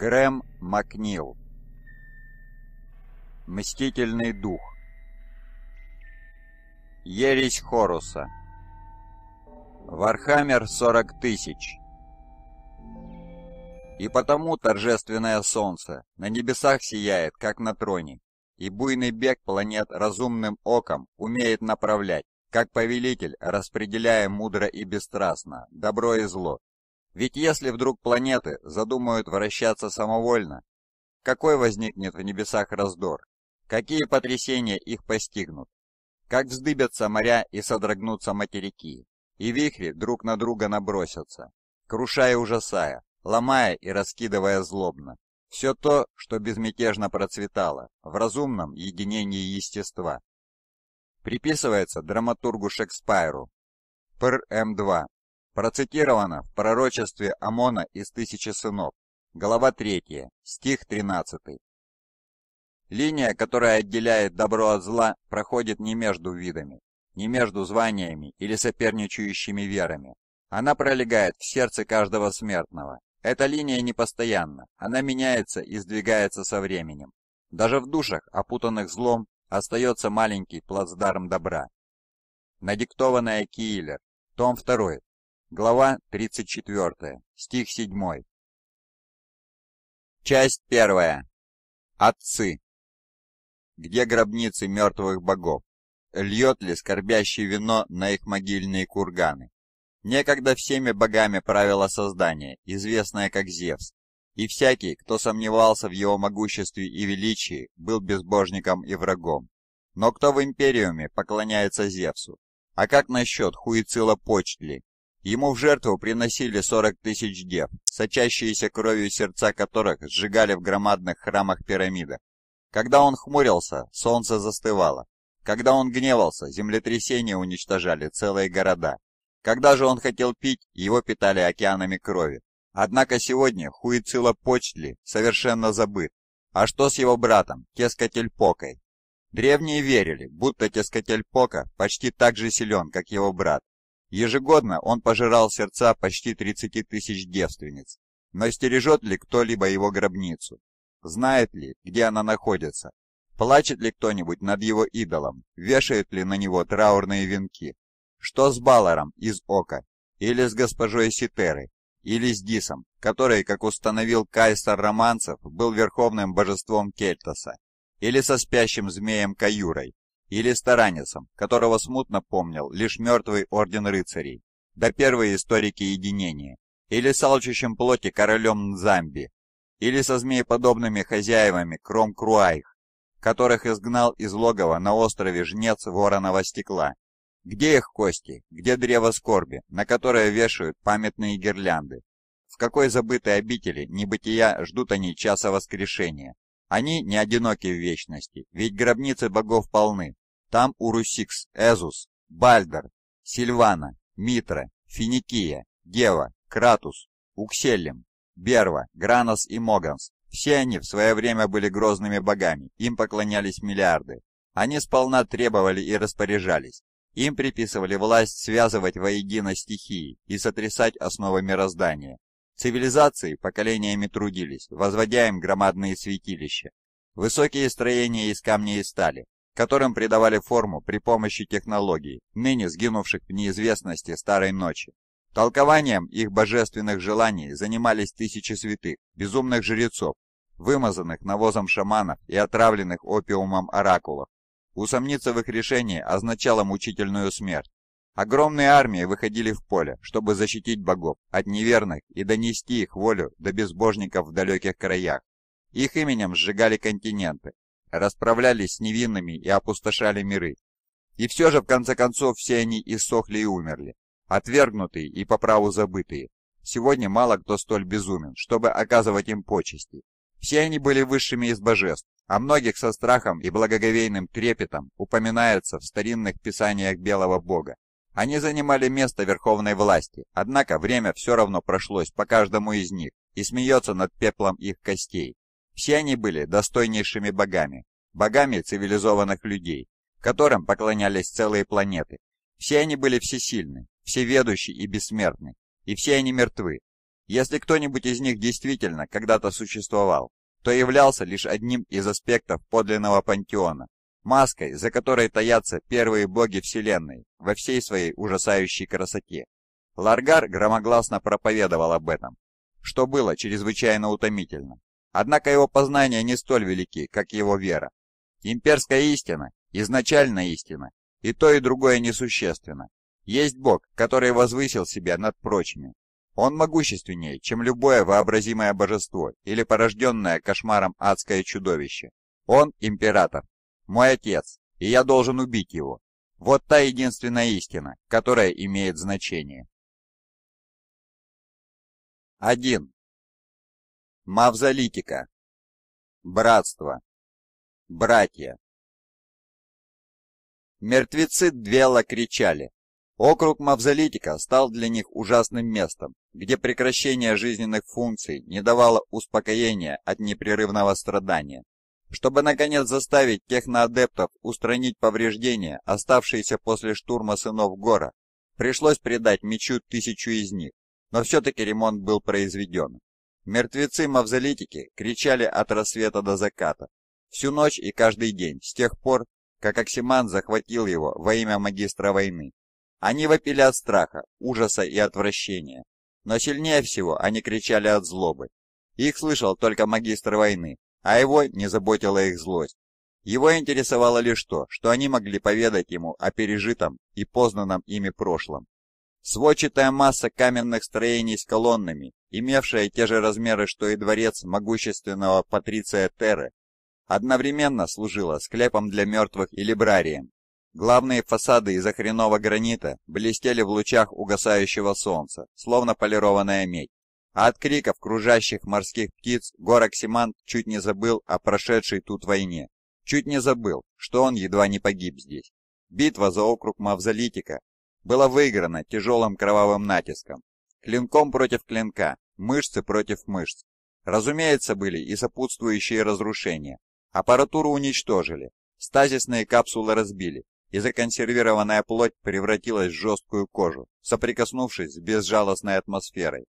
Грэм Макнил. Мстительный дух. Ересь Хоруса. Вархаммер 40 тысяч. И потому торжественное солнце на небесах сияет, как на троне, и буйный бег планет разумным оком умеет направлять, как повелитель, распределяя мудро и бесстрастно добро и зло, ведь если вдруг планеты задумают вращаться самовольно, какой возникнет в небесах раздор? Какие потрясения их постигнут? Как вздыбятся моря и содрогнутся материки? И вихри друг на друга набросятся, крушая ужасая, ломая и раскидывая злобно. Все то, что безмятежно процветало в разумном единении естества. Приписывается драматургу Шекспайру. Пр. М2. Процитировано в пророчестве Амона из «Тысячи сынов», глава 3, стих 13. Линия, которая отделяет добро от зла, проходит не между видами, не между званиями или соперничающими верами. Она пролегает в сердце каждого смертного. Эта линия непостоянна, она меняется и сдвигается со временем. Даже в душах, опутанных злом, остается маленький плацдарм добра. Надиктованная Киилер, том 2, Глава 34, стих 7. Часть 1. Отцы. Где гробницы мертвых богов? Льет ли скорбящее вино на их могильные курганы? Некогда всеми богами правило создание, известное как Зевс, и всякий, кто сомневался в его могуществе и величии, был безбожником и врагом. Но кто в Империуме поклоняется Зевсу? А как насчет Хуицила Почтли, Ему в жертву приносили 40 тысяч дев, сочащиеся кровью сердца которых сжигали в громадных храмах пирамиды. Когда он хмурился, солнце застывало. Когда он гневался, землетрясения уничтожали целые города. Когда же он хотел пить, его питали океанами крови. Однако сегодня Хуицила Почтли совершенно забыт. А что с его братом, Тескатель Покой? Древние верили, будто Тескатель Пока почти так же силен, как его брат, Ежегодно он пожирал сердца почти 30 тысяч девственниц, но стережет ли кто-либо его гробницу? Знает ли, где она находится? Плачет ли кто-нибудь над его идолом? Вешают ли на него траурные венки? Что с Баларом из Ока? Или с госпожой Ситеры? Или с Дисом, который, как установил кайсар Романцев, был верховным божеством Кельтоса? Или со спящим змеем Каюрой? или старанецем, которого смутно помнил лишь мертвый орден рыцарей, да первые историки единения, или салчущим плоти королем Нзамби, или со змееподобными хозяевами Кром-Круайх, которых изгнал из логова на острове Жнец Вороного Стекла. Где их кости, где древо скорби, на которое вешают памятные гирлянды? В какой забытой обители небытия ждут они часа воскрешения? Они не одиноки в вечности, ведь гробницы богов полны, там Урусикс, Эзус, Бальдер, Сильвана, Митра, Финикия, Гева, Кратус, Укселем, Берва, Гранос и Моганс. Все они в свое время были грозными богами, им поклонялись миллиарды. Они сполна требовали и распоряжались. Им приписывали власть связывать воедино стихии и сотрясать основы мироздания. Цивилизации поколениями трудились, возводя им громадные святилища. Высокие строения из камня и стали, которым придавали форму при помощи технологий, ныне сгинувших в неизвестности Старой Ночи. Толкованием их божественных желаний занимались тысячи святых, безумных жрецов, вымазанных навозом шаманов и отравленных опиумом оракулов. Усомниться в их решении означало мучительную смерть. Огромные армии выходили в поле, чтобы защитить богов от неверных и донести их волю до безбожников в далеких краях. Их именем сжигали континенты, расправлялись с невинными и опустошали миры. И все же, в конце концов, все они иссохли и умерли, отвергнутые и по праву забытые. Сегодня мало кто столь безумен, чтобы оказывать им почести. Все они были высшими из божеств, а многих со страхом и благоговейным трепетом упоминаются в старинных писаниях Белого Бога. Они занимали место верховной власти, однако время все равно прошлось по каждому из них и смеется над пеплом их костей. Все они были достойнейшими богами, богами цивилизованных людей, которым поклонялись целые планеты. Все они были всесильны, всеведущи и бессмертны, и все они мертвы. Если кто-нибудь из них действительно когда-то существовал, то являлся лишь одним из аспектов подлинного пантеона, маской, за которой таятся первые боги Вселенной во всей своей ужасающей красоте. Ларгар громогласно проповедовал об этом, что было чрезвычайно утомительно. Однако его познания не столь велики, как его вера. Имперская истина, изначальная истина, и то, и другое несущественно. Есть Бог, который возвысил себя над прочими. Он могущественнее, чем любое вообразимое божество или порожденное кошмаром адское чудовище. Он император, мой отец, и я должен убить его. Вот та единственная истина, которая имеет значение. 1. Мавзолитика. Братство. Братья. Мертвецы Двела кричали. Округ Мавзолитика стал для них ужасным местом, где прекращение жизненных функций не давало успокоения от непрерывного страдания. Чтобы наконец заставить техноадептов устранить повреждения, оставшиеся после штурма сынов Гора, пришлось предать мечу тысячу из них, но все-таки ремонт был произведен. Мертвецы-мавзолитики кричали от рассвета до заката, всю ночь и каждый день, с тех пор, как Оксиман захватил его во имя магистра войны. Они вопили от страха, ужаса и отвращения, но сильнее всего они кричали от злобы. Их слышал только магистр войны, а его не заботила их злость. Его интересовало лишь то, что они могли поведать ему о пережитом и познанном ими прошлом. Сводчатая масса каменных строений с колоннами имевшая те же размеры, что и дворец могущественного Патриция Терры, одновременно служила склепом для мертвых и либрарием. Главные фасады из охренного гранита блестели в лучах угасающего солнца, словно полированная медь. А от криков кружащих морских птиц Гораксимант чуть не забыл о прошедшей тут войне. Чуть не забыл, что он едва не погиб здесь. Битва за округ Мавзолитика была выиграна тяжелым кровавым натиском, Клинком против клинка, мышцы против мышц. Разумеется, были и сопутствующие разрушения. Аппаратуру уничтожили, стазисные капсулы разбили, и законсервированная плоть превратилась в жесткую кожу, соприкоснувшись с безжалостной атмосферой.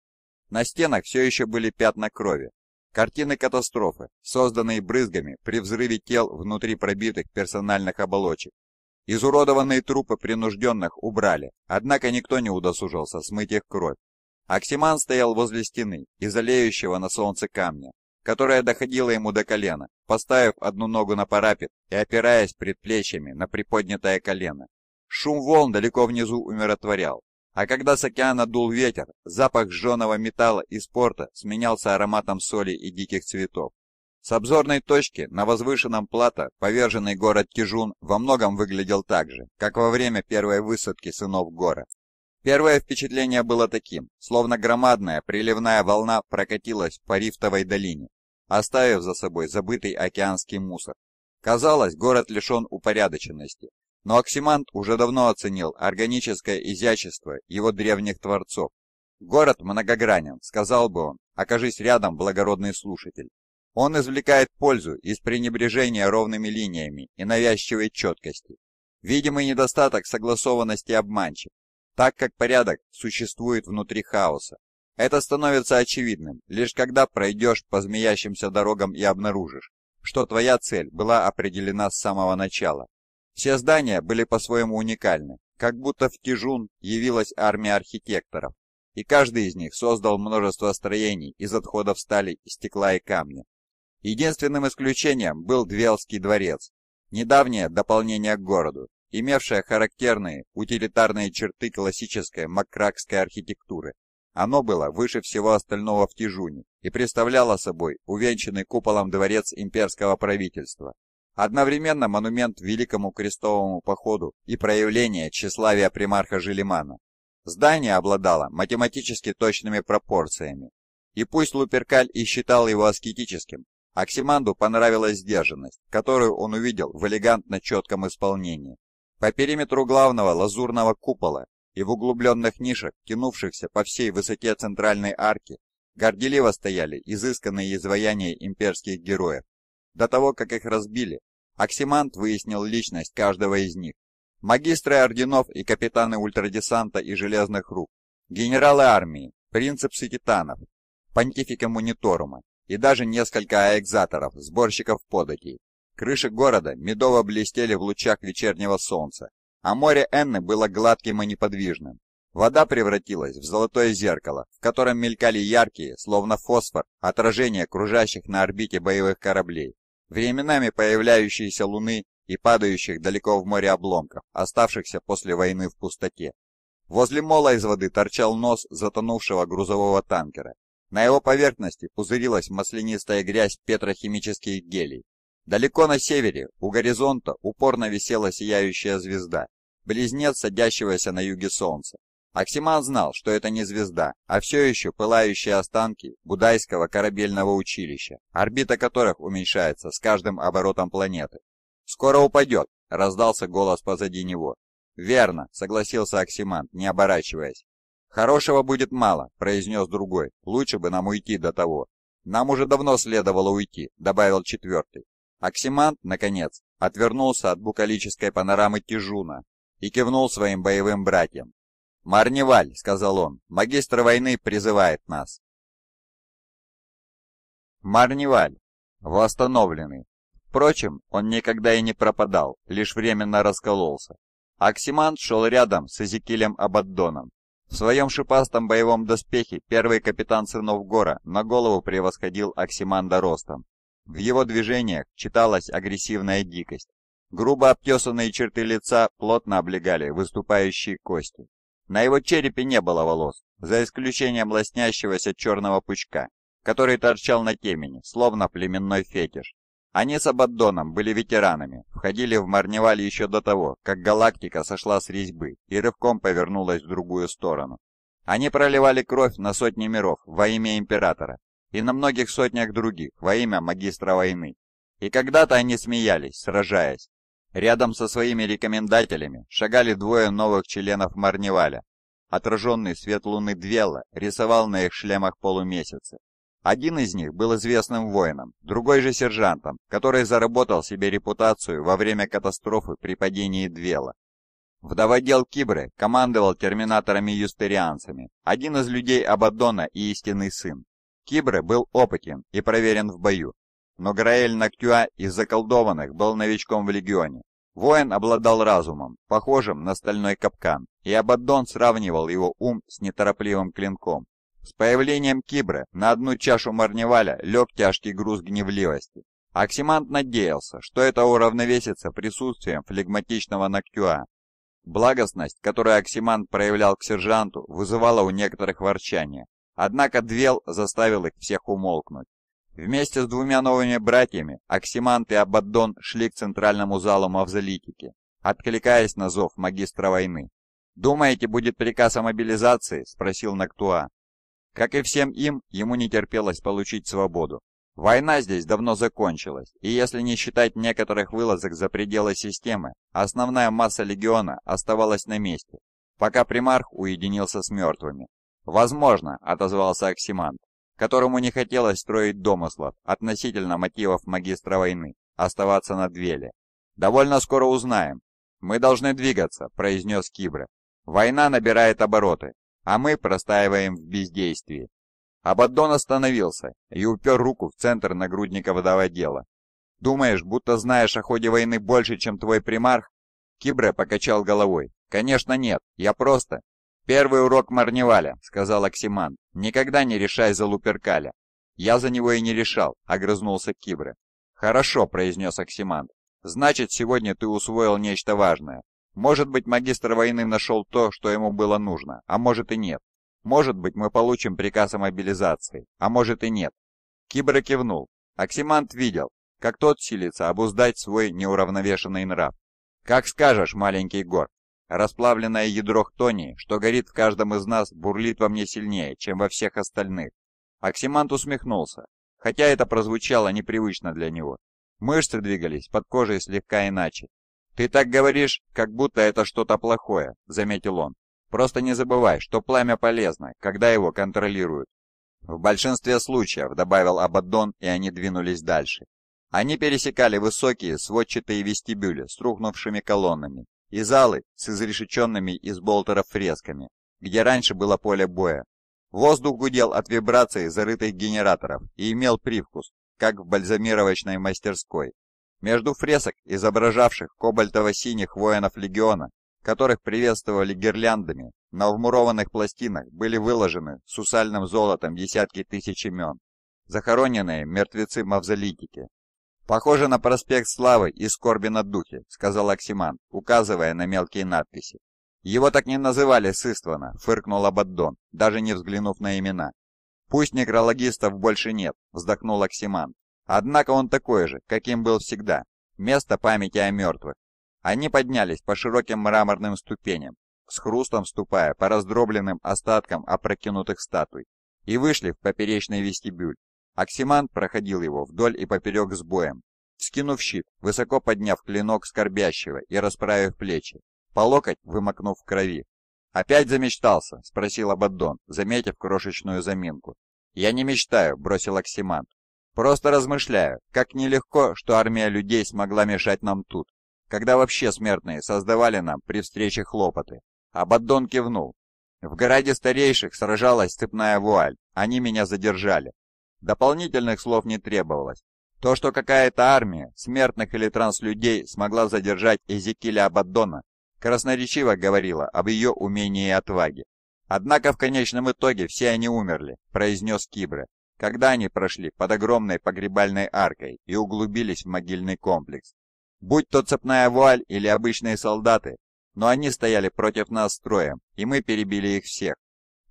На стенах все еще были пятна крови. Картины катастрофы, созданные брызгами при взрыве тел внутри пробитых персональных оболочек. Изуродованные трупы принужденных убрали, однако никто не удосужился смыть их кровь. Оксиман стоял возле стены из залеющего на солнце камня, которая доходила ему до колена, поставив одну ногу на парапет и опираясь предплечьями на приподнятое колено. Шум волн далеко внизу умиротворял, а когда с океана дул ветер, запах сжженного металла и спорта сменялся ароматом соли и диких цветов. С обзорной точки на возвышенном плато поверженный город Тижун во многом выглядел так же, как во время первой высадки сынов гора. Первое впечатление было таким, словно громадная приливная волна прокатилась по рифтовой долине, оставив за собой забытый океанский мусор. Казалось, город лишен упорядоченности, но Оксимант уже давно оценил органическое изящество его древних творцов. «Город многогранен», — сказал бы он, окажись рядом благородный слушатель. Он извлекает пользу из пренебрежения ровными линиями и навязчивой четкости. Видимый недостаток согласованности обманчив, так как порядок существует внутри хаоса. Это становится очевидным, лишь когда пройдешь по змеящимся дорогам и обнаружишь, что твоя цель была определена с самого начала. Все здания были по-своему уникальны, как будто в Тижун явилась армия архитекторов, и каждый из них создал множество строений из отходов стали, стекла и камня. Единственным исключением был Двелский дворец, недавнее дополнение к городу, имевшее характерные утилитарные черты классической маккракской архитектуры. Оно было выше всего остального в Тижуне и представляло собой увенчанный куполом дворец имперского правительства. Одновременно монумент Великому Крестовому походу и проявление тщеславия примарха Желимана. Здание обладало математически точными пропорциями. И пусть Луперкаль и считал его аскетическим, Аксиманду понравилась сдержанность, которую он увидел в элегантно четком исполнении. По периметру главного лазурного купола и в углубленных нишах, тянувшихся по всей высоте центральной арки, горделиво стояли изысканные изваяния имперских героев. До того, как их разбили, Оксимант выяснил личность каждого из них. Магистры орденов и капитаны ультрадесанта и железных рук, генералы армии, принцепсы титанов, понтифика мониторума и даже несколько аэкзаторов, сборщиков податей. Крыши города медово блестели в лучах вечернего солнца, а море Энны было гладким и неподвижным. Вода превратилась в золотое зеркало, в котором мелькали яркие, словно фосфор, отражения кружащих на орбите боевых кораблей, временами появляющиеся луны и падающих далеко в море обломков, оставшихся после войны в пустоте. Возле мола из воды торчал нос затонувшего грузового танкера. На его поверхности пузырилась маслянистая грязь петрохимических гелей, Далеко на севере, у горизонта, упорно висела сияющая звезда, близнец садящегося на юге солнца. Оксиман знал, что это не звезда, а все еще пылающие останки Будайского корабельного училища, орбита которых уменьшается с каждым оборотом планеты. «Скоро упадет», — раздался голос позади него. «Верно», — согласился Оксиман, не оборачиваясь. «Хорошего будет мало», — произнес другой. «Лучше бы нам уйти до того». «Нам уже давно следовало уйти», — добавил четвертый. Оксимант, наконец, отвернулся от букалической панорамы Тижуна и кивнул своим боевым братьям. «Марневаль», — сказал он, — «магистр войны призывает нас». Марневаль, восстановленный. Впрочем, он никогда и не пропадал, лишь временно раскололся. Оксимант шел рядом с Эзекилем Абаддоном. В своем шипастом боевом доспехе первый капитан сынов Гора на голову превосходил Оксиманда ростом в его движениях читалась агрессивная дикость. Грубо обтесанные черты лица плотно облегали выступающие кости. На его черепе не было волос, за исключением лоснящегося черного пучка, который торчал на темени, словно племенной фетиш. Они с Абаддоном были ветеранами, входили в Марневаль еще до того, как галактика сошла с резьбы и рывком повернулась в другую сторону. Они проливали кровь на сотни миров во имя Императора и на многих сотнях других во имя магистра войны. И когда-то они смеялись, сражаясь. Рядом со своими рекомендателями шагали двое новых членов Марневаля. Отраженный свет луны Двела рисовал на их шлемах полумесяцы. Один из них был известным воином, другой же сержантом, который заработал себе репутацию во время катастрофы при падении Двела. Вдоводел Кибры командовал терминаторами-юстерианцами, один из людей Абадона и истинный сын. Кибры был опытен и проверен в бою, но Граэль Нактюа из заколдованных был новичком в легионе. Воин обладал разумом, похожим на стальной капкан, и Абаддон сравнивал его ум с неторопливым клинком. С появлением Кибры на одну чашу Марневаля лег тяжкий груз гневливости. Аксимант надеялся, что это уравновесится присутствием флегматичного Нактюа. Благостность, которую Аксимант проявлял к сержанту, вызывала у некоторых ворчание, Однако Двел заставил их всех умолкнуть. Вместе с двумя новыми братьями Аксимант и Абаддон шли к центральному залу Мавзолитики, откликаясь на зов магистра войны. «Думаете, будет приказ о мобилизации?» – спросил Нактуа. Как и всем им, ему не терпелось получить свободу. Война здесь давно закончилась, и если не считать некоторых вылазок за пределы системы, основная масса легиона оставалась на месте, пока примарх уединился с мертвыми. «Возможно», — отозвался Оксимант, которому не хотелось строить домыслов относительно мотивов магистра войны, оставаться на Двеле. «Довольно скоро узнаем». «Мы должны двигаться», — произнес Кибра. «Война набирает обороты, а мы простаиваем в бездействии». Абаддон остановился и упер руку в центр нагрудника водоводела. «Думаешь, будто знаешь о ходе войны больше, чем твой примарх?» Кибре покачал головой. «Конечно нет, я просто «Первый урок Марневаля», — сказал Оксиман. «Никогда не решай за Луперкаля». «Я за него и не решал», — огрызнулся Кибры. «Хорошо», — произнес Оксиман. «Значит, сегодня ты усвоил нечто важное. Может быть, магистр войны нашел то, что ему было нужно, а может и нет. Может быть, мы получим приказ о мобилизации, а может и нет». Кибра кивнул. Оксимант видел, как тот силится обуздать свой неуравновешенный нрав. «Как скажешь, маленький гор», Расплавленное ядро хтонии, что горит в каждом из нас, бурлит во мне сильнее, чем во всех остальных. Оксимант усмехнулся, хотя это прозвучало непривычно для него. Мышцы двигались под кожей слегка иначе. «Ты так говоришь, как будто это что-то плохое», — заметил он. «Просто не забывай, что пламя полезно, когда его контролируют». «В большинстве случаев», — добавил Абаддон, и они двинулись дальше. Они пересекали высокие сводчатые вестибюли с рухнувшими колоннами и залы с изрешеченными из болтеров фресками, где раньше было поле боя. Воздух гудел от вибрации зарытых генераторов и имел привкус, как в бальзамировочной мастерской. Между фресок, изображавших кобальтово-синих воинов легиона, которых приветствовали гирляндами, на вмурованных пластинах были выложены сусальным золотом десятки тысяч имен, захороненные мертвецы-мавзолитики. «Похоже на проспект Славы и скорби над духи», — сказал Оксиман, указывая на мелкие надписи. «Его так не называли с Иствана», — фыркнул Абаддон, даже не взглянув на имена. «Пусть некрологистов больше нет», — вздохнул Оксиман. «Однако он такой же, каким был всегда. Место памяти о мертвых». Они поднялись по широким мраморным ступеням, с хрустом ступая по раздробленным остаткам опрокинутых статуй, и вышли в поперечный вестибюль, Оксимант проходил его вдоль и поперек с боем, вскинув щит, высоко подняв клинок скорбящего и расправив плечи, по локоть вымокнув в крови. «Опять замечтался?» — спросил Абаддон, заметив крошечную заминку. «Я не мечтаю», — бросил Оксимант. «Просто размышляю, как нелегко, что армия людей смогла мешать нам тут, когда вообще смертные создавали нам при встрече хлопоты». Абаддон кивнул. «В городе старейших сражалась цепная вуаль, они меня задержали. Дополнительных слов не требовалось. То, что какая-то армия смертных или транслюдей смогла задержать Эзекиля Абаддона, красноречиво говорило об ее умении и отваге. «Однако в конечном итоге все они умерли», — произнес Кибре. когда они прошли под огромной погребальной аркой и углубились в могильный комплекс. Будь то цепная вуаль или обычные солдаты, но они стояли против нас строем, и мы перебили их всех.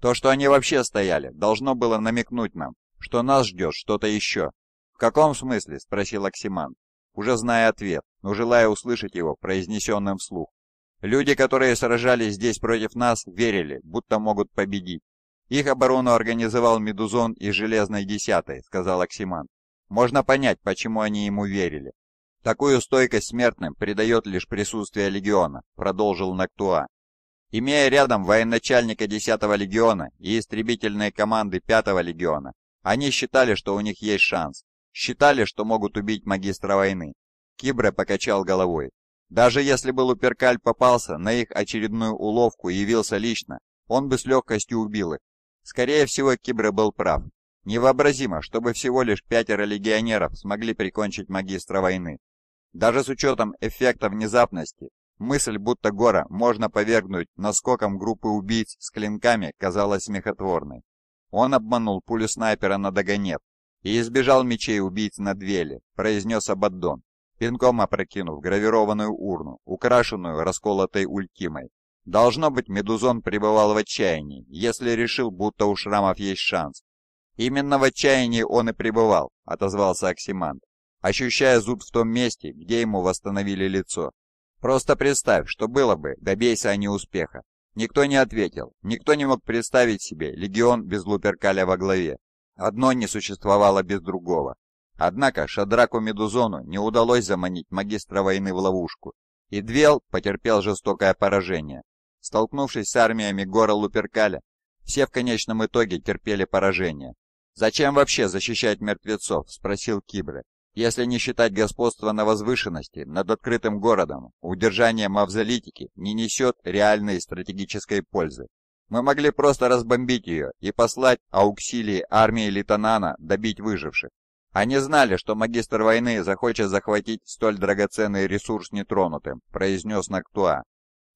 То, что они вообще стояли, должно было намекнуть нам, что нас ждет что-то еще». «В каком смысле?» – спросил Оксиман, уже зная ответ, но желая услышать его произнесенным вслух. «Люди, которые сражались здесь против нас, верили, будто могут победить. Их оборону организовал Медузон из Железной Десятой», – сказал Оксиман. «Можно понять, почему они ему верили. Такую стойкость смертным придает лишь присутствие легиона», — продолжил Нактуа. Имея рядом военачальника 10-го легиона и истребительные команды 5-го легиона, они считали, что у них есть шанс. Считали, что могут убить магистра войны. Кибре покачал головой. Даже если бы Луперкаль попался на их очередную уловку и явился лично, он бы с легкостью убил их. Скорее всего, Кибре был прав. Невообразимо, чтобы всего лишь пятеро легионеров смогли прикончить магистра войны. Даже с учетом эффекта внезапности, мысль, будто гора можно повергнуть наскоком группы убийц с клинками, казалась смехотворной. Он обманул пулю снайпера на догонет и избежал мечей убийц на двеле, произнес Абаддон, пинком опрокинув гравированную урну, украшенную расколотой ультимой. Должно быть, Медузон пребывал в отчаянии, если решил, будто у шрамов есть шанс. Именно в отчаянии он и пребывал, отозвался Оксимант, ощущая зуд в том месте, где ему восстановили лицо. Просто представь, что было бы, добейся они успеха. Никто не ответил, никто не мог представить себе легион без Луперкаля во главе. Одно не существовало без другого. Однако Шадраку Медузону не удалось заманить магистра войны в ловушку, и Двел потерпел жестокое поражение. Столкнувшись с армиями гора Луперкаля, все в конечном итоге терпели поражение. «Зачем вообще защищать мертвецов?» – спросил Кибры. Если не считать господство на возвышенности над открытым городом, удержание мавзолитики не несет реальной стратегической пользы. Мы могли просто разбомбить ее и послать ауксилии армии Литанана добить выживших. Они знали, что магистр войны захочет захватить столь драгоценный ресурс нетронутым, произнес Нактуа.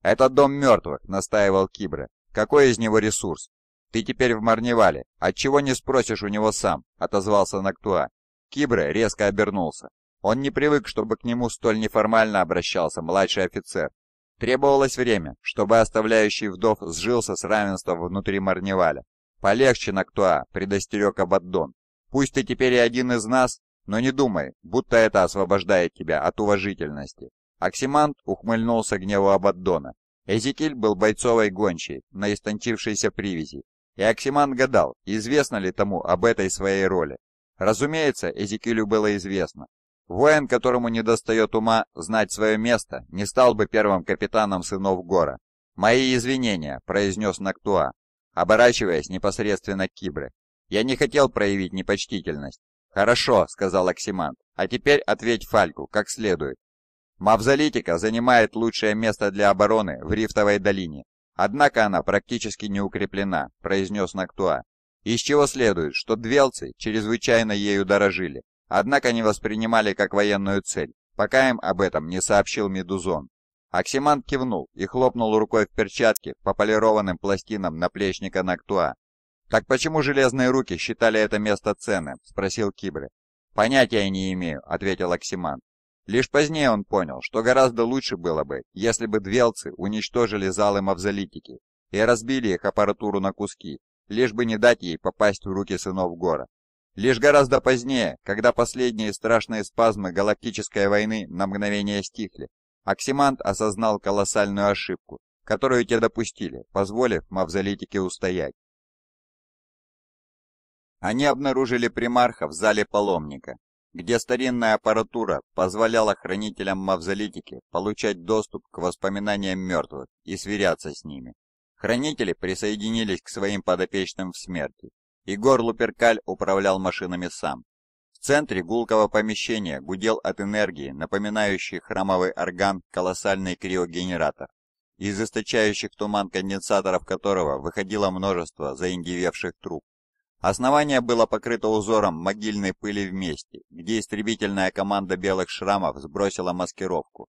«Это дом мертвых», — настаивал Кибре. «Какой из него ресурс? Ты теперь в Марневале. Отчего не спросишь у него сам?» — отозвался Нактуа. Кибре резко обернулся. Он не привык, чтобы к нему столь неформально обращался младший офицер. Требовалось время, чтобы оставляющий вдов сжился с равенством внутри Марневаля. «Полегче, Нактуа», — предостерег Абаддон. «Пусть ты теперь и один из нас, но не думай, будто это освобождает тебя от уважительности». Оксимант ухмыльнулся гневу Абаддона. Эзекиль был бойцовой гончей на истончившейся привязи, и Оксимант гадал, известно ли тому об этой своей роли. Разумеется, Эзекилю было известно. Воин, которому недостает ума знать свое место, не стал бы первым капитаном сынов Гора. «Мои извинения», — произнес Нактуа, оборачиваясь непосредственно к Кибре. «Я не хотел проявить непочтительность». «Хорошо», — сказал Оксимант, — «а теперь ответь Фальку, как следует». Мавзолитика занимает лучшее место для обороны в Рифтовой долине, однако она практически не укреплена», — произнес Нактуа из чего следует, что двелцы чрезвычайно ею дорожили, однако не воспринимали как военную цель, пока им об этом не сообщил Медузон. Оксимант кивнул и хлопнул рукой в перчатке по полированным пластинам наплечника Нактуа. «Так почему железные руки считали это место ценным?» – спросил Кибре. «Понятия не имею», — ответил Оксиман. Лишь позднее он понял, что гораздо лучше было бы, если бы двелцы уничтожили залы мавзолитики и разбили их аппаратуру на куски, лишь бы не дать ей попасть в руки сынов Гора. Лишь гораздо позднее, когда последние страшные спазмы галактической войны на мгновение стихли, Оксимант осознал колоссальную ошибку, которую те допустили, позволив мавзолитике устоять. Они обнаружили примарха в зале паломника, где старинная аппаратура позволяла хранителям мавзолитики получать доступ к воспоминаниям мертвых и сверяться с ними. Хранители присоединились к своим подопечным в смерти. Егор Луперкаль управлял машинами сам. В центре гулкого помещения гудел от энергии, напоминающий храмовый орган, колоссальный криогенератор, из источающих туман конденсаторов которого выходило множество заиндевевших труб. Основание было покрыто узором могильной пыли вместе, где истребительная команда белых шрамов сбросила маскировку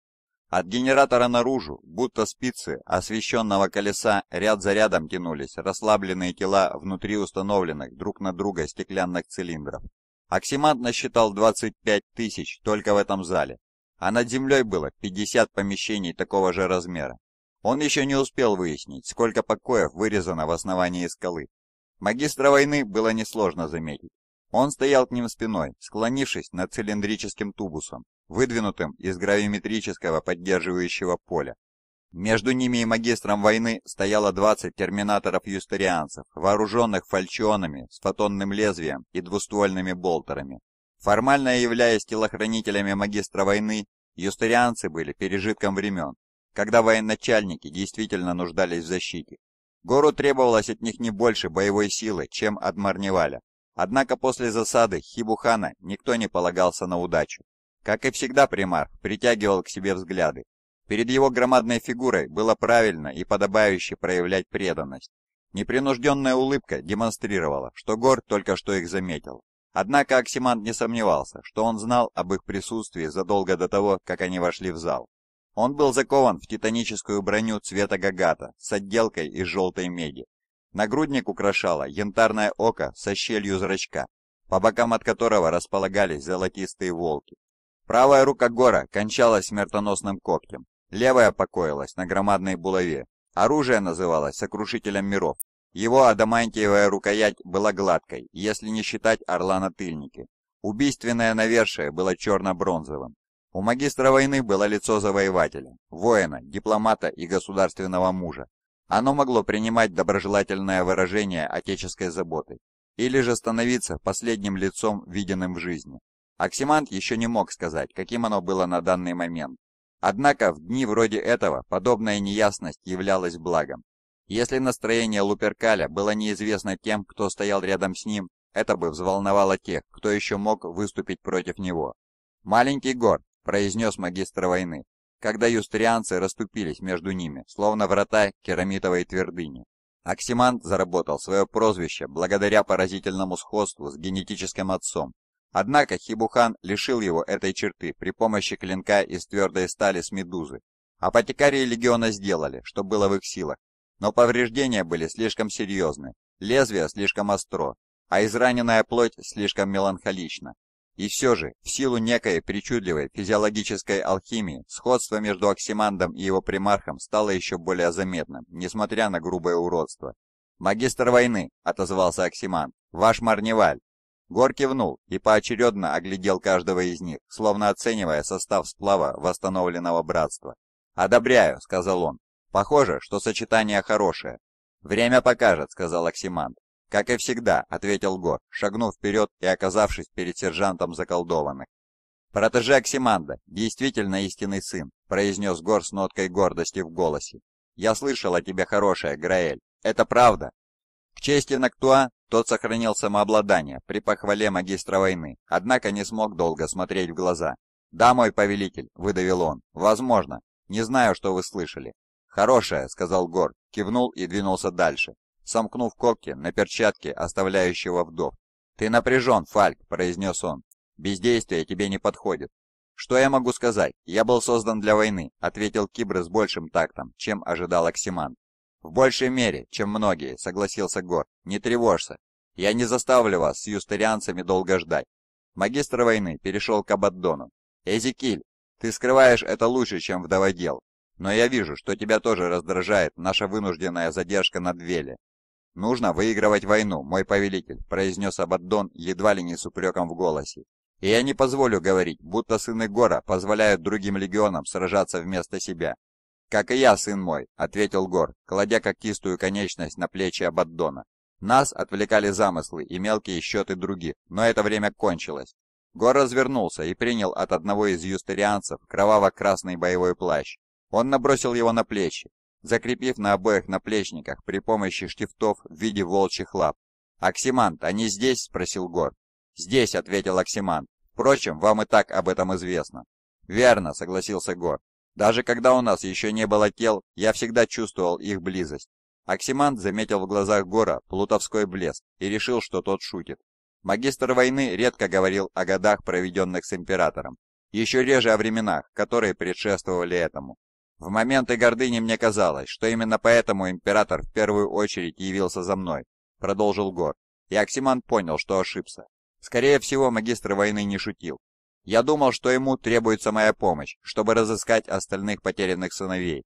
от генератора наружу, будто спицы освещенного колеса, ряд за рядом тянулись расслабленные тела внутри установленных друг на друга стеклянных цилиндров. Оксимат насчитал 25 тысяч только в этом зале, а над землей было 50 помещений такого же размера. Он еще не успел выяснить, сколько покоев вырезано в основании скалы. Магистра войны было несложно заметить, он стоял к ним спиной, склонившись над цилиндрическим тубусом, выдвинутым из гравиметрического поддерживающего поля. Между ними и магистром войны стояло 20 терминаторов-юстерианцев, вооруженных фальчионами с фотонным лезвием и двуствольными болтерами. Формально являясь телохранителями магистра войны, юстерианцы были пережитком времен, когда военачальники действительно нуждались в защите. Гору требовалось от них не больше боевой силы, чем от Марневаля. Однако после засады Хибухана никто не полагался на удачу. Как и всегда Примарх притягивал к себе взгляды. Перед его громадной фигурой было правильно и подобающе проявлять преданность. Непринужденная улыбка демонстрировала, что Гор только что их заметил. Однако Оксимант не сомневался, что он знал об их присутствии задолго до того, как они вошли в зал. Он был закован в титаническую броню цвета гагата с отделкой из желтой меди. Нагрудник украшало янтарное око со щелью зрачка, по бокам от которого располагались золотистые волки. Правая рука Гора кончалась смертоносным когтем, левая покоилась на громадной булаве. Оружие называлось «Сокрушителем миров». Его адамантиевая рукоять была гладкой, если не считать орла на тыльнике. Убийственное навершие было черно-бронзовым. У магистра войны было лицо завоевателя, воина, дипломата и государственного мужа, оно могло принимать доброжелательное выражение отеческой заботы или же становиться последним лицом, виденным в жизни. Оксимант еще не мог сказать, каким оно было на данный момент. Однако в дни вроде этого подобная неясность являлась благом. Если настроение Луперкаля было неизвестно тем, кто стоял рядом с ним, это бы взволновало тех, кто еще мог выступить против него. «Маленький гор», — произнес магистр войны, когда юстрианцы расступились между ними, словно врата керамитовой твердыни. Оксимант заработал свое прозвище благодаря поразительному сходству с генетическим отцом. Однако Хибухан лишил его этой черты при помощи клинка из твердой стали с медузы. Апотекарии легиона сделали, что было в их силах, но повреждения были слишком серьезны, лезвие слишком остро, а израненная плоть слишком меланхолична. И все же, в силу некой причудливой физиологической алхимии, сходство между Оксимандом и его примархом стало еще более заметным, несмотря на грубое уродство. «Магистр войны», — отозвался Оксиман, — «ваш Марневаль». Гор кивнул и поочередно оглядел каждого из них, словно оценивая состав сплава восстановленного братства. «Одобряю», — сказал он. «Похоже, что сочетание хорошее». «Время покажет», — сказал Оксимант. «Как и всегда», — ответил Го, шагнув вперед и оказавшись перед сержантом заколдованных. «Протеже Аксиманда, действительно истинный сын», — произнес Гор с ноткой гордости в голосе. «Я слышал о тебе хорошее, Граэль. Это правда?» К чести Нактуа, тот сохранил самообладание при похвале магистра войны, однако не смог долго смотреть в глаза. «Да, мой повелитель», — выдавил он, — «возможно. Не знаю, что вы слышали». «Хорошее», — сказал Гор, кивнул и двинулся дальше, сомкнув когти на перчатке оставляющего вдов. «Ты напряжен, Фальк», — произнес он. «Бездействие тебе не подходит». «Что я могу сказать? Я был создан для войны», — ответил Кибр с большим тактом, чем ожидал Оксиман. «В большей мере, чем многие», — согласился Гор. «Не тревожься. Я не заставлю вас с юстерианцами долго ждать». Магистр войны перешел к Абаддону. «Эзекиль, ты скрываешь это лучше, чем вдоводел. Но я вижу, что тебя тоже раздражает наша вынужденная задержка на Двеле. «Нужно выигрывать войну, мой повелитель», — произнес Абаддон едва ли не с упреком в голосе. «И я не позволю говорить, будто сыны Гора позволяют другим легионам сражаться вместо себя». «Как и я, сын мой», — ответил Гор, кладя когтистую конечность на плечи Абаддона. «Нас отвлекали замыслы и мелкие счеты других, но это время кончилось». Гор развернулся и принял от одного из юстерианцев кроваво-красный боевой плащ. Он набросил его на плечи, закрепив на обоих наплечниках при помощи штифтов в виде волчьих лап. «Оксимант, они здесь?» – спросил Гор. «Здесь», – ответил Оксимант. «Впрочем, вам и так об этом известно». «Верно», – согласился Гор. «Даже когда у нас еще не было тел, я всегда чувствовал их близость». Оксимант заметил в глазах Гора плутовской блеск и решил, что тот шутит. Магистр войны редко говорил о годах, проведенных с императором, еще реже о временах, которые предшествовали этому. В моменты гордыни мне казалось, что именно поэтому император в первую очередь явился за мной, продолжил Гор, и Оксиман понял, что ошибся. Скорее всего, магистр войны не шутил. Я думал, что ему требуется моя помощь, чтобы разыскать остальных потерянных сыновей.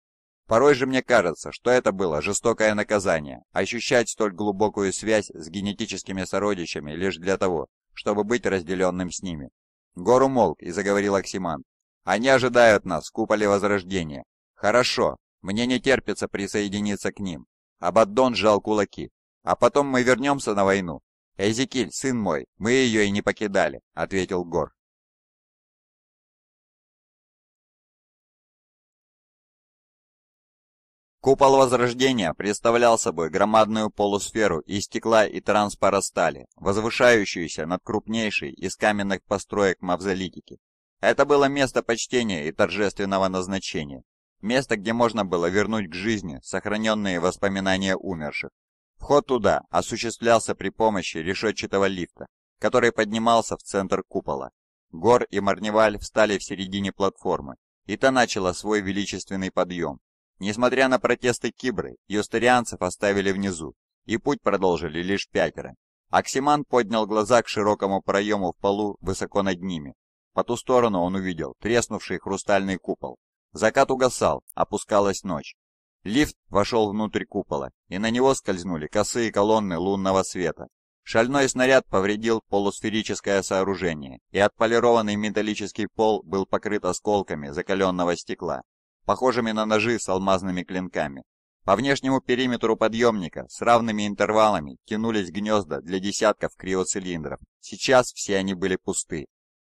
Порой же мне кажется, что это было жестокое наказание, ощущать столь глубокую связь с генетическими сородичами лишь для того, чтобы быть разделенным с ними. Гор умолк и заговорил Оксиман. Они ожидают нас в куполе Возрождения, «Хорошо, мне не терпится присоединиться к ним». Абаддон сжал кулаки. «А потом мы вернемся на войну». «Эзекиль, сын мой, мы ее и не покидали», — ответил Гор. Купол Возрождения представлял собой громадную полусферу из стекла и транспора стали, возвышающуюся над крупнейшей из каменных построек Мавзолитики. Это было место почтения и торжественного назначения, Место, где можно было вернуть к жизни сохраненные воспоминания умерших. Вход туда осуществлялся при помощи решетчатого лифта, который поднимался в центр купола. Гор и Марневаль встали в середине платформы, и та начала свой величественный подъем. Несмотря на протесты кибры, юстерианцев оставили внизу, и путь продолжили лишь пятеро. Оксиман поднял глаза к широкому проему в полу высоко над ними. По ту сторону он увидел треснувший хрустальный купол, Закат угасал, опускалась ночь. Лифт вошел внутрь купола, и на него скользнули косые колонны лунного света. Шальной снаряд повредил полусферическое сооружение, и отполированный металлический пол был покрыт осколками закаленного стекла, похожими на ножи с алмазными клинками. По внешнему периметру подъемника с равными интервалами тянулись гнезда для десятков криоцилиндров. Сейчас все они были пусты.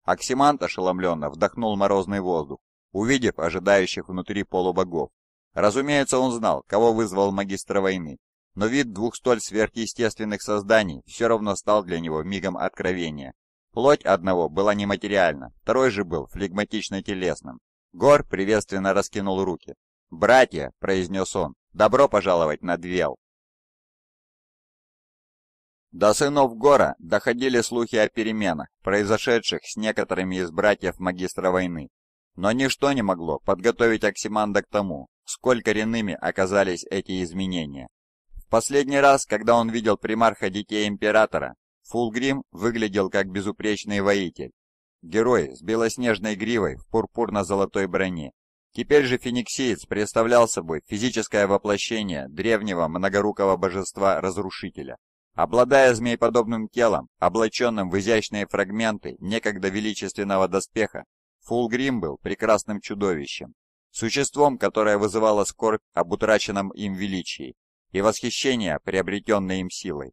Оксимант ошеломленно вдохнул морозный воздух увидев ожидающих внутри полубогов. Разумеется, он знал, кого вызвал магистра войны, но вид двух столь сверхъестественных созданий все равно стал для него мигом откровения. Плоть одного была нематериальна, второй же был флегматично-телесным. Гор приветственно раскинул руки. «Братья», — произнес он, — «добро пожаловать на Двел». До сынов Гора доходили слухи о переменах, произошедших с некоторыми из братьев магистра войны, но ничто не могло подготовить Оксиманда к тому, сколь коренными оказались эти изменения. В последний раз, когда он видел примарха детей императора, Фулгрим выглядел как безупречный воитель. Герой с белоснежной гривой в пурпурно-золотой броне. Теперь же фениксиец представлял собой физическое воплощение древнего многорукого божества-разрушителя. Обладая змееподобным телом, облаченным в изящные фрагменты некогда величественного доспеха, Фулгрим был прекрасным чудовищем, существом, которое вызывало скорбь об утраченном им величии и восхищение приобретенной им силой.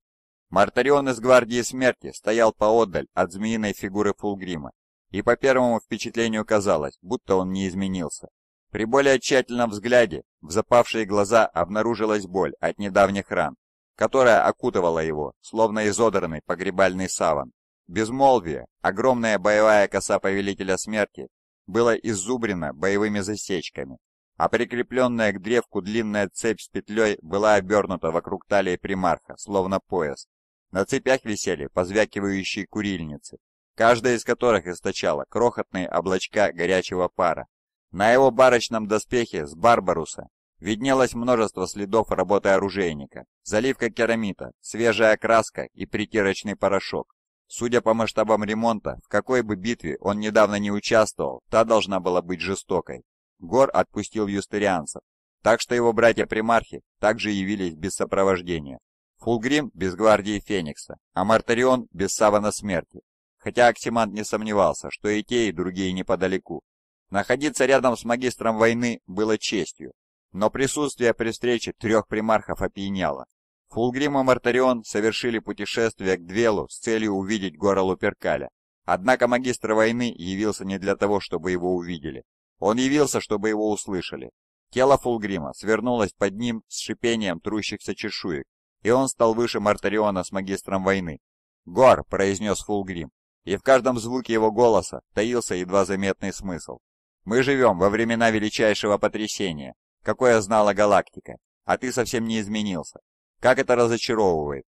Мартарион из Гвардии Смерти стоял поодаль от змеиной фигуры Фулгрима, и по первому впечатлению казалось, будто он не изменился. При более тщательном взгляде в запавшие глаза обнаружилась боль от недавних ран, которая окутывала его, словно изодранный погребальный саван. Безмолвие, огромная боевая коса Повелителя Смерти, было изубрено боевыми засечками, а прикрепленная к древку длинная цепь с петлей была обернута вокруг талии примарха, словно пояс. На цепях висели позвякивающие курильницы, каждая из которых источала крохотные облачка горячего пара. На его барочном доспехе с Барбаруса виднелось множество следов работы оружейника, заливка керамита, свежая краска и притирочный порошок. Судя по масштабам ремонта, в какой бы битве он недавно не участвовал, та должна была быть жестокой. Гор отпустил юстерианцев, так что его братья-примархи также явились без сопровождения. Фулгрим без гвардии Феникса, а Мартарион без савана смерти. Хотя Оксимант не сомневался, что и те, и другие неподалеку. Находиться рядом с магистром войны было честью, но присутствие при встрече трех примархов опьяняло, Фулгрим и Мартарион совершили путешествие к Двелу с целью увидеть гора Луперкаля. Однако магистр войны явился не для того, чтобы его увидели. Он явился, чтобы его услышали. Тело Фулгрима свернулось под ним с шипением трущихся чешуек, и он стал выше Мартариона с магистром войны. «Гор!» — произнес Фулгрим, и в каждом звуке его голоса таился едва заметный смысл. «Мы живем во времена величайшего потрясения, какое знала галактика, а ты совсем не изменился. Как это разочаровывает.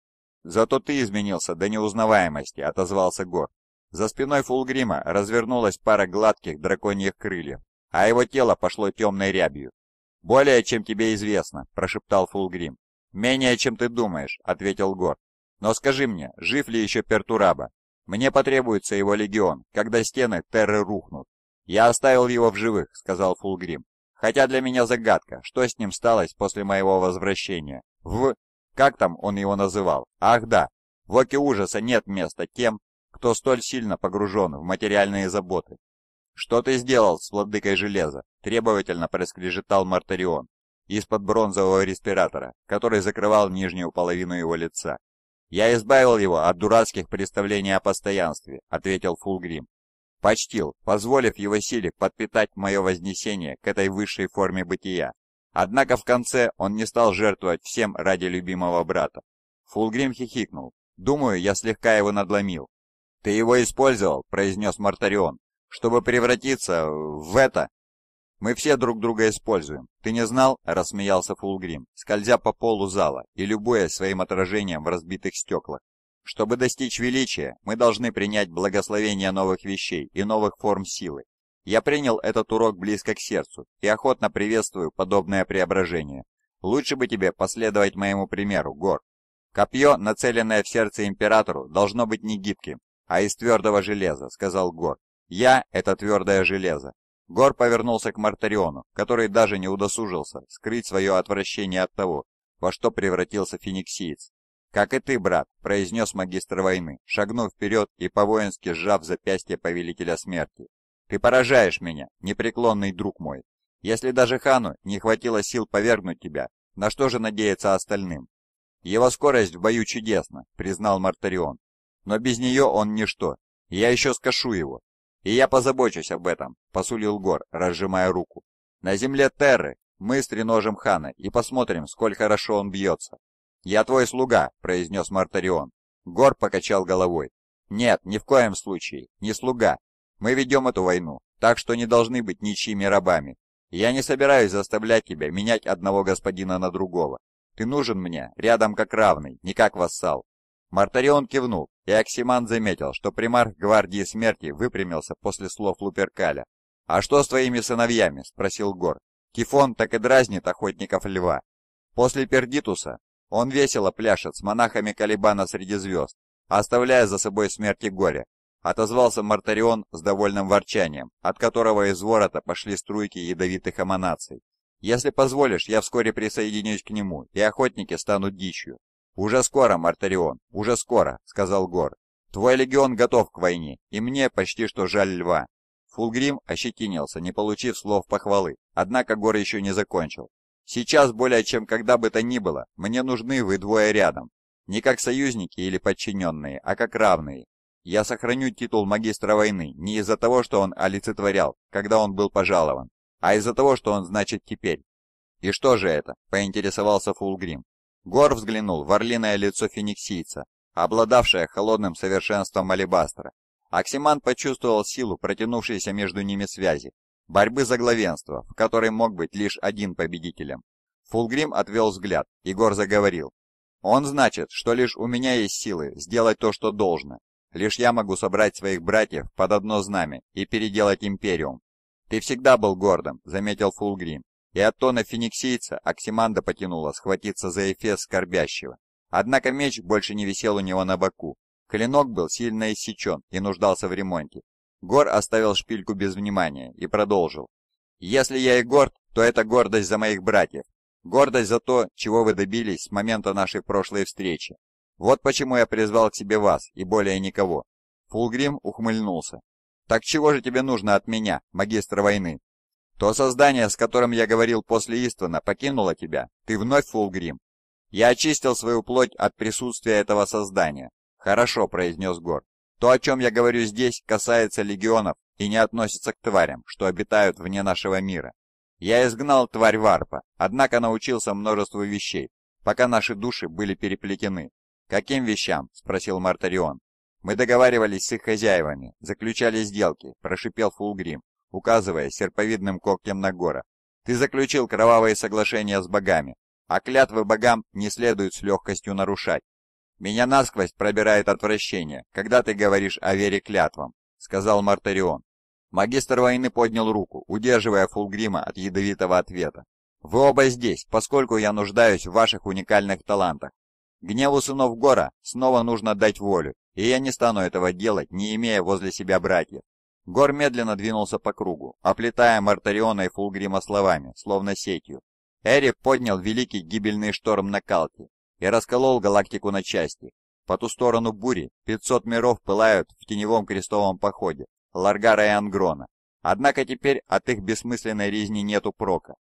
Зато ты изменился до неузнаваемости, отозвался Гор. За спиной Фулгрима развернулась пара гладких драконьих крыльев, а его тело пошло темной рябью. «Более, чем тебе известно», — прошептал Фулгрим. «Менее, чем ты думаешь», — ответил Гор. «Но скажи мне, жив ли еще Пертураба? Мне потребуется его легион, когда стены Терры рухнут». «Я оставил его в живых», — сказал Фулгрим. «Хотя для меня загадка, что с ним сталось после моего возвращения. В...» Как там он его называл? Ах да, в оке ужаса нет места тем, кто столь сильно погружен в материальные заботы. «Что ты сделал с владыкой железа?» – требовательно проскрежетал Мартарион из-под бронзового респиратора, который закрывал нижнюю половину его лица. «Я избавил его от дурацких представлений о постоянстве», — ответил Фулгрим. «Почтил, позволив его силе подпитать мое вознесение к этой высшей форме бытия. Однако в конце он не стал жертвовать всем ради любимого брата. Фулгрим хихикнул. «Думаю, я слегка его надломил». «Ты его использовал», — произнес Мартарион, — «чтобы превратиться в это». «Мы все друг друга используем. Ты не знал?» — рассмеялся Фулгрим, скользя по полу зала и любуясь своим отражением в разбитых стеклах. «Чтобы достичь величия, мы должны принять благословение новых вещей и новых форм силы. Я принял этот урок близко к сердцу и охотно приветствую подобное преображение. Лучше бы тебе последовать моему примеру, Гор. Копье, нацеленное в сердце императору, должно быть не гибким, а из твердого железа, сказал Гор. Я — это твердое железо. Гор повернулся к Мартариону, который даже не удосужился скрыть свое отвращение от того, во что превратился фениксиец. «Как и ты, брат», — произнес магистр войны, шагнув вперед и по-воински сжав запястье повелителя смерти. Ты поражаешь меня, непреклонный друг мой. Если даже хану не хватило сил повергнуть тебя, на что же надеяться остальным? Его скорость в бою чудесна, признал Мартарион. Но без нее он ничто. Я еще скашу его. И я позабочусь об этом, посулил Гор, разжимая руку. На земле Терры мы стреножим хана и посмотрим, сколь хорошо он бьется. «Я твой слуга», — произнес Мартарион. Гор покачал головой. «Нет, ни в коем случае, не слуга, мы ведем эту войну, так что не должны быть ничьими рабами. Я не собираюсь заставлять тебя менять одного господина на другого. Ты нужен мне, рядом как равный, не как вассал». Мартарион кивнул, и Оксиман заметил, что примар гвардии смерти выпрямился после слов Луперкаля. «А что с твоими сыновьями?» – спросил Гор. Кифон так и дразнит охотников льва. После Пердитуса он весело пляшет с монахами Калибана среди звезд, оставляя за собой смерти и горе. Отозвался Мартарион с довольным ворчанием, от которого из ворота пошли струйки ядовитых эманаций. «Если позволишь, я вскоре присоединюсь к нему, и охотники станут дичью». «Уже скоро, Мартарион, уже скоро», — сказал Гор. «Твой легион готов к войне, и мне почти что жаль льва». Фулгрим ощетинился, не получив слов похвалы, однако Гор еще не закончил. «Сейчас более чем когда бы то ни было, мне нужны вы двое рядом. Не как союзники или подчиненные, а как равные. Я сохраню титул магистра войны не из-за того, что он олицетворял, когда он был пожалован, а из-за того, что он значит теперь. «И что же это?» – поинтересовался Фулгрим. Гор взглянул в орлиное лицо фениксийца, обладавшее холодным совершенством алебастра. Оксиман почувствовал силу, протянувшейся между ними связи, борьбы за главенство, в которой мог быть лишь один победителем. Фулгрим отвел взгляд, и Гор заговорил. «Он значит, что лишь у меня есть силы сделать то, что должно, Лишь я могу собрать своих братьев под одно знамя и переделать Империум. Ты всегда был гордым, заметил Фулгрим. И от тона фениксийца Оксиманда потянула схватиться за эфес скорбящего. Однако меч больше не висел у него на боку. Клинок был сильно иссечен и нуждался в ремонте. Гор оставил шпильку без внимания и продолжил. «Если я и горд, то это гордость за моих братьев. Гордость за то, чего вы добились с момента нашей прошлой встречи. Вот почему я призвал к себе вас и более никого. Фулгрим ухмыльнулся. Так чего же тебе нужно от меня, магистр войны? То создание, с которым я говорил после Иствана, покинуло тебя. Ты вновь Фулгрим. Я очистил свою плоть от присутствия этого создания. Хорошо, произнес Гор. То, о чем я говорю здесь, касается легионов и не относится к тварям, что обитают вне нашего мира. Я изгнал тварь Варпа, однако научился множеству вещей, пока наши души были переплетены. «Каким вещам?» – спросил Мартарион. «Мы договаривались с их хозяевами, заключали сделки», – прошипел Фулгрим, указывая серповидным когтем на гора. «Ты заключил кровавые соглашения с богами, а клятвы богам не следует с легкостью нарушать. Меня насквозь пробирает отвращение, когда ты говоришь о вере клятвам», — сказал Мартарион. Магистр войны поднял руку, удерживая Фулгрима от ядовитого ответа. «Вы оба здесь, поскольку я нуждаюсь в ваших уникальных талантах. Гневу сынов Гора снова нужно дать волю, и я не стану этого делать, не имея возле себя братьев. Гор медленно двинулся по кругу, оплетая Мартариона и Фулгрима словами, словно сетью. Эри поднял великий гибельный шторм на Калке и расколол галактику на части. По ту сторону бури 500 миров пылают в теневом крестовом походе Ларгара и Ангрона. Однако теперь от их бессмысленной резни нету прока.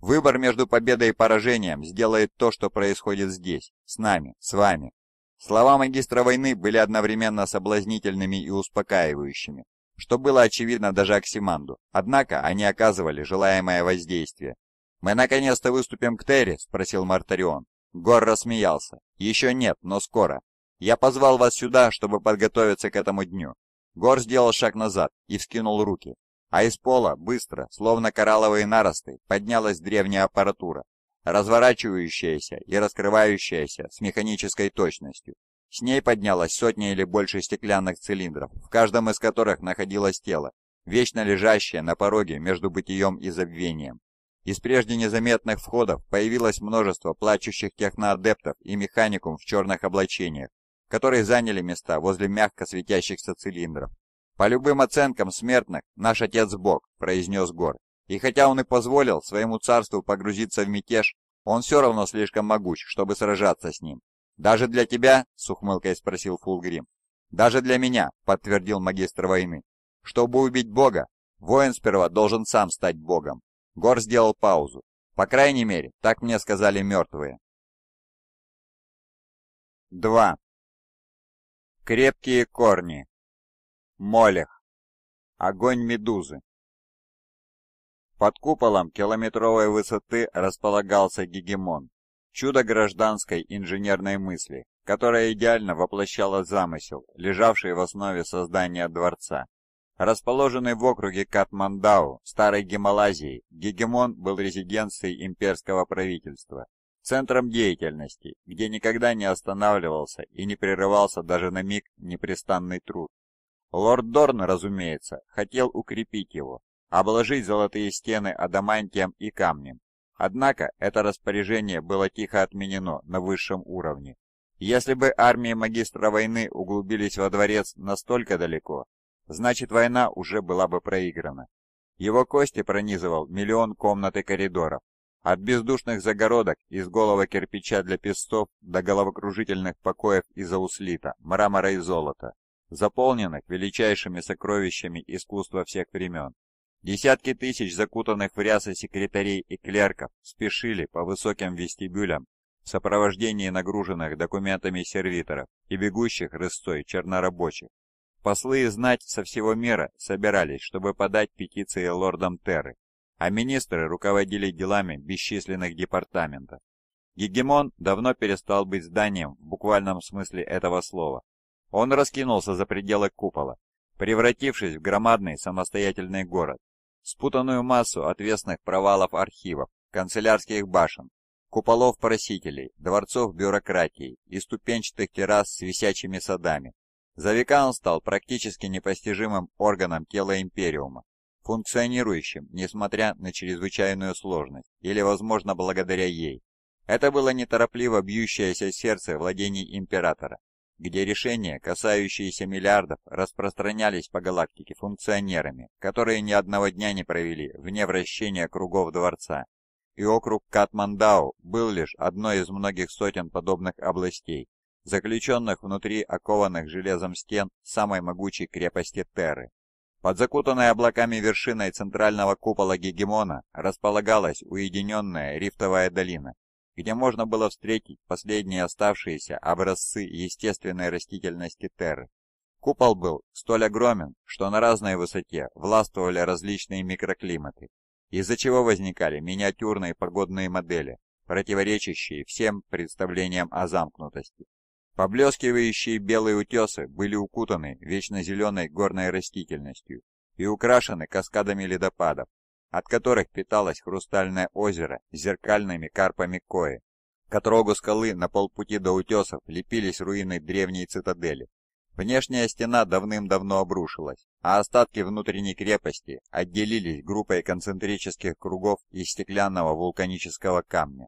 Выбор между победой и поражением сделает то, что происходит здесь, с нами, с вами. Слова магистра войны были одновременно соблазнительными и успокаивающими, что было очевидно даже Оксиманду, однако они оказывали желаемое воздействие. «Мы наконец-то выступим к Терри?» – спросил Мартарион. Гор рассмеялся. «Еще нет, но скоро. Я позвал вас сюда, чтобы подготовиться к этому дню». Гор сделал шаг назад и вскинул руки, а из пола, быстро, словно коралловые наросты, поднялась древняя аппаратура, разворачивающаяся и раскрывающаяся с механической точностью. С ней поднялось сотня или больше стеклянных цилиндров, в каждом из которых находилось тело, вечно лежащее на пороге между бытием и забвением. Из прежде незаметных входов появилось множество плачущих техноадептов и механикум в черных облачениях, которые заняли места возле мягко светящихся цилиндров. «По любым оценкам смертных, наш отец Бог», — произнес Гор. «И хотя он и позволил своему царству погрузиться в мятеж, он все равно слишком могуч, чтобы сражаться с ним». «Даже для тебя?» — с ухмылкой спросил Фулгрим. «Даже для меня», — подтвердил магистр войны. «Чтобы убить Бога, воин сперва должен сам стать Богом». Гор сделал паузу. «По крайней мере, так мне сказали мертвые». 2. Крепкие корни Молех. Огонь медузы. Под куполом километровой высоты располагался гегемон, чудо гражданской инженерной мысли, которая идеально воплощала замысел, лежавший в основе создания дворца. Расположенный в округе Катмандау, Старой Гималазии, Гегемон был резиденцией имперского правительства, центром деятельности, где никогда не останавливался и не прерывался даже на миг непрестанный труд, Лорд Дорн, разумеется, хотел укрепить его, обложить золотые стены адамантием и камнем. Однако это распоряжение было тихо отменено на высшем уровне. Если бы армии магистра войны углубились во дворец настолько далеко, значит война уже была бы проиграна. Его кости пронизывал миллион комнат и коридоров. От бездушных загородок из голого кирпича для песцов до головокружительных покоев из ауслита, мрамора и золота заполненных величайшими сокровищами искусства всех времен. Десятки тысяч закутанных в рясы секретарей и клерков спешили по высоким вестибюлям в сопровождении нагруженных документами сервиторов и бегущих рысцой чернорабочих. Послы и знать со всего мира собирались, чтобы подать петиции лордам Терры, а министры руководили делами бесчисленных департаментов. Гегемон давно перестал быть зданием в буквальном смысле этого слова, он раскинулся за пределы купола, превратившись в громадный самостоятельный город, спутанную массу отвесных провалов архивов, канцелярских башен, куполов-просителей, дворцов бюрократии и ступенчатых террас с висячими садами. За века он стал практически непостижимым органом тела Империума, функционирующим, несмотря на чрезвычайную сложность, или, возможно, благодаря ей. Это было неторопливо бьющееся сердце владений Императора, где решения, касающиеся миллиардов, распространялись по галактике функционерами, которые ни одного дня не провели вне вращения кругов Дворца. И округ Катмандау был лишь одной из многих сотен подобных областей, заключенных внутри окованных железом стен самой могучей крепости Терры. Под закутанной облаками вершиной центрального купола Гегемона располагалась уединенная рифтовая долина, где можно было встретить последние оставшиеся образцы естественной растительности Терры. Купол был столь огромен, что на разной высоте властвовали различные микроклиматы, из-за чего возникали миниатюрные погодные модели, противоречащие всем представлениям о замкнутости. Поблескивающие белые утесы были укутаны вечно зеленой горной растительностью и украшены каскадами ледопадов, от которых питалось хрустальное озеро с зеркальными карпами Кои. К отрогу скалы на полпути до утесов лепились руины древней цитадели. Внешняя стена давным-давно обрушилась, а остатки внутренней крепости отделились группой концентрических кругов из стеклянного вулканического камня.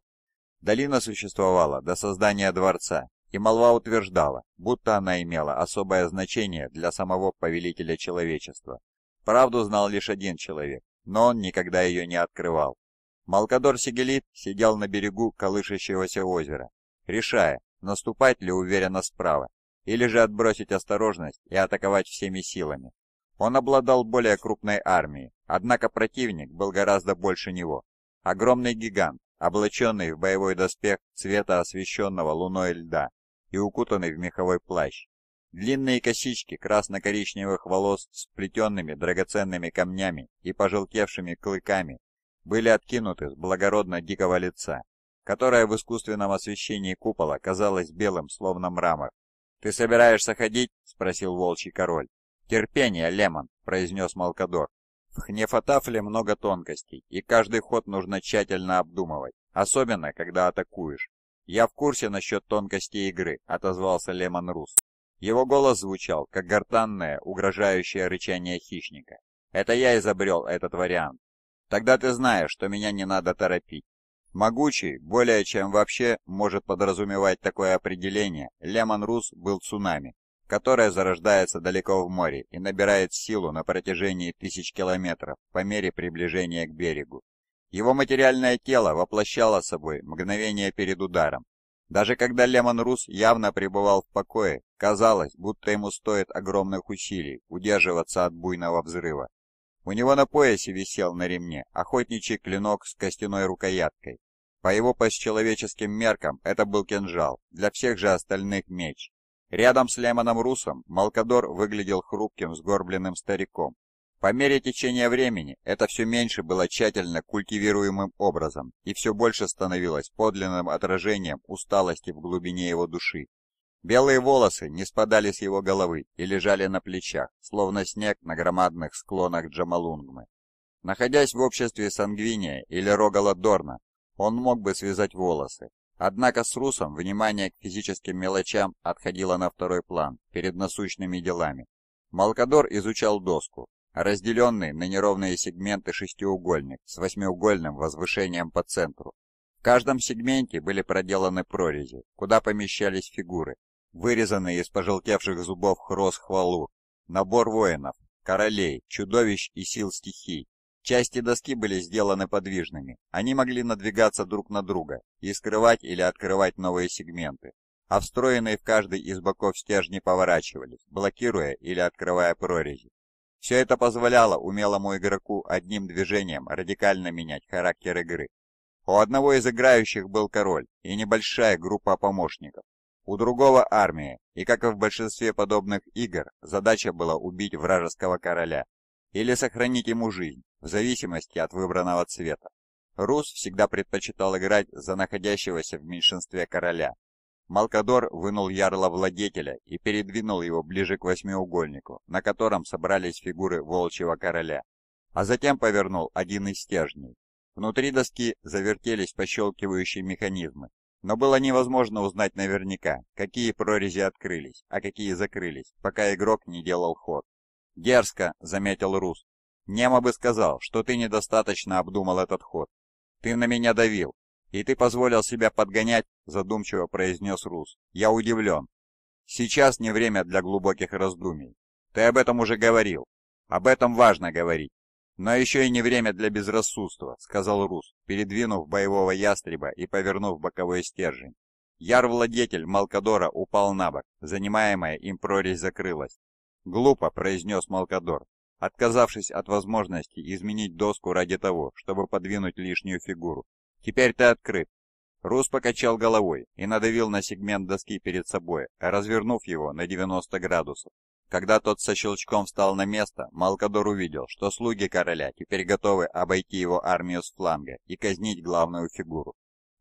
Долина существовала до создания дворца, и молва утверждала, будто она имела особое значение для самого повелителя человечества. Правду знал лишь один человек, но он никогда ее не открывал. Малкадор Сигелит сидел на берегу колышащегося озера, решая, наступать ли уверенно справа, или же отбросить осторожность и атаковать всеми силами. Он обладал более крупной армией, однако противник был гораздо больше него. Огромный гигант, облаченный в боевой доспех цвета освещенного луной льда и укутанный в меховой плащ. Длинные косички красно-коричневых волос с плетенными драгоценными камнями и пожелтевшими клыками были откинуты с благородно дикого лица, которое в искусственном освещении купола казалось белым, словно мрамор. «Ты собираешься ходить?» — спросил волчий король. «Терпение, Лемон», — произнес Малкадор. В хнефотафле много тонкостей, и каждый ход нужно тщательно обдумывать, особенно когда атакуешь. «Я в курсе насчет тонкостей игры», — отозвался Лемон Рус. Его голос звучал, как гортанное, угрожающее рычание хищника. «Это я изобрел этот вариант. Тогда ты знаешь, что меня не надо торопить». Могучий, более чем вообще, может подразумевать такое определение, Лемон Рус был цунами, которое зарождается далеко в море и набирает силу на протяжении тысяч километров по мере приближения к берегу. Его материальное тело воплощало собой мгновение перед ударом, даже когда Лемон Рус явно пребывал в покое, казалось, будто ему стоит огромных усилий удерживаться от буйного взрыва. У него на поясе висел на ремне охотничий клинок с костяной рукояткой. По его постчеловеческим меркам это был кинжал, для всех же остальных меч. Рядом с Лемоном Русом Малкадор выглядел хрупким сгорбленным стариком, по мере течения времени это все меньше было тщательно культивируемым образом и все больше становилось подлинным отражением усталости в глубине его души. Белые волосы не спадали с его головы и лежали на плечах, словно снег на громадных склонах Джамалунгмы. Находясь в обществе Сангвиния или Рогаладорна, он мог бы связать волосы. Однако с Русом внимание к физическим мелочам отходило на второй план, перед насущными делами. Малкадор изучал доску, разделенный на неровные сегменты шестиугольник с восьмиугольным возвышением по центру. В каждом сегменте были проделаны прорези, куда помещались фигуры, вырезанные из пожелтевших зубов хрос-хвалур, набор воинов, королей, чудовищ и сил стихий. Части доски были сделаны подвижными, они могли надвигаться друг на друга и скрывать или открывать новые сегменты, а встроенные в каждый из боков стержни поворачивались, блокируя или открывая прорези. Все это позволяло умелому игроку одним движением радикально менять характер игры. У одного из играющих был король и небольшая группа помощников, у другого армия, и как и в большинстве подобных игр, задача была убить вражеского короля или сохранить ему жизнь, в зависимости от выбранного цвета. Рус всегда предпочитал играть за находящегося в меньшинстве короля, Малкадор вынул ярло владетеля и передвинул его ближе к восьмиугольнику, на котором собрались фигуры волчьего короля, а затем повернул один из стержней. Внутри доски завертелись пощелкивающие механизмы, но было невозможно узнать наверняка, какие прорези открылись, а какие закрылись, пока игрок не делал ход. «Дерзко», — заметил Рус. «Немо бы сказал, что ты недостаточно обдумал этот ход. Ты на меня давил, «И ты позволил себя подгонять?» – задумчиво произнес Рус. «Я удивлен. Сейчас не время для глубоких раздумий. Ты об этом уже говорил. Об этом важно говорить. Но еще и не время для безрассудства», – сказал Рус, передвинув боевого ястреба и повернув боковой стержень. Яр-владетель Малкадора упал на бок, занимаемая им прорезь закрылась. «Глупо», – произнес Малкадор, отказавшись от возможности изменить доску ради того, чтобы подвинуть лишнюю фигуру. Теперь ты открыт. Рус покачал головой и надавил на сегмент доски перед собой, развернув его на 90 градусов. Когда тот со щелчком встал на место, Малкадор увидел, что слуги короля теперь готовы обойти его армию с фланга и казнить главную фигуру.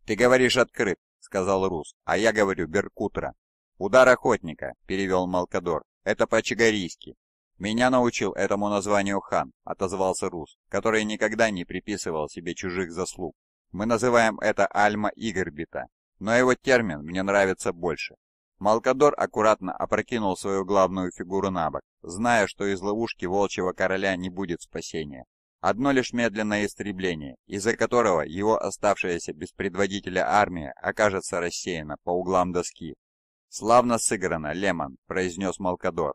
«Ты говоришь открыт», — сказал Рус, — «а я говорю Беркутра». «Удар охотника», — перевел Малкадор, — «это по-чигарийски». «Меня научил этому названию хан», — отозвался Рус, который никогда не приписывал себе чужих заслуг. Мы называем это альма Игорбита, но его термин мне нравится больше. Малкадор аккуратно опрокинул свою главную фигуру на бок, зная, что из ловушки волчьего короля не будет спасения. Одно лишь медленное истребление, из-за которого его оставшаяся без предводителя армия окажется рассеяна по углам доски. «Славно сыграно, Лемон», — произнес Малкадор.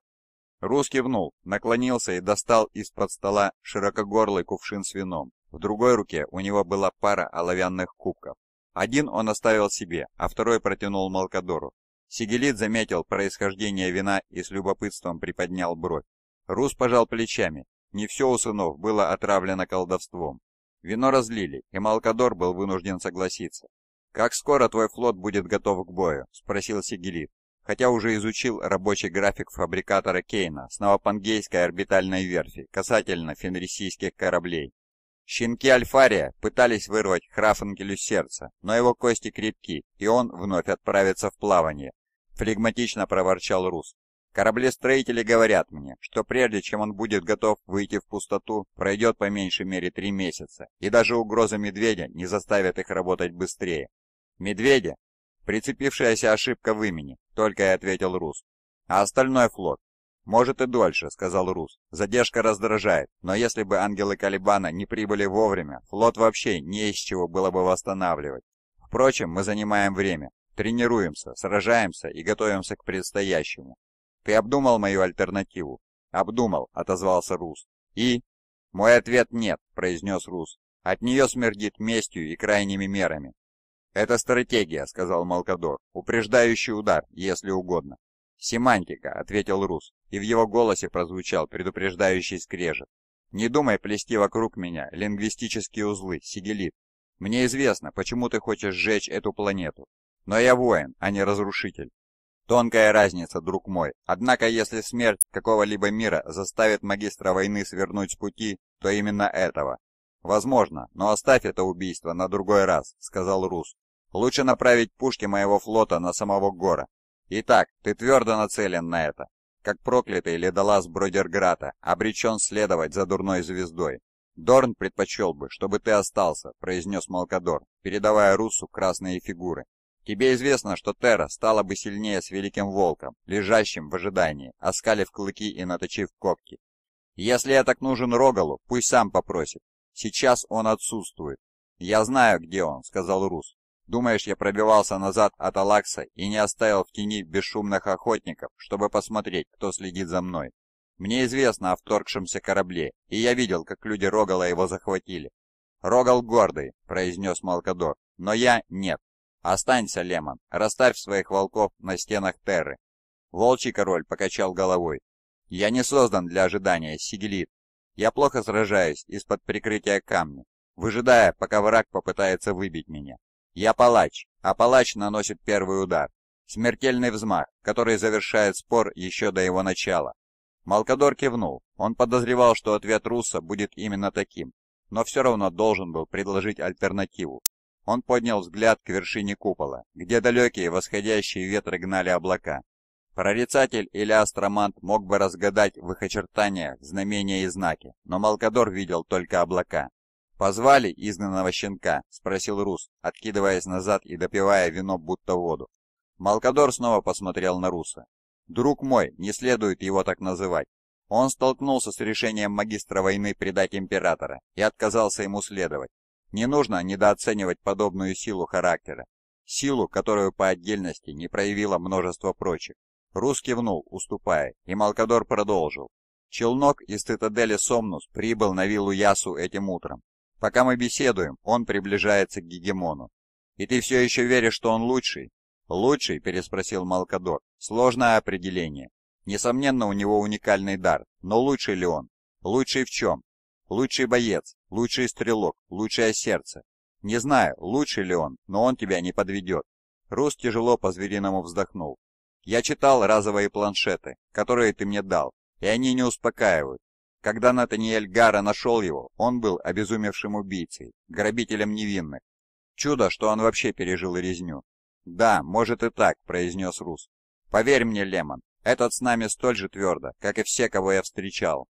Рус кивнул, наклонился и достал из-под стола широкогорлый кувшин с вином, в другой руке у него была пара оловянных кубков. Один он оставил себе, а второй протянул Малкадору. Сигелит заметил происхождение вина и с любопытством приподнял бровь. Рус пожал плечами. Не все у сынов было отравлено колдовством. Вино разлили, и Малкадор был вынужден согласиться. «Как скоро твой флот будет готов к бою?» – спросил Сигелит, хотя уже изучил рабочий график фабрикатора Кейна с Новопангейской орбитальной верфи касательно фенрисийских кораблей. Щенки Альфария пытались вырвать Храфангелю сердце, но его кости крепки, и он вновь отправится в плавание. Флегматично проворчал Рус. Кораблестроители говорят мне, что прежде чем он будет готов выйти в пустоту, пройдет по меньшей мере три месяца, и даже угроза медведя не заставит их работать быстрее. Медведя? Прицепившаяся ошибка в имени, только и ответил Рус. А остальной флот? «Может и дольше», — сказал Рус. «Задержка раздражает, но если бы ангелы Калибана не прибыли вовремя, флот вообще не из чего было бы восстанавливать. Впрочем, мы занимаем время, тренируемся, сражаемся и готовимся к предстоящему. Ты обдумал мою альтернативу?» «Обдумал», — отозвался Рус. «И?» «Мой ответ нет», — произнес Рус. «От нее смердит местью и крайними мерами». «Это стратегия», — сказал Малкадор. «Упреждающий удар, если угодно». «Семантика», — ответил Рус и в его голосе прозвучал предупреждающий скрежет. «Не думай плести вокруг меня лингвистические узлы, Сигелит. Мне известно, почему ты хочешь сжечь эту планету. Но я воин, а не разрушитель. Тонкая разница, друг мой. Однако, если смерть какого-либо мира заставит магистра войны свернуть с пути, то именно этого. Возможно, но оставь это убийство на другой раз, сказал Рус. Лучше направить пушки моего флота на самого Гора. Итак, ты твердо нацелен на это как проклятый ледолаз Бродерграта, обречен следовать за дурной звездой. «Дорн предпочел бы, чтобы ты остался», — произнес Малкадор, передавая Русу красные фигуры. «Тебе известно, что Терра стала бы сильнее с Великим Волком, лежащим в ожидании, оскалив клыки и наточив копки. Если я так нужен Рогалу, пусть сам попросит. Сейчас он отсутствует». «Я знаю, где он», — сказал Рус. Думаешь, я пробивался назад от Алакса и не оставил в тени бесшумных охотников, чтобы посмотреть, кто следит за мной? Мне известно о вторгшемся корабле, и я видел, как люди Рогала его захватили. «Рогал гордый», — произнес Малкадор, — «но я нет. Останься, Лемон, расставь своих волков на стенах Терры». Волчий король покачал головой. «Я не создан для ожидания, Сигелит. Я плохо сражаюсь из-под прикрытия камня, выжидая, пока враг попытается выбить меня. Я палач, а палач наносит первый удар. Смертельный взмах, который завершает спор еще до его начала. Малкадор кивнул. Он подозревал, что ответ Русса будет именно таким, но все равно должен был предложить альтернативу. Он поднял взгляд к вершине купола, где далекие восходящие ветры гнали облака. Прорицатель или астромант мог бы разгадать в их очертаниях знамения и знаки, но Малкадор видел только облака. «Позвали изгнанного щенка?» — спросил Рус, откидываясь назад и допивая вино будто воду. Малкадор снова посмотрел на Руса. «Друг мой, не следует его так называть. Он столкнулся с решением магистра войны предать императора и отказался ему следовать. Не нужно недооценивать подобную силу характера. Силу, которую по отдельности не проявило множество прочих. Рус кивнул, уступая, и Малкадор продолжил. Челнок из цитадели Сомнус прибыл на виллу Ясу этим утром. Пока мы беседуем, он приближается к гегемону. И ты все еще веришь, что он лучший? Лучший, переспросил Малкадор. Сложное определение. Несомненно, у него уникальный дар, но лучший ли он? Лучший в чем? Лучший боец, лучший стрелок, лучшее сердце. Не знаю, лучший ли он, но он тебя не подведет. Рус тяжело по-звериному вздохнул. Я читал разовые планшеты, которые ты мне дал, и они не успокаивают. Когда Натаниэль Гара нашел его, он был обезумевшим убийцей, грабителем невинных. Чудо, что он вообще пережил резню. «Да, может и так», — произнес Рус. «Поверь мне, Лемон, этот с нами столь же твердо, как и все, кого я встречал».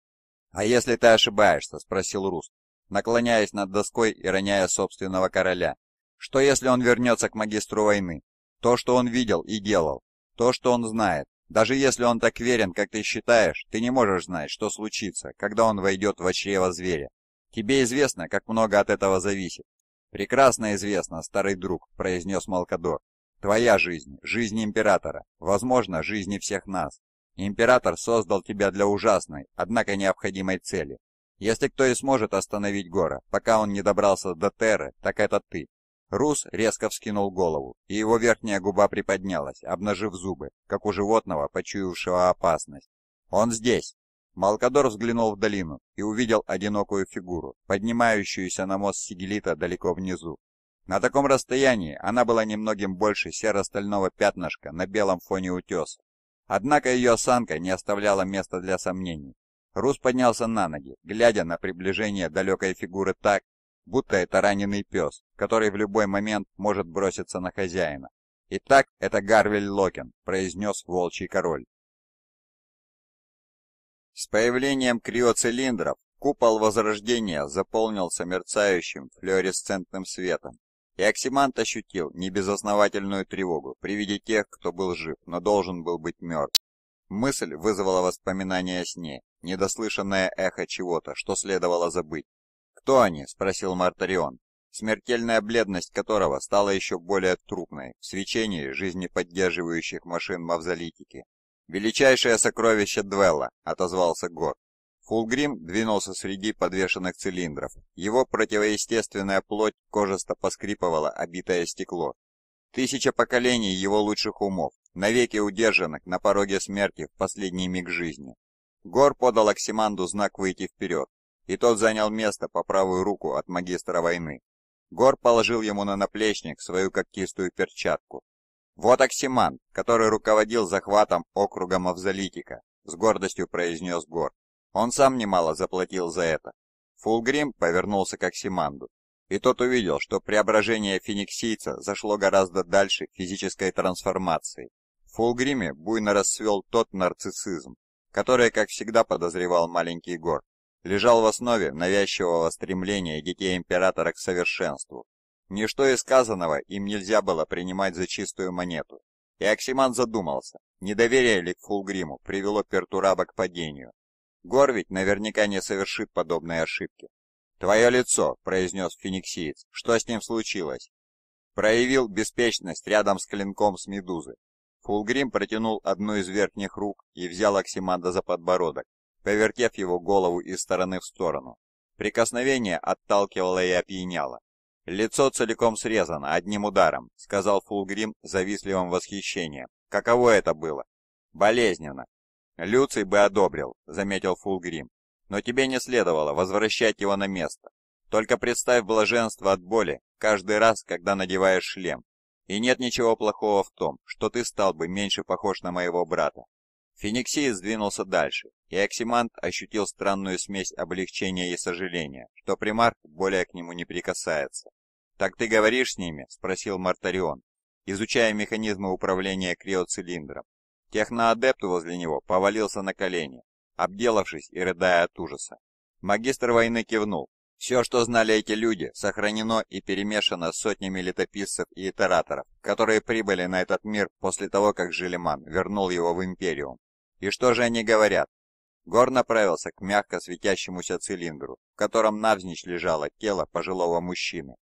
«А если ты ошибаешься?» — спросил Рус, наклоняясь над доской и роняя собственного короля. «Что если он вернется к магистру войны? То, что он видел и делал, то, что он знает, даже если он так верен, как ты считаешь, ты не можешь знать, что случится, когда он войдет в чрево зверя. Тебе известно, как много от этого зависит. Прекрасно известно, старый друг, произнес Малкадор. Твоя жизнь, жизнь императора, возможно, жизни всех нас. Император создал тебя для ужасной, однако необходимой цели. Если кто и сможет остановить Гора, пока он не добрался до Терры, так это ты. Рус резко вскинул голову, и его верхняя губа приподнялась, обнажив зубы, как у животного, почуявшего опасность. «Он здесь!» Малкадор взглянул в долину и увидел одинокую фигуру, поднимающуюся на мост Сигелита далеко внизу. На таком расстоянии она была немногим больше серо-стального пятнышка на белом фоне утеса. Однако ее осанка не оставляла места для сомнений. Рус поднялся на ноги, глядя на приближение далекой фигуры так, будто это раненый пес, который в любой момент может броситься на хозяина. «Итак, это Гарвель Локин», — произнес волчий король. С появлением криоцилиндров купол Возрождения заполнился мерцающим флуоресцентным светом, и Оксимант ощутил небезосновательную тревогу при виде тех, кто был жив, но должен был быть мертв. Мысль вызвала воспоминания о сне, недослышанное эхо чего-то, что следовало забыть. «Кто они?» — спросил Мартарион, смертельная бледность которого стала еще более трупной в свечении жизнеподдерживающих машин Мавзолитики. «Величайшее сокровище Двелла», — отозвался Гор. Фулгрим двинулся среди подвешенных цилиндров. Его противоестественная плоть кожисто поскрипывала обитое стекло. Тысяча поколений его лучших умов, навеки удержанных на пороге смерти в последний миг жизни. Гор подал Оксиманду знак выйти вперед, и тот занял место по правую руку от магистра войны. Гор положил ему на наплечник свою когтистую перчатку. «Вот Оксиман, который руководил захватом округа Мавзолитика», — с гордостью произнес Гор. «Он сам немало заплатил за это». Фулгрим повернулся к аксиманду, и тот увидел, что преображение фениксийца зашло гораздо дальше физической трансформации. В Фулгриме буйно расцвел тот нарциссизм, который, как всегда, подозревал маленький Гор лежал в основе навязчивого стремления детей императора к совершенству. Ничто из сказанного им нельзя было принимать за чистую монету. И Оксиман задумался, недоверие ли к Фулгриму привело Пертураба к падению. Гор ведь наверняка не совершит подобной ошибки. «Твое лицо», — произнес фениксиец, — «что с ним случилось?» Проявил беспечность рядом с клинком с медузы. Фулгрим протянул одну из верхних рук и взял Оксиманда за подбородок повертев его голову из стороны в сторону. Прикосновение отталкивало и опьяняло. «Лицо целиком срезано, одним ударом», — сказал Фулгрим завистливым восхищением. «Каково это было?» «Болезненно». «Люций бы одобрил», — заметил Фулгрим. «Но тебе не следовало возвращать его на место. Только представь блаженство от боли каждый раз, когда надеваешь шлем. И нет ничего плохого в том, что ты стал бы меньше похож на моего брата, Фениксий сдвинулся дальше, и Оксимант ощутил странную смесь облегчения и сожаления, что примарк более к нему не прикасается. «Так ты говоришь с ними?» – спросил Мартарион, изучая механизмы управления криоцилиндром. Техноадепт возле него повалился на колени, обделавшись и рыдая от ужаса. Магистр войны кивнул, все, что знали эти люди, сохранено и перемешано сотнями летописцев и итераторов, которые прибыли на этот мир после того, как Желеман вернул его в Империум. И что же они говорят? Гор направился к мягко светящемуся цилиндру, в котором навзничь лежало тело пожилого мужчины.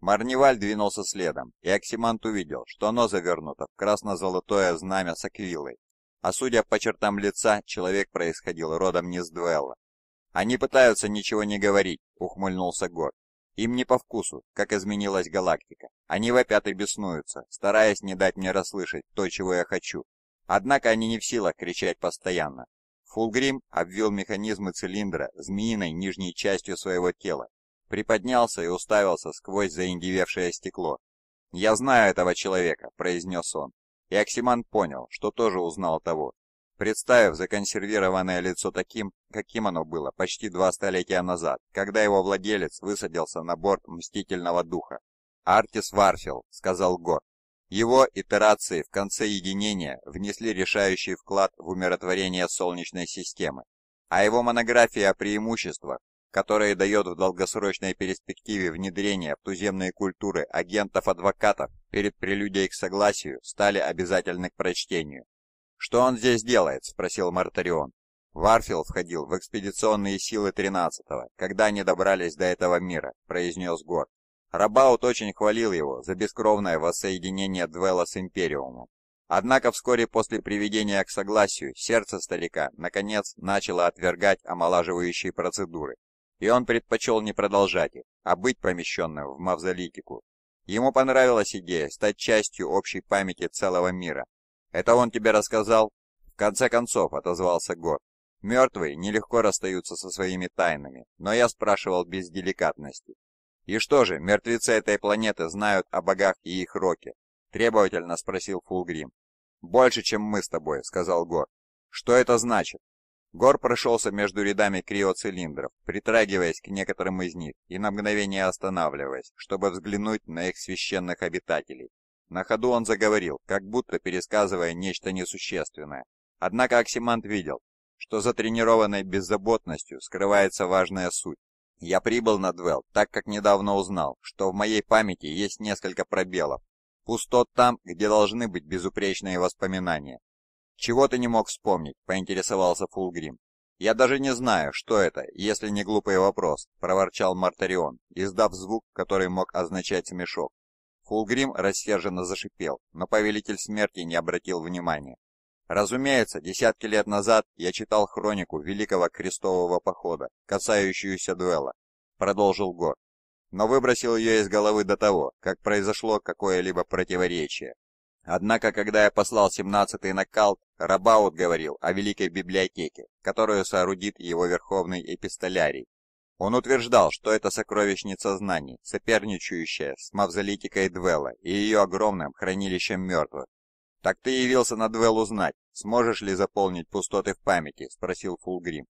Марневаль двинулся следом, и Оксимант увидел, что оно завернуто в красно-золотое знамя с аквилой. А судя по чертам лица, человек происходил родом не с Дуэлла, «Они пытаются ничего не говорить», — ухмыльнулся Гор. «Им не по вкусу, как изменилась галактика. Они вопят и беснуются, стараясь не дать мне расслышать то, чего я хочу. Однако они не в силах кричать постоянно». Фулгрим обвел механизмы цилиндра змеиной нижней частью своего тела, приподнялся и уставился сквозь заиндевевшее стекло. «Я знаю этого человека», — произнес он. И Оксиман понял, что тоже узнал того, Представив законсервированное лицо таким, каким оно было почти два столетия назад, когда его владелец высадился на борт Мстительного Духа. «Артис Варфил», — сказал Гор. Его итерации в конце единения внесли решающий вклад в умиротворение Солнечной системы, а его монография о преимуществах, которые дает в долгосрочной перспективе внедрение в туземные культуры агентов-адвокатов перед прелюдией к согласию, стали обязательны к прочтению. «Что он здесь делает?» — спросил Мартарион. «Варфил входил в экспедиционные силы 13-го, когда они добрались до этого мира», — произнес Гор. Рабаут очень хвалил его за бескровное воссоединение Двелла с Империумом. Однако вскоре после приведения к согласию сердце старика, наконец, начало отвергать омолаживающие процедуры, и он предпочел не продолжать их, а быть помещенным в мавзолитику. Ему понравилась идея стать частью общей памяти целого мира, «Это он тебе рассказал?» В конце концов отозвался Гор. «Мертвые нелегко расстаются со своими тайнами, но я спрашивал без деликатности. «И что же, мертвецы этой планеты знают о богах и их роке?» — требовательно спросил Фулгрим. «Больше, чем мы с тобой», — сказал Гор. «Что это значит?» Гор прошелся между рядами криоцилиндров, притрагиваясь к некоторым из них и на мгновение останавливаясь, чтобы взглянуть на их священных обитателей. На ходу он заговорил, как будто пересказывая нечто несущественное. Однако Оксимант видел, что за тренированной беззаботностью скрывается важная суть. Я прибыл на Двел, так как недавно узнал, что в моей памяти есть несколько пробелов. Пустот там, где должны быть безупречные воспоминания. «Чего ты не мог вспомнить?» – поинтересовался Фулгрим. «Я даже не знаю, что это, если не глупый вопрос», – проворчал Мартарион, издав звук, который мог означать смешок. Кулгрим рассерженно зашипел, но повелитель смерти не обратил внимания. Разумеется, десятки лет назад я читал хронику Великого Крестового Похода, касающуюся дуэла, продолжил Гор, но выбросил ее из головы до того, как произошло какое-либо противоречие. Однако, когда я послал 17-й накал, Рабаут говорил о Великой Библиотеке, которую соорудит его Верховный Эпистолярий, он утверждал, что это сокровищница знаний, соперничающая с мавзолитикой Двелла и ее огромным хранилищем мертвых. «Так ты явился на Двеллу знать, сможешь ли заполнить пустоты в памяти?» – спросил Фулгрим.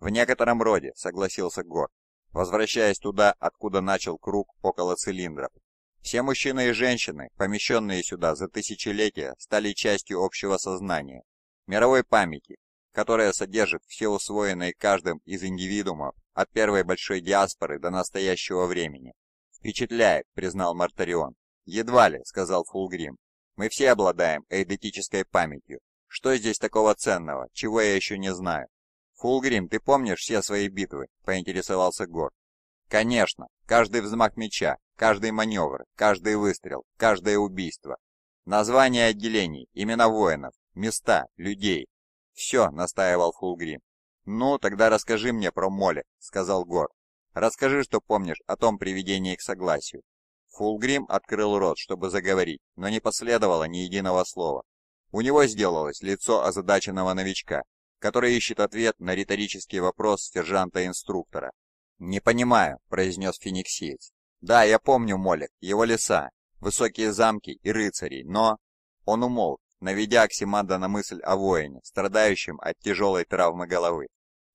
«В некотором роде», – согласился Гор, возвращаясь туда, откуда начал круг около цилиндров. Все мужчины и женщины, помещенные сюда за тысячелетия, стали частью общего сознания, мировой памяти, которая содержит все усвоенные каждым из индивидуумов от первой большой диаспоры до настоящего времени. «Впечатляет», — признал Мартарион. «Едва ли», — сказал Фулгрим. «Мы все обладаем эйдетической памятью. Что здесь такого ценного, чего я еще не знаю?» «Фулгрим, ты помнишь все свои битвы?» — поинтересовался Гор. «Конечно. Каждый взмах меча, каждый маневр, каждый выстрел, каждое убийство. Названия отделений, имена воинов, места, людей, «Все», — настаивал Фулгрим. «Ну, тогда расскажи мне про Моле», — сказал Гор. «Расскажи, что помнишь о том приведении к согласию». Фулгрим открыл рот, чтобы заговорить, но не последовало ни единого слова. У него сделалось лицо озадаченного новичка, который ищет ответ на риторический вопрос сержанта-инструктора. «Не понимаю», — произнес фениксиец. «Да, я помню Молек, его леса, высокие замки и рыцарей, но...» Он умолк, наведя Оксиманда на мысль о воине, страдающем от тяжелой травмы головы.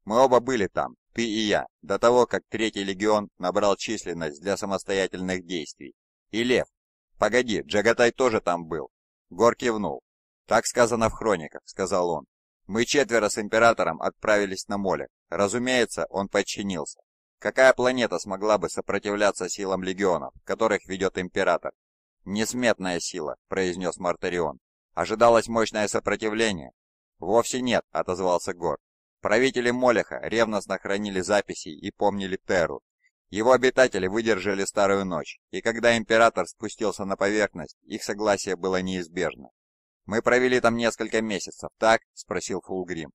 «Мы оба были там, ты и я, до того, как Третий Легион набрал численность для самостоятельных действий. И Лев. Погоди, Джагатай тоже там был». Гор кивнул. «Так сказано в хрониках», — сказал он. «Мы четверо с Императором отправились на Моле. Разумеется, он подчинился. Какая планета смогла бы сопротивляться силам легионов, которых ведет Император?» «Несметная сила», — произнес Мартарион. Ожидалось мощное сопротивление. Вовсе нет, отозвался Гор. Правители Молеха ревностно хранили записи и помнили Теру. Его обитатели выдержали старую ночь, и когда император спустился на поверхность, их согласие было неизбежно. «Мы провели там несколько месяцев, так?» — спросил Фулгрим.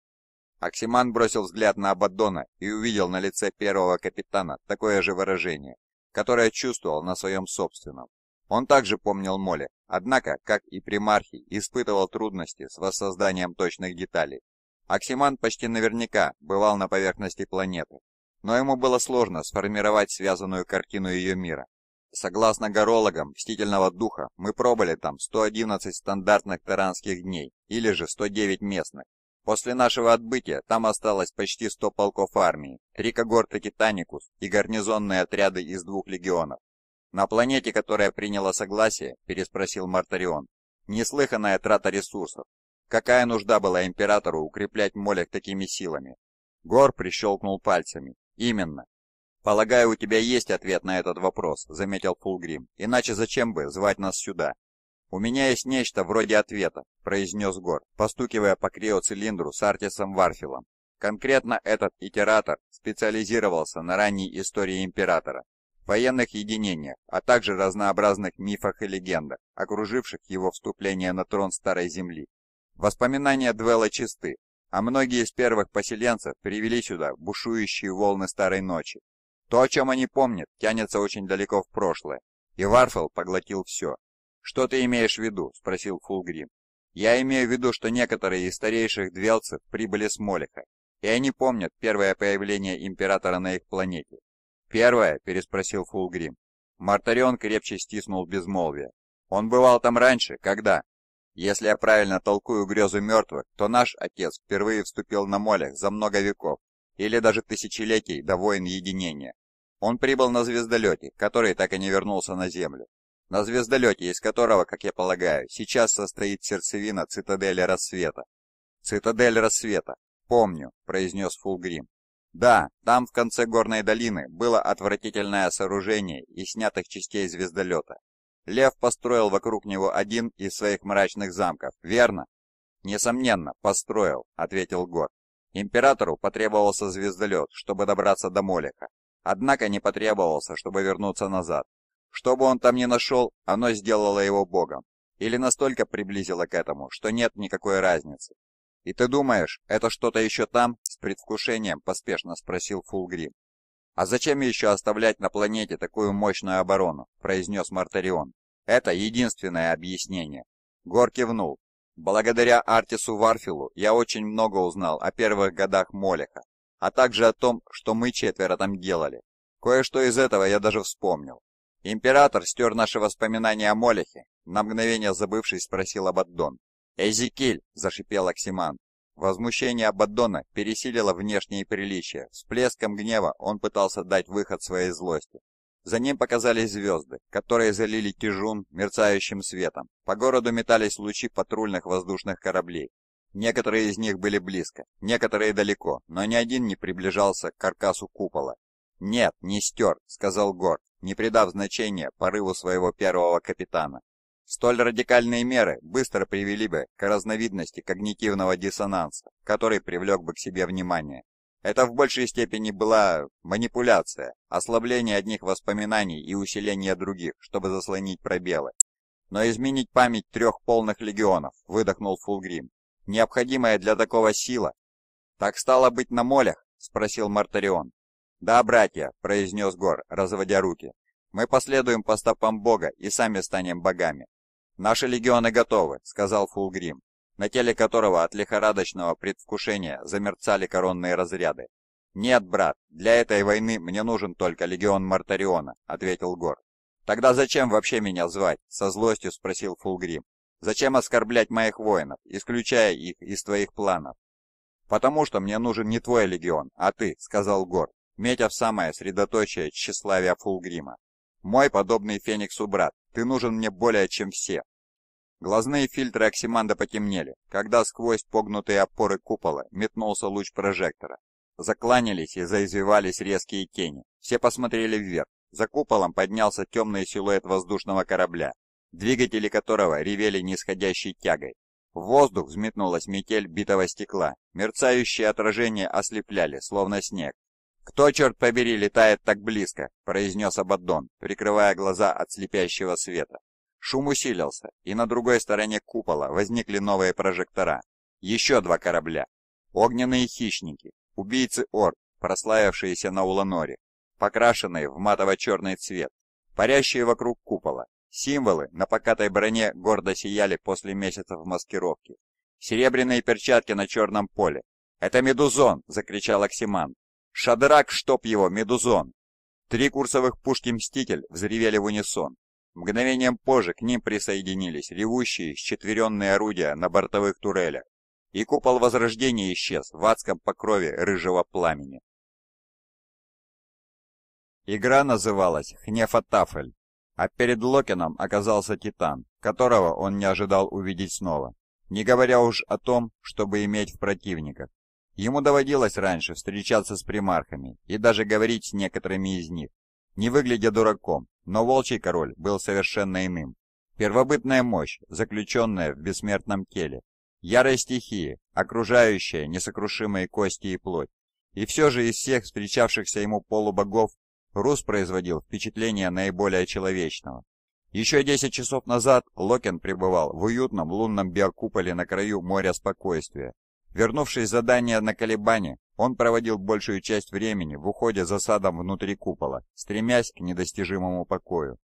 Оксиман бросил взгляд на Абаддона и увидел на лице первого капитана такое же выражение, которое чувствовал на своем собственном. Он также помнил Моли, однако, как и примархий, испытывал трудности с воссозданием точных деталей. Оксиман почти наверняка бывал на поверхности планеты, но ему было сложно сформировать связанную картину ее мира. Согласно горологам Мстительного Духа, мы пробыли там 111 стандартных таранских дней, или же 109 местных. После нашего отбытия там осталось почти 100 полков армии, три когорты Титаникус и гарнизонные отряды из двух легионов. «На планете, которая приняла согласие?» – переспросил Мартарион. «Неслыханная трата ресурсов. Какая нужда была Императору укреплять Молек такими силами?» Гор прищелкнул пальцами. «Именно. «Полагаю, у тебя есть ответ на этот вопрос», — заметил Фулгрим. «Иначе зачем бы звать нас сюда?» «У меня есть нечто вроде ответа», — произнес Гор, постукивая по криоцилиндру с Артисом Варфилом. Конкретно этот итератор специализировался на ранней истории Императора военных единениях, а также разнообразных мифах и легендах, окруживших его вступление на трон Старой Земли. Воспоминания Двелла чисты, а многие из первых поселенцев привели сюда бушующие волны Старой Ночи. То, о чем они помнят, тянется очень далеко в прошлое, и Варфел поглотил все. «Что ты имеешь в виду?» – спросил Фулгрим. «Я имею в виду, что некоторые из старейших двелцев прибыли с Молиха, и они помнят первое появление Императора на их планете. «Первое?» — переспросил Фулгрим. Мартарион крепче стиснул безмолвие. «Он бывал там раньше? Когда?» «Если я правильно толкую грезу мертвых, то наш отец впервые вступил на молях за много веков, или даже тысячелетий до войн единения. Он прибыл на звездолете, который так и не вернулся на Землю. На звездолете, из которого, как я полагаю, сейчас состоит сердцевина цитадели рассвета. «Цитадель рассвета. Помню», — произнес Фулгрим. Да, там в конце горной долины было отвратительное сооружение из снятых частей звездолета. Лев построил вокруг него один из своих мрачных замков, верно? Несомненно, построил, ответил Гор. Императору потребовался звездолет, чтобы добраться до Молика. Однако не потребовался, чтобы вернуться назад. Что бы он там ни нашел, оно сделало его богом. Или настолько приблизило к этому, что нет никакой разницы. И ты думаешь, это что-то еще там? С предвкушением поспешно спросил Фулгрим. «А зачем еще оставлять на планете такую мощную оборону?» – произнес Мартарион. «Это единственное объяснение». Гор кивнул. «Благодаря Артису Варфилу я очень много узнал о первых годах Молеха, а также о том, что мы четверо там делали. Кое-что из этого я даже вспомнил. Император стер наши воспоминания о Молехе, на мгновение забывшись спросил Абаддон. «Эзекиль!» – зашипел Оксиман. Возмущение Абаддона пересилило внешние приличия. Всплеском гнева он пытался дать выход своей злости. За ним показались звезды, которые залили Тижун мерцающим светом. По городу метались лучи патрульных воздушных кораблей. Некоторые из них были близко, некоторые далеко, но ни один не приближался к каркасу купола. «Нет, не стер», — сказал Гор, не придав значения порыву своего первого капитана. Столь радикальные меры быстро привели бы к разновидности когнитивного диссонанса, который привлек бы к себе внимание. Это в большей степени была манипуляция, ослабление одних воспоминаний и усиление других, чтобы заслонить пробелы. Но изменить память трех полных легионов, выдохнул Фулгрим. Необходимая для такого сила. Так стало быть на молях? Спросил Мартарион. Да, братья, произнес Гор, разводя руки. Мы последуем по стопам Бога и сами станем богами. «Наши легионы готовы», — сказал Фулгрим, на теле которого от лихорадочного предвкушения замерцали коронные разряды. «Нет, брат, для этой войны мне нужен только легион Мартариона», — ответил Гор. «Тогда зачем вообще меня звать?» — со злостью спросил Фулгрим. «Зачем оскорблять моих воинов, исключая их из твоих планов?» «Потому что мне нужен не твой легион, а ты», — сказал Гор, метя в самое средоточие тщеславия Фулгрима. «Мой подобный Фениксу брат, ты нужен мне более, чем все. Глазные фильтры Оксиманда потемнели, когда сквозь погнутые опоры купола метнулся луч прожектора. Закланялись и заизвивались резкие тени. Все посмотрели вверх. За куполом поднялся темный силуэт воздушного корабля, двигатели которого ревели нисходящей тягой. В воздух взметнулась метель битого стекла, мерцающие отражения ослепляли, словно снег, «Кто, черт побери, летает так близко?» — произнес Абаддон, прикрывая глаза от слепящего света. Шум усилился, и на другой стороне купола возникли новые прожектора. Еще два корабля. Огненные хищники, убийцы Орд, прославившиеся на Уланоре, покрашенные в матово-черный цвет, парящие вокруг купола. Символы на покатой броне гордо сияли после месяцев маскировки. Серебряные перчатки на черном поле. «Это Медузон!» — закричал Оксиман, «Шадрак, чтоб его, медузон!» Три курсовых пушки «Мститель» взревели в унисон. Мгновением позже к ним присоединились ревущие счетверенные орудия на бортовых турелях, и купол Возрождения исчез в адском покрове рыжего пламени. Игра называлась «Хнефатафель», а перед Локином оказался Титан, которого он не ожидал увидеть снова, не говоря уж о том, чтобы иметь в противниках. Ему доводилось раньше встречаться с примархами и даже говорить с некоторыми из них, не выглядя дураком, но волчий король был совершенно иным. Первобытная мощь, заключенная в бессмертном теле, ярой стихии, окружающая несокрушимые кости и плоть. И все же из всех встречавшихся ему полубогов Рус производил впечатление наиболее человечного. Еще 10 часов назад Локен пребывал в уютном лунном биокуполе на краю моря спокойствия, Вернувшись задание на колебане, он проводил большую часть времени в уходе за садом внутри купола, стремясь к недостижимому покою.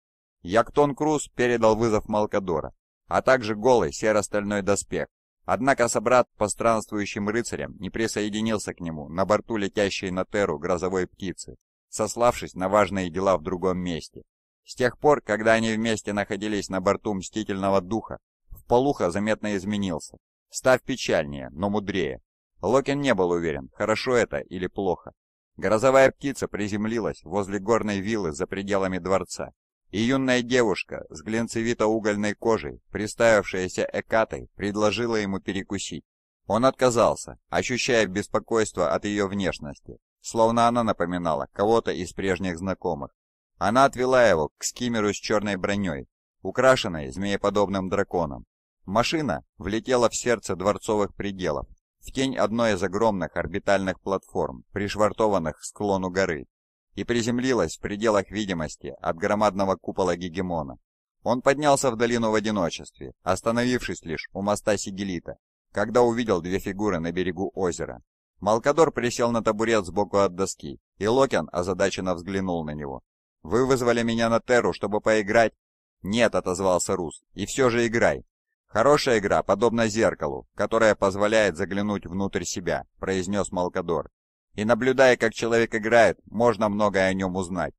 Яктон Круз передал вызов Малкадора, а также голый серо-стальной доспех. Однако собрат по странствующим рыцарям не присоединился к нему на борту летящей на теру грозовой птицы, сославшись на важные дела в другом месте. С тех пор, когда они вместе находились на борту Мстительного Духа, Вполуха заметно изменился. Ставь печальнее, но мудрее. Локин не был уверен, хорошо это или плохо. Грозовая птица приземлилась возле горной виллы за пределами дворца, и юная девушка с глянцевито-угольной кожей, приставившаяся Экатой, предложила ему перекусить. Он отказался, ощущая беспокойство от ее внешности, словно она напоминала кого-то из прежних знакомых. Она отвела его к скимеру с черной броней, украшенной змееподобным драконом, Машина влетела в сердце дворцовых пределов, в тень одной из огромных орбитальных платформ, пришвартованных к склону горы, и приземлилась в пределах видимости от громадного купола Гегемона. Он поднялся в долину в одиночестве, остановившись лишь у моста Сигелита, когда увидел две фигуры на берегу озера. Малкадор присел на табурет сбоку от доски, и Локин озадаченно взглянул на него. «Вы вызвали меня на Терру, чтобы поиграть?» «Нет», — отозвался Рус, — «и все же играй. «Хорошая игра, подобно зеркалу, которая позволяет заглянуть внутрь себя», — произнес Малкадор. «И наблюдая, как человек играет, можно многое о нем узнать».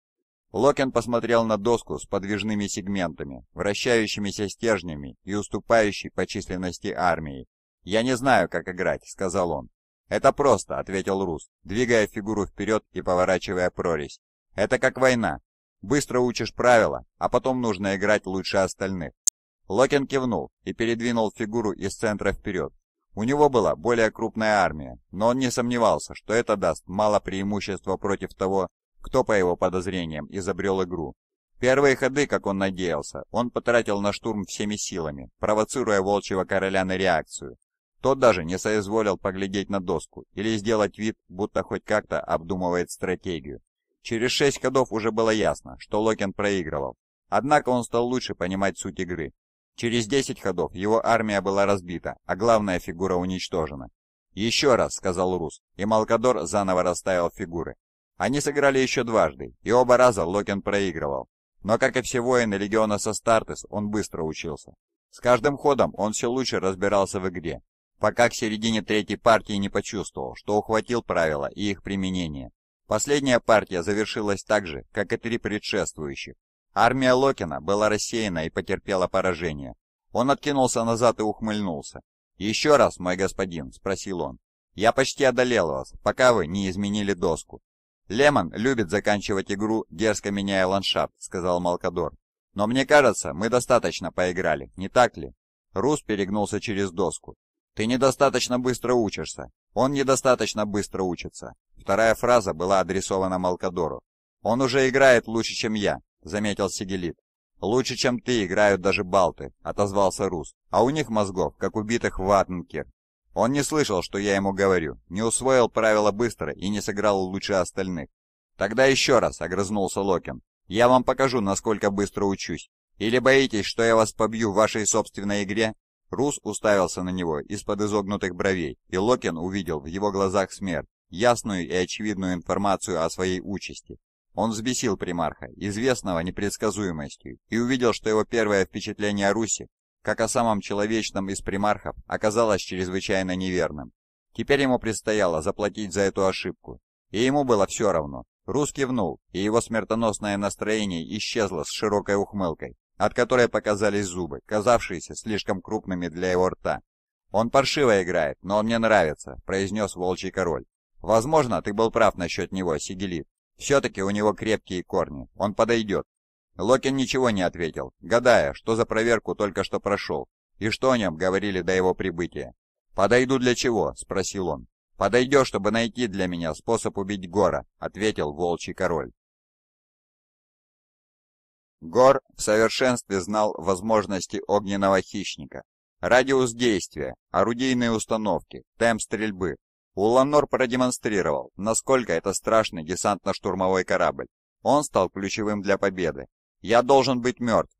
Локен посмотрел на доску с подвижными сегментами, вращающимися стержнями и уступающей по численности армии. «Я не знаю, как играть», — сказал он. «Это просто», — ответил Рус, двигая фигуру вперед и поворачивая прорезь. «Это как война. Быстро учишь правила, а потом нужно играть лучше остальных». Локин кивнул и передвинул фигуру из центра вперед. У него была более крупная армия, но он не сомневался, что это даст мало преимущества против того, кто, по его подозрениям, изобрел игру. Первые ходы, как он надеялся, он потратил на штурм всеми силами, провоцируя волчьего короля на реакцию. Тот даже не соизволил поглядеть на доску или сделать вид, будто хоть как-то обдумывает стратегию. Через шесть ходов уже было ясно, что Локин проигрывал. Однако он стал лучше понимать суть игры Через 10 ходов его армия была разбита, а главная фигура уничтожена. «Еще раз», — сказал Рус, и Малкадор заново расставил фигуры. Они сыграли еще дважды, и оба раза Локен проигрывал. Но, как и все воины Легиона Састартес, он быстро учился. С каждым ходом он все лучше разбирался в игре, пока к середине третьей партии не почувствовал, что ухватил правила и их применение. Последняя партия завершилась так же, как и три предшествующих, Армия Локина была рассеяна и потерпела поражение. Он откинулся назад и ухмыльнулся. «Еще раз, мой господин», — спросил он. «Я почти одолел вас, пока вы не изменили доску». «Лемон любит заканчивать игру, дерзко меняя ландшафт», — сказал Малкадор. «Но мне кажется, мы достаточно поиграли, не так ли?» Рус перегнулся через доску. «Ты недостаточно быстро учишься. Он недостаточно быстро учится». Вторая фраза была адресована Малкадору. «Он уже играет лучше, чем я. — заметил Сигелит. «Лучше, чем ты, играют даже балты», — отозвался Рус. «А у них мозгов, как убитых в Атенкер». Он не слышал, что я ему говорю, не усвоил правила быстро и не сыграл лучше остальных. «Тогда еще раз», — огрызнулся Локин. «Я вам покажу, насколько быстро учусь. Или боитесь, что я вас побью в вашей собственной игре?» Рус уставился на него из-под изогнутых бровей, и Локин увидел в его глазах смерть, ясную и очевидную информацию о своей участи. Он взбесил примарха, известного непредсказуемостью, и увидел, что его первое впечатление о Руси, как о самом человечном из примархов, оказалось чрезвычайно неверным. Теперь ему предстояло заплатить за эту ошибку, и ему было все равно. Рус кивнул, и его смертоносное настроение исчезло с широкой ухмылкой, от которой показались зубы, казавшиеся слишком крупными для его рта. «Он паршиво играет, но он мне нравится», — произнес волчий король. «Возможно, ты был прав насчет него, Сигелит, все-таки у него крепкие корни. Он подойдет. Локин ничего не ответил, гадая, что за проверку только что прошел, и что о нем говорили до его прибытия. «Подойду для чего?» — спросил он. «Подойдешь, чтобы найти для меня способ убить Гора», — ответил волчий король. Гор в совершенстве знал возможности огненного хищника. Радиус действия, орудийные установки, темп стрельбы, Уланор продемонстрировал, насколько это страшный десантно-штурмовой корабль. Он стал ключевым для победы. «Я должен быть мертв!»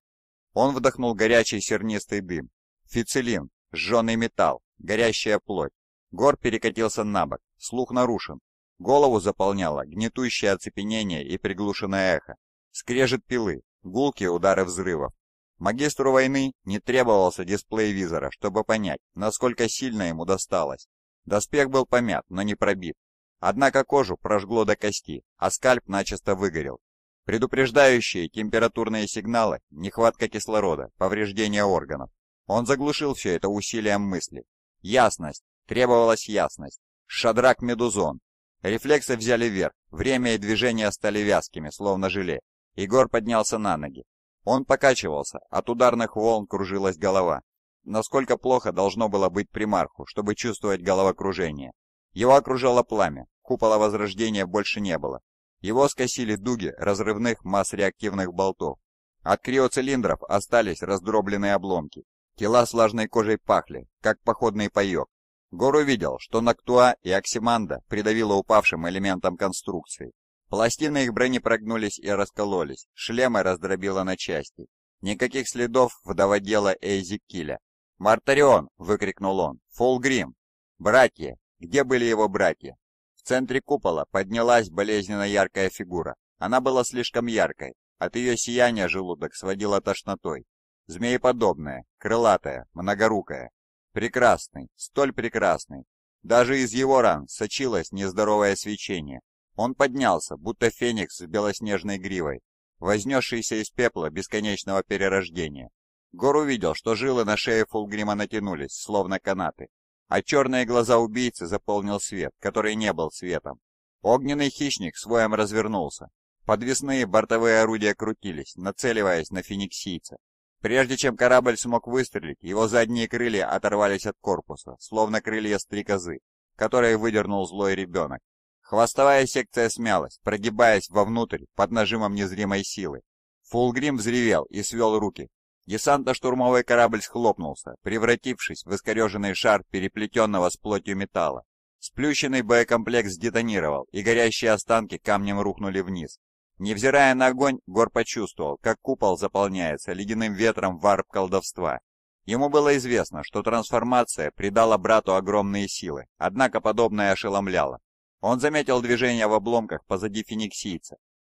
Он вдохнул горячий сернистый дым. Фицелин, сжженный металл, горящая плоть. Гор перекатился на бок, слух нарушен. Голову заполняло гнетущее оцепенение и приглушенное эхо. Скрежет пилы, гулкие удары взрывов. Магистру войны не требовался дисплей визора, чтобы понять, насколько сильно ему досталось. Доспех был помят, но не пробит. Однако кожу прожгло до кости, а скальп начисто выгорел. Предупреждающие температурные сигналы, нехватка кислорода, повреждение органов. Он заглушил все это усилием мысли. Ясность. Требовалась ясность. Шадрак Медузон. Рефлексы взяли верх, время и движения стали вязкими, словно желе. Егор поднялся на ноги. Он покачивался, от ударных волн кружилась голова насколько плохо должно было быть примарху, чтобы чувствовать головокружение. Его окружало пламя, купола возрождения больше не было. Его скосили дуги разрывных масс реактивных болтов. От криоцилиндров остались раздробленные обломки. Тела слажной кожей пахли, как походный паёк. Гор увидел, что Нактуа и Оксиманда придавило упавшим элементам конструкции. Пластины их брони прогнулись и раскололись, шлемы раздробило на части. Никаких следов вдоводела Эйзи Киля. «Мартарион!» — выкрикнул он. «Фулгрим!» «Братья!» Где были его братья? В центре купола поднялась болезненно яркая фигура. Она была слишком яркой. От ее сияния желудок сводила тошнотой. Змееподобная, крылатая, многорукая. Прекрасный, столь прекрасный. Даже из его ран сочилось нездоровое свечение. Он поднялся, будто феникс с белоснежной гривой, вознесшийся из пепла бесконечного перерождения. Гор увидел, что жилы на шее Фулгрима натянулись, словно канаты, а черные глаза убийцы заполнил свет, который не был светом. Огненный хищник своем развернулся. Подвесные бортовые орудия крутились, нацеливаясь на фениксийца. Прежде чем корабль смог выстрелить, его задние крылья оторвались от корпуса, словно крылья стрекозы, которые выдернул злой ребенок. Хвостовая секция смялась, прогибаясь вовнутрь под нажимом незримой силы. Фулгрим взревел и свел руки, Десантно-штурмовой корабль схлопнулся, превратившись в искореженный шар переплетенного с плотью металла. Сплющенный боекомплект детонировал, и горящие останки камнем рухнули вниз. Невзирая на огонь, Гор почувствовал, как купол заполняется ледяным ветром варп-колдовства. Ему было известно, что трансформация придала брату огромные силы, однако подобное ошеломляло. Он заметил движение в обломках позади фениксийца.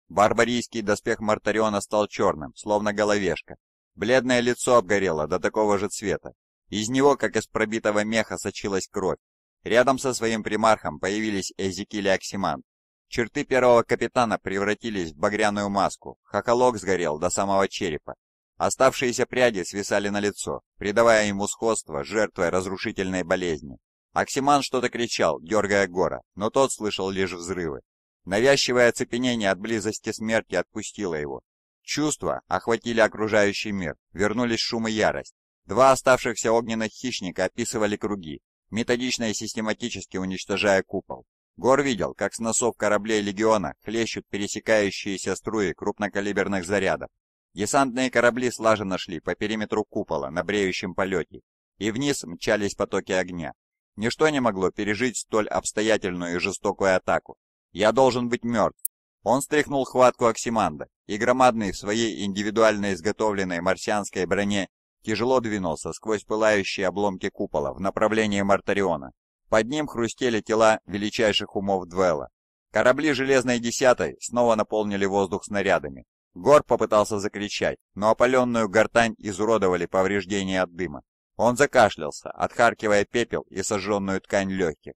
Барбарийский доспех Мартариона стал черным, словно головешка, Бледное лицо обгорело до такого же цвета. Из него, как из пробитого меха, сочилась кровь. Рядом со своим примархом появились Эзекиль и Оксиман. Черты первого капитана превратились в багряную маску, хохолок сгорел до самого черепа. Оставшиеся пряди свисали на лицо, придавая ему сходство с жертвой разрушительной болезни. Оксиман что-то кричал, дергая Гора, но тот слышал лишь взрывы. Навязчивое оцепенение от близости смерти отпустило его, Чувства охватили окружающий мир, вернулись шум и ярость. Два оставшихся огненных хищника описывали круги, методично и систематически уничтожая купол. Гор видел, как с носов кораблей «Легиона» хлещут пересекающиеся струи крупнокалиберных зарядов. Десантные корабли слаженно шли по периметру купола на бреющем полете, и вниз мчались потоки огня. Ничто не могло пережить столь обстоятельную и жестокую атаку. «Я должен быть мертв», он стряхнул хватку Оксиманда, и громадный в своей индивидуально изготовленной марсианской броне тяжело двинулся сквозь пылающие обломки купола в направлении Мартариона. Под ним хрустели тела величайших умов Двелла. Корабли «Железной десятой» снова наполнили воздух снарядами. Гор попытался закричать, но опаленную гортань изуродовали повреждения от дыма. Он закашлялся, отхаркивая пепел и сожженную ткань легких.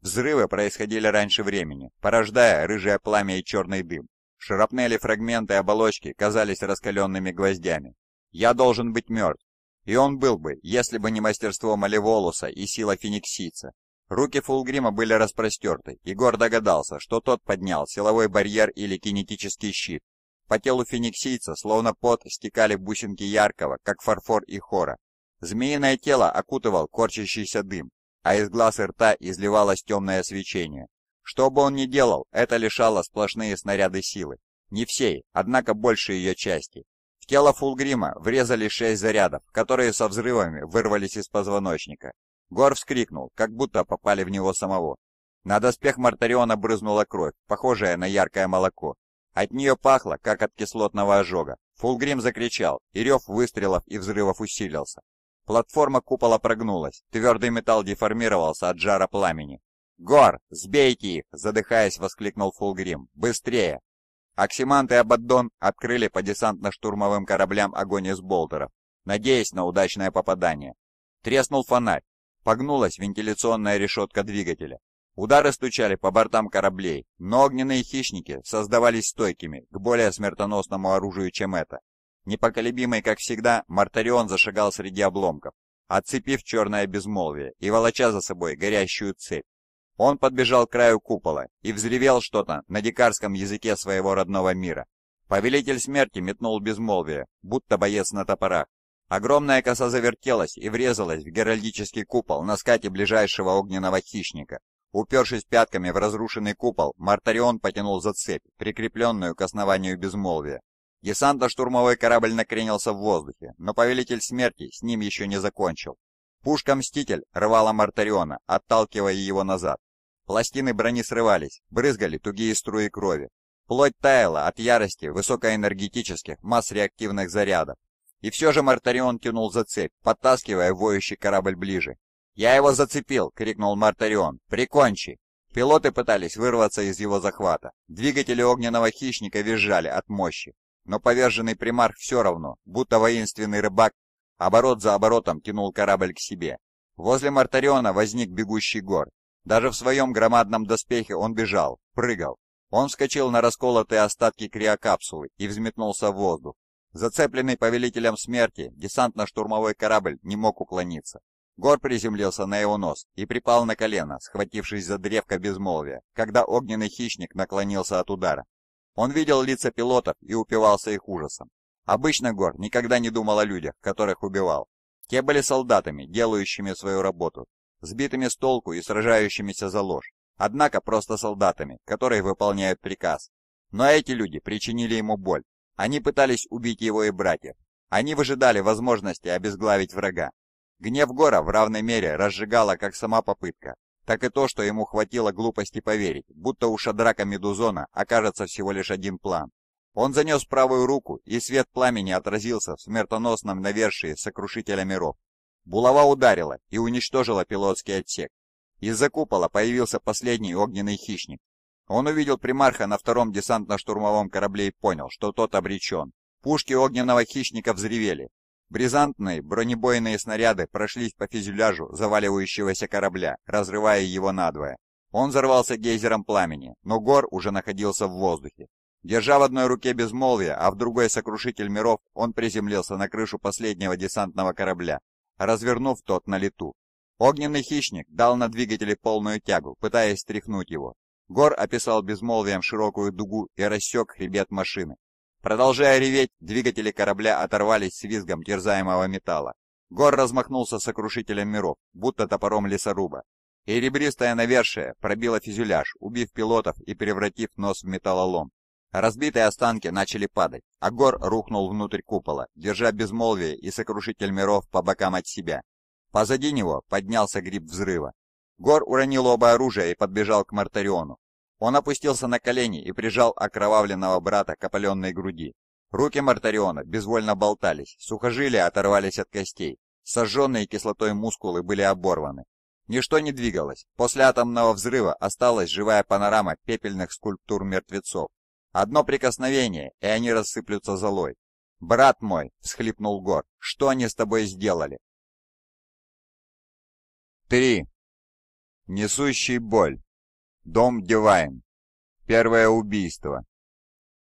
Взрывы происходили раньше времени, порождая рыжее пламя и черный дым. Шрапнели фрагменты оболочки казались раскаленными гвоздями. «Я должен быть мертв». И он был бы, если бы не мастерство Малеволуса и сила Фениксица. Руки Фулгрима были распростерты, Егор догадался, что тот поднял силовой барьер или кинетический щит. По телу фениксийца, словно пот, стекали бусинки яркого, как фарфор и хора. Змеиное тело окутывал корчащийся дым, а из глаз и рта изливалось темное свечение. Что бы он ни делал, это лишало сплошные снаряды силы. Не всей, однако больше ее части. В тело Фулгрима врезали шесть зарядов, которые со взрывами вырвались из позвоночника. Гор вскрикнул, как будто попали в него самого. На доспех Мартариона брызнула кровь, похожая на яркое молоко. От нее пахло, как от кислотного ожога. Фулгрим закричал, и рев выстрелов и взрывов усилился. Платформа купола прогнулась, твердый металл деформировался от жара пламени. «Гор, сбейте их!» — задыхаясь, воскликнул Фулгрим. «Быстрее!» Оксимант и Абаддон открыли по десантно-штурмовым кораблям огонь из болтеров, надеясь на удачное попадание. Треснул фонарь. Погнулась вентиляционная решетка двигателя. Удары стучали по бортам кораблей, но огненные хищники создавались стойкими к более смертоносному оружию, чем это. Непоколебимый, как всегда, Мартарион зашагал среди обломков, отцепив черное безмолвие и волоча за собой горящую цепь. Он подбежал к краю купола и взревел что-то на дикарском языке своего родного мира. Повелитель смерти метнул безмолвие, будто боец на топорах. Огромная коса завертелась и врезалась в геральдический купол на скате ближайшего огненного хищника. Упершись пятками в разрушенный купол, Мартарион потянул за цепь, прикрепленную к основанию безмолвия. Десантно-штурмовой корабль накренился в воздухе, но Повелитель Смерти с ним еще не закончил. Пушка «Мститель» рвала Мартариона, отталкивая его назад. Пластины брони срывались, брызгали тугие струи крови. Плоть таяла от ярости высокоэнергетических масс реактивных зарядов. И все же Мартарион тянул за цепь, подтаскивая воющий корабль ближе. «Я его зацепил!» — крикнул Мартарион. «Прикончи!» Пилоты пытались вырваться из его захвата. Двигатели огненного хищника визжали от мощи но поверженный примарх все равно, будто воинственный рыбак, оборот за оборотом кинул корабль к себе. Возле Мартариона возник бегущий гор. Даже в своем громадном доспехе он бежал, прыгал. Он вскочил на расколотые остатки криокапсулы и взметнулся в воздух. Зацепленный повелителем смерти, десантно-штурмовой корабль не мог уклониться. Гор приземлился на его нос и припал на колено, схватившись за древко безмолвия, когда огненный хищник наклонился от удара. Он видел лица пилотов и упивался их ужасом. Обычно Гор никогда не думал о людях, которых убивал. Те были солдатами, делающими свою работу, сбитыми с толку и сражающимися за ложь, однако просто солдатами, которые выполняют приказ. Но эти люди причинили ему боль. Они пытались убить его и братьев. Они выжидали возможности обезглавить врага. Гнев Гора в равной мере разжигала как сама попытка, так и то, что ему хватило глупости поверить, будто у Шадрака Медузона окажется всего лишь один план. Он занес правую руку, и свет пламени отразился в смертоносном навершии сокрушителя миров. Булава ударила и уничтожила пилотский отсек. Из-за купола появился последний огненный хищник. Он увидел примарха на втором десантно-штурмовом корабле и понял, что тот обречен. Пушки огненного хищника взревели, Бризантные бронебойные снаряды прошлись по фюзеляжу заваливающегося корабля, разрывая его надвое. Он взорвался гейзером пламени, но Гор уже находился в воздухе. Держа в одной руке безмолвие, а в другой сокрушитель миров, он приземлился на крышу последнего десантного корабля, развернув тот на лету. Огненный хищник дал на двигателе полную тягу, пытаясь стряхнуть его. Гор описал безмолвием широкую дугу и рассек хребет машины, Продолжая реветь, двигатели корабля оторвались с визгом терзаемого металла. Гор размахнулся сокрушителем миров, будто топором лесоруба. И ребристое навершие пробила фюзеляж, убив пилотов и превратив нос в металлолом. Разбитые останки начали падать, а Гор рухнул внутрь купола, держа безмолвие и сокрушитель миров по бокам от себя. Позади него поднялся гриб взрыва. Гор уронил оба оружия и подбежал к Мартариону. Он опустился на колени и прижал окровавленного брата к опаленной груди. Руки Мартариона безвольно болтались, сухожилия оторвались от костей, сожженные кислотой мускулы были оборваны. Ничто не двигалось. После атомного взрыва осталась живая панорама пепельных скульптур мертвецов. Одно прикосновение, и они рассыплются золой. «Брат мой!» — всхлипнул Гор. «Что они с тобой сделали?» Три. Несущий боль Дом Дивайн. Первое убийство.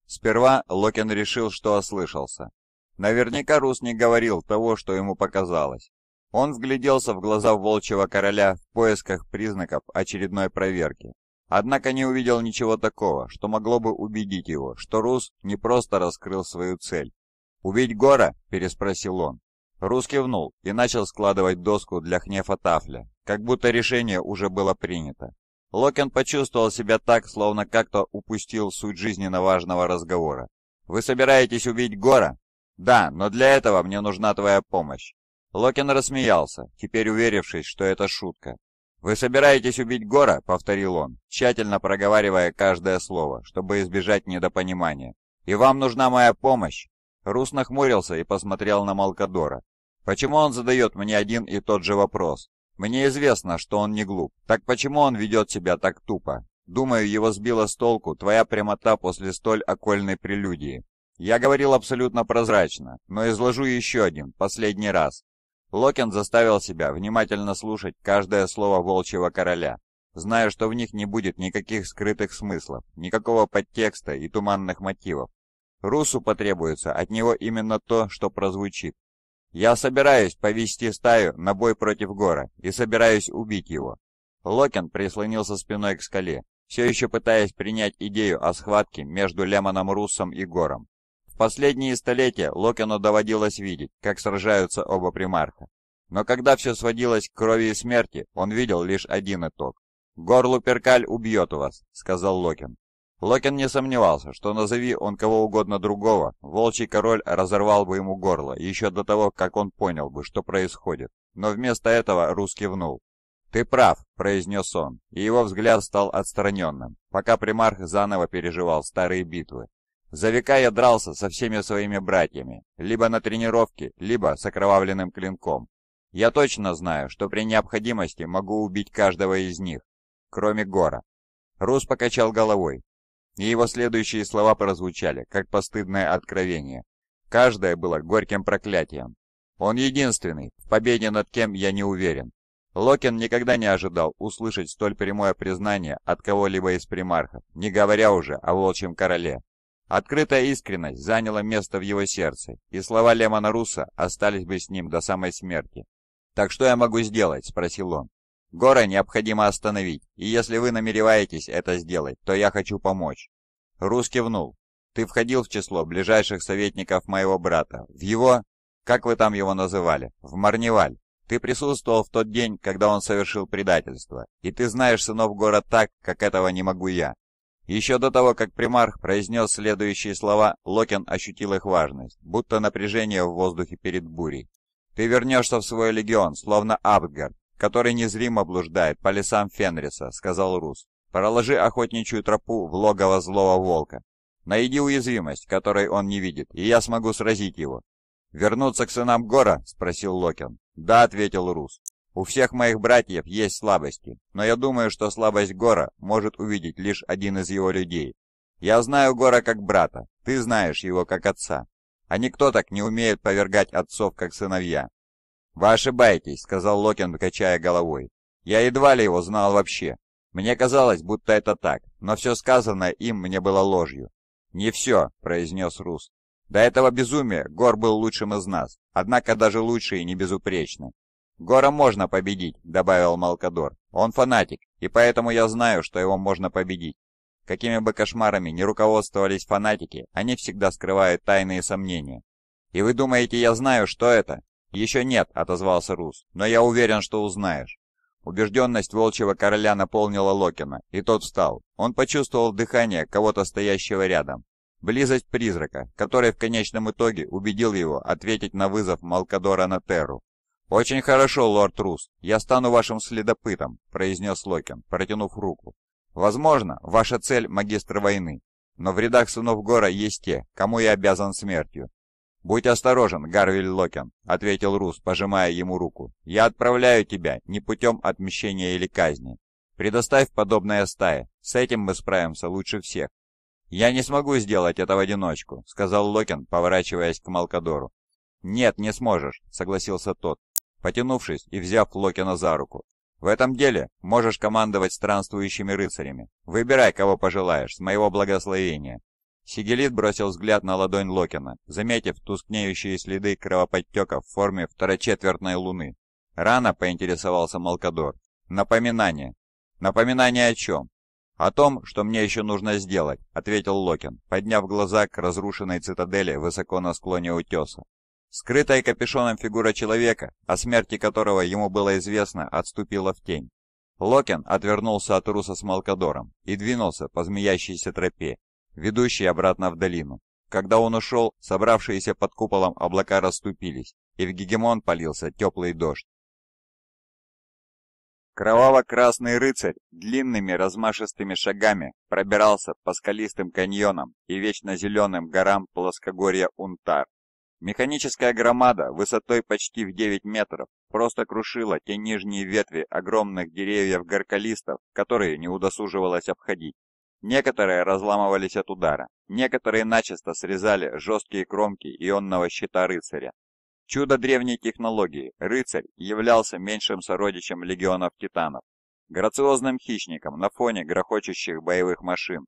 Сперва Локин решил, что ослышался. Наверняка Рус не говорил того, что ему показалось. Он вгляделся в глаза волчьего короля в поисках признаков очередной проверки. Однако не увидел ничего такого, что могло бы убедить его, что Рус не просто раскрыл свою цель. «Убить Гора?» – переспросил он. Рус кивнул и начал складывать доску для хнефа Тафля, как будто решение уже было принято. Локен почувствовал себя так, словно как-то упустил суть жизненно важного разговора. «Вы собираетесь убить Гора?» «Да, но для этого мне нужна твоя помощь». Локен рассмеялся, теперь уверившись, что это шутка. «Вы собираетесь убить Гора?» — повторил он, тщательно проговаривая каждое слово, чтобы избежать недопонимания. «И вам нужна моя помощь?» Рус нахмурился и посмотрел на Малкадора. «Почему он задает мне один и тот же вопрос? Мне известно, что он не глуп. Так почему он ведет себя так тупо? Думаю, его сбила с толку твоя прямота после столь окольной прелюдии. Я говорил абсолютно прозрачно, но изложу еще один, последний раз. Локин заставил себя внимательно слушать каждое слово волчьего короля, зная, что в них не будет никаких скрытых смыслов, никакого подтекста и туманных мотивов. Русу потребуется от него именно то, что прозвучит, я собираюсь повести стаю на бой против Гора и собираюсь убить его. Локен прислонился спиной к скале, все еще пытаясь принять идею о схватке между Лемоном Руссом и Гором. В последние столетия Локену доводилось видеть, как сражаются оба примарха. Но когда все сводилось к крови и смерти, он видел лишь один итог. «Гор Луперкаль убьет вас», — сказал Локин. Локин не сомневался, что назови он кого угодно другого, волчий король разорвал бы ему горло еще до того, как он понял бы, что происходит. Но вместо этого Рус кивнул. «Ты прав», — произнес он, и его взгляд стал отстраненным, пока примарх заново переживал старые битвы. «За века я дрался со всеми своими братьями, либо на тренировке, либо с окровавленным клинком. Я точно знаю, что при необходимости могу убить каждого из них, кроме Гора». Рус покачал головой, и его следующие слова прозвучали, как постыдное откровение. Каждое было горьким проклятием. Он единственный, в победе над кем я не уверен. Локин никогда не ожидал услышать столь прямое признание от кого-либо из примархов, не говоря уже о волчьем короле. Открытая искренность заняла место в его сердце, и слова Лемона Руса остались бы с ним до самой смерти. «Так что я могу сделать?» – спросил он. Горы необходимо остановить, и если вы намереваетесь это сделать, то я хочу помочь». Рус кивнул. «Ты входил в число ближайших советников моего брата, в его... как вы там его называли? В Марневаль. Ты присутствовал в тот день, когда он совершил предательство, и ты знаешь сынов гора так, как этого не могу я». Еще до того, как примарх произнес следующие слова, Локин ощутил их важность, будто напряжение в воздухе перед бурей. «Ты вернешься в свой легион, словно Абдгард, который незримо блуждает по лесам Фенриса», — сказал Рус. «Проложи охотничью тропу в логово злого волка. Найди уязвимость, которой он не видит, и я смогу сразить его». «Вернуться к сынам Гора?» — спросил Локин. «Да», — ответил Рус. «У всех моих братьев есть слабости, но я думаю, что слабость Гора может увидеть лишь один из его людей. Я знаю Гора как брата, ты знаешь его как отца, а никто так не умеет повергать отцов, как сыновья. «Вы ошибаетесь», — сказал Локин, качая головой. «Я едва ли его знал вообще. Мне казалось, будто это так, но все сказанное им мне было ложью». «Не все», — произнес Рус. «До этого безумия Гор был лучшим из нас, однако даже лучшие не безупречны». «Гора можно победить», — добавил Малкадор. «Он фанатик, и поэтому я знаю, что его можно победить. Какими бы кошмарами не руководствовались фанатики, они всегда скрывают тайные сомнения. И вы думаете, я знаю, что это? «Еще нет», — отозвался Рус, — «но я уверен, что узнаешь». Убежденность волчьего короля наполнила Локина, и тот встал. Он почувствовал дыхание кого-то стоящего рядом. Близость призрака, который в конечном итоге убедил его ответить на вызов Малкадора на Терру. «Очень хорошо, лорд Рус, я стану вашим следопытом», — произнес Локин, протянув руку. «Возможно, ваша цель — магистр войны, но в рядах сынов Гора есть те, кому я обязан смертью. «Будь осторожен, Гарвиль Локен», — ответил Рус, пожимая ему руку. «Я отправляю тебя не путем отмщения или казни. Предоставь подобное стае. С этим мы справимся лучше всех». «Я не смогу сделать это в одиночку», — сказал Локен, поворачиваясь к Малкадору. «Нет, не сможешь», — согласился тот, потянувшись и взяв Локена за руку. «В этом деле можешь командовать странствующими рыцарями. Выбирай, кого пожелаешь, с моего благословения». Сигелит бросил взгляд на ладонь Локина, заметив тускнеющие следы кровоподтека в форме второчетвертной луны. Рано поинтересовался Малкадор. «Напоминание». «Напоминание о чем?» «О том, что мне еще нужно сделать», — ответил Локин, подняв глаза к разрушенной цитадели высоко на склоне утеса. Скрытая капюшоном фигура человека, о смерти которого ему было известно, отступила в тень. Локин отвернулся от руса с Малкадором и двинулся по змеящейся тропе, ведущий обратно в долину. Когда он ушел, собравшиеся под куполом облака расступились, и в гегемон полился теплый дождь. Кроваво-красный рыцарь длинными размашистыми шагами пробирался по скалистым каньонам и вечно зеленым горам плоскогорья Унтар. Механическая громада высотой почти в 9 метров просто крушила те нижние ветви огромных деревьев горкалистов, которые не удосуживалось обходить. Некоторые разламывались от удара, некоторые начисто срезали жесткие кромки ионного щита рыцаря. Чудо древней технологии, рыцарь являлся меньшим сородичем легионов титанов, грациозным хищником на фоне грохочущих боевых машин.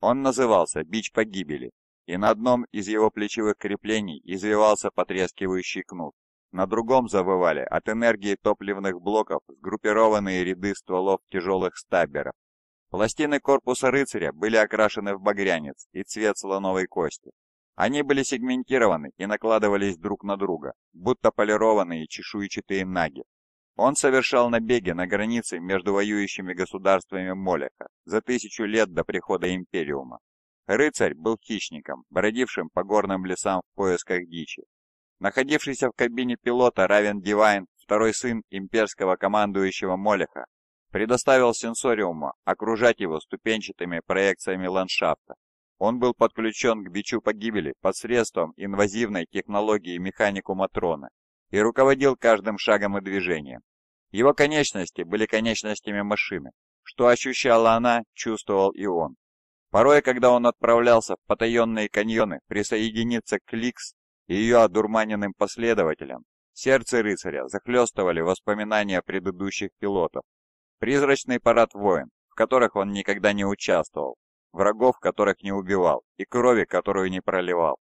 Он назывался «Бич погибели», и на одном из его плечевых креплений извивался потрескивающий кнут. На другом завывали от энергии топливных блоков сгруппированные ряды стволов тяжелых стаберов. Пластины корпуса рыцаря были окрашены в багрянец и цвет слоновой кости. Они были сегментированы и накладывались друг на друга, будто полированные чешуйчатые наги. Он совершал набеги на границе между воюющими государствами Молеха за тысячу лет до прихода Империума. Рыцарь был хищником, бродившим по горным лесам в поисках дичи. Находившийся в кабине пилота Равен Дивайн, второй сын имперского командующего Молеха, предоставил сенсориуму окружать его ступенчатыми проекциями ландшафта. Он был подключен к бичу погибели посредством инвазивной технологии механику-матрона и руководил каждым шагом и движением. Его конечности были конечностями машины. Что ощущала она, чувствовал и он. Порой, когда он отправлялся в потаенные каньоны присоединиться к Ликс и ее одурманенным последователям, сердце рыцаря захлестывали воспоминания предыдущих пилотов, Призрачный парад воин, в которых он никогда не участвовал, врагов, которых не убивал, и крови, которую не проливал.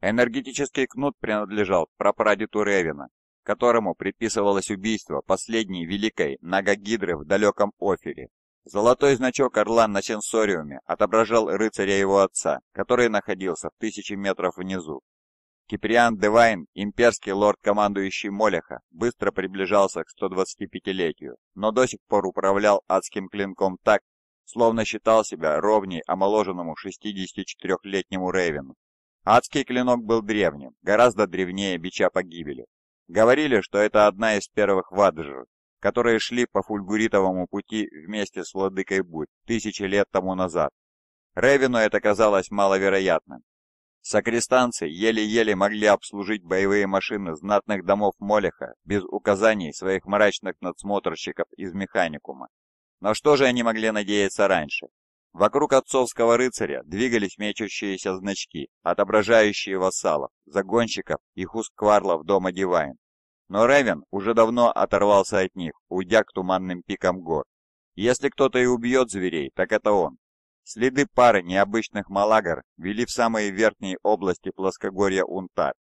Энергетический кнут принадлежал прапрадеду Ревина, которому приписывалось убийство последней великой Нагагидры в далеком Офире. Золотой значок орлан на сенсориуме отображал рыцаря его отца, который находился в тысячи метров внизу. Киприан Девайн, имперский лорд-командующий Молеха, быстро приближался к 125-летию, но до сих пор управлял адским клинком так, словно считал себя ровней омоложенному 64-летнему Рейвену. Адский клинок был древним, гораздо древнее бича погибели. Говорили, что это одна из первых ваджер, которые шли по фульгуритовому пути вместе с владыкой Будь тысячи лет тому назад. Ревину это казалось маловероятным, Сокрестанцы еле-еле могли обслужить боевые машины знатных домов Молеха без указаний своих мрачных надсмотрщиков из механикума. Но что же они могли надеяться раньше? Вокруг отцовского рыцаря двигались мечущиеся значки, отображающие вассалов, загонщиков и хускварлов дома Дивайн. Но Ревен уже давно оторвался от них, уйдя к туманным пикам гор. Если кто-то и убьет зверей, так это он. Следы пары необычных малагар вели в самые верхние области плоскогорья Унтар,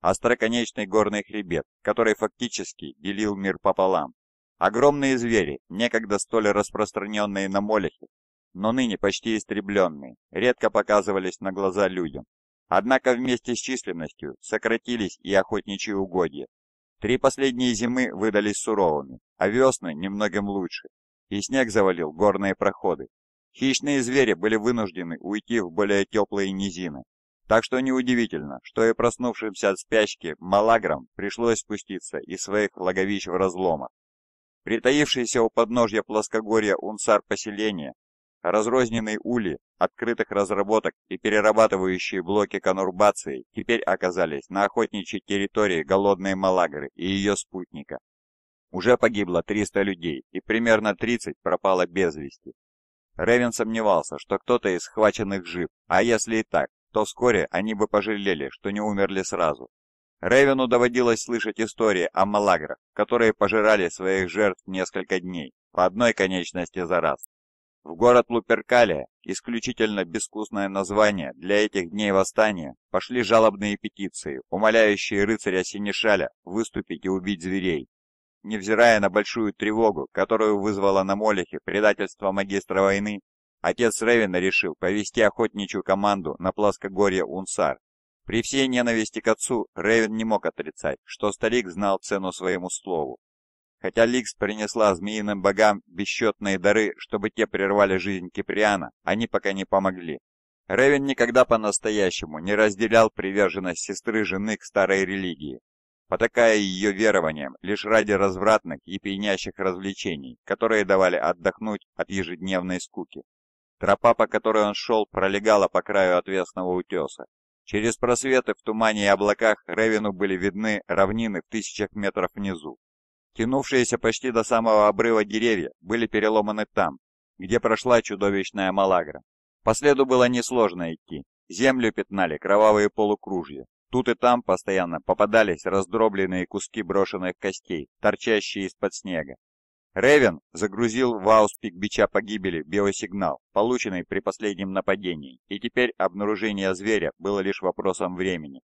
остроконечный горный хребет, который фактически делил мир пополам. Огромные звери, некогда столь распространенные на молехе, но ныне почти истребленные, редко показывались на глаза людям. Однако вместе с численностью сократились и охотничьи угодья. Три последние зимы выдались суровыми, а весны немногим лучше, и снег завалил горные проходы, Хищные звери были вынуждены уйти в более теплые низины, так что неудивительно, что и проснувшимся от спячки малаграм пришлось спуститься из своих логовищ в разломах. Притаившиеся у подножья плоскогорья унцар поселения, разрозненные ули открытых разработок и перерабатывающие блоки конурбации теперь оказались на охотничьей территории голодной Малагры и ее спутника. Уже погибло 300 людей и примерно 30 пропало без вести. Ревен сомневался, что кто-то из схваченных жив, а если и так, то вскоре они бы пожалели, что не умерли сразу. Ревену доводилось слышать истории о малаграх, которые пожирали своих жертв несколько дней, по одной конечности за раз. В город Луперкалия, исключительно безвкусное название для этих дней восстания, пошли жалобные петиции, умоляющие рыцаря Синишаля выступить и убить зверей невзирая на большую тревогу, которую вызвало на Молехе предательство магистра войны, отец Ревина решил повести охотничью команду на плоскогорье Унсар. При всей ненависти к отцу Ревин не мог отрицать, что старик знал цену своему слову. Хотя Ликс принесла змеиным богам бесчетные дары, чтобы те прервали жизнь Киприана, они пока не помогли. Ревин никогда по-настоящему не разделял приверженность сестры жены к старой религии, потакая ее верованием, лишь ради развратных и пьянящих развлечений, которые давали отдохнуть от ежедневной скуки. Тропа, по которой он шел, пролегала по краю отвесного утеса. Через просветы в тумане и облаках Ревину были видны равнины в тысячах метров внизу. Тянувшиеся почти до самого обрыва деревья были переломаны там, где прошла чудовищная малагра. По следу было несложно идти. Землю пятнали кровавые полукружья, Тут и там постоянно попадались раздробленные куски брошенных костей, торчащие из-под снега. Ревен загрузил в ауспик бича погибели биосигнал, полученный при последнем нападении, и теперь обнаружение зверя было лишь вопросом времени.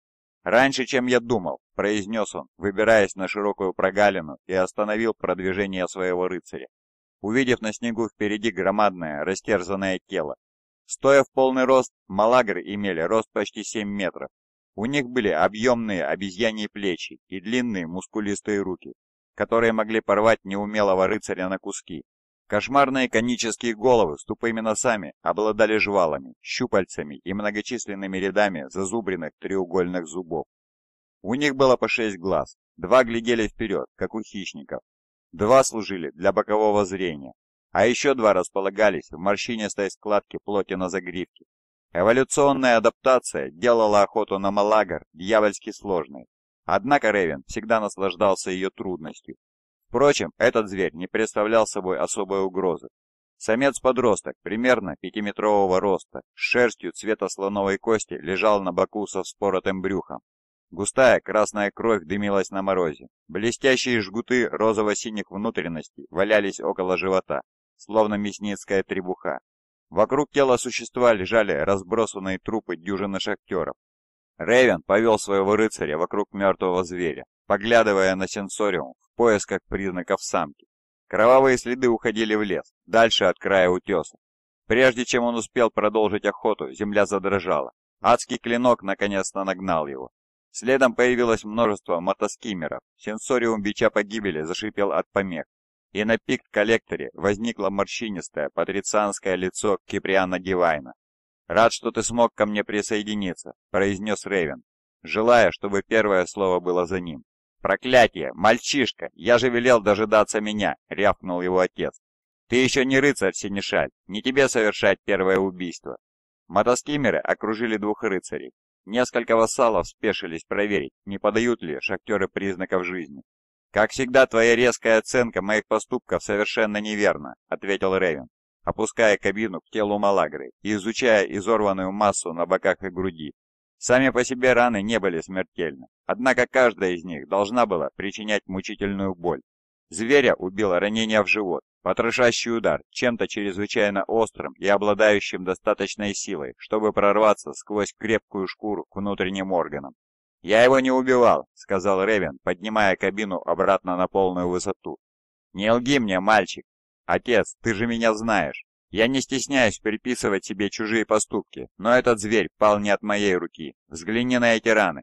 «Раньше, чем я думал», — произнес он, выбираясь на широкую прогалину и остановил продвижение своего рыцаря, увидев на снегу впереди громадное растерзанное тело. Стоя в полный рост, малагры имели рост почти 7 метров, у них были объемные обезьяньи плечи и длинные мускулистые руки, которые могли порвать неумелого рыцаря на куски. Кошмарные конические головы с тупыми носами обладали жвалами, щупальцами и многочисленными рядами зазубренных треугольных зубов. У них было по шесть глаз, два глядели вперед, как у хищников, два служили для бокового зрения, а еще два располагались в морщинистой складке плоти на загривке, Эволюционная адаптация делала охоту на малагар дьявольски сложной. Однако Ревен всегда наслаждался ее трудностью. Впрочем, этот зверь не представлял собой особой угрозы. Самец-подросток, примерно пятиметрового роста, с шерстью цвета слоновой кости лежал на боку со вспоротым брюхом. Густая красная кровь дымилась на морозе. Блестящие жгуты розово-синих внутренностей валялись около живота, словно мясницкая требуха. Вокруг тела существа лежали разбросанные трупы дюжины шахтеров. Ревен повел своего рыцаря вокруг мертвого зверя, поглядывая на сенсориум в поисках признаков самки. Кровавые следы уходили в лес, дальше от края утеса. Прежде чем он успел продолжить охоту, земля задрожала. Адский клинок наконец-то нагнал его. Следом появилось множество мотоскимеров. Сенсориум бича погибели зашипел от помех и на пикт-коллекторе возникло морщинистое патрицианское лицо Киприана Дивайна. «Рад, что ты смог ко мне присоединиться», — произнес Рейвен, желая, чтобы первое слово было за ним. «Проклятие! Мальчишка! Я же велел дожидаться меня!» — рявкнул его отец. «Ты еще не рыцарь, Синишаль, не тебе совершать первое убийство!» Мотоскимеры окружили двух рыцарей. Несколько вассалов спешились проверить, не подают ли шахтеры признаков жизни. «Как всегда, твоя резкая оценка моих поступков совершенно неверна», — ответил Ревен, опуская кабину к телу Малагры и изучая изорванную массу на боках и груди. Сами по себе раны не были смертельны, однако каждая из них должна была причинять мучительную боль. Зверя убило ранение в живот, потрошащий удар чем-то чрезвычайно острым и обладающим достаточной силой, чтобы прорваться сквозь крепкую шкуру к внутренним органам. «Я его не убивал», — сказал Ревен, поднимая кабину обратно на полную высоту. «Не лги мне, мальчик. Отец, ты же меня знаешь. Я не стесняюсь приписывать себе чужие поступки, но этот зверь пал не от моей руки. Взгляни на эти раны».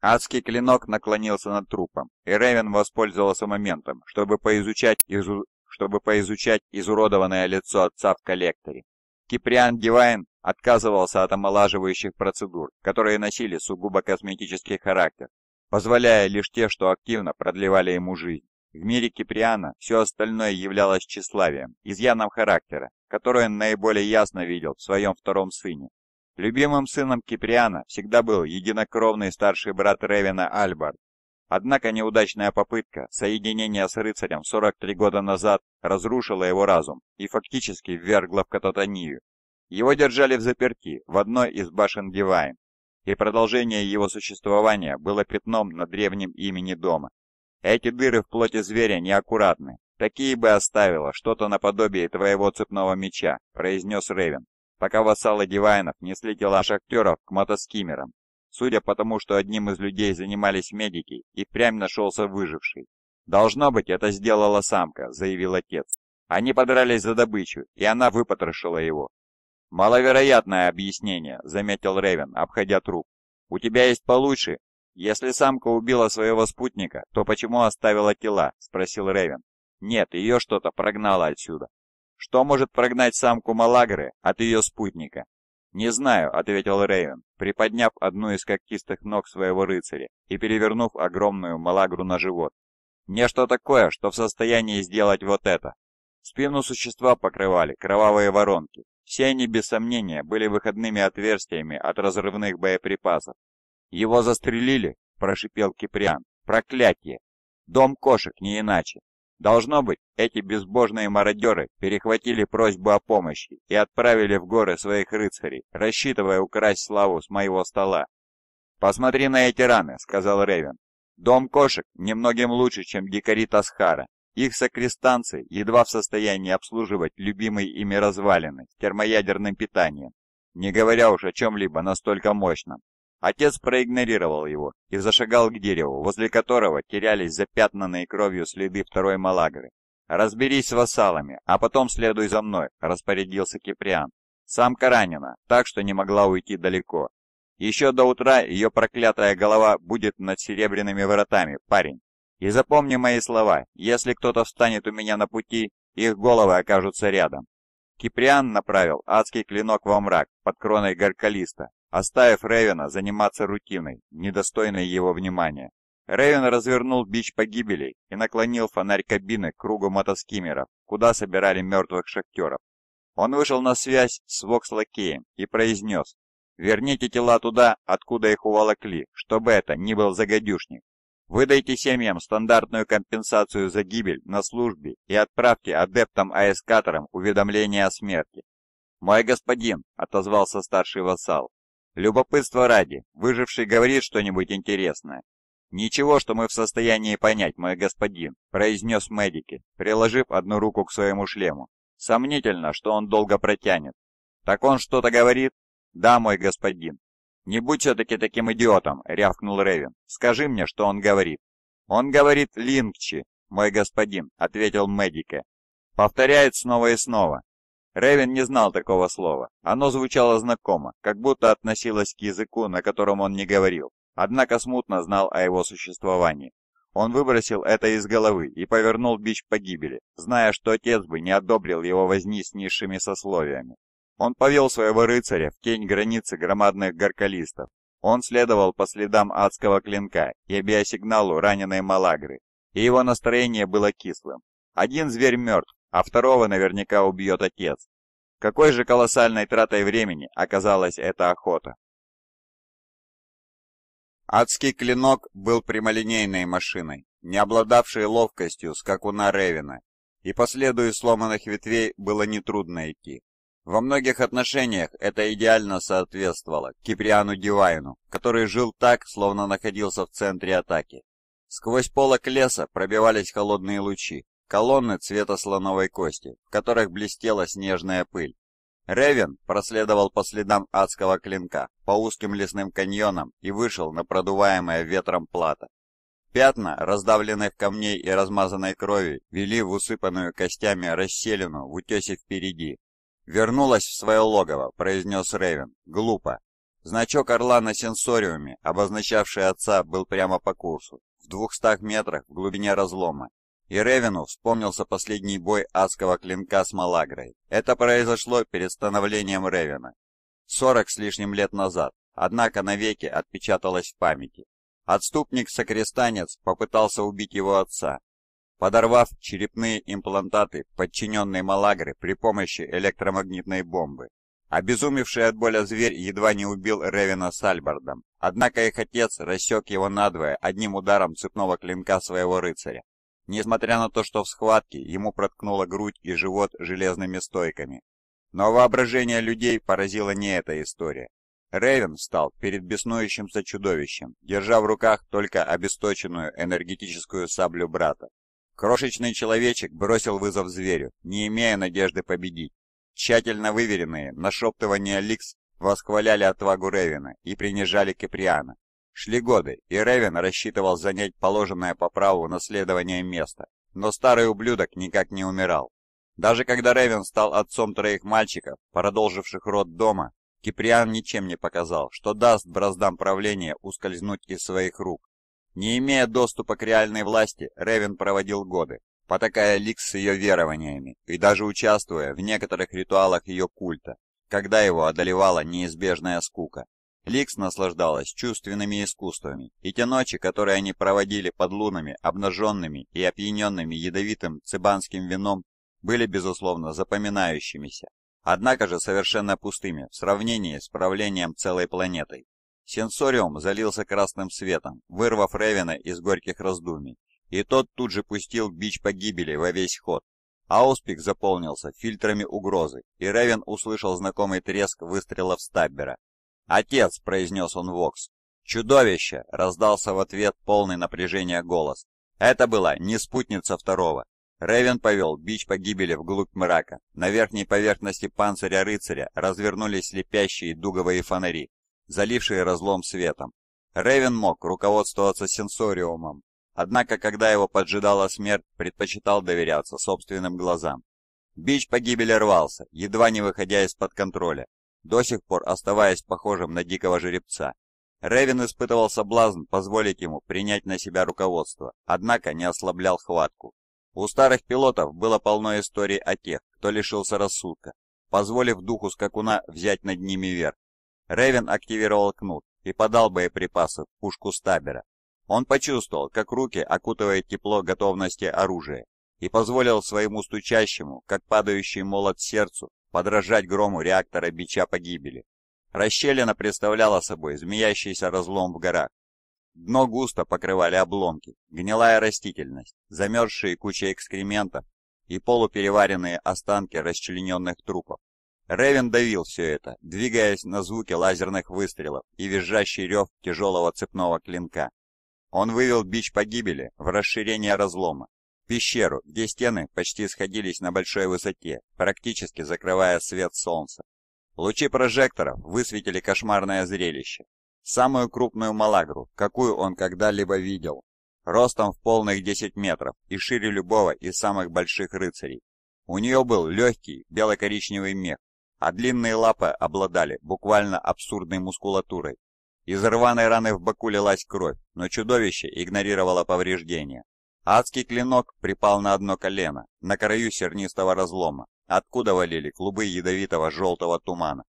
Адский клинок наклонился над трупом, и Ревен воспользовался моментом, чтобы поизучать, изу... чтобы поизучать изуродованное лицо отца в коллекторе. Киприан Дивайн отказывался от омолаживающих процедур, которые носили сугубо косметический характер, позволяя лишь те, что активно продлевали ему жизнь. В мире Киприана все остальное являлось тщеславием, изъяном характера, который он наиболее ясно видел в своем втором сыне. Любимым сыном Киприана всегда был единокровный старший брат Ревина Альбард, Однако неудачная попытка соединения с рыцарем 43 года назад разрушила его разум и фактически ввергла в кататонию. Его держали в заперти в одной из башен Дивайн, и продолжение его существования было пятном на древнем имени дома. Эти дыры в плоти зверя неаккуратны. Такие бы оставило что-то наподобие твоего цепного меча, произнес Рейвен, пока вассалы Дивайнов несли тела шахтеров к мотоскимерам. Судя по тому, что одним из людей занимались медики, и впрямь нашелся выживший. «Должно быть, это сделала самка», — заявил отец. Они подрались за добычу, и она выпотрошила его. «Маловероятное объяснение», — заметил Ревен, обходя труп. «У тебя есть получше?» «Если самка убила своего спутника, то почему оставила тела?» — спросил Ревен. «Нет, ее что-то прогнало отсюда». «Что может прогнать самку Малагры от ее спутника?» «Не знаю», — ответил Рейвен, приподняв одну из когтистых ног своего рыцаря и перевернув огромную малагру на живот. «Нечто такое, что в состоянии сделать вот это». Спину существа покрывали кровавые воронки. Все они, без сомнения, были выходными отверстиями от разрывных боеприпасов. «Его застрелили?» – прошипел Киприан. «Проклятие! Дом кошек, не иначе!» Должно быть, эти безбожные мародеры перехватили просьбу о помощи и отправили в горы своих рыцарей, рассчитывая украсть славу с моего стола. «Посмотри на эти раны», — сказал Ревен. «Дом кошек немногим лучше, чем дикари Тасхара. Их сокрестанцы едва в состоянии обслуживать любимый ими развалины с термоядерным питанием, не говоря уж о чем-либо настолько мощном. Отец проигнорировал его и зашагал к дереву, возле которого терялись запятнанные кровью следы второй Малагры. «Разберись с вассалами, а потом следуй за мной», — распорядился Киприан. Самка ранена, так что не могла уйти далеко. Еще до утра ее проклятая голова будет над серебряными воротами, парень. И запомни мои слова, если кто-то встанет у меня на пути, их головы окажутся рядом. Киприан направил адский клинок во мрак под кроной горкалиста, оставив Ревена заниматься рутиной, недостойной его внимания. Ревен развернул бич погибели и наклонил фонарь кабины к кругу мотоскимеров, куда собирали мертвых шахтеров. Он вышел на связь с вокс и произнес «Верните тела туда, откуда их уволокли, чтобы это не был загадюшник. Выдайте семьям стандартную компенсацию за гибель на службе и отправьте адептам-аэскаторам уведомление о смерти». «Мой господин», — отозвался старший вассал, Любопытство ради, выживший говорит что-нибудь интересное. «Ничего, что мы в состоянии понять, мой господин», — произнес Мэдики, приложив одну руку к своему шлему. «Сомнительно, что он долго протянет». «Так он что-то говорит?» «Да, мой господин». «Не будь все-таки таким идиотом», — рявкнул Ревин. «Скажи мне, что он говорит». «Он говорит Лингчи, мой господин», — ответил медике. «Повторяет снова и снова. Ревен не знал такого слова. Оно звучало знакомо, как будто относилось к языку, на котором он не говорил, однако смутно знал о его существовании. Он выбросил это из головы и повернул бич погибели, зная, что отец бы не одобрил его возни с низшими сословиями. Он повел своего рыцаря в тень границы громадных горкалистов. Он следовал по следам адского клинка и биосигналу раненой Малагры, и его настроение было кислым. Один зверь мертв, а второго наверняка убьет отец. Какой же колоссальной тратой времени оказалась эта охота? Адский клинок был прямолинейной машиной, не обладавшей ловкостью скакуна Ревина, и по следу сломанных ветвей было нетрудно идти. Во многих отношениях это идеально соответствовало Киприану Дивайну, который жил так, словно находился в центре атаки. Сквозь полок леса пробивались холодные лучи, колонны цвета слоновой кости, в которых блестела снежная пыль. Ревен проследовал по следам адского клинка по узким лесным каньонам и вышел на продуваемое ветром плато. Пятна раздавленных камней и размазанной крови вели в усыпанную костями расселину в утесе впереди. «Вернулась в свое логово», — произнес Ревен. «Глупо». Значок орла на сенсориуме, обозначавший отца, был прямо по курсу, в двухстах метрах в глубине разлома, и Ревину вспомнился последний бой адского клинка с Малагрой. Это произошло перед становлением Ревина. сорок с лишним лет назад, однако навеки отпечаталось в памяти. Отступник-сокрестанец попытался убить его отца, подорвав черепные имплантаты, подчиненной Малагры при помощи электромагнитной бомбы. Обезумевший от боли зверь едва не убил Ревина с Альбардом, однако их отец рассек его надвое одним ударом цепного клинка своего рыцаря несмотря на то, что в схватке ему проткнуло грудь и живот железными стойками. Но воображение людей поразила не эта история. Ревен встал перед беснующимся чудовищем, держа в руках только обесточенную энергетическую саблю брата. Крошечный человечек бросил вызов зверю, не имея надежды победить. Тщательно выверенные нашептывания Ликс восхваляли отвагу Ревена и принижали Киприана, Шли годы, и Ревен рассчитывал занять положенное по праву наследование место, но старый ублюдок никак не умирал. Даже когда Ревен стал отцом троих мальчиков, продолживших род дома, Киприан ничем не показал, что даст браздам правления ускользнуть из своих рук. Не имея доступа к реальной власти, Ревен проводил годы, потакая Ликс с ее верованиями и даже участвуя в некоторых ритуалах ее культа, когда его одолевала неизбежная скука. Ликс наслаждалась чувственными искусствами, и те ночи, которые они проводили под лунами, обнаженными и опьяненными ядовитым цыбанским вином, были, безусловно, запоминающимися, однако же совершенно пустыми в сравнении с правлением целой планетой. Сенсориум залился красным светом, вырвав Ревина из горьких раздумий, и тот тут же пустил бич погибели во весь ход. Ауспик заполнился фильтрами угрозы, и Ревен услышал знакомый треск выстрелов Стаббера, «Отец!» — произнес он Вокс. «Чудовище!» — раздался в ответ полный напряжения голос. Это была не спутница второго. Ревен повел бич погибели вглубь мрака. На верхней поверхности панциря рыцаря развернулись слепящие дуговые фонари, залившие разлом светом. Ревен мог руководствоваться сенсориумом, однако когда его поджидала смерть, предпочитал доверяться собственным глазам. Бич погибели рвался, едва не выходя из-под контроля, до сих пор оставаясь похожим на дикого жеребца. Ревен испытывал соблазн позволить ему принять на себя руководство, однако не ослаблял хватку. У старых пилотов было полно историй о тех, кто лишился рассудка, позволив духу скакуна взять над ними верх. Ревен активировал кнут и подал боеприпасы в пушку стабера. Он почувствовал, как руки окутывает тепло готовности оружия, и позволил своему стучащему, как падающий молот сердцу, подражать грому реактора бича погибели. Расщелина представляла собой змеящийся разлом в горах. Дно густо покрывали обломки, гнилая растительность, замерзшие кучи экскрементов и полупереваренные останки расчлененных трупов. Ревен давил все это, двигаясь на звуки лазерных выстрелов и визжащий рев тяжелого цепного клинка. Он вывел бич погибели в расширение разлома пещеру, где стены почти сходились на большой высоте, практически закрывая свет солнца. Лучи прожекторов высветили кошмарное зрелище. Самую крупную малагру, какую он когда-либо видел. Ростом в полных 10 метров и шире любого из самых больших рыцарей. У нее был легкий бело-коричневый мех, а длинные лапы обладали буквально абсурдной мускулатурой. Из рваной раны в боку лилась кровь, но чудовище игнорировало повреждения. Адский клинок припал на одно колено, на краю сернистого разлома, откуда валили клубы ядовитого желтого тумана.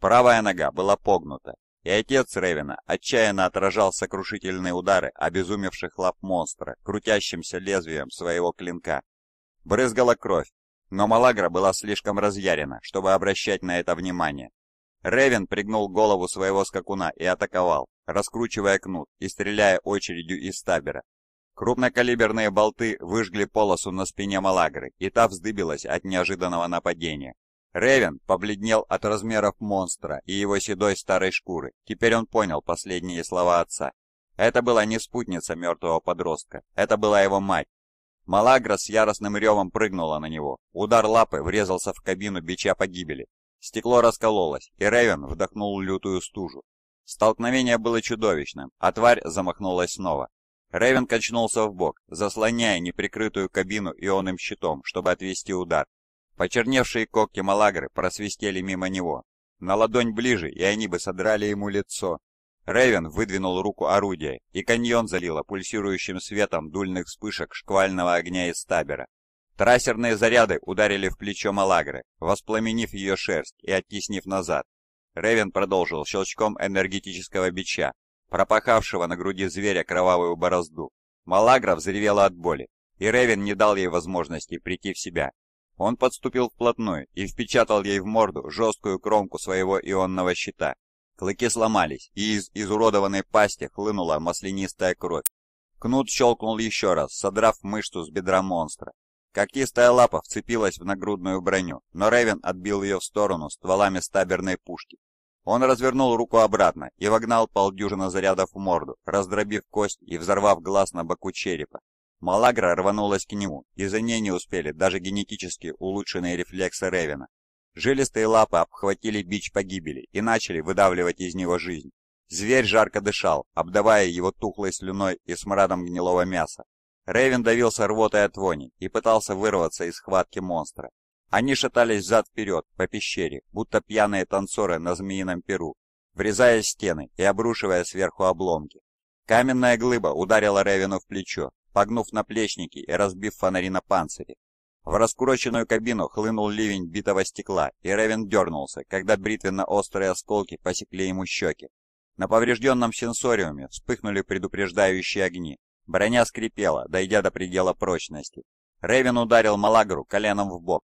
Правая нога была погнута, и отец Ревина отчаянно отражал сокрушительные удары обезумевших лап монстра, крутящимся лезвием своего клинка. Брызгала кровь, но Малагра была слишком разъярена, чтобы обращать на это внимание. Ревин пригнул голову своего скакуна и атаковал, раскручивая кнут и стреляя очередью из табера. Крупнокалиберные болты выжгли полосу на спине Малагры, и та вздыбилась от неожиданного нападения. Ревен побледнел от размеров монстра и его седой старой шкуры. Теперь он понял последние слова отца. Это была не спутница мертвого подростка, это была его мать. Малагра с яростным ревом прыгнула на него. Удар лапы врезался в кабину бича погибели. Стекло раскололось, и Ревен вдохнул лютую стужу. Столкновение было чудовищным, а тварь замахнулась снова. Ревен качнулся в бок, заслоняя неприкрытую кабину ионным щитом, чтобы отвести удар. Почерневшие когти Малагры просвистели мимо него. На ладонь ближе, и они бы содрали ему лицо. Ревен выдвинул руку орудия, и каньон залило пульсирующим светом дульных вспышек шквального огня из табера. Трассерные заряды ударили в плечо Малагры, воспламенив ее шерсть и оттеснив назад. Ревен продолжил щелчком энергетического бича, пропахавшего на груди зверя кровавую борозду. Малагра взревела от боли, и Ревен не дал ей возможности прийти в себя. Он подступил вплотную и впечатал ей в морду жесткую кромку своего ионного щита. Клыки сломались, и из изуродованной пасти хлынула маслянистая кровь. Кнут щелкнул еще раз, содрав мышцу с бедра монстра. Когтистая лапа вцепилась в нагрудную броню, но Ревен отбил ее в сторону стволами стаберной пушки он развернул руку обратно и вогнал полдюжина зарядов в морду, раздробив кость и взорвав глаз на боку черепа. Малагра рванулась к нему, и за ней не успели даже генетически улучшенные рефлексы Ревина. Жилистые лапы обхватили бич погибели и начали выдавливать из него жизнь. Зверь жарко дышал, обдавая его тухлой слюной и смрадом гнилого мяса. Ревин давился рвотой от вони и пытался вырваться из схватки монстра. Они шатались взад-вперед по пещере, будто пьяные танцоры на змеином перу, врезая стены и обрушивая сверху обломки. Каменная глыба ударила Ревину в плечо, погнув наплечники и разбив фонари на панцире. В раскуроченную кабину хлынул ливень битого стекла, и Ревен дернулся, когда бритвенно-острые осколки посекли ему щеки. На поврежденном сенсориуме вспыхнули предупреждающие огни. Броня скрипела, дойдя до предела прочности. Ревен ударил Малагру коленом в бок,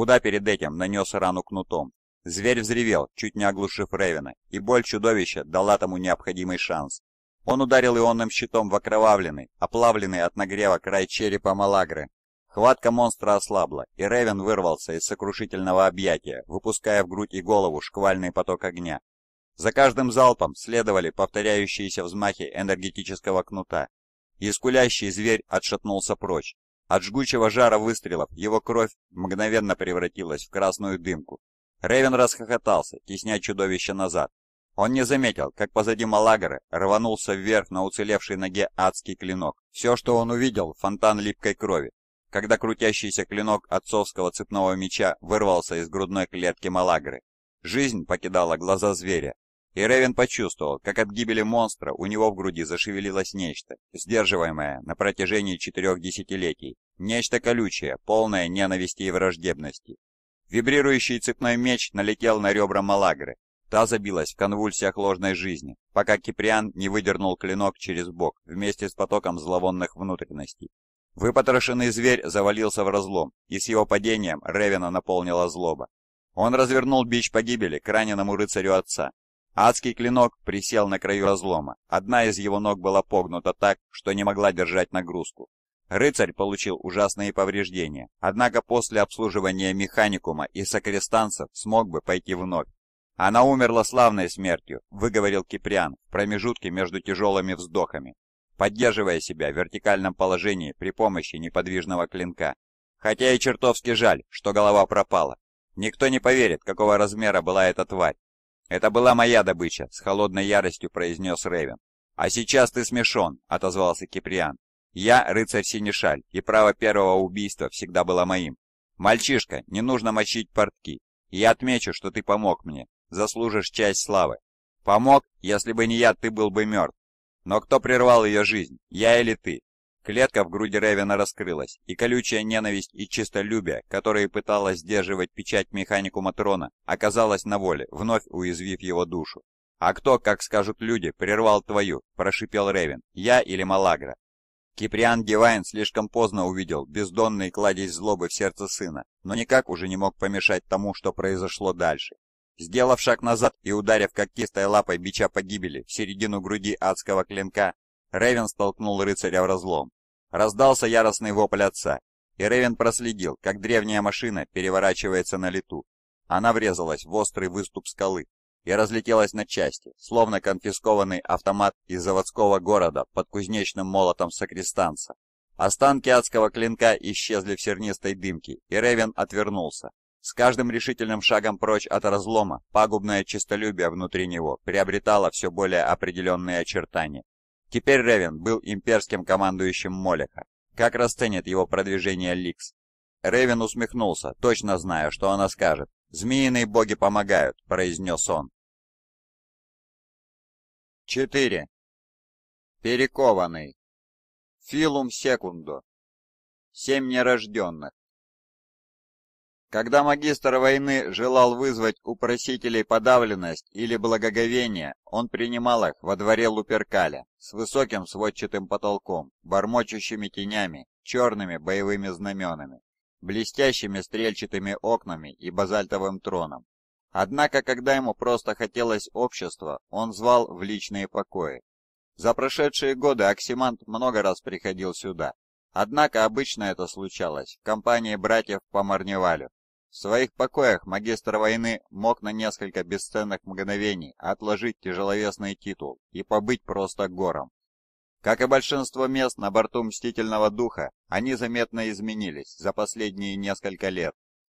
куда перед этим нанес рану кнутом. Зверь взревел, чуть не оглушив Ревина, и боль чудовища дала тому необходимый шанс. Он ударил ионным щитом в окровавленный, оплавленный от нагрева край черепа Малагры. Хватка монстра ослабла, и Ревен вырвался из сокрушительного объятия, выпуская в грудь и голову шквальный поток огня. За каждым залпом следовали повторяющиеся взмахи энергетического кнута, Искулящий зверь отшатнулся прочь, от жгучего жара выстрелов его кровь мгновенно превратилась в красную дымку. Ревен расхохотался, тесня чудовище назад. Он не заметил, как позади Малагры рванулся вверх на уцелевшей ноге адский клинок. Все, что он увидел, фонтан липкой крови. Когда крутящийся клинок отцовского цепного меча вырвался из грудной клетки Малагры, жизнь покидала глаза зверя, и Ревен почувствовал, как от гибели монстра у него в груди зашевелилось нечто, сдерживаемое на протяжении четырех десятилетий, нечто колючее, полное ненависти и враждебности. Вибрирующий цепной меч налетел на ребра Малагры. Та забилась в конвульсиях ложной жизни, пока Киприан не выдернул клинок через бок вместе с потоком зловонных внутренностей. Выпотрошенный зверь завалился в разлом, и с его падением Ревена наполнила злоба. Он развернул бич погибели к раненому рыцарю отца, Адский клинок присел на краю разлома. Одна из его ног была погнута так, что не могла держать нагрузку. Рыцарь получил ужасные повреждения, однако после обслуживания механикума и сокрестанцев смог бы пойти вновь. Она умерла славной смертью, выговорил Киприан в промежутке между тяжелыми вздохами, поддерживая себя в вертикальном положении при помощи неподвижного клинка. Хотя и чертовски жаль, что голова пропала. Никто не поверит, какого размера была эта тварь, «Это была моя добыча», — с холодной яростью произнес Ревен. «А сейчас ты смешон», — отозвался Киприан. «Я рыцарь Синишаль, и право первого убийства всегда было моим. Мальчишка, не нужно мочить портки. Я отмечу, что ты помог мне. Заслужишь часть славы. Помог, если бы не я, ты был бы мертв. Но кто прервал ее жизнь, я или ты? Клетка в груди Ревина раскрылась, и колючая ненависть и чистолюбие, которые пыталась сдерживать печать механику Матрона, оказалась на воле, вновь уязвив его душу. «А кто, как скажут люди, прервал твою?» – прошипел Ревин. «Я или Малагра?» Киприан Дивайн слишком поздно увидел бездонный кладезь злобы в сердце сына, но никак уже не мог помешать тому, что произошло дальше. Сделав шаг назад и ударив когтистой лапой бича погибели в середину груди адского клинка, Ревен столкнул рыцаря в разлом. Раздался яростный вопль отца, и Ревен проследил, как древняя машина переворачивается на лету. Она врезалась в острый выступ скалы и разлетелась на части, словно конфискованный автомат из заводского города под кузнечным молотом сакристанца. Останки адского клинка исчезли в сернистой дымке, и Ревен отвернулся. С каждым решительным шагом прочь от разлома пагубное честолюбие внутри него приобретало все более определенные очертания. Теперь Ревен был имперским командующим Молеха. Как расценит его продвижение Ликс? Ревен усмехнулся, точно зная, что она скажет. «Змеиные боги помогают», — произнес он. 4. Перекованный. Филум секунду. Семь нерожденных. Когда магистр войны желал вызвать у просителей подавленность или благоговение, он принимал их во дворе Луперкаля с высоким сводчатым потолком, бормочущими тенями, черными боевыми знаменами, блестящими стрельчатыми окнами и базальтовым троном. Однако, когда ему просто хотелось общества, он звал в личные покои. За прошедшие годы Оксимант много раз приходил сюда. Однако обычно это случалось в компании братьев по Марневалю, в своих покоях магистр войны мог на несколько бесценных мгновений отложить тяжеловесный титул и побыть просто гором. Как и большинство мест на борту Мстительного Духа, они заметно изменились за последние несколько лет.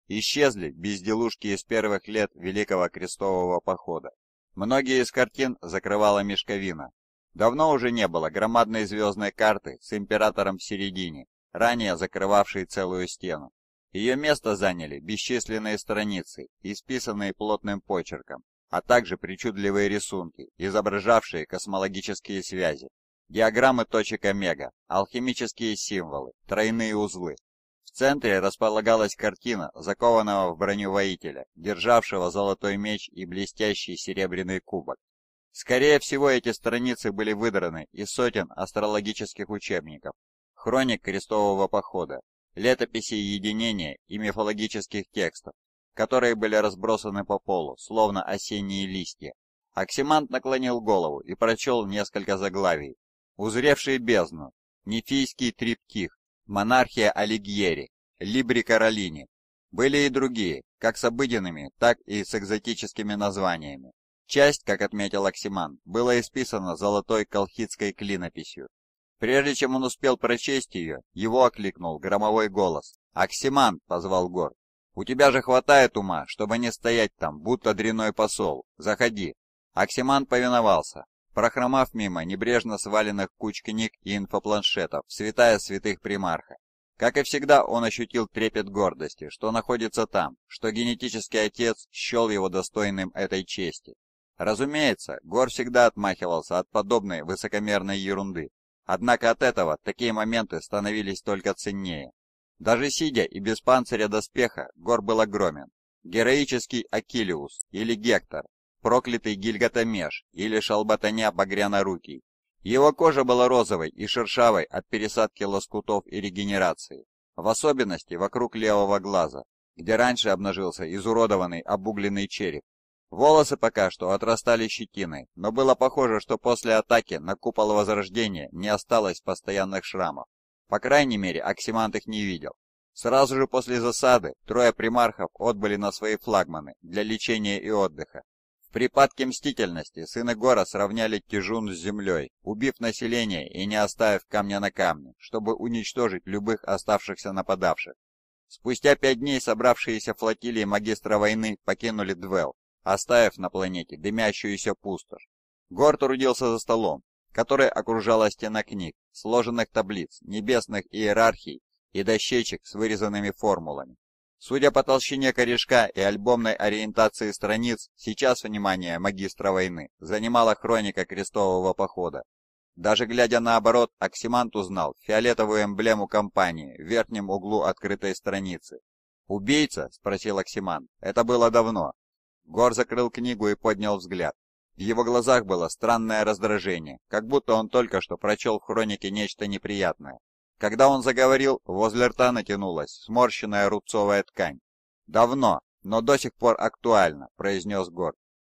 Исчезли безделушки из первых лет Великого Крестового Похода. Многие из картин закрывала мешковина. Давно уже не было громадной звездной карты с императором в середине, ранее закрывавшей целую стену. Ее место заняли бесчисленные страницы, исписанные плотным почерком, а также причудливые рисунки, изображавшие космологические связи, диаграммы точек омега, алхимические символы, тройные узлы. В центре располагалась картина закованного в броню воителя, державшего золотой меч и блестящий серебряный кубок. Скорее всего, эти страницы были выдраны из сотен астрологических учебников, хроник крестового похода, летописей единения и мифологических текстов, которые были разбросаны по полу, словно осенние листья. Оксимант наклонил голову и прочел несколько заглавий. «Узревший бездну», «Нефийский триптих», «Монархия Алигьери», «Либри Каролини». Были и другие, как с обыденными, так и с экзотическими названиями. Часть, как отметил Оксиман, была исписана золотой колхидской клинописью, Прежде чем он успел прочесть ее, его окликнул громовой голос. «Оксимант!» — позвал Гор. «У тебя же хватает ума, чтобы не стоять там, будто дряной посол. Заходи!» Оксимант повиновался, прохромав мимо небрежно сваленных куч книг и инфопланшетов, святая святых примарха. Как и всегда, он ощутил трепет гордости, что находится там, что генетический отец счел его достойным этой чести. Разумеется, Гор всегда отмахивался от подобной высокомерной ерунды, Однако от этого такие моменты становились только ценнее. Даже сидя и без панциря доспеха, Гор был огромен. Героический Акилиус или Гектор, проклятый Гильгатамеш или Шалбатаня Багрянорукий. Его кожа была розовой и шершавой от пересадки лоскутов и регенерации, в особенности вокруг левого глаза, где раньше обнажился изуродованный обугленный череп Волосы пока что отрастали щетиной, но было похоже, что после атаки на купол Возрождения не осталось постоянных шрамов. По крайней мере, Оксимант их не видел. Сразу же после засады трое примархов отбыли на свои флагманы для лечения и отдыха. В припадке мстительности сыны гора сравняли Тижун с землей, убив население и не оставив камня на камне, чтобы уничтожить любых оставшихся нападавших. Спустя пять дней собравшиеся флотилии магистра войны покинули Двелл оставив на планете дымящуюся пустошь. Гор трудился за столом, который окружала стена книг, сложенных таблиц, небесных иерархий и дощечек с вырезанными формулами. Судя по толщине корешка и альбомной ориентации страниц, сейчас внимание магистра войны занимала хроника крестового похода. Даже глядя наоборот, Оксимант узнал фиолетовую эмблему компании в верхнем углу открытой страницы. «Убийца?» — спросил Оксимант. «Это было давно. Гор закрыл книгу и поднял взгляд. В его глазах было странное раздражение, как будто он только что прочел в хронике нечто неприятное. Когда он заговорил, возле рта натянулась сморщенная рубцовая ткань. «Давно, но до сих пор актуально», — произнес Гор.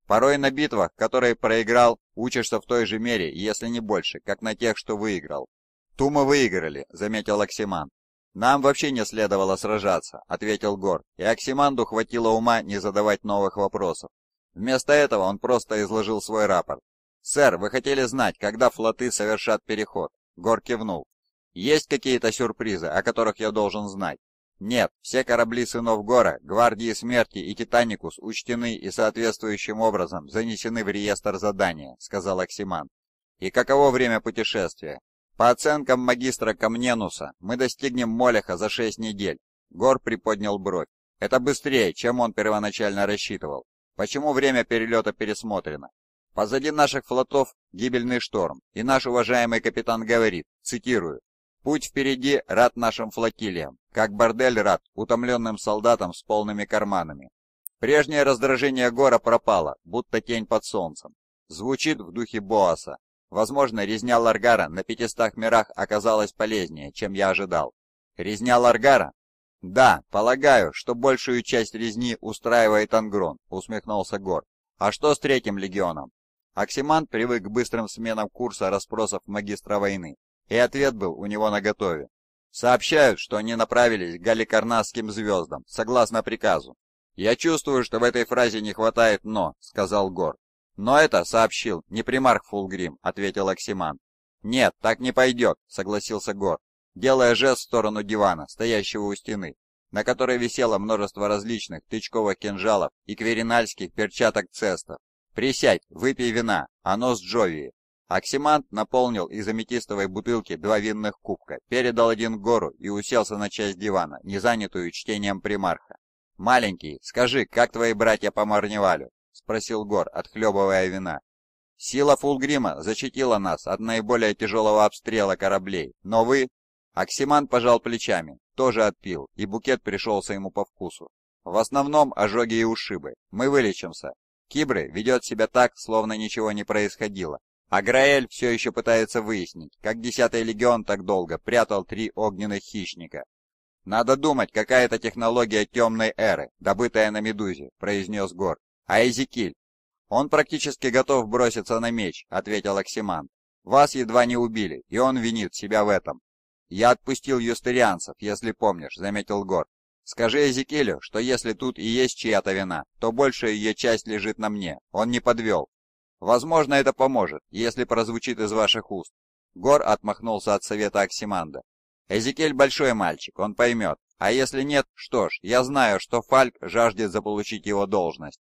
«Порой на битвах, которые проиграл, учишься в той же мере, если не больше, как на тех, что выиграл». «Тума выиграли», — заметил Оксиман. «Нам вообще не следовало сражаться», — ответил Гор, и Оксиманду хватило ума не задавать новых вопросов. Вместо этого он просто изложил свой рапорт. «Сэр, вы хотели знать, когда флоты совершат переход?» Гор кивнул. «Есть какие-то сюрпризы, о которых я должен знать?» «Нет, все корабли сынов Гора, Гвардии Смерти и Титаникус учтены и соответствующим образом занесены в реестр задания», — сказал Оксиман. «И каково время путешествия?» По оценкам магистра Камненуса, мы достигнем Молеха за шесть недель. Гор приподнял бровь. Это быстрее, чем он первоначально рассчитывал. Почему время перелета пересмотрено? Позади наших флотов гибельный шторм, и наш уважаемый капитан говорит, цитирую, «Путь впереди рад нашим флотилиям, как бордель рад утомленным солдатам с полными карманами». Прежнее раздражение гора пропало, будто тень под солнцем. Звучит в духе Боаса. Возможно, резня Ларгара на 500 мирах оказалась полезнее, чем я ожидал. Резня Ларгара? Да, полагаю, что большую часть резни устраивает Ангрон, усмехнулся Гор. А что с третьим легионом? Оксимант привык к быстрым сменам курса расспросов магистра войны, и ответ был у него наготове. Сообщают, что они направились к галикарнасским звездам, согласно приказу. «Я чувствую, что в этой фразе не хватает «но», — сказал Гор. «Но это сообщил не примарх Фулгрим», — ответил Оксиман. «Нет, так не пойдет», — согласился Гор, делая жест в сторону дивана, стоящего у стены, на которой висело множество различных тычковых кинжалов и кверинальских перчаток цестов. «Присядь, выпей вина, оно с Джовии». Оксимант наполнил из аметистовой бутылки два винных кубка, передал один гору и уселся на часть дивана, не занятую чтением примарха. «Маленький, скажи, как твои братья по Марневалю?» спросил Гор, отхлебывая вина. «Сила Фулгрима защитила нас от наиболее тяжелого обстрела кораблей, но вы...» Оксиман пожал плечами, тоже отпил, и букет пришелся ему по вкусу. «В основном ожоги и ушибы. Мы вылечимся. Кибры ведет себя так, словно ничего не происходило. А Граэль все еще пытается выяснить, как Десятый Легион так долго прятал три огненных хищника. «Надо думать, какая-то технология темной эры, добытая на Медузе», — произнес Гор. А Эзекиль? Он практически готов броситься на меч, ответил Оксиман. Вас едва не убили, и он винит себя в этом. Я отпустил юстерианцев, если помнишь, заметил Гор. Скажи Эзекилю, что если тут и есть чья-то вина, то большая ее часть лежит на мне. Он не подвел. Возможно, это поможет, если прозвучит из ваших уст. Гор отмахнулся от совета Оксиманда. Эзекель большой мальчик, он поймет. А если нет, что ж, я знаю, что Фальк жаждет заполучить его должность.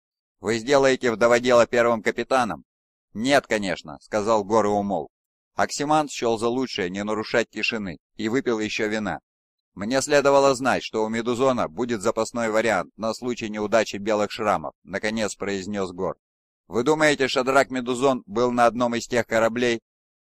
Вы сделаете вдоводела первым капитаном?» «Нет, конечно», — сказал Гор и умолк. Оксимант счел за лучшее не нарушать тишины и выпил еще вина. «Мне следовало знать, что у Медузона будет запасной вариант на случай неудачи белых шрамов», — наконец произнес Гор. «Вы думаете, Шадрак Медузон был на одном из тех кораблей?»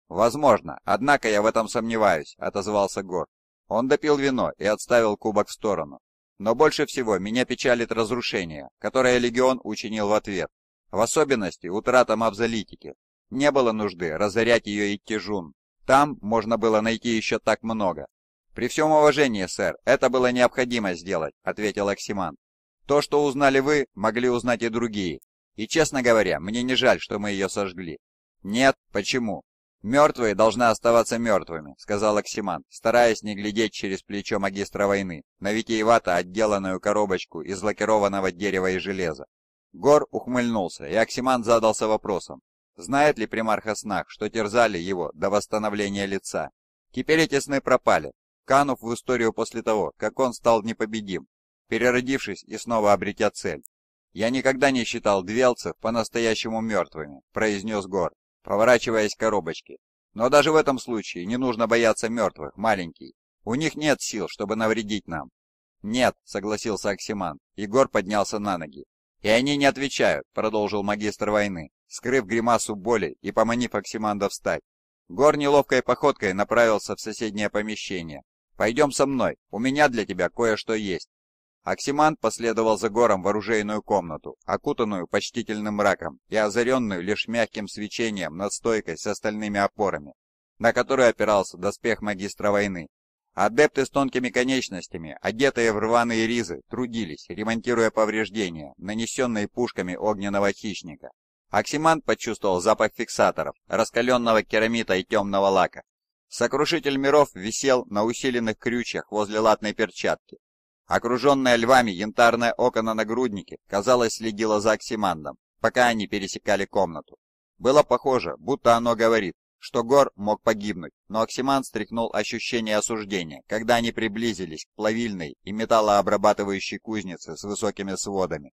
«Возможно, однако я в этом сомневаюсь», — отозвался Гор. Он допил вино и отставил кубок в сторону. Но больше всего меня печалит разрушение, которое легион учинил в ответ. В особенности утрата мавзолитики. Не было нужды разорять ее и Тижун. Там можно было найти еще так много. «При всем уважении, сэр, это было необходимо сделать», — ответил Оксиман. «То, что узнали вы, могли узнать и другие. И, честно говоря, мне не жаль, что мы ее сожгли». «Нет, почему? «Мертвые должны оставаться мертвыми», — сказал Оксиман, стараясь не глядеть через плечо магистра войны, на витиевато отделанную коробочку из лакированного дерева и железа. Гор ухмыльнулся, и Оксиман задался вопросом, знает ли примарх о снах, что терзали его до восстановления лица. Теперь эти сны пропали, канув в историю после того, как он стал непобедим, переродившись и снова обретя цель. «Я никогда не считал двелцев по-настоящему мертвыми», — произнес Гор проворачиваясь коробочки. Но даже в этом случае не нужно бояться мертвых, маленький. У них нет сил, чтобы навредить нам. Нет, согласился Оксиман. Егор поднялся на ноги. И они не отвечают, продолжил магистр войны, скрыв гримасу боли и поманив Оксиманда встать. Гор неловкой походкой направился в соседнее помещение. «Пойдем со мной, у меня для тебя кое-что есть». Оксимант последовал за Гором в оружейную комнату, окутанную почтительным мраком и озаренную лишь мягким свечением над стойкой с остальными опорами, на которой опирался доспех магистра войны. Адепты с тонкими конечностями, одетые в рваные ризы, трудились, ремонтируя повреждения, нанесенные пушками огненного хищника. Оксимант почувствовал запах фиксаторов, раскаленного керамита и темного лака. Сокрушитель миров висел на усиленных крючьях возле латной перчатки, Окруженное львами янтарное око на нагруднике, казалось, следило за Оксимандом, пока они пересекали комнату. Было похоже, будто оно говорит, что Гор мог погибнуть, но Оксиман стряхнул ощущение осуждения, когда они приблизились к плавильной и металлообрабатывающей кузнице с высокими сводами.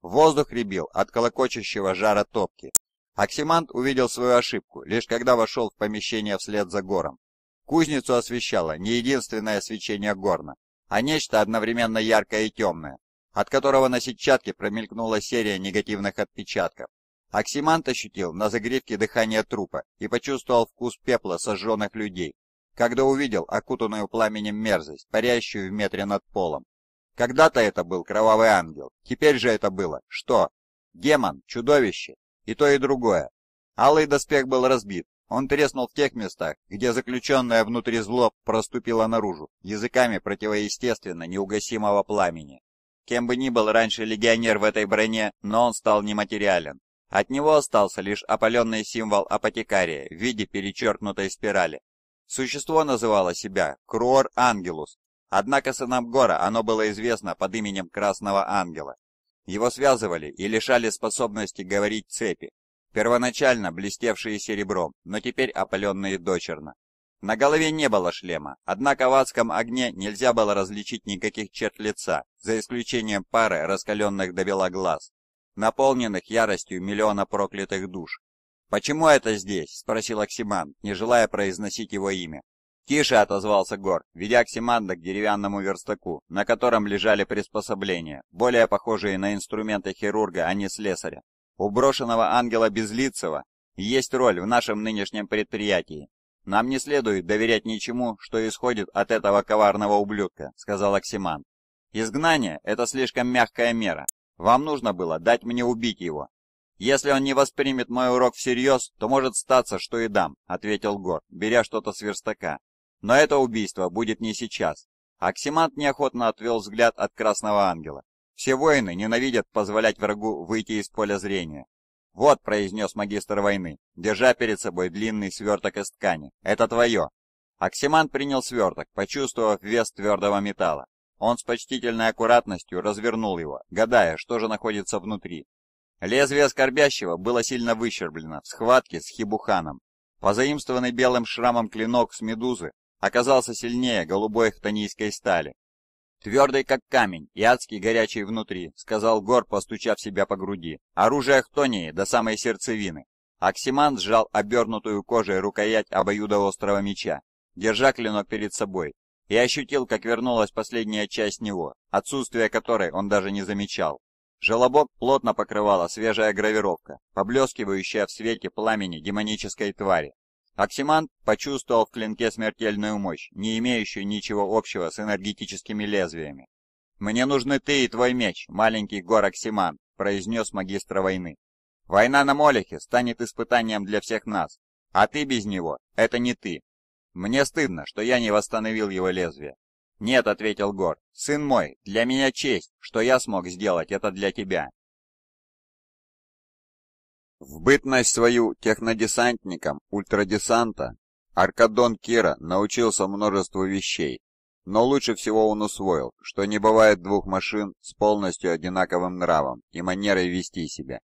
Воздух рябил от колокочущего жара топки. Оксимант увидел свою ошибку, лишь когда вошел в помещение вслед за Гором. Кузницу освещало не единственное свечение горна, а нечто одновременно яркое и темное, от которого на сетчатке промелькнула серия негативных отпечатков. Оксимант ощутил на загривке дыхание трупа и почувствовал вкус пепла сожженных людей, когда увидел окутанную пламенем мерзость, парящую в метре над полом. Когда-то это был кровавый ангел, теперь же это было, что? Демон, чудовище, и то и другое. Алый доспех был разбит, он треснул в тех местах, где заключенное внутри зло проступило наружу, языками противоестественно неугасимого пламени. Кем бы ни был раньше легионер в этой броне, но он стал нематериален. От него остался лишь опаленный символ апотекария в виде перечеркнутой спирали. Существо называло себя Круор Ангелус, однако сынам Гора оно было известно под именем Красного Ангела. Его связывали и лишали способности говорить цепи, первоначально блестевшие серебром, но теперь опаленные дочерно. На голове не было шлема, однако в адском огне нельзя было различить никаких черт лица, за исключением пары раскаленных до бела глаз, наполненных яростью миллиона проклятых душ. «Почему это здесь?» — спросил Оксиман, не желая произносить его имя. «Тише!» — отозвался Гор, ведя Оксиманда к деревянному верстаку, на котором лежали приспособления, более похожие на инструменты хирурга, а не слесаря. У брошенного ангела Безлицева есть роль в нашем нынешнем предприятии. Нам не следует доверять ничему, что исходит от этого коварного ублюдка», — сказал Аксиман. «Изгнание — это слишком мягкая мера. Вам нужно было дать мне убить его. Если он не воспримет мой урок всерьез, то может статься, что и дам», — ответил Гор, беря что-то с верстака. «Но это убийство будет не сейчас». Оксимант неохотно отвел взгляд от Красного Ангела. Все воины ненавидят позволять врагу выйти из поля зрения. «Вот», — произнес магистр войны, держа перед собой длинный сверток из ткани, — «это твое». Аксиман принял сверток, почувствовав вес твердого металла. Он с почтительной аккуратностью развернул его, гадая, что же находится внутри. Лезвие скорбящего было сильно выщерблено в схватке с Хибуханом. Позаимствованный белым шрамом клинок с медузы оказался сильнее голубой хтонийской стали, «Твердый, как камень, и адский горячий внутри», — сказал Гор, постучав себя по груди. «Оружие хтонии до самой сердцевины». Оксиман сжал обернутую кожей рукоять обоюдоострого меча, держа клинок перед собой, и ощутил, как вернулась последняя часть него, отсутствие которой он даже не замечал. Желобок плотно покрывала свежая гравировка, поблескивающая в свете пламени демонической твари. Оксимант почувствовал в клинке смертельную мощь, не имеющую ничего общего с энергетическими лезвиями. «Мне нужны ты и твой меч, маленький гор Оксимант», — произнес магистр войны. «Война на Молехе станет испытанием для всех нас, а ты без него — это не ты. Мне стыдно, что я не восстановил его лезвие». «Нет», — ответил Гор, — «сын мой, для меня честь, что я смог сделать это для тебя, в бытность свою технодесантником ультрадесанта Аркадон Кира научился множеству вещей, но лучше всего он усвоил, что не бывает двух машин с полностью одинаковым нравом и манерой вести себя.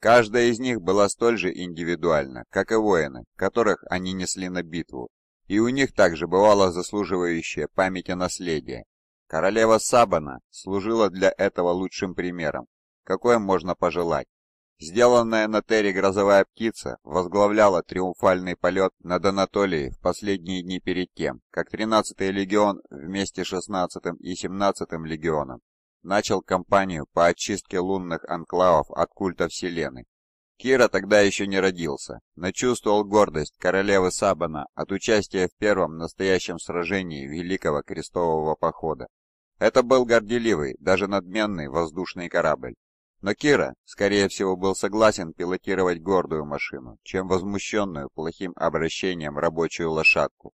Каждая из них была столь же индивидуальна, как и воины, которых они несли на битву, и у них также бывало заслуживающее памяти наследие. Королева Сабана служила для этого лучшим примером, какое можно пожелать. Сделанная на Терре грозовая птица возглавляла триумфальный полет над Анатолией в последние дни перед тем, как 13-й легион вместе с 16-м и 17-м легионом начал кампанию по очистке лунных анклавов от культа Вселенной. Кира тогда еще не родился, но чувствовал гордость королевы Сабана от участия в первом настоящем сражении Великого Крестового Похода. Это был горделивый, даже надменный воздушный корабль. Но Кира, скорее всего, был согласен пилотировать гордую машину, чем возмущенную плохим обращением рабочую лошадку.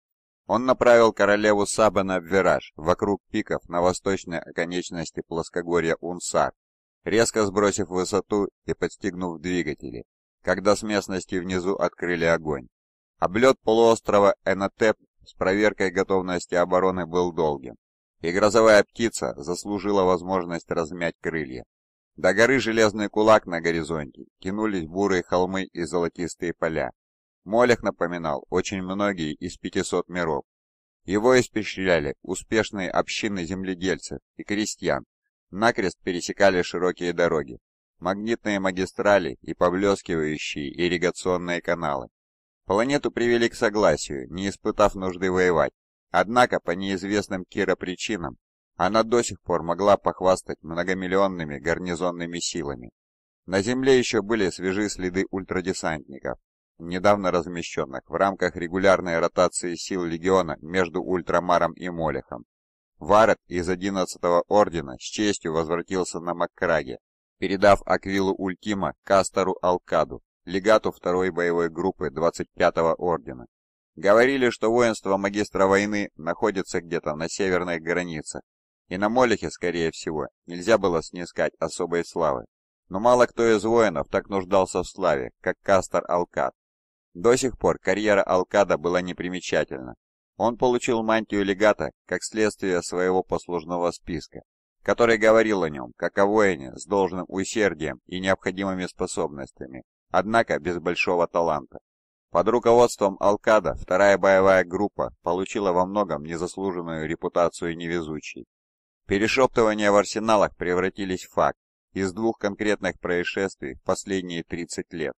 Он направил королеву Саба на вираж, вокруг пиков на восточной оконечности плоскогорья Унсар, резко сбросив высоту и подстегнув двигатели, когда с местности внизу открыли огонь. Облет полуострова Энатеп с проверкой готовности обороны был долгим, и грозовая птица заслужила возможность размять крылья. До горы Железный Кулак на горизонте тянулись бурые холмы и золотистые поля. Молях напоминал очень многие из 500 миров. Его испещряли успешные общины земледельцев и крестьян, накрест пересекали широкие дороги, магнитные магистрали и поблескивающие ирригационные каналы. Планету привели к согласию, не испытав нужды воевать. Однако по неизвестным Кира причинам она до сих пор могла похвастать многомиллионными гарнизонными силами. На земле еще были свежи следы ультрадесантников, недавно размещенных в рамках регулярной ротации сил легиона между Ультрамаром и Молехом. Варет из 11-го ордена с честью возвратился на Маккраге, передав Аквилу Ультима Кастору Алкаду, легату второй боевой группы 25-го ордена. Говорили, что воинство магистра войны находится где-то на северных границах, и на Молихе, скорее всего, нельзя было снискать особой славы. Но мало кто из воинов так нуждался в славе, как Кастер Алкад. До сих пор карьера Алкада была непримечательна. Он получил мантию легата как следствие своего послужного списка, который говорил о нем, как о воине с должным усердием и необходимыми способностями, однако без большого таланта. Под руководством Алкада вторая боевая группа получила во многом незаслуженную репутацию невезучей. Перешептывания в арсеналах превратились в факт из двух конкретных происшествий в последние 30 лет.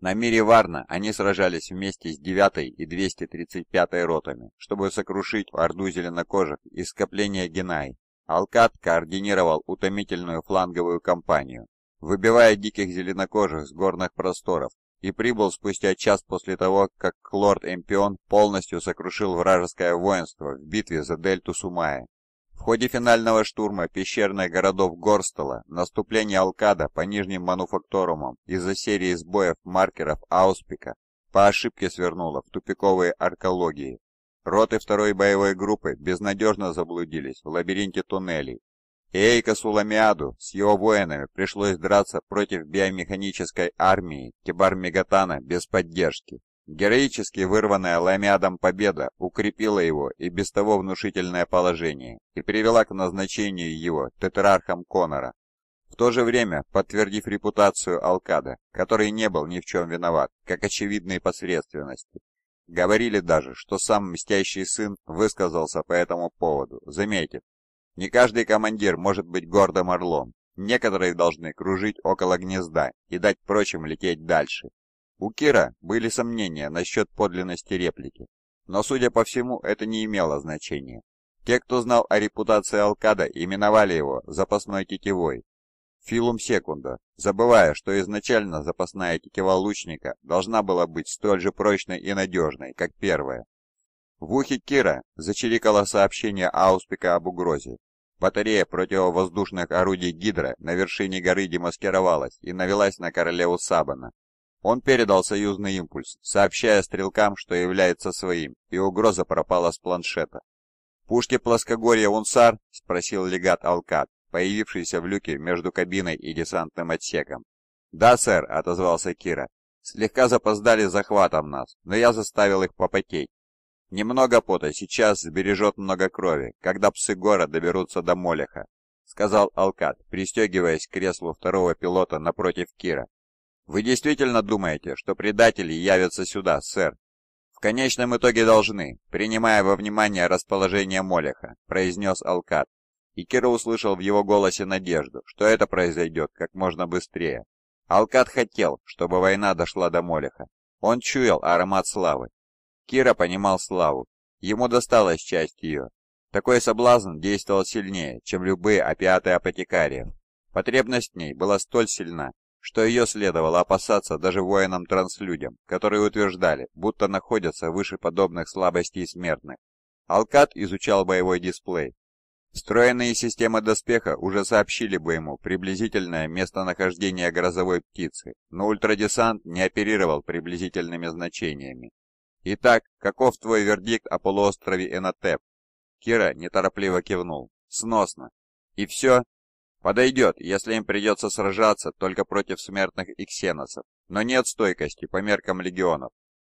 На мире Варна они сражались вместе с 9-й и 235-й ротами, чтобы сокрушить орду зеленокожих и скопление Генай. Алкат координировал утомительную фланговую кампанию, выбивая диких зеленокожих с горных просторов, и прибыл спустя час после того, как лорд Эмпион полностью сокрушил вражеское воинство в битве за дельту Сумая ходе финального штурма пещерных городов Горстола наступление Алкада по нижним мануфакторумам из-за серии сбоев маркеров Ауспика по ошибке свернуло в тупиковые аркологии. Роты второй боевой группы безнадежно заблудились в лабиринте туннелей. И Эйка Суламиаду с его воинами пришлось драться против биомеханической армии Кебар-Мегатана без поддержки. Героически вырванная Ламядом победа укрепила его и без того внушительное положение и привела к назначению его тетрархом Конора. В то же время, подтвердив репутацию Алкада, который не был ни в чем виноват, как очевидные посредственности, говорили даже, что сам мстящий сын высказался по этому поводу, Заметьте, «Не каждый командир может быть гордым орлом, некоторые должны кружить около гнезда и дать прочим лететь дальше, у Кира были сомнения насчет подлинности реплики, но, судя по всему, это не имело значения. Те, кто знал о репутации Алкада, именовали его «запасной тетевой». Филум секунда, забывая, что изначально запасная тетива лучника должна была быть столь же прочной и надежной, как первая. В ухе Кира зачирикало сообщение Ауспика об угрозе. Батарея противовоздушных орудий Гидра на вершине горы демаскировалась и навелась на королеву Сабана, он передал союзный импульс, сообщая стрелкам, что является своим, и угроза пропала с планшета. «Пушки плоскогорья Унсар?» — спросил легат Алкат, появившийся в люке между кабиной и десантным отсеком. «Да, сэр», — отозвался Кира. «Слегка запоздали захватом нас, но я заставил их попотеть. Немного пота сейчас сбережет много крови, когда псы Гора доберутся до Молеха», — сказал Алкат, пристегиваясь к креслу второго пилота напротив Кира «Вы действительно думаете, что предатели явятся сюда, сэр?» «В конечном итоге должны, принимая во внимание расположение Молеха», — произнес Алкат. И Кира услышал в его голосе надежду, что это произойдет как можно быстрее. Алкат хотел, чтобы война дошла до Молеха. Он чуял аромат славы. Кира понимал славу. Ему досталась часть ее. Такой соблазн действовал сильнее, чем любые опиаты апотекариев. Потребность в ней была столь сильна, что ее следовало опасаться даже воинам-транслюдям, которые утверждали, будто находятся выше подобных слабостей смертных. Алкат изучал боевой дисплей. Встроенные системы доспеха уже сообщили бы ему приблизительное местонахождение грозовой птицы, но ультрадесант не оперировал приблизительными значениями. «Итак, каков твой вердикт о полуострове Энотеп?» Кира неторопливо кивнул. «Сносно. И все?» Подойдет, если им придется сражаться только против смертных и ксеносов, но нет стойкости по меркам легионов.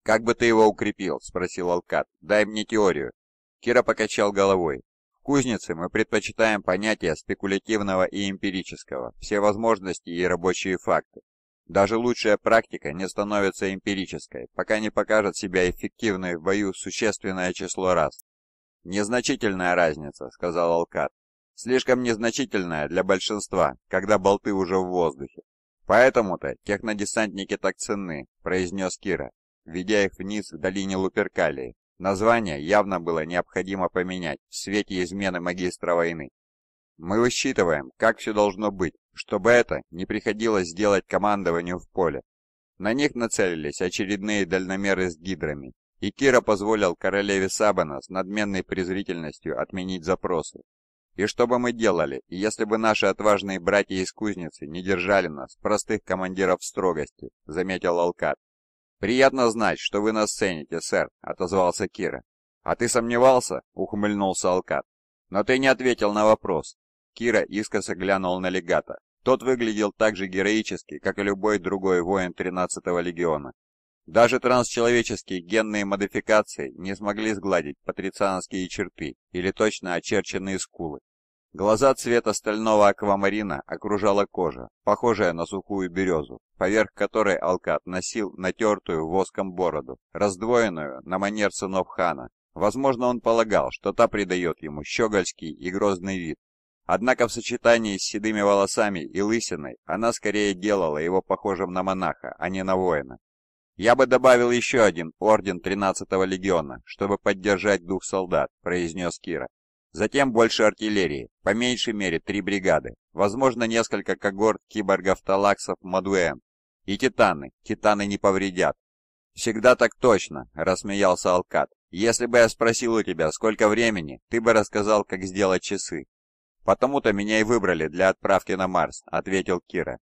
«Как бы ты его укрепил?» — спросил Алкат. «Дай мне теорию». Кира покачал головой. «В кузнице мы предпочитаем понятия спекулятивного и эмпирического, все возможности и рабочие факты. Даже лучшая практика не становится эмпирической, пока не покажет себя эффективной в бою существенное число раз. «Незначительная разница», — сказал Алкат слишком незначительная для большинства, когда болты уже в воздухе. Поэтому-то технодесантники так ценны, произнес Кира, ведя их вниз в долине Луперкалии. Название явно было необходимо поменять в свете измены магистра войны. Мы высчитываем, как все должно быть, чтобы это не приходилось делать командованию в поле. На них нацелились очередные дальномеры с гидрами, и Кира позволил королеве Сабана с надменной презрительностью отменить запросы, и что бы мы делали, если бы наши отважные братья из кузницы не держали нас, простых командиров строгости, заметил Алкат. Приятно знать, что вы нас цените, сэр, отозвался Кира. А ты сомневался? ухмыльнулся Алкат. Но ты не ответил на вопрос. Кира искоса глянул на легата. Тот выглядел так же героически, как и любой другой воин 13-го легиона, даже трансчеловеческие генные модификации не смогли сгладить патрицианские черты или точно очерченные скулы. Глаза цвета стального аквамарина окружала кожа, похожая на сухую березу, поверх которой Алкат носил натертую воском бороду, раздвоенную на манер сынов хана. Возможно, он полагал, что та придает ему щегольский и грозный вид. Однако в сочетании с седыми волосами и лысиной она скорее делала его похожим на монаха, а не на воина. «Я бы добавил еще один орден 13-го легиона, чтобы поддержать двух солдат», — произнес Кира. «Затем больше артиллерии, по меньшей мере три бригады, возможно, несколько когорт киборгов-талаксов Мадуэм. И титаны, титаны не повредят». «Всегда так точно», — рассмеялся Алкат. «Если бы я спросил у тебя, сколько времени, ты бы рассказал, как сделать часы». «Потому-то меня и выбрали для отправки на Марс», — ответил Кира.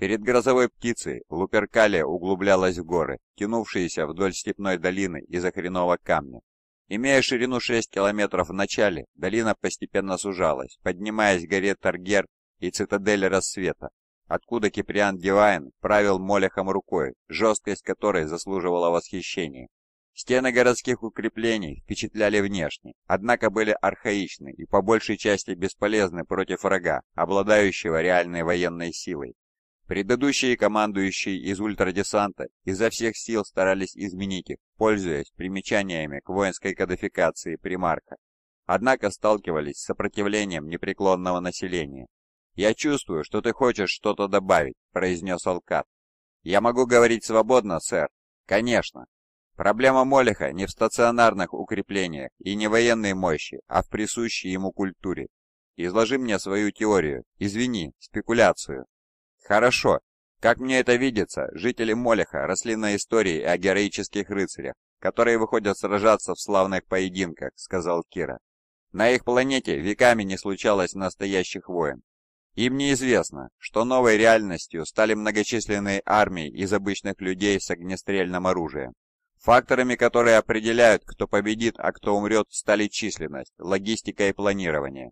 Перед грозовой птицей Луперкалия углублялась в горы, тянувшиеся вдоль степной долины из окренного камня. Имея ширину 6 километров в начале, долина постепенно сужалась, поднимаясь к горе Таргер и цитадель рассвета, откуда Киприан Дивайн правил молехом рукой, жесткость которой заслуживала восхищения. Стены городских укреплений впечатляли внешне, однако были архаичны и по большей части бесполезны против врага, обладающего реальной военной силой. Предыдущие командующие из ультрадесанта изо всех сил старались изменить их, пользуясь примечаниями к воинской кодификации примарка. Однако сталкивались с сопротивлением непреклонного населения. «Я чувствую, что ты хочешь что-то добавить», — произнес Алкат. «Я могу говорить свободно, сэр?» «Конечно». Проблема Молиха не в стационарных укреплениях и не военной мощи, а в присущей ему культуре. Изложи мне свою теорию, извини, спекуляцию. Хорошо. Как мне это видится, жители Молеха росли на истории о героических рыцарях, которые выходят сражаться в славных поединках, сказал Кира. На их планете веками не случалось настоящих войн. Им неизвестно, что новой реальностью стали многочисленные армии из обычных людей с огнестрельным оружием. Факторами, которые определяют, кто победит, а кто умрет, стали численность, логистика и планирование.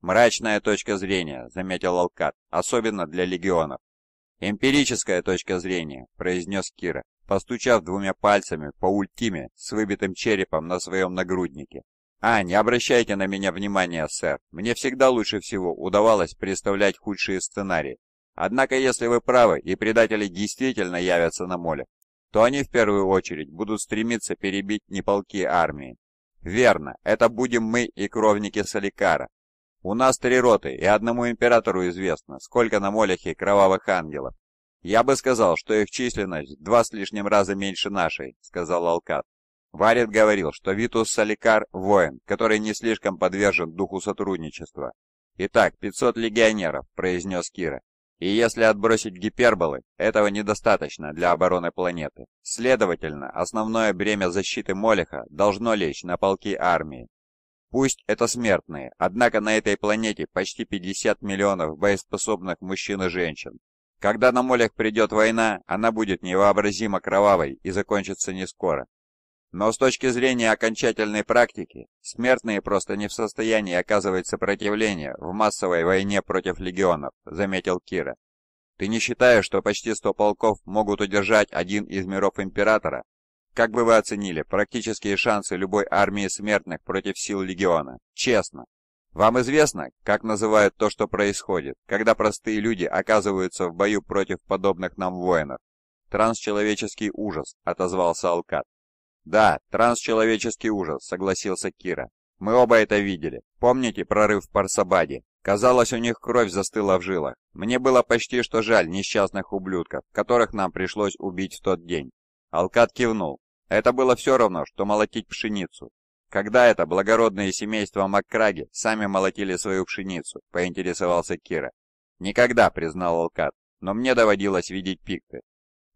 «Мрачная точка зрения», — заметил Алкат, — «особенно для легионов». «Эмпирическая точка зрения», — произнес Кира, постучав двумя пальцами по ультиме с выбитым черепом на своем нагруднике. «А, не обращайте на меня внимания, сэр. Мне всегда лучше всего удавалось представлять худшие сценарии. Однако, если вы правы, и предатели действительно явятся на моле, то они в первую очередь будут стремиться перебить неполки армии. Верно, это будем мы и кровники Соликара, у нас три роты, и одному императору известно, сколько на Молехе кровавых ангелов. Я бы сказал, что их численность два с лишним раза меньше нашей, сказал Алкат. Варит говорил, что Витус Саликар воин, который не слишком подвержен духу сотрудничества. «Итак, 500 легионеров», – произнес Кира. «И если отбросить гиперболы, этого недостаточно для обороны планеты. Следовательно, основное бремя защиты Молеха должно лечь на полки армии, Пусть это смертные, однако на этой планете почти 50 миллионов боеспособных мужчин и женщин. Когда на молях придет война, она будет невообразимо кровавой и закончится не скоро. Но с точки зрения окончательной практики, смертные просто не в состоянии оказывать сопротивление в массовой войне против легионов, заметил Кира. Ты не считаешь, что почти сто полков могут удержать один из миров Императора? Как бы вы оценили практические шансы любой армии смертных против сил легиона? Честно. Вам известно, как называют то, что происходит, когда простые люди оказываются в бою против подобных нам воинов? Трансчеловеческий ужас, отозвался Алкат. Да, трансчеловеческий ужас, согласился Кира. Мы оба это видели. Помните прорыв в Парсабаде? Казалось, у них кровь застыла в жилах. Мне было почти что жаль несчастных ублюдков, которых нам пришлось убить в тот день. Алкат кивнул. Это было все равно, что молотить пшеницу. Когда это благородные семейства Маккраги сами молотили свою пшеницу, поинтересовался Кира. Никогда, признал Алкат, но мне доводилось видеть пикты.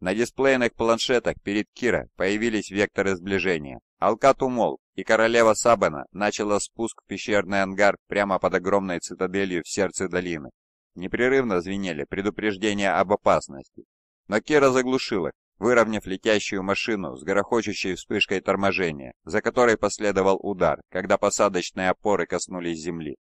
На дисплейных планшетах перед Кира появились векторы сближения. Алкат умолк, и королева Сабана начала спуск в пещерный ангар прямо под огромной цитаделью в сердце долины. Непрерывно звенели предупреждения об опасности. Но Кира заглушил их, выровняв летящую машину с горохочущей вспышкой торможения, за которой последовал удар, когда посадочные опоры коснулись земли.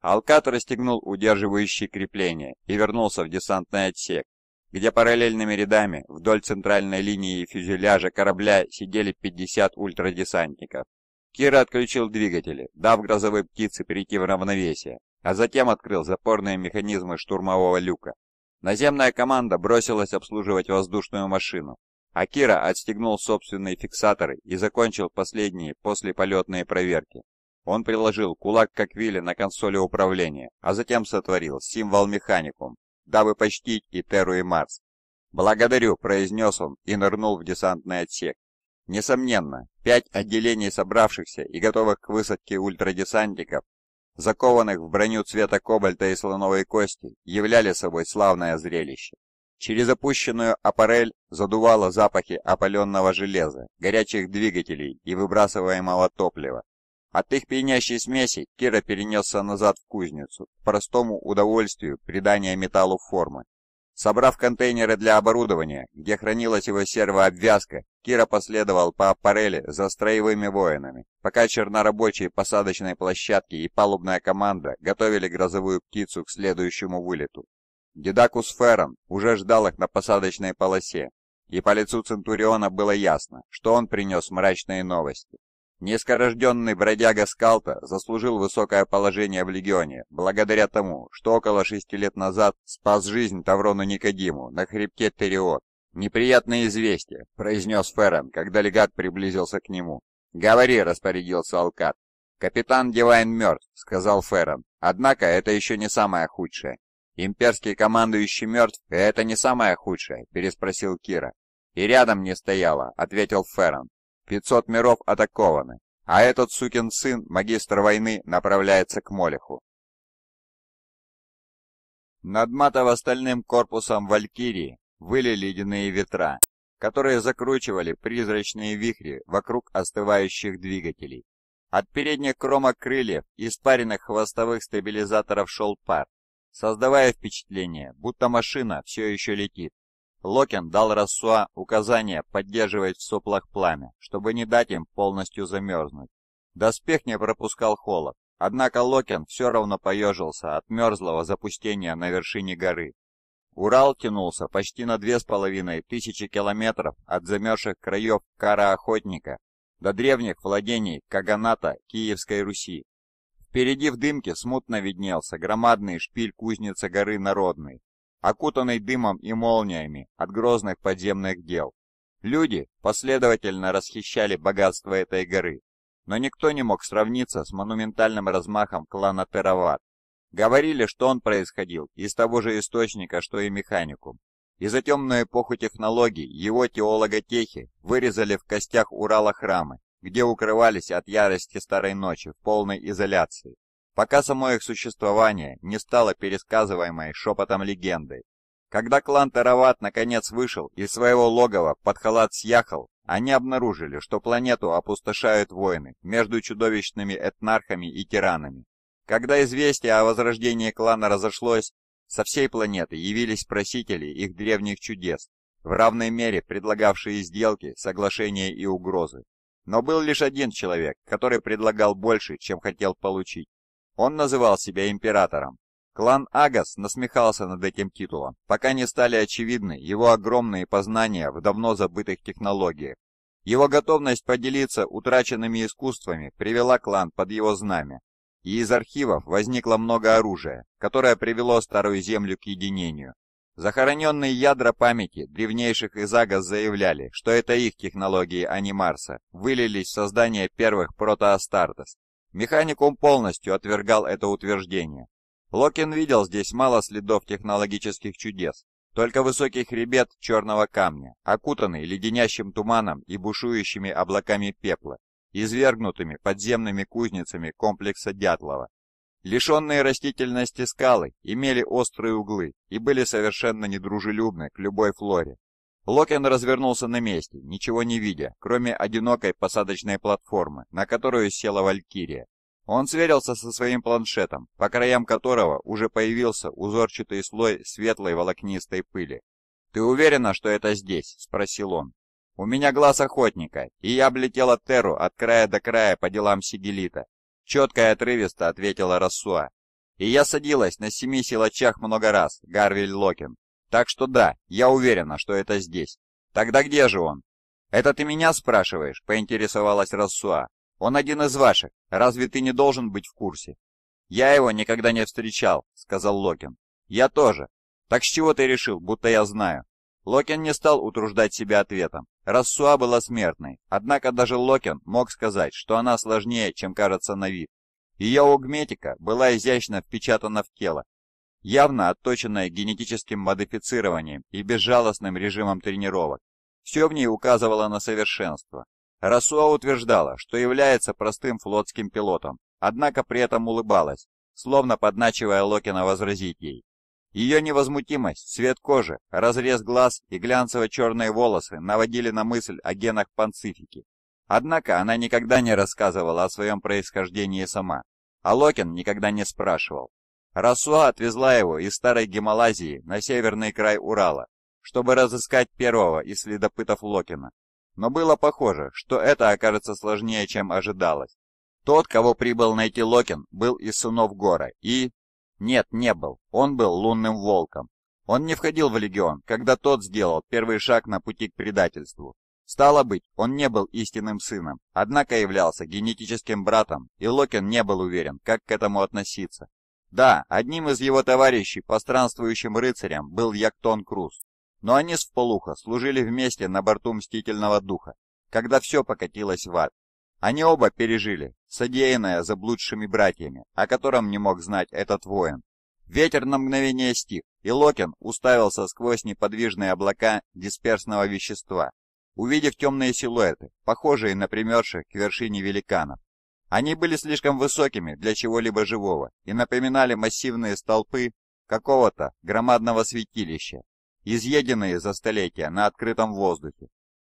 Алкат расстегнул удерживающие крепления и вернулся в десантный отсек, где параллельными рядами вдоль центральной линии фюзеляжа корабля сидели 50 ультрадесантников. Кира отключил двигатели, дав грозовой птице перейти в равновесие, а затем открыл запорные механизмы штурмового люка. Наземная команда бросилась обслуживать воздушную машину. Акира отстегнул собственные фиксаторы и закончил последние послеполетные проверки. Он приложил кулак к вилли на консоли управления, а затем сотворил символ механикум, дабы почтить и Теру и Марс. «Благодарю», — произнес он и нырнул в десантный отсек. Несомненно, пять отделений собравшихся и готовых к высадке ультрадесантников закованных в броню цвета кобальта и слоновой кости, являли собой славное зрелище. Через опущенную аппарель задувало запахи опаленного железа, горячих двигателей и выбрасываемого топлива. От их пьянящей смеси Кира перенесся назад в кузницу, к простому удовольствию придания металлу формы. Собрав контейнеры для оборудования, где хранилась его сервообвязка, Кира последовал по аппарели за строевыми воинами, пока чернорабочие посадочной площадки и палубная команда готовили грозовую птицу к следующему вылету. Дедакус Феррон уже ждал их на посадочной полосе, и по лицу Центуриона было ясно, что он принес мрачные новости. Нескорожденный бродяга Скалта заслужил высокое положение в Легионе, благодаря тому, что около шести лет назад спас жизнь Таврону Никодиму на хребте Териот. «Неприятное известие», — произнес Феррон, когда легат приблизился к нему. «Говори», — распорядился Алкат. «Капитан Дивайн мертв», — сказал Феррон. «Однако это еще не самое худшее». «Имперский командующий мертв, и это не самое худшее?» — переспросил Кира. «И рядом не стояла», — ответил Феррон. 500 миров атакованы, а этот сукин сын, магистр войны, направляется к Молеху. Над матово-стальным корпусом Валькирии выли ледяные ветра, которые закручивали призрачные вихри вокруг остывающих двигателей. От передних кромок крыльев и спаренных хвостовых стабилизаторов шел пар, создавая впечатление, будто машина все еще летит. Локин дал Рассуа указание поддерживать в соплах пламя, чтобы не дать им полностью замерзнуть. Доспех не пропускал холод, однако Локин все равно поежился от мерзлого запустения на вершине горы. Урал тянулся почти на две с половиной тысячи километров от замерзших краев Кара-Охотника до древних владений Каганата Киевской Руси. Впереди в дымке смутно виднелся громадный шпиль кузницы горы Народной, окутанный дымом и молниями от грозных подземных дел. Люди последовательно расхищали богатство этой горы, но никто не мог сравниться с монументальным размахом клана Терават. Говорили, что он происходил из того же источника, что и механикум. И за темную эпоху технологий его теологотехи вырезали в костях Урала храмы, где укрывались от ярости старой ночи в полной изоляции пока само их существование не стало пересказываемой шепотом легендой. Когда клан Тарават наконец вышел из своего логова под халат Сьяхал, они обнаружили, что планету опустошают войны между чудовищными этнархами и тиранами. Когда известие о возрождении клана разошлось, со всей планеты явились просители их древних чудес, в равной мере предлагавшие сделки, соглашения и угрозы. Но был лишь один человек, который предлагал больше, чем хотел получить. Он называл себя императором. Клан Агас насмехался над этим титулом, пока не стали очевидны его огромные познания в давно забытых технологиях. Его готовность поделиться утраченными искусствами привела клан под его знамя, и из архивов возникло много оружия, которое привело Старую Землю к единению. Захороненные ядра памяти древнейших из Агас заявляли, что это их технологии, а не Марса, вылились в создание первых протоастартес, Механикум полностью отвергал это утверждение. Локин видел здесь мало следов технологических чудес, только высокий хребет черного камня, окутанный леденящим туманом и бушующими облаками пепла, извергнутыми подземными кузницами комплекса Дятлова. Лишенные растительности скалы имели острые углы и были совершенно недружелюбны к любой флоре. Локен развернулся на месте, ничего не видя, кроме одинокой посадочной платформы, на которую села Валькирия. Он сверился со своим планшетом, по краям которого уже появился узорчатый слой светлой волокнистой пыли. «Ты уверена, что это здесь?» – спросил он. «У меня глаз охотника, и я облетела Терру от края до края по делам Сигелита», – четко и отрывисто ответила Рассуа. «И я садилась на семи силачах много раз, Гарвиль Локин, так что да, я уверена, что это здесь. Тогда где же он? Это ты меня спрашиваешь, поинтересовалась Рассуа. Он один из ваших. Разве ты не должен быть в курсе? Я его никогда не встречал, сказал Локин. Я тоже. Так с чего ты решил, будто я знаю? Локин не стал утруждать себя ответом. Рассуа была смертной, однако даже Локин мог сказать, что она сложнее, чем кажется на вид. Ее угметика была изящно впечатана в тело, явно отточенная генетическим модифицированием и безжалостным режимом тренировок. Все в ней указывало на совершенство. Расуа утверждала, что является простым флотским пилотом, однако при этом улыбалась, словно подначивая Локина возразить ей. Ее невозмутимость, цвет кожи, разрез глаз и глянцево-черные волосы наводили на мысль о генах панцифики. Однако она никогда не рассказывала о своем происхождении сама, а Локин никогда не спрашивал, Расуа отвезла его из Старой Гималазии на северный край Урала, чтобы разыскать первого из следопытов Локина. Но было похоже, что это окажется сложнее, чем ожидалось. Тот, кого прибыл найти Локин, был из сынов Гора и... Нет, не был. Он был лунным волком. Он не входил в легион, когда тот сделал первый шаг на пути к предательству. Стало быть, он не был истинным сыном, однако являлся генетическим братом, и Локин не был уверен, как к этому относиться. Да, одним из его товарищей по странствующим рыцарям был Яктон Круз, но они с Полуха служили вместе на борту Мстительного Духа, когда все покатилось в ад. Они оба пережили, содеянное заблудшими братьями, о котором не мог знать этот воин. Ветер на мгновение стих, и Локин уставился сквозь неподвижные облака дисперсного вещества, увидев темные силуэты, похожие на примерших к вершине великанов. Они были слишком высокими для чего-либо живого и напоминали массивные столпы какого-то громадного святилища, изъеденные за столетия на открытом воздухе.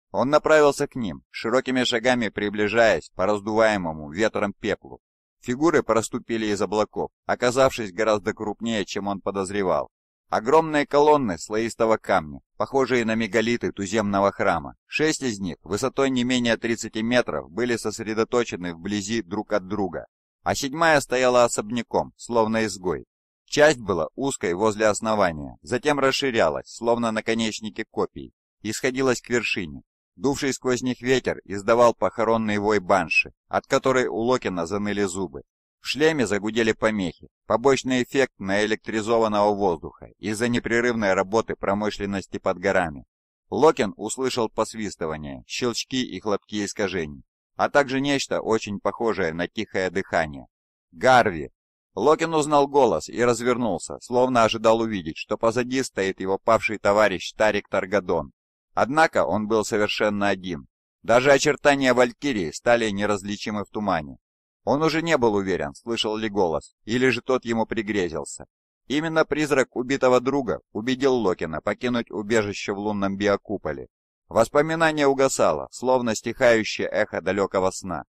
Он направился к ним, широкими шагами приближаясь по раздуваемому ветром пеплу. Фигуры проступили из облаков, оказавшись гораздо крупнее, чем он подозревал. Огромные колонны слоистого камня, похожие на мегалиты туземного храма, шесть из них высотой не менее 30 метров были сосредоточены вблизи друг от друга, а седьмая стояла особняком, словно изгой. Часть была узкой возле основания, затем расширялась, словно наконечники копий, и сходилась к вершине. Дувший сквозь них ветер издавал похоронный вой банши, от которой у Локина заныли зубы, в шлеме загудели помехи, побочный эффект наэлектризованного воздуха из-за непрерывной работы промышленности под горами. Локин услышал посвистывание, щелчки и хлопки искажений, а также нечто очень похожее на тихое дыхание. «Гарви!» Локин узнал голос и развернулся, словно ожидал увидеть, что позади стоит его павший товарищ Тарик Таргадон. Однако он был совершенно один. Даже очертания Валькирии стали неразличимы в тумане. Он уже не был уверен, слышал ли голос, или же тот ему пригрезился. Именно призрак убитого друга убедил Локина покинуть убежище в лунном биокуполе. Воспоминание угасало, словно стихающее эхо далекого сна.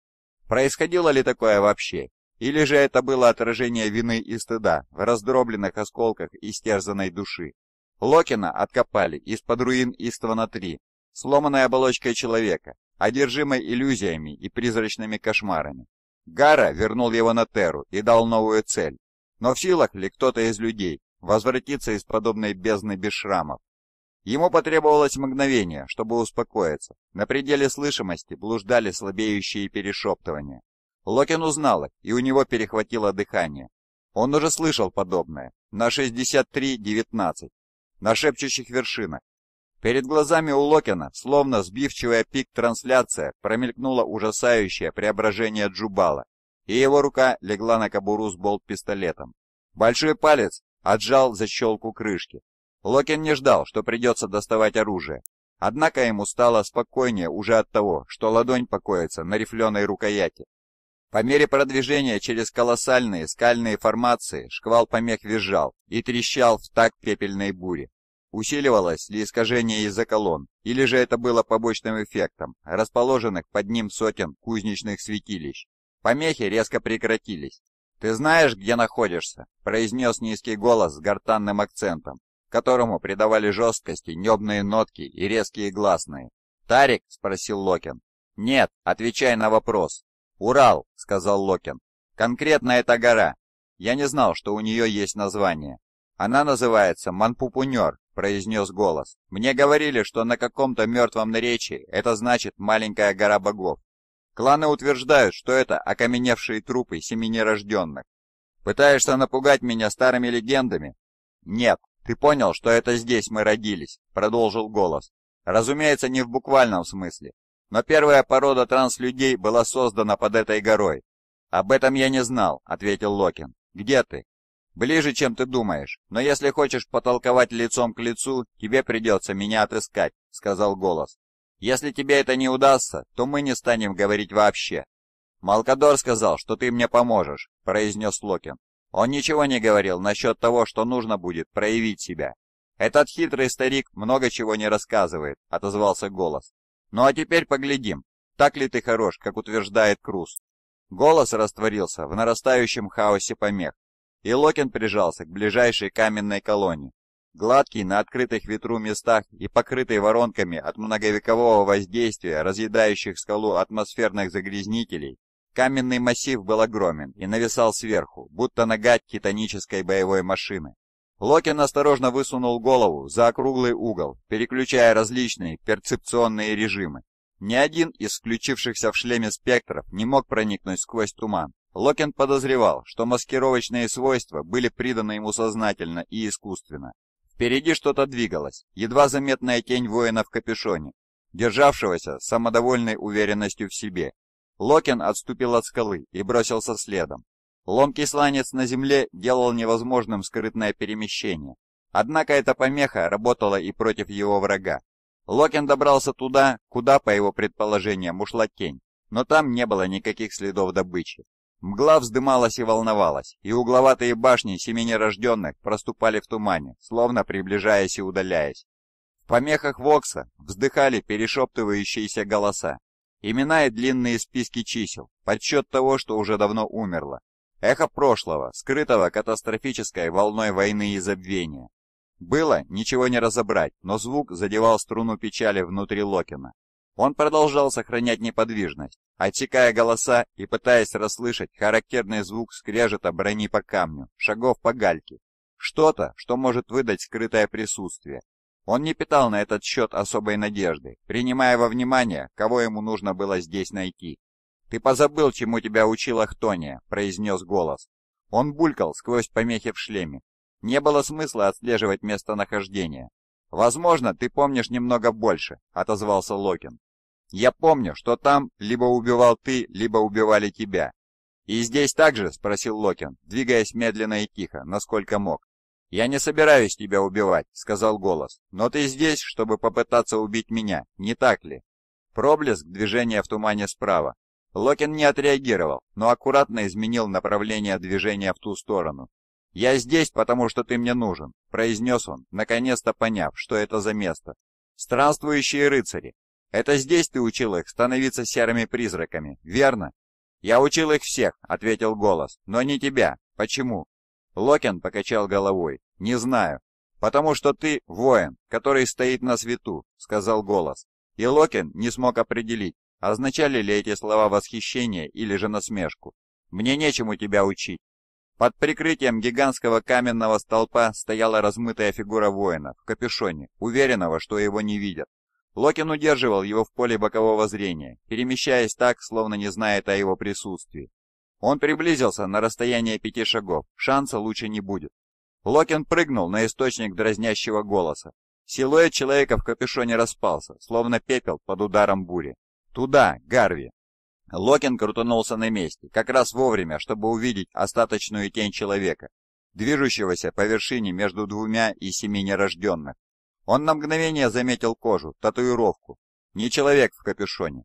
Происходило ли такое вообще? Или же это было отражение вины и стыда в раздробленных осколках истерзанной души? Локина откопали из-под руин Иствана-3, сломанной оболочкой человека, одержимой иллюзиями и призрачными кошмарами. Гара вернул его на Терру и дал новую цель. Но в силах ли кто-то из людей возвратиться из подобной бездны без шрамов? Ему потребовалось мгновение, чтобы успокоиться. На пределе слышимости блуждали слабеющие перешептывания. Локин узнал их, и у него перехватило дыхание. Он уже слышал подобное. На 63-19. На шепчущих вершинах. Перед глазами у Локина, словно сбивчивая пик-трансляция, промелькнуло ужасающее преображение Джубала, и его рука легла на кобуру с болт-пистолетом. Большой палец отжал защелку крышки. Локин не ждал, что придется доставать оружие. Однако ему стало спокойнее уже от того, что ладонь покоится на рифленой рукояти. По мере продвижения через колоссальные скальные формации шквал помех визжал и трещал в такт пепельной бури. Усиливалось ли искажение из-за колонн, или же это было побочным эффектом, расположенных под ним сотен кузнечных святилищ? Помехи резко прекратились. «Ты знаешь, где находишься?» – произнес низкий голос с гортанным акцентом, которому придавали жесткости небные нотки и резкие гласные. «Тарик?» – спросил Локин. «Нет, отвечай на вопрос». «Урал», – сказал Локин. «Конкретно эта гора. Я не знал, что у нее есть название. Она называется Манпупунер произнес голос. «Мне говорили, что на каком-то мертвом наречии это значит «маленькая гора богов». Кланы утверждают, что это окаменевшие трупы семи нерожденных. Пытаешься напугать меня старыми легендами?» «Нет, ты понял, что это здесь мы родились», — продолжил голос. «Разумеется, не в буквальном смысле, но первая порода транслюдей была создана под этой горой». «Об этом я не знал», — ответил Локин. «Где ты?» «Ближе, чем ты думаешь, но если хочешь потолковать лицом к лицу, тебе придется меня отыскать», — сказал голос. «Если тебе это не удастся, то мы не станем говорить вообще». «Малкадор сказал, что ты мне поможешь», — произнес Локин. «Он ничего не говорил насчет того, что нужно будет проявить себя». «Этот хитрый старик много чего не рассказывает», — отозвался голос. «Ну а теперь поглядим, так ли ты хорош, как утверждает Круз». Голос растворился в нарастающем хаосе помех, и Локин прижался к ближайшей каменной колонне. Гладкий на открытых ветру местах и покрытый воронками от многовекового воздействия разъедающих скалу атмосферных загрязнителей, каменный массив был огромен и нависал сверху, будто нога титанической боевой машины. Локин осторожно высунул голову за округлый угол, переключая различные перцепционные режимы. Ни один из включившихся в шлеме спектров не мог проникнуть сквозь туман, Локин подозревал, что маскировочные свойства были приданы ему сознательно и искусственно. Впереди что-то двигалось, едва заметная тень воина в капюшоне, державшегося самодовольной уверенностью в себе. Локин отступил от скалы и бросился следом. Ломкий сланец на земле делал невозможным скрытное перемещение. Однако эта помеха работала и против его врага. Локин добрался туда, куда, по его предположениям, ушла тень, но там не было никаких следов добычи. Мгла вздымалась и волновалась, и угловатые башни семенерожденных проступали в тумане, словно приближаясь и удаляясь. В помехах Вокса вздыхали перешептывающиеся голоса. Имена и длинные списки чисел, подсчет того, что уже давно умерло. Эхо прошлого, скрытого катастрофической волной войны и забвения. Было ничего не разобрать, но звук задевал струну печали внутри Локина, он продолжал сохранять неподвижность, отсекая голоса и пытаясь расслышать характерный звук скрежета брони по камню, шагов по гальке. Что-то, что может выдать скрытое присутствие. Он не питал на этот счет особой надежды, принимая во внимание, кого ему нужно было здесь найти. «Ты позабыл, чему тебя учила Хтония», — произнес голос. Он булькал сквозь помехи в шлеме. Не было смысла отслеживать местонахождение. «Возможно, ты помнишь немного больше», — отозвался Локин. Я помню, что там либо убивал ты, либо убивали тебя. И здесь также, спросил Локин, двигаясь медленно и тихо, насколько мог. Я не собираюсь тебя убивать, сказал голос. Но ты здесь, чтобы попытаться убить меня, не так ли? Проблеск движения в тумане справа. Локин не отреагировал, но аккуратно изменил направление движения в ту сторону. «Я здесь, потому что ты мне нужен», — произнес он, наконец-то поняв, что это за место. «Странствующие рыцари, это здесь ты учил их становиться серыми призраками, верно?» «Я учил их всех», — ответил голос, — «но не тебя. Почему?» Локен покачал головой. «Не знаю. «Потому что ты воин, который стоит на свету», — сказал голос. И Локин не смог определить, означали ли эти слова восхищение или же насмешку. «Мне нечему тебя учить». Под прикрытием гигантского каменного столпа стояла размытая фигура воина в капюшоне, уверенного, что его не видят. Локин удерживал его в поле бокового зрения, перемещаясь так, словно не знает о его присутствии. Он приблизился на расстояние пяти шагов, шанса лучше не будет. Локин прыгнул на источник дразнящего голоса. Силуэт человека в капюшоне распался, словно пепел под ударом бури. «Туда, Гарви!» Локин крутанулся на месте, как раз вовремя, чтобы увидеть остаточную тень человека, движущегося по вершине между двумя и семи нерожденных. Он на мгновение заметил кожу, татуировку. Не человек в капюшоне.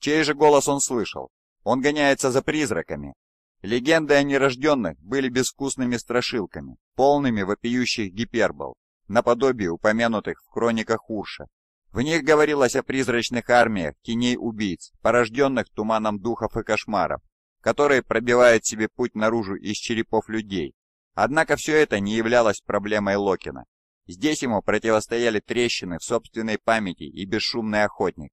Чей же голос он слышал? Он гоняется за призраками. Легенды о нерожденных были безвкусными страшилками, полными вопиющих гипербол, наподобие упомянутых в хрониках Урша. В них говорилось о призрачных армиях теней-убийц, порожденных туманом духов и кошмаров, которые пробивают себе путь наружу из черепов людей. Однако все это не являлось проблемой Локина. Здесь ему противостояли трещины в собственной памяти и бесшумный охотник.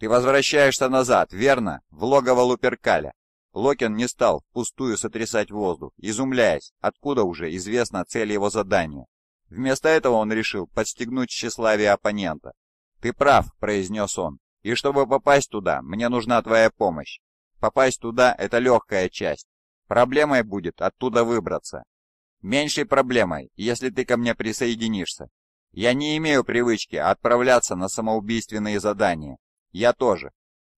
«Ты возвращаешься назад, верно? В логово Луперкаля!» Локин не стал пустую сотрясать воздух, изумляясь, откуда уже известна цель его задания. Вместо этого он решил подстегнуть тщеславие оппонента. «Ты прав», — произнес он, — «и чтобы попасть туда, мне нужна твоя помощь. Попасть туда — это легкая часть. Проблемой будет оттуда выбраться меньшей проблемой, если ты ко мне присоединишься. Я не имею привычки отправляться на самоубийственные задания. Я тоже.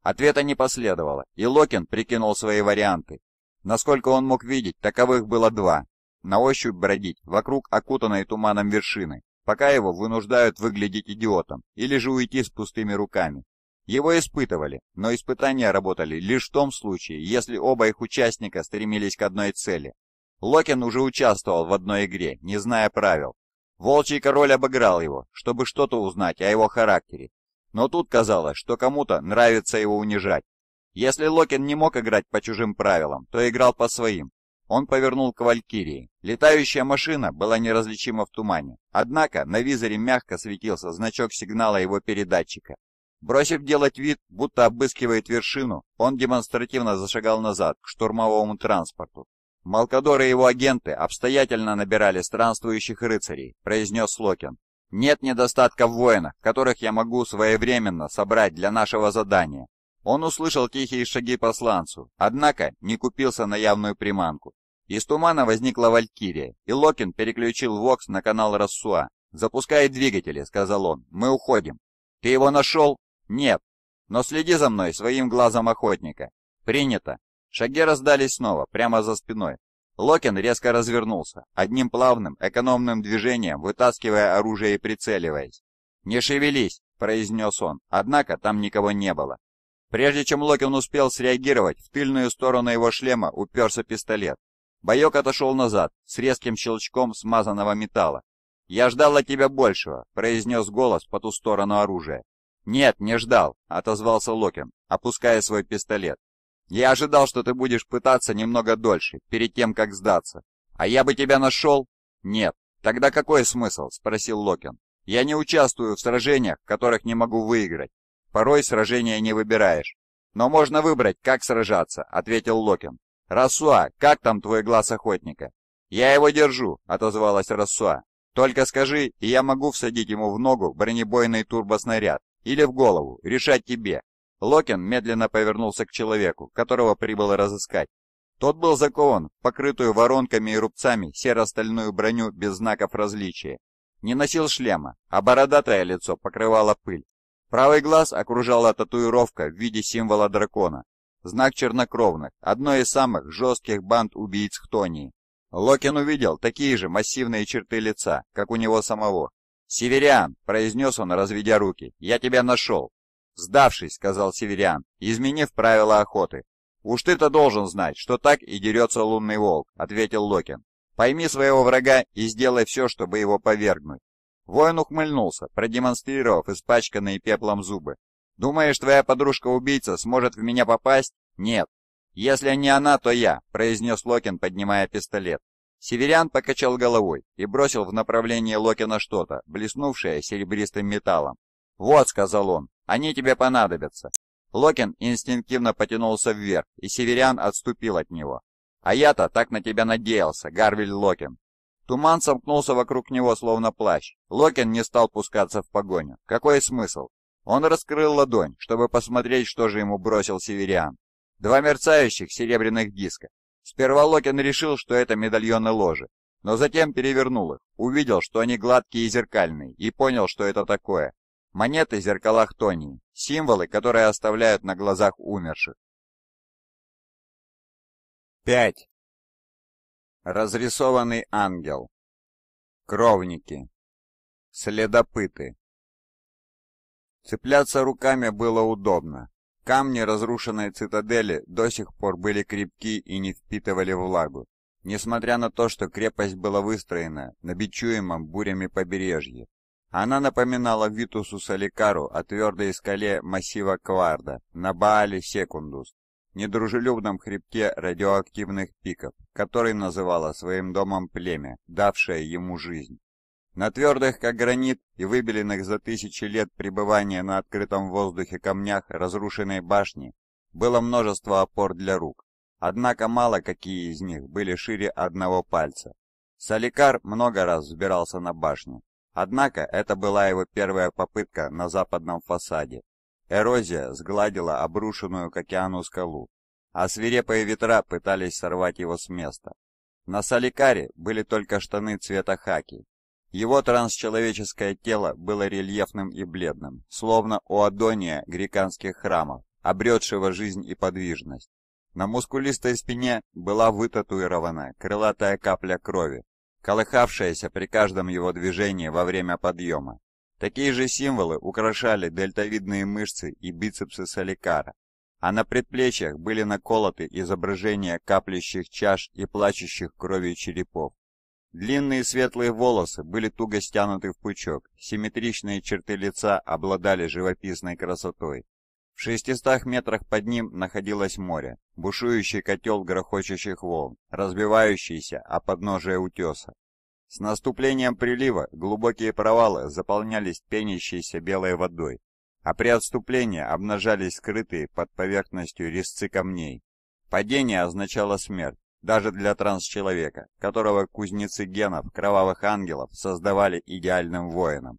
Ответа не последовало, и Локин прикинул свои варианты. Насколько он мог видеть, таковых было два. На ощупь бродить вокруг окутанной туманом вершины, пока его вынуждают выглядеть идиотом, или же уйти с пустыми руками. Его испытывали, но испытания работали лишь в том случае, если оба их участника стремились к одной цели Локин уже участвовал в одной игре, не зная правил. Волчий король обыграл его, чтобы что-то узнать о его характере. Но тут казалось, что кому-то нравится его унижать. Если Локин не мог играть по чужим правилам, то играл по своим. Он повернул к Валькирии. Летающая машина была неразличима в тумане. Однако на визоре мягко светился значок сигнала его передатчика. Бросив делать вид, будто обыскивает вершину, он демонстративно зашагал назад к штурмовому транспорту. «Малкадор и его агенты обстоятельно набирали странствующих рыцарей», — произнес Локин. «Нет недостатка в воинах, которых я могу своевременно собрать для нашего задания». Он услышал тихие шаги посланцу, однако не купился на явную приманку. Из тумана возникла Валькирия, и Локин переключил Вокс на канал Рассуа. «Запускай двигатели», — сказал он, — «мы уходим». «Ты его нашел?» «Нет». «Но следи за мной своим глазом охотника». «Принято». Шаги раздались снова, прямо за спиной. Локин резко развернулся, одним плавным, экономным движением вытаскивая оружие и прицеливаясь. «Не шевелись!» – произнес он, однако там никого не было. Прежде чем Локин успел среагировать, в тыльную сторону его шлема уперся пистолет. Боек отошел назад, с резким щелчком смазанного металла. «Я ждал от тебя большего», – произнес голос по ту сторону оружия. «Нет, не ждал», – отозвался Локин, опуская свой пистолет. Я ожидал, что ты будешь пытаться немного дольше, перед тем, как сдаться. А я бы тебя нашел?» «Нет». «Тогда какой смысл?» — спросил Локин. «Я не участвую в сражениях, которых не могу выиграть. Порой сражения не выбираешь». «Но можно выбрать, как сражаться», — ответил Локин. «Рассуа, как там твой глаз охотника?» «Я его держу», — отозвалась Рассуа. «Только скажи, и я могу всадить ему в ногу бронебойный турбоснаряд или в голову, решать тебе, Локин медленно повернулся к человеку, которого прибыло разыскать. Тот был закован в покрытую воронками и рубцами серо-стальную броню без знаков различия. Не носил шлема, а бородатое лицо покрывало пыль. Правый глаз окружала татуировка в виде символа дракона. Знак чернокровных, одной из самых жестких банд убийц Хтонии. Локин увидел такие же массивные черты лица, как у него самого. «Северян!» – произнес он, разведя руки. «Я тебя нашел!» «Сдавшись», — сказал Северян, изменив правила охоты. «Уж ты-то должен знать, что так и дерется лунный волк», — ответил Локин. «Пойми своего врага и сделай все, чтобы его повергнуть». Воин ухмыльнулся, продемонстрировав испачканные пеплом зубы. «Думаешь, твоя подружка-убийца сможет в меня попасть? Нет. Если не она, то я», — произнес Локин, поднимая пистолет. Северян покачал головой и бросил в направлении Локина что-то, блеснувшее серебристым металлом. «Вот», — сказал он, они тебе понадобятся». Локин инстинктивно потянулся вверх, и северян отступил от него. «А я-то так на тебя надеялся, Гарвиль Локин». Туман сомкнулся вокруг него, словно плащ. Локин не стал пускаться в погоню. Какой смысл? Он раскрыл ладонь, чтобы посмотреть, что же ему бросил северян. Два мерцающих серебряных диска. Сперва Локин решил, что это медальоны ложи, но затем перевернул их, увидел, что они гладкие и зеркальные, и понял, что это такое монеты в зеркалах Тони, символы, которые оставляют на глазах умерших. 5. Разрисованный ангел. Кровники. Следопыты. Цепляться руками было удобно. Камни разрушенной цитадели до сих пор были крепки и не впитывали влагу, несмотря на то, что крепость была выстроена на бичуемом бурями побережье, она напоминала Витусу Саликару о твердой скале массива Кварда на Баале Секундус, недружелюбном хребте радиоактивных пиков, который называла своим домом племя, давшее ему жизнь. На твердых, как гранит, и выбеленных за тысячи лет пребывания на открытом воздухе камнях разрушенной башни было множество опор для рук, однако мало какие из них были шире одного пальца. Саликар много раз взбирался на башню, Однако это была его первая попытка на западном фасаде. Эрозия сгладила обрушенную к океану скалу, а свирепые ветра пытались сорвать его с места. На Саликаре были только штаны цвета хаки. Его трансчеловеческое тело было рельефным и бледным, словно у Адония греканских храмов, обретшего жизнь и подвижность. На мускулистой спине была вытатуирована крылатая капля крови, колыхавшаяся при каждом его движении во время подъема. Такие же символы украшали дельтовидные мышцы и бицепсы соликара, а на предплечьях были наколоты изображения каплющих чаш и плачущих кровью черепов. Длинные светлые волосы были туго стянуты в пучок, симметричные черты лица обладали живописной красотой, в шестистах метрах под ним находилось море, бушующий котел грохочущих волн, разбивающийся о подножие утеса. С наступлением прилива глубокие провалы заполнялись пенящейся белой водой, а при отступлении обнажались скрытые под поверхностью резцы камней. Падение означало смерть, даже для трансчеловека, которого кузнецы генов кровавых ангелов создавали идеальным воином.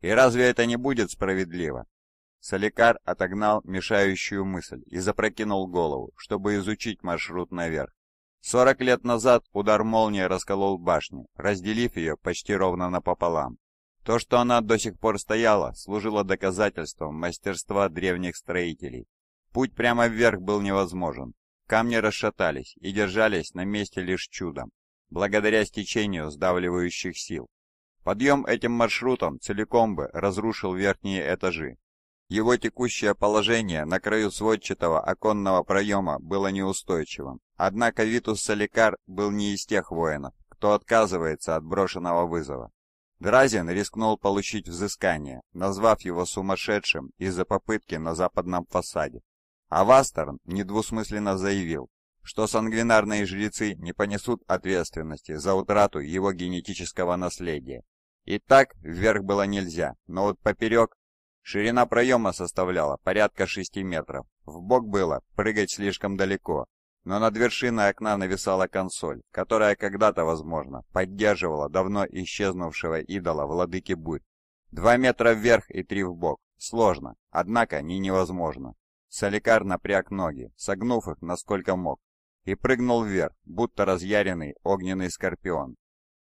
И разве это не будет справедливо? Соликар отогнал мешающую мысль и запрокинул голову, чтобы изучить маршрут наверх. Сорок лет назад удар молнии расколол башню, разделив ее почти ровно напополам. То, что она до сих пор стояла, служило доказательством мастерства древних строителей. Путь прямо вверх был невозможен. Камни расшатались и держались на месте лишь чудом, благодаря стечению сдавливающих сил. Подъем этим маршрутом целиком бы разрушил верхние этажи, его текущее положение на краю сводчатого оконного проема было неустойчивым. Однако Витус Соликар был не из тех воинов, кто отказывается от брошенного вызова. Дразин рискнул получить взыскание, назвав его сумасшедшим из-за попытки на западном фасаде. А Вастерн недвусмысленно заявил, что сангвинарные жрецы не понесут ответственности за утрату его генетического наследия. И так вверх было нельзя, но вот поперек Ширина проема составляла порядка 6 метров. В бок было прыгать слишком далеко, но над вершиной окна нависала консоль, которая когда-то, возможно, поддерживала давно исчезнувшего идола владыки бурь. Два метра вверх и три в бок. Сложно, однако не невозможно. Соликар напряг ноги, согнув их насколько мог, и прыгнул вверх, будто разъяренный огненный скорпион.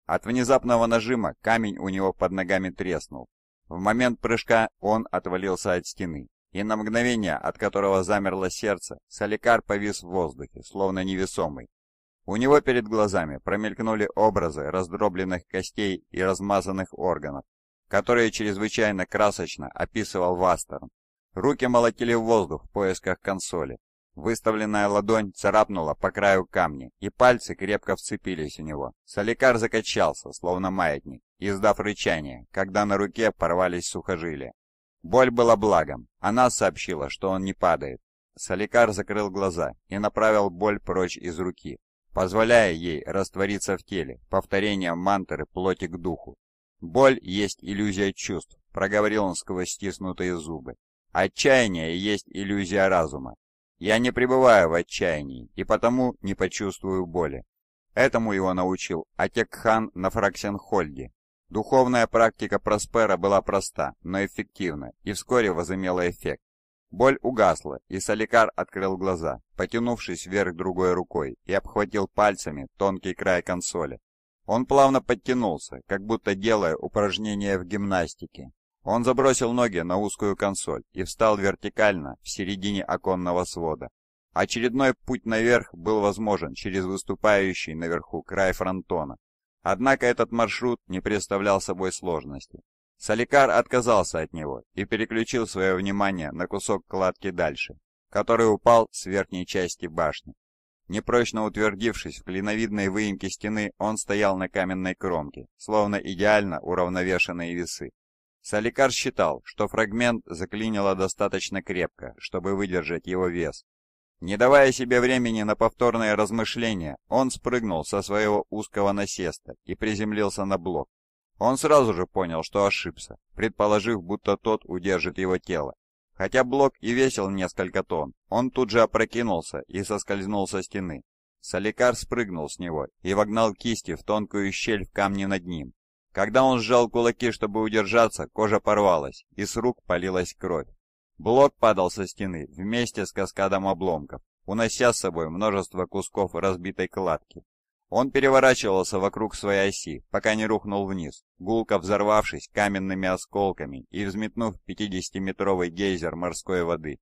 От внезапного нажима камень у него под ногами треснул, в момент прыжка он отвалился от стены, и на мгновение, от которого замерло сердце, Соликар повис в воздухе, словно невесомый. У него перед глазами промелькнули образы раздробленных костей и размазанных органов, которые чрезвычайно красочно описывал Вастерн. Руки молотили в воздух в поисках консоли, Выставленная ладонь царапнула по краю камня, и пальцы крепко вцепились у него. Соликар закачался, словно маятник, издав рычание, когда на руке порвались сухожилия. Боль была благом. Она сообщила, что он не падает. Соликар закрыл глаза и направил боль прочь из руки, позволяя ей раствориться в теле, повторением мантры плоти к духу. «Боль есть иллюзия чувств», — проговорил он сквозь стиснутые зубы. «Отчаяние есть иллюзия разума. Я не пребываю в отчаянии и потому не почувствую боли. Этому его научил Атекхан на Фраксенхольде. Духовная практика Проспера была проста, но эффективна, и вскоре возымела эффект. Боль угасла, и Соликар открыл глаза, потянувшись вверх другой рукой, и обхватил пальцами тонкий край консоли. Он плавно подтянулся, как будто делая упражнение в гимнастике, он забросил ноги на узкую консоль и встал вертикально в середине оконного свода. Очередной путь наверх был возможен через выступающий наверху край фронтона. Однако этот маршрут не представлял собой сложности. Соликар отказался от него и переключил свое внимание на кусок кладки дальше, который упал с верхней части башни. Непрочно утвердившись в клиновидной выемке стены, он стоял на каменной кромке, словно идеально уравновешенные весы. Саликар считал, что фрагмент заклинило достаточно крепко, чтобы выдержать его вес. Не давая себе времени на повторное размышление, он спрыгнул со своего узкого насеста и приземлился на блок. Он сразу же понял, что ошибся, предположив, будто тот удержит его тело. Хотя блок и весил несколько тонн, он тут же опрокинулся и соскользнул со стены. Соликар спрыгнул с него и вогнал кисти в тонкую щель в камне над ним, когда он сжал кулаки, чтобы удержаться, кожа порвалась, и с рук полилась кровь. Блок падал со стены вместе с каскадом обломков, унося с собой множество кусков разбитой кладки. Он переворачивался вокруг своей оси, пока не рухнул вниз, гулко взорвавшись каменными осколками и взметнув 50-метровый гейзер морской воды.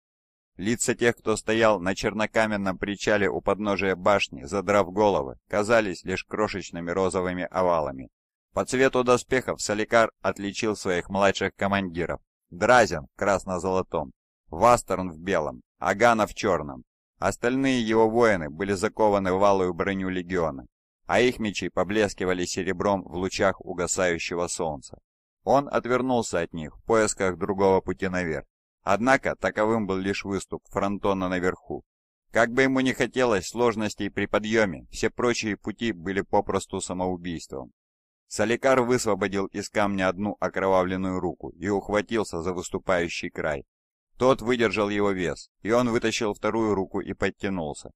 Лица тех, кто стоял на чернокаменном причале у подножия башни, задрав головы, казались лишь крошечными розовыми овалами. По цвету доспехов Соликар отличил своих младших командиров. Дразин красно-золотом, Вастерн в белом, Агана в черном. Остальные его воины были закованы в алую броню легиона, а их мечи поблескивали серебром в лучах угасающего солнца. Он отвернулся от них в поисках другого пути наверх. Однако таковым был лишь выступ фронтона наверху. Как бы ему ни хотелось сложностей при подъеме, все прочие пути были попросту самоубийством. Соликар высвободил из камня одну окровавленную руку и ухватился за выступающий край. Тот выдержал его вес, и он вытащил вторую руку и подтянулся.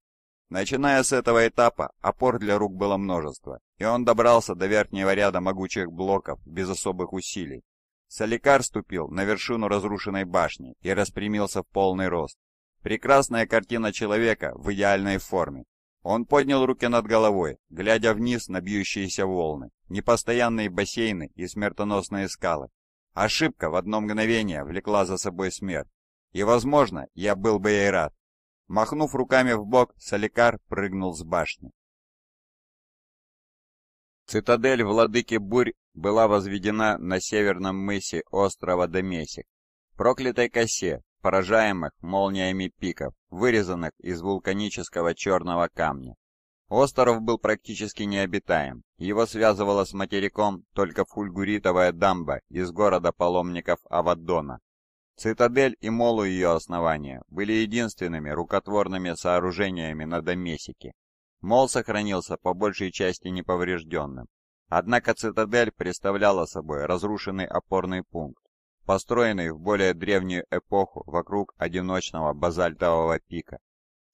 Начиная с этого этапа, опор для рук было множество, и он добрался до верхнего ряда могучих блоков без особых усилий. Соликар ступил на вершину разрушенной башни и распрямился в полный рост. Прекрасная картина человека в идеальной форме. Он поднял руки над головой, глядя вниз на бьющиеся волны непостоянные бассейны и смертоносные скалы. Ошибка в одно мгновение влекла за собой смерть. И, возможно, я был бы ей рад. Махнув руками в бок, Соликар прыгнул с башни. Цитадель владыки Бурь была возведена на северном мысе острова Домесик, проклятой косе, поражаемых молниями пиков, вырезанных из вулканического черного камня. Остров был практически необитаем, его связывала с материком только фульгуритовая дамба из города паломников Аваддона. Цитадель и молу ее основания были единственными рукотворными сооружениями на Домесике. Мол сохранился по большей части неповрежденным. Однако цитадель представляла собой разрушенный опорный пункт, построенный в более древнюю эпоху вокруг одиночного базальтового пика,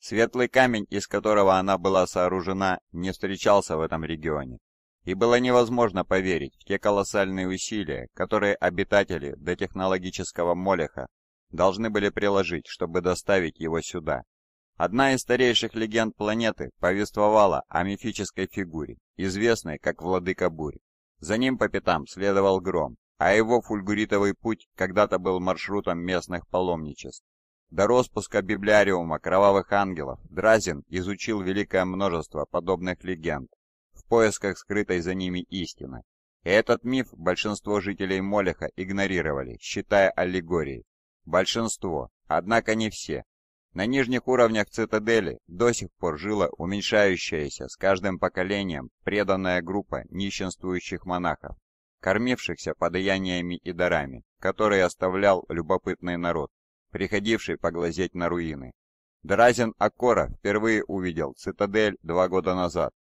Светлый камень, из которого она была сооружена, не встречался в этом регионе. И было невозможно поверить в те колоссальные усилия, которые обитатели до технологического молеха должны были приложить, чтобы доставить его сюда. Одна из старейших легенд планеты повествовала о мифической фигуре, известной как Владыка Бурь. За ним по пятам следовал гром, а его фульгуритовый путь когда-то был маршрутом местных паломничеств. До распуска библиариума Кровавых Ангелов Дразин изучил великое множество подобных легенд в поисках скрытой за ними истины. этот миф большинство жителей Молеха игнорировали, считая аллегорией. Большинство, однако не все. На нижних уровнях цитадели до сих пор жила уменьшающаяся с каждым поколением преданная группа нищенствующих монахов, кормившихся подаяниями и дарами, которые оставлял любопытный народ приходивший поглазеть на руины. Дразин Акора впервые увидел цитадель два года назад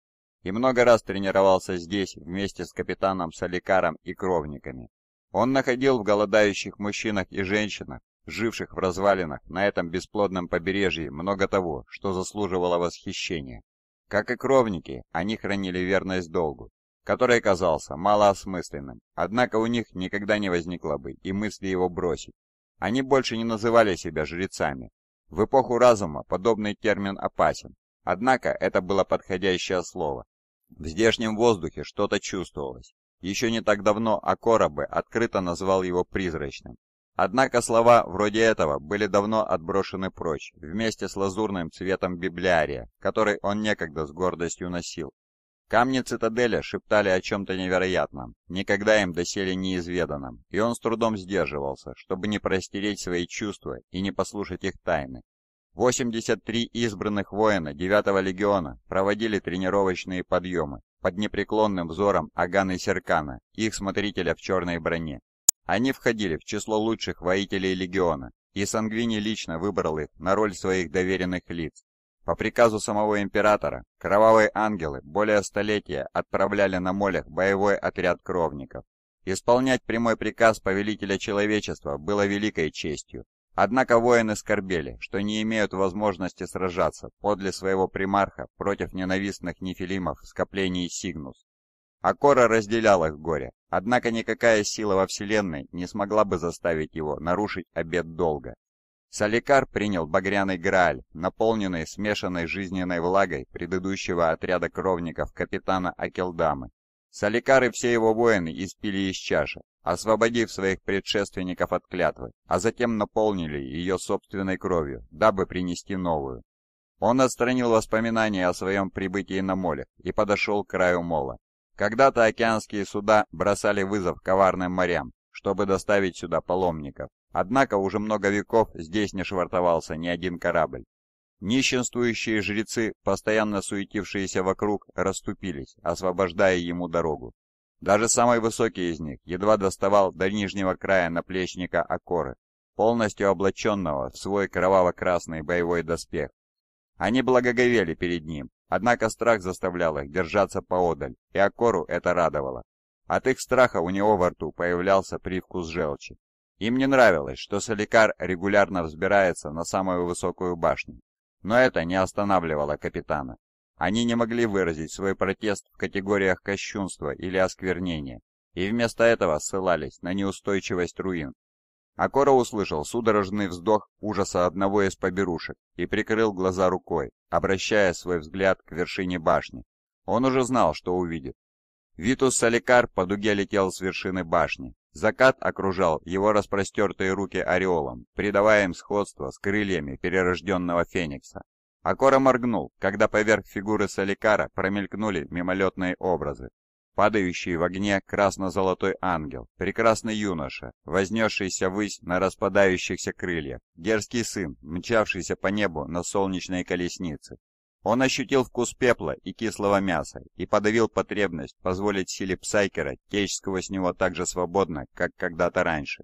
и много раз тренировался здесь вместе с капитаном Саликаром и кровниками. Он находил в голодающих мужчинах и женщинах, живших в развалинах на этом бесплодном побережье, много того, что заслуживало восхищения. Как и кровники, они хранили верность долгу, который казался малоосмысленным, однако у них никогда не возникло бы и мысли его бросить. Они больше не называли себя жрецами. В эпоху разума подобный термин опасен, однако это было подходящее слово. В здешнем воздухе что-то чувствовалось. Еще не так давно Акорабе открыто назвал его призрачным. Однако слова вроде этого были давно отброшены прочь, вместе с лазурным цветом библиария, который он некогда с гордостью носил. Камни цитаделя шептали о чем-то невероятном, никогда им доселе неизведанном, и он с трудом сдерживался, чтобы не простереть свои чувства и не послушать их тайны. 83 избранных воина 9-го легиона проводили тренировочные подъемы под непреклонным взором Аганы Серкана, их смотрителя в черной броне. Они входили в число лучших воителей легиона, и Сангвини лично выбрал их на роль своих доверенных лиц. По приказу самого императора, кровавые ангелы более столетия отправляли на молях боевой отряд кровников. Исполнять прямой приказ повелителя человечества было великой честью. Однако воины скорбели, что не имеют возможности сражаться подле своего примарха против ненавистных нефилимов в скоплении Сигнус. Акора разделял их горе, однако никакая сила во Вселенной не смогла бы заставить его нарушить обет долга. Соликар принял багряный грааль, наполненный смешанной жизненной влагой предыдущего отряда кровников капитана Акелдамы. Соликар и все его воины испили из чаши, освободив своих предшественников от клятвы, а затем наполнили ее собственной кровью, дабы принести новую. Он отстранил воспоминания о своем прибытии на моле и подошел к краю мола. Когда-то океанские суда бросали вызов коварным морям, чтобы доставить сюда паломников. Однако уже много веков здесь не швартовался ни один корабль. Нищенствующие жрецы, постоянно суетившиеся вокруг, расступились, освобождая ему дорогу. Даже самый высокий из них едва доставал до нижнего края наплечника Акоры, полностью облаченного в свой кроваво-красный боевой доспех. Они благоговели перед ним, однако страх заставлял их держаться поодаль, и Акору это радовало. От их страха у него во рту появлялся привкус желчи. Им не нравилось, что Соликар регулярно взбирается на самую высокую башню, но это не останавливало капитана. Они не могли выразить свой протест в категориях кощунства или осквернения, и вместо этого ссылались на неустойчивость руин. Акора услышал судорожный вздох ужаса одного из поберушек и прикрыл глаза рукой, обращая свой взгляд к вершине башни. Он уже знал, что увидит. Витус Соликар по дуге летел с вершины башни, Закат окружал его распростертые руки ореолом, придавая им сходство с крыльями перерожденного феникса. Акора моргнул, когда поверх фигуры Соликара промелькнули мимолетные образы. Падающий в огне красно-золотой ангел, прекрасный юноша, вознесшийся ввысь на распадающихся крыльях, дерзкий сын, мчавшийся по небу на солнечной колеснице, он ощутил вкус пепла и кислого мяса и подавил потребность позволить силе Псайкера течь сквозь него так же свободно, как когда-то раньше.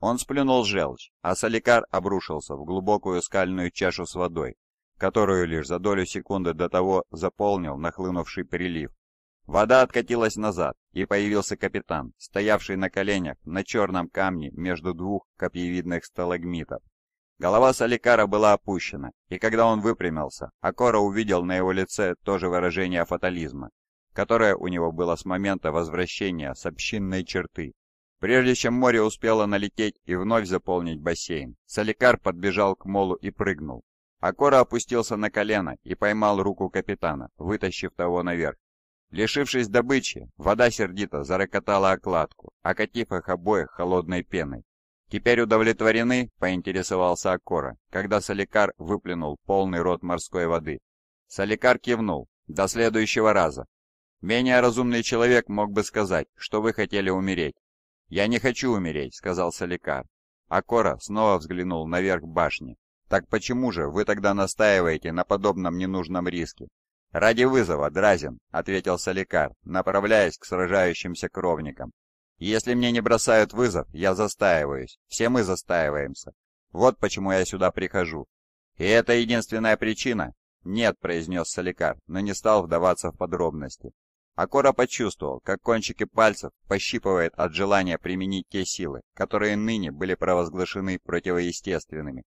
Он сплюнул желчь, а Соликар обрушился в глубокую скальную чашу с водой, которую лишь за долю секунды до того заполнил нахлынувший прилив. Вода откатилась назад, и появился капитан, стоявший на коленях на черном камне между двух копьевидных сталагмитов. Голова Саликара была опущена, и когда он выпрямился, Акора увидел на его лице то же выражение фатализма, которое у него было с момента возвращения с общинной черты. Прежде чем море успело налететь и вновь заполнить бассейн, Саликар подбежал к молу и прыгнул. Акора опустился на колено и поймал руку капитана, вытащив того наверх. Лишившись добычи, вода сердито зарокотала окладку, окатив их обоих холодной пеной. «Теперь удовлетворены?» — поинтересовался Акора, когда Соликар выплюнул полный рот морской воды. Соликар кивнул. «До следующего раза». Менее разумный человек мог бы сказать, что вы хотели умереть. «Я не хочу умереть», — сказал Соликар. Акора снова взглянул наверх башни. «Так почему же вы тогда настаиваете на подобном ненужном риске?» «Ради вызова, Дразин», — ответил Соликар, направляясь к сражающимся кровникам. Если мне не бросают вызов, я застаиваюсь. Все мы застаиваемся. Вот почему я сюда прихожу. И это единственная причина? Нет, произнес Соликар, но не стал вдаваться в подробности. Акора почувствовал, как кончики пальцев пощипывает от желания применить те силы, которые ныне были провозглашены противоестественными.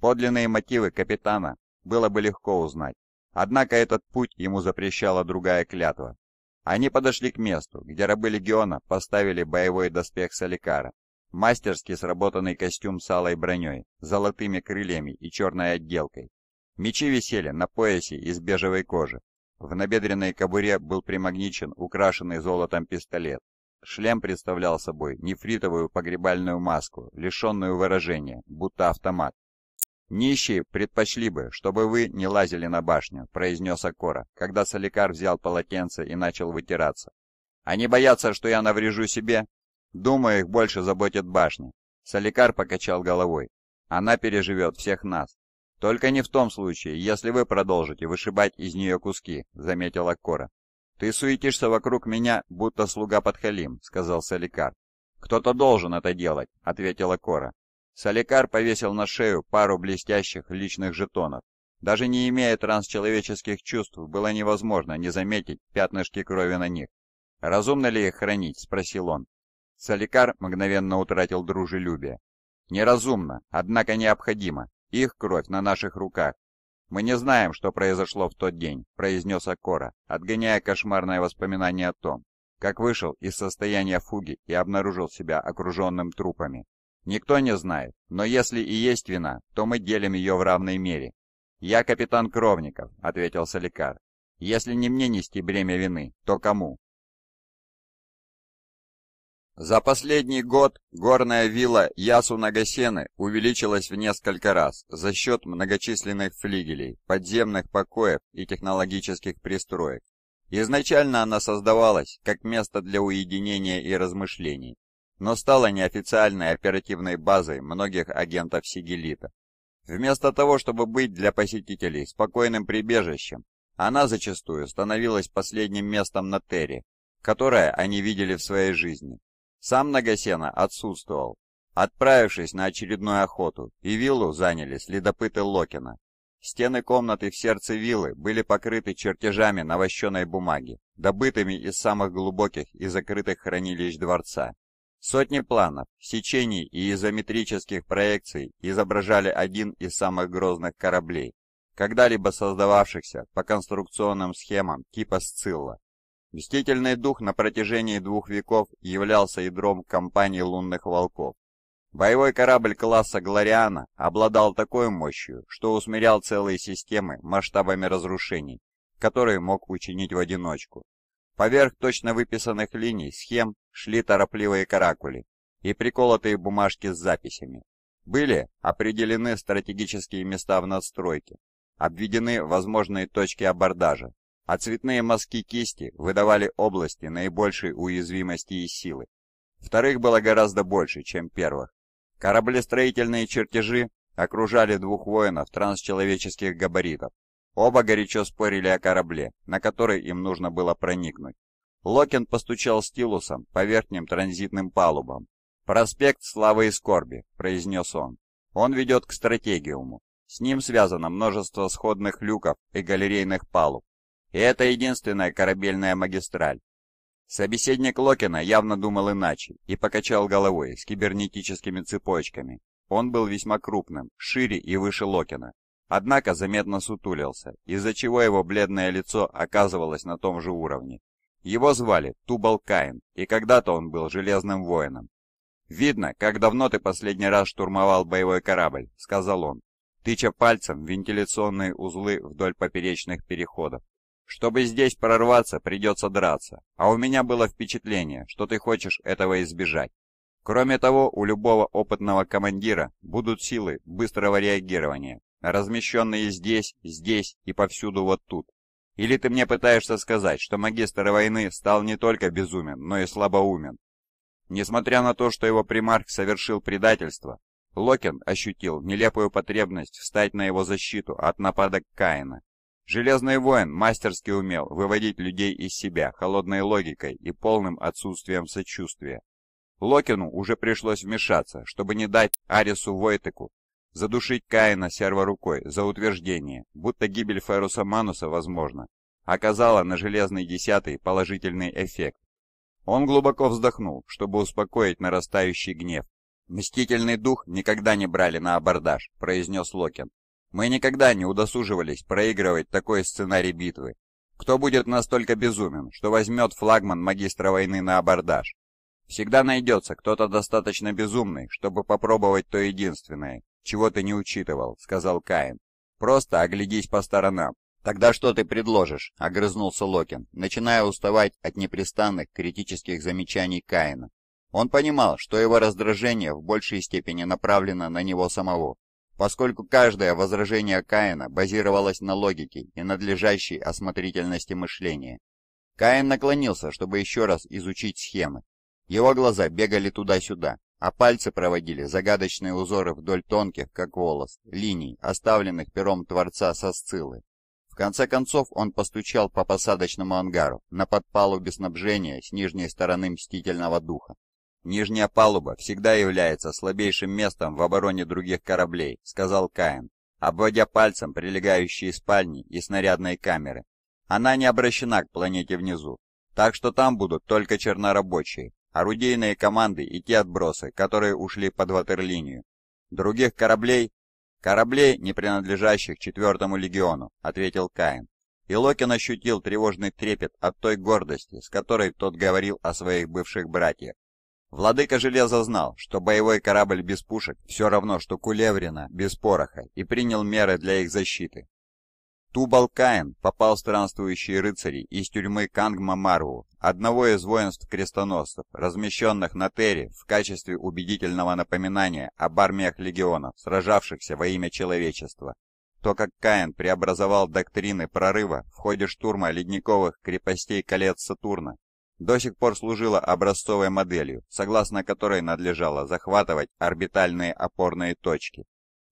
Подлинные мотивы капитана было бы легко узнать. Однако этот путь ему запрещала другая клятва, они подошли к месту, где рабы легиона поставили боевой доспех Саликара. Мастерски сработанный костюм с алой броней, золотыми крыльями и черной отделкой. Мечи висели на поясе из бежевой кожи. В набедренной кобуре был примагничен украшенный золотом пистолет. Шлем представлял собой нефритовую погребальную маску, лишенную выражения, будто автомат. «Нищие предпочли бы, чтобы вы не лазили на башню», — произнес Акора, когда Соликар взял полотенце и начал вытираться. «Они боятся, что я наврежу себе?» «Думаю, их больше заботит башня». Соликар покачал головой. «Она переживет всех нас. «Только не в том случае, если вы продолжите вышибать из нее куски», — заметила Акора. «Ты суетишься вокруг меня, будто слуга под халим», — сказал соликар. «Кто-то должен это делать», — ответила Кора. Соликар повесил на шею пару блестящих личных жетонов. Даже не имея трансчеловеческих чувств, было невозможно не заметить пятнышки крови на них. «Разумно ли их хранить?» — спросил он. Соликар мгновенно утратил дружелюбие. «Неразумно, однако необходимо. Их кровь на наших руках. Мы не знаем, что произошло в тот день», — произнес Акора, отгоняя кошмарное воспоминание о том, как вышел из состояния фуги и обнаружил себя окруженным трупами. Никто не знает, но если и есть вина, то мы делим ее в равной мере. «Я капитан Кровников», — ответил Соликар. «Если не мне нести бремя вины, то кому?» За последний год горная вилла Ясу-Нагасены увеличилась в несколько раз за счет многочисленных флигелей, подземных покоев и технологических пристроек. Изначально она создавалась как место для уединения и размышлений, но стала неофициальной оперативной базой многих агентов Сигелита. Вместо того, чтобы быть для посетителей спокойным прибежищем, она зачастую становилась последним местом на Терре, которое они видели в своей жизни. Сам Нагасена отсутствовал. Отправившись на очередную охоту, и виллу заняли следопыты Локина. Стены комнаты в сердце виллы были покрыты чертежами навощенной бумаги, добытыми из самых глубоких и закрытых хранилищ дворца. Сотни планов, сечений и изометрических проекций изображали один из самых грозных кораблей, когда-либо создававшихся по конструкционным схемам типа Сцилла. Мстительный дух на протяжении двух веков являлся ядром компании лунных волков. Боевой корабль класса «Глориана» обладал такой мощью, что усмирял целые системы масштабами разрушений, которые мог учинить в одиночку. Поверх точно выписанных линий схем шли торопливые каракули и приколотые бумажки с записями. Были определены стратегические места в надстройке, обведены возможные точки абордажа, а цветные мазки кисти выдавали области наибольшей уязвимости и силы. Вторых было гораздо больше, чем первых. Кораблестроительные чертежи окружали двух воинов трансчеловеческих габаритов, Оба горячо спорили о корабле, на который им нужно было проникнуть. Локин постучал стилусом по верхним транзитным палубам. «Проспект Славы и Скорби», — произнес он. «Он ведет к стратегиуму. С ним связано множество сходных люков и галерейных палуб. И это единственная корабельная магистраль. Собеседник Локина явно думал иначе и покачал головой с кибернетическими цепочками. Он был весьма крупным, шире и выше Локина однако заметно сутулился, из-за чего его бледное лицо оказывалось на том же уровне. Его звали Тубал Каин, и когда-то он был железным воином. «Видно, как давно ты последний раз штурмовал боевой корабль», — сказал он, тыча пальцем вентиляционные узлы вдоль поперечных переходов. «Чтобы здесь прорваться, придется драться, а у меня было впечатление, что ты хочешь этого избежать. Кроме того, у любого опытного командира будут силы быстрого реагирования, размещенные здесь, здесь и повсюду вот тут. Или ты мне пытаешься сказать, что магистр войны стал не только безумен, но и слабоумен? Несмотря на то, что его примарк совершил предательство, Локин ощутил нелепую потребность встать на его защиту от нападок Каина. Железный воин мастерски умел выводить людей из себя холодной логикой и полным отсутствием сочувствия. Локину уже пришлось вмешаться, чтобы не дать Арису Войтеку Задушить Каина серворукой за утверждение, будто гибель Феруса Мануса возможна, оказала на Железный Десятый положительный эффект. Он глубоко вздохнул, чтобы успокоить нарастающий гнев. «Мстительный дух никогда не брали на абордаж», — произнес Локин. «Мы никогда не удосуживались проигрывать такой сценарий битвы. Кто будет настолько безумен, что возьмет флагман магистра войны на абордаж? Всегда найдется кто-то достаточно безумный, чтобы попробовать то единственное, «Чего ты не учитывал?» — сказал Каин. «Просто оглядись по сторонам». «Тогда что ты предложишь?» — огрызнулся Локин, начиная уставать от непрестанных критических замечаний Каина. Он понимал, что его раздражение в большей степени направлено на него самого, поскольку каждое возражение Каина базировалось на логике и надлежащей осмотрительности мышления. Каин наклонился, чтобы еще раз изучить схемы. Его глаза бегали туда-сюда, а пальцы проводили загадочные узоры вдоль тонких, как волос, линий, оставленных пером Творца со сцилы. В конце концов он постучал по посадочному ангару на подпалубе снабжения с нижней стороны Мстительного Духа. «Нижняя палуба всегда является слабейшим местом в обороне других кораблей», — сказал Каин, обводя пальцем прилегающие спальни и снарядные камеры. «Она не обращена к планете внизу, так что там будут только чернорабочие орудийные команды и те отбросы, которые ушли под ватерлинию. Других кораблей... Кораблей, не принадлежащих четвертому легиону, ответил Каин. И Локин ощутил тревожный трепет от той гордости, с которой тот говорил о своих бывших братьях. Владыка Железа знал, что боевой корабль без пушек все равно, что кулеврина без пороха, и принял меры для их защиты. Тубалкаин попал в странствующие рыцари из тюрьмы Кангма-Марву, одного из воинств крестоносцев, размещенных на Терре в качестве убедительного напоминания об армиях легионов, сражавшихся во имя человечества. То, как Каин преобразовал доктрины прорыва в ходе штурма ледниковых крепостей колец Сатурна, до сих пор служила образцовой моделью, согласно которой надлежало захватывать орбитальные опорные точки,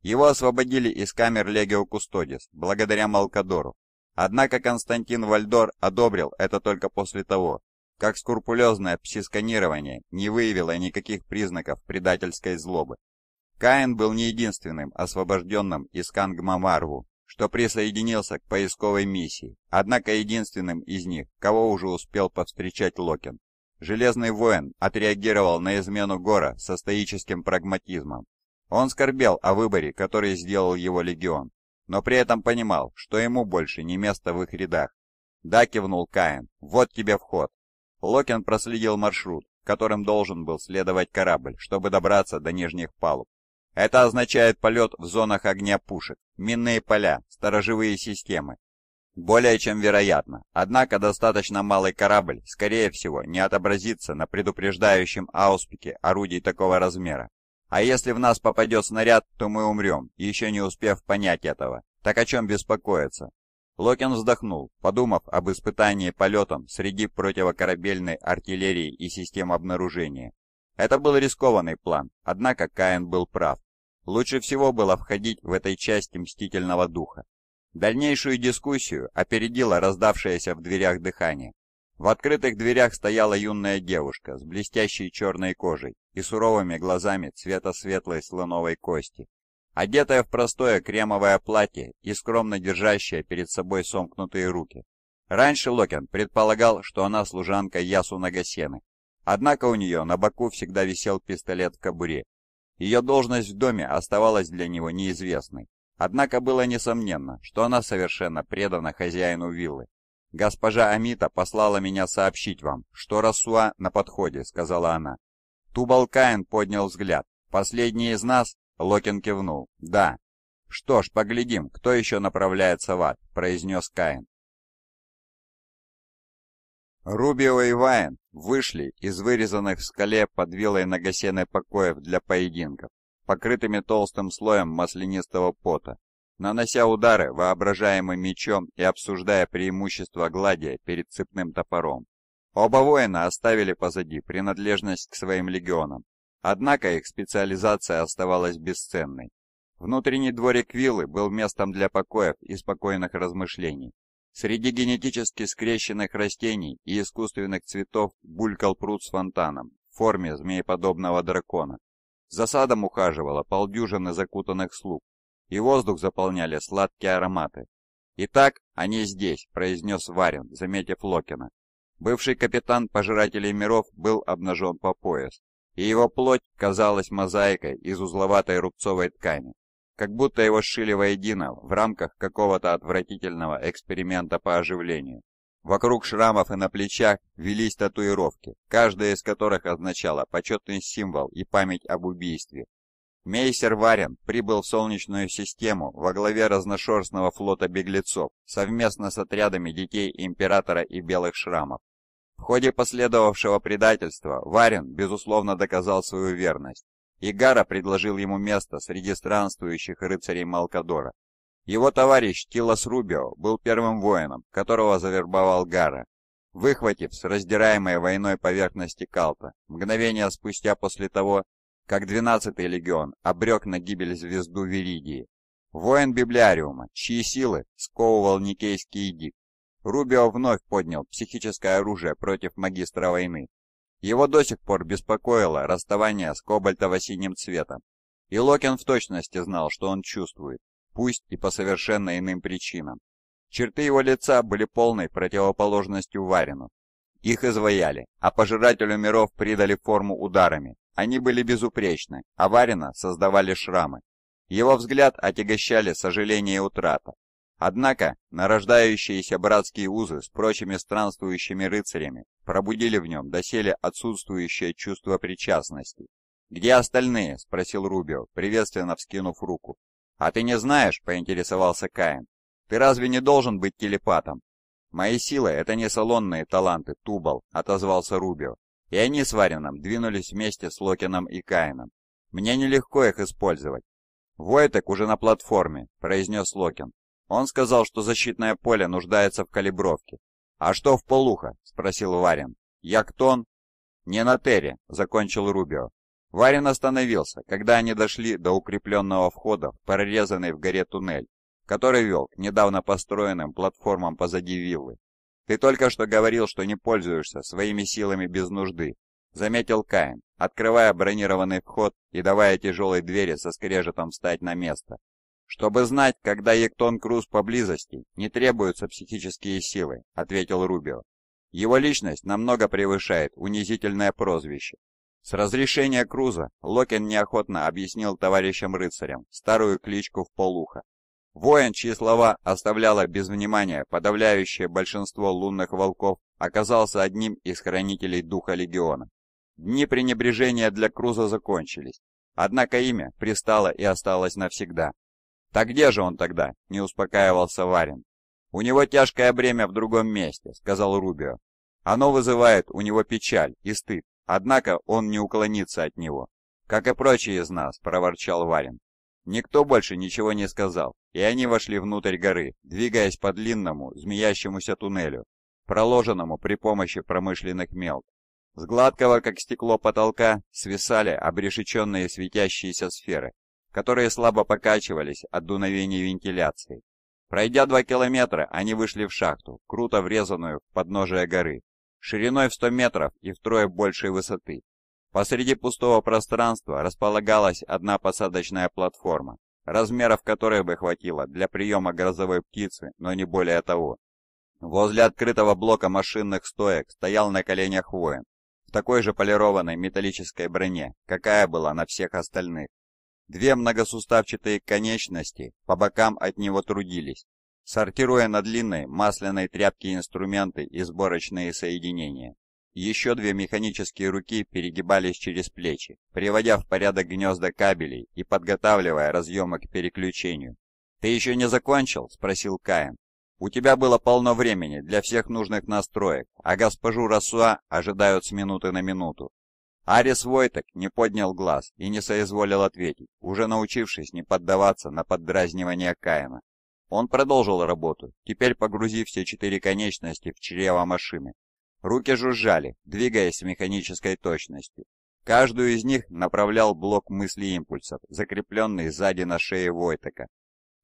его освободили из камер Легио Кустодис, благодаря Малкадору. Однако Константин Вальдор одобрил это только после того, как скрупулезное псисканирование не выявило никаких признаков предательской злобы. Каин был не единственным освобожденным из Кангмамарву, что присоединился к поисковой миссии, однако единственным из них, кого уже успел повстречать Локин. Железный воин отреагировал на измену Гора со стоическим прагматизмом он скорбел о выборе, который сделал его легион, но при этом понимал, что ему больше не место в их рядах. «Да», — кивнул Каин, — «вот тебе вход». Локин проследил маршрут, которым должен был следовать корабль, чтобы добраться до нижних палуб. Это означает полет в зонах огня пушек, минные поля, сторожевые системы. Более чем вероятно, однако достаточно малый корабль, скорее всего, не отобразится на предупреждающем ауспике орудий такого размера. А если в нас попадет снаряд, то мы умрем, еще не успев понять этого. Так о чем беспокоиться? Локин вздохнул, подумав об испытании полетом среди противокорабельной артиллерии и систем обнаружения. Это был рискованный план, однако Каин был прав. Лучше всего было входить в этой части мстительного духа. Дальнейшую дискуссию опередило раздавшееся в дверях дыхание. В открытых дверях стояла юная девушка с блестящей черной кожей и суровыми глазами цвета светлой слоновой кости. Одетая в простое кремовое платье и скромно держащая перед собой сомкнутые руки. Раньше Локен предполагал, что она служанка Ясу Нагасены, однако у нее на боку всегда висел пистолет в кобуре. Ее должность в доме оставалась для него неизвестной, однако было несомненно, что она совершенно предана хозяину виллы. «Госпожа Амита послала меня сообщить вам, что Расуа на подходе», — сказала она. Тубалкаин поднял взгляд. «Последний из нас?» — Локин кивнул. «Да». «Что ж, поглядим, кто еще направляется в ад», — произнес Каин. Рубио и Вайн вышли из вырезанных в скале под вилой нагасены покоев для поединков, покрытыми толстым слоем маслянистого пота, нанося удары воображаемым мечом и обсуждая преимущество гладия перед цепным топором. Оба воина оставили позади принадлежность к своим легионам, однако их специализация оставалась бесценной. Внутренний дворик виллы был местом для покоев и спокойных размышлений. Среди генетически скрещенных растений и искусственных цветов булькал пруд с фонтаном в форме змееподобного дракона. За садом ухаживало полдюжины закутанных слуг, и воздух заполняли сладкие ароматы. «Итак, они здесь», — произнес Варин, заметив Локина. Бывший капитан Пожирателей миров был обнажен по пояс, и его плоть казалась мозаикой из узловатой рубцовой ткани, как будто его сшили воедино в рамках какого-то отвратительного эксперимента по оживлению. Вокруг шрамов и на плечах велись татуировки, каждая из которых означала почетный символ и память об убийстве. Мейсер Варен прибыл в Солнечную систему во главе разношерстного флота беглецов совместно с отрядами детей Императора и Белых Шрамов. В ходе последовавшего предательства Варин, безусловно, доказал свою верность. Игара предложил ему место среди странствующих рыцарей Малкадора. Его товарищ Тилас Рубио был первым воином, которого завербовал Гара. Выхватив с раздираемой войной поверхности Калта, мгновение спустя после того, как 12-й легион обрек на гибель звезду Веридии, воин Библиариума, чьи силы сковывал Никейский Эдикт, Рубио вновь поднял психическое оружие против магистра войны. Его до сих пор беспокоило расставание с кобальтово-синим цветом. И Локин в точности знал, что он чувствует, пусть и по совершенно иным причинам. Черты его лица были полной противоположностью Варину. Их изваяли, а пожирателю миров придали форму ударами. Они были безупречны, а Варина создавали шрамы. Его взгляд отягощали сожаление и утрата, Однако нарождающиеся братские узы с прочими странствующими рыцарями пробудили в нем доселе отсутствующее чувство причастности. «Где остальные?» — спросил Рубио, приветственно вскинув руку. «А ты не знаешь?» — поинтересовался Каин. «Ты разве не должен быть телепатом?» «Мои силы — это не салонные таланты, Тубал», — отозвался Рубио. И они с Варином двинулись вместе с Локином и Каином. «Мне нелегко их использовать». «Войтек уже на платформе», — произнес Локин. Он сказал, что защитное поле нуждается в калибровке. «А что в полуха?» — спросил Варин. «Яктон?» «Не на Терре», — закончил Рубио. Варин остановился, когда они дошли до укрепленного входа в прорезанный в горе туннель, который вел к недавно построенным платформам позади виллы. «Ты только что говорил, что не пользуешься своими силами без нужды», — заметил Каин, открывая бронированный вход и давая тяжелой двери со скрежетом встать на место. «Чтобы знать, когда Ектон Круз поблизости, не требуются психические силы», — ответил Рубио. «Его личность намного превышает унизительное прозвище». С разрешения Круза Локин неохотно объяснил товарищам-рыцарям старую кличку в полуха. Воин, чьи слова оставляло без внимания подавляющее большинство лунных волков, оказался одним из хранителей духа легиона. Дни пренебрежения для Круза закончились, однако имя пристало и осталось навсегда. «Так где же он тогда?» — не успокаивался Варин. «У него тяжкое бремя в другом месте», — сказал Рубио. «Оно вызывает у него печаль и стыд, однако он не уклонится от него». «Как и прочие из нас», — проворчал Варин. Никто больше ничего не сказал, и они вошли внутрь горы, двигаясь по длинному, змеящемуся туннелю, проложенному при помощи промышленных мелк. С гладкого, как стекло потолка, свисали обрешеченные светящиеся сферы, которые слабо покачивались от дуновения вентиляции. Пройдя два километра, они вышли в шахту, круто врезанную в подножие горы, шириной в 100 метров и втрое большей высоты. Посреди пустого пространства располагалась одна посадочная платформа, размеров которой бы хватило для приема грозовой птицы, но не более того. Возле открытого блока машинных стоек стоял на коленях воин, в такой же полированной металлической броне, какая была на всех остальных. Две многосуставчатые конечности по бокам от него трудились, сортируя на длинной масляной тряпке инструменты и сборочные соединения. Еще две механические руки перегибались через плечи, приводя в порядок гнезда кабелей и подготавливая разъемы к переключению. «Ты еще не закончил?» – спросил Каин. «У тебя было полно времени для всех нужных настроек, а госпожу Рассуа ожидают с минуты на минуту. Арис Войтек не поднял глаз и не соизволил ответить, уже научившись не поддаваться на поддразнивание Каина. Он продолжил работу, теперь погрузив все четыре конечности в чрево машины. Руки жужжали, двигаясь с механической точностью. Каждую из них направлял блок мыслей импульсов, закрепленный сзади на шее Войтека.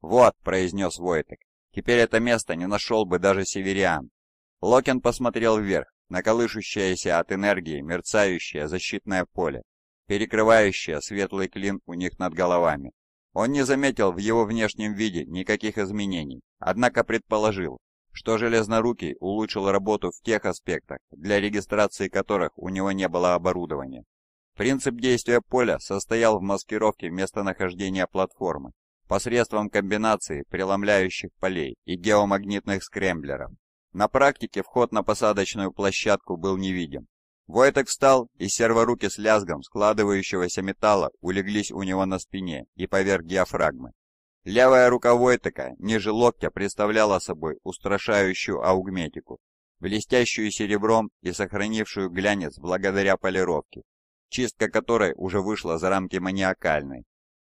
«Вот», — произнес Войтек, — «теперь это место не нашел бы даже северян». Локин посмотрел вверх, на колышущееся от энергии мерцающее защитное поле, перекрывающее светлый клин у них над головами. Он не заметил в его внешнем виде никаких изменений, однако предположил, что Железнорукий улучшил работу в тех аспектах, для регистрации которых у него не было оборудования. Принцип действия поля состоял в маскировке местонахождения платформы посредством комбинации преломляющих полей и геомагнитных скрэмблеров. На практике вход на посадочную площадку был невидим. Войтек встал, и серворуки с лязгом складывающегося металла улеглись у него на спине и поверх диафрагмы. Левая рука Войтека ниже локтя представляла собой устрашающую аугметику, блестящую серебром и сохранившую глянец благодаря полировке, чистка которой уже вышла за рамки маниакальной.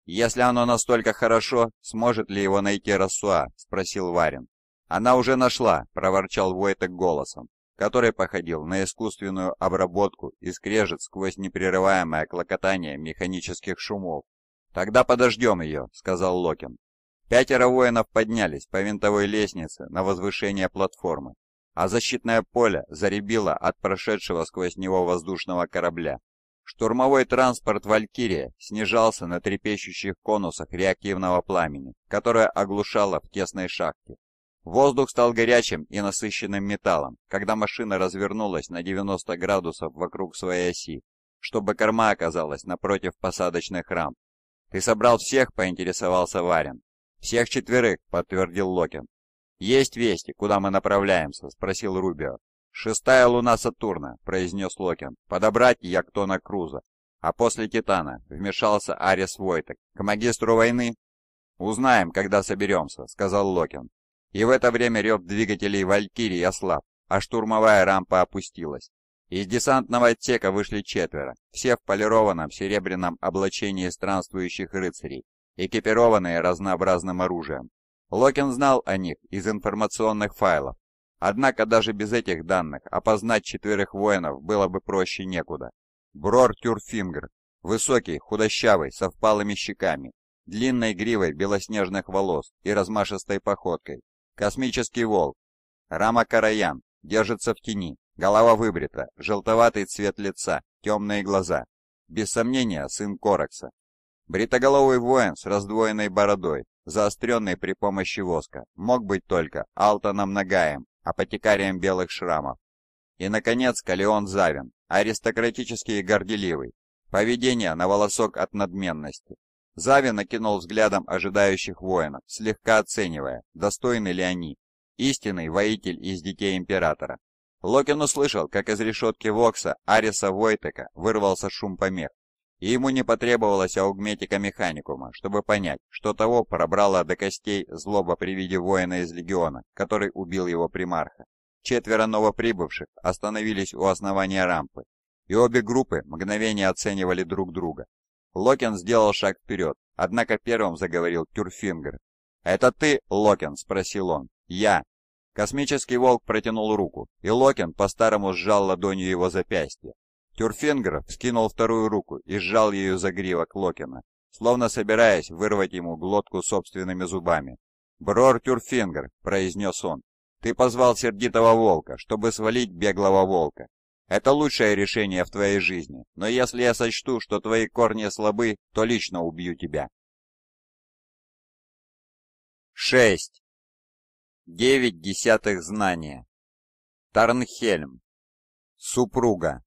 «Если оно настолько хорошо, сможет ли его найти Рассуа?» – спросил Варин. «Она уже нашла!» – проворчал Войтек голосом, который походил на искусственную обработку и скрежет сквозь непрерываемое клокотание механических шумов. «Тогда подождем ее!» – сказал Локин. Пятеро воинов поднялись по винтовой лестнице на возвышение платформы, а защитное поле заребило от прошедшего сквозь него воздушного корабля. Штурмовой транспорт «Валькирия» снижался на трепещущих конусах реактивного пламени, которое оглушало в тесной шахте. Воздух стал горячим и насыщенным металлом, когда машина развернулась на 90 градусов вокруг своей оси, чтобы корма оказалась напротив посадочных рам. «Ты собрал всех?» — поинтересовался Варин. «Всех четверых», — подтвердил Локин. «Есть вести, куда мы направляемся?» — спросил Рубио. «Шестая луна Сатурна», — произнес Локин. «Подобрать Яктона Круза». А после Титана вмешался Арис Войтек. «К магистру войны?» «Узнаем, когда соберемся», — сказал Локин и в это время рев двигателей «Валькирии» ослаб, а штурмовая рампа опустилась. Из десантного отсека вышли четверо, все в полированном серебряном облачении странствующих рыцарей, экипированные разнообразным оружием. Локин знал о них из информационных файлов, однако даже без этих данных опознать четверых воинов было бы проще некуда. Брор Тюрфингер, высокий, худощавый, со впалыми щеками, длинной гривой белоснежных волос и размашистой походкой, Космический волк. Рама Караян. Держится в тени. Голова выбрита. Желтоватый цвет лица. Темные глаза. Без сомнения, сын Коракса. Бритоголовый воин с раздвоенной бородой, заостренный при помощи воска, мог быть только Алтоном Нагаем, апотекарием белых шрамов. И, наконец, Калеон Завин, аристократический и горделивый. Поведение на волосок от надменности. Зави накинул взглядом ожидающих воинов, слегка оценивая, достойны ли они. Истинный воитель из детей Императора. Локин услышал, как из решетки Вокса Ариса Войтека вырвался шум помех, и ему не потребовалось аугметика Механикума, чтобы понять, что того пробрало до костей злоба при виде воина из Легиона, который убил его примарха. Четверо новоприбывших остановились у основания рампы, и обе группы мгновение оценивали друг друга, Локин сделал шаг вперед, однако первым заговорил Тюрфингер. «Это ты, Локин?» – спросил он. «Я». Космический волк протянул руку, и Локин по-старому сжал ладонью его запястья. Тюрфингер вскинул вторую руку и сжал ее за загривок Локина, словно собираясь вырвать ему глотку собственными зубами. «Брор Тюрфингер», — произнес он, — «ты позвал сердитого волка, чтобы свалить беглого волка. Это лучшее решение в твоей жизни, но если я сочту, что твои корни слабы, то лично убью тебя. 6. Девять десятых знания. Тарнхельм. Супруга.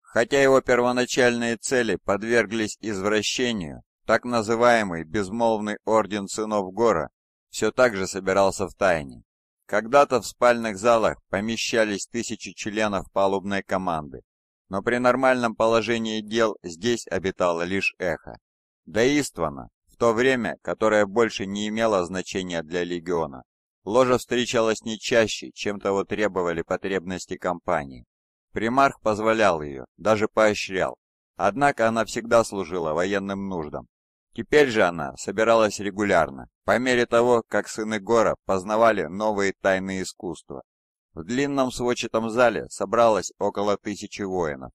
Хотя его первоначальные цели подверглись извращению, так называемый безмолвный орден сынов Гора все так же собирался в тайне. Когда-то в спальных залах помещались тысячи членов палубной команды, но при нормальном положении дел здесь обитало лишь эхо. До Иствана, в то время, которое больше не имело значения для легиона, ложа встречалась не чаще, чем того требовали потребности компании. Примарх позволял ее, даже поощрял, однако она всегда служила военным нуждам, Теперь же она собиралась регулярно, по мере того, как сыны Гора познавали новые тайные искусства. В длинном сводчатом зале собралось около тысячи воинов.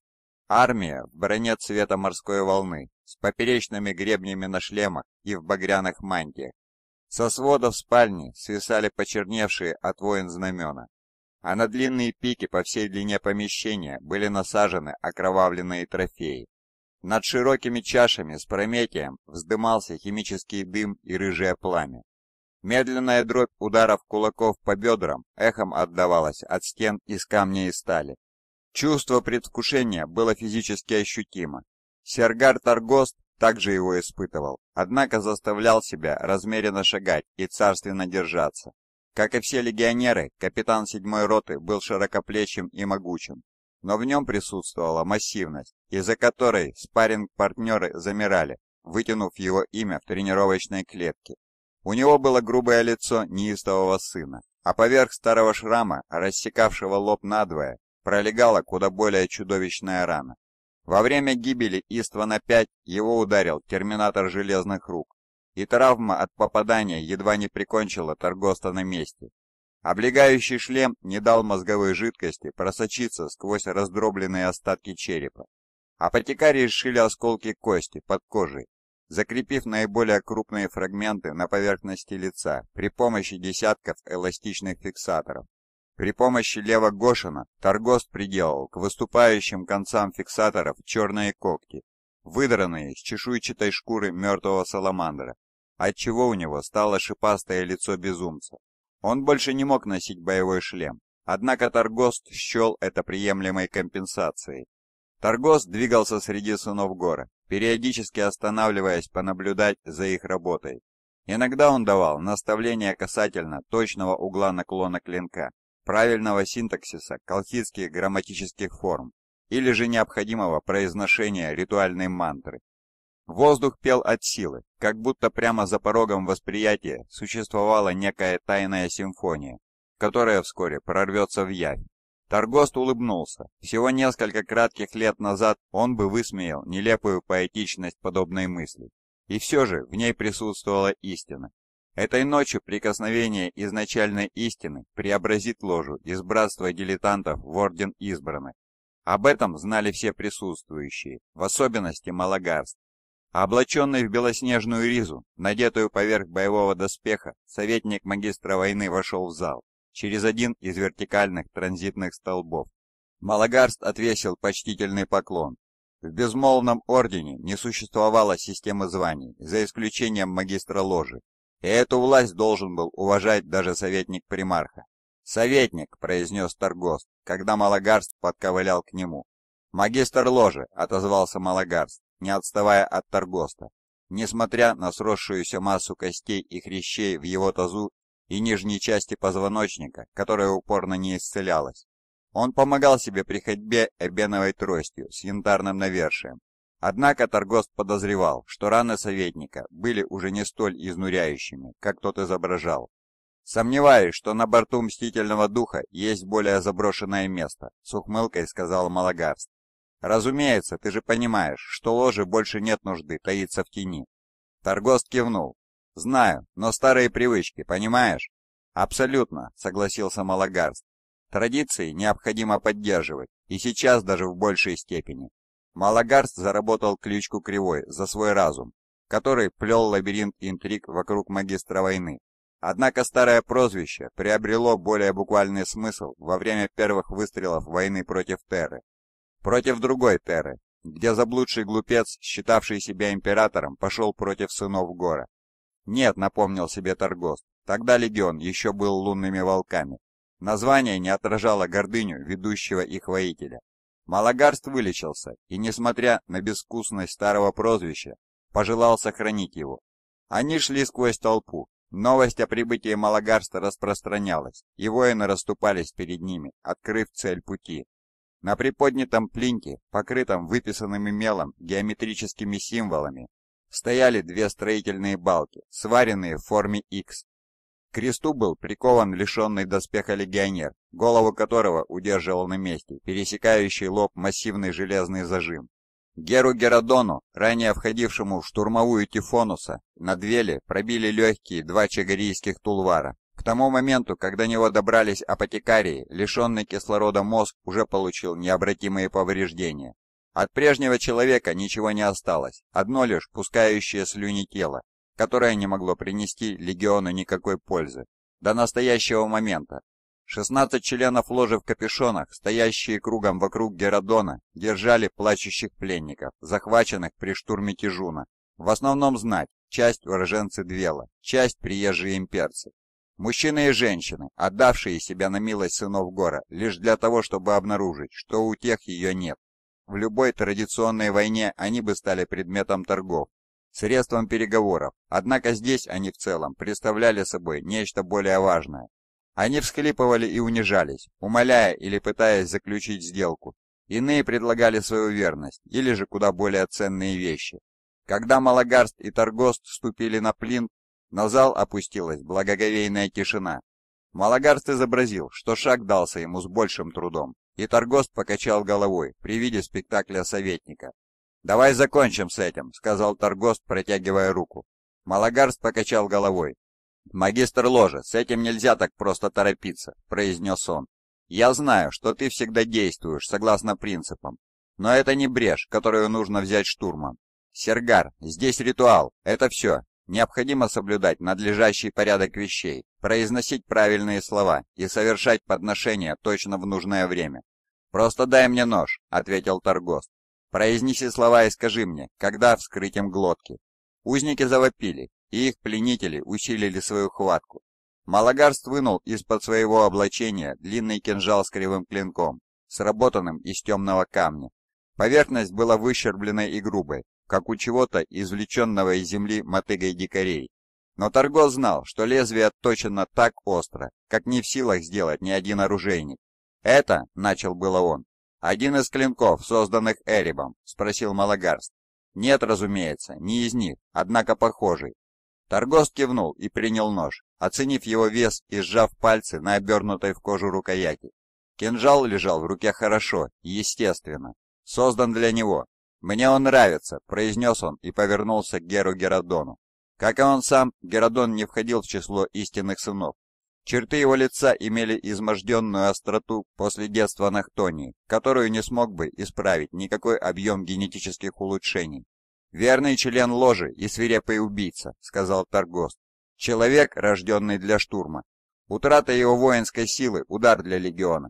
Армия в броне цвета морской волны, с поперечными гребнями на шлемах и в багряных мантиях. Со сводов спальни свисали почерневшие от воин знамена, а на длинные пики по всей длине помещения были насажены окровавленные трофеи. Над широкими чашами с прометием вздымался химический дым и рыжее пламя. Медленная дробь ударов кулаков по бедрам эхом отдавалась от стен из камня и стали. Чувство предвкушения было физически ощутимо. Сергар Таргост также его испытывал, однако заставлял себя размеренно шагать и царственно держаться. Как и все легионеры, капитан седьмой роты был широкоплечим и могучим, но в нем присутствовала массивность, из-за которой спарринг-партнеры замирали, вытянув его имя в тренировочной клетке. У него было грубое лицо неистового сына, а поверх старого шрама, рассекавшего лоб надвое, пролегала куда более чудовищная рана. Во время гибели Иствана-5 его ударил терминатор железных рук, и травма от попадания едва не прикончила Торгоста на месте. Облегающий шлем не дал мозговой жидкости просочиться сквозь раздробленные остатки черепа. Апотекарии решили осколки кости под кожей, закрепив наиболее крупные фрагменты на поверхности лица при помощи десятков эластичных фиксаторов. При помощи лева Гошина Торгост приделал к выступающим концам фиксаторов черные когти, выдранные с чешуйчатой шкуры мертвого саламандра, отчего у него стало шипастое лицо безумца. Он больше не мог носить боевой шлем, однако Таргост счел это приемлемой компенсацией. Таргост двигался среди сынов горы, периодически останавливаясь понаблюдать за их работой. Иногда он давал наставления касательно точного угла наклона клинка, правильного синтаксиса колхидских грамматических форм или же необходимого произношения ритуальной мантры Воздух пел от силы, как будто прямо за порогом восприятия существовала некая тайная симфония, которая вскоре прорвется в явь. Торгост улыбнулся. Всего несколько кратких лет назад он бы высмеял нелепую поэтичность подобной мысли. И все же в ней присутствовала истина. Этой ночью прикосновение изначальной истины преобразит ложу из братства дилетантов в орден избранных. Об этом знали все присутствующие, в особенности Малагарст, Облаченный в белоснежную ризу, надетую поверх боевого доспеха, советник магистра войны вошел в зал, через один из вертикальных транзитных столбов. Малагарст отвесил почтительный поклон. В безмолвном ордене не существовало системы званий, за исключением магистра ложи, и эту власть должен был уважать даже советник примарха. «Советник», — произнес Торгост, когда Малагарст подковылял к нему. «Магистр ложи», — отозвался Малагарст не отставая от Таргоста. Несмотря на сросшуюся массу костей и хрящей в его тазу и нижней части позвоночника, которая упорно не исцелялась, он помогал себе при ходьбе эбеновой тростью с янтарным навершием. Однако Торгост подозревал, что раны советника были уже не столь изнуряющими, как тот изображал. «Сомневаюсь, что на борту Мстительного Духа есть более заброшенное место», — с ухмылкой сказал Малагарст. Разумеется, ты же понимаешь, что ложе больше нет нужды таиться в тени. Торгост кивнул. Знаю, но старые привычки, понимаешь? Абсолютно, согласился Малагарст. Традиции необходимо поддерживать, и сейчас даже в большей степени. Малагарст заработал кличку Кривой за свой разум, который плел лабиринт интриг вокруг магистра войны. Однако старое прозвище приобрело более буквальный смысл во время первых выстрелов войны против Терры против другой Терры, где заблудший глупец, считавший себя императором, пошел против сынов Гора. «Нет», — напомнил себе Торгост, — «тогда легион еще был лунными волками». Название не отражало гордыню ведущего их воителя. Малагарст вылечился и, несмотря на безвкусность старого прозвища, пожелал сохранить его. Они шли сквозь толпу. Новость о прибытии Малагарста распространялась, и воины расступались перед ними, открыв цель пути. На приподнятом плинте, покрытом выписанным мелом геометрическими символами, стояли две строительные балки, сваренные в форме X. К кресту был прикован лишенный доспеха легионер, голову которого удерживал на месте, пересекающий лоб массивный железный зажим. Геру Геродону, ранее входившему в штурмовую Тифонуса, на Двеле пробили легкие два чагарийских тулвара. К тому моменту, когда до него добрались апотекарии, лишенный кислорода мозг уже получил необратимые повреждения. От прежнего человека ничего не осталось, одно лишь пускающее слюни тело, которое не могло принести легиону никакой пользы. До настоящего момента. 16 членов ложи в капюшонах, стоящие кругом вокруг Геродона, держали плачущих пленников, захваченных при штурме Тижуна. В основном знать, часть уроженцы Двела, часть приезжие имперцы. Мужчины и женщины, отдавшие себя на милость сынов Гора лишь для того, чтобы обнаружить, что у тех ее нет. В любой традиционной войне они бы стали предметом торгов, средством переговоров, однако здесь они в целом представляли собой нечто более важное. Они всхлипывали и унижались, умоляя или пытаясь заключить сделку. Иные предлагали свою верность или же куда более ценные вещи. Когда Малагарст и Торгост вступили на Плинт, на зал опустилась благоговейная тишина. Малагарст изобразил, что шаг дался ему с большим трудом, и торгост покачал головой при виде спектакля советника. «Давай закончим с этим», — сказал торгост, протягивая руку. Малагарст покачал головой. «Магистр ложа, с этим нельзя так просто торопиться», — произнес он. «Я знаю, что ты всегда действуешь согласно принципам, но это не брешь, которую нужно взять штурмом. Сергар, здесь ритуал, это все, Необходимо соблюдать надлежащий порядок вещей, произносить правильные слова и совершать подношения точно в нужное время. «Просто дай мне нож», — ответил Торгост. «Произнеси слова и скажи мне, когда вскрыть им глотки». Узники завопили, и их пленители усилили свою хватку. Малагарст вынул из-под своего облачения длинный кинжал с кривым клинком, сработанным из темного камня. Поверхность была выщербленной и грубой, как у чего-то, извлеченного из земли мотыгой дикарей. Но Тарго знал, что лезвие отточено так остро, как не в силах сделать ни один оружейник. «Это», — начал было он, — «один из клинков, созданных Эрибом», — спросил Малагарст. «Нет, разумеется, не из них, однако похожий». Торгос кивнул и принял нож, оценив его вес и сжав пальцы на обернутой в кожу рукояти. Кинжал лежал в руке хорошо, естественно, создан для него, «Мне он нравится», — произнес он и повернулся к Геру Геродону. Как и он сам, Геродон не входил в число истинных сынов. Черты его лица имели изможденную остроту после детства Нахтонии, которую не смог бы исправить никакой объем генетических улучшений. «Верный член ложи и свирепый убийца», — сказал Таргост. «Человек, рожденный для штурма. Утрата его воинской силы — удар для легиона.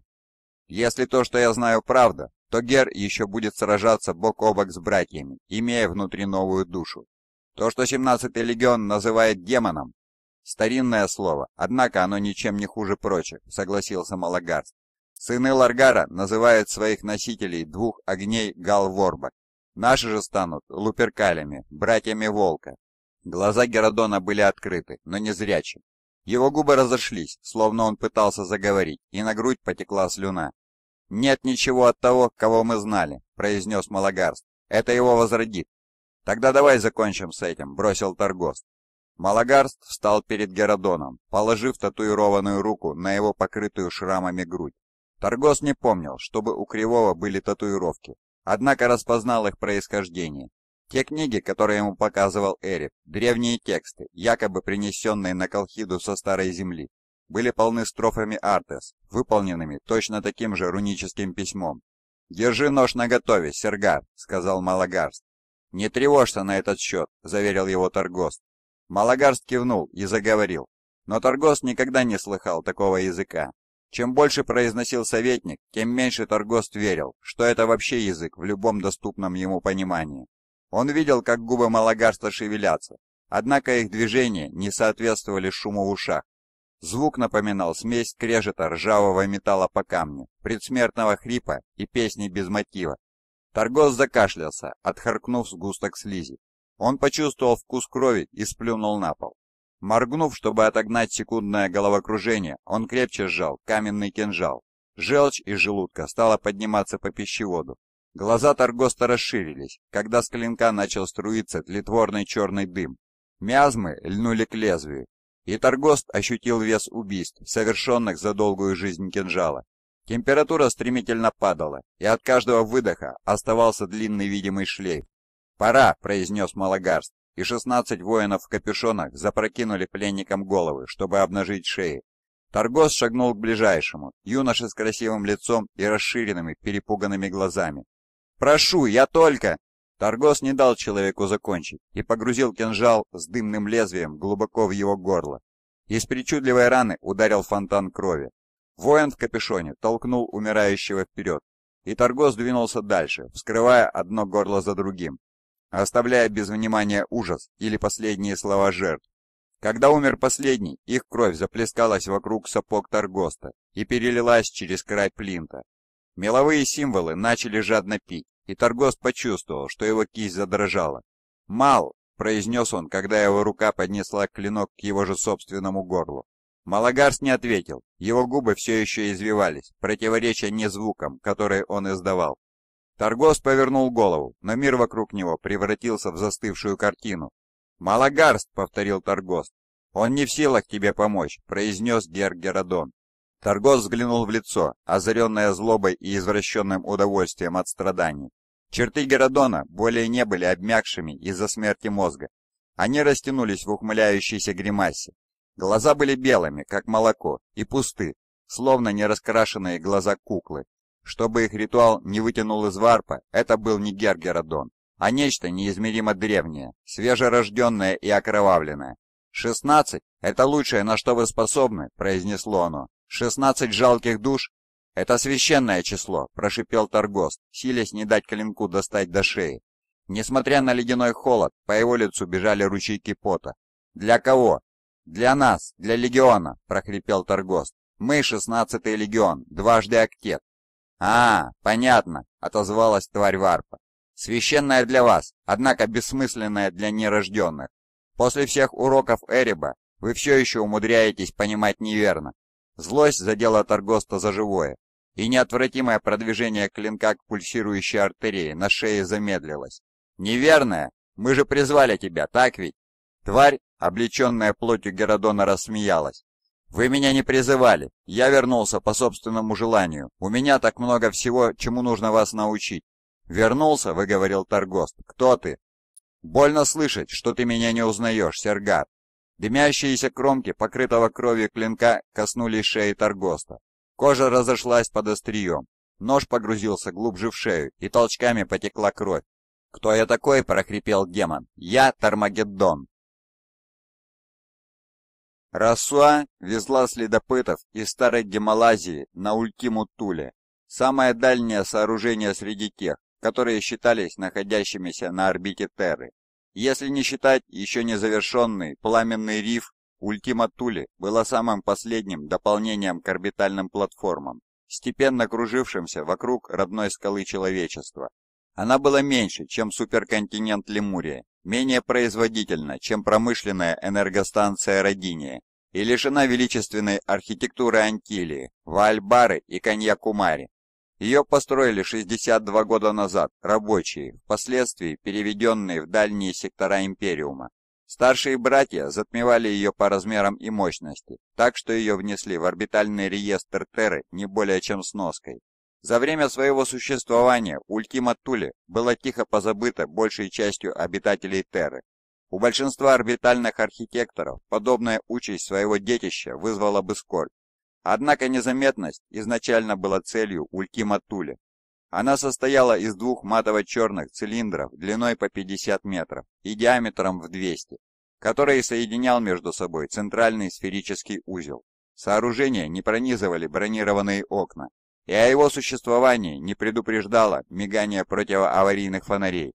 Если то, что я знаю, правда, то Гер еще будет сражаться бок о бок с братьями, имея внутри новую душу. То, что 17-й легион называет демоном, старинное слово, однако оно ничем не хуже прочих, согласился Малагарс. Сыны Ларгара называют своих носителей двух огней Галворбак. Наши же станут луперкалями, братьями Волка. Глаза Геродона были открыты, но не зрячи. Его губы разошлись, словно он пытался заговорить, и на грудь потекла слюна. «Нет ничего от того, кого мы знали», — произнес Малагарст. «Это его возродит». «Тогда давай закончим с этим», — бросил Торгост. Малагарст встал перед Геродоном, положив татуированную руку на его покрытую шрамами грудь. Торгос не помнил, чтобы у Кривого были татуировки, однако распознал их происхождение. Те книги, которые ему показывал Эрик, древние тексты, якобы принесенные на Колхиду со Старой Земли, были полны строфами Артес, выполненными точно таким же руническим письмом. «Держи нож наготове, Сергар», — сказал Малагарст. «Не тревожься на этот счет», — заверил его Торгост. Малагарст кивнул и заговорил. Но Торгост никогда не слыхал такого языка. Чем больше произносил советник, тем меньше Торгост верил, что это вообще язык в любом доступном ему понимании. Он видел, как губы Малагарста шевелятся, однако их движения не соответствовали шуму в ушах, Звук напоминал смесь крежета ржавого металла по камню, предсмертного хрипа и песни без мотива. Торгос закашлялся, отхаркнув сгусток слизи. Он почувствовал вкус крови и сплюнул на пол. Моргнув, чтобы отогнать секундное головокружение, он крепче сжал каменный кинжал. Желчь из желудка стала подниматься по пищеводу. Глаза Торгоста расширились, когда с клинка начал струиться тлетворный черный дым. Миазмы льнули к лезвию, и Торгост ощутил вес убийств, совершенных за долгую жизнь кинжала. Температура стремительно падала, и от каждого выдоха оставался длинный видимый шлейф. «Пора!» – произнес Малагарст, и 16 воинов в капюшонах запрокинули пленникам головы, чтобы обнажить шеи. Торгост шагнул к ближайшему, юноше с красивым лицом и расширенными, перепуганными глазами. «Прошу, я только!» Торгос не дал человеку закончить и погрузил кинжал с дымным лезвием глубоко в его горло. Из причудливой раны ударил фонтан крови. Воин в капюшоне толкнул умирающего вперед, и Торгос двинулся дальше, вскрывая одно горло за другим, оставляя без внимания ужас или последние слова жертв. Когда умер последний, их кровь заплескалась вокруг сапог Торгоста и перелилась через край плинта. Меловые символы начали жадно пить, и Торгост почувствовал, что его кисть задрожала. «Мал!» — произнес он, когда его рука поднесла клинок к его же собственному горлу. Малагарс не ответил, его губы все еще извивались, противореча не звукам, которые он издавал. Торгост повернул голову, но мир вокруг него превратился в застывшую картину. «Малагарст!» — повторил Торгост. «Он не в силах тебе помочь», — произнес Гергеродон. Торгос взглянул в лицо, озаренное злобой и извращенным удовольствием от страданий. Черты Геродона более не были обмякшими из-за смерти мозга. Они растянулись в ухмыляющейся гримасе. Глаза были белыми, как молоко, и пусты, словно не раскрашенные глаза куклы. Чтобы их ритуал не вытянул из варпа, это был не Гергеродон, а нечто неизмеримо древнее, свежерожденное и окровавленное. «Шестнадцать — это лучшее, на что вы способны», — произнесло оно. «Шестнадцать жалких душ?» «Это священное число», — прошипел Торгост, силясь не дать клинку достать до шеи. Несмотря на ледяной холод, по его лицу бежали ручейки пота. «Для кого?» «Для нас, для легиона», — прохрипел Торгост. «Мы шестнадцатый легион, дважды октет». «А, понятно», — отозвалась тварь Варпа. «Священное для вас, однако бессмысленное для нерожденных. После всех уроков Эриба вы все еще умудряетесь понимать неверно. Злость задела Таргоста за живое, и неотвратимое продвижение клинка к пульсирующей артерии на шее замедлилось. «Неверное! Мы же призвали тебя, так ведь?» Тварь, облеченная плотью Геродона, рассмеялась. «Вы меня не призывали. Я вернулся по собственному желанию. У меня так много всего, чему нужно вас научить». «Вернулся?» — выговорил Таргост. «Кто ты?» «Больно слышать, что ты меня не узнаешь, Сергар. Дымящиеся кромки покрытого кровью клинка коснулись шеи Таргоста. Кожа разошлась под острием. Нож погрузился глубже в шею, и толчками потекла кровь. «Кто я такой?» – прохрипел демон. «Я Тармагеддон!» Расуа везла следопытов из Старой Гималазии на Ультиму-Туле, самое дальнее сооружение среди тех, которые считались находящимися на орбите Терры. Если не считать еще незавершенный пламенный риф, Ультима Тули была самым последним дополнением к орбитальным платформам, степенно кружившимся вокруг родной скалы человечества. Она была меньше, чем суперконтинент Лемурия, менее производительна, чем промышленная энергостанция Родиния, и лишена величественной архитектуры Антилии, Вальбары и Каньякумари. Ее построили 62 года назад рабочие, впоследствии переведенные в дальние сектора Империума. Старшие братья затмевали ее по размерам и мощности, так что ее внесли в орбитальный реестр Терры не более чем сноской. За время своего существования Ультима Тули была тихо позабыта большей частью обитателей Терры. У большинства орбитальных архитекторов подобная участь своего детища вызвала бы скорбь, Однако незаметность изначально была целью Улькиматули. Она состояла из двух матово-черных цилиндров длиной по 50 метров и диаметром в 200, которые соединял между собой центральный сферический узел. Сооружение не пронизывали бронированные окна, и о его существовании не предупреждало мигание противоаварийных фонарей.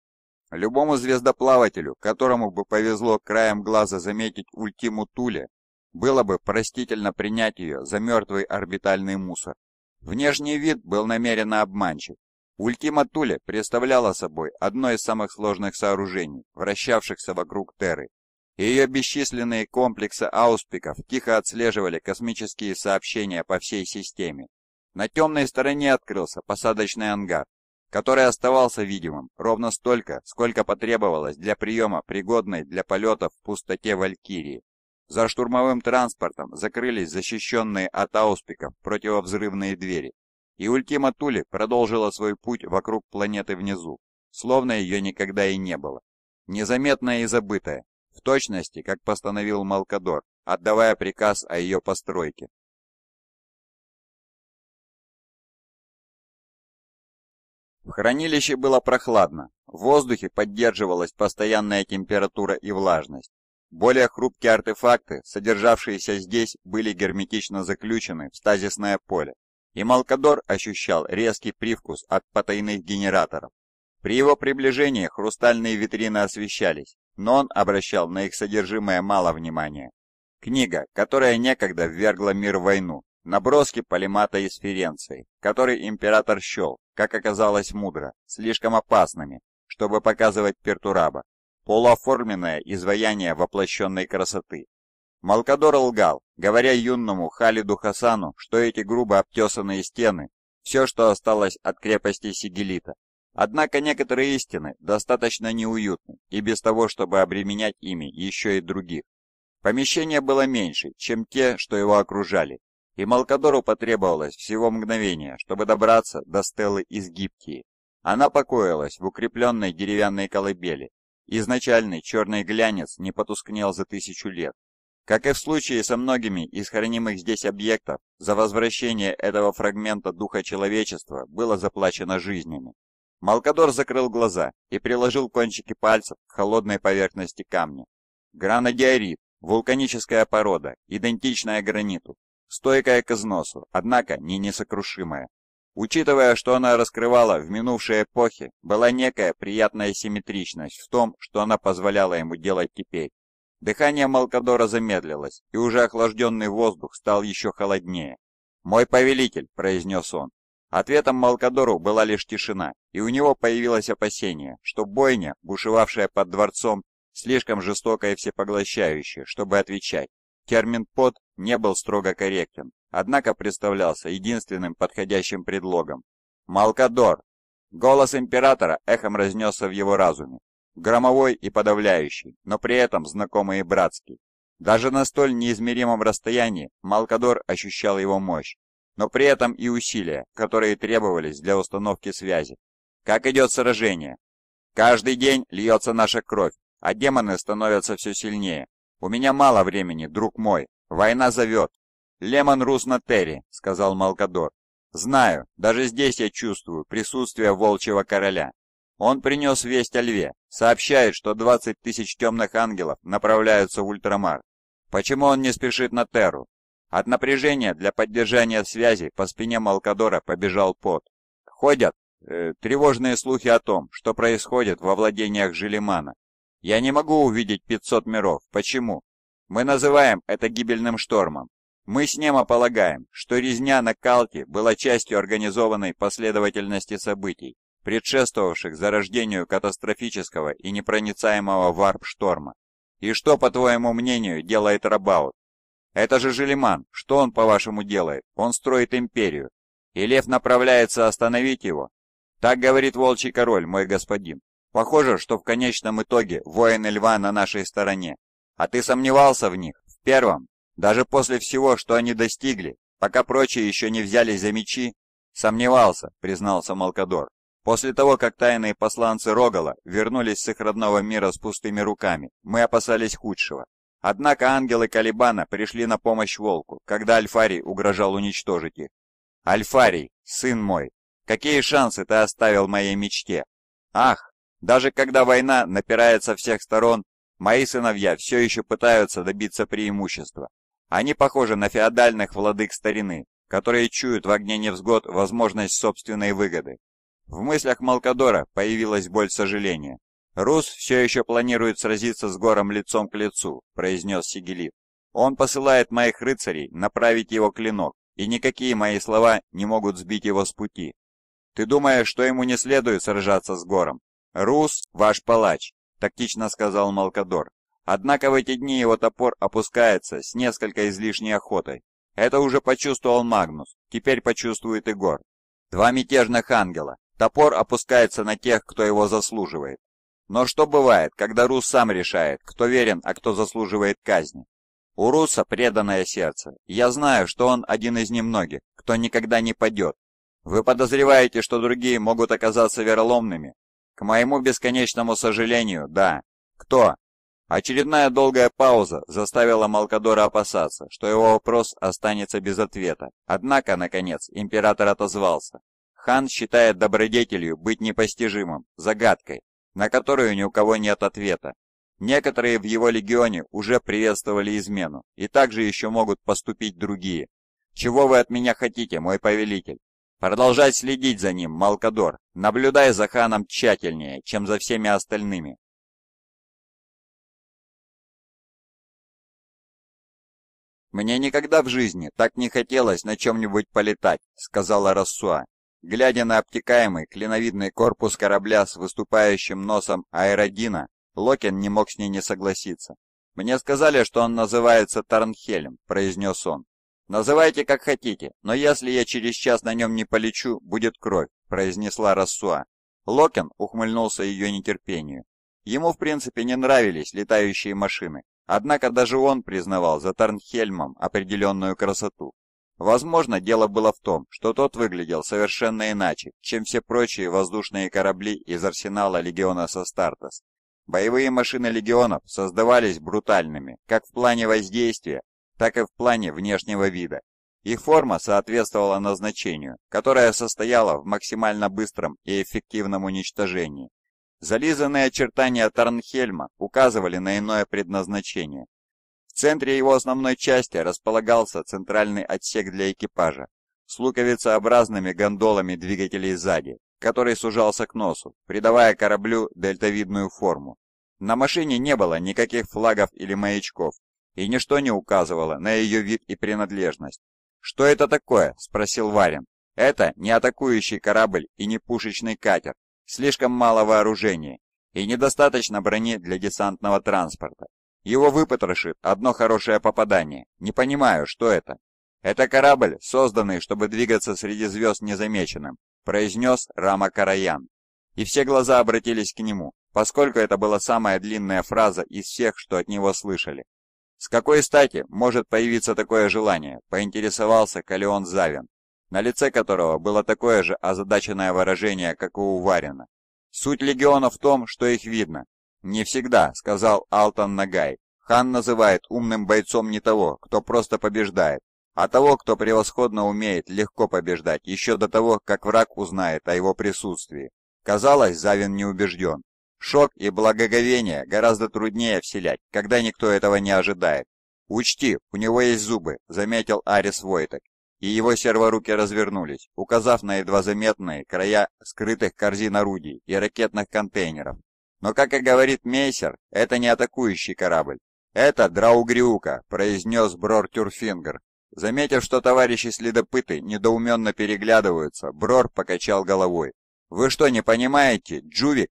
Любому звездоплавателю, которому бы повезло краем глаза заметить ультиму Туле, было бы простительно принять ее за мертвый орбитальный мусор. Внешний вид был намеренно обманчив. Улькима Туле представляла собой одно из самых сложных сооружений, вращавшихся вокруг Терры. Ее бесчисленные комплексы ауспиков тихо отслеживали космические сообщения по всей системе. На темной стороне открылся посадочный ангар, который оставался видимым ровно столько, сколько потребовалось для приема пригодной для полетов в пустоте Валькирии. За штурмовым транспортом закрылись защищенные от ауспиков противовзрывные двери, и Ультима Тули продолжила свой путь вокруг планеты внизу, словно ее никогда и не было. Незаметная и забытая, в точности, как постановил Малкадор, отдавая приказ о ее постройке. В хранилище было прохладно, в воздухе поддерживалась постоянная температура и влажность. Более хрупкие артефакты, содержавшиеся здесь, были герметично заключены в стазисное поле, и Малкадор ощущал резкий привкус от потайных генераторов. При его приближении хрустальные витрины освещались, но он обращал на их содержимое мало внимания. Книга, которая некогда ввергла мир в войну, наброски полемата из Ференции, который император счел, как оказалось мудро, слишком опасными, чтобы показывать Пертураба, полуоформенное изваяние воплощенной красоты. Малкадор лгал, говоря юному Халиду Хасану, что эти грубо обтесанные стены – все, что осталось от крепости Сигелита. Однако некоторые истины достаточно неуютны и без того, чтобы обременять ими еще и других. Помещение было меньше, чем те, что его окружали, и Малкадору потребовалось всего мгновение, чтобы добраться до стелы из Гибкии. Она покоилась в укрепленной деревянной колыбели, Изначальный черный глянец не потускнел за тысячу лет. Как и в случае со многими из хранимых здесь объектов, за возвращение этого фрагмента духа человечества было заплачено жизнями. Малкадор закрыл глаза и приложил кончики пальцев к холодной поверхности камня. Гранодиорит, вулканическая порода, идентичная граниту, стойкая к износу, однако не несокрушимая. Учитывая, что она раскрывала в минувшей эпохе, была некая приятная симметричность в том, что она позволяла ему делать теперь. Дыхание Малкадора замедлилось, и уже охлажденный воздух стал еще холоднее. «Мой повелитель», — произнес он. Ответом Малкадору была лишь тишина, и у него появилось опасение, что бойня, бушевавшая под дворцом, слишком жестокая и всепоглощающая, чтобы отвечать. Термин «под» не был строго корректен, однако представлялся единственным подходящим предлогом. «Малкадор!» Голос императора эхом разнесся в его разуме, громовой и подавляющий, но при этом знакомый и братский. Даже на столь неизмеримом расстоянии Малкадор ощущал его мощь, но при этом и усилия, которые требовались для установки связи. Как идет сражение? Каждый день льется наша кровь, а демоны становятся все сильнее. У меня мало времени, друг мой, «Война зовет!» «Лемон Рус на Терри», — сказал Малкадор. «Знаю, даже здесь я чувствую присутствие Волчьего Короля. Он принес весть о Льве, сообщает, что 20 тысяч темных ангелов направляются в Ультрамар. Почему он не спешит на Терру?» От напряжения для поддержания связи по спине Малкадора побежал пот. Ходят э, тревожные слухи о том, что происходит во владениях Жилимана. Я не могу увидеть 500 миров. Почему? Мы называем это гибельным штормом. Мы с Немо полагаем, что резня на Калке была частью организованной последовательности событий, предшествовавших зарождению катастрофического и непроницаемого варп-шторма. И что, по твоему мнению, делает Рабаут? Это же Желиман. что он, по-вашему, делает? Он строит империю. И лев направляется остановить его? Так говорит волчий король, мой господин. Похоже, что в конечном итоге воины льва на нашей стороне. А ты сомневался в них, в первом. Даже после всего, что они достигли, пока прочие еще не взялись за мечи, сомневался, признался Малкадор. После того, как тайные посланцы Рогала вернулись с их родного мира с пустыми руками, мы опасались худшего. Однако ангелы Калибана пришли на помощь Волку, когда Альфарий угрожал уничтожить их. «Альфарий, сын мой, какие шансы ты оставил моей мечте? Ах, даже когда война напирает со всех сторон, Мои сыновья все еще пытаются добиться преимущества. Они похожи на феодальных владык старины, которые чуют в огне невзгод возможность собственной выгоды. В мыслях Малкадора появилась боль сожаления. «Рус все еще планирует сразиться с гором лицом к лицу», — произнес Сигелит. «Он посылает моих рыцарей направить его клинок, и никакие мои слова не могут сбить его с пути. Ты думаешь, что ему не следует сражаться с гором? Рус — ваш палач, — тактично сказал Малкадор. «Однако в эти дни его топор опускается с несколько излишней охотой. Это уже почувствовал Магнус, теперь почувствует и Два мятежных ангела. Топор опускается на тех, кто его заслуживает. Но что бывает, когда Рус сам решает, кто верен, а кто заслуживает казни? У Руса преданное сердце. Я знаю, что он один из немногих, кто никогда не падет. Вы подозреваете, что другие могут оказаться вероломными, к моему бесконечному сожалению, да. Кто? Очередная долгая пауза заставила Малкадора опасаться, что его вопрос останется без ответа. Однако, наконец, император отозвался. Хан считает добродетелью быть непостижимым, загадкой, на которую ни у кого нет ответа. Некоторые в его легионе уже приветствовали измену, и также еще могут поступить другие. Чего вы от меня хотите, мой повелитель? Продолжай следить за ним, Малкадор, наблюдая за ханом тщательнее, чем за всеми остальными. «Мне никогда в жизни так не хотелось на чем-нибудь полетать», — сказала Рассуа, глядя на обтекаемый клиновидный корпус корабля с выступающим носом аэродина. Локин не мог с ней не согласиться. «Мне сказали, что он называется Тарнхелем», — произнес он. «Называйте, как хотите, но если я через час на нем не полечу, будет кровь», — произнесла Рассуа. Локен ухмыльнулся ее нетерпению. Ему, в принципе, не нравились летающие машины, однако даже он признавал за Тарнхельмом определенную красоту. Возможно, дело было в том, что тот выглядел совершенно иначе, чем все прочие воздушные корабли из арсенала Легиона Состартес. Боевые машины легионов создавались брутальными, как в плане воздействия, так и в плане внешнего вида. Их форма соответствовала назначению, которое состояло в максимально быстром и эффективном уничтожении. Зализанные очертания Тарнхельма указывали на иное предназначение. В центре его основной части располагался центральный отсек для экипажа с луковицеобразными гондолами двигателей сзади, который сужался к носу, придавая кораблю дельтовидную форму. На машине не было никаких флагов или маячков, и ничто не указывало на ее вид и принадлежность. «Что это такое?» – спросил Варин. «Это не атакующий корабль и не пушечный катер. Слишком мало вооружения и недостаточно брони для десантного транспорта. Его выпотрошит одно хорошее попадание. Не понимаю, что это?» «Это корабль, созданный, чтобы двигаться среди звезд незамеченным», – произнес Рама Караян. И все глаза обратились к нему, поскольку это была самая длинная фраза из всех, что от него слышали. «С какой стати может появиться такое желание?» – поинтересовался Калеон Завин, на лице которого было такое же озадаченное выражение, как и у Варина. «Суть легиона в том, что их видно». «Не всегда», – сказал Алтан Нагай. «Хан называет умным бойцом не того, кто просто побеждает, а того, кто превосходно умеет легко побеждать еще до того, как враг узнает о его присутствии. Казалось, Завин не убежден. Шок и благоговение гораздо труднее вселять, когда никто этого не ожидает. «Учти, у него есть зубы», — заметил Арис Войтек. И его серворуки развернулись, указав на едва заметные края скрытых корзин орудий и ракетных контейнеров. Но, как и говорит Мейсер, это не атакующий корабль. «Это Драугриука», — произнес Брор Тюрфингер. Заметив, что товарищи-следопыты недоуменно переглядываются, Брор покачал головой. «Вы что, не понимаете, Джувик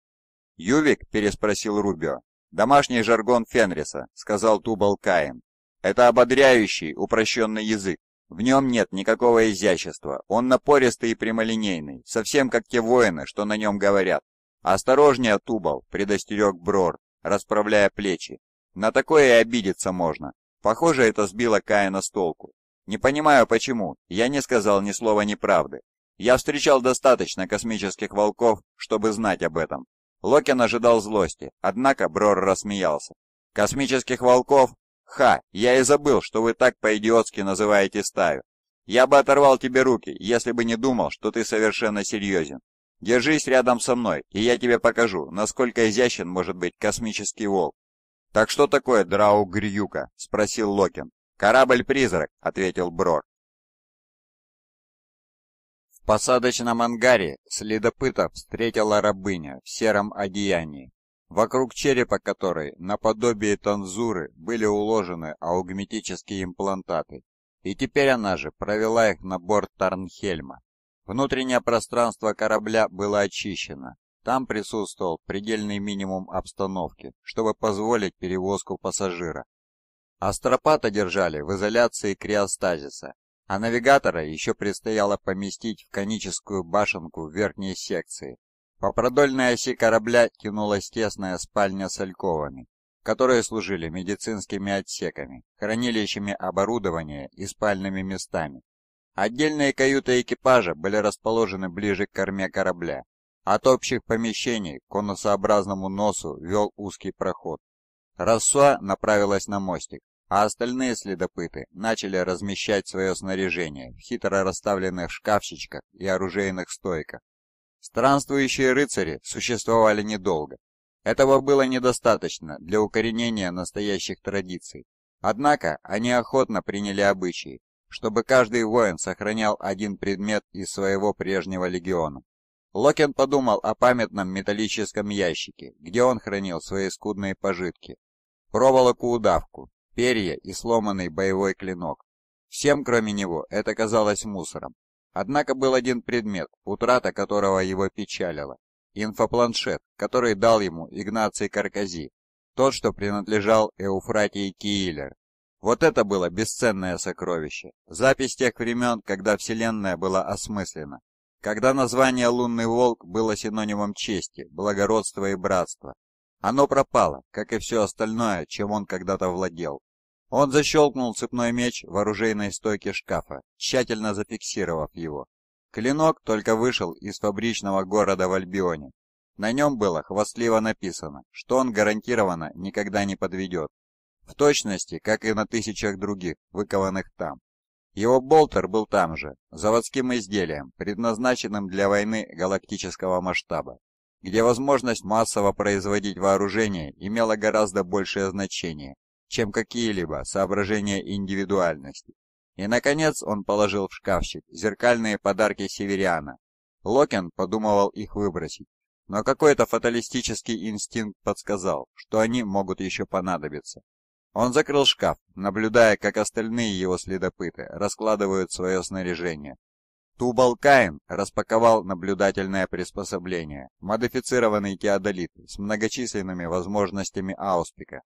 «Ювик?» – переспросил Рубио. «Домашний жаргон Фенриса», – сказал Тубал Каин. «Это ободряющий, упрощенный язык. В нем нет никакого изящества. Он напористый и прямолинейный, совсем как те воины, что на нем говорят. «Осторожнее, Тубал!» – предостерег Брор, расправляя плечи. «На такое и обидеться можно. Похоже, это сбило Каина с толку. Не понимаю, почему. Я не сказал ни слова неправды. Я встречал достаточно космических волков, чтобы знать об этом. Локин ожидал злости, однако Брор рассмеялся. «Космических волков? Ха, я и забыл, что вы так по-идиотски называете стаю. Я бы оторвал тебе руки, если бы не думал, что ты совершенно серьезен. Держись рядом со мной, и я тебе покажу, насколько изящен может быть космический волк». «Так что такое Драу Грюка?» — спросил Локин. «Корабль-призрак», — ответил Брор посадочном ангаре следопыта встретила рабыня в сером одеянии, вокруг черепа которой, наподобие танзуры, были уложены аугметические имплантаты, и теперь она же провела их на борт Тарнхельма. Внутреннее пространство корабля было очищено, там присутствовал предельный минимум обстановки, чтобы позволить перевозку пассажира. Астропата держали в изоляции криостазиса, а навигатора еще предстояло поместить в коническую башенку в верхней секции. По продольной оси корабля тянулась тесная спальня с альковами, которые служили медицинскими отсеками, хранилищами оборудования и спальными местами. Отдельные каюты экипажа были расположены ближе к корме корабля. От общих помещений к конусообразному носу вел узкий проход. Рассуа направилась на мостик, а остальные следопыты начали размещать свое снаряжение в хитро расставленных шкафчиках и оружейных стойках. Странствующие рыцари существовали недолго. Этого было недостаточно для укоренения настоящих традиций. Однако они охотно приняли обычаи, чтобы каждый воин сохранял один предмет из своего прежнего легиона. Локен подумал о памятном металлическом ящике, где он хранил свои скудные пожитки. Проволоку-удавку, перья и сломанный боевой клинок. Всем, кроме него, это казалось мусором. Однако был один предмет, утрата которого его печалила. Инфопланшет, который дал ему Игнаций Каркази, тот, что принадлежал Эуфратии Киилер. Вот это было бесценное сокровище, запись тех времен, когда Вселенная была осмыслена, когда название «Лунный волк» было синонимом чести, благородства и братства. Оно пропало, как и все остальное, чем он когда-то владел. Он защелкнул цепной меч в оружейной стойке шкафа, тщательно зафиксировав его. Клинок только вышел из фабричного города в Альбионе. На нем было хвастливо написано, что он гарантированно никогда не подведет. В точности, как и на тысячах других, выкованных там. Его болтер был там же, заводским изделием, предназначенным для войны галактического масштаба, где возможность массово производить вооружение имела гораздо большее значение, чем какие-либо соображения индивидуальности. И, наконец, он положил в шкафчик зеркальные подарки Севериана. Локен подумывал их выбросить, но какой-то фаталистический инстинкт подсказал, что они могут еще понадобиться. Он закрыл шкаф, наблюдая, как остальные его следопыты раскладывают свое снаряжение. Тубал Каин распаковал наблюдательное приспособление, модифицированный теодолит с многочисленными возможностями ауспика,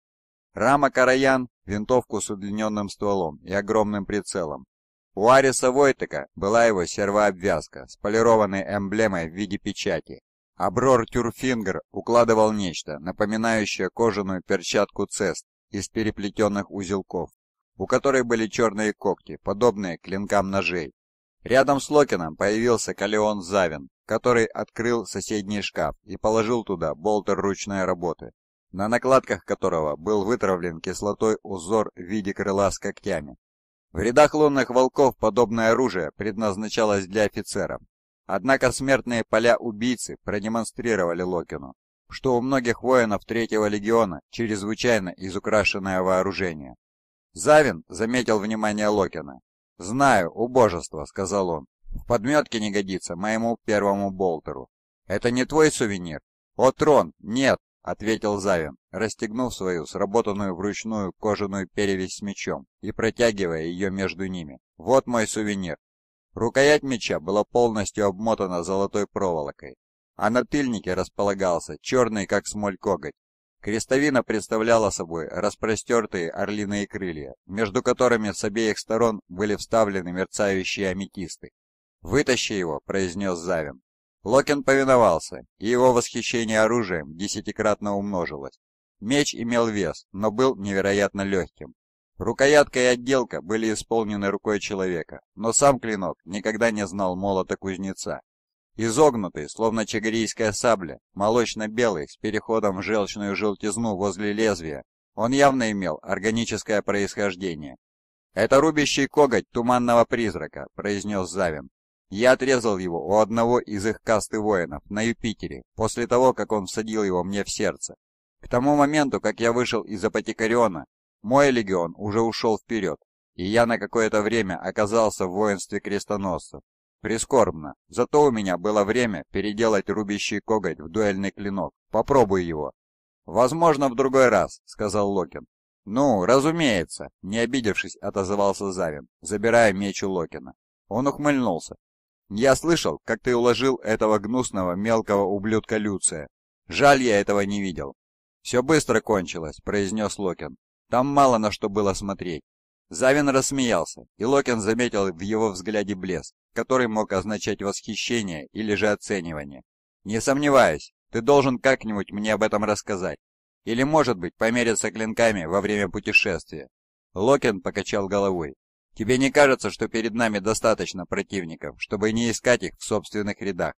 Рама Караян – винтовку с удлиненным стволом и огромным прицелом. У Ариса Войтека была его сервообвязка с полированной эмблемой в виде печати. А Тюрфингер укладывал нечто, напоминающее кожаную перчатку цест из переплетенных узелков, у которой были черные когти, подобные клинкам ножей. Рядом с Локином появился Калеон Завин, который открыл соседний шкаф и положил туда болтер ручной работы на накладках которого был вытравлен кислотой узор в виде крыла с когтями. В рядах лунных волков подобное оружие предназначалось для офицеров. Однако смертные поля убийцы продемонстрировали Локину, что у многих воинов Третьего легиона чрезвычайно изукрашенное вооружение. Завин заметил внимание Локина. «Знаю, убожество», — сказал он. «В подметке не годится моему первому болтеру». «Это не твой сувенир?» «О, трон! Нет! ответил Завин, расстегнув свою сработанную вручную кожаную перевязь с мечом и протягивая ее между ними. «Вот мой сувенир». Рукоять меча была полностью обмотана золотой проволокой, а на тыльнике располагался черный, как смоль, коготь. Крестовина представляла собой распростертые орлиные крылья, между которыми с обеих сторон были вставлены мерцающие аметисты. «Вытащи его», — произнес Завин. Локин повиновался, и его восхищение оружием десятикратно умножилось. Меч имел вес, но был невероятно легким. Рукоятка и отделка были исполнены рукой человека, но сам клинок никогда не знал молота кузнеца. Изогнутый, словно чагрийская сабля, молочно-белый, с переходом в желчную желтизну возле лезвия, он явно имел органическое происхождение. «Это рубящий коготь туманного призрака», — произнес Завин. Я отрезал его у одного из их касты воинов на Юпитере, после того, как он всадил его мне в сердце. К тому моменту, как я вышел из Апотекариона, мой легион уже ушел вперед, и я на какое-то время оказался в воинстве крестоносцев. Прискорбно, зато у меня было время переделать рубящий коготь в дуэльный клинок. Попробуй его. «Возможно, в другой раз», — сказал Локин. «Ну, разумеется», — не обидевшись, отозвался Завин, забирая меч у Локина. Он ухмыльнулся, я слышал, как ты уложил этого гнусного мелкого ублюдка Люция. Жаль, я этого не видел. Все быстро кончилось, произнес Локин. Там мало на что было смотреть. Завин рассмеялся, и Локин заметил в его взгляде блеск, который мог означать восхищение или же оценивание. «Не сомневаюсь, ты должен как-нибудь мне об этом рассказать. Или, может быть, помериться клинками во время путешествия». Локин покачал головой. Тебе не кажется, что перед нами достаточно противников, чтобы не искать их в собственных рядах?»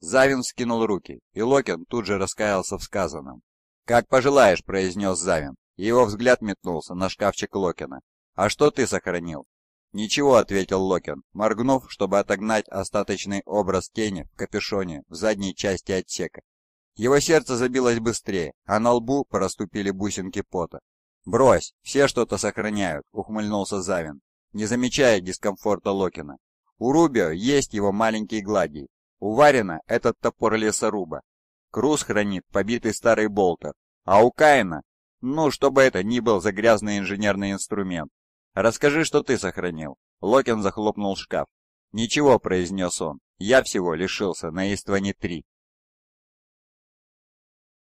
Завин скинул руки, и Локин тут же раскаялся в сказанном. «Как пожелаешь», — произнес Завин, и его взгляд метнулся на шкафчик Локина. «А что ты сохранил?» «Ничего», — ответил Локин, моргнув, чтобы отогнать остаточный образ тени в капюшоне в задней части отсека. Его сердце забилось быстрее, а на лбу проступили бусинки пота. «Брось, все что-то сохраняют», — ухмыльнулся Завин не замечая дискомфорта Локина. У Рубио есть его маленький гладий. У Варина этот топор лесоруба. Круз хранит побитый старый болтер. А у Каина, ну, чтобы это ни был за грязный инженерный инструмент. Расскажи, что ты сохранил. Локин захлопнул шкаф. «Ничего», — произнес он, — «я всего лишился на Истване-3».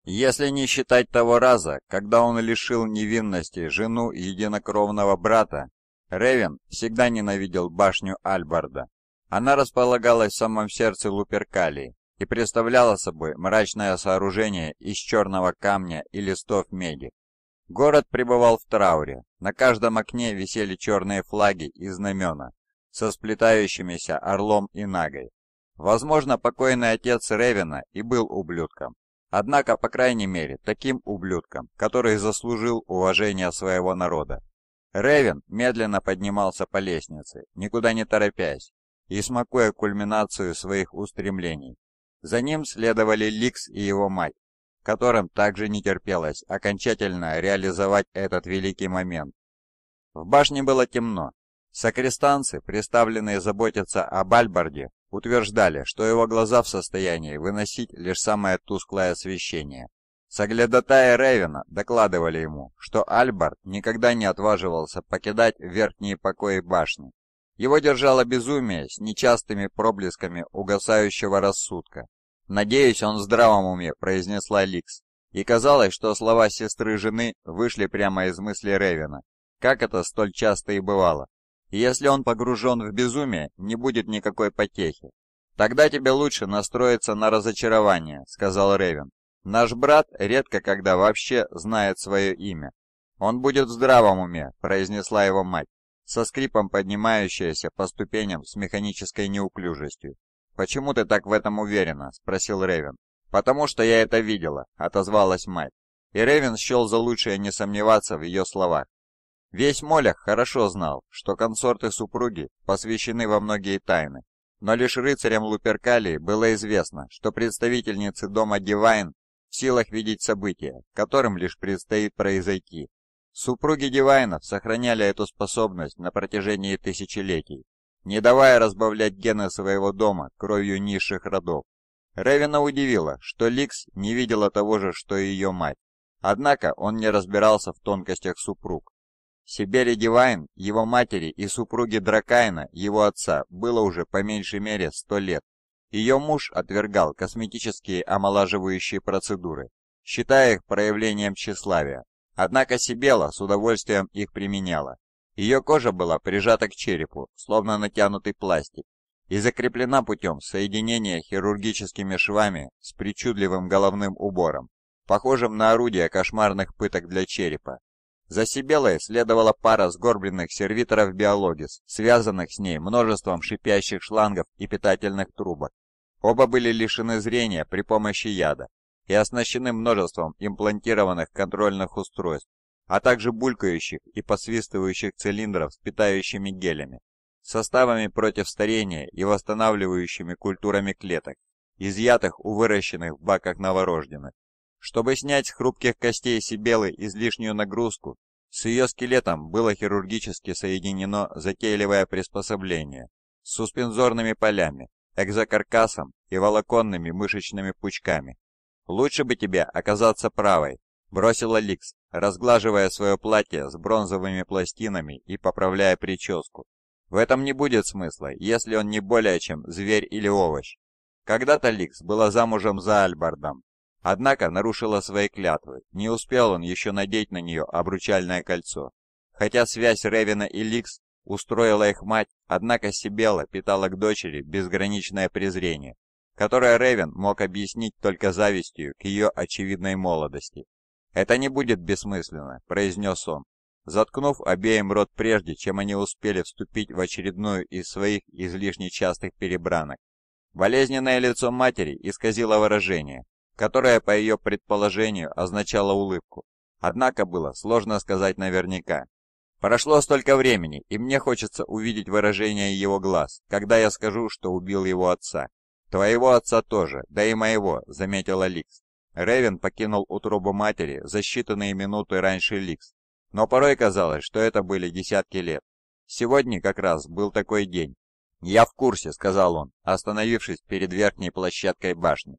Если не считать того раза, когда он лишил невинности жену единокровного брата Ревен всегда ненавидел башню Альбарда. Она располагалась в самом сердце Луперкалии и представляла собой мрачное сооружение из черного камня и листов меди. Город пребывал в трауре, на каждом окне висели черные флаги и знамена со сплетающимися орлом и нагой. Возможно, покойный отец Ревена и был ублюдком, однако, по крайней мере, таким ублюдком, который заслужил уважение своего народа. Ревен медленно поднимался по лестнице, никуда не торопясь, и смакуя кульминацию своих устремлений. За ним следовали Ликс и его мать, которым также не терпелось окончательно реализовать этот великий момент. В башне было темно. Сокрестанцы, приставленные заботиться об альборде, утверждали, что его глаза в состоянии выносить лишь самое тусклое освещение. Соглядатая Ревина докладывали ему, что Альбарт никогда не отваживался покидать верхние покои башни. Его держало безумие с нечастыми проблесками угасающего рассудка. «Надеюсь, он в здравом уме», — произнесла Ликс. И казалось, что слова сестры жены вышли прямо из мысли Ревина, как это столь часто и бывало. если он погружен в безумие, не будет никакой потехи. «Тогда тебе лучше настроиться на разочарование», — сказал Ревин. Наш брат редко когда вообще знает свое имя. Он будет в здравом уме», — произнесла его мать, со скрипом поднимающаяся по ступеням с механической неуклюжестью. «Почему ты так в этом уверена?» — спросил Ревен. «Потому что я это видела», — отозвалась мать. И Ревен счел за лучшее не сомневаться в ее словах. Весь Молях хорошо знал, что консорты супруги посвящены во многие тайны, но лишь рыцарям Луперкалии было известно, что представительницы дома Дивайн в силах видеть события, которым лишь предстоит произойти. Супруги Дивайнов сохраняли эту способность на протяжении тысячелетий, не давая разбавлять гены своего дома кровью низших родов. Ревина удивила, что Ликс не видела того же, что и ее мать. Однако он не разбирался в тонкостях супруг. Сибери Дивайн, его матери и супруги Дракайна, его отца, было уже по меньшей мере сто лет. Ее муж отвергал косметические омолаживающие процедуры, считая их проявлением тщеславия. Однако Сибела с удовольствием их применяла. Ее кожа была прижата к черепу, словно натянутый пластик, и закреплена путем соединения хирургическими швами с причудливым головным убором, похожим на орудие кошмарных пыток для черепа. За Сибелой следовала пара сгорбленных сервиторов биологис, связанных с ней множеством шипящих шлангов и питательных трубок. Оба были лишены зрения при помощи яда и оснащены множеством имплантированных контрольных устройств, а также булькающих и посвистывающих цилиндров с питающими гелями, составами против старения и восстанавливающими культурами клеток, изъятых у выращенных в баках новорожденных. Чтобы снять с хрупких костей Сибелы излишнюю нагрузку, с ее скелетом было хирургически соединено затейливое приспособление с суспензорными полями, экзокаркасом и волоконными мышечными пучками. «Лучше бы тебе оказаться правой», — бросила Ликс, разглаживая свое платье с бронзовыми пластинами и поправляя прическу. «В этом не будет смысла, если он не более чем зверь или овощ». Когда-то Ликс была замужем за Альбардом, Однако нарушила свои клятвы, не успел он еще надеть на нее обручальное кольцо. Хотя связь Ревина и Ликс устроила их мать, однако Сибела питала к дочери безграничное презрение, которое Ревин мог объяснить только завистью к ее очевидной молодости. «Это не будет бессмысленно», — произнес он, заткнув обеим рот прежде, чем они успели вступить в очередную из своих излишне частых перебранок. Болезненное лицо матери исказило выражение, которое, по ее предположению, означало улыбку. Однако было сложно сказать наверняка. Прошло столько времени, и мне хочется увидеть выражение его глаз, когда я скажу, что убил его отца. Твоего отца тоже, да и моего, заметила Ликс. Ревен покинул утробу матери за считанные минуты раньше Ликс, но порой казалось, что это были десятки лет. Сегодня как раз был такой день. «Я в курсе», — сказал он, остановившись перед верхней площадкой башни.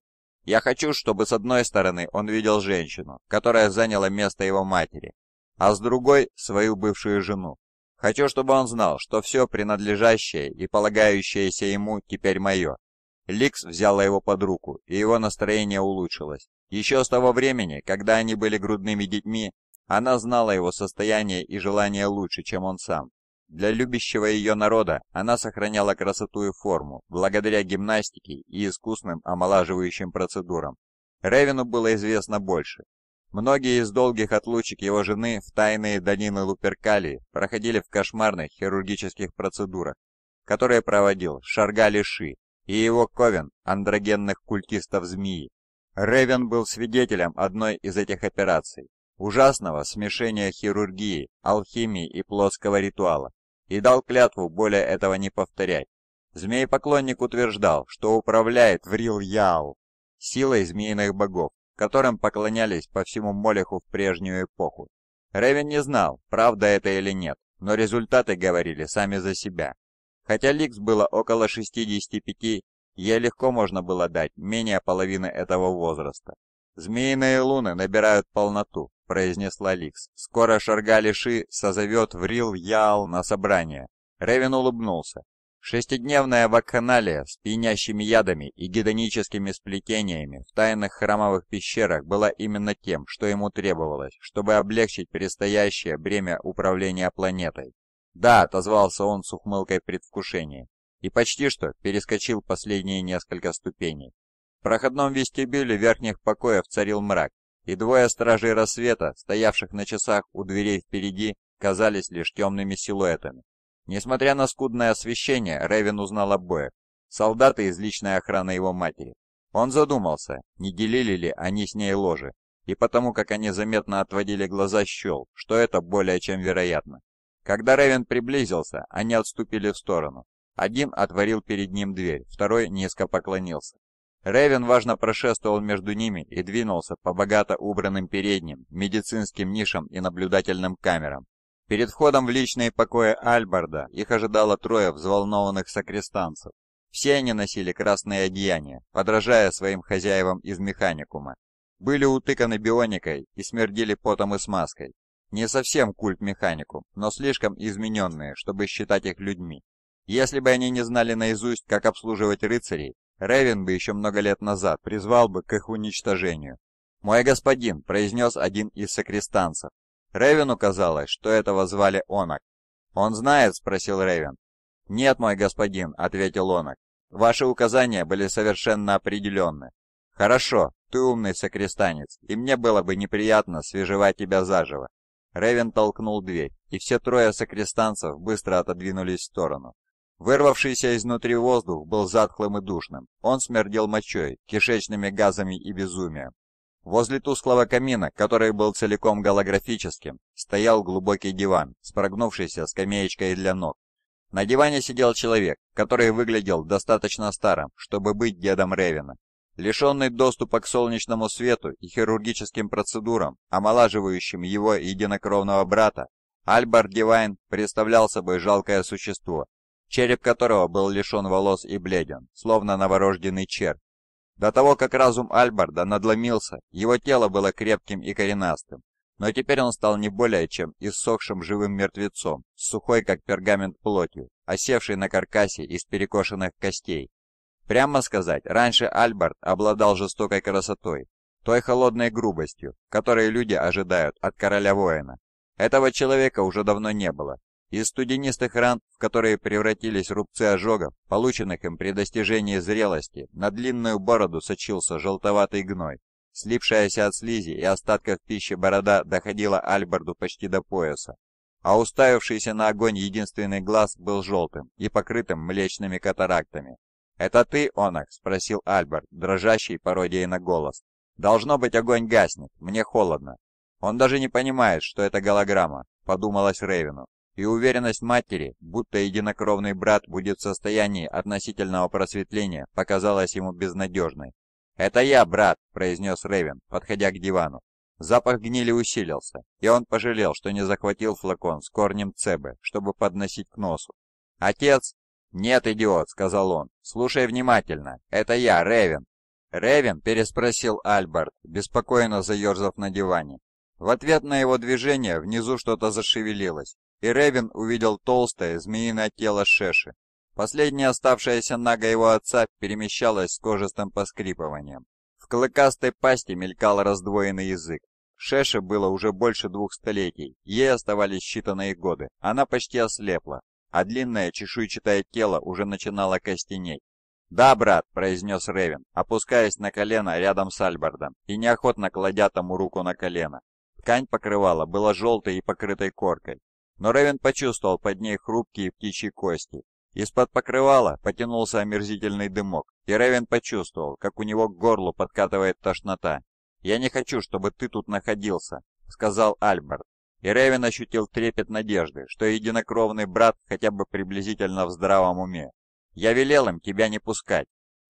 Я хочу, чтобы с одной стороны он видел женщину, которая заняла место его матери, а с другой – свою бывшую жену. Хочу, чтобы он знал, что все принадлежащее и полагающееся ему теперь мое. Ликс взяла его под руку, и его настроение улучшилось. Еще с того времени, когда они были грудными детьми, она знала его состояние и желание лучше, чем он сам. Для любящего ее народа она сохраняла красоту и форму, благодаря гимнастике и искусным омолаживающим процедурам. Ревину было известно больше. Многие из долгих отлучек его жены в тайные долины Луперкалии проходили в кошмарных хирургических процедурах, которые проводил Шаргали Ши и его ковен андрогенных культистов змеи. Ревен был свидетелем одной из этих операций, ужасного смешения хирургии, алхимии и плоского ритуала и дал клятву более этого не повторять. Змей-поклонник утверждал, что управляет Врил-Яу, силой змеиных богов, которым поклонялись по всему Молеху в прежнюю эпоху. Ревен не знал, правда это или нет, но результаты говорили сами за себя. Хотя Ликс было около 65, ей легко можно было дать менее половины этого возраста. «Змеиные луны набирают полноту», — произнесла Ликс. «Скоро Шаргалиши созовет Врил Ял на собрание». Ревен улыбнулся. Шестидневная вакханалия с пьянящими ядами и гедоническими сплетениями в тайных храмовых пещерах была именно тем, что ему требовалось, чтобы облегчить предстоящее бремя управления планетой. «Да», — отозвался он с ухмылкой предвкушения, и почти что перескочил последние несколько ступеней проходном вестибюле верхних покоев царил мрак, и двое стражей рассвета, стоявших на часах у дверей впереди, казались лишь темными силуэтами. Несмотря на скудное освещение, Ревен узнал обоих. Солдаты из личной охраны его матери. Он задумался, не делили ли они с ней ложи, и потому как они заметно отводили глаза щел, что это более чем вероятно. Когда Ревен приблизился, они отступили в сторону. Один отворил перед ним дверь, второй низко поклонился. Ревен важно прошествовал между ними и двинулся по богато убранным передним, медицинским нишам и наблюдательным камерам. Перед входом в личные покои Альбарда их ожидало трое взволнованных сокрестанцев. Все они носили красные одеяния, подражая своим хозяевам из механикума. Были утыканы бионикой и смердили потом и смазкой. Не совсем культ механикум, но слишком измененные, чтобы считать их людьми. Если бы они не знали наизусть, как обслуживать рыцарей, Ревен бы еще много лет назад призвал бы к их уничтожению. «Мой господин», — произнес один из сокрестанцев. Ревену казалось, что этого звали Онок. «Он знает?» — спросил Ревен. «Нет, мой господин», — ответил Онок. «Ваши указания были совершенно определенны». «Хорошо, ты умный сокрестанец, и мне было бы неприятно свежевать тебя заживо». Ревен толкнул дверь, и все трое сокрестанцев быстро отодвинулись в сторону. Вырвавшийся изнутри воздух был затхлым и душным. Он смердел мочой, кишечными газами и безумием. Возле тусклого камина, который был целиком голографическим, стоял глубокий диван, спрогнувшийся скамеечкой для ног. На диване сидел человек, который выглядел достаточно старым, чтобы быть дедом Ревина. Лишенный доступа к солнечному свету и хирургическим процедурам, омолаживающим его единокровного брата, Альбар Дивайн представлял собой жалкое существо, череп которого был лишен волос и бледен, словно новорожденный червь. До того, как разум Альбарда надломился, его тело было крепким и коренастым, но теперь он стал не более чем иссохшим живым мертвецом, сухой как пергамент плотью, осевший на каркасе из перекошенных костей. Прямо сказать, раньше Альбард обладал жестокой красотой, той холодной грубостью, которой люди ожидают от короля-воина. Этого человека уже давно не было, из студенистых ран, в которые превратились рубцы ожогов, полученных им при достижении зрелости, на длинную бороду сочился желтоватый гной. Слипшаяся от слизи и остатков пищи борода доходила Альберду почти до пояса, а уставившийся на огонь единственный глаз был желтым и покрытым млечными катарактами. «Это ты, Онок?» — спросил Альберт, дрожащий пародией на голос. «Должно быть, огонь гаснет, мне холодно». «Он даже не понимает, что это голограмма», — подумалось Рейвену и уверенность матери, будто единокровный брат будет в состоянии относительного просветления, показалась ему безнадежной. «Это я, брат!» – произнес Ревен, подходя к дивану. Запах гнили усилился, и он пожалел, что не захватил флакон с корнем цебы, чтобы подносить к носу. «Отец?» «Нет, идиот», — сказал он. «Слушай внимательно. Это я, Ревен». «Ревен?» — переспросил Альберт, беспокойно заерзав на диване. В ответ на его движение внизу что-то зашевелилось, и Ревин увидел толстое, змеиное тело Шеши. Последняя оставшаяся нога его отца перемещалась с кожистым поскрипыванием. В клыкастой пасти мелькал раздвоенный язык. Шеше было уже больше двух столетий, ей оставались считанные годы, она почти ослепла, а длинное чешуйчатое тело уже начинало костенеть. «Да, брат», — произнес Ревин, опускаясь на колено рядом с Альбардом и неохотно кладя тому руку на колено. Ткань покрывала была желтой и покрытой коркой, но Ревен почувствовал под ней хрупкие птичьи кости. Из-под покрывала потянулся омерзительный дымок, и Ревен почувствовал, как у него к горлу подкатывает тошнота. «Я не хочу, чтобы ты тут находился», — сказал Альберт. И Ревен ощутил трепет надежды, что единокровный брат хотя бы приблизительно в здравом уме. «Я велел им тебя не пускать».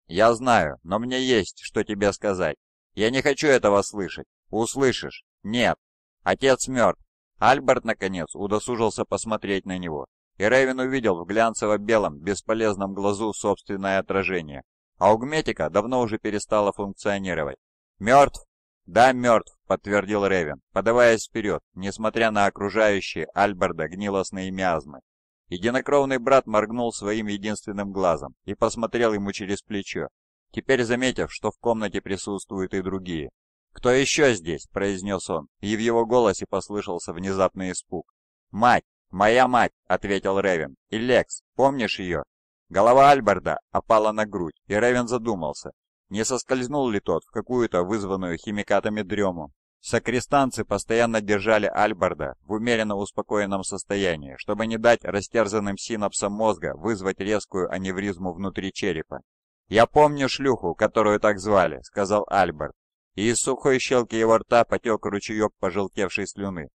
«Я знаю, но мне есть, что тебе сказать. Я не хочу этого слышать. Услышишь? Нет. Отец мертв. Альберт, наконец, удосужился посмотреть на него, и Ревен увидел в глянцево-белом, бесполезном глазу собственное отражение. Аугметика давно уже перестала функционировать. «Мертв?» «Да, мертв», — подтвердил Ревен, подаваясь вперед, несмотря на окружающие Альберда гнилостные миазмы. Единокровный брат моргнул своим единственным глазом и посмотрел ему через плечо, теперь заметив, что в комнате присутствуют и другие. «Кто еще здесь?» — произнес он, и в его голосе послышался внезапный испуг. «Мать! Моя мать!» — ответил Ревен. «И Лекс, помнишь ее?» Голова Альберда опала на грудь, и Ревен задумался, не соскользнул ли тот в какую-то вызванную химикатами дрему. Сокрестанцы постоянно держали Альберда в умеренно успокоенном состоянии, чтобы не дать растерзанным синапсам мозга вызвать резкую аневризму внутри черепа. «Я помню шлюху, которую так звали», — сказал Альберт и из сухой щелки его рта потек ручеек пожелтевшей слюны.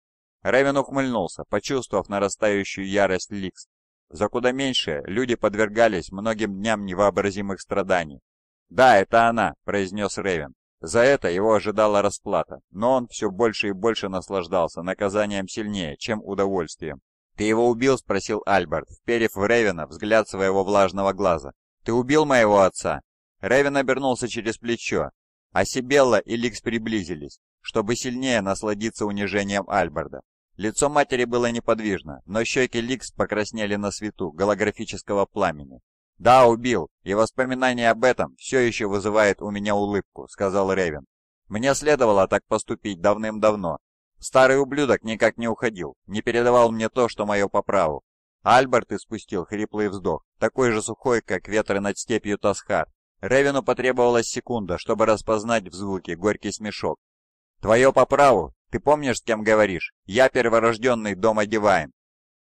Ревен ухмыльнулся, почувствовав нарастающую ярость Ликс. За куда меньшее люди подвергались многим дням невообразимых страданий. «Да, это она», — произнес Ревен. За это его ожидала расплата, но он все больше и больше наслаждался наказанием сильнее, чем удовольствием. «Ты его убил?» — спросил Альберт, вперев в Ревена взгляд своего влажного глаза. «Ты убил моего отца?» Ревен обернулся через плечо а Сибелла и Ликс приблизились, чтобы сильнее насладиться унижением Альберда. Лицо матери было неподвижно, но щеки Ликс покраснели на свету голографического пламени. «Да, убил, и воспоминание об этом все еще вызывает у меня улыбку», — сказал Ревен. «Мне следовало так поступить давным-давно. Старый ублюдок никак не уходил, не передавал мне то, что мое по праву». Альберт испустил хриплый вздох, такой же сухой, как ветры над степью Тасхар, Ревину потребовалась секунда, чтобы распознать в звуке горький смешок. «Твое по праву! Ты помнишь, с кем говоришь? Я перворожденный дома Дивайн!»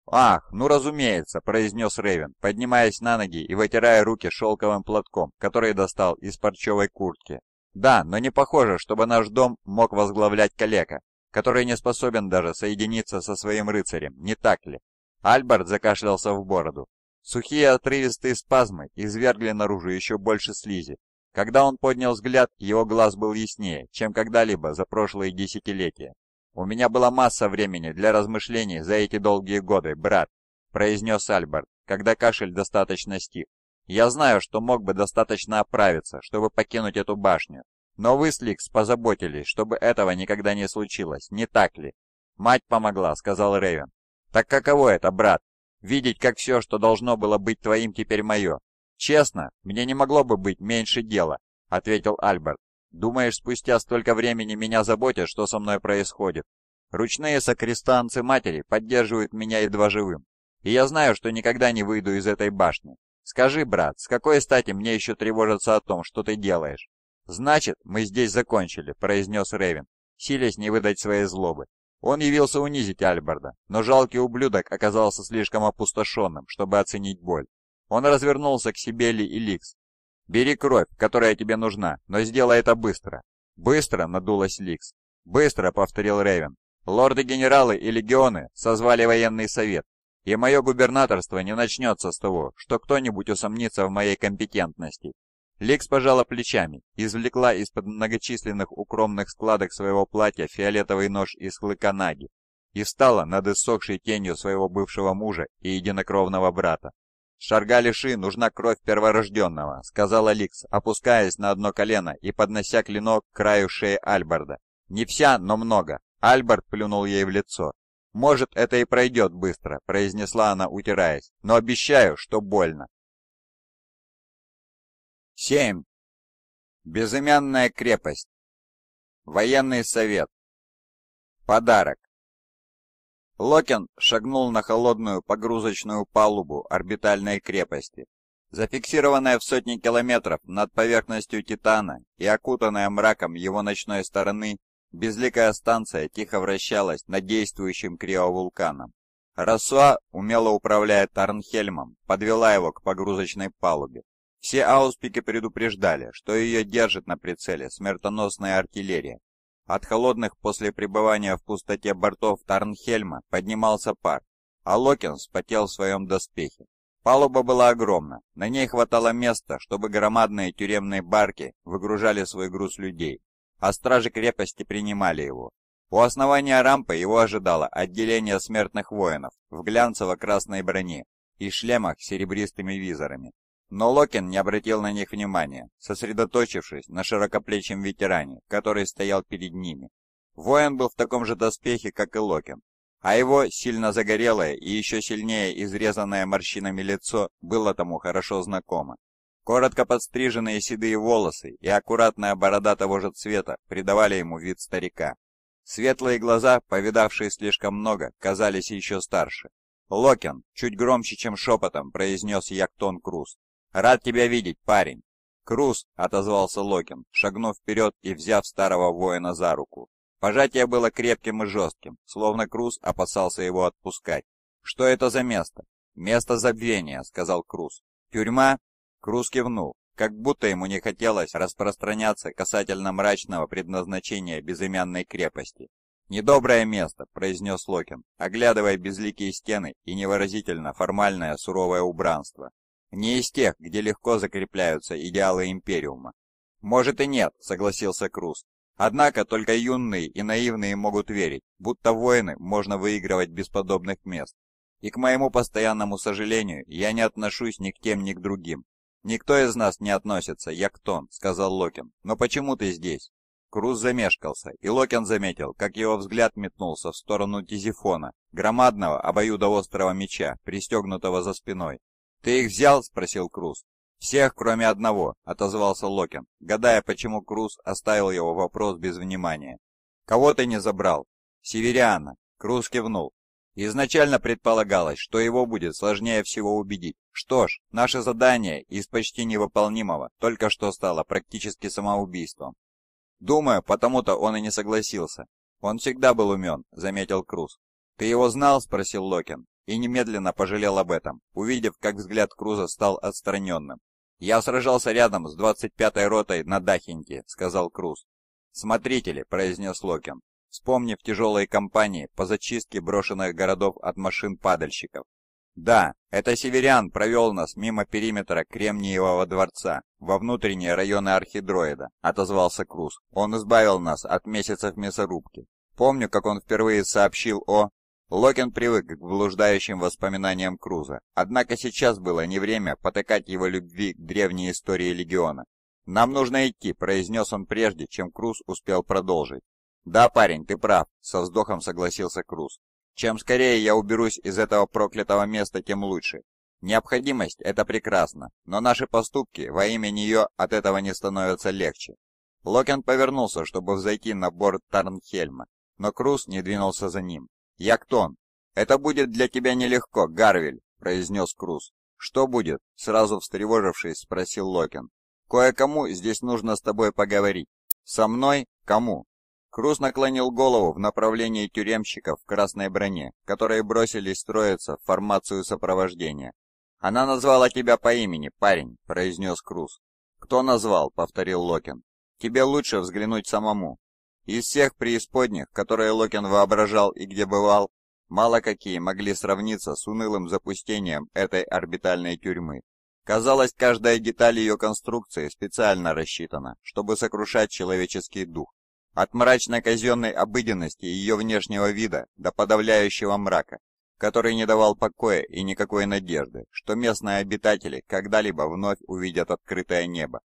«Ах, ну разумеется», — произнес Ревен, поднимаясь на ноги и вытирая руки шелковым платком, который достал из парчевой куртки. «Да, но не похоже, чтобы наш дом мог возглавлять калека, который не способен даже соединиться со своим рыцарем, не так ли?» Альберт закашлялся в бороду. Сухие отрывистые спазмы извергли наружу еще больше слизи. Когда он поднял взгляд, его глаз был яснее, чем когда-либо за прошлые десятилетия. «У меня была масса времени для размышлений за эти долгие годы, брат», — произнес Альберт, когда кашель достаточно стих. «Я знаю, что мог бы достаточно оправиться, чтобы покинуть эту башню, но вы Сликс позаботились, чтобы этого никогда не случилось, не так ли?» «Мать помогла», — сказал Рейвен. «Так каково это, брат?» видеть, как все, что должно было быть твоим, теперь мое. Честно, мне не могло бы быть меньше дела», — ответил Альберт. «Думаешь, спустя столько времени меня заботят, что со мной происходит? Ручные сокрестанцы матери поддерживают меня едва живым, и я знаю, что никогда не выйду из этой башни. Скажи, брат, с какой стати мне еще тревожиться о том, что ты делаешь?» «Значит, мы здесь закончили», — произнес Ревен, силясь не выдать своей злобы. Он явился унизить Альберда, но жалкий ублюдок оказался слишком опустошенным, чтобы оценить боль. Он развернулся к Сибели и Ликс. «Бери кровь, которая тебе нужна, но сделай это быстро». «Быстро!» — надулась Ликс. «Быстро!» — повторил Ревен. «Лорды-генералы и легионы созвали военный совет, и мое губернаторство не начнется с того, что кто-нибудь усомнится в моей компетентности Лекс пожала плечами, извлекла из-под многочисленных укромных складок своего платья фиолетовый нож из хлыка Наги и встала над иссохшей тенью своего бывшего мужа и единокровного брата. «Шаргалиши нужна кровь перворожденного», — сказала Ликс, опускаясь на одно колено и поднося клинок к краю шеи Альбарда. «Не вся, но много». Альбард плюнул ей в лицо. «Может, это и пройдет быстро», — произнесла она, утираясь, — «но обещаю, что больно». 7. Безымянная крепость. Военный совет. Подарок. Локин шагнул на холодную погрузочную палубу орбитальной крепости. Зафиксированная в сотни километров над поверхностью Титана и окутанная мраком его ночной стороны, безликая станция тихо вращалась над действующим криовулканом. Рассуа, умело управляя Тарнхельмом, подвела его к погрузочной палубе. Все ауспики предупреждали, что ее держит на прицеле смертоносная артиллерия. От холодных после пребывания в пустоте бортов Тарнхельма поднимался пар, а Локинс потел в своем доспехе. Палуба была огромна, на ней хватало места, чтобы громадные тюремные барки выгружали свой груз людей, а стражи крепости принимали его. У основания рампы его ожидало отделение смертных воинов в глянцево-красной броне и шлемах с серебристыми визорами. Но Локин не обратил на них внимания, сосредоточившись на широкоплечем ветеране, который стоял перед ними. Воин был в таком же доспехе, как и Локин, а его сильно загорелое и еще сильнее изрезанное морщинами лицо было тому хорошо знакомо. Коротко подстриженные седые волосы и аккуратная борода того же цвета придавали ему вид старика. Светлые глаза, повидавшие слишком много, казались еще старше. Локин чуть громче, чем шепотом, произнес Яктон Круз. «Рад тебя видеть, парень!» «Круз!» — отозвался Локин, шагнув вперед и взяв старого воина за руку. Пожатие было крепким и жестким, словно Круз опасался его отпускать. «Что это за место?» «Место забвения», — сказал Круз. «Тюрьма?» Круз кивнул, как будто ему не хотелось распространяться касательно мрачного предназначения безымянной крепости. «Недоброе место», — произнес Локин, оглядывая безликие стены и невыразительно формальное суровое убранство. Не из тех, где легко закрепляются идеалы Империума. Может и нет, согласился Круз. Однако только юные и наивные могут верить, будто воины можно выигрывать без подобных мест. И к моему постоянному сожалению, я не отношусь ни к тем, ни к другим. Никто из нас не относится, я к Тон, сказал Локин. Но почему ты здесь? Круз замешкался, и Локин заметил, как его взгляд метнулся в сторону Тизифона, громадного обоюдоострого меча, пристегнутого за спиной. «Ты их взял?» — спросил Круз. «Всех, кроме одного», — отозвался Локин, гадая, почему Круз оставил его вопрос без внимания. «Кого ты не забрал?» «Севериана». Круз кивнул. Изначально предполагалось, что его будет сложнее всего убедить. Что ж, наше задание из почти невыполнимого только что стало практически самоубийством. Думаю, потому-то он и не согласился. Он всегда был умен, заметил Круз. Ты его знал? спросил Локин и немедленно пожалел об этом, увидев, как взгляд Круза стал отстраненным. «Я сражался рядом с 25-й ротой на Дахеньке», — сказал Круз. «Смотрители», — произнес Локин, вспомнив тяжелые кампании по зачистке брошенных городов от машин-падальщиков. «Да, это северян провел нас мимо периметра Кремниевого дворца, во внутренние районы Архидроида», — отозвался Круз. «Он избавил нас от месяцев мясорубки. Помню, как он впервые сообщил о Локин привык к блуждающим воспоминаниям Круза, однако сейчас было не время потыкать его любви к древней истории Легиона. «Нам нужно идти», — произнес он прежде, чем Круз успел продолжить. «Да, парень, ты прав», — со вздохом согласился Круз. «Чем скорее я уберусь из этого проклятого места, тем лучше. Необходимость — это прекрасно, но наши поступки во имя нее от этого не становятся легче». Локен повернулся, чтобы взойти на борт Тарнхельма, но Круз не двинулся за ним. «Яктон, это будет для тебя нелегко, Гарвиль, произнес Круз. «Что будет?» — сразу встревожившись, спросил Локин. «Кое-кому здесь нужно с тобой поговорить». «Со мной? Кому?» Круз наклонил голову в направлении тюремщиков в красной броне, которые бросились строиться в формацию сопровождения. «Она назвала тебя по имени, парень», — произнес Круз. «Кто назвал?» — повторил Локин. «Тебе лучше взглянуть самому. Из всех преисподних, которые Локин воображал и где бывал, мало какие могли сравниться с унылым запустением этой орбитальной тюрьмы. Казалось, каждая деталь ее конструкции специально рассчитана, чтобы сокрушать человеческий дух. От мрачной казенной обыденности ее внешнего вида до подавляющего мрака, который не давал покоя и никакой надежды, что местные обитатели когда-либо вновь увидят открытое небо.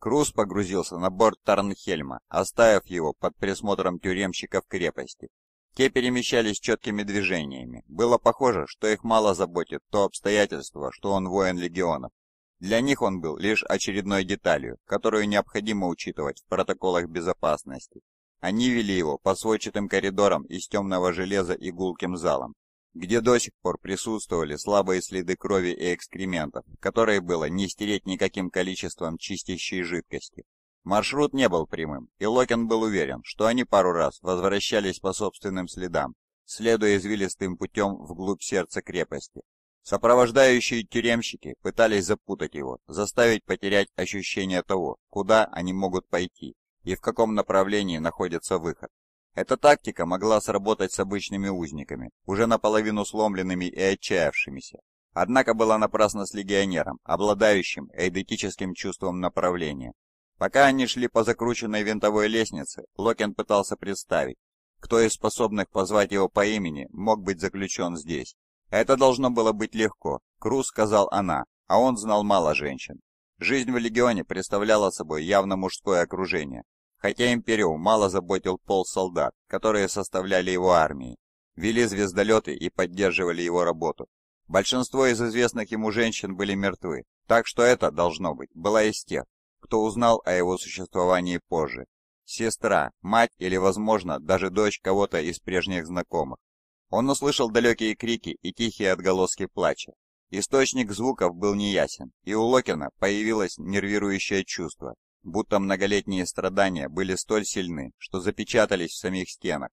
Круз погрузился на борт Тарнхельма, оставив его под присмотром тюремщиков крепости. Те перемещались четкими движениями. Было похоже, что их мало заботит то обстоятельство, что он воин легионов. Для них он был лишь очередной деталью, которую необходимо учитывать в протоколах безопасности. Они вели его по сводчатым коридорам из темного железа и гулким залам, где до сих пор присутствовали слабые следы крови и экскрементов, которые было не стереть никаким количеством чистящей жидкости. Маршрут не был прямым, и Локин был уверен, что они пару раз возвращались по собственным следам, следуя извилистым путем вглубь сердца крепости. Сопровождающие тюремщики пытались запутать его, заставить потерять ощущение того, куда они могут пойти и в каком направлении находится выход. Эта тактика могла сработать с обычными узниками, уже наполовину сломленными и отчаявшимися. Однако была напрасна с легионером, обладающим эйдетическим чувством направления. Пока они шли по закрученной винтовой лестнице, Локен пытался представить, кто из способных позвать его по имени мог быть заключен здесь. Это должно было быть легко, Круз сказал она, а он знал мало женщин. Жизнь в Легионе представляла собой явно мужское окружение, Хотя Империум мало заботил пол солдат, которые составляли его армии, вели звездолеты и поддерживали его работу. Большинство из известных ему женщин были мертвы, так что это, должно быть, была из тех, кто узнал о его существовании позже. Сестра, мать или, возможно, даже дочь кого-то из прежних знакомых. Он услышал далекие крики и тихие отголоски плача. Источник звуков был неясен, и у Локина появилось нервирующее чувство, будто многолетние страдания были столь сильны, что запечатались в самих стенах.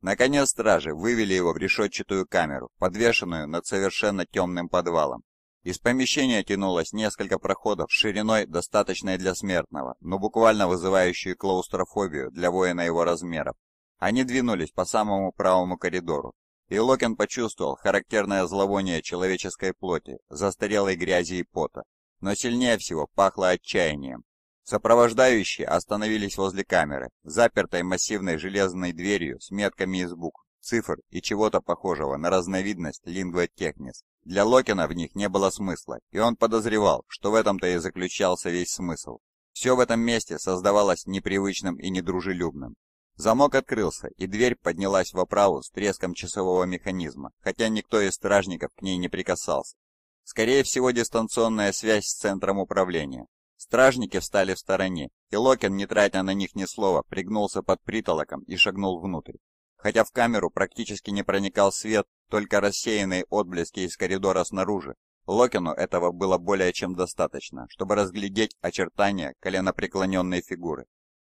Наконец стражи вывели его в решетчатую камеру, подвешенную над совершенно темным подвалом. Из помещения тянулось несколько проходов шириной, достаточной для смертного, но буквально вызывающую клаустрофобию для воина его размеров. Они двинулись по самому правому коридору, и Локин почувствовал характерное зловоние человеческой плоти, застарелой грязи и пота, но сильнее всего пахло отчаянием, Сопровождающие остановились возле камеры, запертой массивной железной дверью с метками из букв, цифр и чего-то похожего на разновидность лингвотехнис. Для Локина в них не было смысла, и он подозревал, что в этом-то и заключался весь смысл. Все в этом месте создавалось непривычным и недружелюбным. Замок открылся, и дверь поднялась в оправу с треском часового механизма, хотя никто из стражников к ней не прикасался. Скорее всего, дистанционная связь с центром управления. Стражники встали в стороне, и Локин, не тратя на них ни слова, пригнулся под притолоком и шагнул внутрь. Хотя в камеру практически не проникал свет, только рассеянные отблески из коридора снаружи, Локину этого было более чем достаточно, чтобы разглядеть очертания коленопреклоненной фигуры.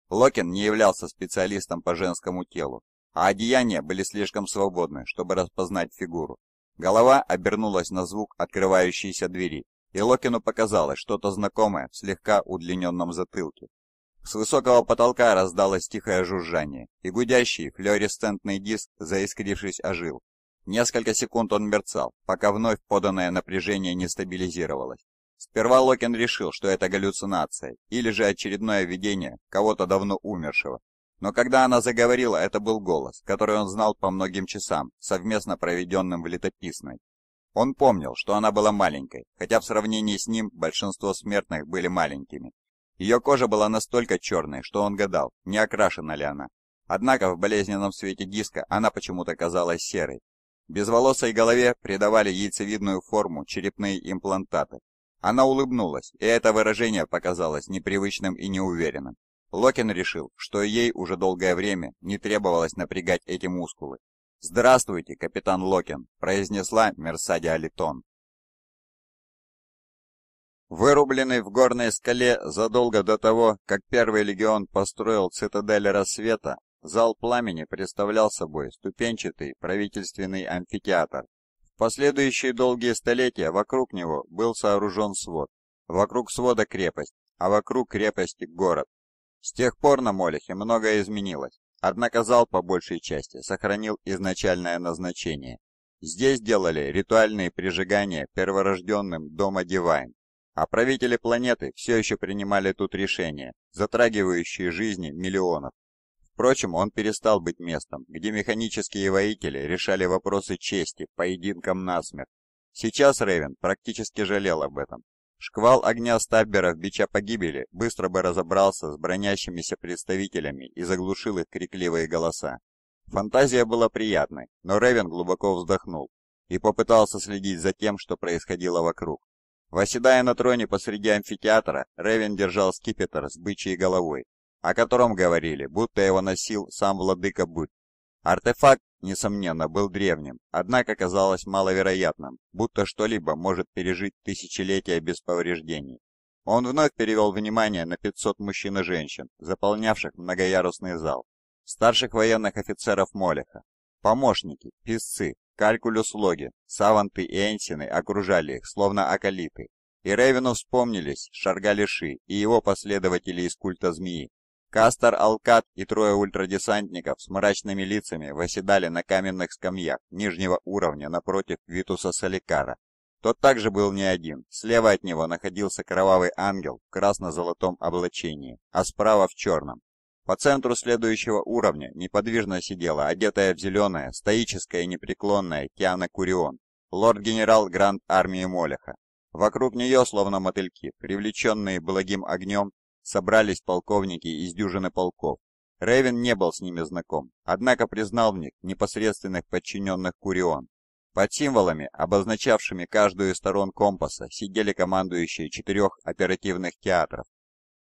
Локин не являлся специалистом по женскому телу, а одеяния были слишком свободны, чтобы распознать фигуру. Голова обернулась на звук открывающейся двери, и Локину показалось что-то знакомое в слегка удлиненном затылке. С высокого потолка раздалось тихое жужжание, и гудящий флюоресцентный диск, заискрившись, ожил. Несколько секунд он мерцал, пока вновь поданное напряжение не стабилизировалось. Сперва Локин решил, что это галлюцинация, или же очередное видение кого-то давно умершего. Но когда она заговорила, это был голос, который он знал по многим часам, совместно проведенным в летописной. Он помнил, что она была маленькой, хотя в сравнении с ним большинство смертных были маленькими. Ее кожа была настолько черной, что он гадал, не окрашена ли она. Однако в болезненном свете диска она почему-то казалась серой. Безволосой голове придавали яйцевидную форму черепные имплантаты. Она улыбнулась, и это выражение показалось непривычным и неуверенным. Локин решил, что ей уже долгое время не требовалось напрягать эти мускулы, «Здравствуйте, капитан Локин», — произнесла Мерсадия Литон. Вырубленный в горной скале задолго до того, как Первый легион построил цитадель рассвета, зал пламени представлял собой ступенчатый правительственный амфитеатр. В последующие долгие столетия вокруг него был сооружен свод, вокруг свода крепость, а вокруг крепости город. С тех пор на Молехе многое изменилось. Однако зал по большей части сохранил изначальное назначение. Здесь делали ритуальные прижигания перворожденным Дома Дивайн, а правители планеты все еще принимали тут решения, затрагивающие жизни миллионов. Впрочем, он перестал быть местом, где механические воители решали вопросы чести поединком насмерть. Сейчас Рейвен практически жалел об этом. Шквал огня стабберов Бича Погибели быстро бы разобрался с бронящимися представителями и заглушил их крикливые голоса. Фантазия была приятной, но Ревен глубоко вздохнул и попытался следить за тем, что происходило вокруг. Восседая на троне посреди амфитеатра, Ревен держал скипетр с бычьей головой, о котором говорили, будто его носил сам владыка Будь. Артефакт несомненно, был древним, однако казалось маловероятным, будто что-либо может пережить тысячелетия без повреждений. Он вновь перевел внимание на 500 мужчин и женщин, заполнявших многоярусный зал, старших военных офицеров Молеха. Помощники, писцы, калькулюслоги, саванты и энсины окружали их, словно акалиты. И Ревину вспомнились Шаргалиши и его последователи из культа змеи, Кастер, Алкат и трое ультрадесантников с мрачными лицами восседали на каменных скамьях нижнего уровня напротив Витуса Саликара. Тот также был не один. Слева от него находился кровавый ангел в красно-золотом облачении, а справа в черном. По центру следующего уровня неподвижно сидела одетая в зеленое, стоическая и непреклонная Киана Курион, лорд-генерал Гранд Армии Молеха. Вокруг нее, словно мотыльки, привлеченные благим огнем, собрались полковники из дюжины полков. Ревен не был с ними знаком, однако признал в них непосредственных подчиненных Курион. Под символами, обозначавшими каждую из сторон компаса, сидели командующие четырех оперативных театров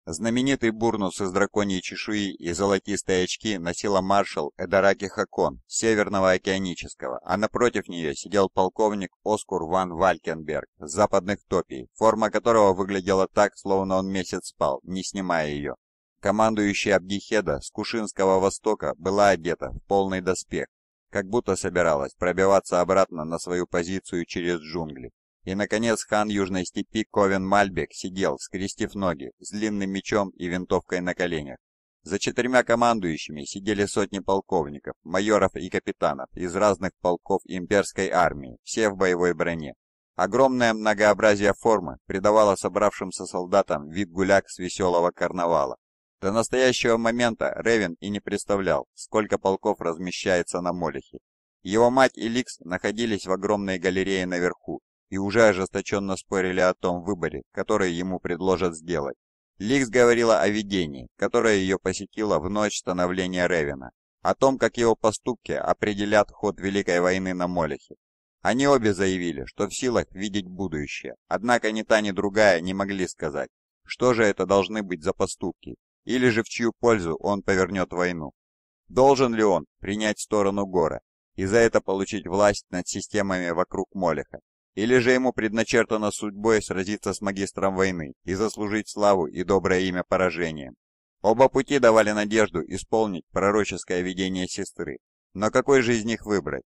Знаменитый бурнус из драконьей чешуи и золотистые очки носила маршал Эдараки Хакон, Северного океанического, а напротив нее сидел полковник Оскур ван Валькенберг западных топий, форма которого выглядела так, словно он месяц спал, не снимая ее. Командующая Абгихеда с Кушинского Востока была одета в полный доспех, как будто собиралась пробиваться обратно на свою позицию через джунгли. И, наконец, хан Южной степи Ковен Мальбек сидел, скрестив ноги, с длинным мечом и винтовкой на коленях. За четырьмя командующими сидели сотни полковников, майоров и капитанов из разных полков имперской армии, все в боевой броне. Огромное многообразие формы придавало собравшимся солдатам вид гуляк с веселого карнавала. До настоящего момента Ревен и не представлял, сколько полков размещается на Молихе. Его мать и Ликс находились в огромной галерее наверху, и уже ожесточенно спорили о том выборе, который ему предложат сделать. Ликс говорила о видении, которое ее посетило в ночь становления Ревина, о том, как его поступки определят ход Великой войны на Молехе. Они обе заявили, что в силах видеть будущее, однако ни та, ни другая не могли сказать, что же это должны быть за поступки, или же в чью пользу он повернет войну. Должен ли он принять сторону Гора и за это получить власть над системами вокруг Молеха, или же ему предначертано судьбой сразиться с магистром войны и заслужить славу и доброе имя поражения. Оба пути давали надежду исполнить пророческое видение сестры. Но какой же из них выбрать?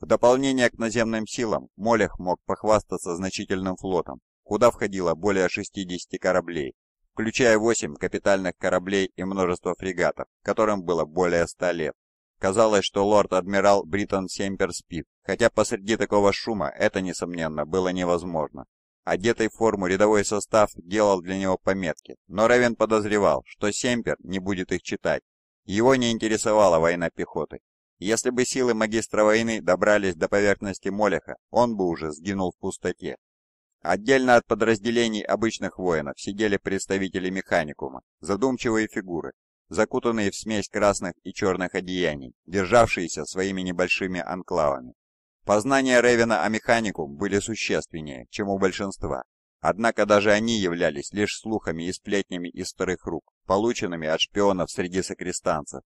В дополнение к наземным силам Молех мог похвастаться значительным флотом, куда входило более 60 кораблей, включая 8 капитальных кораблей и множество фрегатов, которым было более 100 лет. Казалось, что лорд-адмирал Бриттон Семпер спит, хотя посреди такого шума это, несомненно, было невозможно. Одетый в форму рядовой состав делал для него пометки, но Равен подозревал, что Семпер не будет их читать. Его не интересовала война пехоты. Если бы силы магистра войны добрались до поверхности Молеха, он бы уже сгинул в пустоте. Отдельно от подразделений обычных воинов сидели представители механикума, задумчивые фигуры, закутанные в смесь красных и черных одеяний, державшиеся своими небольшими анклавами. Познания Ревена о механикум были существеннее, чем у большинства, однако даже они являлись лишь слухами и сплетнями из старых рук, полученными от шпионов среди сокрестанцев.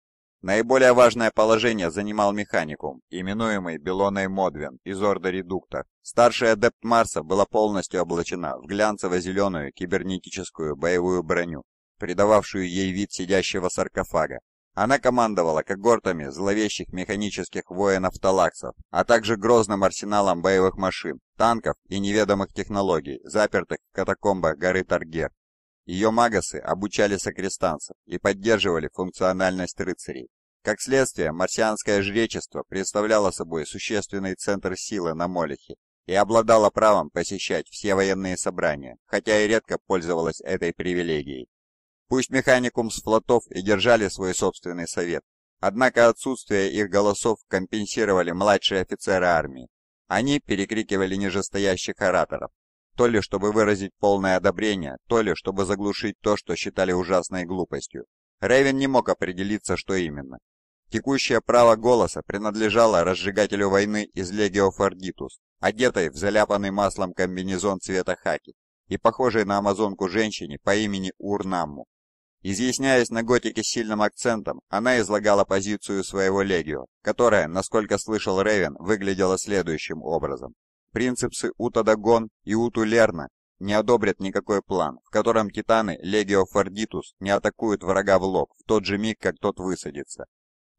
Наиболее важное положение занимал механикум, именуемый Белоной Модвин из Орда Редуктор. Старшая адепт Марса была полностью облачена в глянцево-зеленую кибернетическую боевую броню, придававшую ей вид сидящего саркофага. Она командовала когортами зловещих механических воинов-талаксов, а также грозным арсеналом боевых машин, танков и неведомых технологий, запертых в катакомбах горы Таргер. Ее магасы обучали сокрестанцев и поддерживали функциональность рыцарей. Как следствие, марсианское жречество представляло собой существенный центр силы на Молехе и обладало правом посещать все военные собрания, хотя и редко пользовалось этой привилегией. Пусть механикум с флотов и держали свой собственный совет, однако отсутствие их голосов компенсировали младшие офицеры армии. Они перекрикивали нижестоящих ораторов, то ли чтобы выразить полное одобрение, то ли чтобы заглушить то, что считали ужасной глупостью. Ревен не мог определиться, что именно. Текущее право голоса принадлежало разжигателю войны из Легио Фордитус, одетой в заляпанный маслом комбинезон цвета хаки и похожей на амазонку женщине по имени Урнамму. Изъясняясь на готике с сильным акцентом, она излагала позицию своего легио, которая, насколько слышал Ревен, выглядела следующим образом. Принципсы Утадагон и Утулерна не одобрят никакой план, в котором титаны Легио Фордитус не атакуют врага в лоб в тот же миг, как тот высадится.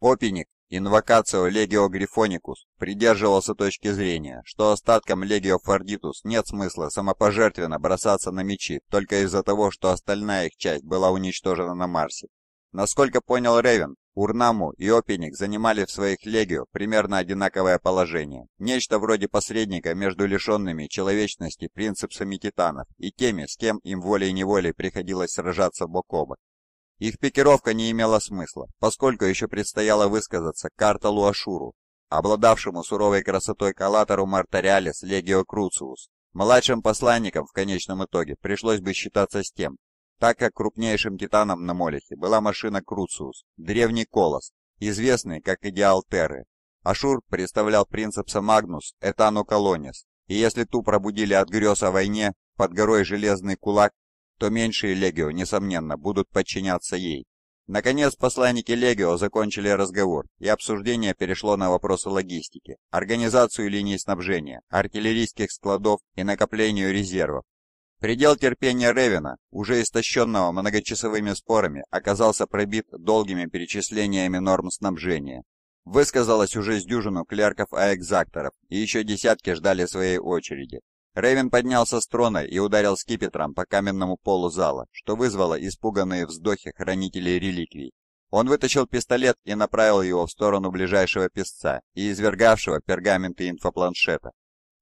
Опеник, инвокацию Легио Грифоникус, придерживался точки зрения, что остаткам Легио Фордитус нет смысла самопожертвенно бросаться на мечи только из-за того, что остальная их часть была уничтожена на Марсе. Насколько понял Ревен, Урнаму и Опеник занимали в своих Легио примерно одинаковое положение, нечто вроде посредника между лишенными человечности принципами титанов и теми, с кем им волей-неволей приходилось сражаться бок о бок. Их пикировка не имела смысла, поскольку еще предстояло высказаться Карталу Ашуру, обладавшему суровой красотой Калатору Мартариалис Легио Круциус. Младшим посланником в конечном итоге пришлось бы считаться с тем, так как крупнейшим титаном на Молехе была машина Круциус, древний колос, известный как идеал Терры. Ашур представлял принцепса Магнус Этану Колонис, и если ту пробудили от грез о войне, под горой Железный Кулак то меньшие Легио, несомненно, будут подчиняться ей. Наконец, посланники Легио закончили разговор, и обсуждение перешло на вопросы логистики, организацию линий снабжения, артиллерийских складов и накоплению резервов. Предел терпения Ревина, уже истощенного многочасовыми спорами, оказался пробит долгими перечислениями норм снабжения. Высказалось уже с дюжину клерков-аэкзакторов, и еще десятки ждали своей очереди. Рейвен поднялся с трона и ударил скипетром по каменному полу зала, что вызвало испуганные вздохи хранителей реликвий. Он вытащил пистолет и направил его в сторону ближайшего песца и извергавшего пергаменты инфопланшета.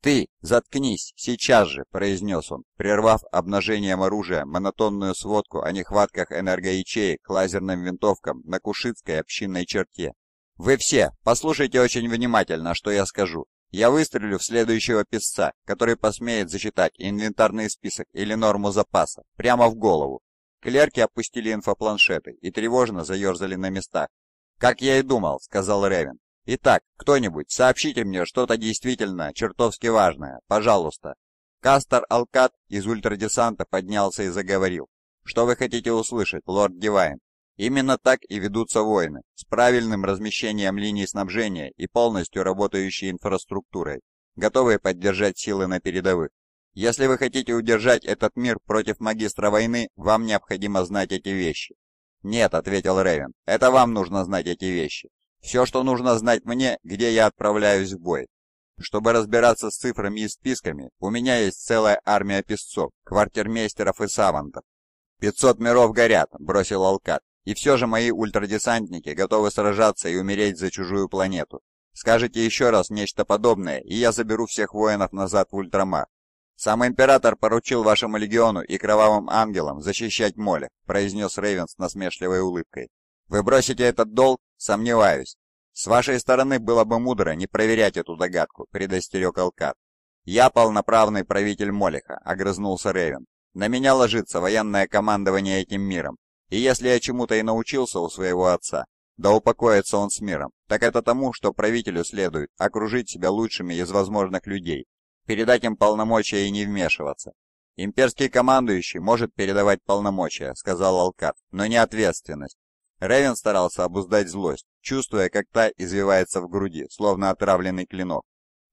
«Ты, заткнись, сейчас же!» – произнес он, прервав обнажением оружия монотонную сводку о нехватках энергоячеек к лазерным винтовкам на Кушитской общинной черте. «Вы все, послушайте очень внимательно, что я скажу. Я выстрелю в следующего писца, который посмеет зачитать инвентарный список или норму запаса, прямо в голову. Клерки опустили инфопланшеты и тревожно заерзали на местах. «Как я и думал», — сказал Ревен. «Итак, кто-нибудь, сообщите мне что-то действительно чертовски важное, пожалуйста». Кастер Алкат из ультрадесанта поднялся и заговорил. «Что вы хотите услышать, лорд Дивайн?» Именно так и ведутся войны, с правильным размещением линий снабжения и полностью работающей инфраструктурой, готовые поддержать силы на передовых. Если вы хотите удержать этот мир против магистра войны, вам необходимо знать эти вещи. «Нет», — ответил Ревен, — «это вам нужно знать эти вещи. Все, что нужно знать мне, где я отправляюсь в бой. Чтобы разбираться с цифрами и списками, у меня есть целая армия песцов, квартирмейстеров и савантов». «Пятьсот миров горят», — бросил Алкат. И все же мои ультрадесантники готовы сражаться и умереть за чужую планету. Скажите еще раз нечто подобное, и я заберу всех воинов назад в Ультрамар. Сам Император поручил вашему легиону и кровавым ангелам защищать Моле, произнес Рейвен с насмешливой улыбкой. Вы бросите этот долг? Сомневаюсь. С вашей стороны было бы мудро не проверять эту догадку, предостерег Алкат. Я полноправный правитель Молиха, огрызнулся Рейвен. На меня ложится военное командование этим миром, и если я чему-то и научился у своего отца, да упокоится он с миром, так это тому, что правителю следует окружить себя лучшими из возможных людей, передать им полномочия и не вмешиваться. «Имперский командующий может передавать полномочия», — сказал Алкат, — «но не ответственность». Ревен старался обуздать злость, чувствуя, как та извивается в груди, словно отравленный клинок.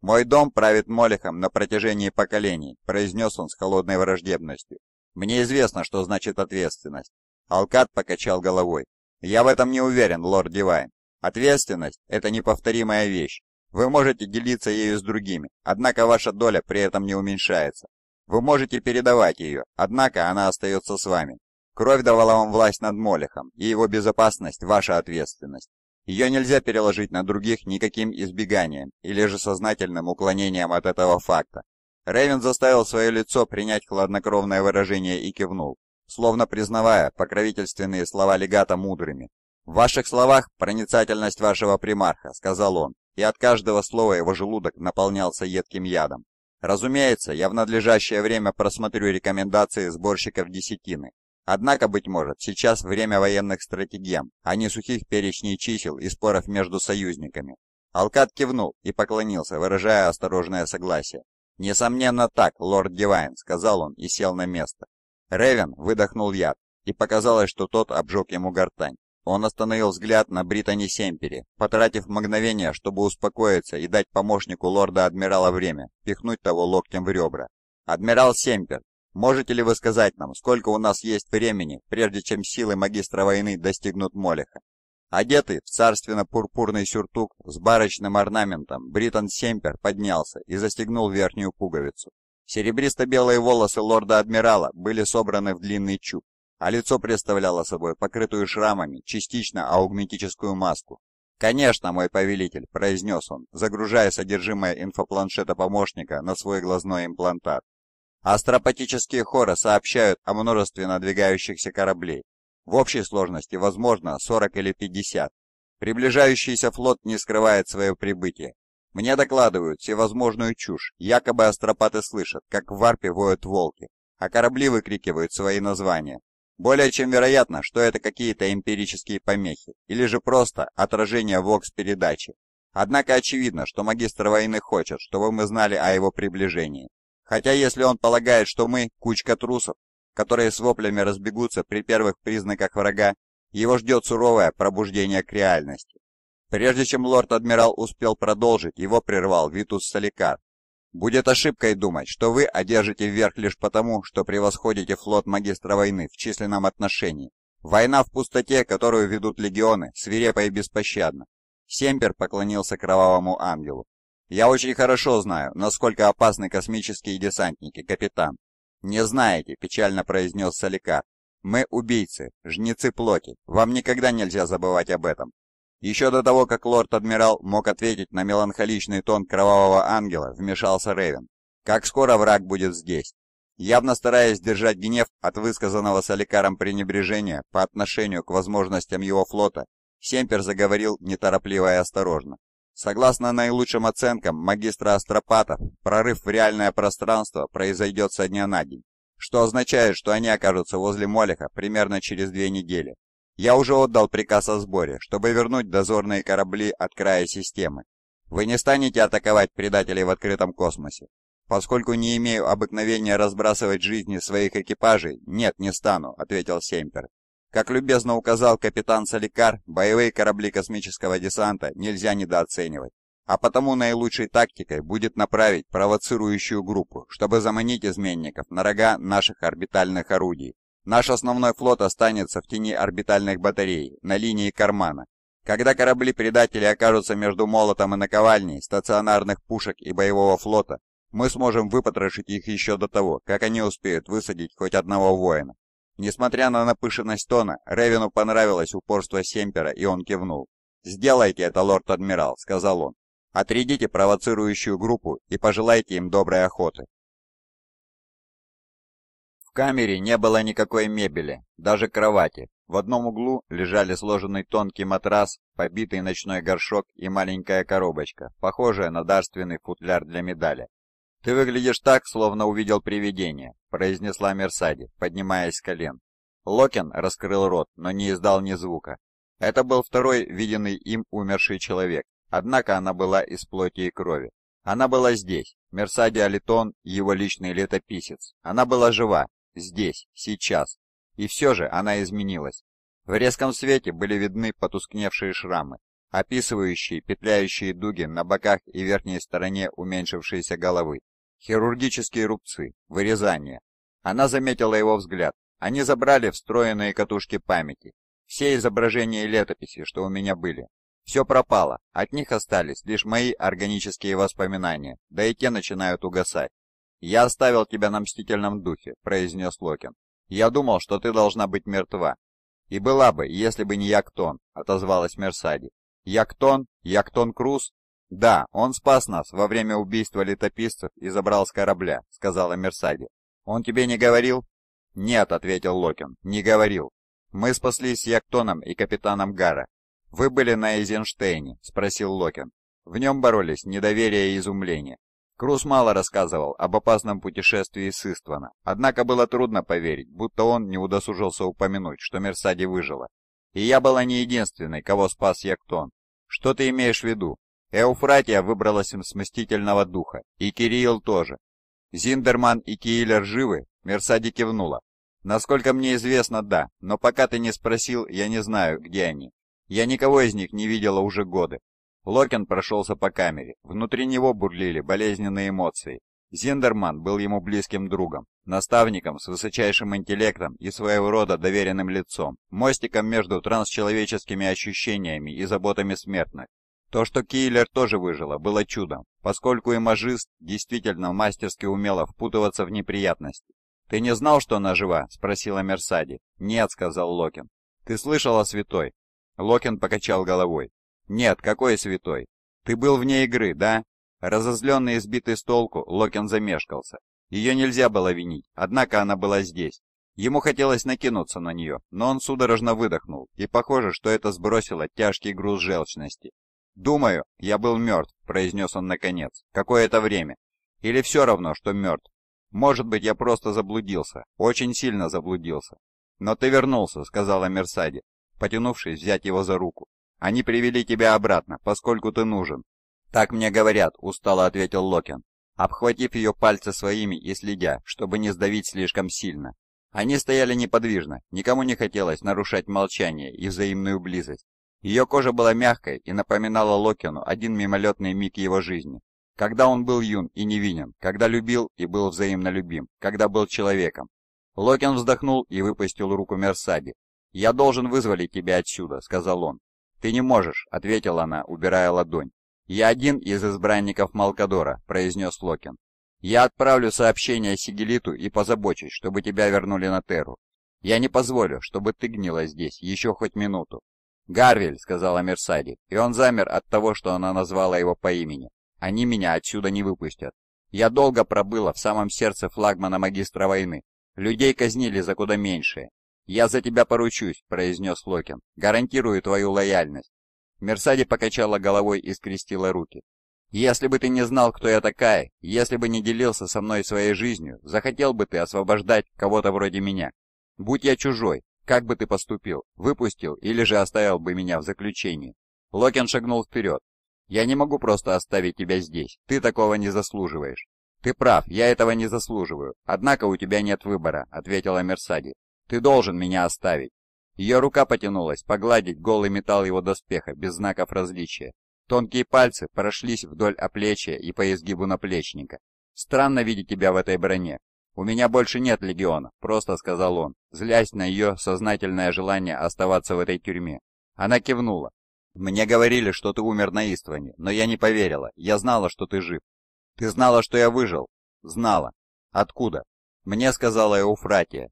«Мой дом правит Молехом на протяжении поколений», — произнес он с холодной враждебностью. «Мне известно, что значит ответственность. Алкат покачал головой. «Я в этом не уверен, лорд Дивайн. Ответственность – это неповторимая вещь. Вы можете делиться ею с другими, однако ваша доля при этом не уменьшается. Вы можете передавать ее, однако она остается с вами. Кровь давала вам власть над Молехом, и его безопасность – ваша ответственность. Ее нельзя переложить на других никаким избеганием или же сознательным уклонением от этого факта. Рейвен заставил свое лицо принять хладнокровное выражение и кивнул словно признавая покровительственные слова легата мудрыми. «В ваших словах проницательность вашего примарха», — сказал он, и от каждого слова его желудок наполнялся едким ядом. «Разумеется, я в надлежащее время просмотрю рекомендации сборщиков десятины. Однако, быть может, сейчас время военных стратегем, а не сухих перечней чисел и споров между союзниками». Алкат кивнул и поклонился, выражая осторожное согласие. «Несомненно так, лорд Дивайн», — сказал он и сел на место. Ревен выдохнул яд, и показалось, что тот обжег ему гортань. Он остановил взгляд на Британи Семпери, потратив мгновение, чтобы успокоиться и дать помощнику лорда-адмирала время, пихнуть того локтем в ребра. «Адмирал Семпер, можете ли вы сказать нам, сколько у нас есть времени, прежде чем силы магистра войны достигнут Молеха?» Одетый в царственно-пурпурный сюртук с барочным орнаментом, Британ Семпер поднялся и застегнул верхнюю пуговицу. Серебристо-белые волосы лорда-адмирала были собраны в длинный чуб, а лицо представляло собой покрытую шрамами, частично аугметическую маску. «Конечно, мой повелитель», — произнес он, загружая содержимое инфопланшета помощника на свой глазной имплантат. Астропатические хоры сообщают о множестве надвигающихся кораблей. В общей сложности, возможно, 40 или 50. Приближающийся флот не скрывает свое прибытие. Мне докладывают всевозможную чушь, якобы астропаты слышат, как в варпе воют волки, а корабли выкрикивают свои названия. Более чем вероятно, что это какие-то эмпирические помехи, или же просто отражение вокс-передачи. Однако очевидно, что магистр войны хочет, чтобы мы знали о его приближении. Хотя если он полагает, что мы – кучка трусов, которые с воплями разбегутся при первых признаках врага, его ждет суровое пробуждение к реальности. Прежде чем лорд-адмирал успел продолжить, его прервал Витус Соликар. «Будет ошибкой думать, что вы одержите верх лишь потому, что превосходите флот магистра войны в численном отношении. Война в пустоте, которую ведут легионы, свирепо и беспощадно». Семпер поклонился кровавому ангелу. «Я очень хорошо знаю, насколько опасны космические десантники, капитан». «Не знаете», — печально произнес Соликар. «Мы убийцы, жнецы плоти. Вам никогда нельзя забывать об этом». Еще до того, как лорд-адмирал мог ответить на меланхоличный тон кровавого ангела, вмешался Ревен. «Как скоро враг будет здесь?» Явно стараясь держать гнев от высказанного Соликаром пренебрежения по отношению к возможностям его флота, Семпер заговорил неторопливо и осторожно. Согласно наилучшим оценкам магистра Астропатов, прорыв в реальное пространство произойдет со дня на день, что означает, что они окажутся возле Молиха примерно через две недели. Я уже отдал приказ о сборе, чтобы вернуть дозорные корабли от края системы. Вы не станете атаковать предателей в открытом космосе. Поскольку не имею обыкновения разбрасывать жизни своих экипажей, нет, не стану, ответил Семпер. Как любезно указал капитан Соликар, боевые корабли космического десанта нельзя недооценивать. А потому наилучшей тактикой будет направить провоцирующую группу, чтобы заманить изменников на рога наших орбитальных орудий. Наш основной флот останется в тени орбитальных батарей, на линии кармана. Когда корабли-предатели окажутся между молотом и наковальней стационарных пушек и боевого флота, мы сможем выпотрошить их еще до того, как они успеют высадить хоть одного воина. Несмотря на напышенность Тона, Ревину понравилось упорство Семпера, и он кивнул. «Сделайте это, лорд-адмирал», — сказал он. «Отрядите провоцирующую группу и пожелайте им доброй охоты». В камере не было никакой мебели, даже кровати. В одном углу лежали сложенный тонкий матрас, побитый ночной горшок и маленькая коробочка, похожая на дарственный футляр для медали. «Ты выглядишь так, словно увидел привидение», — произнесла Мерсади, поднимаясь с колен. Локин раскрыл рот, но не издал ни звука. Это был второй виденный им умерший человек, однако она была из плоти и крови. Она была здесь, Мерсади Алитон, его личный летописец. Она была жива, здесь, сейчас. И все же она изменилась. В резком свете были видны потускневшие шрамы, описывающие петляющие дуги на боках и верхней стороне уменьшившейся головы, хирургические рубцы, вырезания. Она заметила его взгляд. Они забрали встроенные катушки памяти, все изображения и летописи, что у меня были. Все пропало, от них остались лишь мои органические воспоминания, да и те начинают угасать. «Я оставил тебя на мстительном духе», — произнес Локин. «Я думал, что ты должна быть мертва». «И была бы, если бы не Яктон», — отозвалась Мерсади. «Яктон? Яктон Круз?» «Да, он спас нас во время убийства летописцев и забрал с корабля», — сказала Мерсади. «Он тебе не говорил?» «Нет», — ответил Локин, — «не говорил. Мы спаслись с Яктоном и капитаном Гара». «Вы были на Эйзенштейне?» — спросил Локин. В нем боролись недоверие и изумление. Круз мало рассказывал об опасном путешествии с Иствана, однако было трудно поверить, будто он не удосужился упомянуть, что Мерсади выжила. И я была не единственной, кого спас Яктон. Что ты имеешь в виду? Эуфратия выбралась им с мстительного духа, и Кириил тоже. Зиндерман и Киилер живы? Мерсади кивнула. Насколько мне известно, да, но пока ты не спросил, я не знаю, где они. Я никого из них не видела уже годы. Локин прошелся по камере. Внутри него бурлили болезненные эмоции. Зиндерман был ему близким другом, наставником с высочайшим интеллектом и своего рода доверенным лицом, мостиком между трансчеловеческими ощущениями и заботами смертных. То, что Киллер тоже выжила, было чудом, поскольку имажист действительно мастерски умела впутываться в неприятности. «Ты не знал, что она жива?» – спросила Мерсади. «Нет», – сказал Локин. «Ты слышал о святой?» Локин покачал головой. «Нет, какой святой? Ты был вне игры, да?» Разозленный и сбитый с толку, Локин замешкался. Ее нельзя было винить, однако она была здесь. Ему хотелось накинуться на нее, но он судорожно выдохнул, и похоже, что это сбросило тяжкий груз желчности. «Думаю, я был мертв», — произнес он наконец, — «какое-то время. Или все равно, что мертв. Может быть, я просто заблудился, очень сильно заблудился». «Но ты вернулся», — сказала Мерсади, потянувшись взять его за руку. Они привели тебя обратно, поскольку ты нужен». «Так мне говорят», — устало ответил Локин, обхватив ее пальцы своими и следя, чтобы не сдавить слишком сильно. Они стояли неподвижно, никому не хотелось нарушать молчание и взаимную близость. Ее кожа была мягкой и напоминала Локину один мимолетный миг его жизни, когда он был юн и невинен, когда любил и был взаимно любим, когда был человеком. Локин вздохнул и выпустил руку Мерсади. «Я должен вызволить тебя отсюда», — сказал он. «Ты не можешь», — ответила она, убирая ладонь. «Я один из избранников Малкадора», — произнес Локин. «Я отправлю сообщение Сигелиту и позабочусь, чтобы тебя вернули на Терру. Я не позволю, чтобы ты гнила здесь еще хоть минуту». «Гарвель», — сказала Мерсади, и он замер от того, что она назвала его по имени. «Они меня отсюда не выпустят. Я долго пробыла в самом сердце флагмана магистра войны. Людей казнили за куда меньшее, «Я за тебя поручусь», — произнес Локин. «Гарантирую твою лояльность». Мерсади покачала головой и скрестила руки. «Если бы ты не знал, кто я такая, если бы не делился со мной своей жизнью, захотел бы ты освобождать кого-то вроде меня. Будь я чужой, как бы ты поступил? Выпустил или же оставил бы меня в заключении?» Локин шагнул вперед. «Я не могу просто оставить тебя здесь. Ты такого не заслуживаешь». «Ты прав, я этого не заслуживаю. Однако у тебя нет выбора», — ответила Мерсади. Ты должен меня оставить!» Ее рука потянулась погладить голый металл его доспеха без знаков различия. Тонкие пальцы прошлись вдоль оплечья и по изгибу наплечника. «Странно видеть тебя в этой броне. У меня больше нет легиона», — просто сказал он, злясь на ее сознательное желание оставаться в этой тюрьме. Она кивнула. «Мне говорили, что ты умер на Истване, но я не поверила. Я знала, что ты жив». «Ты знала, что я выжил?» «Знала». «Откуда?» «Мне сказала Эуфратия.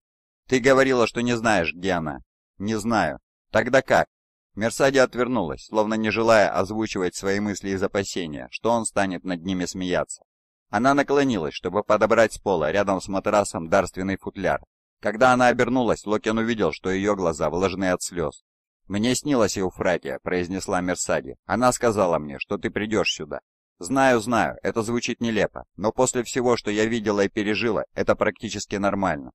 «Ты говорила, что не знаешь, где она». «Не знаю». «Тогда как?» Мерсади отвернулась, словно не желая озвучивать свои мысли и опасения, что он станет над ними смеяться. Она наклонилась, чтобы подобрать с пола рядом с матрасом дарственный футляр. Когда она обернулась, Локин увидел, что ее глаза влажны от слез. «Мне снилась Евфратия», — произнесла Мерсади. «Она сказала мне, что ты придешь сюда». «Знаю, знаю, это звучит нелепо, но после всего, что я видела и пережила, это практически нормально.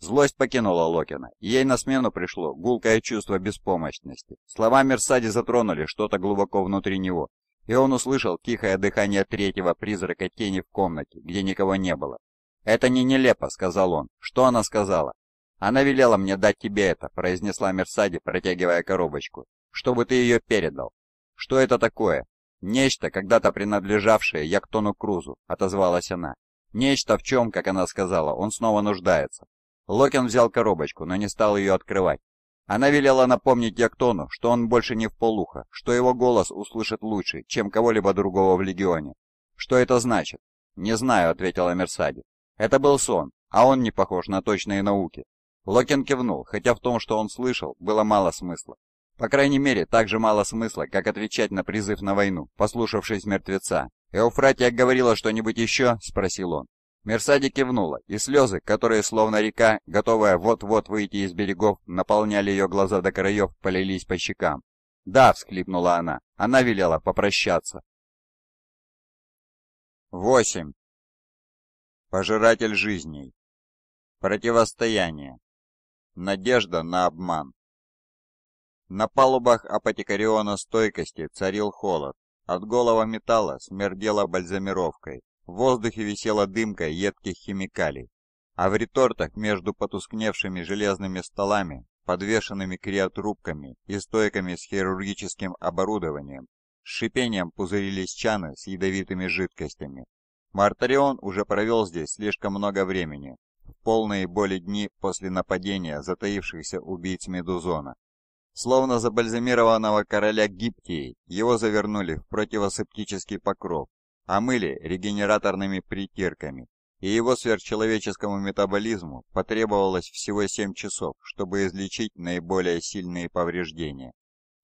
Злость покинула Локина. Ей на смену пришло гулкое чувство беспомощности. Слова Мерсади затронули что-то глубоко внутри него, и он услышал тихое дыхание третьего призрака тени в комнате, где никого не было. «Это не нелепо», — сказал он. «Что она сказала?» «Она велела мне дать тебе это», — произнесла Мерсади, протягивая коробочку. «Чтобы ты ее передал». «Что это такое?» «Нечто, когда-то принадлежавшее Яктону Крузу», — отозвалась она. «Нечто, в чем, как она сказала, он снова нуждается. Локин взял коробочку, но не стал ее открывать. Она велела напомнить Яктону, что он больше не в полуха, что его голос услышит лучше, чем кого-либо другого в Легионе. «Что это значит?» «Не знаю», — ответила Мерсади. «Это был сон, а он не похож на точные науки». Локин кивнул, хотя в том, что он слышал, было мало смысла. По крайней мере, так же мало смысла, как отвечать на призыв на войну, послушавшись мертвеца. «Эуфратия говорила что-нибудь еще?» — спросил он. Мерсади кивнула, и слезы, которые словно река, готовая вот-вот выйти из берегов, наполняли ее глаза до краев, полились по щекам. «Да», — всхлипнула она, — она велела попрощаться. 8. Пожиратель жизней. Противостояние. Надежда на обман. На палубах апотекариона стойкости царил холод. От голого металла смердела бальзамировкой, в воздухе висела дымка едких химикалий, а в ретортах между потускневшими железными столами, подвешенными криотрубками и стойками с хирургическим оборудованием, с шипением пузырились чаны с ядовитыми жидкостями. Мартарион уже провел здесь слишком много времени, в полные боли дни после нападения затаившихся убийц Медузона. Словно забальзамированного короля Гиптии, его завернули в противосептический покров, а мыли регенераторными притирками, и его сверхчеловеческому метаболизму потребовалось всего 7 часов, чтобы излечить наиболее сильные повреждения.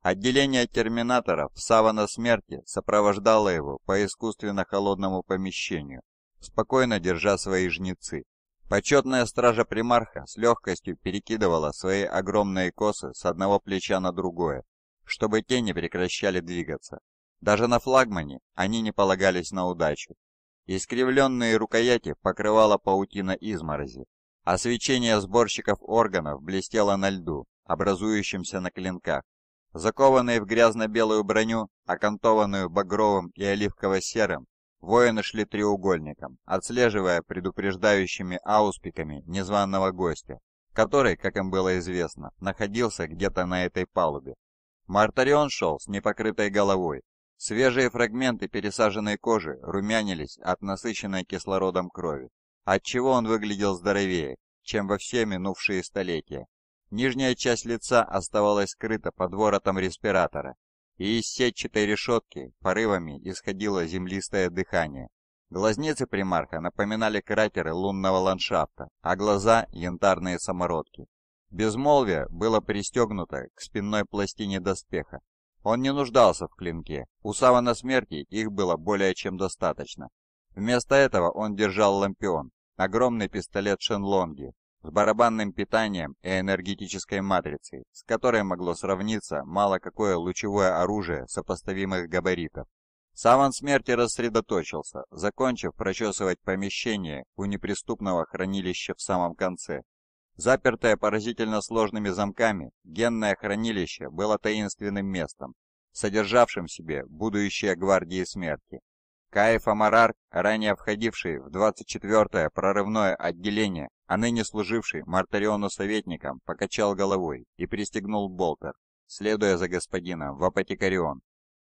Отделение терминаторов савана смерти сопровождало его по искусственно холодному помещению, спокойно держа свои жнецы. Почетная стража примарха с легкостью перекидывала свои огромные косы с одного плеча на другое, чтобы те не прекращали двигаться. Даже на флагмане они не полагались на удачу. Искривленные рукояти покрывала паутина изморози, а свечение сборщиков органов блестело на льду, образующемся на клинках. Закованные в грязно-белую броню, окантованную багровым и оливково-серым, воины шли треугольником, отслеживая предупреждающими ауспиками незваного гостя, который, как им было известно, находился где-то на этой палубе. Мартарион шел с непокрытой головой, Свежие фрагменты пересаженной кожи румянились от насыщенной кислородом крови, отчего он выглядел здоровее, чем во все минувшие столетия. Нижняя часть лица оставалась скрыта под воротом респиратора, и из сетчатой решетки порывами исходило землистое дыхание. Глазницы примарха напоминали кратеры лунного ландшафта, а глаза — янтарные самородки. Безмолвие было пристегнуто к спинной пластине доспеха, он не нуждался в клинке, у савана смерти их было более чем достаточно. Вместо этого он держал лампион, огромный пистолет Шенлонги, с барабанным питанием и энергетической матрицей, с которой могло сравниться мало какое лучевое оружие сопоставимых габаритов. Саван смерти рассредоточился, закончив прочесывать помещение у неприступного хранилища в самом конце. Запертое поразительно сложными замками, генное хранилище было таинственным местом, содержавшим в себе будущее гвардии смерти. Каиф Амарар, ранее входивший в 24-е прорывное отделение, а ныне служивший Мартариону советником, покачал головой и пристегнул болтер, следуя за господином в апотекарион.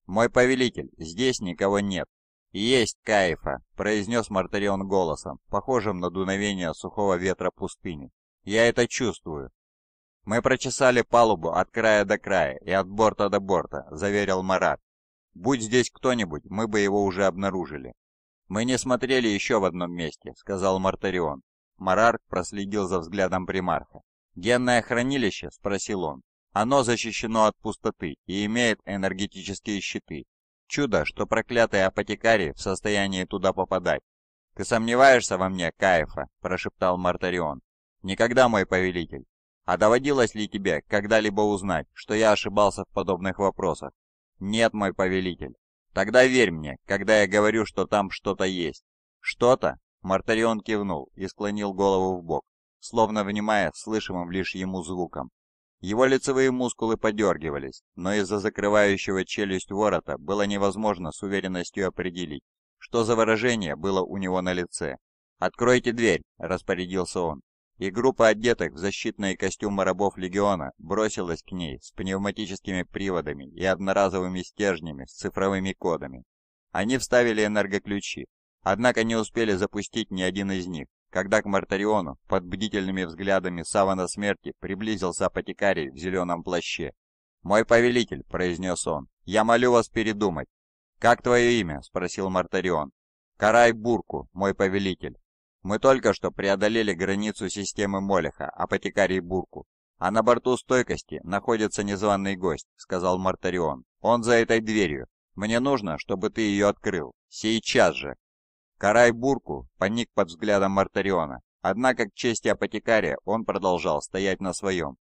«Мой повелитель, здесь никого нет». «Есть Каифа», — произнес Мартарион голосом, похожим на дуновение сухого ветра пустыни, я это чувствую. Мы прочесали палубу от края до края и от борта до борта, заверил Марат. Будь здесь кто-нибудь, мы бы его уже обнаружили. Мы не смотрели еще в одном месте, сказал Мартарион. Марарк проследил за взглядом примарха. «Генное хранилище?» – спросил он. «Оно защищено от пустоты и имеет энергетические щиты. Чудо, что проклятые апотекарии в состоянии туда попадать». «Ты сомневаешься во мне, Каефа?» – прошептал Мартарион. «Никогда, мой повелитель. А доводилось ли тебе когда-либо узнать, что я ошибался в подобных вопросах?» «Нет, мой повелитель. Тогда верь мне, когда я говорю, что там что-то есть». «Что-то?» — Мартарион кивнул и склонил голову в бок, словно внимая слышимым лишь ему звуком. Его лицевые мускулы подергивались, но из-за закрывающего челюсть ворота было невозможно с уверенностью определить, что за выражение было у него на лице. «Откройте дверь», — распорядился он и группа одетых в защитные костюмы рабов легиона бросилась к ней с пневматическими приводами и одноразовыми стержнями с цифровыми кодами. Они вставили энергоключи, однако не успели запустить ни один из них, когда к Мартариону под бдительными взглядами Савана Смерти приблизился апотекарий в зеленом плаще. «Мой повелитель», — произнес он, — «я молю вас передумать». «Как твое имя?» — спросил Мартарион. «Карай Бурку, мой повелитель». Мы только что преодолели границу системы Молеха, апотекарий Бурку. А на борту стойкости находится незваный гость, сказал Мартарион. Он за этой дверью. Мне нужно, чтобы ты ее открыл. Сейчас же. Карай Бурку поник под взглядом Мартариона. Однако, к чести апотекария, он продолжал стоять на своем.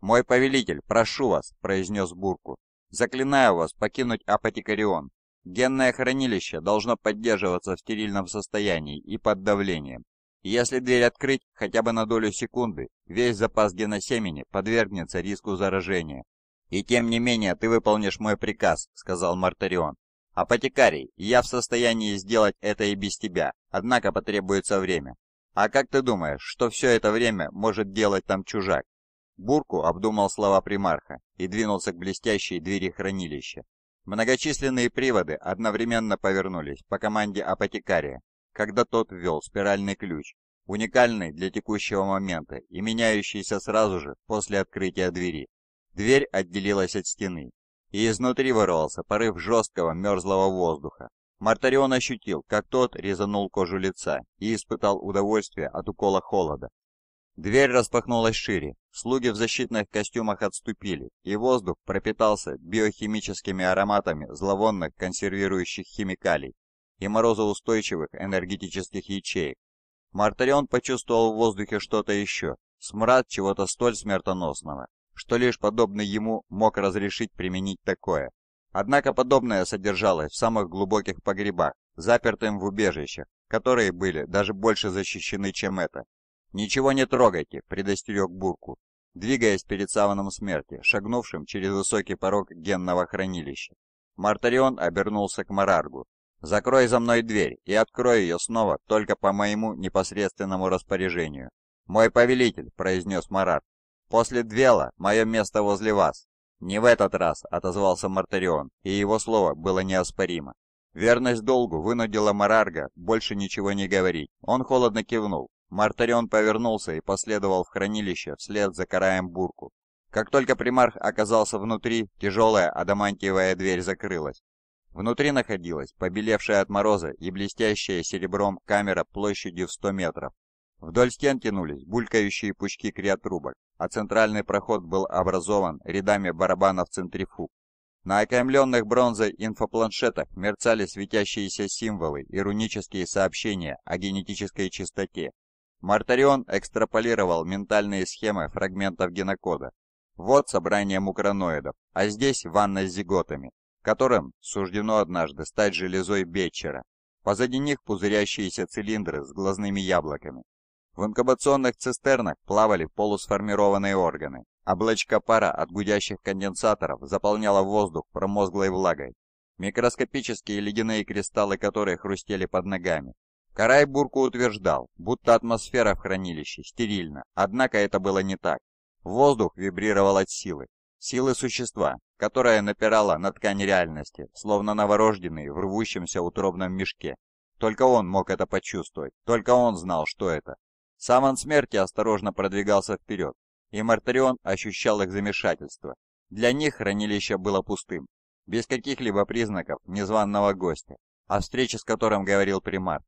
«Мой повелитель, прошу вас», — произнес Бурку, — «заклинаю вас покинуть апотекарион. Генное хранилище должно поддерживаться в стерильном состоянии и под давлением. Если дверь открыть хотя бы на долю секунды, весь запас геносемени подвергнется риску заражения. «И тем не менее ты выполнишь мой приказ», — сказал Мартарион. «Апотекарий, я в состоянии сделать это и без тебя, однако потребуется время. А как ты думаешь, что все это время может делать там чужак?» Бурку обдумал слова примарха и двинулся к блестящей двери хранилища. Многочисленные приводы одновременно повернулись по команде апотекария, когда тот ввел спиральный ключ, уникальный для текущего момента и меняющийся сразу же после открытия двери. Дверь отделилась от стены, и изнутри вырвался порыв жесткого мерзлого воздуха. Мартарион ощутил, как тот резанул кожу лица и испытал удовольствие от укола холода. Дверь распахнулась шире, Слуги в защитных костюмах отступили, и воздух пропитался биохимическими ароматами зловонных консервирующих химикалий и морозоустойчивых энергетических ячеек. Мартарион почувствовал в воздухе что-то еще, смрад чего-то столь смертоносного, что лишь подобный ему мог разрешить применить такое. Однако подобное содержалось в самых глубоких погребах, запертым в убежищах, которые были даже больше защищены, чем это. «Ничего не трогайте», — предостерег Бурку, двигаясь перед саваном смерти, шагнувшим через высокий порог генного хранилища. Мартарион обернулся к Мараргу. «Закрой за мной дверь и открой ее снова только по моему непосредственному распоряжению». «Мой повелитель», — произнес Марар. «После Двела мое место возле вас». «Не в этот раз», — отозвался Мартарион, и его слово было неоспоримо. Верность долгу вынудила Марарга больше ничего не говорить. Он холодно кивнул, Мартарион повернулся и последовал в хранилище вслед за караем бурку. Как только примарх оказался внутри, тяжелая адамантиевая дверь закрылась. Внутри находилась побелевшая от мороза и блестящая серебром камера площадью в 100 метров. Вдоль стен тянулись булькающие пучки криотрубок, а центральный проход был образован рядами барабанов центрифуг. На окаймленных бронзой инфопланшетах мерцали светящиеся символы и рунические сообщения о генетической чистоте Мартарион экстраполировал ментальные схемы фрагментов генокода. Вот собрание мукроноидов, а здесь ванна с зиготами, которым суждено однажды стать железой Бетчера. Позади них пузырящиеся цилиндры с глазными яблоками. В инкубационных цистернах плавали полусформированные органы. Облачко пара от гудящих конденсаторов заполняла воздух промозглой влагой, микроскопические ледяные кристаллы которые хрустели под ногами, Карайбурку утверждал, будто атмосфера в хранилище стерильна, однако это было не так. Воздух вибрировал от силы, силы существа, которое напирало на ткани реальности, словно новорожденный в рвущемся утробном мешке. Только он мог это почувствовать, только он знал, что это. Сам он смерти осторожно продвигался вперед, и Мартарион ощущал их замешательство. Для них хранилище было пустым, без каких-либо признаков незваного гостя, о встрече с которым говорил примар.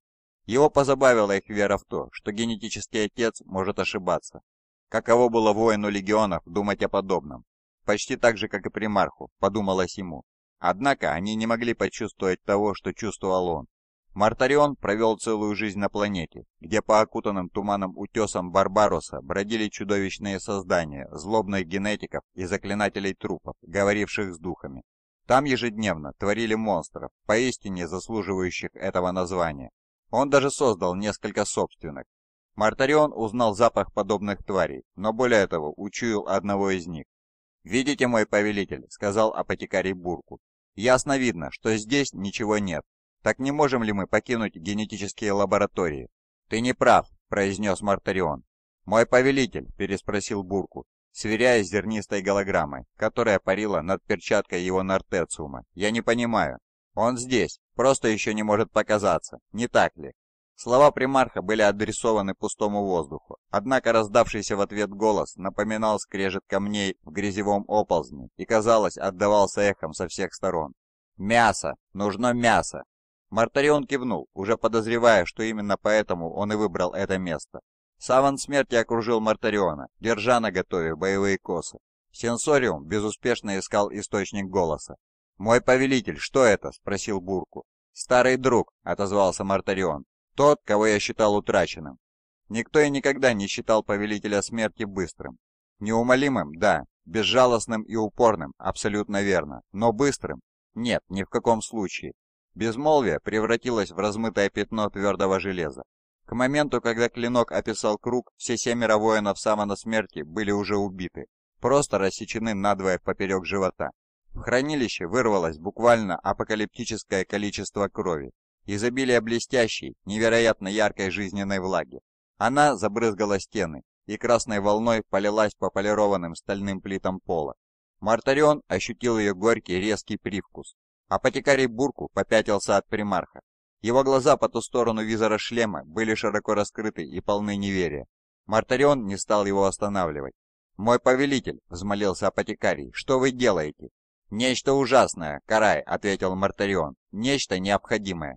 Его позабавила их вера в то, что генетический отец может ошибаться. Каково было воину легионов думать о подобном? Почти так же, как и примарху, подумалось ему. Однако они не могли почувствовать того, что чувствовал он. Мартарион провел целую жизнь на планете, где по окутанным туманом утесам Барбароса бродили чудовищные создания, злобных генетиков и заклинателей трупов, говоривших с духами. Там ежедневно творили монстров, поистине заслуживающих этого названия. Он даже создал несколько собственных. Мартарион узнал запах подобных тварей, но более того, учуял одного из них. «Видите, мой повелитель», — сказал апотекарий Бурку. «Ясно видно, что здесь ничего нет. Так не можем ли мы покинуть генетические лаборатории?» «Ты не прав», — произнес Мартарион. «Мой повелитель», — переспросил Бурку, сверяясь с зернистой голограммой, которая парила над перчаткой его нортециума. «Я не понимаю. Он здесь, просто еще не может показаться, не так ли? Слова примарха были адресованы пустому воздуху, однако раздавшийся в ответ голос напоминал скрежет камней в грязевом оползне и, казалось, отдавался эхом со всех сторон. «Мясо! Нужно мясо!» Мартарион кивнул, уже подозревая, что именно поэтому он и выбрал это место. Саван смерти окружил Мартариона, держа на готове боевые косы. Сенсориум безуспешно искал источник голоса. «Мой повелитель, что это?» — спросил Бурку. «Старый друг», — отозвался Мартарион. «Тот, кого я считал утраченным». Никто и никогда не считал повелителя смерти быстрым. Неумолимым — да, безжалостным и упорным — абсолютно верно, но быстрым — нет, ни в каком случае. Безмолвие превратилось в размытое пятно твердого железа. К моменту, когда клинок описал круг, все семеро воинов самонасмерти были уже убиты, просто рассечены надвое поперек живота. В хранилище вырвалось буквально апокалиптическое количество крови, изобилие блестящей, невероятно яркой жизненной влаги. Она забрызгала стены и красной волной полилась по полированным стальным плитам пола. Мартарион ощутил ее горький резкий привкус. Апотекарий Бурку попятился от примарха. Его глаза по ту сторону визора шлема были широко раскрыты и полны неверия. Мартарион не стал его останавливать. «Мой повелитель», — взмолился апотекарий, — «что вы делаете? «Нечто ужасное, Карай», — ответил Мартарион. «Нечто необходимое».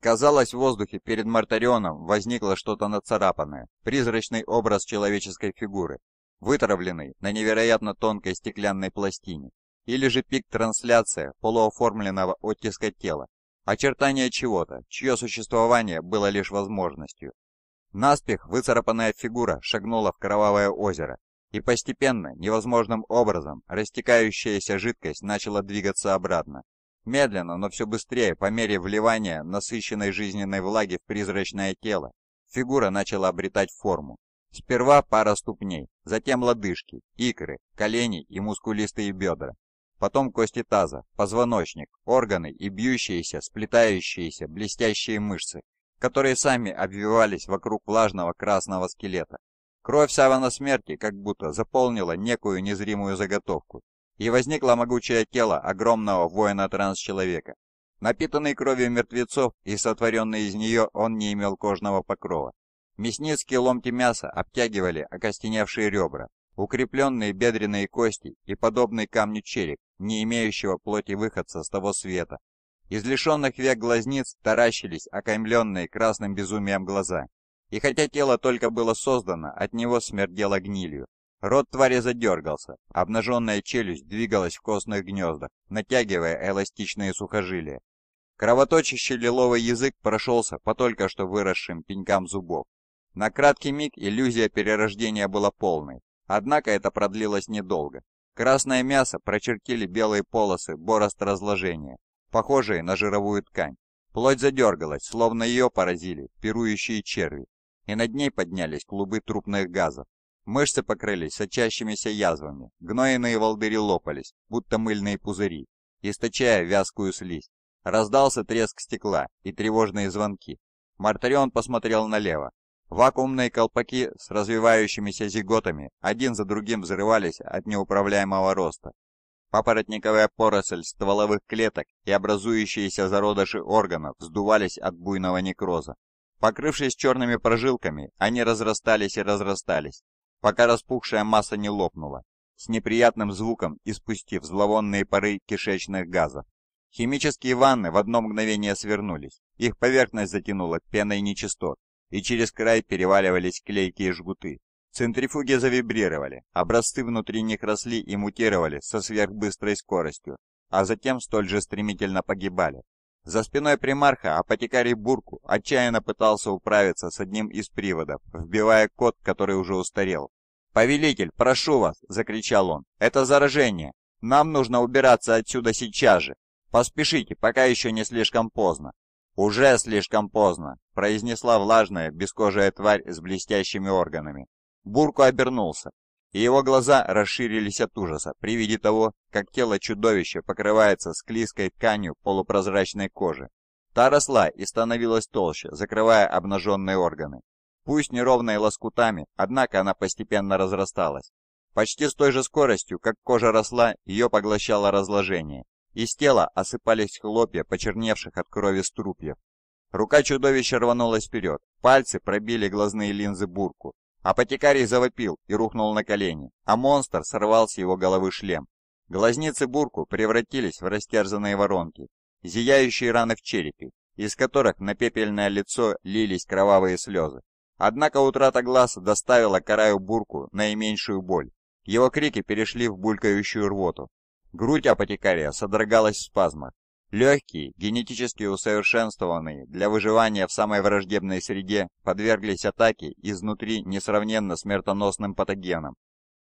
Казалось, в воздухе перед Мартарионом возникло что-то нацарапанное, призрачный образ человеческой фигуры, вытравленный на невероятно тонкой стеклянной пластине, или же пик трансляция полуоформленного оттиска тела, очертания чего-то, чье существование было лишь возможностью. Наспех выцарапанная фигура шагнула в кровавое озеро, и постепенно, невозможным образом, растекающаяся жидкость начала двигаться обратно. Медленно, но все быстрее, по мере вливания насыщенной жизненной влаги в призрачное тело, фигура начала обретать форму. Сперва пара ступней, затем лодыжки, икры, колени и мускулистые бедра. Потом кости таза, позвоночник, органы и бьющиеся, сплетающиеся, блестящие мышцы, которые сами обвивались вокруг влажного красного скелета. Кровь савана смерти как будто заполнила некую незримую заготовку, и возникло могучее тело огромного воина трансчеловека Напитанный кровью мертвецов и сотворенный из нее он не имел кожного покрова. Мясницкие ломти мяса обтягивали окостеневшие ребра, укрепленные бедренные кости и подобный камню череп, не имеющего плоти выходца с того света. Из лишенных век глазниц таращились окаймленные красным безумием глаза. И хотя тело только было создано, от него смердело гнилью. Рот твари задергался, обнаженная челюсть двигалась в костных гнездах, натягивая эластичные сухожилия. Кровоточащий лиловый язык прошелся по только что выросшим пенькам зубов. На краткий миг иллюзия перерождения была полной, однако это продлилось недолго. Красное мясо прочертили белые полосы борозд разложения, похожие на жировую ткань. Плоть задергалась, словно ее поразили пирующие черви и над ней поднялись клубы трупных газов. Мышцы покрылись сочащимися язвами, гнойные волдыри лопались, будто мыльные пузыри, источая вязкую слизь. Раздался треск стекла и тревожные звонки. Мартарион посмотрел налево. Вакуумные колпаки с развивающимися зиготами один за другим взрывались от неуправляемого роста. Папоротниковая поросль стволовых клеток и образующиеся зародыши органов сдувались от буйного некроза. Покрывшись черными прожилками, они разрастались и разрастались, пока распухшая масса не лопнула, с неприятным звуком испустив зловонные пары кишечных газов. Химические ванны в одно мгновение свернулись, их поверхность затянула пеной нечистот, и через край переваливались клейкие жгуты. Центрифуги завибрировали, образцы внутри них росли и мутировали со сверхбыстрой скоростью, а затем столь же стремительно погибали, за спиной примарха апотекарий Бурку отчаянно пытался управиться с одним из приводов, вбивая код, который уже устарел. «Повелитель, прошу вас!» – закричал он. «Это заражение! Нам нужно убираться отсюда сейчас же! Поспешите, пока еще не слишком поздно!» «Уже слишком поздно!» – произнесла влажная, бескожая тварь с блестящими органами. Бурку обернулся и его глаза расширились от ужаса при виде того, как тело чудовища покрывается склизкой тканью полупрозрачной кожи. Та росла и становилась толще, закрывая обнаженные органы. Пусть неровные лоскутами, однако она постепенно разрасталась. Почти с той же скоростью, как кожа росла, ее поглощало разложение. Из тела осыпались хлопья почерневших от крови струпьев. Рука чудовища рванулась вперед, пальцы пробили глазные линзы бурку, Апотекарий завопил и рухнул на колени, а монстр сорвал с его головы шлем. Глазницы Бурку превратились в растерзанные воронки, зияющие раны в черепе, из которых на пепельное лицо лились кровавые слезы. Однако утрата глаз доставила Караю Бурку наименьшую боль. Его крики перешли в булькающую рвоту. Грудь апотекария содрогалась в спазмах, Легкие, генетически усовершенствованные для выживания в самой враждебной среде, подверглись атаке изнутри несравненно смертоносным патогеном.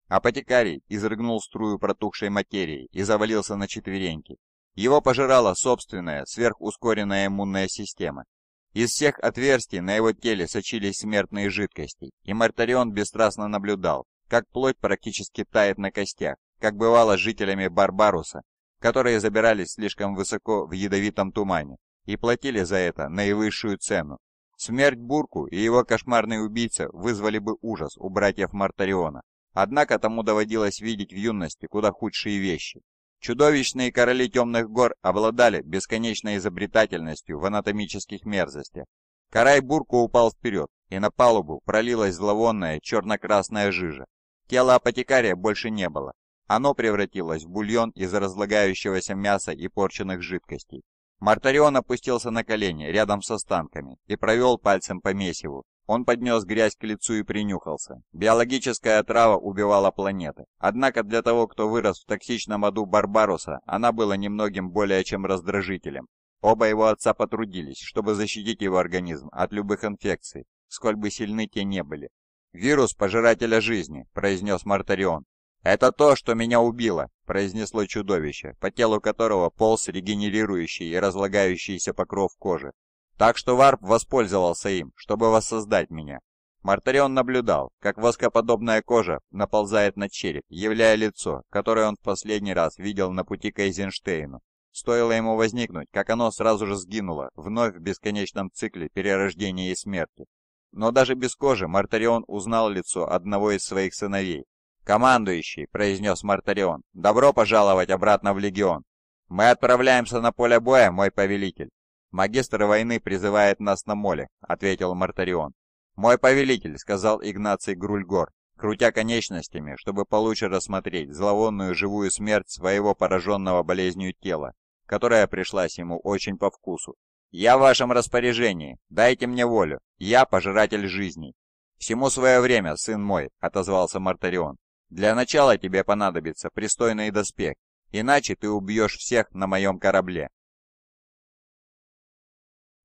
Апотекарий изрыгнул струю протухшей материи и завалился на четвереньки. Его пожирала собственная, сверхускоренная иммунная система. Из всех отверстий на его теле сочились смертные жидкости, и Мартарион бесстрастно наблюдал, как плоть практически тает на костях, как бывало с жителями Барбаруса, которые забирались слишком высоко в ядовитом тумане и платили за это наивысшую цену. Смерть Бурку и его кошмарный убийца вызвали бы ужас у братьев Мартариона, однако тому доводилось видеть в юности куда худшие вещи. Чудовищные короли темных гор обладали бесконечной изобретательностью в анатомических мерзостях. Карай Бурку упал вперед, и на палубу пролилась зловонная черно-красная жижа. Тела апотекария больше не было, оно превратилось в бульон из разлагающегося мяса и порченных жидкостей. Мартарион опустился на колени рядом с останками и провел пальцем по месиву. Он поднес грязь к лицу и принюхался. Биологическая отрава убивала планеты. Однако для того, кто вырос в токсичном аду Барбаруса, она была немногим более чем раздражителем. Оба его отца потрудились, чтобы защитить его организм от любых инфекций, сколь бы сильны те не были. «Вирус пожирателя жизни», — произнес Мартарион. «Это то, что меня убило», — произнесло чудовище, по телу которого полз регенерирующий и разлагающийся покров кожи. «Так что Варп воспользовался им, чтобы воссоздать меня». Мартарион наблюдал, как воскоподобная кожа наползает на череп, являя лицо, которое он в последний раз видел на пути к Эйзенштейну. Стоило ему возникнуть, как оно сразу же сгинуло, вновь в бесконечном цикле перерождения и смерти. Но даже без кожи Мартарион узнал лицо одного из своих сыновей, «Командующий», — произнес Мартарион, — «добро пожаловать обратно в Легион. Мы отправляемся на поле боя, мой повелитель». «Магистр войны призывает нас на моле», — ответил Мартарион. «Мой повелитель», — сказал Игнаций Грульгор, крутя конечностями, чтобы получше рассмотреть зловонную живую смерть своего пораженного болезнью тела, которая пришлась ему очень по вкусу. «Я в вашем распоряжении. Дайте мне волю. Я пожиратель жизней». «Всему свое время, сын мой», — отозвался Мартарион. Для начала тебе понадобится пристойный доспех, иначе ты убьешь всех на моем корабле».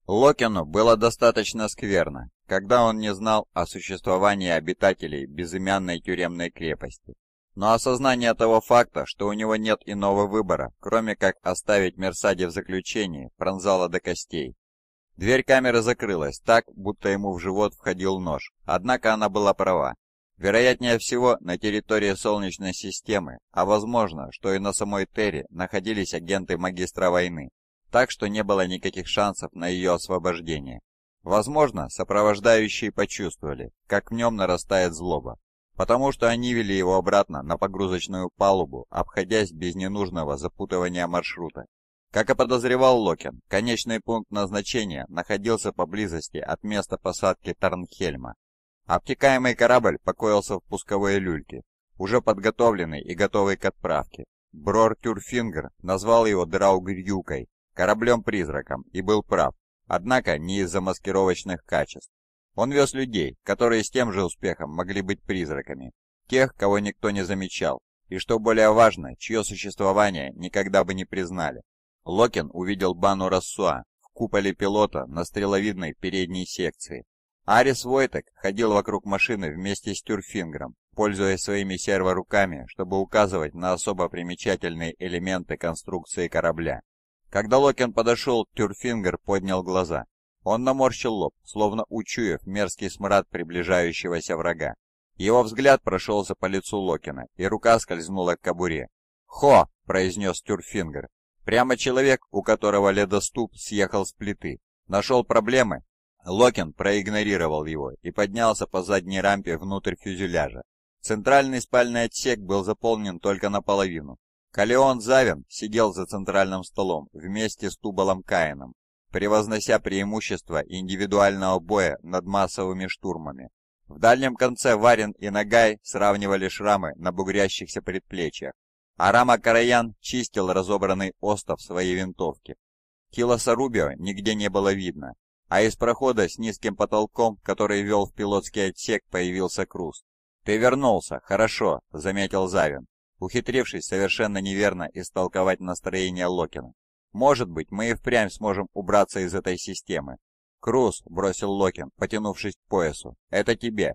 Локину было достаточно скверно, когда он не знал о существовании обитателей безымянной тюремной крепости. Но осознание того факта, что у него нет иного выбора, кроме как оставить Мерсаде в заключении, пронзало до костей. Дверь камеры закрылась так, будто ему в живот входил нож, однако она была права. Вероятнее всего, на территории Солнечной системы, а возможно, что и на самой Терре, находились агенты Магистра войны, так что не было никаких шансов на ее освобождение. Возможно, сопровождающие почувствовали, как в нем нарастает злоба, потому что они вели его обратно на погрузочную палубу, обходясь без ненужного запутывания маршрута. Как и подозревал Локин, конечный пункт назначения находился поблизости от места посадки Тарнхельма, Обтекаемый корабль покоился в пусковой люльке, уже подготовленный и готовый к отправке. Брор Тюрфингер назвал его Драугрюкой, кораблем-призраком, и был прав, однако не из-за маскировочных качеств. Он вез людей, которые с тем же успехом могли быть призраками, тех, кого никто не замечал, и, что более важно, чье существование никогда бы не признали. Локин увидел бану Рассуа в куполе пилота на стреловидной передней секции, Арис Войтек ходил вокруг машины вместе с Тюрфингером, пользуясь своими серворуками, чтобы указывать на особо примечательные элементы конструкции корабля. Когда Локин подошел, Тюрфингер поднял глаза. Он наморщил лоб, словно учуяв мерзкий смрад приближающегося врага. Его взгляд прошелся по лицу Локина, и рука скользнула к кобуре. «Хо!» — произнес Тюрфингер. «Прямо человек, у которого ледоступ съехал с плиты. Нашел проблемы?» Локин проигнорировал его и поднялся по задней рампе внутрь фюзеляжа. Центральный спальный отсек был заполнен только наполовину. Калеон Завин сидел за центральным столом вместе с Тубалом Каином, превознося преимущество индивидуального боя над массовыми штурмами. В дальнем конце Варин и Нагай сравнивали шрамы на бугрящихся предплечьях. а Рама Караян чистил разобранный остов своей винтовки. Килоса Рубио нигде не было видно, а из прохода с низким потолком, который вел в пилотский отсек, появился Круз. «Ты вернулся, хорошо», — заметил Завин, ухитрившись совершенно неверно истолковать настроение Локина. «Может быть, мы и впрямь сможем убраться из этой системы». «Круз», — бросил Локин, потянувшись к поясу, — «это тебе».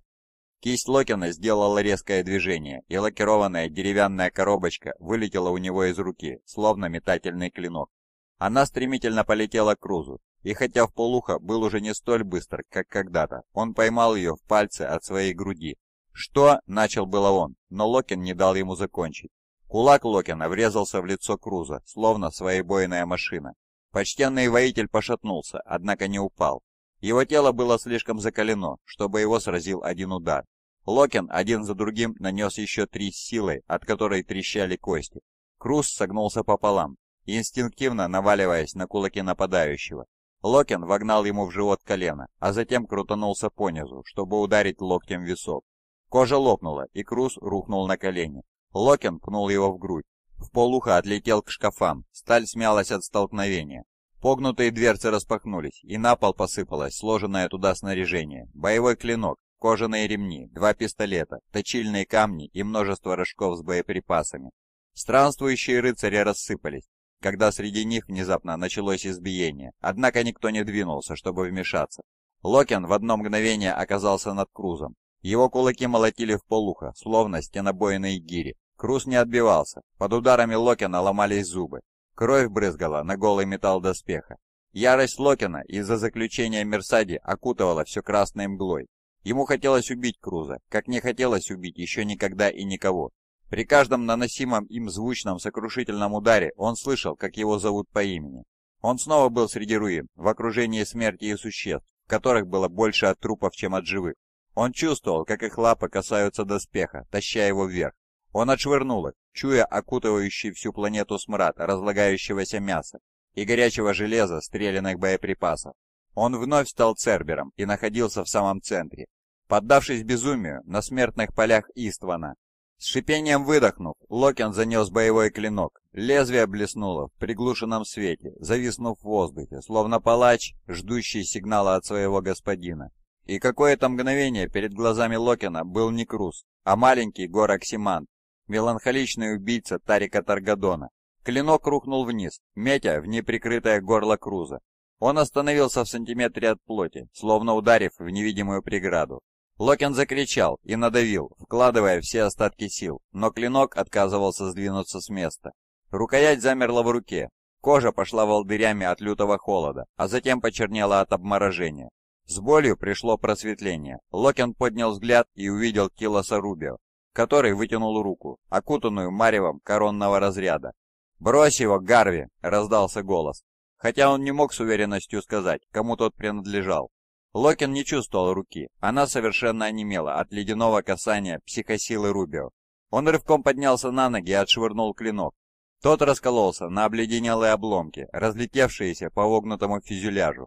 Кисть Локина сделала резкое движение, и лакированная деревянная коробочка вылетела у него из руки, словно метательный клинок. Она стремительно полетела к Крузу, и хотя в вполуха был уже не столь быстр, как когда-то, он поймал ее в пальцы от своей груди. «Что?» – начал было он, но Локин не дал ему закончить. Кулак Локина врезался в лицо Круза, словно своебойная машина. Почтенный воитель пошатнулся, однако не упал. Его тело было слишком закалено, чтобы его сразил один удар. Локин один за другим нанес еще три силы, от которой трещали кости. Круз согнулся пополам, инстинктивно наваливаясь на кулаки нападающего, Локин вогнал ему в живот колено, а затем крутанулся понизу, чтобы ударить локтем висок. Кожа лопнула, и Круз рухнул на колени. Локин пнул его в грудь. В полуха отлетел к шкафам, сталь смялась от столкновения. Погнутые дверцы распахнулись, и на пол посыпалось сложенное туда снаряжение. Боевой клинок, кожаные ремни, два пистолета, точильные камни и множество рожков с боеприпасами. Странствующие рыцари рассыпались, когда среди них внезапно началось избиение, однако никто не двинулся, чтобы вмешаться. Локен в одно мгновение оказался над Крузом. Его кулаки молотили в полухо, словно стенобойные гири. Круз не отбивался, под ударами Локена ломались зубы. Кровь брызгала на голый металл доспеха. Ярость Локена из-за заключения Мерсади окутывала все красной мглой. Ему хотелось убить Круза, как не хотелось убить еще никогда и никого. При каждом наносимом им звучном сокрушительном ударе он слышал, как его зовут по имени. Он снова был среди руин, в окружении смерти и существ, в которых было больше от трупов, чем от живых. Он чувствовал, как их лапы касаются доспеха, таща его вверх. Он отшвырнул их, чуя окутывающий всю планету смрад разлагающегося мяса и горячего железа стрелянных боеприпасов. Он вновь стал Цербером и находился в самом центре. Поддавшись безумию, на смертных полях Иствана с шипением выдохнув, Локин занес боевой клинок. Лезвие блеснуло в приглушенном свете, зависнув в воздухе, словно палач, ждущий сигнала от своего господина. И какое-то мгновение перед глазами Локина был не Круз, а маленький гороксимант, меланхоличный убийца Тарика Таргадона. Клинок рухнул вниз, метя в неприкрытое горло Круза. Он остановился в сантиметре от плоти, словно ударив в невидимую преграду. Локин закричал и надавил, вкладывая все остатки сил, но клинок отказывался сдвинуться с места. Рукоять замерла в руке, кожа пошла волдырями от лютого холода, а затем почернела от обморожения. С болью пришло просветление. Локин поднял взгляд и увидел Килоса Рубио, который вытянул руку, окутанную маревом коронного разряда. «Брось его, Гарви!» — раздался голос, хотя он не мог с уверенностью сказать, кому тот принадлежал. Локин не чувствовал руки, она совершенно онемела от ледяного касания психосилы Рубио. Он рывком поднялся на ноги и отшвырнул клинок. Тот раскололся на обледенелые обломки, разлетевшиеся по вогнутому фюзеляжу.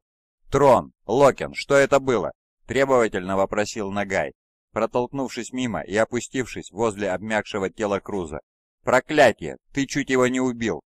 «Трон! Локин, что это было?» – требовательно вопросил Нагай, протолкнувшись мимо и опустившись возле обмякшего тела Круза. «Проклятие! Ты чуть его не убил!»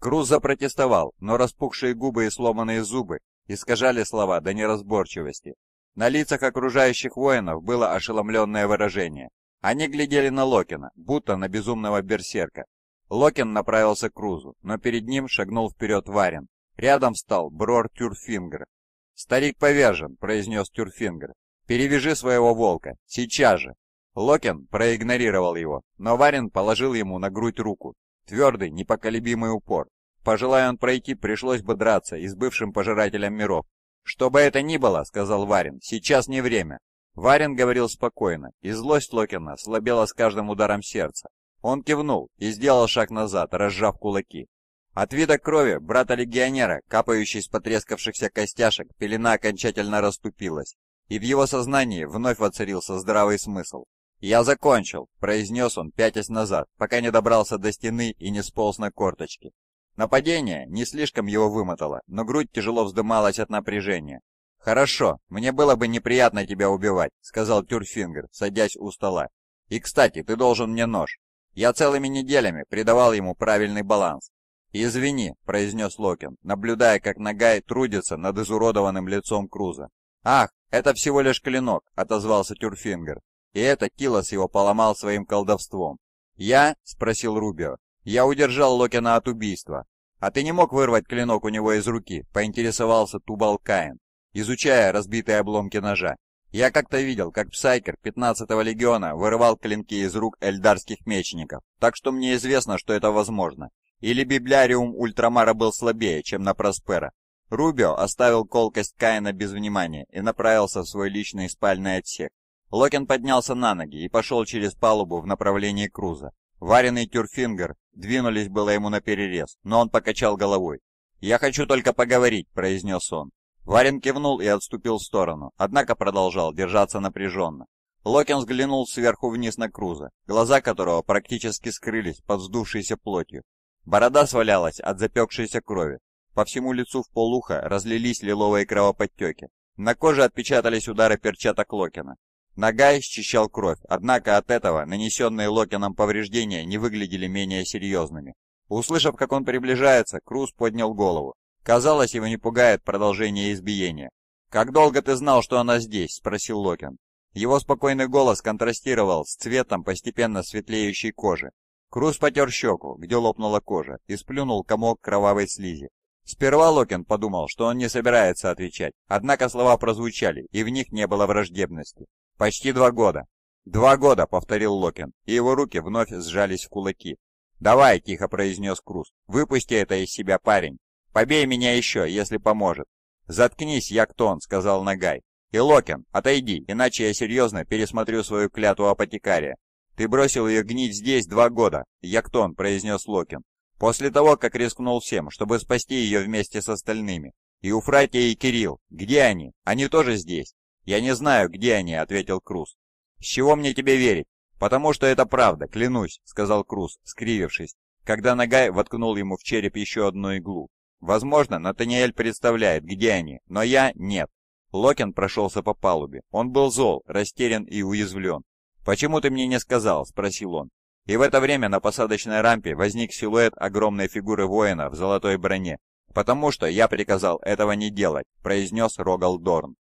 Круз запротестовал, но распухшие губы и сломанные зубы искажали слова до неразборчивости. На лицах окружающих воинов было ошеломленное выражение. Они глядели на Локина, будто на безумного берсерка. Локин направился к Крузу, но перед ним шагнул вперед Варин. Рядом стал Брор Тюрфингер. «Старик повержен», — произнес Тюрфингер. «Перевяжи своего волка, сейчас же». Локин проигнорировал его, но Варин положил ему на грудь руку. Твердый, непоколебимый упор. Пожелая он пройти, пришлось бы драться и с бывшим пожирателем миров. «Что бы это ни было», — сказал Варин, — «сейчас не время». Варин говорил спокойно, и злость Локина слабела с каждым ударом сердца. Он кивнул и сделал шаг назад, разжав кулаки. От вида крови брата-легионера, капающей с потрескавшихся костяшек, пелена окончательно расступилась, и в его сознании вновь воцарился здравый смысл. «Я закончил», — произнес он, пятясь назад, пока не добрался до стены и не сполз на корточки. Нападение не слишком его вымотало, но грудь тяжело вздымалась от напряжения. «Хорошо, мне было бы неприятно тебя убивать», — сказал Тюрфингер, садясь у стола. «И, кстати, ты должен мне нож. Я целыми неделями придавал ему правильный баланс». «Извини», — произнес Локин, наблюдая, как Нагай трудится над изуродованным лицом Круза. «Ах, это всего лишь клинок», — отозвался Тюрфингер. «И это Килос его поломал своим колдовством». «Я?» — спросил Рубио. Я удержал Локина от убийства. А ты не мог вырвать клинок у него из руки, поинтересовался Тубал Каин, изучая разбитые обломки ножа. Я как-то видел, как Псайкер 15-го легиона вырывал клинки из рук эльдарских мечников, так что мне известно, что это возможно. Или библиариум Ультрамара был слабее, чем на Проспера. Рубио оставил колкость Каина без внимания и направился в свой личный спальный отсек. Локин поднялся на ноги и пошел через палубу в направлении Круза. Вареный Тюрфингер двинулись было ему на перерез, но он покачал головой. «Я хочу только поговорить», — произнес он. Варин кивнул и отступил в сторону, однако продолжал держаться напряженно. Локин взглянул сверху вниз на Круза, глаза которого практически скрылись под вздувшейся плотью. Борода свалялась от запекшейся крови. По всему лицу в полуха разлились лиловые кровоподтеки. На коже отпечатались удары перчаток Локина. Нога исчищал кровь, однако от этого нанесенные Локином повреждения не выглядели менее серьезными. Услышав, как он приближается, Круз поднял голову. Казалось, его не пугает продолжение избиения. «Как долго ты знал, что она здесь?» – спросил Локин. Его спокойный голос контрастировал с цветом постепенно светлеющей кожи. Круз потер щеку, где лопнула кожа, и сплюнул комок кровавой слизи. Сперва Локин подумал, что он не собирается отвечать, однако слова прозвучали, и в них не было враждебности. «Почти два года». «Два года», — повторил Локин, и его руки вновь сжались в кулаки. «Давай», — тихо произнес Круз, — «выпусти это из себя, парень. Побей меня еще, если поможет». «Заткнись, Яктон», — сказал Нагай. «И, Локин, отойди, иначе я серьезно пересмотрю свою клятву апотекария. Ты бросил ее гнить здесь два года, Яктон», — произнес Локин. «После того, как рискнул всем, чтобы спасти ее вместе с остальными. И Уфратия и Кирилл, где они? Они тоже здесь?» «Я не знаю, где они», — ответил Круз. «С чего мне тебе верить?» «Потому что это правда, клянусь», — сказал Круз, скривившись, когда Нагай воткнул ему в череп еще одну иглу. «Возможно, Натаниэль представляет, где они, но я — нет». Локин прошелся по палубе. Он был зол, растерян и уязвлен. «Почему ты мне не сказал?» — спросил он. И в это время на посадочной рампе возник силуэт огромной фигуры воина в золотой броне. «Потому что я приказал этого не делать», — произнес Рогал Дорн.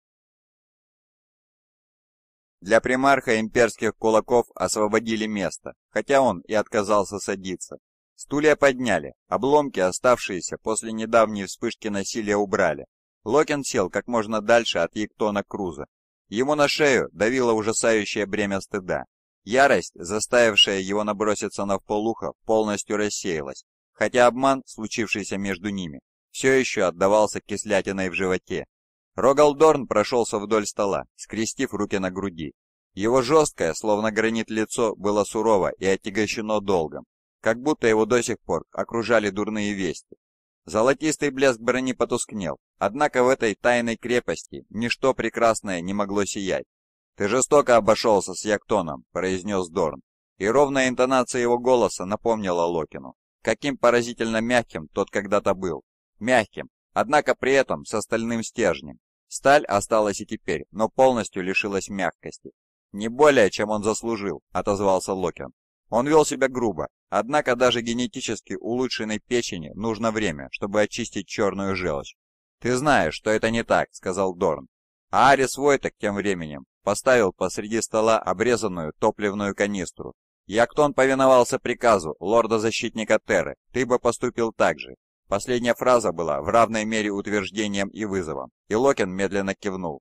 Для примарха имперских кулаков освободили место, хотя он и отказался садиться. Стулья подняли, обломки, оставшиеся после недавней вспышки насилия, убрали. Локин сел как можно дальше от Ектона Круза. Ему на шею давило ужасающее бремя стыда. Ярость, заставившая его наброситься на вполуха, полностью рассеялась, хотя обман, случившийся между ними, все еще отдавался кислятиной в животе. Рогалдорн прошелся вдоль стола, скрестив руки на груди. Его жесткое, словно гранит лицо, было сурово и отягощено долгом, как будто его до сих пор окружали дурные вести. Золотистый блеск брони потускнел, однако в этой тайной крепости ничто прекрасное не могло сиять. «Ты жестоко обошелся с Яктоном», — произнес Дорн, и ровная интонация его голоса напомнила Локину, каким поразительно мягким тот когда-то был. Мягким, однако при этом с остальным стержнем, Сталь осталась и теперь, но полностью лишилась мягкости. «Не более, чем он заслужил», — отозвался Локин. Он вел себя грубо, однако даже генетически улучшенной печени нужно время, чтобы очистить черную желчь. «Ты знаешь, что это не так», — сказал Дорн. А Арис Войтек тем временем поставил посреди стола обрезанную топливную канистру. «Яктон повиновался приказу лорда-защитника Терры, ты бы поступил так же. Последняя фраза была в равной мере утверждением и вызовом, и Локин медленно кивнул.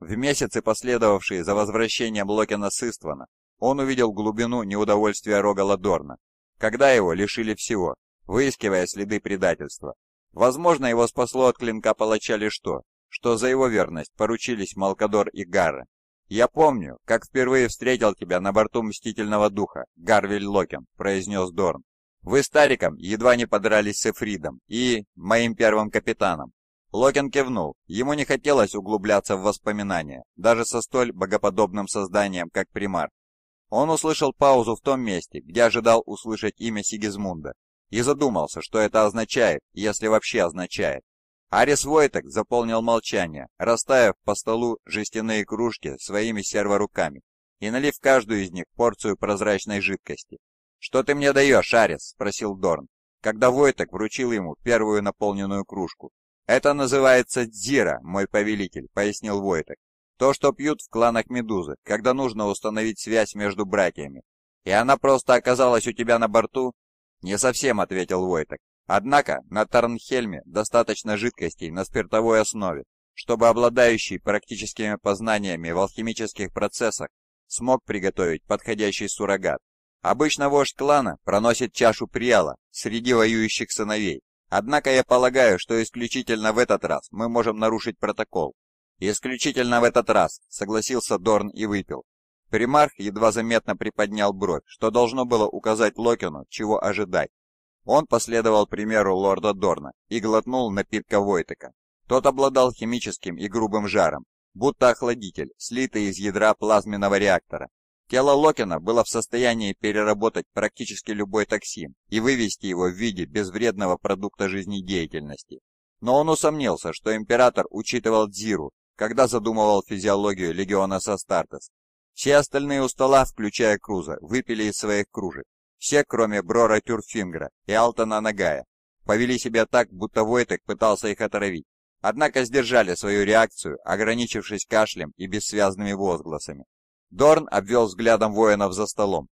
В месяцы, последовавшие за возвращением Локина с Иствана, он увидел глубину неудовольствия Рога Ладорна, когда его лишили всего, выискивая следы предательства. Возможно, его спасло от клинка палача лишь то, что за его верность поручились Малкадор и Гарра. «Я помню, как впервые встретил тебя на борту Мстительного Духа, Гарвиль Локин», — произнес Дорн. Вы с Тариком едва не подрались с Эфридом и... моим первым капитаном. Локин кивнул. Ему не хотелось углубляться в воспоминания, даже со столь богоподобным созданием, как примар. Он услышал паузу в том месте, где ожидал услышать имя Сигизмунда, и задумался, что это означает, если вообще означает. Арис Войтек заполнил молчание, расставив по столу жестяные кружки своими серворуками и налив каждую из них порцию прозрачной жидкости. «Что ты мне даешь, Арец?» — спросил Дорн, когда Войтек вручил ему первую наполненную кружку. «Это называется дзира, мой повелитель», — пояснил Войтек. «То, что пьют в кланах Медузы, когда нужно установить связь между братьями. И она просто оказалась у тебя на борту?» «Не совсем», — ответил Войтек. «Однако на Тарнхельме достаточно жидкостей на спиртовой основе, чтобы обладающий практическими познаниями в алхимических процессах смог приготовить подходящий суррогат. Обычно вождь клана проносит чашу Приала среди воюющих сыновей, однако я полагаю, что исключительно в этот раз мы можем нарушить протокол. Исключительно в этот раз, согласился Дорн и выпил. Примарх едва заметно приподнял бровь, что должно было указать Локину, чего ожидать. Он последовал примеру лорда Дорна и глотнул напитка Войтека. Тот обладал химическим и грубым жаром, будто охладитель, слитый из ядра плазменного реактора, Тело Локина было в состоянии переработать практически любой токсин и вывести его в виде безвредного продукта жизнедеятельности. Но он усомнился, что император учитывал Дзиру, когда задумывал физиологию легиона Састартес. Все остальные у стола, включая Круза, выпили из своих кружек. Все, кроме Брора Тюрфингра и Алтона Нагая, повели себя так, будто Войтек пытался их отравить. Однако сдержали свою реакцию, ограничившись кашлем и бессвязными возгласами. Дорн обвел взглядом воинов за столом.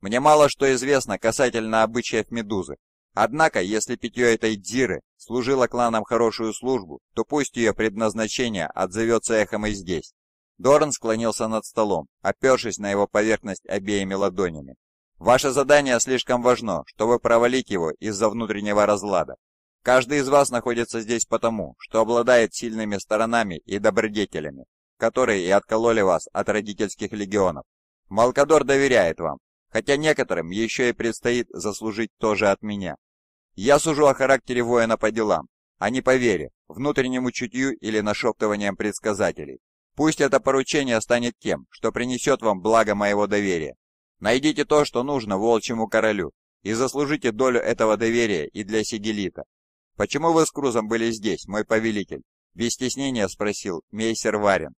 «Мне мало что известно касательно обычаев Медузы. Однако, если питье этой дзиры служило кланам хорошую службу, то пусть ее предназначение отзовется эхом и здесь». Дорн склонился над столом, опершись на его поверхность обеими ладонями. «Ваше задание слишком важно, чтобы провалить его из-за внутреннего разлада. Каждый из вас находится здесь потому, что обладает сильными сторонами и добродетелями, которые и откололи вас от родительских легионов. Малкадор доверяет вам, хотя некоторым еще и предстоит заслужить тоже от меня. Я сужу о характере воина по делам, а не по вере, внутреннему чутью или нашептыванием предсказателей. Пусть это поручение станет тем, что принесет вам благо моего доверия. Найдите то, что нужно волчьему королю, и заслужите долю этого доверия и для Сигелита. Почему вы с Крузом были здесь, мой повелитель? Без стеснения спросил мейсер Варин.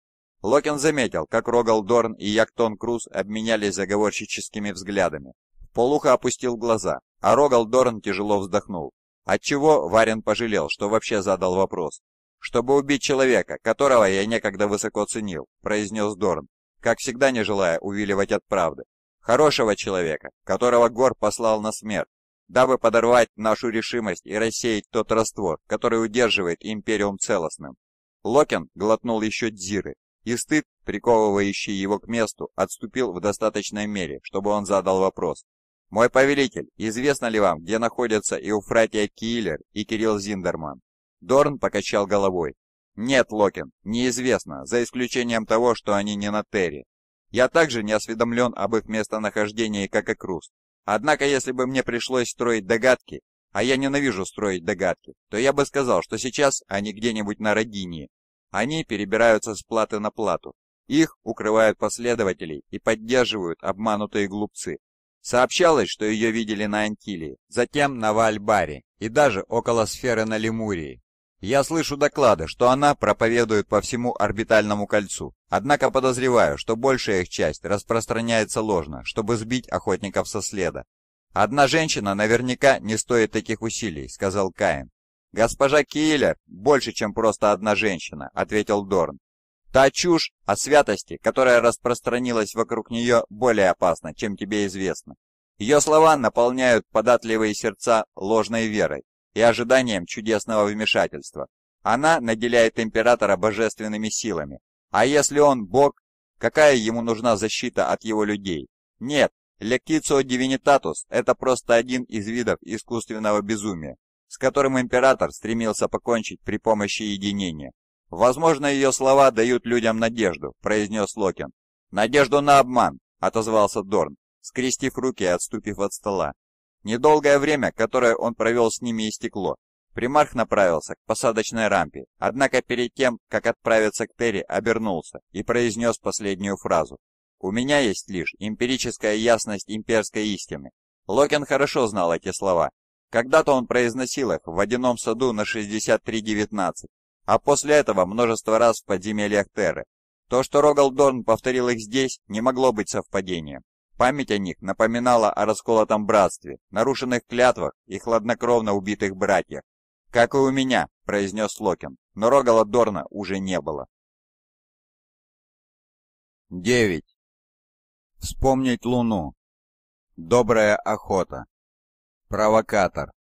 Локин заметил, как Рогал Дорн и Яктон Круз обменялись заговорщическими взглядами. Полуха опустил глаза, а Рогал Дорн тяжело вздохнул. Отчего Варин пожалел, что вообще задал вопрос. «Чтобы убить человека, которого я некогда высоко ценил», — произнес Дорн, как всегда не желая увиливать от правды. «Хорошего человека, которого Гор послал на смерть, дабы подорвать нашу решимость и рассеять тот раствор, который удерживает Империум целостным». Локин глотнул еще дзиры, и стыд, приковывающий его к месту, отступил в достаточной мере, чтобы он задал вопрос. «Мой повелитель, известно ли вам, где находятся Иуфратия Киллер и Кирилл Зиндерман?» Дорн покачал головой. «Нет, Локин, неизвестно, за исключением того, что они не на Терре. Я также не осведомлен об их местонахождении, как и Круст. Однако, если бы мне пришлось строить догадки, а я ненавижу строить догадки, то я бы сказал, что сейчас они где-нибудь на родине они перебираются с платы на плату. Их укрывают последователей и поддерживают обманутые глупцы. Сообщалось, что ее видели на Антилии, затем на Вальбаре и даже около сферы на Лемурии. Я слышу доклады, что она проповедует по всему орбитальному кольцу, однако подозреваю, что большая их часть распространяется ложно, чтобы сбить охотников со следа. «Одна женщина наверняка не стоит таких усилий», — сказал Каин. «Госпожа Киллер больше, чем просто одна женщина», — ответил Дорн. «Та чушь о святости, которая распространилась вокруг нее, более опасна, чем тебе известно. Ее слова наполняют податливые сердца ложной верой и ожиданием чудесного вмешательства. Она наделяет императора божественными силами. А если он бог, какая ему нужна защита от его людей? Нет, Лектицио Дивинитатус – это просто один из видов искусственного безумия, с которым император стремился покончить при помощи единения. «Возможно, ее слова дают людям надежду», — произнес Локин. «Надежду на обман», — отозвался Дорн, скрестив руки и отступив от стола. Недолгое время, которое он провел с ними, истекло. Примарх направился к посадочной рампе, однако перед тем, как отправиться к Терри, обернулся и произнес последнюю фразу. «У меня есть лишь эмпирическая ясность имперской истины». Локин хорошо знал эти слова, когда-то он произносил их в водяном саду на 63.19, а после этого множество раз в подземельях Терры. То, что рогал Дорн повторил их здесь, не могло быть совпадением. Память о них напоминала о расколотом братстве, нарушенных клятвах и хладнокровно убитых братьях. «Как и у меня», — произнес Локин, но Рогала Дорна уже не было. 9. Вспомнить Луну. Добрая охота. Провокатор.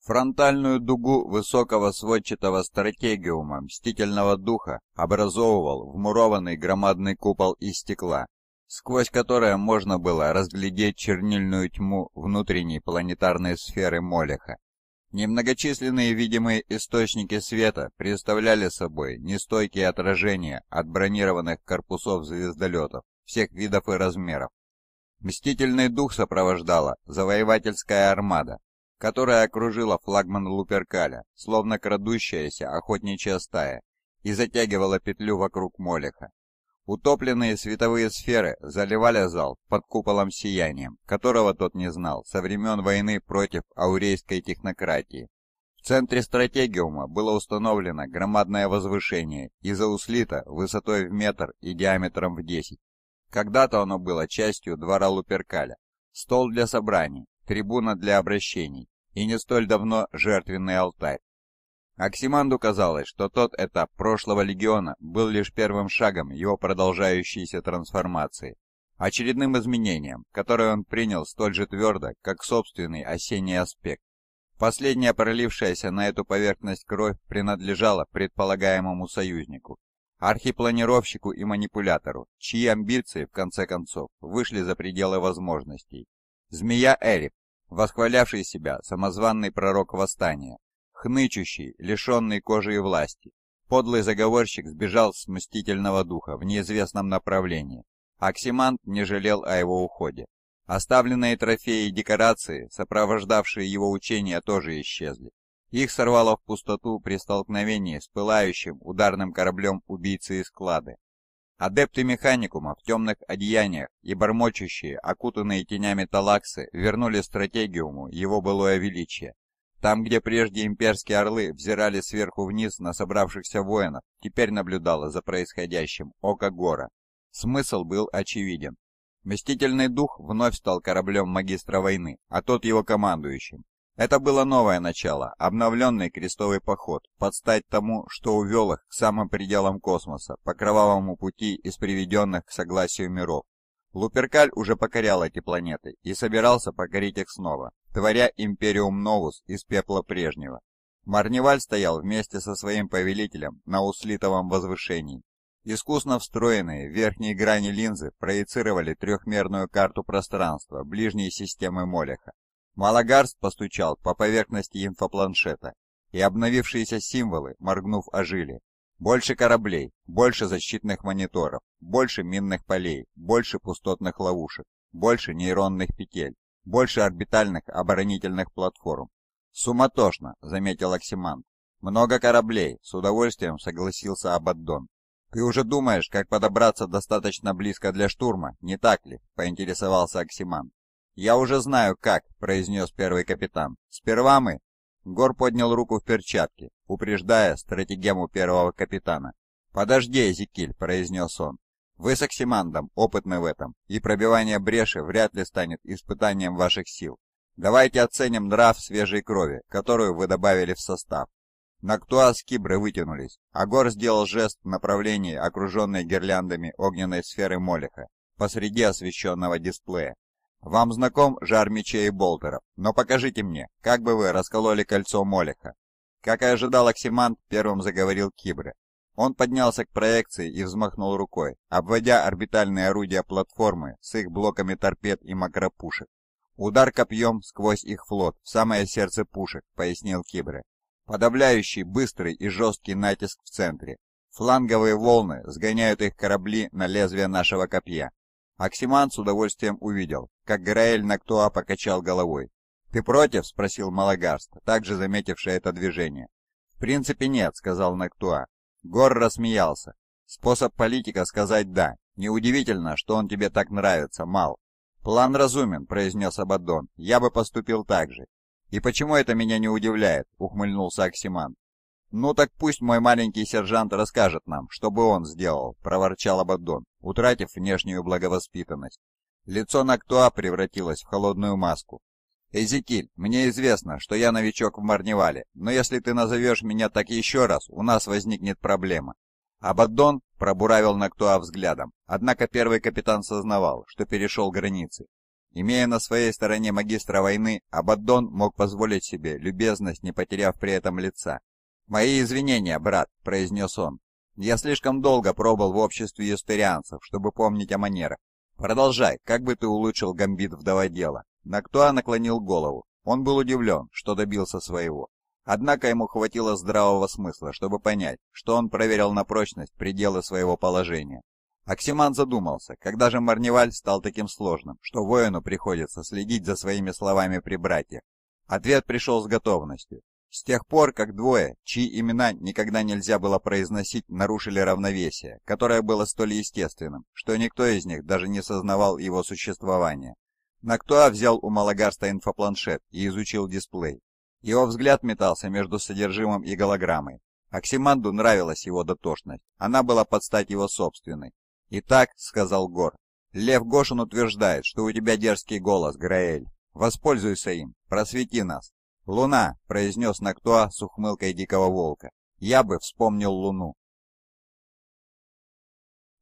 Фронтальную дугу высокого сводчатого стратегиума мстительного духа образовывал вмурованный громадный купол из стекла, сквозь которое можно было разглядеть чернильную тьму внутренней планетарной сферы Молеха. Немногочисленные видимые источники света представляли собой нестойкие отражения от бронированных корпусов звездолетов всех видов и размеров, Мстительный дух сопровождала завоевательская армада, которая окружила флагман Луперкаля, словно крадущаяся охотничья стая, и затягивала петлю вокруг Молеха. Утопленные световые сферы заливали зал под куполом сиянием, которого тот не знал со времен войны против аурейской технократии. В центре стратегиума было установлено громадное возвышение из ауслита высотой в метр и диаметром в десять. Когда-то оно было частью двора Луперкаля, стол для собраний, трибуна для обращений и не столь давно жертвенный алтарь. Оксиманду казалось, что тот этап прошлого легиона был лишь первым шагом его продолжающейся трансформации, очередным изменением, которое он принял столь же твердо, как собственный осенний аспект. Последняя пролившаяся на эту поверхность кровь принадлежала предполагаемому союзнику, архипланировщику и манипулятору, чьи амбиции, в конце концов, вышли за пределы возможностей. Змея Эрип, восхвалявший себя самозванный пророк восстания, хнычущий, лишенный кожи и власти, подлый заговорщик сбежал с мстительного духа в неизвестном направлении. Оксимант не жалел о его уходе. Оставленные трофеи и декорации, сопровождавшие его учения, тоже исчезли. Их сорвало в пустоту при столкновении с пылающим ударным кораблем убийцы из склады. Адепты механикума в темных одеяниях и бормочущие, окутанные тенями талаксы, вернули стратегиуму его былое величие. Там, где прежде имперские орлы взирали сверху вниз на собравшихся воинов, теперь наблюдало за происходящим око гора. Смысл был очевиден. Мстительный дух вновь стал кораблем магистра войны, а тот его командующим. Это было новое начало, обновленный крестовый поход, под стать тому, что увел их к самым пределам космоса, по кровавому пути из приведенных к согласию миров. Луперкаль уже покорял эти планеты и собирался покорить их снова, творя Империум Новус из пепла прежнего. Марневаль стоял вместе со своим повелителем на услитовом возвышении. Искусно встроенные верхние грани линзы проецировали трехмерную карту пространства ближней системы Молеха. Малагарст постучал по поверхности инфопланшета, и обновившиеся символы, моргнув, ожили. Больше кораблей, больше защитных мониторов, больше минных полей, больше пустотных ловушек, больше нейронных петель, больше орбитальных оборонительных платформ. «Суматошно», — заметил Оксимант. «Много кораблей», — с удовольствием согласился Абаддон. «Ты уже думаешь, как подобраться достаточно близко для штурма, не так ли?» — поинтересовался Оксимант. «Я уже знаю, как», — произнес первый капитан. «Сперва мы...» Гор поднял руку в перчатке, упреждая стратегему первого капитана. «Подожди, Зикиль, произнес он. «Вы с Оксимандом опытны в этом, и пробивание бреши вряд ли станет испытанием ваших сил. Давайте оценим нрав свежей крови, которую вы добавили в состав». Нактуаз кибры вытянулись, а Гор сделал жест в направлении окруженной гирляндами огненной сферы Молеха посреди освещенного дисплея. Вам знаком жар мечей болтеров, но покажите мне, как бы вы раскололи кольцо Молиха. Как и ожидал Оксимант, первым заговорил Кибре. Он поднялся к проекции и взмахнул рукой, обводя орбитальные орудия платформы с их блоками торпед и макропушек. «Удар копьем сквозь их флот, в самое сердце пушек», — пояснил Кибре. «Подавляющий, быстрый и жесткий натиск в центре. Фланговые волны сгоняют их корабли на лезвие нашего копья. Оксиман с удовольствием увидел, как Граэль Нактуа покачал головой. «Ты против?» — спросил Малагарст, также заметивший это движение. «В принципе нет», — сказал Нактуа. Гор рассмеялся. «Способ политика сказать «да». Неудивительно, что он тебе так нравится, Мал». «План разумен», — произнес Абаддон. «Я бы поступил так же». «И почему это меня не удивляет?» — ухмыльнулся Оксиман. «Ну так пусть мой маленький сержант расскажет нам, что бы он сделал», — проворчал Абаддон, утратив внешнюю благовоспитанность. Лицо Нактуа превратилось в холодную маску. «Эзекиль, мне известно, что я новичок в Марневале, но если ты назовешь меня так еще раз, у нас возникнет проблема». Абаддон пробуравил Нактуа взглядом, однако первый капитан сознавал, что перешел границы. Имея на своей стороне магистра войны, Абаддон мог позволить себе любезность, не потеряв при этом лица. «Мои извинения, брат», — произнес он. «Я слишком долго пробыл в обществе юстерианцев, чтобы помнить о манерах. Продолжай, как бы ты улучшил гамбит вдоводела». Нактуа наклонил голову. Он был удивлен, что добился своего. Однако ему хватило здравого смысла, чтобы понять, что он проверил на прочность пределы своего положения. Оксиман задумался, когда же Марневаль стал таким сложным, что воину приходится следить за своими словами при братьях. Ответ пришел с готовностью. С тех пор, как двое, чьи имена никогда нельзя было произносить, нарушили равновесие, которое было столь естественным, что никто из них даже не сознавал его существования. Нактуа взял у Малагарста инфопланшет и изучил дисплей. Его взгляд метался между содержимым и голограммой. Аксиманду нравилась его дотошность, она была под стать его собственной. «Итак», — сказал Гор, — «Лев Гошин утверждает, что у тебя дерзкий голос, Граэль. Воспользуйся им, просвети нас». «Луна», — произнес Нактуа с ухмылкой дикого волка. «Я бы вспомнил Луну».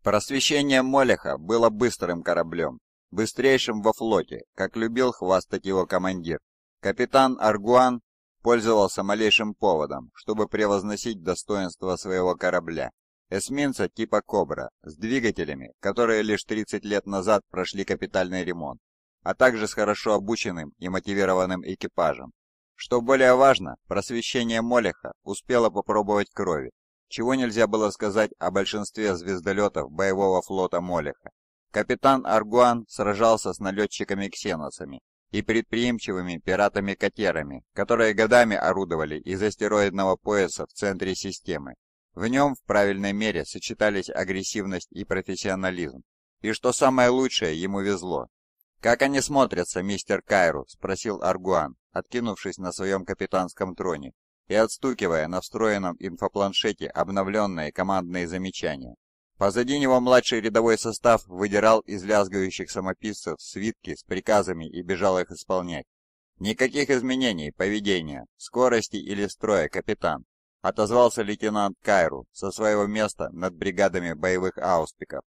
Просвещение Молеха было быстрым кораблем, быстрейшим во флоте, как любил хвастать его командир. Капитан Аргуан пользовался малейшим поводом, чтобы превозносить достоинство своего корабля. Эсминца типа «Кобра» с двигателями, которые лишь 30 лет назад прошли капитальный ремонт, а также с хорошо обученным и мотивированным экипажем, что более важно, просвещение Молеха успело попробовать крови, чего нельзя было сказать о большинстве звездолетов боевого флота Молеха. Капитан Аргуан сражался с налетчиками-ксеносами и предприимчивыми пиратами-катерами, которые годами орудовали из астероидного пояса в центре системы. В нем в правильной мере сочетались агрессивность и профессионализм. И что самое лучшее, ему везло. «Как они смотрятся, мистер Кайру?» – спросил Аргуан откинувшись на своем капитанском троне и отстукивая на встроенном инфопланшете обновленные командные замечания. Позади него младший рядовой состав выдирал из лязгающих самописцев свитки с приказами и бежал их исполнять. «Никаких изменений, поведения, скорости или строя, капитан», — отозвался лейтенант Кайру со своего места над бригадами боевых ауспиков.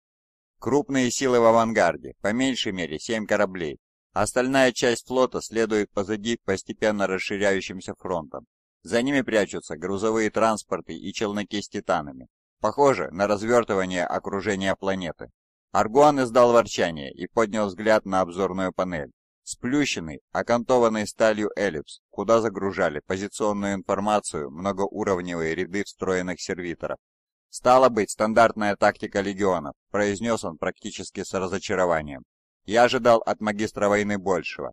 «Крупные силы в авангарде, по меньшей мере семь кораблей, Остальная часть флота следует позади постепенно расширяющимся фронтом. За ними прячутся грузовые транспорты и челноки с титанами. Похоже на развертывание окружения планеты. Аргуан издал ворчание и поднял взгляд на обзорную панель. Сплющенный, окантованный сталью эллипс, куда загружали позиционную информацию многоуровневые ряды встроенных сервиторов. «Стало быть, стандартная тактика легионов», — произнес он практически с разочарованием. Я ожидал от магистра войны большего.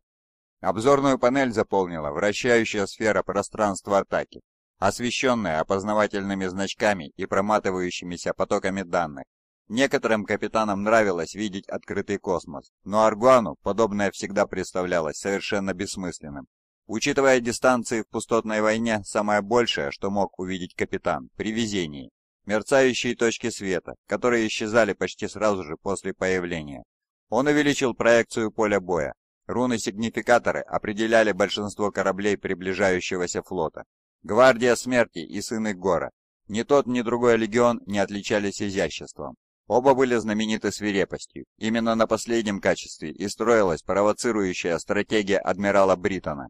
Обзорную панель заполнила вращающая сфера пространства атаки, освещенная опознавательными значками и проматывающимися потоками данных. Некоторым капитанам нравилось видеть открытый космос, но Аргуану подобное всегда представлялось совершенно бессмысленным. Учитывая дистанции в пустотной войне, самое большее, что мог увидеть капитан при везении, мерцающие точки света, которые исчезали почти сразу же после появления. Он увеличил проекцию поля боя. Руны-сигнификаторы определяли большинство кораблей приближающегося флота. Гвардия Смерти и Сыны Гора. Ни тот, ни другой легион не отличались изяществом. Оба были знамениты свирепостью. Именно на последнем качестве и строилась провоцирующая стратегия адмирала Бриттона.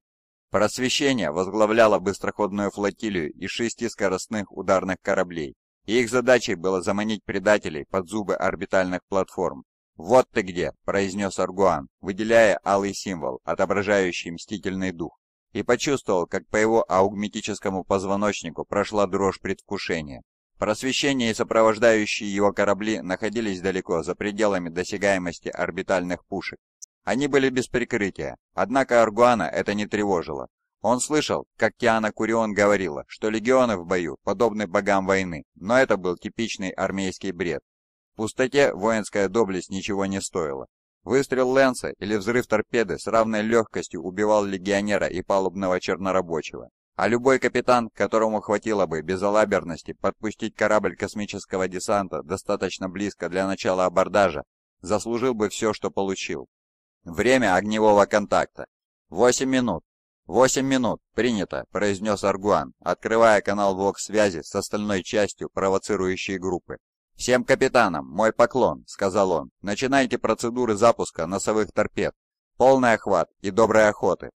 Просвещение возглавляло быстроходную флотилию из шести скоростных ударных кораблей, и их задачей было заманить предателей под зубы орбитальных платформ. «Вот ты где!» — произнес Аргуан, выделяя алый символ, отображающий мстительный дух, и почувствовал, как по его аугметическому позвоночнику прошла дрожь предвкушения. Просвещение и сопровождающие его корабли находились далеко, за пределами досягаемости орбитальных пушек. Они были без прикрытия, однако Аргуана это не тревожило. Он слышал, как Тиана Курион говорила, что легионы в бою подобны богам войны, но это был типичный армейский бред пустоте воинская доблесть ничего не стоила. Выстрел Лэнса или взрыв торпеды с равной легкостью убивал легионера и палубного чернорабочего. А любой капитан, которому хватило бы безалаберности подпустить корабль космического десанта достаточно близко для начала абордажа, заслужил бы все, что получил. Время огневого контакта. «Восемь минут». «Восемь минут. Принято», — произнес Аргуан, открывая канал блок связи с остальной частью провоцирующей группы. «Всем капитанам мой поклон», — сказал он. «Начинайте процедуры запуска носовых торпед. Полный охват и доброй охоты».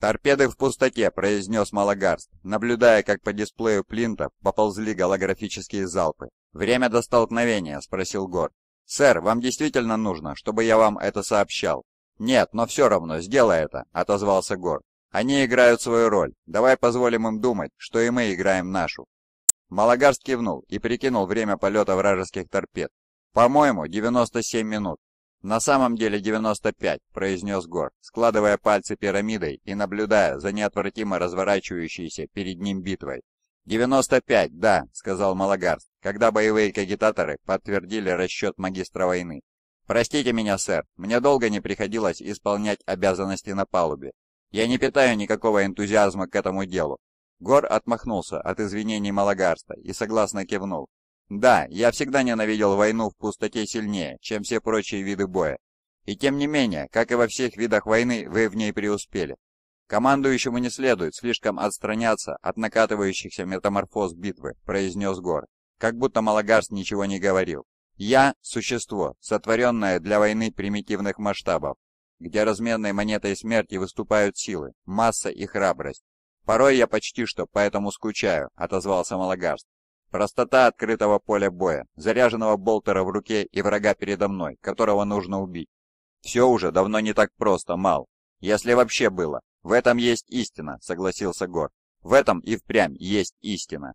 «Торпеды в пустоте», — произнес Малагарст, наблюдая, как по дисплею Плинта поползли голографические залпы. «Время до столкновения», — спросил Гор. «Сэр, вам действительно нужно, чтобы я вам это сообщал?» «Нет, но все равно, сделай это», — отозвался Гор. Они играют свою роль. Давай позволим им думать, что и мы играем нашу». Малагарс кивнул и прикинул время полета вражеских торпед. «По-моему, 97 минут». «На самом деле 95», — произнес Гор, складывая пальцы пирамидой и наблюдая за неотвратимо разворачивающейся перед ним битвой. «95, да», — сказал Малагарс, когда боевые кагитаторы подтвердили расчет магистра войны. «Простите меня, сэр, мне долго не приходилось исполнять обязанности на палубе. Я не питаю никакого энтузиазма к этому делу». Гор отмахнулся от извинений Малагарста и согласно кивнул. «Да, я всегда ненавидел войну в пустоте сильнее, чем все прочие виды боя. И тем не менее, как и во всех видах войны, вы в ней преуспели. «Командующему не следует слишком отстраняться от накатывающихся метаморфоз битвы», — произнес Гор, как будто Малагарс ничего не говорил. «Я — существо, сотворенное для войны примитивных масштабов, где разменной монетой смерти выступают силы, масса и храбрость. Порой я почти что поэтому скучаю», — отозвался Малагарст. «Простота открытого поля боя, заряженного болтера в руке и врага передо мной, которого нужно убить. Все уже давно не так просто, Мал. Если вообще было. В этом есть истина», — согласился Гор. «В этом и впрямь есть истина».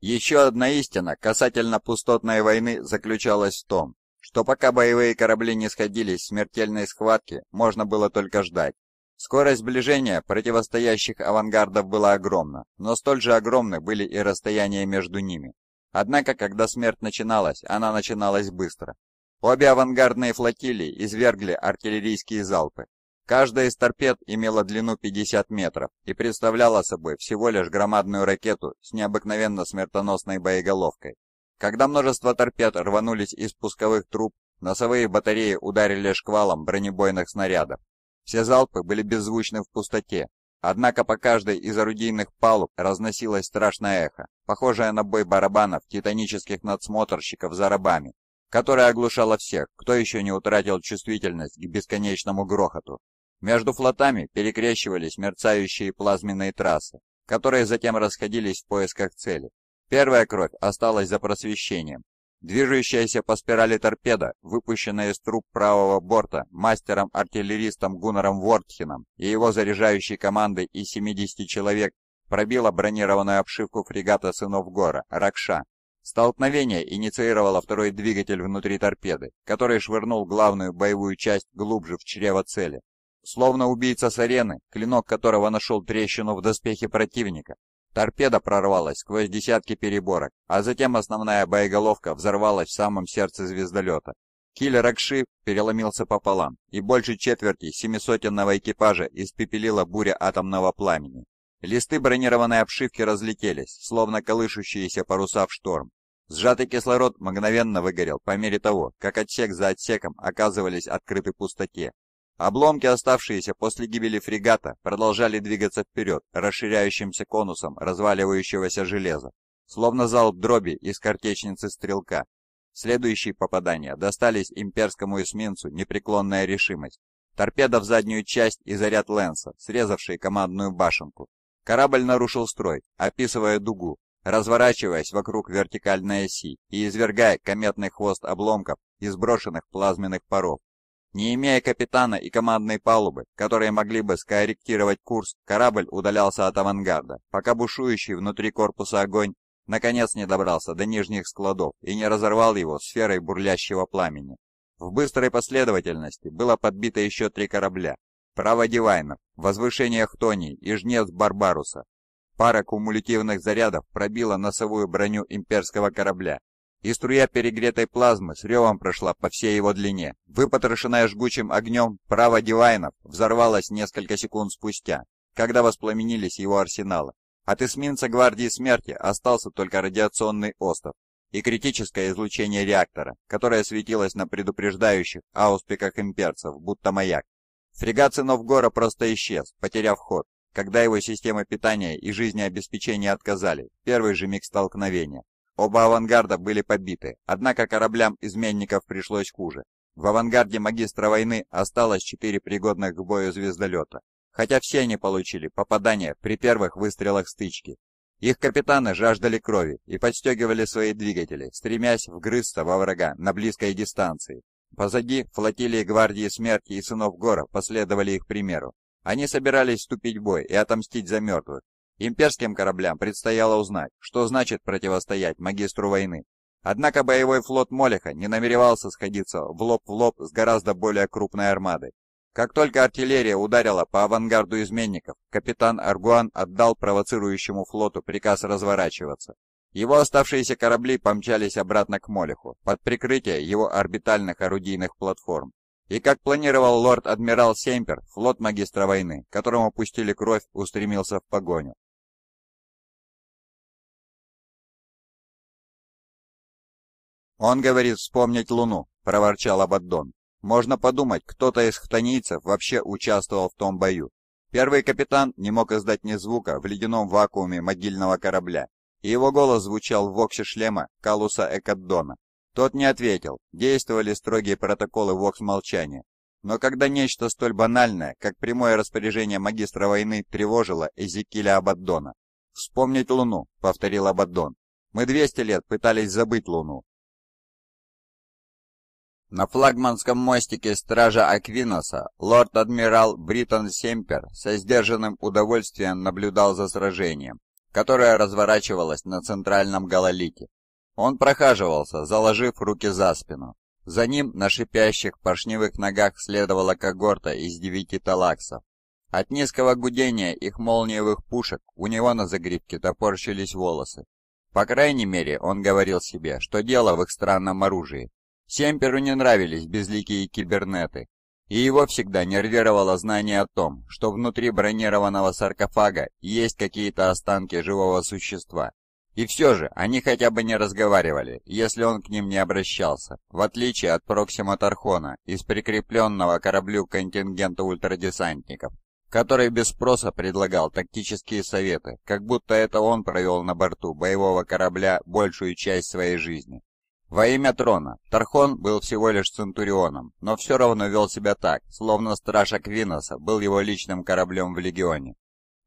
Еще одна истина касательно пустотной войны заключалась в том, что пока боевые корабли не сходились в смертельной схватке, можно было только ждать. Скорость сближения противостоящих авангардов была огромна, но столь же огромны были и расстояния между ними. Однако, когда смерть начиналась, она начиналась быстро. Обе авангардные флотилии извергли артиллерийские залпы. Каждая из торпед имела длину 50 метров и представляла собой всего лишь громадную ракету с необыкновенно смертоносной боеголовкой. Когда множество торпед рванулись из пусковых труб, носовые батареи ударили шквалом бронебойных снарядов. Все залпы были беззвучны в пустоте, однако по каждой из орудийных палуб разносилось страшное эхо, похожее на бой барабанов титанических надсмотрщиков за рабами, которое оглушало всех, кто еще не утратил чувствительность к бесконечному грохоту. Между флотами перекрещивались мерцающие плазменные трассы, которые затем расходились в поисках цели. Первая кровь осталась за просвещением. Движущаяся по спирали торпеда, выпущенная из труб правого борта мастером-артиллеристом Гуннером Вортхеном и его заряжающей командой из 70 человек, пробила бронированную обшивку фрегата «Сынов Гора» «Ракша». Столкновение инициировало второй двигатель внутри торпеды, который швырнул главную боевую часть глубже в чрево цели. Словно убийца с арены, клинок которого нашел трещину в доспехе противника, Торпеда прорвалась сквозь десятки переборок, а затем основная боеголовка взорвалась в самом сердце звездолета. Киллер Акши переломился пополам, и больше четверти семисотенного экипажа испепелила буря атомного пламени. Листы бронированной обшивки разлетелись, словно колышущиеся паруса в шторм. Сжатый кислород мгновенно выгорел по мере того, как отсек за отсеком оказывались открыты пустоте, Обломки, оставшиеся после гибели фрегата, продолжали двигаться вперед, расширяющимся конусом разваливающегося железа, словно залп дроби из картечницы стрелка. Следующие попадания достались имперскому эсминцу «Непреклонная решимость». Торпеда в заднюю часть и заряд Лэнса, срезавший командную башенку. Корабль нарушил строй, описывая дугу, разворачиваясь вокруг вертикальной оси и извергая кометный хвост обломков и сброшенных плазменных паров. Не имея капитана и командной палубы, которые могли бы скорректировать курс, корабль удалялся от авангарда, пока бушующий внутри корпуса огонь наконец не добрался до нижних складов и не разорвал его сферой бурлящего пламени. В быстрой последовательности было подбито еще три корабля. Право Дивайнов, возвышение Хтонии и жнец Барбаруса. Пара кумулятивных зарядов пробила носовую броню имперского корабля и струя перегретой плазмы с ревом прошла по всей его длине. Выпотрошенная жгучим огнем право Дивайнов взорвалась несколько секунд спустя, когда воспламенились его арсеналы. От эсминца Гвардии Смерти остался только радиационный остов и критическое излучение реактора, которое светилось на предупреждающих ауспиках имперцев, будто маяк. Фрегат сынов Гора просто исчез, потеряв ход, когда его системы питания и жизнеобеспечения отказали, первый же миг столкновения. Оба авангарда были побиты, однако кораблям изменников пришлось хуже. В авангарде магистра войны осталось четыре пригодных к бою звездолета, хотя все они получили попадания при первых выстрелах стычки. Их капитаны жаждали крови и подстегивали свои двигатели, стремясь вгрызться во врага на близкой дистанции. Позади флотилии гвардии смерти и сынов Гора последовали их примеру. Они собирались вступить в бой и отомстить за мертвых, Имперским кораблям предстояло узнать, что значит противостоять магистру войны. Однако боевой флот Молеха не намеревался сходиться в лоб в лоб с гораздо более крупной армадой. Как только артиллерия ударила по авангарду изменников, капитан Аргуан отдал провоцирующему флоту приказ разворачиваться. Его оставшиеся корабли помчались обратно к Молеху под прикрытие его орбитальных орудийных платформ. И как планировал лорд-адмирал Семпер, флот магистра войны, которому пустили кровь, устремился в погоню. «Он говорит вспомнить Луну», — проворчал Абаддон. «Можно подумать, кто-то из хтонийцев вообще участвовал в том бою. Первый капитан не мог издать ни звука в ледяном вакууме могильного корабля, и его голос звучал в воксе шлема Калуса Экаддона. Тот не ответил, действовали строгие протоколы вокс молчания. Но когда нечто столь банальное, как прямое распоряжение магистра войны, тревожило Эзекиля Абаддона. «Вспомнить Луну», — повторил Абаддон. «Мы 200 лет пытались забыть Луну, на флагманском мостике стража Аквиноса лорд-адмирал Бриттон Семпер со сдержанным удовольствием наблюдал за сражением, которое разворачивалось на центральном гололите. Он прохаживался, заложив руки за спину. За ним на шипящих поршневых ногах следовала когорта из девяти талаксов. От низкого гудения их молниевых пушек у него на загривке топорщились волосы. По крайней мере, он говорил себе, что дело в их странном оружии, Семперу не нравились безликие кибернеты, и его всегда нервировало знание о том, что внутри бронированного саркофага есть какие-то останки живого существа. И все же они хотя бы не разговаривали, если он к ним не обращался, в отличие от Проксима Тархона из прикрепленного к кораблю контингента ультрадесантников, который без спроса предлагал тактические советы, как будто это он провел на борту боевого корабля большую часть своей жизни. Во имя трона Тархон был всего лишь центурионом, но все равно вел себя так, словно страж Аквиноса был его личным кораблем в Легионе.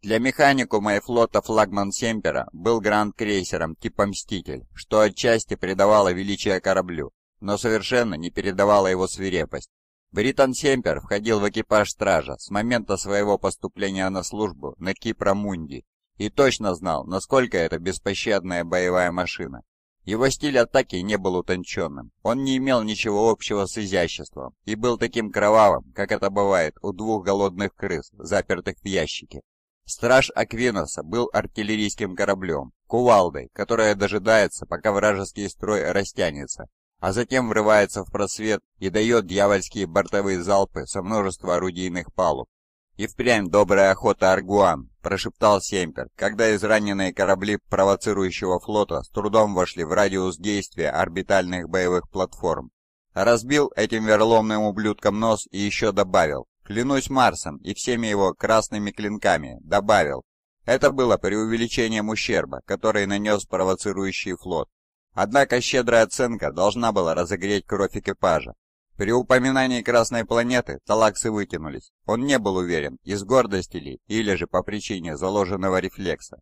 Для механику моего флота флагман Семпера был гранд-крейсером типа «Мститель», что отчасти придавало величие кораблю, но совершенно не передавало его свирепость. Британ Семпер входил в экипаж стража с момента своего поступления на службу на Кипра Мунди и точно знал, насколько это беспощадная боевая машина. Его стиль атаки не был утонченным, он не имел ничего общего с изяществом и был таким кровавым, как это бывает у двух голодных крыс, запертых в ящике. Страж Аквиноса был артиллерийским кораблем, кувалдой, которая дожидается, пока вражеский строй растянется, а затем врывается в просвет и дает дьявольские бортовые залпы со множества орудийных палуб, «И впрямь добрая охота аргуан, прошептал Семпер, когда израненные корабли провоцирующего флота с трудом вошли в радиус действия орбитальных боевых платформ. Разбил этим верломным ублюдком нос и еще добавил, клянусь Марсом и всеми его красными клинками, добавил. Это было преувеличением ущерба, который нанес провоцирующий флот. Однако щедрая оценка должна была разогреть кровь экипажа, при упоминании Красной планеты талаксы вытянулись. Он не был уверен, из гордости ли, или же по причине заложенного рефлекса.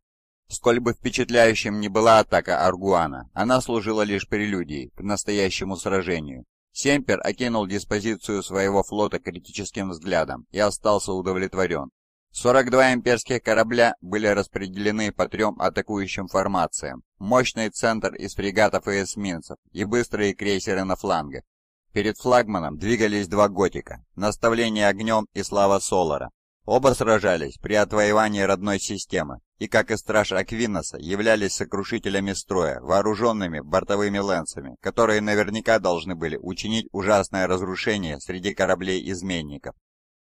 Сколь бы впечатляющим ни была атака Аргуана, она служила лишь прелюдией к настоящему сражению. Семпер окинул диспозицию своего флота критическим взглядом и остался удовлетворен. 42 имперских корабля были распределены по трем атакующим формациям, мощный центр из фрегатов и эсминцев и быстрые крейсеры на флангах. Перед флагманом двигались два «Готика» — «Наставление огнем» и «Слава Солара». Оба сражались при отвоевании родной системы и, как и страж Аквиноса, являлись сокрушителями строя, вооруженными бортовыми лэнсами, которые наверняка должны были учинить ужасное разрушение среди кораблей-изменников.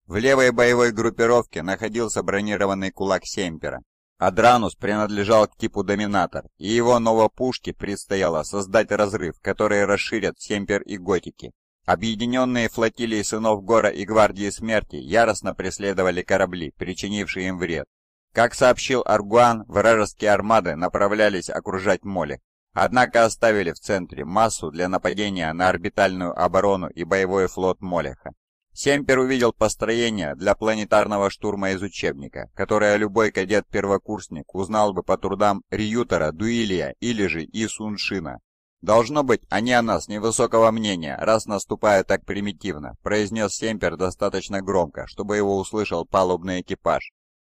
В левой боевой группировке находился бронированный кулак Семпера, Адранус принадлежал к типу доминатор, и его новопушке предстояло создать разрыв, который расширят Семпер и Готики. Объединенные флотилии сынов Гора и Гвардии Смерти яростно преследовали корабли, причинившие им вред. Как сообщил Аргуан, вражеские армады направлялись окружать Молик, однако оставили в центре массу для нападения на орбитальную оборону и боевой флот Молеха. Семпер увидел построение для планетарного штурма из учебника, которое любой кадет-первокурсник узнал бы по трудам Риютера, Дуилия или же Исуншина. «Должно быть, они о нас невысокого мнения, раз наступают так примитивно», произнес Семпер достаточно громко, чтобы его услышал палубный экипаж.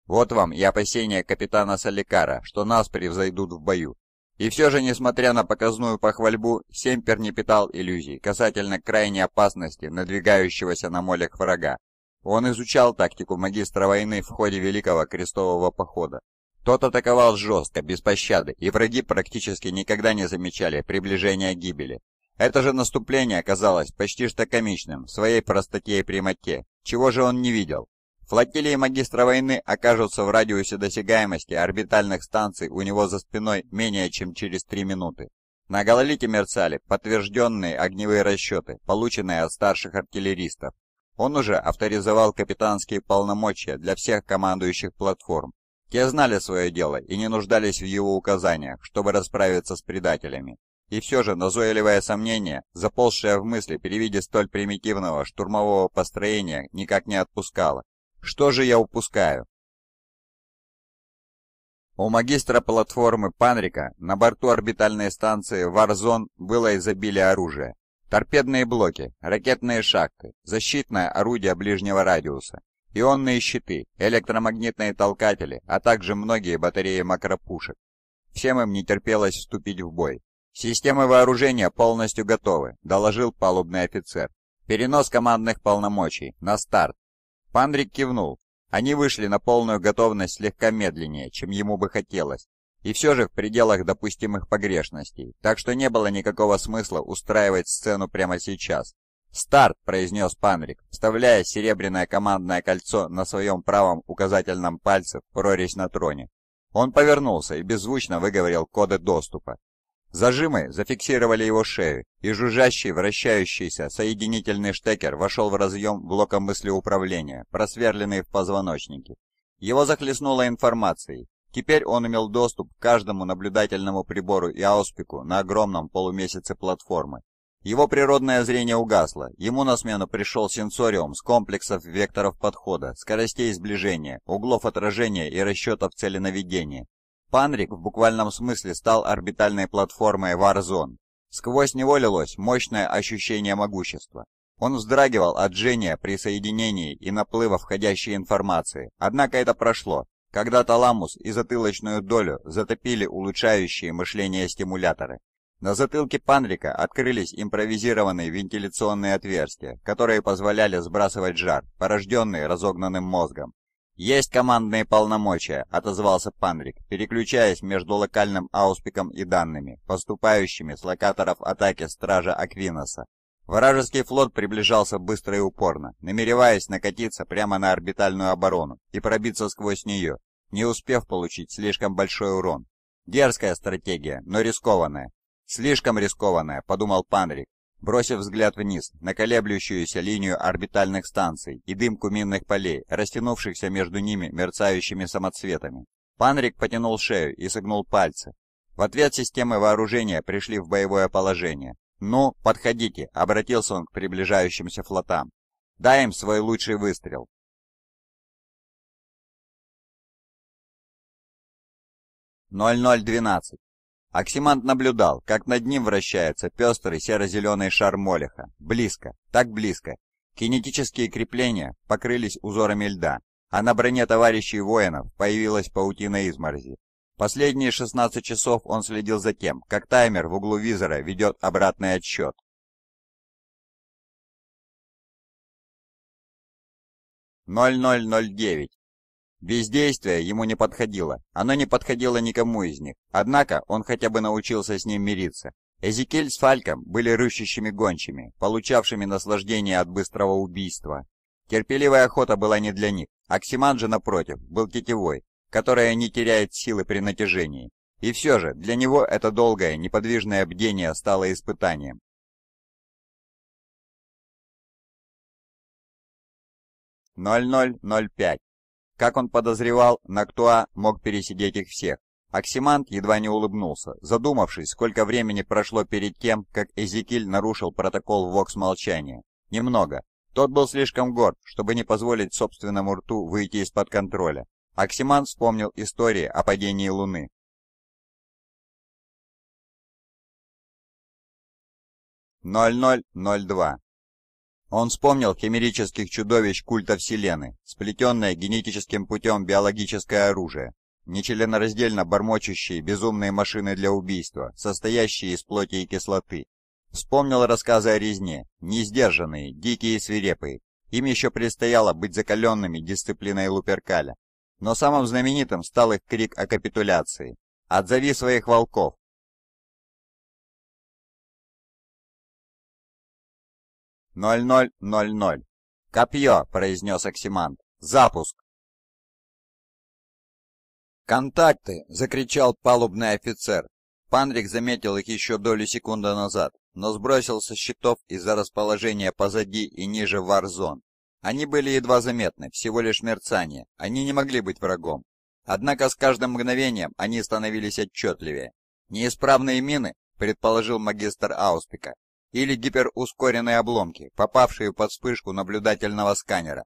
«Вот вам и опасения капитана Соликара, что нас превзойдут в бою. И все же, несмотря на показную похвальбу, Семпер не питал иллюзий касательно крайней опасности надвигающегося на молях врага. Он изучал тактику магистра войны в ходе Великого Крестового Похода. Тот атаковал жестко, без пощады, и враги практически никогда не замечали приближения гибели. Это же наступление оказалось почти что комичным в своей простоте и прямоте, чего же он не видел. Флотилии магистра войны окажутся в радиусе досягаемости орбитальных станций у него за спиной менее чем через 3 минуты. На гололите мерцали подтвержденные огневые расчеты, полученные от старших артиллеристов. Он уже авторизовал капитанские полномочия для всех командующих платформ. Те знали свое дело и не нуждались в его указаниях, чтобы расправиться с предателями. И все же назойливое сомнение, заползшее в мысли при виде столь примитивного штурмового построения, никак не отпускало, что же я упускаю? У магистра платформы Панрика на борту орбитальной станции Варзон было изобилие оружия. Торпедные блоки, ракетные шахты, защитное орудие ближнего радиуса, ионные щиты, электромагнитные толкатели, а также многие батареи макропушек. Всем им не терпелось вступить в бой. «Системы вооружения полностью готовы», — доложил палубный офицер. «Перенос командных полномочий. На старт». Пандрик кивнул. Они вышли на полную готовность слегка медленнее, чем ему бы хотелось, и все же в пределах допустимых погрешностей, так что не было никакого смысла устраивать сцену прямо сейчас. «Старт!» — произнес Панрик, вставляя серебряное командное кольцо на своем правом указательном пальце в прорезь на троне. Он повернулся и беззвучно выговорил коды доступа. Зажимы зафиксировали его шею, и жужжащий, вращающийся соединительный штекер вошел в разъем блока мыслеуправления, просверленный в позвоночнике. Его захлестнуло информацией. Теперь он имел доступ к каждому наблюдательному прибору и ауспику на огромном полумесяце платформы. Его природное зрение угасло, ему на смену пришел сенсориум с комплексов векторов подхода, скоростей сближения, углов отражения и расчетов целенаведения, Панрик в буквальном смысле стал орбитальной платформой Warzone. Сквозь него лилось мощное ощущение могущества. Он вздрагивал от жжения при соединении и наплыва входящей информации, однако это прошло, когда таламус и затылочную долю затопили улучшающие мышление стимуляторы. На затылке Панрика открылись импровизированные вентиляционные отверстия, которые позволяли сбрасывать жар, порожденный разогнанным мозгом. «Есть командные полномочия», — отозвался Панрик, переключаясь между локальным ауспиком и данными, поступающими с локаторов атаки Стража Аквиноса. Вражеский флот приближался быстро и упорно, намереваясь накатиться прямо на орбитальную оборону и пробиться сквозь нее, не успев получить слишком большой урон. Дерзкая стратегия, но рискованная. «Слишком рискованная», — подумал Панрик, Бросив взгляд вниз на колеблющуюся линию орбитальных станций и дымку минных полей, растянувшихся между ними мерцающими самоцветами, Панрик потянул шею и согнул пальцы. В ответ системы вооружения пришли в боевое положение. «Ну, подходите», — обратился он к приближающимся флотам. «Дай им свой лучший выстрел». «0012». Оксимант наблюдал, как над ним вращается пестрый серо-зеленый шар молеха. Близко, так близко. Кинетические крепления покрылись узорами льда, а на броне товарищей воинов появилась паутина изморози. Последние 16 часов он следил за тем, как таймер в углу визора ведет обратный отсчет. «0009» Бездействие ему не подходило, оно не подходило никому из них, однако он хотя бы научился с ним мириться. Эзекель с Фальком были рыщущими гончими, получавшими наслаждение от быстрого убийства. Терпеливая охота была не для них, Оксиман же, напротив, был тетевой, которая не теряет силы при натяжении. И все же, для него это долгое, неподвижное бдение стало испытанием. «0005» Как он подозревал, Нактуа мог пересидеть их всех. Оксимант едва не улыбнулся, задумавшись, сколько времени прошло перед тем, как Эзекиль нарушил протокол ВОКС молчания. Немного. Тот был слишком горд, чтобы не позволить собственному рту выйти из-под контроля. Оксимант вспомнил истории о падении Луны. «0002». Он вспомнил химерических чудовищ культа Вселены, сплетенное генетическим путем биологическое оружие, нечленораздельно бормочущие безумные машины для убийства, состоящие из плоти и кислоты. Вспомнил рассказы о резне, неиздержанные, дикие и свирепые. Им еще предстояло быть закаленными дисциплиной Луперкаля. Но самым знаменитым стал их крик о капитуляции. «Отзови своих волков! 0000. «Копье», — произнес Оксимант. «Запуск!» «Контакты!» — закричал палубный офицер. Панрик заметил их еще долю секунды назад, но сбросил со счетов из-за расположения позади и ниже варзон. Они были едва заметны, всего лишь мерцание, они не могли быть врагом. Однако с каждым мгновением они становились отчетливее. «Неисправные мины?» — предположил магистр Ауспика или гиперускоренные обломки, попавшие под вспышку наблюдательного сканера.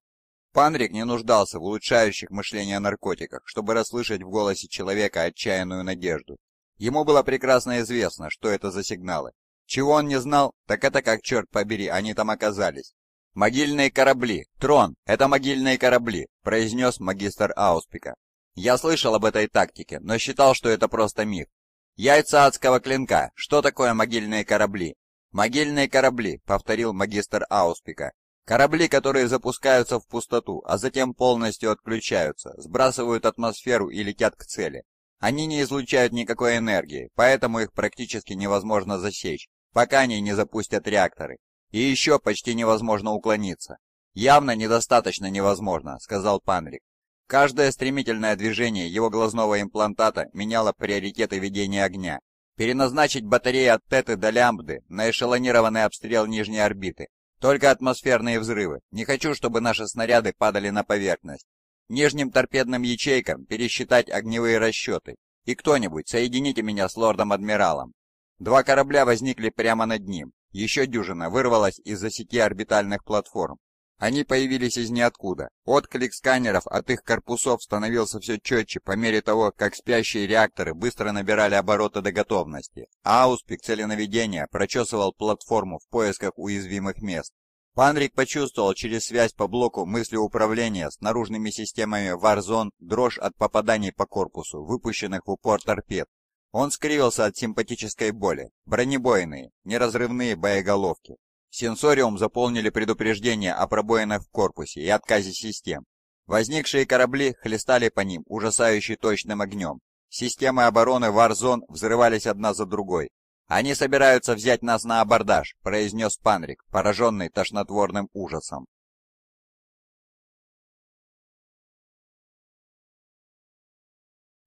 Панрик не нуждался в улучшающих мышления наркотиках, чтобы расслышать в голосе человека отчаянную надежду. Ему было прекрасно известно, что это за сигналы. Чего он не знал, так это как, черт побери, они там оказались. «Могильные корабли! Трон! Это могильные корабли!» – произнес магистр Ауспика. «Я слышал об этой тактике, но считал, что это просто миф. Яйца адского клинка! Что такое могильные корабли? «Могильные корабли», — повторил магистр Ауспика. «Корабли, которые запускаются в пустоту, а затем полностью отключаются, сбрасывают атмосферу и летят к цели. Они не излучают никакой энергии, поэтому их практически невозможно засечь, пока они не запустят реакторы. И еще почти невозможно уклониться». «Явно недостаточно невозможно», — сказал Панрик. Каждое стремительное движение его глазного имплантата меняло приоритеты ведения огня, переназначить батареи от Теты до Лямбды на эшелонированный обстрел нижней орбиты. Только атмосферные взрывы. Не хочу, чтобы наши снаряды падали на поверхность. Нижним торпедным ячейкам пересчитать огневые расчеты. И кто-нибудь, соедините меня с лордом-адмиралом. Два корабля возникли прямо над ним. Еще дюжина вырвалась из-за сети орбитальных платформ. Они появились из ниоткуда. Отклик сканеров от их корпусов становился все четче по мере того, как спящие реакторы быстро набирали обороты до готовности. Ауспик целенаведения прочесывал платформу в поисках уязвимых мест. Панрик почувствовал через связь по блоку мысли управления с наружными системами Warzone дрожь от попаданий по корпусу, выпущенных в упор торпед. Он скривился от симпатической боли. Бронебойные, неразрывные боеголовки. Сенсориум заполнили предупреждения о пробоинах в корпусе и отказе систем. Возникшие корабли хлестали по ним ужасающе точным огнем. Системы обороны Варзон взрывались одна за другой. «Они собираются взять нас на абордаж», — произнес Панрик, пораженный тошнотворным ужасом.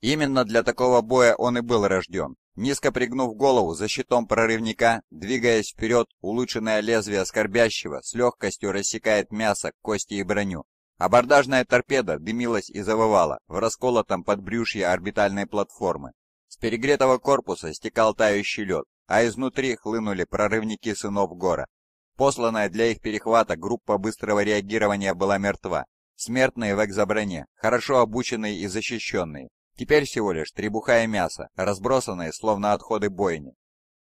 Именно для такого боя он и был рожден. Низко пригнув голову за щитом прорывника, двигаясь вперед, улучшенное лезвие скорбящего с легкостью рассекает мясо, кости и броню. Абордажная торпеда дымилась и завывала в расколотом подбрюшье орбитальной платформы. С перегретого корпуса стекал тающий лед, а изнутри хлынули прорывники сынов гора. Посланная для их перехвата группа быстрого реагирования была мертва. Смертные в экзоброне, хорошо обученные и защищенные, Теперь всего лишь требухая мясо, разбросанное словно отходы бойни.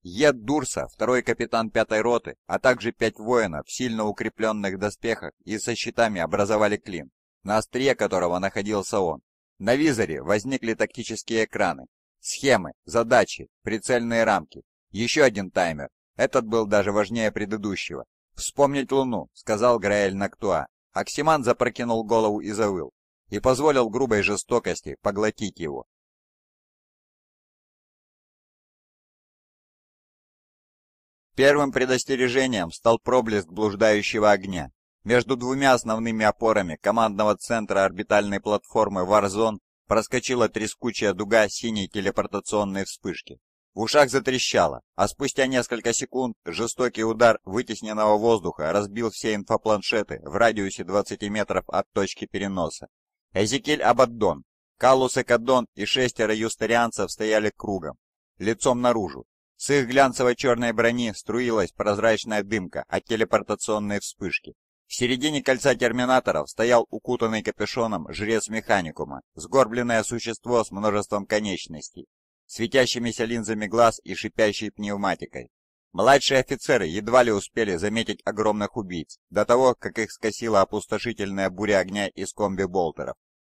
Ед Дурса, второй капитан пятой роты, а также пять воинов в сильно укрепленных доспехах и со щитами образовали клин, на острие которого находился он. На визоре возникли тактические экраны, схемы, задачи, прицельные рамки. Еще один таймер. Этот был даже важнее предыдущего. «Вспомнить Луну», — сказал Граэль Нактуа. Аксиман запрокинул голову и завыл и позволил грубой жестокости поглотить его. Первым предостережением стал проблеск блуждающего огня. Между двумя основными опорами командного центра орбитальной платформы «Варзон» проскочила трескучая дуга синей телепортационной вспышки. В ушах затрещало, а спустя несколько секунд жестокий удар вытесненного воздуха разбил все инфопланшеты в радиусе 20 метров от точки переноса. Эзекиль Абаддон, Калус Экадон и шестеро юстарианцев стояли кругом, лицом наружу. С их глянцевой черной брони струилась прозрачная дымка от телепортационной вспышки. В середине кольца терминаторов стоял укутанный капюшоном жрец механикума, сгорбленное существо с множеством конечностей, светящимися линзами глаз и шипящей пневматикой. Младшие офицеры едва ли успели заметить огромных убийц, до того, как их скосила опустошительная буря огня из комби-болтеров.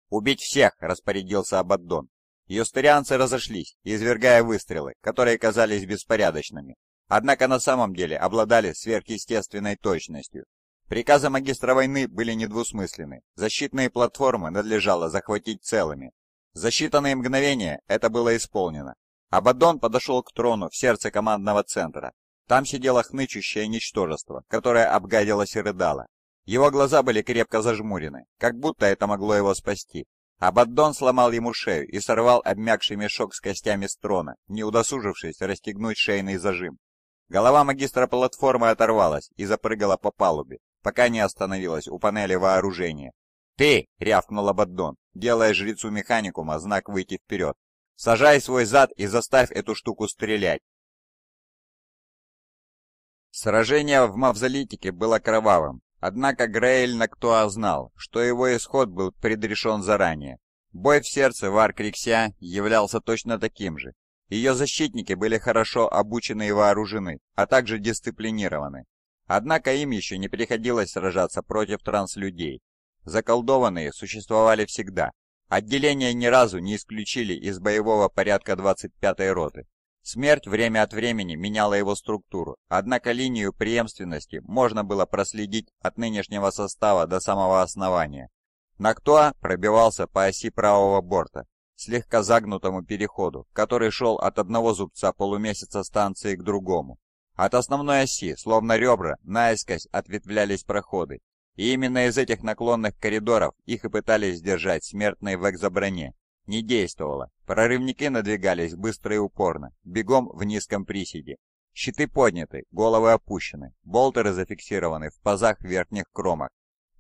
«Убить всех!» — распорядился Абаддон. Юстерианцы разошлись, извергая выстрелы, которые казались беспорядочными, однако на самом деле обладали сверхъестественной точностью. Приказы магистра войны были недвусмысленны, защитные платформы надлежало захватить целыми. За считанные мгновения это было исполнено. Абаддон подошел к трону в сердце командного центра. Там сидело хнычущее ничтожество, которое обгадилось и рыдало. Его глаза были крепко зажмурены, как будто это могло его спасти. Абаддон сломал ему шею и сорвал обмякший мешок с костями с трона, не удосужившись расстегнуть шейный зажим. Голова магистра платформы оторвалась и запрыгала по палубе, пока не остановилась у панели вооружения. «Ты!» — рявкнул Абаддон, делая жрецу механикума знак выйти вперед. «Сажай свой зад и заставь эту штуку стрелять!» Сражение в Мавзолитике было кровавым, Однако Грейль кто знал, что его исход был предрешен заранее. Бой в сердце вар являлся точно таким же. Ее защитники были хорошо обучены и вооружены, а также дисциплинированы. Однако им еще не приходилось сражаться против транслюдей. Заколдованные существовали всегда. Отделения ни разу не исключили из боевого порядка 25-й роты. Смерть время от времени меняла его структуру, однако линию преемственности можно было проследить от нынешнего состава до самого основания. Нактуа пробивался по оси правого борта, слегка загнутому переходу, который шел от одного зубца полумесяца станции к другому. От основной оси, словно ребра, наискось ответвлялись проходы, и именно из этих наклонных коридоров их и пытались сдержать смертные в экзоброне. Не действовало. Прорывники надвигались быстро и упорно, бегом в низком приседе. Щиты подняты, головы опущены, болтеры зафиксированы в пазах верхних кромок.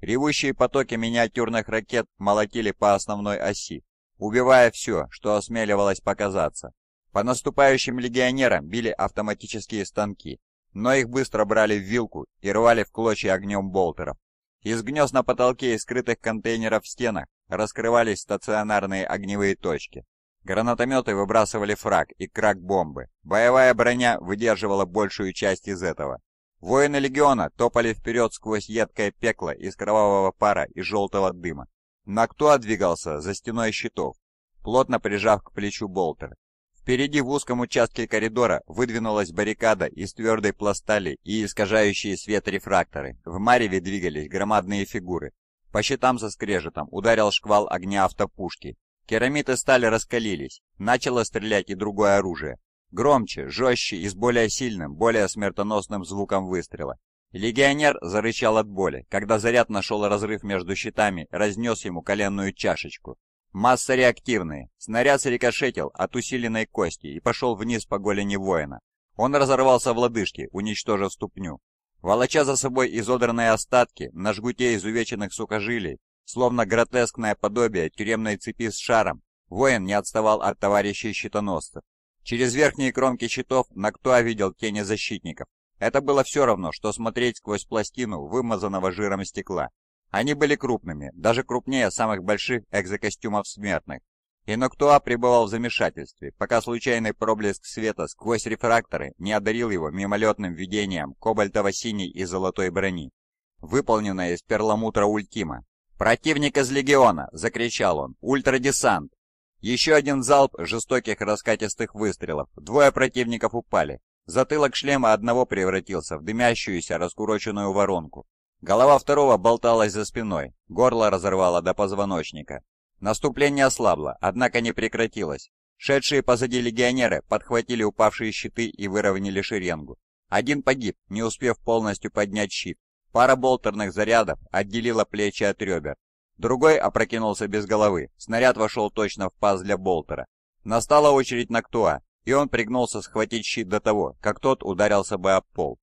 Ревущие потоки миниатюрных ракет молотили по основной оси, убивая все, что осмеливалось показаться. По наступающим легионерам били автоматические станки, но их быстро брали в вилку и рвали в клочья огнем болтеров. Из гнезд на потолке и скрытых контейнеров в стенах раскрывались стационарные огневые точки. Гранатометы выбрасывали фраг и крак-бомбы. Боевая броня выдерживала большую часть из этого. Воины легиона топали вперед сквозь едкое пекло из кровавого пара и желтого дыма. Нактуа двигался за стеной щитов, плотно прижав к плечу болтер. Впереди в узком участке коридора выдвинулась баррикада из твердой пластали и искажающие свет рефракторы. В мареве двигались громадные фигуры. По щитам со скрежетом ударил шквал огня автопушки. Керамиты стали раскалились, начало стрелять и другое оружие. Громче, жестче и с более сильным, более смертоносным звуком выстрела. Легионер зарычал от боли, когда заряд нашел разрыв между щитами, разнес ему коленную чашечку. Масса реактивные, снаряд срикошетил от усиленной кости и пошел вниз по голени воина. Он разорвался в лодыжке, уничтожив ступню. Волоча за собой изодранные остатки, на жгуте изувеченных сухожилий, Словно гротескное подобие тюремной цепи с шаром, воин не отставал от товарищей щитоносцев. Через верхние кромки щитов Нактуа видел тени защитников. Это было все равно, что смотреть сквозь пластину вымазанного жиром стекла. Они были крупными, даже крупнее самых больших экзокостюмов смертных. И Ноктуа пребывал в замешательстве, пока случайный проблеск света сквозь рефракторы не одарил его мимолетным видением кобальтово-синей и золотой брони, выполненной из перламутра Ультима, «Противник из легиона!» — закричал он. «Ультрадесант!» Еще один залп жестоких раскатистых выстрелов. Двое противников упали. Затылок шлема одного превратился в дымящуюся раскуроченную воронку. Голова второго болталась за спиной, горло разорвало до позвоночника. Наступление ослабло, однако не прекратилось. Шедшие позади легионеры подхватили упавшие щиты и выровняли шеренгу. Один погиб, не успев полностью поднять щит, Пара болтерных зарядов отделила плечи от ребер. Другой опрокинулся без головы, снаряд вошел точно в паз для болтера. Настала очередь Нактуа, и он пригнулся схватить щит до того, как тот ударился бы об пол.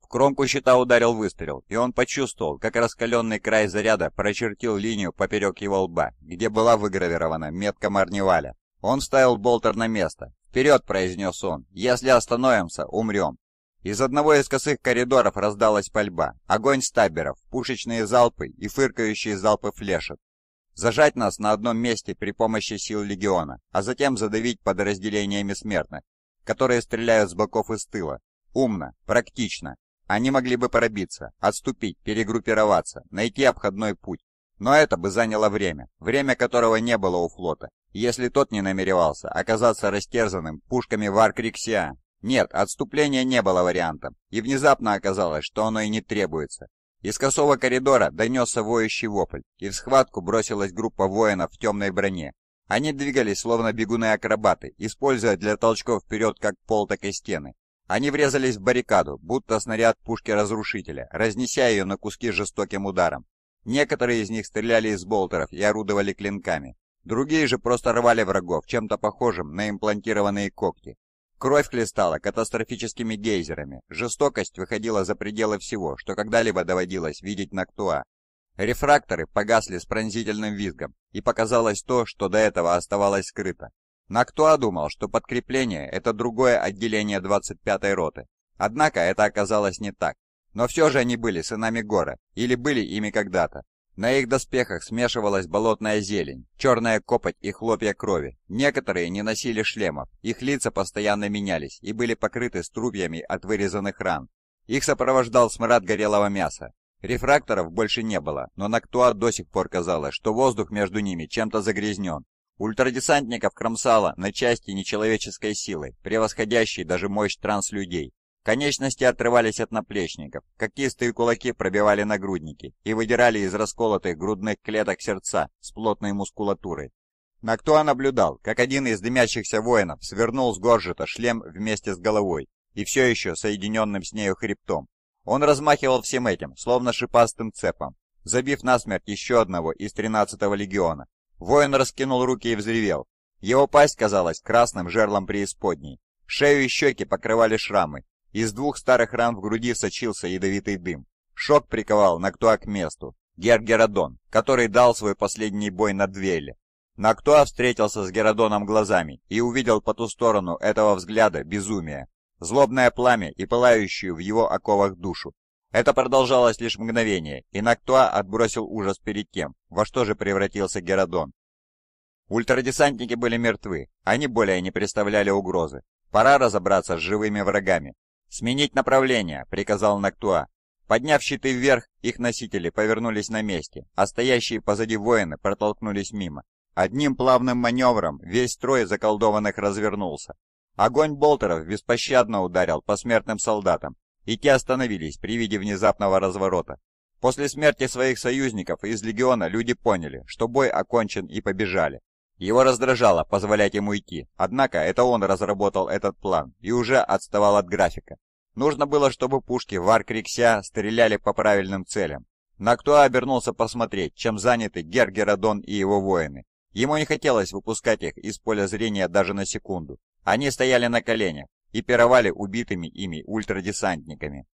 В кромку щита ударил выстрел, и он почувствовал, как раскаленный край заряда прочертил линию поперек его лба, где была выгравирована метка Марневаля. Он ставил болтер на место. «Вперед!» – произнес он. «Если остановимся, умрем!» Из одного из косых коридоров раздалась пальба, огонь стаберов, пушечные залпы и фыркающие залпы флешек. Зажать нас на одном месте при помощи сил легиона, а затем задавить подразделениями смертных, которые стреляют с боков и с тыла. Умно, практично. Они могли бы пробиться, отступить, перегруппироваться, найти обходной путь. Но это бы заняло время, время которого не было у флота, если тот не намеревался оказаться растерзанным пушками Варкриксиа. Нет, отступления не было вариантом, и внезапно оказалось, что оно и не требуется. Из косого коридора донесся воющий вопль, и в схватку бросилась группа воинов в темной броне. Они двигались, словно бегуны-акробаты, используя для толчков вперед как пол, так и стены. Они врезались в баррикаду, будто снаряд пушки-разрушителя, разнеся ее на куски жестоким ударом. Некоторые из них стреляли из болтеров и орудовали клинками. Другие же просто рвали врагов, чем-то похожим на имплантированные когти. Кровь хлестала катастрофическими гейзерами, жестокость выходила за пределы всего, что когда-либо доводилось видеть Нактуа. Рефракторы погасли с пронзительным визгом, и показалось то, что до этого оставалось скрыто. Нактуа думал, что подкрепление – это другое отделение 25-й роты. Однако это оказалось не так. Но все же они были сынами Гора, или были ими когда-то. На их доспехах смешивалась болотная зелень, черная копоть и хлопья крови. Некоторые не носили шлемов, их лица постоянно менялись и были покрыты струбьями от вырезанных ран. Их сопровождал смрад горелого мяса. Рефракторов больше не было, но нактуар до сих пор казалось, что воздух между ними чем-то загрязнен. Ультрадесантников кромсало на части нечеловеческой силы, превосходящей даже мощь транслюдей. Конечности отрывались от наплечников, когтистые кулаки пробивали нагрудники и выдирали из расколотых грудных клеток сердца с плотной мускулатурой. Нактуа наблюдал, как один из дымящихся воинов свернул с горжета шлем вместе с головой и все еще соединенным с нею хребтом. Он размахивал всем этим, словно шипастым цепом, забив насмерть еще одного из 13-го легиона. Воин раскинул руки и взревел. Его пасть казалась красным жерлом преисподней. Шею и щеки покрывали шрамы, из двух старых ран в груди сочился ядовитый дым. Шок приковал Нактуа к месту. Гергеродон, который дал свой последний бой на Двеле. Нактуа встретился с Геродоном глазами и увидел по ту сторону этого взгляда безумие, злобное пламя и пылающую в его оковах душу. Это продолжалось лишь мгновение, и Нактуа отбросил ужас перед тем, во что же превратился Геродон. Ультрадесантники были мертвы, они более не представляли угрозы. Пора разобраться с живыми врагами. «Сменить направление», — приказал Нактуа. Подняв щиты вверх, их носители повернулись на месте, а стоящие позади воины протолкнулись мимо. Одним плавным маневром весь строй заколдованных развернулся. Огонь болтеров беспощадно ударил по смертным солдатам, и те остановились при виде внезапного разворота. После смерти своих союзников из легиона люди поняли, что бой окончен и побежали. Его раздражало позволять ему идти. однако это он разработал этот план и уже отставал от графика. Нужно было, чтобы пушки Варкрикся стреляли по правильным целям. На Нактуа обернулся посмотреть, чем заняты Гергерадон и его воины. Ему не хотелось выпускать их из поля зрения даже на секунду. Они стояли на коленях и пировали убитыми ими ультрадесантниками.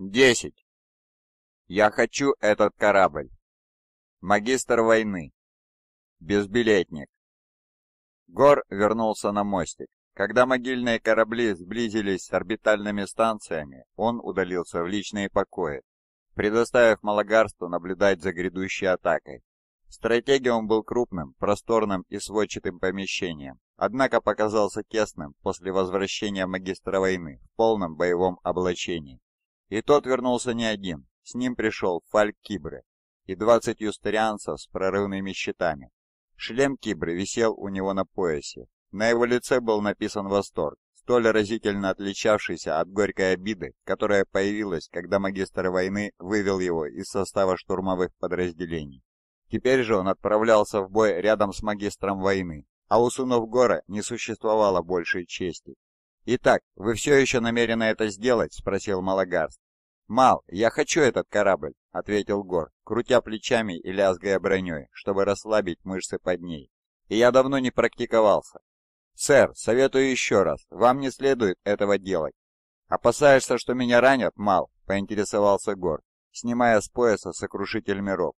10. Я хочу этот корабль. Магистр войны. Безбилетник. Гор вернулся на мостик. Когда могильные корабли сблизились с орбитальными станциями, он удалился в личные покои, предоставив Малагарству наблюдать за грядущей атакой. Стратегиум был крупным, просторным и сводчатым помещением, однако показался тесным после возвращения магистра войны в полном боевом облачении. И тот вернулся не один, с ним пришел Фальк Кибре и 20 юстарианцев с прорывными щитами, Шлем Кибры висел у него на поясе. На его лице был написан восторг, столь разительно отличавшийся от горькой обиды, которая появилась, когда магистр войны вывел его из состава штурмовых подразделений. Теперь же он отправлялся в бой рядом с магистром войны, а у сынов Гора не существовало большей чести. «Итак, вы все еще намерены это сделать?» — спросил Малагарст. «Мал, я хочу этот корабль. — ответил Гор, крутя плечами и лязгая броней, чтобы расслабить мышцы под ней. «И я давно не практиковался. Сэр, советую еще раз, вам не следует этого делать. Опасаешься, что меня ранят, Мал?» — поинтересовался Гор, снимая с пояса сокрушитель миров.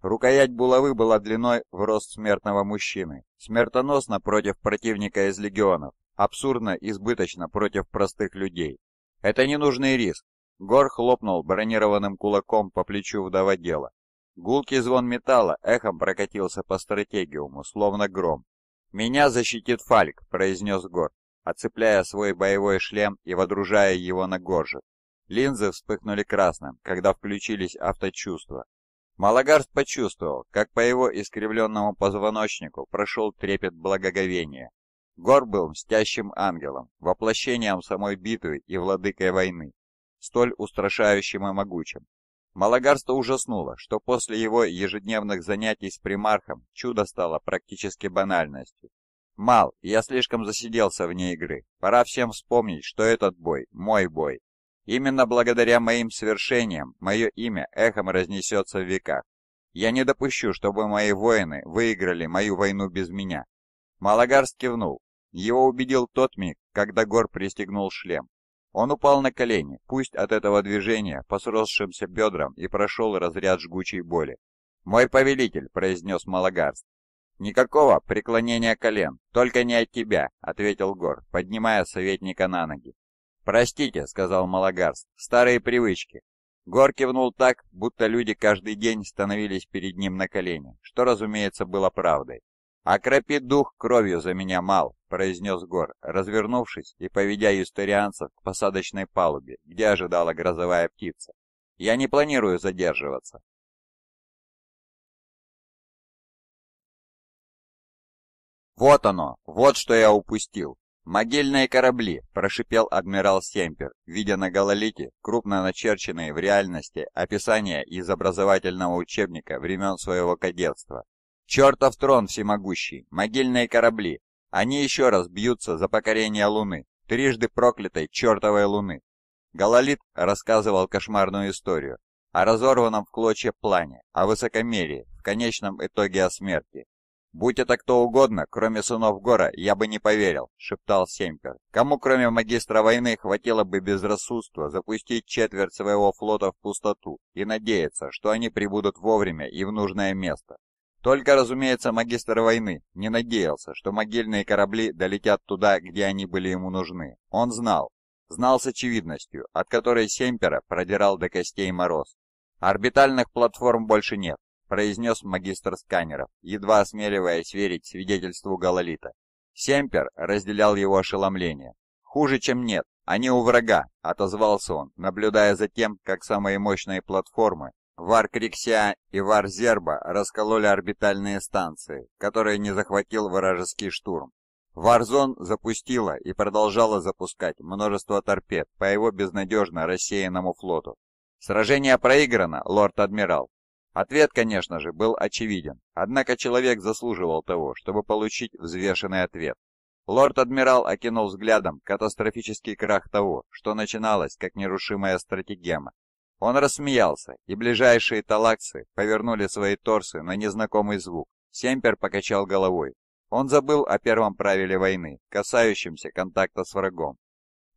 Рукоять булавы была длиной в рост смертного мужчины, смертоносно против противника из легионов, абсурдно избыточно против простых людей. Это ненужный риск, Гор хлопнул бронированным кулаком по плечу вдова дела. Гулкий звон металла эхом прокатился по стратегиуму, словно гром. «Меня защитит Фальк», — произнес Гор, оцепляя свой боевой шлем и водружая его на горже. Линзы вспыхнули красным, когда включились авточувства. Малагарс почувствовал, как по его искривленному позвоночнику прошел трепет благоговения. Гор был мстящим ангелом, воплощением самой битвы и владыкой войны столь устрашающим и могучим. Малагарство ужаснуло, что после его ежедневных занятий с примархом чудо стало практически банальностью. «Мал, я слишком засиделся вне игры. Пора всем вспомнить, что этот бой – мой бой. Именно благодаря моим свершениям мое имя эхом разнесется в веках. Я не допущу, чтобы мои воины выиграли мою войну без меня». Малагарс кивнул. Его убедил тот миг, когда Гор пристегнул шлем. Он упал на колени, пусть от этого движения по сросшимся бедрам и прошел разряд жгучей боли. «Мой повелитель», — произнес Малагарст. «Никакого преклонения колен, только не от тебя», — ответил Гор, поднимая советника на ноги. «Простите», — сказал Малагарст, — «старые привычки». Гор кивнул так, будто люди каждый день становились перед ним на колени, что, разумеется, было правдой. «Окропи дух кровью за меня мал», — произнес Гор, развернувшись и поведя юстерианцев к посадочной палубе, где ожидала грозовая птица. «Я не планирую задерживаться». «Вот оно! Вот что я упустил!» «Могильные корабли!» – прошипел адмирал Семпер, видя на гололите крупно начерченные в реальности описания из образовательного учебника времен своего кадетства Чертов трон всемогущий, могильные корабли. Они еще раз бьются за покорение Луны, трижды проклятой чертовой Луны. Гололит рассказывал кошмарную историю о разорванном в клочья плане, о высокомерии, в конечном итоге о смерти. «Будь это кто угодно, кроме сынов Гора, я бы не поверил», — шептал Семька. «Кому, кроме магистра войны, хватило бы безрассудства запустить четверть своего флота в пустоту и надеяться, что они прибудут вовремя и в нужное место?» Только, разумеется, магистр войны не надеялся, что могильные корабли долетят туда, где они были ему нужны. Он знал. Знал с очевидностью, от которой Семпера продирал до костей мороз. «Орбитальных платформ больше нет», — произнес магистр сканеров, едва осмеливаясь верить свидетельству Галалита. Семпер разделял его ошеломление. «Хуже, чем нет. Они у врага», — отозвался он, наблюдая за тем, как самые мощные платформы Вар-Крикся и Вар-Зерба раскололи орбитальные станции, которые не захватил вражеский штурм. Варзон запустила и продолжала запускать множество торпед по его безнадежно рассеянному флоту. Сражение проиграно, лорд-адмирал. Ответ, конечно же, был очевиден, однако человек заслуживал того, чтобы получить взвешенный ответ. Лорд-адмирал окинул взглядом катастрофический крах того, что начиналось как нерушимая стратегема он рассмеялся, и ближайшие талаксы повернули свои торсы на незнакомый звук. Семпер покачал головой. Он забыл о первом правиле войны, касающемся контакта с врагом.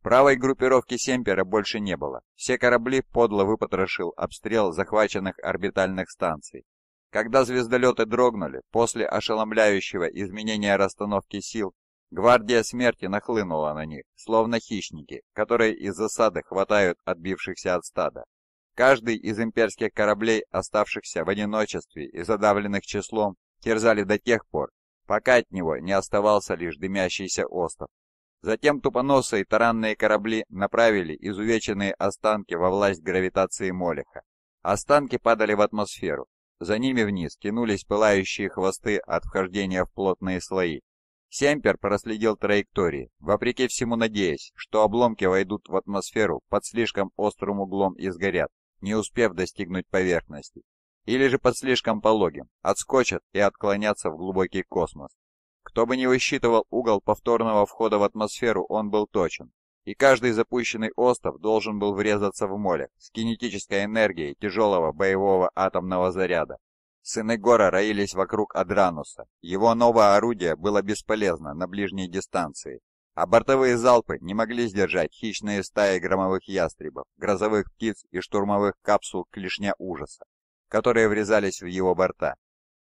Правой группировки Семпера больше не было. Все корабли подло выпотрошил обстрел захваченных орбитальных станций. Когда звездолеты дрогнули после ошеломляющего изменения расстановки сил, гвардия смерти нахлынула на них, словно хищники, которые из засады хватают отбившихся от стада. Каждый из имперских кораблей, оставшихся в одиночестве и задавленных числом, терзали до тех пор, пока от него не оставался лишь дымящийся остров. Затем тупоносые таранные корабли направили изувеченные останки во власть гравитации Молеха. Останки падали в атмосферу. За ними вниз тянулись пылающие хвосты от вхождения в плотные слои. Семпер проследил траектории, вопреки всему надеясь, что обломки войдут в атмосферу под слишком острым углом и сгорят не успев достигнуть поверхности, или же под слишком пологим, отскочат и отклонятся в глубокий космос. Кто бы ни высчитывал угол повторного входа в атмосферу, он был точен, и каждый запущенный остров должен был врезаться в молях с кинетической энергией тяжелого боевого атомного заряда. Сыны Гора роились вокруг Адрануса. Его новое орудие было бесполезно на ближней дистанции, а бортовые залпы не могли сдержать хищные стаи громовых ястребов, грозовых птиц и штурмовых капсул клешня ужаса, которые врезались в его борта.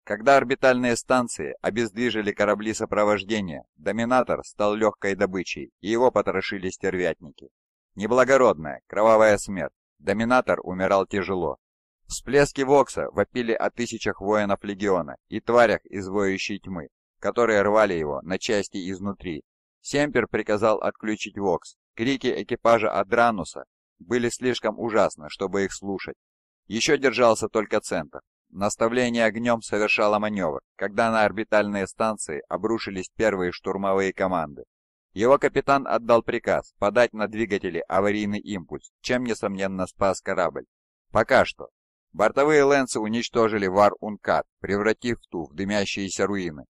Когда орбитальные станции обездвижили корабли сопровождения, Доминатор стал легкой добычей, и его потрошили стервятники. Неблагородная, кровавая смерть. Доминатор умирал тяжело. Всплески Вокса вопили о тысячах воинов Легиона и тварях из воющей тьмы, которые рвали его на части изнутри Семпер приказал отключить Вокс. Крики экипажа Адрануса были слишком ужасны, чтобы их слушать. Еще держался только центр. Наставление огнем совершало маневр, когда на орбитальные станции обрушились первые штурмовые команды. Его капитан отдал приказ подать на двигатели аварийный импульс, чем, несомненно, спас корабль. Пока что. Бортовые лэнсы уничтожили Вар-Ункат, превратив ту в дымящиеся руины.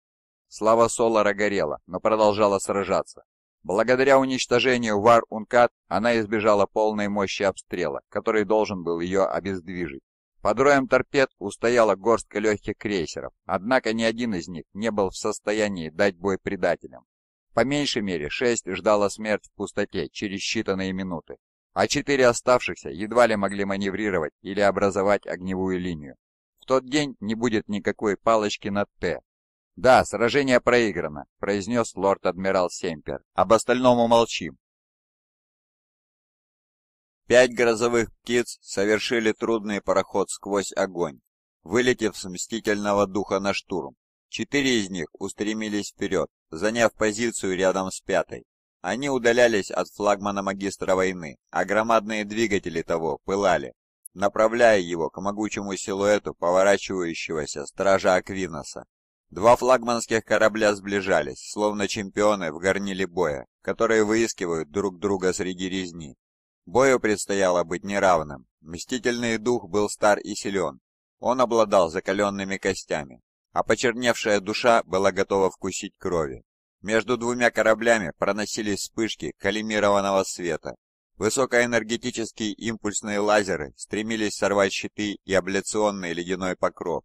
Слава Солара горела, но продолжала сражаться. Благодаря уничтожению Вар-Ункат она избежала полной мощи обстрела, который должен был ее обездвижить. Под роем торпед устояла горстка легких крейсеров, однако ни один из них не был в состоянии дать бой предателям. По меньшей мере, шесть ждала смерть в пустоте через считанные минуты, а четыре оставшихся едва ли могли маневрировать или образовать огневую линию. В тот день не будет никакой палочки над «Т», «Да, сражение проиграно», — произнес лорд-адмирал Семпер. «Об остальном умолчим». Пять грозовых птиц совершили трудный пароход сквозь огонь, вылетев с мстительного духа на штурм. Четыре из них устремились вперед, заняв позицию рядом с пятой. Они удалялись от флагмана магистра войны, а громадные двигатели того пылали, направляя его к могучему силуэту поворачивающегося стража Аквиноса. Два флагманских корабля сближались, словно чемпионы в горниле боя, которые выискивают друг друга среди резни. Бою предстояло быть неравным. Мстительный дух был стар и силен. Он обладал закаленными костями, а почерневшая душа была готова вкусить крови. Между двумя кораблями проносились вспышки калимированного света. Высокоэнергетические импульсные лазеры стремились сорвать щиты и абляционный ледяной покров.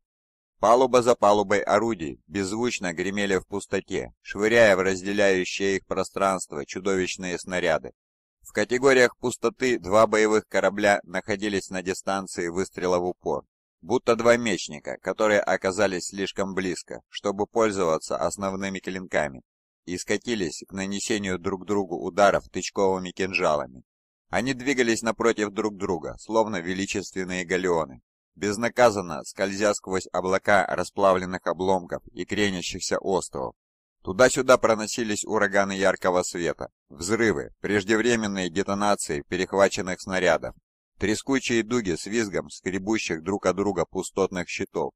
Палуба за палубой орудий беззвучно гремели в пустоте, швыряя в разделяющее их пространство чудовищные снаряды. В категориях пустоты два боевых корабля находились на дистанции выстрела в упор, будто два мечника, которые оказались слишком близко, чтобы пользоваться основными клинками, и скатились к нанесению друг другу ударов тычковыми кинжалами. Они двигались напротив друг друга, словно величественные галеоны, безнаказанно скользя сквозь облака расплавленных обломков и кренящихся островов. Туда-сюда проносились ураганы яркого света, взрывы, преждевременные детонации перехваченных снарядов, трескучие дуги с визгом скребущих друг от друга пустотных щитов.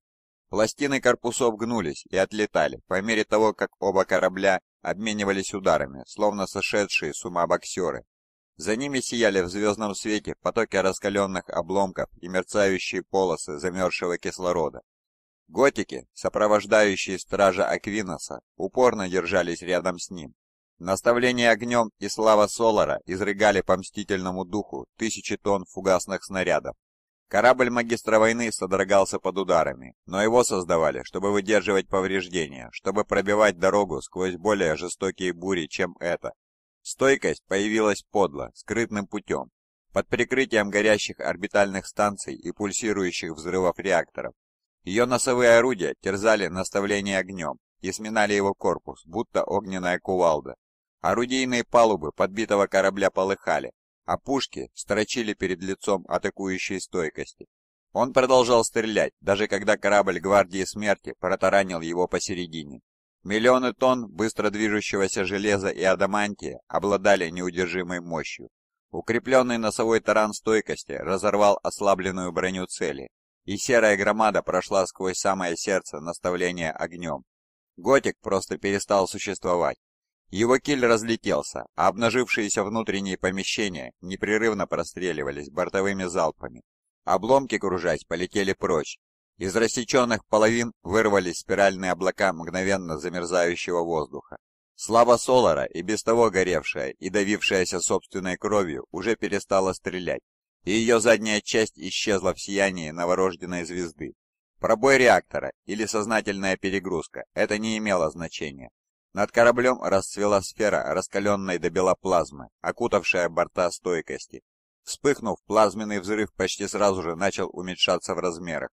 Пластины корпусов гнулись и отлетали по мере того, как оба корабля обменивались ударами, словно сошедшие с ума боксеры, за ними сияли в звездном свете потоки раскаленных обломков и мерцающие полосы замерзшего кислорода. Готики, сопровождающие стража Аквиноса, упорно держались рядом с ним. Наставление огнем и слава Солара изрыгали по мстительному духу тысячи тонн фугасных снарядов. Корабль магистра войны содрогался под ударами, но его создавали, чтобы выдерживать повреждения, чтобы пробивать дорогу сквозь более жестокие бури, чем это, Стойкость появилась подло, скрытным путем, под прикрытием горящих орбитальных станций и пульсирующих взрывов реакторов. Ее носовые орудия терзали наставление огнем и сминали его корпус, будто огненная кувалда. Орудийные палубы подбитого корабля полыхали, а пушки строчили перед лицом атакующей стойкости. Он продолжал стрелять, даже когда корабль гвардии смерти протаранил его посередине. Миллионы тонн быстро движущегося железа и адамантия обладали неудержимой мощью. Укрепленный носовой таран стойкости разорвал ослабленную броню цели, и серая громада прошла сквозь самое сердце наставления огнем. Готик просто перестал существовать. Его киль разлетелся, а обнажившиеся внутренние помещения непрерывно простреливались бортовыми залпами. Обломки, кружась, полетели прочь, из рассеченных половин вырвались спиральные облака мгновенно замерзающего воздуха. Слава Солара, и без того горевшая и давившаяся собственной кровью, уже перестала стрелять, и ее задняя часть исчезла в сиянии новорожденной звезды. Пробой реактора или сознательная перегрузка – это не имело значения. Над кораблем расцвела сфера раскаленной до белоплазмы, окутавшая борта стойкости. Вспыхнув, плазменный взрыв почти сразу же начал уменьшаться в размерах,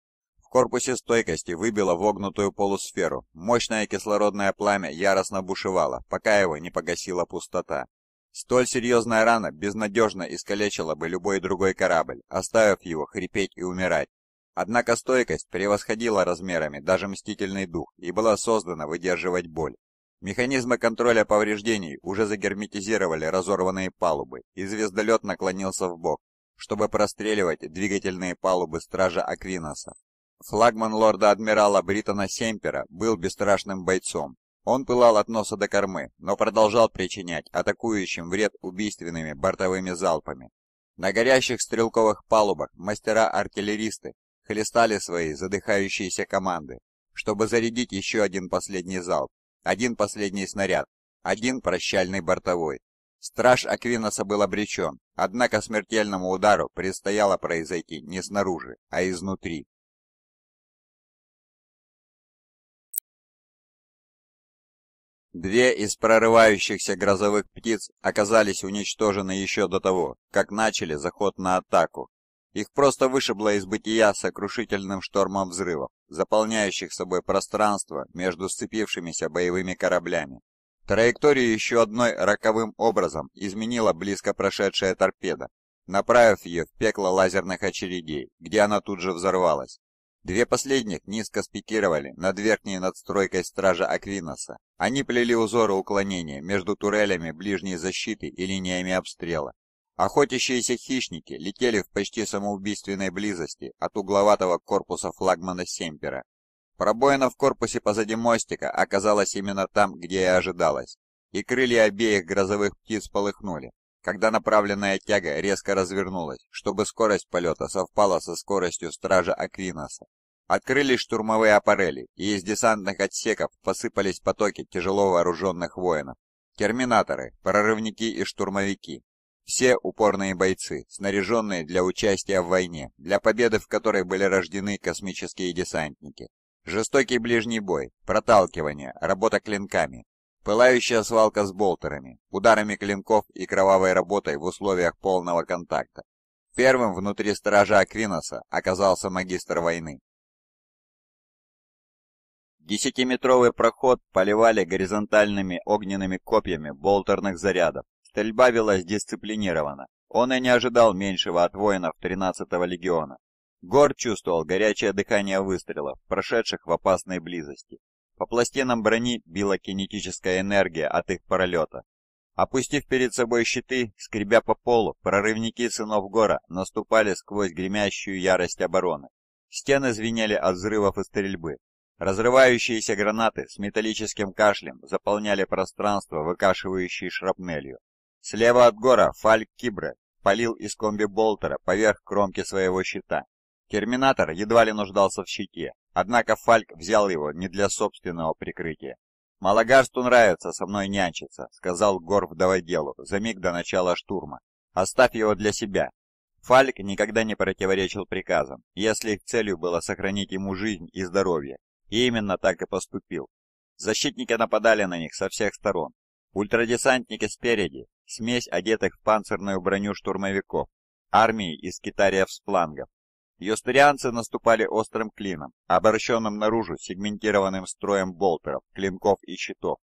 в корпусе стойкости выбило вогнутую полусферу. Мощное кислородное пламя яростно бушевало, пока его не погасила пустота. Столь серьезная рана безнадежно искалечила бы любой другой корабль, оставив его хрипеть и умирать. Однако стойкость превосходила размерами даже мстительный дух и была создана выдерживать боль. Механизмы контроля повреждений уже загерметизировали разорванные палубы, и звездолет наклонился в бок, чтобы простреливать двигательные палубы стража Аквиноса. Флагман лорда-адмирала Бритона Семпера был бесстрашным бойцом. Он пылал от носа до кормы, но продолжал причинять атакующим вред убийственными бортовыми залпами. На горящих стрелковых палубах мастера-артиллеристы хлестали свои задыхающиеся команды, чтобы зарядить еще один последний залп, один последний снаряд, один прощальный бортовой. Страж Аквиноса был обречен, однако смертельному удару предстояло произойти не снаружи, а изнутри. Две из прорывающихся грозовых птиц оказались уничтожены еще до того, как начали заход на атаку. Их просто вышибло из бытия сокрушительным штормом взрывов, заполняющих собой пространство между сцепившимися боевыми кораблями. Траекторию еще одной роковым образом изменила близко прошедшая торпеда, направив ее в пекло лазерных очередей, где она тут же взорвалась. Две последних низко спикировали над верхней надстройкой стража Аквиноса. Они плели узоры уклонения между турелями ближней защиты и линиями обстрела. Охотящиеся хищники летели в почти самоубийственной близости от угловатого корпуса флагмана Семпера. Пробоина в корпусе позади мостика оказалась именно там, где и ожидалось, и крылья обеих грозовых птиц полыхнули, когда направленная тяга резко развернулась, чтобы скорость полета совпала со скоростью стража Аквиноса. Открылись штурмовые аппарели, и из десантных отсеков посыпались потоки тяжело вооруженных воинов. Терминаторы, прорывники и штурмовики. Все упорные бойцы, снаряженные для участия в войне, для победы в которой были рождены космические десантники. Жестокий ближний бой, проталкивание, работа клинками, пылающая свалка с болтерами, ударами клинков и кровавой работой в условиях полного контакта. Первым внутри сторожа Аквиноса оказался магистр войны, Десятиметровый проход поливали горизонтальными огненными копьями болтерных зарядов. Стрельба велась дисциплинированно. Он и не ожидал меньшего от воинов 13-го легиона. Гор чувствовал горячее дыхание выстрелов, прошедших в опасной близости. По пластинам брони била кинетическая энергия от их пролета. Опустив перед собой щиты, скребя по полу, прорывники сынов Гора наступали сквозь гремящую ярость обороны. Стены звенели от взрывов и стрельбы. Разрывающиеся гранаты с металлическим кашлем заполняли пространство, выкашивающей шрапнелью. Слева от гора Фальк Кибре палил из комби-болтера поверх кромки своего щита. Терминатор едва ли нуждался в щите, однако Фальк взял его не для собственного прикрытия. «Малагарсту нравится со мной нянчиться», — сказал Гор вдоводелу за миг до начала штурма. «Оставь его для себя, Фальк никогда не противоречил приказам, если их целью было сохранить ему жизнь и здоровье, и именно так и поступил. Защитники нападали на них со всех сторон. Ультрадесантники спереди, смесь одетых в панцирную броню штурмовиков, армии из китариев с флангов. Юстерианцы наступали острым клином, обращенным наружу сегментированным строем болтеров, клинков и щитов.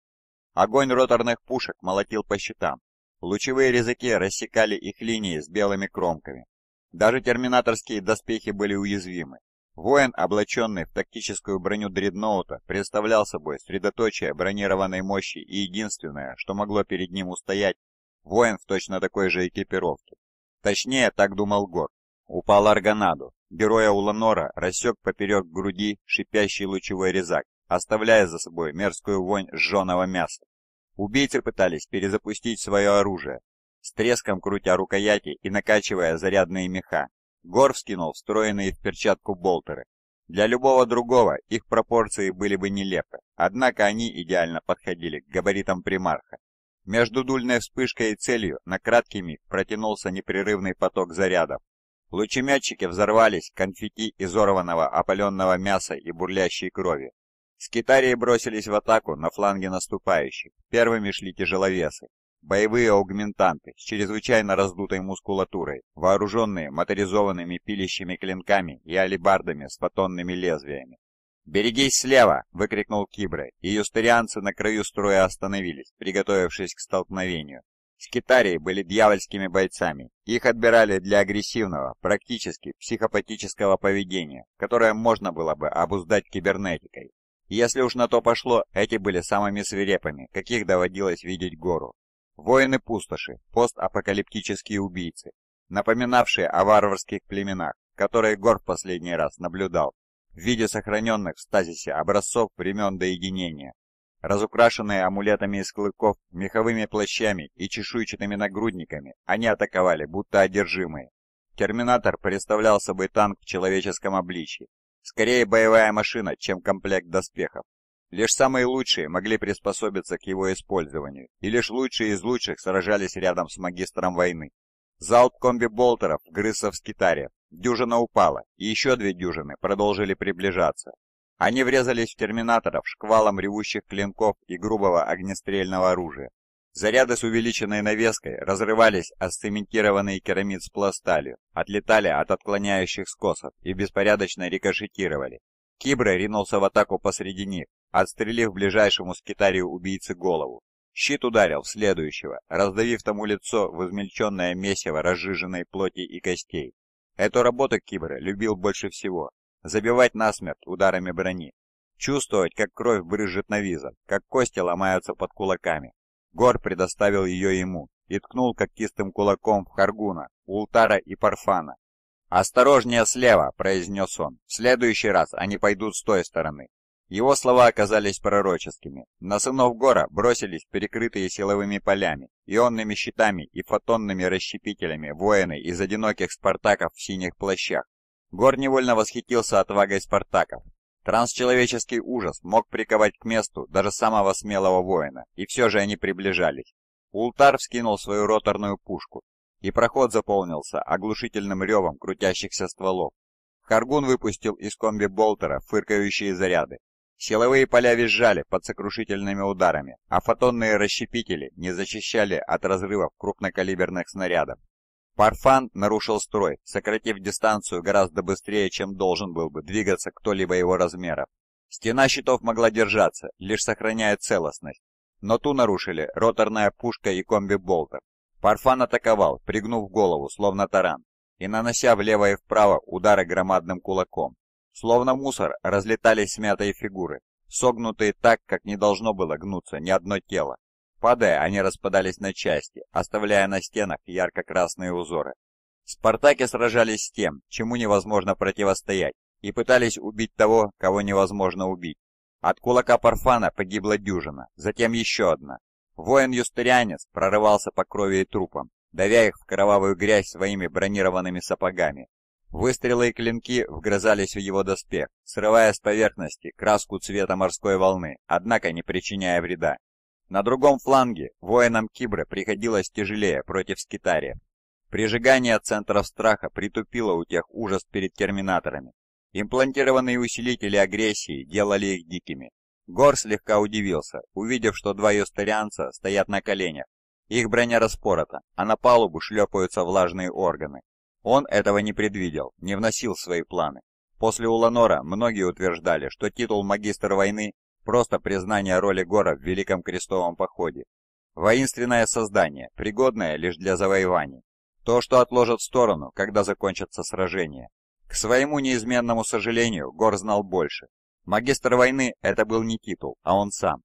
Огонь роторных пушек молотил по щитам. Лучевые резаки рассекали их линии с белыми кромками. Даже терминаторские доспехи были уязвимы, Воин, облаченный в тактическую броню дредноута, представлял собой средоточие бронированной мощи и единственное, что могло перед ним устоять, воин в точно такой же экипировке. Точнее, так думал Гор. Упал Аргонаду. Героя Уланора рассек поперек груди шипящий лучевой резак, оставляя за собой мерзкую вонь сженого мяса. Убийцы пытались перезапустить свое оружие, с треском крутя рукояти и накачивая зарядные меха, Гор вскинул встроенные в перчатку болтеры. Для любого другого их пропорции были бы нелепы, однако они идеально подходили к габаритам примарха. Между дульной вспышкой и целью на краткий миг протянулся непрерывный поток зарядов. Лучемётчики взорвались конфетти изорванного опаленного мяса и бурлящей крови. Скитарии бросились в атаку на фланге наступающих, первыми шли тяжеловесы, Боевые аугментанты с чрезвычайно раздутой мускулатурой, вооруженные моторизованными пилящими клинками и алебардами с батонными лезвиями. «Берегись слева!» — выкрикнул Кибра, и юстерианцы на краю строя остановились, приготовившись к столкновению. Скитарии были дьявольскими бойцами. Их отбирали для агрессивного, практически психопатического поведения, которое можно было бы обуздать кибернетикой. Если уж на то пошло, эти были самыми свирепыми, каких доводилось видеть гору. Воины пустоши, постапокалиптические убийцы, напоминавшие о варварских племенах, которые Гор последний раз наблюдал, в виде сохраненных в стазисе образцов времен доединения, разукрашенные амулетами из клыков, меховыми плащами и чешуйчатыми нагрудниками, они атаковали, будто одержимые. Терминатор представлял собой танк в человеческом обличье, скорее боевая машина, чем комплект доспехов, Лишь самые лучшие могли приспособиться к его использованию, и лишь лучшие из лучших сражались рядом с магистром войны. Залп комби-болтеров грызся в скитаре, дюжина упала, и еще две дюжины продолжили приближаться. Они врезались в терминаторов шквалом ревущих клинков и грубого огнестрельного оружия. Заряды с увеличенной навеской разрывались о цементированные керамид с пласталью, отлетали от отклоняющих скосов и беспорядочно рикошетировали, Кибра ринулся в атаку посреди них, отстрелив ближайшему скитарию убийцы голову. Щит ударил в следующего, раздавив тому лицо в измельченное месиво разжиженной плоти и костей. Эту работу Кибра любил больше всего – забивать насмерть ударами брони. Чувствовать, как кровь брызжет на визор, как кости ломаются под кулаками. Гор предоставил ее ему и ткнул когтистым кулаком в Харгуна, Ултара и Парфана. «Осторожнее слева!» – произнес он. «В следующий раз они пойдут с той стороны». Его слова оказались пророческими. На сынов Гора бросились перекрытые силовыми полями, ионными щитами и фотонными расщепителями воины из одиноких спартаков в синих плащах. Гор невольно восхитился отвагой спартаков. Трансчеловеческий ужас мог приковать к месту даже самого смелого воина, и все же они приближались. Ултар вскинул свою роторную пушку, и проход заполнился оглушительным ревом крутящихся стволов. Харгун выпустил из комби-болтера фыркающие заряды, Силовые поля визжали под сокрушительными ударами, а фотонные расщепители не защищали от разрывов крупнокалиберных снарядов. Парфан нарушил строй, сократив дистанцию гораздо быстрее, чем должен был бы двигаться кто-либо его размеров. Стена щитов могла держаться, лишь сохраняя целостность, но ту нарушили роторная пушка и комби-болтер. Парфан атаковал, пригнув голову, словно таран, и нанося влево и вправо удары громадным кулаком. Словно мусор разлетались смятые фигуры, согнутые так, как не должно было гнуться ни одно тело. Падая, они распадались на части, оставляя на стенах ярко-красные узоры. Спартаки сражались с тем, чему невозможно противостоять, и пытались убить того, кого невозможно убить. От кулака Парфана погибла дюжина, затем еще одна. Воин-юстерианец прорывался по крови и трупам, давя их в кровавую грязь своими бронированными сапогами. Выстрелы и клинки вгрызались в его доспех, срывая с поверхности краску цвета морской волны, однако не причиняя вреда. На другом фланге воинам Кибры приходилось тяжелее против Скитария. Прижигание центров страха притупило у тех ужас перед терминаторами. Имплантированные усилители агрессии делали их дикими. Гор слегка удивился, увидев, что два юстарианца стоят на коленях. Их броня распорота, а на палубу шлепаются влажные органы. Он этого не предвидел, не вносил свои планы. После Уланора многие утверждали, что титул магистр войны – просто признание роли Гора в Великом Крестовом Походе. Воинственное создание, пригодное лишь для завоеваний. То, что отложат в сторону, когда закончатся сражения. К своему неизменному сожалению, Гор знал больше. Магистр войны – это был не титул, а он сам.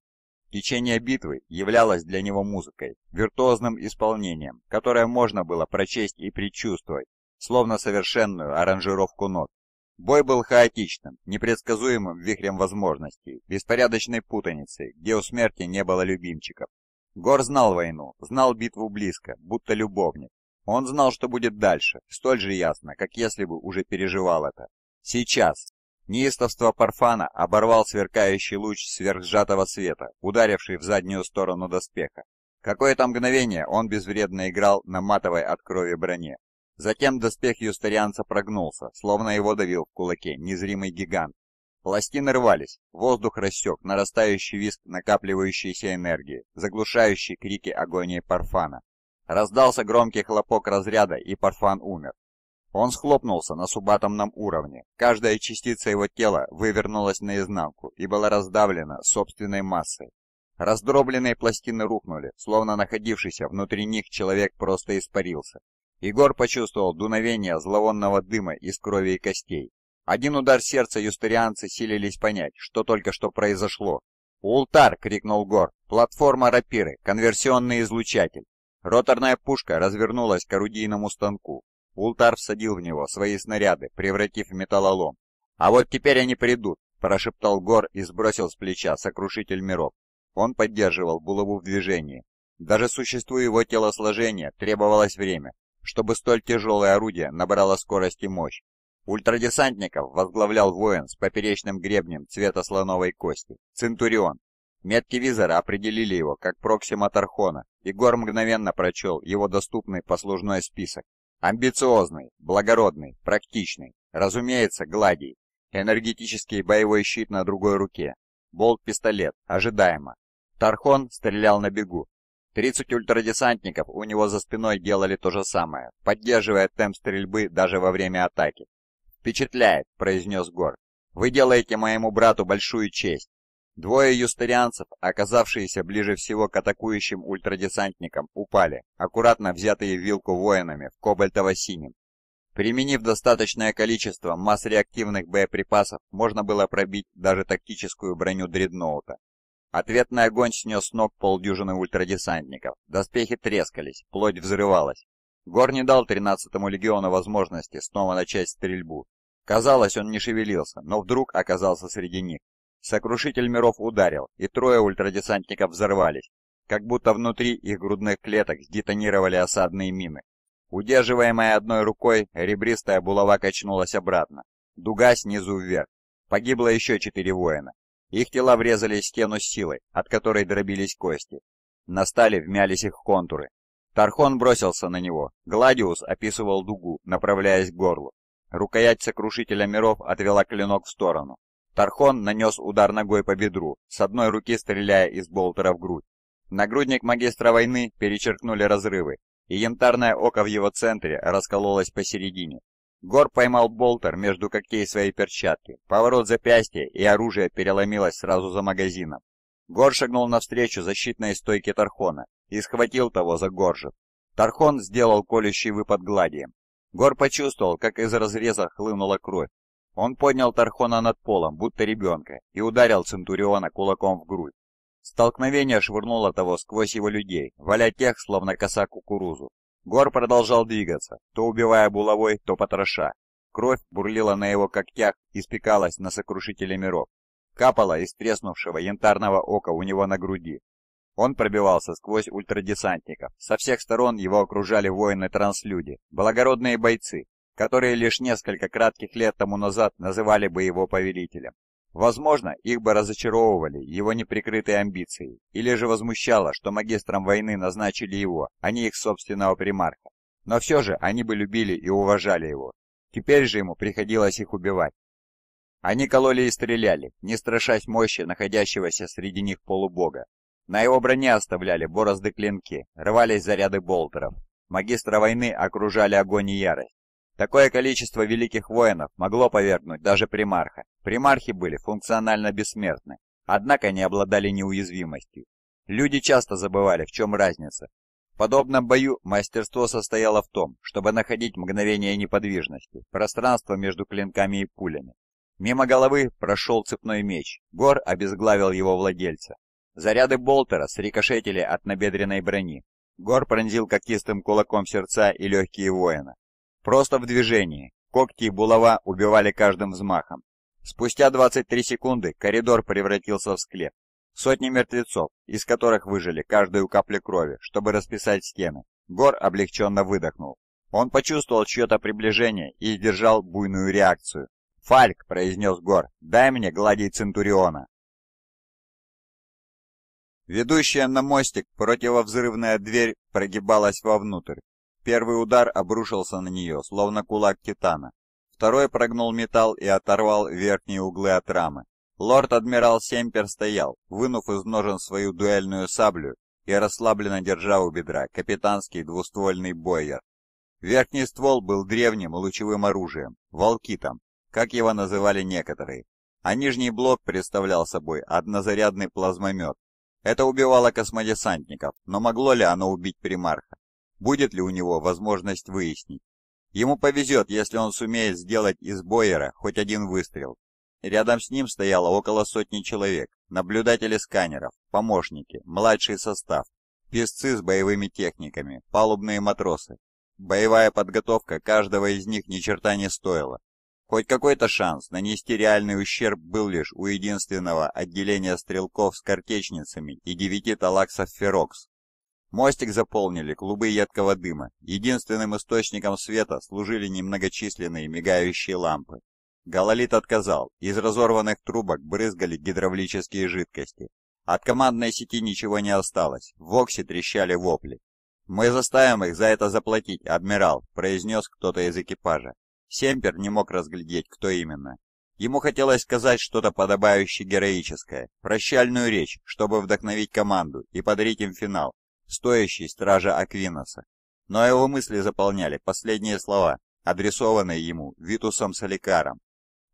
Течение битвы являлось для него музыкой, виртуозным исполнением, которое можно было прочесть и предчувствовать, словно совершенную аранжировку нот. Бой был хаотичным, непредсказуемым вихрем возможностей, беспорядочной путаницей, где у смерти не было любимчиков. Гор знал войну, знал битву близко, будто любовник. Он знал, что будет дальше, столь же ясно, как если бы уже переживал это. Сейчас. Неистовство Парфана оборвал сверкающий луч сверхсжатого света, ударивший в заднюю сторону доспеха. Какое-то мгновение он безвредно играл на матовой от крови броне, Затем доспех юстарианца прогнулся, словно его давил в кулаке незримый гигант. Пластины рвались, воздух рассек, нарастающий визг, накапливающейся энергии, заглушающий крики агонии Парфана. Раздался громкий хлопок разряда, и Парфан умер. Он схлопнулся на субатомном уровне. Каждая частица его тела вывернулась наизнанку и была раздавлена собственной массой. Раздробленные пластины рухнули, словно находившийся внутри них человек просто испарился. Егор почувствовал дуновение зловонного дыма из крови и костей. Один удар сердца юстерианцы силились понять, что только что произошло. «Ултар!» — крикнул Гор. «Платформа рапиры! Конверсионный излучатель!» Роторная пушка развернулась к орудийному станку. Ултар всадил в него свои снаряды, превратив в металлолом. «А вот теперь они придут!» — прошептал Гор и сбросил с плеча сокрушитель миров. Он поддерживал булаву в движении. Даже существу его телосложения требовалось время, чтобы столь тяжелое орудие набрало скорость и мощь. Ультрадесантников возглавлял воин с поперечным гребнем цвета слоновой кости, Центурион. Метки визора определили его как Проксима Тархона, и Гор мгновенно прочел его доступный послужной список. Амбициозный, благородный, практичный, разумеется, гладий, энергетический боевой щит на другой руке, болт-пистолет, ожидаемо. Тархон стрелял на бегу, 30 ультрадесантников у него за спиной делали то же самое, поддерживая темп стрельбы даже во время атаки. «Впечатляет», — произнес Гор. «Вы делаете моему брату большую честь». Двое юстарианцев, оказавшиеся ближе всего к атакующим ультрадесантникам, упали, аккуратно взятые в вилку воинами в кобальтово-синем. Применив достаточное количество масс-реактивных боеприпасов, можно было пробить даже тактическую броню дредноута. Ответный огонь снес ног полдюжины ультрадесантников. Доспехи трескались, плоть взрывалась. Гор не дал 13-му легиону возможности снова начать стрельбу. Казалось, он не шевелился, но вдруг оказался среди них. Сокрушитель миров ударил, и трое ультрадесантников взорвались, как будто внутри их грудных клеток сдетонировали осадные мины. Удерживаемая одной рукой, ребристая булава качнулась обратно. Дуга снизу вверх. Погибло еще четыре воина. Их тела врезались в стену силой, от которой дробились кости. На стали вмялись их контуры. Тархон бросился на него. Гладиус описывал дугу, направляясь к горлу. Рукоять сокрушителя миров отвела клинок в сторону. Тархон нанес удар ногой по бедру, с одной руки стреляя из болтера в грудь. Нагрудник магистра войны перечеркнули разрывы, и янтарное око в его центре раскололось посередине, Гор поймал болтер между когтей своей перчатки. Поворот запястья, и оружие переломилось сразу за магазином. Гор шагнул навстречу защитной стойке Тархона и схватил того за горжет. Тархон сделал колющий выпад гладием. Гор почувствовал, как из разреза хлынула кровь. Он поднял Тархона над полом, будто ребенка, и ударил Центуриона кулаком в грудь. Столкновение швырнуло того сквозь его людей, валя тех, словно коса кукурузу. Гор продолжал двигаться, то убивая булавой, то потроша. Кровь бурлила на его когтях и спекалась на сокрушителе миров. Капала из треснувшего янтарного ока у него на груди. Он пробивался сквозь ультрадесантников. Со всех сторон его окружали воины-транслюди, благородные бойцы, которые лишь несколько кратких лет тому назад называли бы его повелителем. Возможно, их бы разочаровывали его неприкрытые амбиции, или же возмущало, что магистром войны назначили его, а не их собственного примарха. Но все же они бы любили и уважали его. Теперь же ему приходилось их убивать. Они кололи и стреляли, не страшась мощи находящегося среди них полубога. На его броне оставляли борозды клинки, рвались заряды болтеров. Магистра войны окружали огонь и ярость. Такое количество великих воинов могло повергнуть даже примарха. Примархи были функционально бессмертны, однако не обладали неуязвимостью. Люди часто забывали, в чем разница. В подобном бою мастерство состояло в том, чтобы находить мгновение неподвижности, пространство между клинками и пулями. Мимо головы прошел цепной меч, Гор обезглавил его владельца. Заряды болтера срикошетили от набедренной брони. Гор пронзил когтистым кулаком сердца и легкие воина. Просто в движении. Когти и булава убивали каждым взмахом. Спустя 23 секунды коридор превратился в склеп. Сотни мертвецов, из которых выжили каждую каплю крови, чтобы расписать стены. Гор облегченно выдохнул. Он почувствовал чье-то приближение и сдержал буйную реакцию. «Фальк!» — произнес Гор. «Дай мне гладить Центуриона!» Ведущая на мостик противовзрывная дверь прогибалась вовнутрь, Первый удар обрушился на нее, словно кулак Титана. Второй прогнул металл и оторвал верхние углы от рамы. Лорд-адмирал Семпер стоял, вынув из ножен свою дуэльную саблю и расслабленно держа у бедра капитанский двуствольный бойер. Верхний ствол был древним лучевым оружием, волкитом, как его называли некоторые, а нижний блок представлял собой однозарядный плазмомет. Это убивало космодесантников, но могло ли оно убить примарха? будет ли у него возможность выяснить. Ему повезет, если он сумеет сделать из Бойера хоть один выстрел. Рядом с ним стояло около сотни человек, наблюдатели сканеров, помощники, младший состав, песцы с боевыми техниками, палубные матросы. Боевая подготовка каждого из них ни черта не стоила. Хоть какой-то шанс нанести реальный ущерб был лишь у единственного отделения стрелков с картечницами и девяти талаксов Ферокс, Мостик заполнили клубы едкого дыма. Единственным источником света служили немногочисленные мигающие лампы. Гололит отказал. Из разорванных трубок брызгали гидравлические жидкости. От командной сети ничего не осталось. В Оксе трещали вопли. «Мы заставим их за это заплатить, адмирал», — произнес кто-то из экипажа. Семпер не мог разглядеть, кто именно. Ему хотелось сказать что-то подобающее героическое, прощальную речь, чтобы вдохновить команду и подарить им финал, стоящий стража Аквиноса, Но его мысли заполняли последние слова, адресованные ему Витусом Соликаром.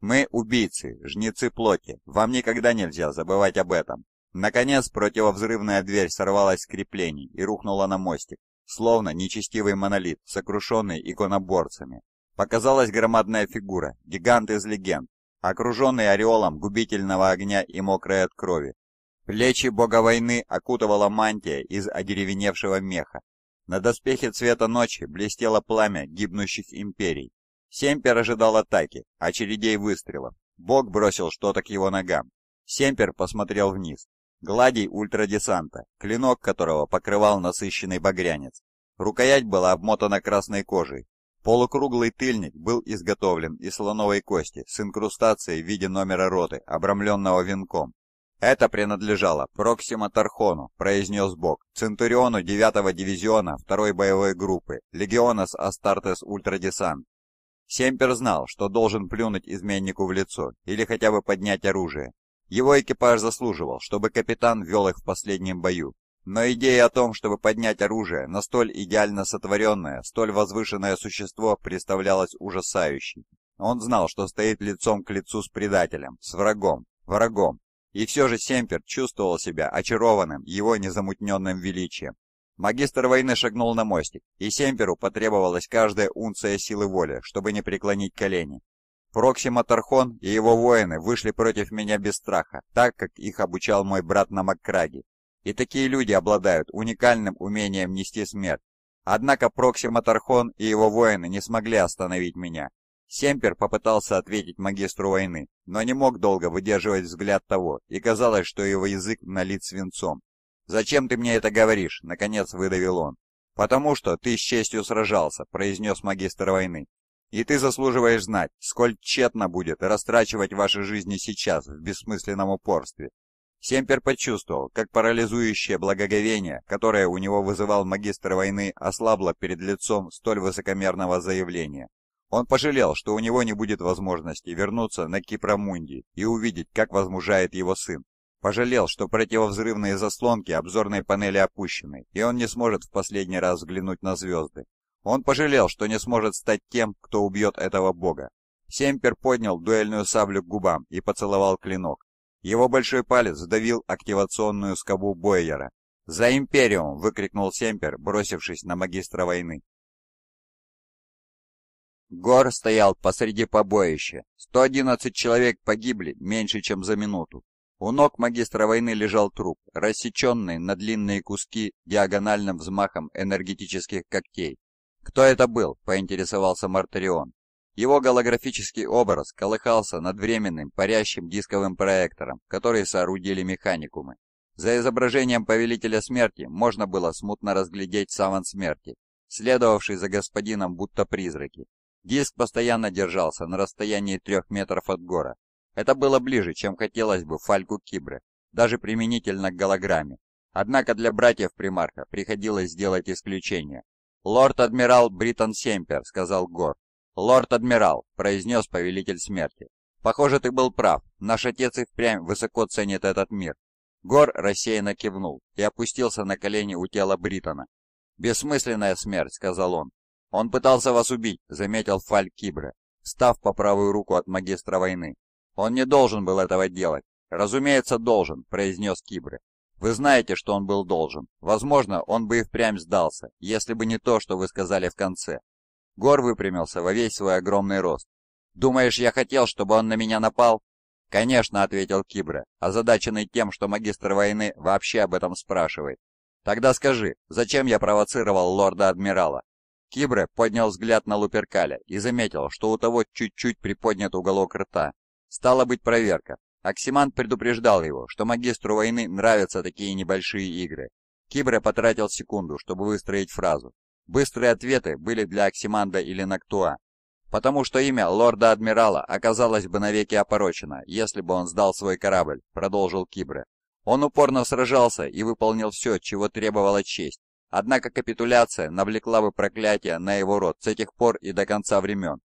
«Мы убийцы, жнецы плоти, вам никогда нельзя забывать об этом». Наконец противовзрывная дверь сорвалась с креплений и рухнула на мостик, словно нечестивый монолит, сокрушенный иконоборцами. Показалась громадная фигура, гигант из легенд, окруженный ореолом губительного огня и мокрой от крови, Плечи бога войны окутывала мантия из одеревеневшего меха. На доспехе цвета ночи блестело пламя гибнущих империй. Семпер ожидал атаки, очередей выстрелов. Бог бросил что-то к его ногам. Семпер посмотрел вниз. Гладий ультрадесанта, клинок которого покрывал насыщенный багрянец. Рукоять была обмотана красной кожей. Полукруглый тыльник был изготовлен из слоновой кости с инкрустацией в виде номера роты, обрамленного венком. «Это принадлежало Проксима Тархону», — произнес Бог, «Центуриону 9-го дивизиона 2-й боевой группы, Легиона Астартес Ультрадесант. Семпер знал, что должен плюнуть изменнику в лицо или хотя бы поднять оружие. Его экипаж заслуживал, чтобы капитан вел их в последнем бою. Но идея о том, чтобы поднять оружие на столь идеально сотворенное, столь возвышенное существо, представлялась ужасающей. Он знал, что стоит лицом к лицу с предателем, с врагом, врагом, и все же Семпер чувствовал себя очарованным его незамутненным величием. Магистр войны шагнул на мостик, и Семперу потребовалась каждая унция силы воли, чтобы не преклонить колени. Проксима Тархон и его воины вышли против меня без страха, так как их обучал мой брат на Маккраге. И такие люди обладают уникальным умением нести смерть. Однако Проксима Тархон и его воины не смогли остановить меня, Семпер попытался ответить магистру войны, но не мог долго выдерживать взгляд того, и казалось, что его язык налит свинцом. «Зачем ты мне это говоришь?» — наконец выдавил он. «Потому что ты с честью сражался», — произнес магистр войны. «И ты заслуживаешь знать, сколь тщетно будет растрачивать ваши жизни сейчас в бессмысленном упорстве». Семпер почувствовал, как парализующее благоговение, которое у него вызывал магистр войны, ослабло перед лицом столь высокомерного заявления. Он пожалел, что у него не будет возможности вернуться на Кипромунди и увидеть, как возмужает его сын. Пожалел, что противовзрывные заслонки обзорной панели опущены, и он не сможет в последний раз взглянуть на звезды. Он пожалел, что не сможет стать тем, кто убьет этого бога. Семпер поднял дуэльную саблю к губам и поцеловал клинок. Его большой палец вдавил активационную скобу Бойера. «За Империум!» — выкрикнул Семпер, бросившись на магистра войны. Гор стоял посреди побоища. 111 человек погибли меньше, чем за минуту. У ног магистра войны лежал труп, рассеченный на длинные куски диагональным взмахом энергетических когтей. «Кто это был?» – поинтересовался Мартарион. Его голографический образ колыхался над временным парящим дисковым проектором, который соорудили механикумы. За изображением Повелителя Смерти можно было смутно разглядеть саван смерти, следовавший за господином будто призраки. Диск постоянно держался на расстоянии трех метров от гора. Это было ближе, чем хотелось бы Фальку Кибре, даже применительно к голограмме. Однако для братьев Примарха приходилось сделать исключение. «Лорд-адмирал Бриттон Семпер», — сказал Гор. «Лорд-адмирал», — произнес Повелитель Смерти. «Похоже, ты был прав. Наш отец и впрямь высоко ценит этот мир». Гор рассеянно кивнул и опустился на колени у тела Бриттона. «Бессмысленная смерть», — сказал он. «Он пытался вас убить», — заметил Фаль Кибре, став по правую руку от магистра войны. «Он не должен был этого делать». «Разумеется, должен», — произнес Кибре. «Вы знаете, что он был должен. Возможно, он бы и впрямь сдался, если бы не то, что вы сказали в конце». Гор выпрямился во весь свой огромный рост. «Думаешь, я хотел, чтобы он на меня напал?» «Конечно», — ответил Кибре, озадаченный тем, что магистр войны вообще об этом спрашивает. «Тогда скажи, зачем я провоцировал лорда-адмирала?» Кибре поднял взгляд на Луперкаля и заметил, что у того чуть-чуть приподнят уголок рта. Стала быть проверка. Оксимант предупреждал его, что магистру войны нравятся такие небольшие игры. Кибре потратил секунду, чтобы выстроить фразу. Быстрые ответы были для Оксиманда или Нактуа, потому что имя лорда-адмирала оказалось бы навеки опорочено, если бы он сдал свой корабль», — продолжил Кибре. Он упорно сражался и выполнил все, чего требовала честь, Однако капитуляция навлекла бы проклятие на его род с этих пор и до конца времен.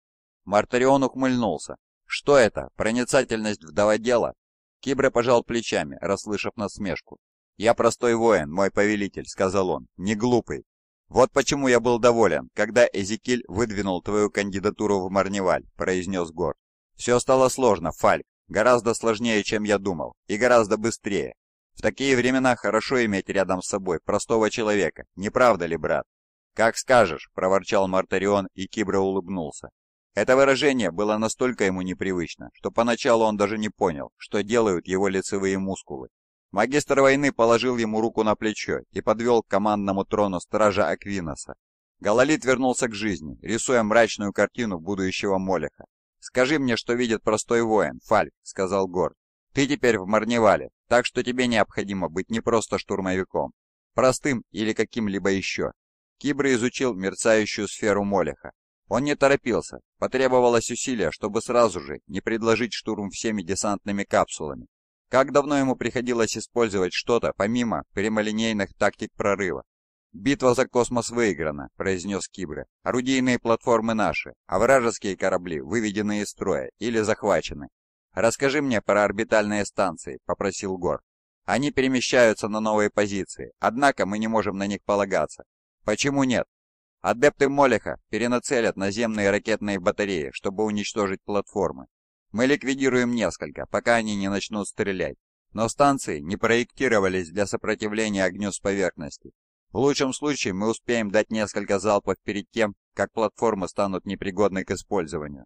Мартарион ухмыльнулся. «Что это? Проницательность вдоводела?» Кибре пожал плечами, расслышав насмешку. «Я простой воин, мой повелитель», — сказал он, — «не глупый. Вот почему я был доволен, когда Эзекиль выдвинул твою кандидатуру в Марневаль», — произнес Гор. «Все стало сложно, Фальк, гораздо сложнее, чем я думал, и гораздо быстрее. В такие времена хорошо иметь рядом с собой простого человека, не правда ли, брат? «Как скажешь», — проворчал Мартарион, и Кибра улыбнулся. Это выражение было настолько ему непривычно, что поначалу он даже не понял, что делают его лицевые мускулы. Магистр войны положил ему руку на плечо и подвел к командному трону стража Аквиноса. Гололит вернулся к жизни, рисуя мрачную картину будущего Молеха. «Скажи мне, что видит простой воин, Фальк», — сказал Горд. Ты теперь в Марневале, так что тебе необходимо быть не просто штурмовиком, простым или каким-либо еще. Кибра изучил мерцающую сферу Молеха. Он не торопился, потребовалось усилия, чтобы сразу же не предложить штурм всеми десантными капсулами. Как давно ему приходилось использовать что-то помимо прямолинейных тактик прорыва? «Битва за космос выиграна», — произнес Кибра. «Орудийные платформы наши, а вражеские корабли выведены из строя или захвачены. «Расскажи мне про орбитальные станции», — попросил Гор. «Они перемещаются на новые позиции, однако мы не можем на них полагаться». «Почему нет?» «Адепты Молеха перенацелят наземные ракетные батареи, чтобы уничтожить платформы. Мы ликвидируем несколько, пока они не начнут стрелять. Но станции не проектировались для сопротивления огню с поверхности. В лучшем случае мы успеем дать несколько залпов перед тем, как платформы станут непригодны к использованию.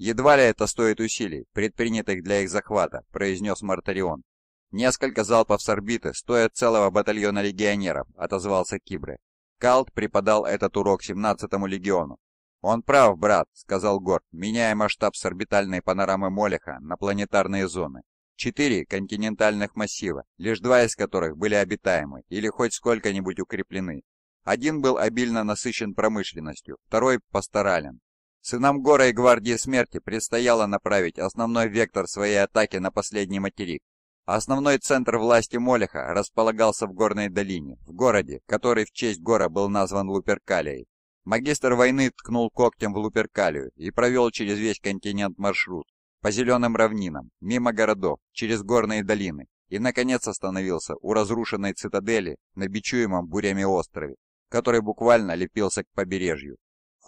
«Едва ли это стоит усилий, предпринятых для их захвата», — произнес Мартарион. «Несколько залпов с орбиты стоят целого батальона легионеров», — отозвался Кибре. Калт преподал этот урок 17-му легиону. «Он прав, брат», — сказал Горд, меняя масштаб с орбитальной панорамы Молеха на планетарные зоны. Четыре континентальных массива, лишь два из которых были обитаемы или хоть сколько-нибудь укреплены. Один был обильно насыщен промышленностью, второй – пасторален. Сынам Гора и Гвардии Смерти предстояло направить основной вектор своей атаки на последний материк. А основной центр власти Молеха располагался в горной долине, в городе, который в честь гора был назван Луперкалией. Магистр войны ткнул когтем в Луперкалию и провел через весь континент маршрут, по зеленым равнинам, мимо городов, через горные долины, и, наконец, остановился у разрушенной цитадели на бичуемом бурями острове, который буквально лепился к побережью.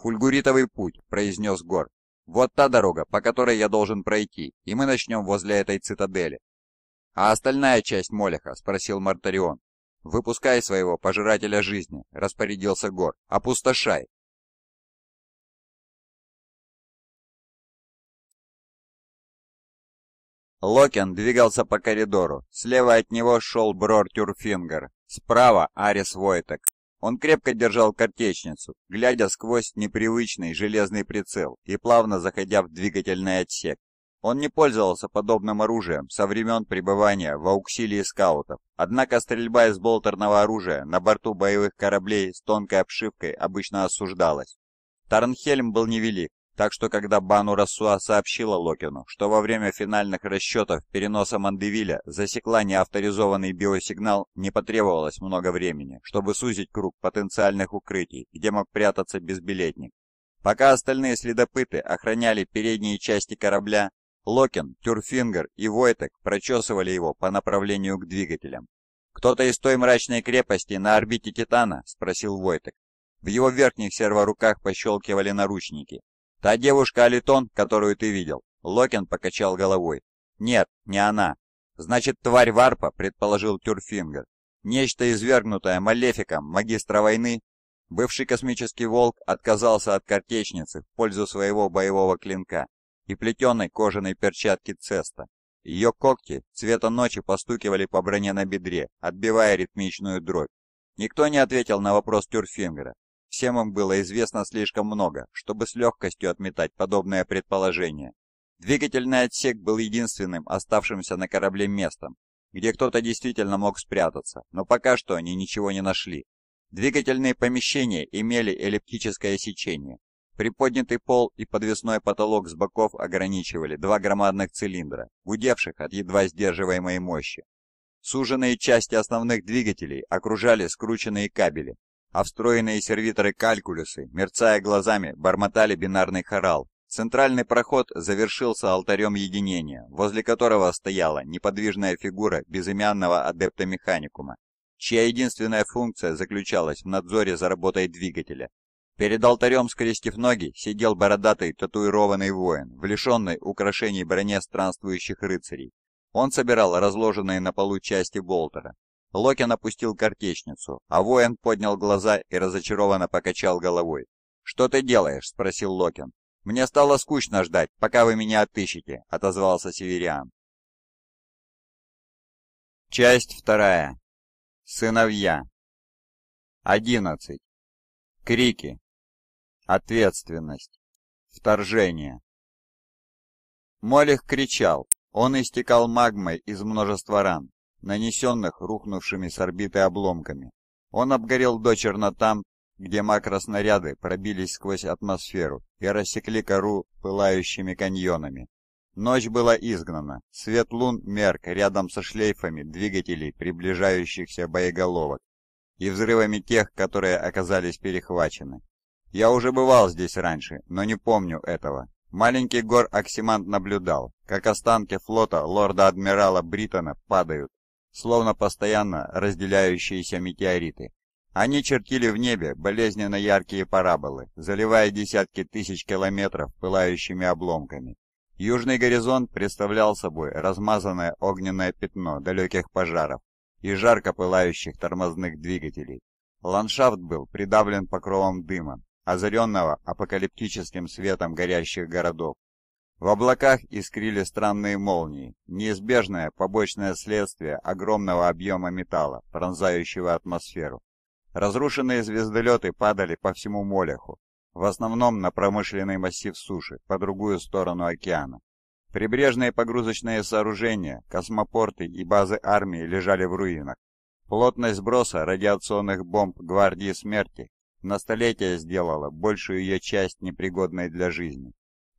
Фульгуритовый путь», — произнес Гор. «Вот та дорога, по которой я должен пройти, и мы начнем возле этой цитадели». «А остальная часть Молеха?» — спросил Мартарион. «Выпускай своего пожирателя жизни», — распорядился Гор. «Опустошай». Локен двигался по коридору. Слева от него шел Брор Тюрфингер, справа — Арис Войтек. Он крепко держал картечницу, глядя сквозь непривычный железный прицел и плавно заходя в двигательный отсек. Он не пользовался подобным оружием со времен пребывания в ауксилии скаутов, однако стрельба из болтерного оружия на борту боевых кораблей с тонкой обшивкой обычно осуждалась. Тарнхельм был невелик, так что, когда Бану Рассуа сообщила Локину, что во время финальных расчетов переноса Мандевиля засекла неавторизованный биосигнал, не потребовалось много времени, чтобы сузить круг потенциальных укрытий, где мог прятаться безбилетник. Пока остальные следопыты охраняли передние части корабля, Локин, Тюрфингер и Войтек прочесывали его по направлению к двигателям. «Кто-то из той мрачной крепости на орбите Титана?» – спросил Войтек. В его верхних серворуках пощелкивали наручники, «Та девушка Алитон, которую ты видел?» Локин покачал головой. «Нет, не она. Значит, тварь варпа», — предположил Тюрфингер. «Нечто извергнутое малефиком магистра войны?» Бывший космический волк отказался от картечницы в пользу своего боевого клинка и плетеной кожаной перчатки цеста. Ее когти цвета ночи постукивали по броне на бедре, отбивая ритмичную дробь. Никто не ответил на вопрос Тюрфингера, Всем им было известно слишком много, чтобы с легкостью отметать подобное предположение. Двигательный отсек был единственным оставшимся на корабле местом, где кто-то действительно мог спрятаться, но пока что они ничего не нашли. Двигательные помещения имели эллиптическое сечение. Приподнятый пол и подвесной потолок с боков ограничивали два громадных цилиндра, гудевших от едва сдерживаемой мощи. Суженные части основных двигателей окружали скрученные кабели, а встроенные сервиторы-калькулюсы, мерцая глазами, бормотали бинарный хорал. Центральный проход завершился алтарем единения, возле которого стояла неподвижная фигура безымянного адепта механикума, чья единственная функция заключалась в надзоре за работой двигателя. Перед алтарем, скрестив ноги, сидел бородатый татуированный воин, в лишенной украшений броне странствующих рыцарей. Он собирал разложенные на полу части болтера, Локин опустил картечницу, а воин поднял глаза и разочарованно покачал головой. «Что ты делаешь?» — спросил Локин. «Мне стало скучно ждать, пока вы меня отыщете», — отозвался Севериан. Часть вторая. Сыновья. Одиннадцать. Крики. Ответственность. Вторжение. Молих кричал. Он истекал магмой из множества ран нанесенных рухнувшими с орбиты обломками. Он обгорел до там, где макроснаряды пробились сквозь атмосферу и рассекли кору пылающими каньонами. Ночь была изгнана, свет лун мерк рядом со шлейфами двигателей приближающихся боеголовок и взрывами тех, которые оказались перехвачены. Я уже бывал здесь раньше, но не помню этого. Маленький гор Оксимант наблюдал, как останки флота лорда-адмирала Бриттона падают словно постоянно разделяющиеся метеориты. Они чертили в небе болезненно яркие параболы, заливая десятки тысяч километров пылающими обломками. Южный горизонт представлял собой размазанное огненное пятно далеких пожаров и жарко пылающих тормозных двигателей. Ландшафт был придавлен покровом дыма, озаренного апокалиптическим светом горящих городов в облаках искрили странные молнии, неизбежное побочное следствие огромного объема металла, пронзающего атмосферу. Разрушенные звездолеты падали по всему Молеху, в основном на промышленный массив суши, по другую сторону океана. Прибрежные погрузочные сооружения, космопорты и базы армии лежали в руинах. Плотность сброса радиационных бомб Гвардии Смерти на столетия сделала большую ее часть непригодной для жизни.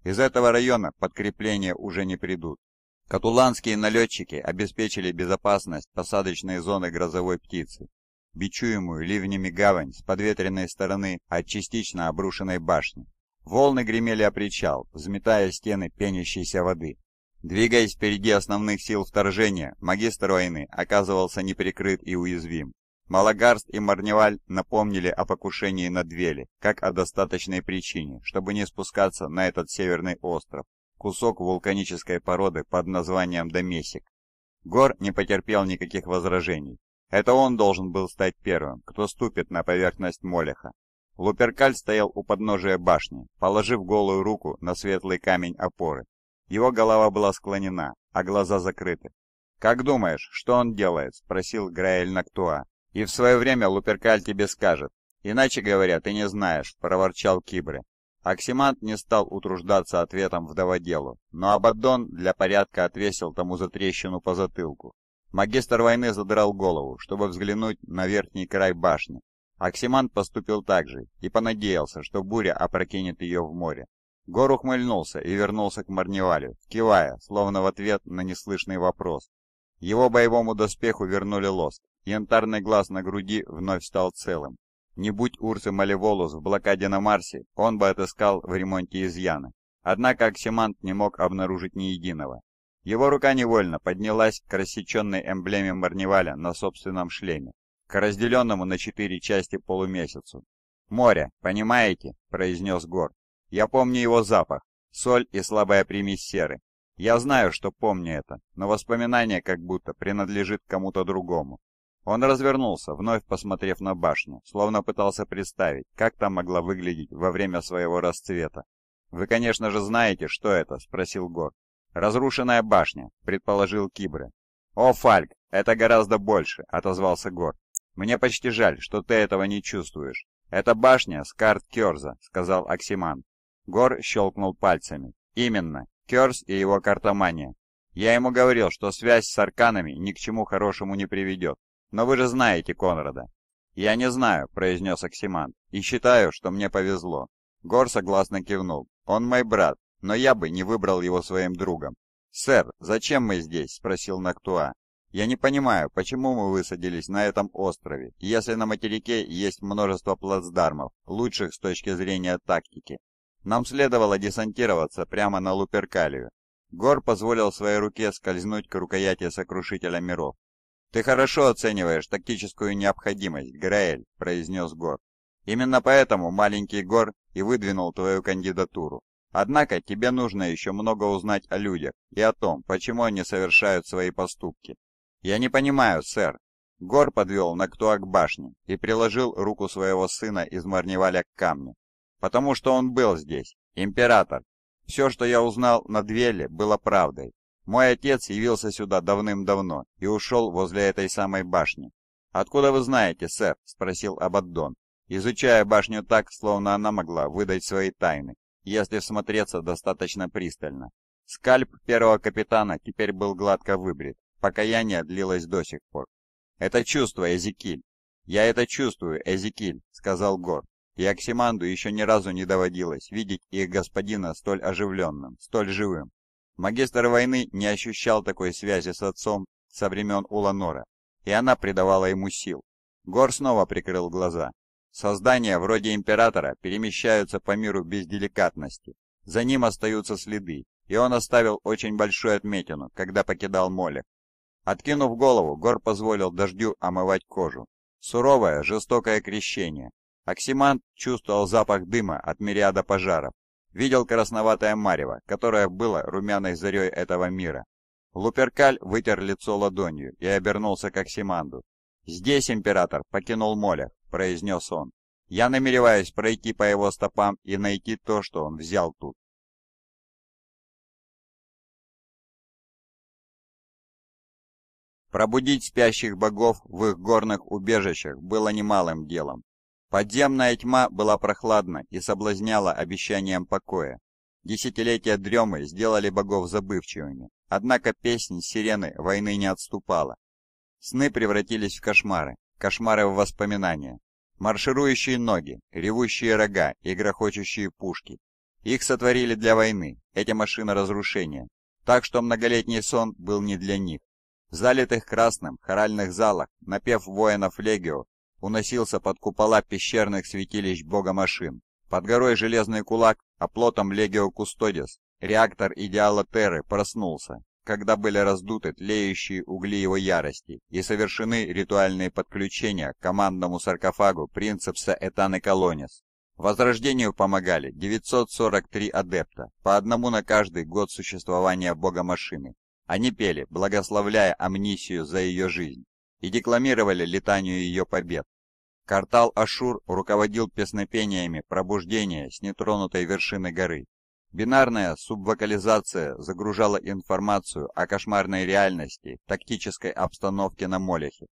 Из этого района подкрепления уже не придут. Катуланские налетчики обеспечили безопасность посадочной зоны грозовой птицы, бичуемую ливнями гавань с подветренной стороны от частично обрушенной башни. Волны гремели о причал, взметая стены пенящейся воды. Двигаясь впереди основных сил вторжения, магистр войны оказывался неприкрыт и уязвим. Малагарст и Марневаль напомнили о покушении на Двели, как о достаточной причине, чтобы не спускаться на этот северный остров, кусок вулканической породы под названием Домесик. Гор не потерпел никаких возражений. Это он должен был стать первым, кто ступит на поверхность Молеха. Луперкаль стоял у подножия башни, положив голую руку на светлый камень опоры. Его голова была склонена, а глаза закрыты. «Как думаешь, что он делает?» — спросил Граэль Нактуа. И в свое время Луперкаль тебе скажет. Иначе говоря, ты не знаешь», — проворчал Кибре. Оксимант не стал утруждаться ответом вдоводелу, но Абаддон для порядка отвесил тому за трещину по затылку. Магистр войны задрал голову, чтобы взглянуть на верхний край башни. Оксимант поступил так же и понадеялся, что буря опрокинет ее в море. Гор ухмыльнулся и вернулся к Марневалю, кивая, словно в ответ на неслышный вопрос. Его боевому доспеху вернули лост. Янтарный глаз на груди вновь стал целым. Не будь Урсы Малеволос в блокаде на Марсе, он бы отыскал в ремонте изъяны. Однако Оксимант не мог обнаружить ни единого. Его рука невольно поднялась к рассеченной эмблеме Марневаля на собственном шлеме, к разделенному на четыре части полумесяцу. «Море, понимаете?» — произнес Гор. «Я помню его запах, соль и слабая примесь серы. Я знаю, что помню это, но воспоминание как будто принадлежит кому-то другому. Он развернулся, вновь посмотрев на башню, словно пытался представить, как там могла выглядеть во время своего расцвета. «Вы, конечно же, знаете, что это?» — спросил Гор. «Разрушенная башня», — предположил Кибре. «О, Фальк, это гораздо больше», — отозвался Гор. «Мне почти жаль, что ты этого не чувствуешь. Это башня Скарт Керза», — сказал Оксиман. Гор щелкнул пальцами. «Именно, Керз и его картомания. Я ему говорил, что связь с арканами ни к чему хорошему не приведет. Но вы же знаете Конрада». «Я не знаю», — произнес Оксимант, — «и считаю, что мне повезло». Гор согласно кивнул. «Он мой брат, но я бы не выбрал его своим другом». «Сэр, зачем мы здесь?» — спросил Нактуа. «Я не понимаю, почему мы высадились на этом острове, если на материке есть множество плацдармов, лучших с точки зрения тактики. Нам следовало десантироваться прямо на Луперкалию». Гор позволил своей руке скользнуть к рукояти сокрушителя миров. «Ты хорошо оцениваешь тактическую необходимость, Граэль», — произнес Гор. «Именно поэтому маленький Гор и выдвинул твою кандидатуру. Однако тебе нужно еще много узнать о людях и о том, почему они совершают свои поступки». «Я не понимаю, сэр». Гор подвел Нактуа к башне и приложил руку своего сына из Марневаля к камню. «Потому что он был здесь, император. Все, что я узнал на Двеле, было правдой. Мой отец явился сюда давным-давно и ушел возле этой самой башни. «Откуда вы знаете, сэр?» — спросил Абаддон, изучая башню так, словно она могла выдать свои тайны, если смотреться достаточно пристально. Скальп первого капитана теперь был гладко выбрит, покаяние длилось до сих пор. «Это чувство, Эзекиль!» «Я это чувствую, Эзекиль», — сказал Гор. И Оксиманду еще ни разу не доводилось видеть их господина столь оживленным, столь живым. Магистр войны не ощущал такой связи с отцом со времен Уланора, и она придавала ему сил. Гор снова прикрыл глаза. Создания вроде Императора перемещаются по миру без деликатности. За ним остаются следы, и он оставил очень большую отметину, когда покидал молек. Откинув голову, Гор позволил дождю омывать кожу. Суровое, жестокое крещение. Оксимант чувствовал запах дыма от мириада пожаров, видел красноватое марево, которое было румяной зарей этого мира. Луперкаль вытер лицо ладонью и обернулся к Оксиманду. «Здесь император покинул Моля», — произнес он. «Я намереваюсь пройти по его стопам и найти то, что он взял тут». Пробудить спящих богов в их горных убежищах было немалым делом. Подземная тьма была прохладна и соблазняла обещанием покоя. Десятилетия дремы сделали богов забывчивыми, однако песнь сирены войны не отступала. Сны превратились в кошмары, кошмары в воспоминания. Марширующие ноги, ревущие рога и грохочущие пушки. Их сотворили для войны, эти машины разрушения. Так что многолетний сон был не для них. В залитых красным хоральных залах, напев воинов Легио, уносился под купола пещерных святилищ бога машин. Под горой Железный Кулак, оплотом а Легио Кустодис, реактор идеала Терры проснулся, когда были раздуты тлеющие угли его ярости и совершены ритуальные подключения к командному саркофагу принцепса Этаны Колонис. Возрождению помогали 943 адепта, по одному на каждый год существования бога машины. Они пели, благословляя амнисию за ее жизнь, и декламировали летанию ее побед. Картал Ашур руководил песнопениями пробуждения с нетронутой вершины горы. Бинарная субвокализация загружала информацию о кошмарной реальности, тактической обстановке на Молехе.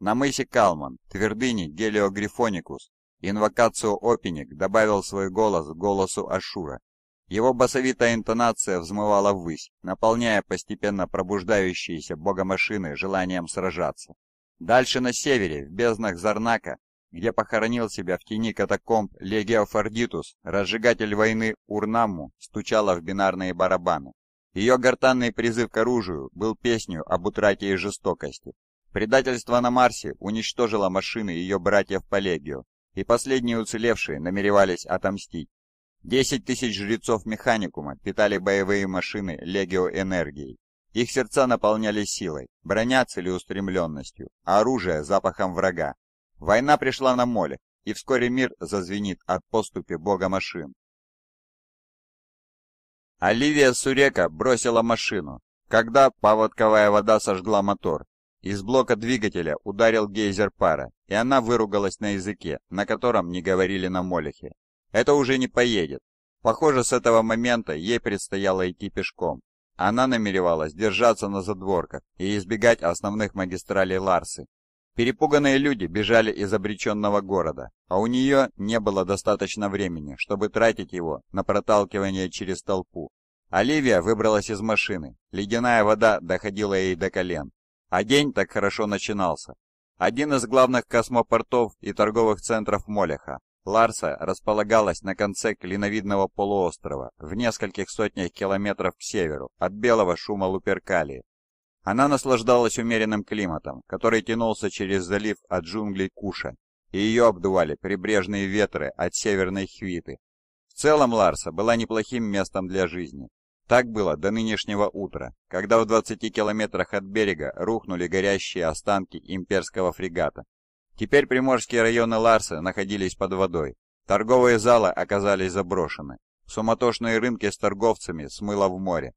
На мысе Калман, твердыне Гелиогрифоникус, инвокацию Опеник добавил свой голос к голосу Ашура. Его басовитая интонация взмывала ввысь, наполняя постепенно пробуждающиеся богомашины желанием сражаться. Дальше на севере, в безднах Зарнака, где похоронил себя в тени катакомб легио Легиофордитус, разжигатель войны Урнаму, стучала в бинарные барабаны. Ее гортанный призыв к оружию был песнью об утрате и жестокости. Предательство на Марсе уничтожило машины ее братьев по Легию, и последние уцелевшие намеревались отомстить. Десять тысяч жрецов Механикума питали боевые машины Легио энергией. Их сердца наполняли силой, броня целеустремленностью, а оружие – запахом врага. Война пришла на моле, и вскоре мир зазвенит от поступи бога машин. Оливия Сурека бросила машину, когда поводковая вода сожгла мотор. Из блока двигателя ударил гейзер пара, и она выругалась на языке, на котором не говорили на молехе. Это уже не поедет. Похоже, с этого момента ей предстояло идти пешком. Она намеревалась держаться на задворках и избегать основных магистралей Ларсы, Перепуганные люди бежали из обреченного города, а у нее не было достаточно времени, чтобы тратить его на проталкивание через толпу. Оливия выбралась из машины, ледяная вода доходила ей до колен, а день так хорошо начинался. Один из главных космопортов и торговых центров Молеха, Ларса, располагалась на конце клиновидного полуострова, в нескольких сотнях километров к северу, от белого шума Луперкалии. Она наслаждалась умеренным климатом, который тянулся через залив от джунглей Куша, и ее обдували прибрежные ветры от северной Хвиты. В целом Ларса была неплохим местом для жизни. Так было до нынешнего утра, когда в 20 километрах от берега рухнули горящие останки имперского фрегата. Теперь приморские районы Ларса находились под водой. Торговые залы оказались заброшены. Суматошные рынки с торговцами смыло в море.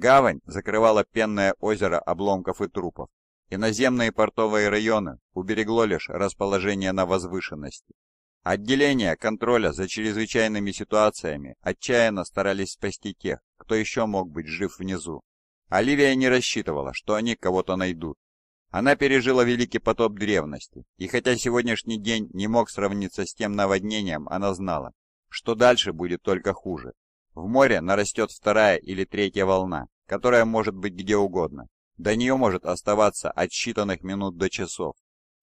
Гавань закрывала пенное озеро обломков и трупов. и наземные портовые районы уберегло лишь расположение на возвышенности. Отделения контроля за чрезвычайными ситуациями отчаянно старались спасти тех, кто еще мог быть жив внизу. Оливия не рассчитывала, что они кого-то найдут. Она пережила великий потоп древности, и хотя сегодняшний день не мог сравниться с тем наводнением, она знала, что дальше будет только хуже. В море нарастет вторая или третья волна, которая может быть где угодно. До нее может оставаться от считанных минут до часов.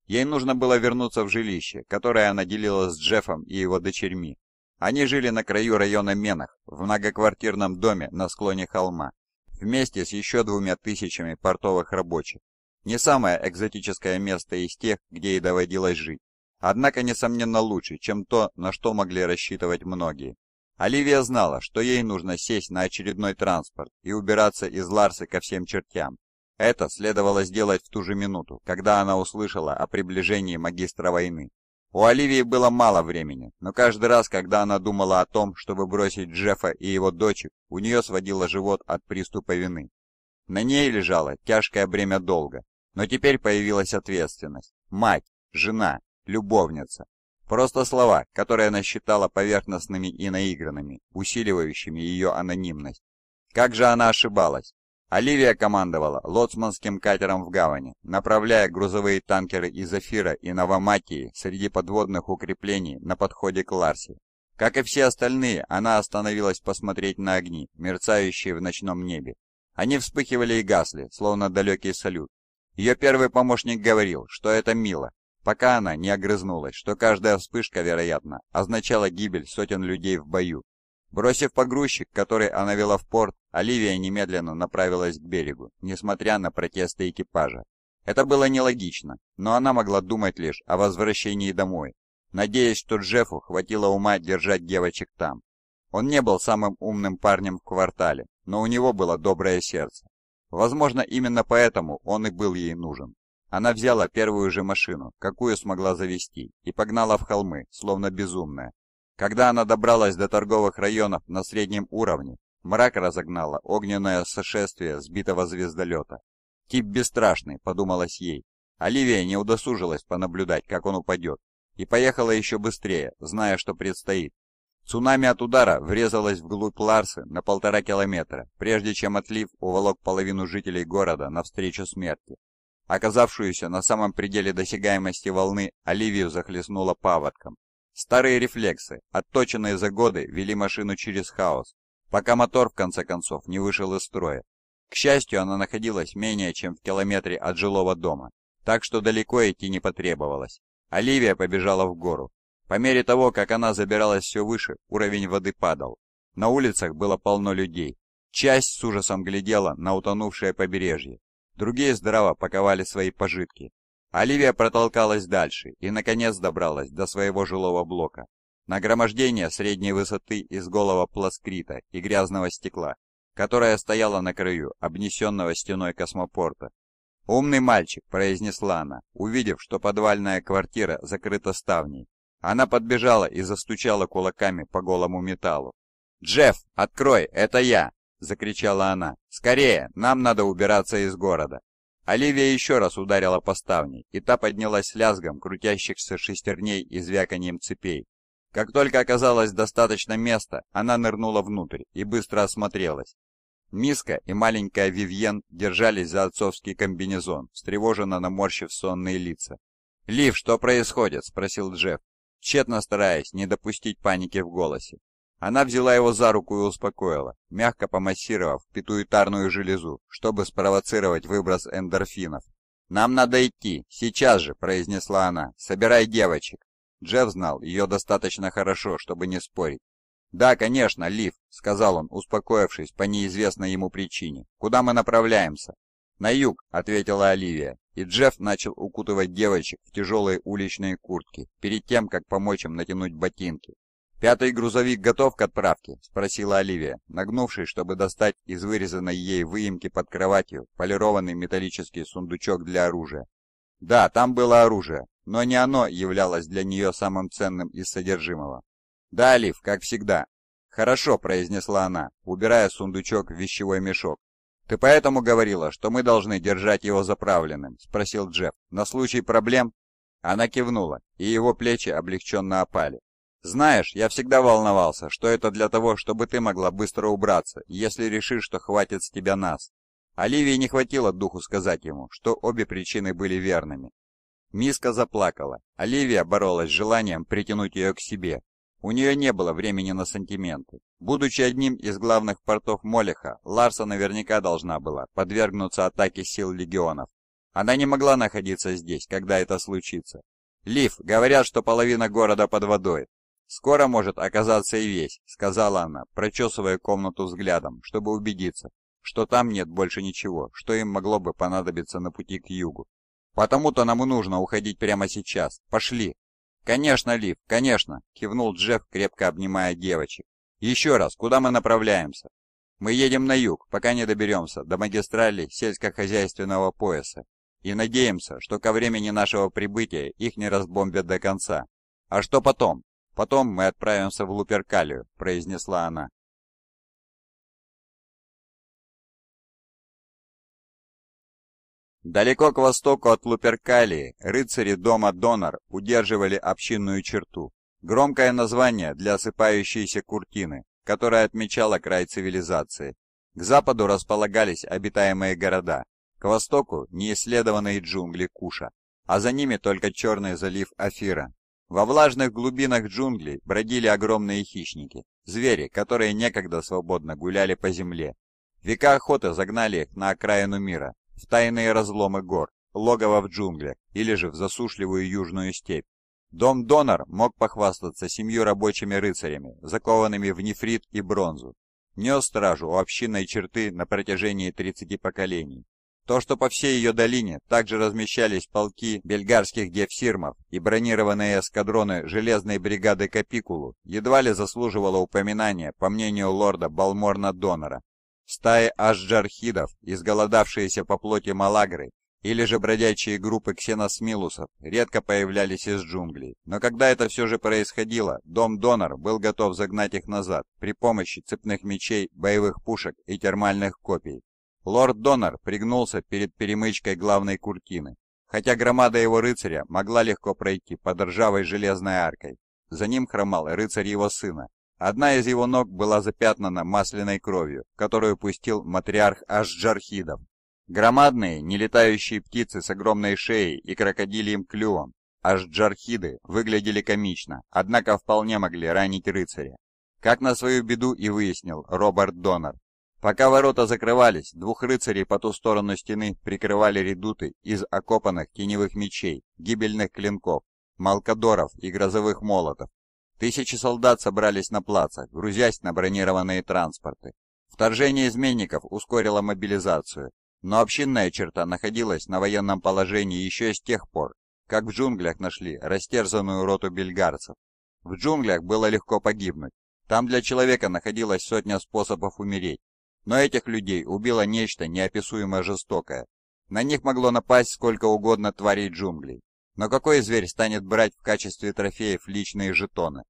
Ей нужно было вернуться в жилище, которое она делила с Джеффом и его дочерьми. Они жили на краю района Менах, в многоквартирном доме на склоне холма, вместе с еще двумя тысячами портовых рабочих. Не самое экзотическое место из тех, где ей доводилось жить. Однако, несомненно, лучше, чем то, на что могли рассчитывать многие. Оливия знала, что ей нужно сесть на очередной транспорт и убираться из Ларсы ко всем чертям. Это следовало сделать в ту же минуту, когда она услышала о приближении магистра войны. У Оливии было мало времени, но каждый раз, когда она думала о том, чтобы бросить Джеффа и его дочек, у нее сводило живот от приступа вины. На ней лежало тяжкое бремя долга, но теперь появилась ответственность. Мать, жена, любовница. Просто слова, которые она считала поверхностными и наигранными, усиливающими ее анонимность. Как же она ошибалась? Оливия командовала лоцманским катером в гавани, направляя грузовые танкеры из Эфира и Новоматии среди подводных укреплений на подходе к Ларсе. Как и все остальные, она остановилась посмотреть на огни, мерцающие в ночном небе. Они вспыхивали и гасли, словно далекий салют. Ее первый помощник говорил, что это мило, пока она не огрызнулась, что каждая вспышка, вероятно, означала гибель сотен людей в бою. Бросив погрузчик, который она вела в порт, Оливия немедленно направилась к берегу, несмотря на протесты экипажа. Это было нелогично, но она могла думать лишь о возвращении домой, надеясь, что Джеффу хватило ума держать девочек там. Он не был самым умным парнем в квартале, но у него было доброе сердце. Возможно, именно поэтому он и был ей нужен. Она взяла первую же машину, какую смогла завести, и погнала в холмы, словно безумная. Когда она добралась до торговых районов на среднем уровне, мрак разогнала огненное сошествие сбитого звездолета. «Тип бесстрашный», — подумалось ей. Оливия не удосужилась понаблюдать, как он упадет, и поехала еще быстрее, зная, что предстоит. Цунами от удара врезалось вглубь Ларсы на полтора километра, прежде чем отлив уволок половину жителей города навстречу смерти. Оказавшуюся на самом пределе досягаемости волны, Оливию захлестнула паводком. Старые рефлексы, отточенные за годы, вели машину через хаос, пока мотор в конце концов не вышел из строя. К счастью, она находилась менее чем в километре от жилого дома, так что далеко идти не потребовалось. Оливия побежала в гору. По мере того, как она забиралась все выше, уровень воды падал. На улицах было полно людей. Часть с ужасом глядела на утонувшее побережье, Другие здраво паковали свои пожитки. Оливия протолкалась дальше и, наконец, добралась до своего жилого блока. Нагромождение средней высоты из голого пласкрита и грязного стекла, которое стояло на краю, обнесенного стеной космопорта. «Умный мальчик», — произнесла она, увидев, что подвальная квартира закрыта ставней. Она подбежала и застучала кулаками по голому металлу. «Джефф, открой, это я!» закричала она. «Скорее! Нам надо убираться из города!» Оливия еще раз ударила по ставне, и та поднялась лязгом крутящихся шестерней и звяканием цепей. Как только оказалось достаточно места, она нырнула внутрь и быстро осмотрелась. Миска и маленькая Вивьен держались за отцовский комбинезон, встревоженно наморщив сонные лица. «Лив, что происходит?» – спросил Джефф, тщетно стараясь не допустить паники в голосе. Она взяла его за руку и успокоила, мягко помассировав питуитарную железу, чтобы спровоцировать выброс эндорфинов. «Нам надо идти, сейчас же», — произнесла она, — «собирай девочек». Джефф знал ее достаточно хорошо, чтобы не спорить. «Да, конечно, Лив», — сказал он, успокоившись по неизвестной ему причине. «Куда мы направляемся?» «На юг», — ответила Оливия, и Джефф начал укутывать девочек в тяжелые уличные куртки, перед тем, как помочь им натянуть ботинки. «Пятый грузовик готов к отправке?» — спросила Оливия, нагнувшись, чтобы достать из вырезанной ей выемки под кроватью полированный металлический сундучок для оружия. Да, там было оружие, но не оно являлось для нее самым ценным из содержимого. «Да, Олив, как всегда». «Хорошо», — произнесла она, убирая сундучок в вещевой мешок. «Ты поэтому говорила, что мы должны держать его заправленным?» — спросил Джефф. «На случай проблем?» Она кивнула, и его плечи облегченно опали. Знаешь, я всегда волновался, что это для того, чтобы ты могла быстро убраться, если решишь, что хватит с тебя нас. Оливии не хватило духу сказать ему, что обе причины были верными. Миска заплакала. Оливия боролась с желанием притянуть ее к себе. У нее не было времени на сантименты. Будучи одним из главных портов Молеха, Ларса наверняка должна была подвергнуться атаке сил легионов. Она не могла находиться здесь, когда это случится. Лив, говорят, что половина города под водой. «Скоро может оказаться и весь», — сказала она, прочесывая комнату взглядом, чтобы убедиться, что там нет больше ничего, что им могло бы понадобиться на пути к югу. «Потому-то нам и нужно уходить прямо сейчас. Пошли!» «Конечно, Лив, конечно!» — кивнул Джефф, крепко обнимая девочек. «Еще раз, куда мы направляемся?» «Мы едем на юг, пока не доберемся до магистрали сельскохозяйственного пояса, и надеемся, что ко времени нашего прибытия их не разбомбят до конца. А что потом? Потом мы отправимся в Луперкалию», — произнесла она. Далеко к востоку от Луперкалии рыцари дома Донор удерживали общинную черту. Громкое название для осыпающейся куртины, которая отмечала край цивилизации. К западу располагались обитаемые города, к востоку неисследованные джунгли Куша, а за ними только черный залив Афира, во влажных глубинах джунглей бродили огромные хищники, звери, которые некогда свободно гуляли по земле. Века охоты загнали их на окраину мира, в тайные разломы гор, логово в джунглях или же в засушливую южную степь. Дом-донор мог похвастаться семью рабочими рыцарями, закованными в нефрит и бронзу. Нес стражу у общинной черты на протяжении 30 поколений то, что по всей ее долине также размещались полки бельгарских гефсирмов и бронированные эскадроны железной бригады Капикулу, едва ли заслуживало упоминания, по мнению лорда Балморна Донора. Стаи ашджархидов, изголодавшиеся по плоти Малагры, или же бродячие группы ксеносмилусов редко появлялись из джунглей. Но когда это все же происходило, дом-донор был готов загнать их назад при помощи цепных мечей, боевых пушек и термальных копий. Лорд Донор пригнулся перед перемычкой главной куртины, хотя громада его рыцаря могла легко пройти под ржавой железной аркой. За ним хромал рыцарь его сына. Одна из его ног была запятнана масляной кровью, которую пустил матриарх Ашджархидов. Громадные, нелетающие птицы с огромной шеей и крокодильем клювом, Ашджархиды выглядели комично, однако вполне могли ранить рыцаря. Как на свою беду и выяснил Роберт Донор, Пока ворота закрывались, двух рыцарей по ту сторону стены прикрывали редуты из окопанных теневых мечей, гибельных клинков, малкадоров и грозовых молотов. Тысячи солдат собрались на плацах, грузясь на бронированные транспорты. Вторжение изменников ускорило мобилизацию, но общинная черта находилась на военном положении еще с тех пор, как в джунглях нашли растерзанную роту бельгарцев. В джунглях было легко погибнуть. Там для человека находилось сотня способов умереть, но этих людей убило нечто неописуемо жестокое. На них могло напасть сколько угодно тварей джунглей. Но какой зверь станет брать в качестве трофеев личные жетоны?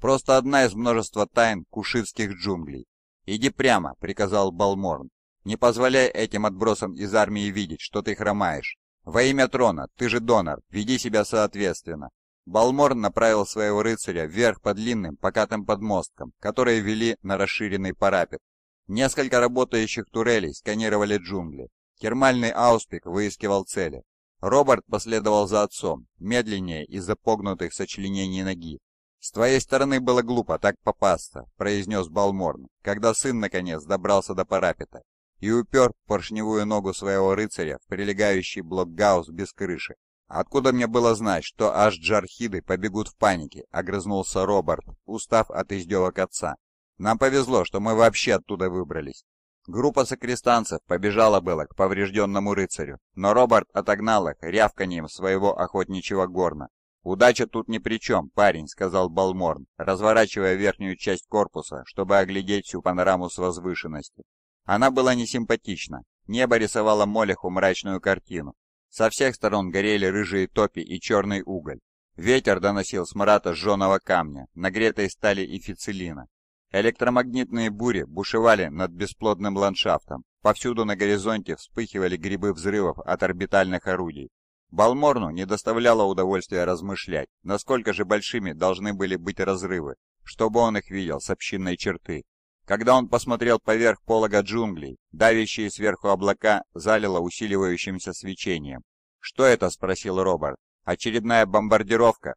Просто одна из множества тайн кушивских джунглей. «Иди прямо», — приказал Балморн. «Не позволяй этим отбросам из армии видеть, что ты хромаешь. Во имя трона, ты же донор, веди себя соответственно». Балморн направил своего рыцаря вверх по длинным покатым подмосткам, которые вели на расширенный парапет, Несколько работающих турелей сканировали джунгли. Термальный ауспик выискивал цели. Роберт последовал за отцом, медленнее из-за погнутых сочленений ноги. «С твоей стороны было глупо так попасться», — произнес Балморн, когда сын, наконец, добрался до парапета и упер поршневую ногу своего рыцаря в прилегающий блок гаус без крыши. «Откуда мне было знать, что аж джархиды побегут в панике?» — огрызнулся Роберт, устав от издевок отца. Нам повезло, что мы вообще оттуда выбрались. Группа сокрестанцев побежала было к поврежденному рыцарю, но Роберт отогнал их рявканием своего охотничьего горна. «Удача тут ни при чем, парень», — сказал Балморн, разворачивая верхнюю часть корпуса, чтобы оглядеть всю панораму с возвышенности. Она была несимпатична. Небо рисовало Молеху мрачную картину. Со всех сторон горели рыжие топи и черный уголь. Ветер доносил смрата сжженного камня, нагретой стали и фицелина, Электромагнитные бури бушевали над бесплодным ландшафтом. Повсюду на горизонте вспыхивали грибы взрывов от орбитальных орудий. Балморну не доставляло удовольствия размышлять, насколько же большими должны были быть разрывы, чтобы он их видел с общинной черты. Когда он посмотрел поверх полога джунглей, давящие сверху облака залило усиливающимся свечением. «Что это?» — спросил Роберт. «Очередная бомбардировка?»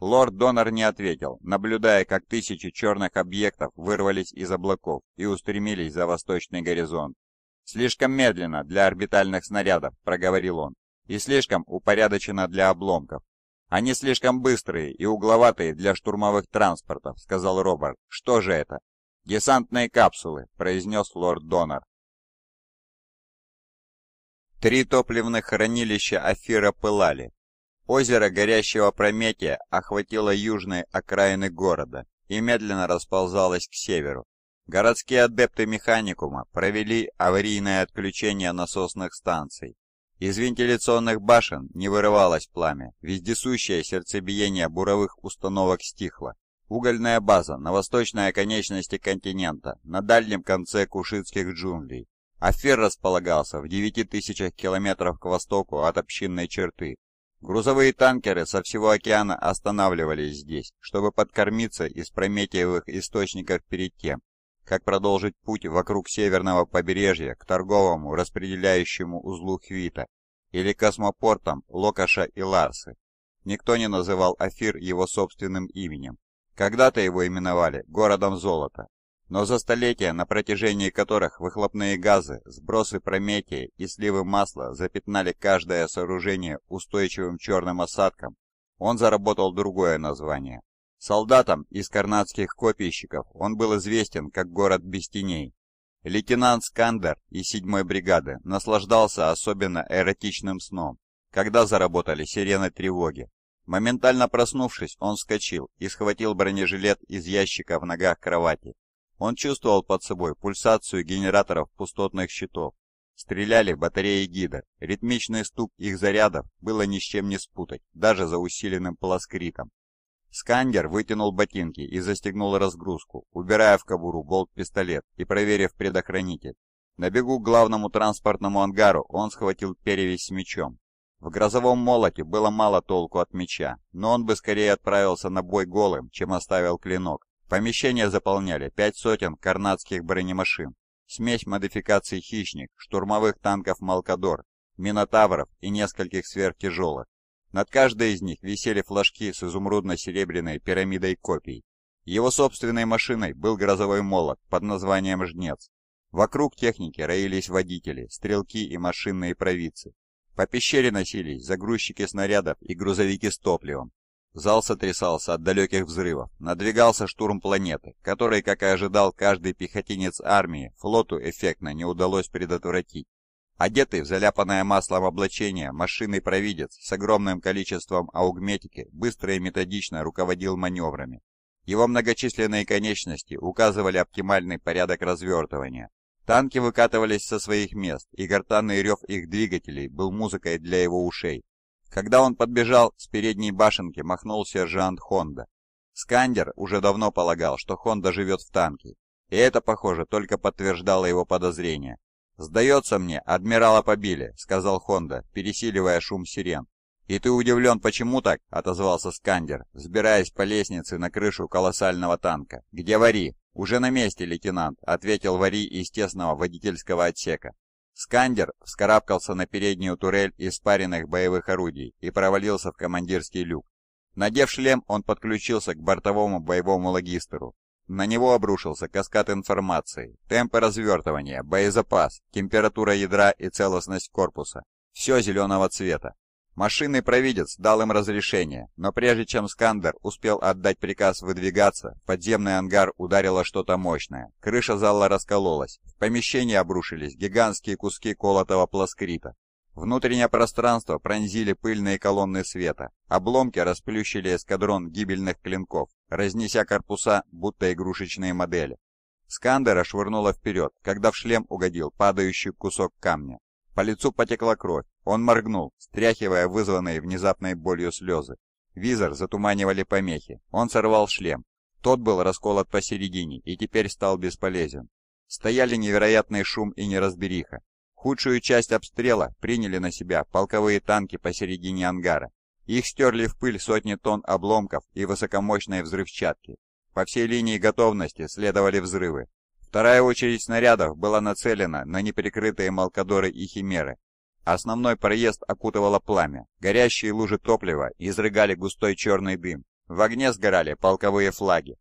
Лорд-донор не ответил, наблюдая, как тысячи черных объектов вырвались из облаков и устремились за восточный горизонт. «Слишком медленно для орбитальных снарядов», — проговорил он, — «и слишком упорядочено для обломков. Они слишком быстрые и угловатые для штурмовых транспортов», — сказал Роберт. «Что же это?» «Десантные капсулы», — произнес лорд-донор. Три топливных хранилища Афира пылали, Озеро горящего Прометия охватило южные окраины города и медленно расползалось к северу. Городские адепты Механикума провели аварийное отключение насосных станций. Из вентиляционных башен не вырывалось пламя, вездесущее сердцебиение буровых установок стихло. Угольная база на восточной оконечности континента, на дальнем конце Кушитских джунглей. Афер располагался в 9000 километров к востоку от общинной черты, Грузовые танкеры со всего океана останавливались здесь, чтобы подкормиться из прометеевых источников перед тем, как продолжить путь вокруг северного побережья к торговому распределяющему узлу Хвита или космопортам Локаша и Ларсы. Никто не называл Афир его собственным именем. Когда-то его именовали «городом золота», но за столетия, на протяжении которых выхлопные газы, сбросы прометия и сливы масла запятнали каждое сооружение устойчивым черным осадком, он заработал другое название. Солдатам из карнадских копийщиков он был известен как город без теней. Лейтенант Скандер из седьмой бригады наслаждался особенно эротичным сном, когда заработали сирены тревоги. Моментально проснувшись, он вскочил и схватил бронежилет из ящика в ногах кровати он чувствовал под собой пульсацию генераторов пустотных щитов. Стреляли батареи гида, ритмичный стук их зарядов было ни с чем не спутать, даже за усиленным полоскритом. Сканер вытянул ботинки и застегнул разгрузку, убирая в кобуру болт-пистолет и проверив предохранитель. На бегу к главному транспортному ангару он схватил перевязь с мечом. В грозовом молоте было мало толку от меча, но он бы скорее отправился на бой голым, чем оставил клинок. Помещение заполняли пять сотен карнадских бронемашин, смесь модификаций «Хищник», штурмовых танков «Малкадор», «Минотавров» и нескольких сверхтяжелых. Над каждой из них висели флажки с изумрудно-серебряной пирамидой копий. Его собственной машиной был грозовой молот под названием «Жнец». Вокруг техники роились водители, стрелки и машинные провидцы. По пещере носились загрузчики снарядов и грузовики с топливом, Зал сотрясался от далеких взрывов. Надвигался штурм планеты, который, как и ожидал каждый пехотинец армии, флоту эффектно не удалось предотвратить. Одетый в заляпанное маслом облачение, машинный провидец с огромным количеством аугметики быстро и методично руководил маневрами. Его многочисленные конечности указывали оптимальный порядок развертывания. Танки выкатывались со своих мест, и гортанный рев их двигателей был музыкой для его ушей. Когда он подбежал с передней башенки, махнул сержант Хонда. Скандер уже давно полагал, что Хонда живет в танке, и это, похоже, только подтверждало его подозрения. «Сдается мне, адмирала побили», — сказал Хонда, пересиливая шум сирен. «И ты удивлен, почему так?» — отозвался Скандер, взбираясь по лестнице на крышу колоссального танка. «Где Вари?» «Уже на месте, лейтенант», — ответил Вари из тесного водительского отсека. Скандер вскарабкался на переднюю турель из спаренных боевых орудий и провалился в командирский люк. Надев шлем, он подключился к бортовому боевому логистеру. На него обрушился каскад информации, темпы развертывания, боезапас, температура ядра и целостность корпуса. Все зеленого цвета. Машинный провидец дал им разрешение, но прежде чем Скандер успел отдать приказ выдвигаться, подземный ангар ударило что-то мощное. Крыша зала раскололась, в помещении обрушились гигантские куски колотого пласкрита. Внутреннее пространство пронзили пыльные колонны света, обломки расплющили эскадрон гибельных клинков, разнеся корпуса, будто игрушечные модели. Скандера швырнуло вперед, когда в шлем угодил падающий кусок камня. По лицу потекла кровь. Он моргнул, стряхивая вызванные внезапной болью слезы. Визор затуманивали помехи. Он сорвал шлем. Тот был расколот посередине и теперь стал бесполезен. Стояли невероятный шум и неразбериха. Худшую часть обстрела приняли на себя полковые танки посередине ангара. Их стерли в пыль сотни тонн обломков и высокомощной взрывчатки. По всей линии готовности следовали взрывы. Вторая очередь снарядов была нацелена на неприкрытые малкадоры и химеры. Основной проезд окутывало пламя, горящие лужи топлива изрыгали густой черный дым, в огне сгорали полковые флаги.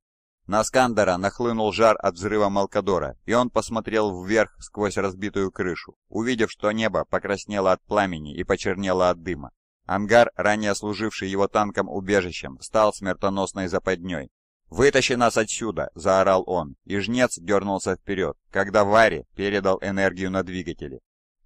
На Скандера нахлынул жар от взрыва Малкадора, и он посмотрел вверх сквозь разбитую крышу, увидев, что небо покраснело от пламени и почернело от дыма. Ангар, ранее служивший его танком убежищем, стал смертоносной западней. «Вытащи нас отсюда!» – заорал он, и жнец дернулся вперед, когда Вари передал энергию на двигатели.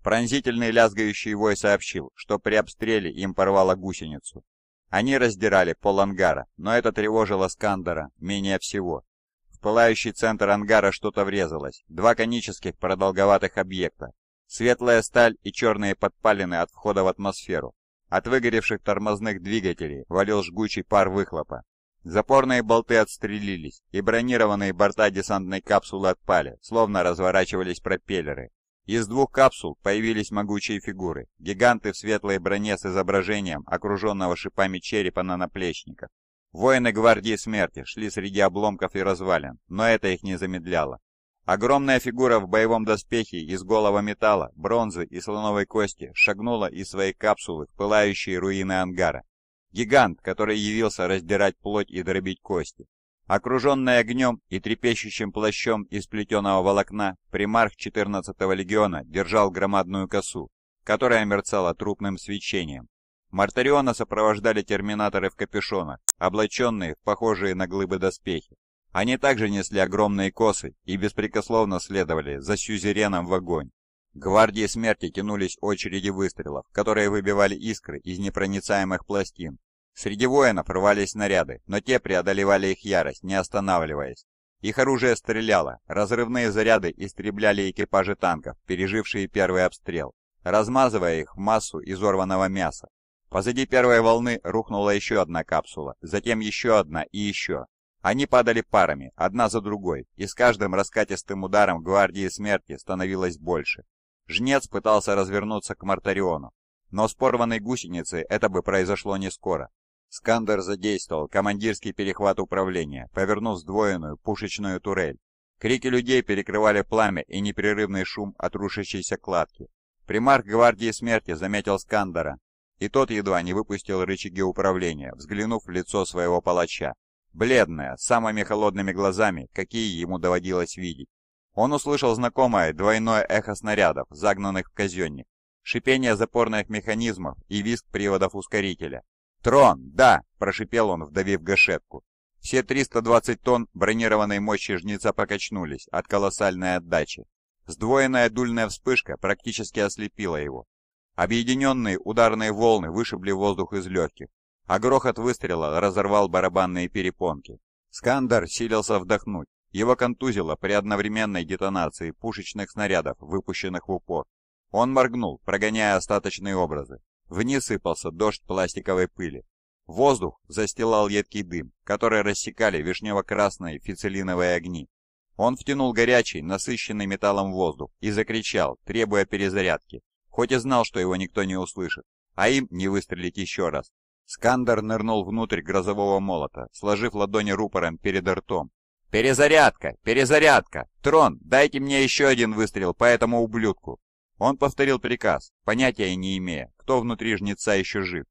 Пронзительный лязгающий вой сообщил, что при обстреле им порвало гусеницу. Они раздирали пол ангара, но это тревожило Скандера менее всего. В пылающий центр ангара что-то врезалось, два конических продолговатых объекта, светлая сталь и черные подпалины от входа в атмосферу. От выгоревших тормозных двигателей валил жгучий пар выхлопа. Запорные болты отстрелились, и бронированные борта десантной капсулы отпали, словно разворачивались пропеллеры. Из двух капсул появились могучие фигуры, гиганты в светлой броне с изображением окруженного шипами черепа на наплечниках. Воины Гвардии Смерти шли среди обломков и развалин, но это их не замедляло. Огромная фигура в боевом доспехе из голого металла, бронзы и слоновой кости шагнула из своей капсулы в пылающие руины ангара гигант, который явился раздирать плоть и дробить кости. Окруженный огнем и трепещущим плащом из плетеного волокна, примарх 14-го легиона держал громадную косу, которая мерцала трупным свечением. Мартариона сопровождали терминаторы в капюшонах, облаченные в похожие на глыбы доспехи. Они также несли огромные косы и беспрекословно следовали за сюзереном в огонь. Гвардии смерти тянулись очереди выстрелов, которые выбивали искры из непроницаемых пластин, Среди воинов рвались наряды, но те преодолевали их ярость, не останавливаясь. Их оружие стреляло, разрывные заряды истребляли экипажи танков, пережившие первый обстрел, размазывая их в массу изорванного мяса. Позади первой волны рухнула еще одна капсула, затем еще одна и еще. Они падали парами, одна за другой, и с каждым раскатистым ударом гвардии смерти становилось больше. Жнец пытался развернуться к Мартариону, но с порванной гусеницей это бы произошло не скоро. Скандер задействовал командирский перехват управления, повернув сдвоенную пушечную турель. Крики людей перекрывали пламя и непрерывный шум от рушащейся кладки. Примарх гвардии смерти заметил Скандера, и тот едва не выпустил рычаги управления, взглянув в лицо своего палача. Бледное, с самыми холодными глазами, какие ему доводилось видеть. Он услышал знакомое двойное эхо снарядов, загнанных в казенник, шипение запорных механизмов и визг приводов ускорителя. «Трон, да!» — прошипел он, вдавив гашетку. Все 320 тонн бронированной мощи жнеца покачнулись от колоссальной отдачи. Сдвоенная дульная вспышка практически ослепила его. Объединенные ударные волны вышибли воздух из легких, а грохот выстрела разорвал барабанные перепонки. Скандар силился вдохнуть, его контузило при одновременной детонации пушечных снарядов, выпущенных в упор. Он моргнул, прогоняя остаточные образы. Вниз сыпался дождь пластиковой пыли. Воздух застилал едкий дым, который рассекали вишнево-красные фицелиновые огни. Он втянул горячий, насыщенный металлом воздух и закричал, требуя перезарядки, хоть и знал, что его никто не услышит, а им не выстрелить еще раз. Скандер нырнул внутрь грозового молота, сложив ладони рупором перед ртом. «Перезарядка! Перезарядка! Трон, дайте мне еще один выстрел по этому ублюдку!» Он повторил приказ, понятия не имея, кто внутри жнеца еще жив.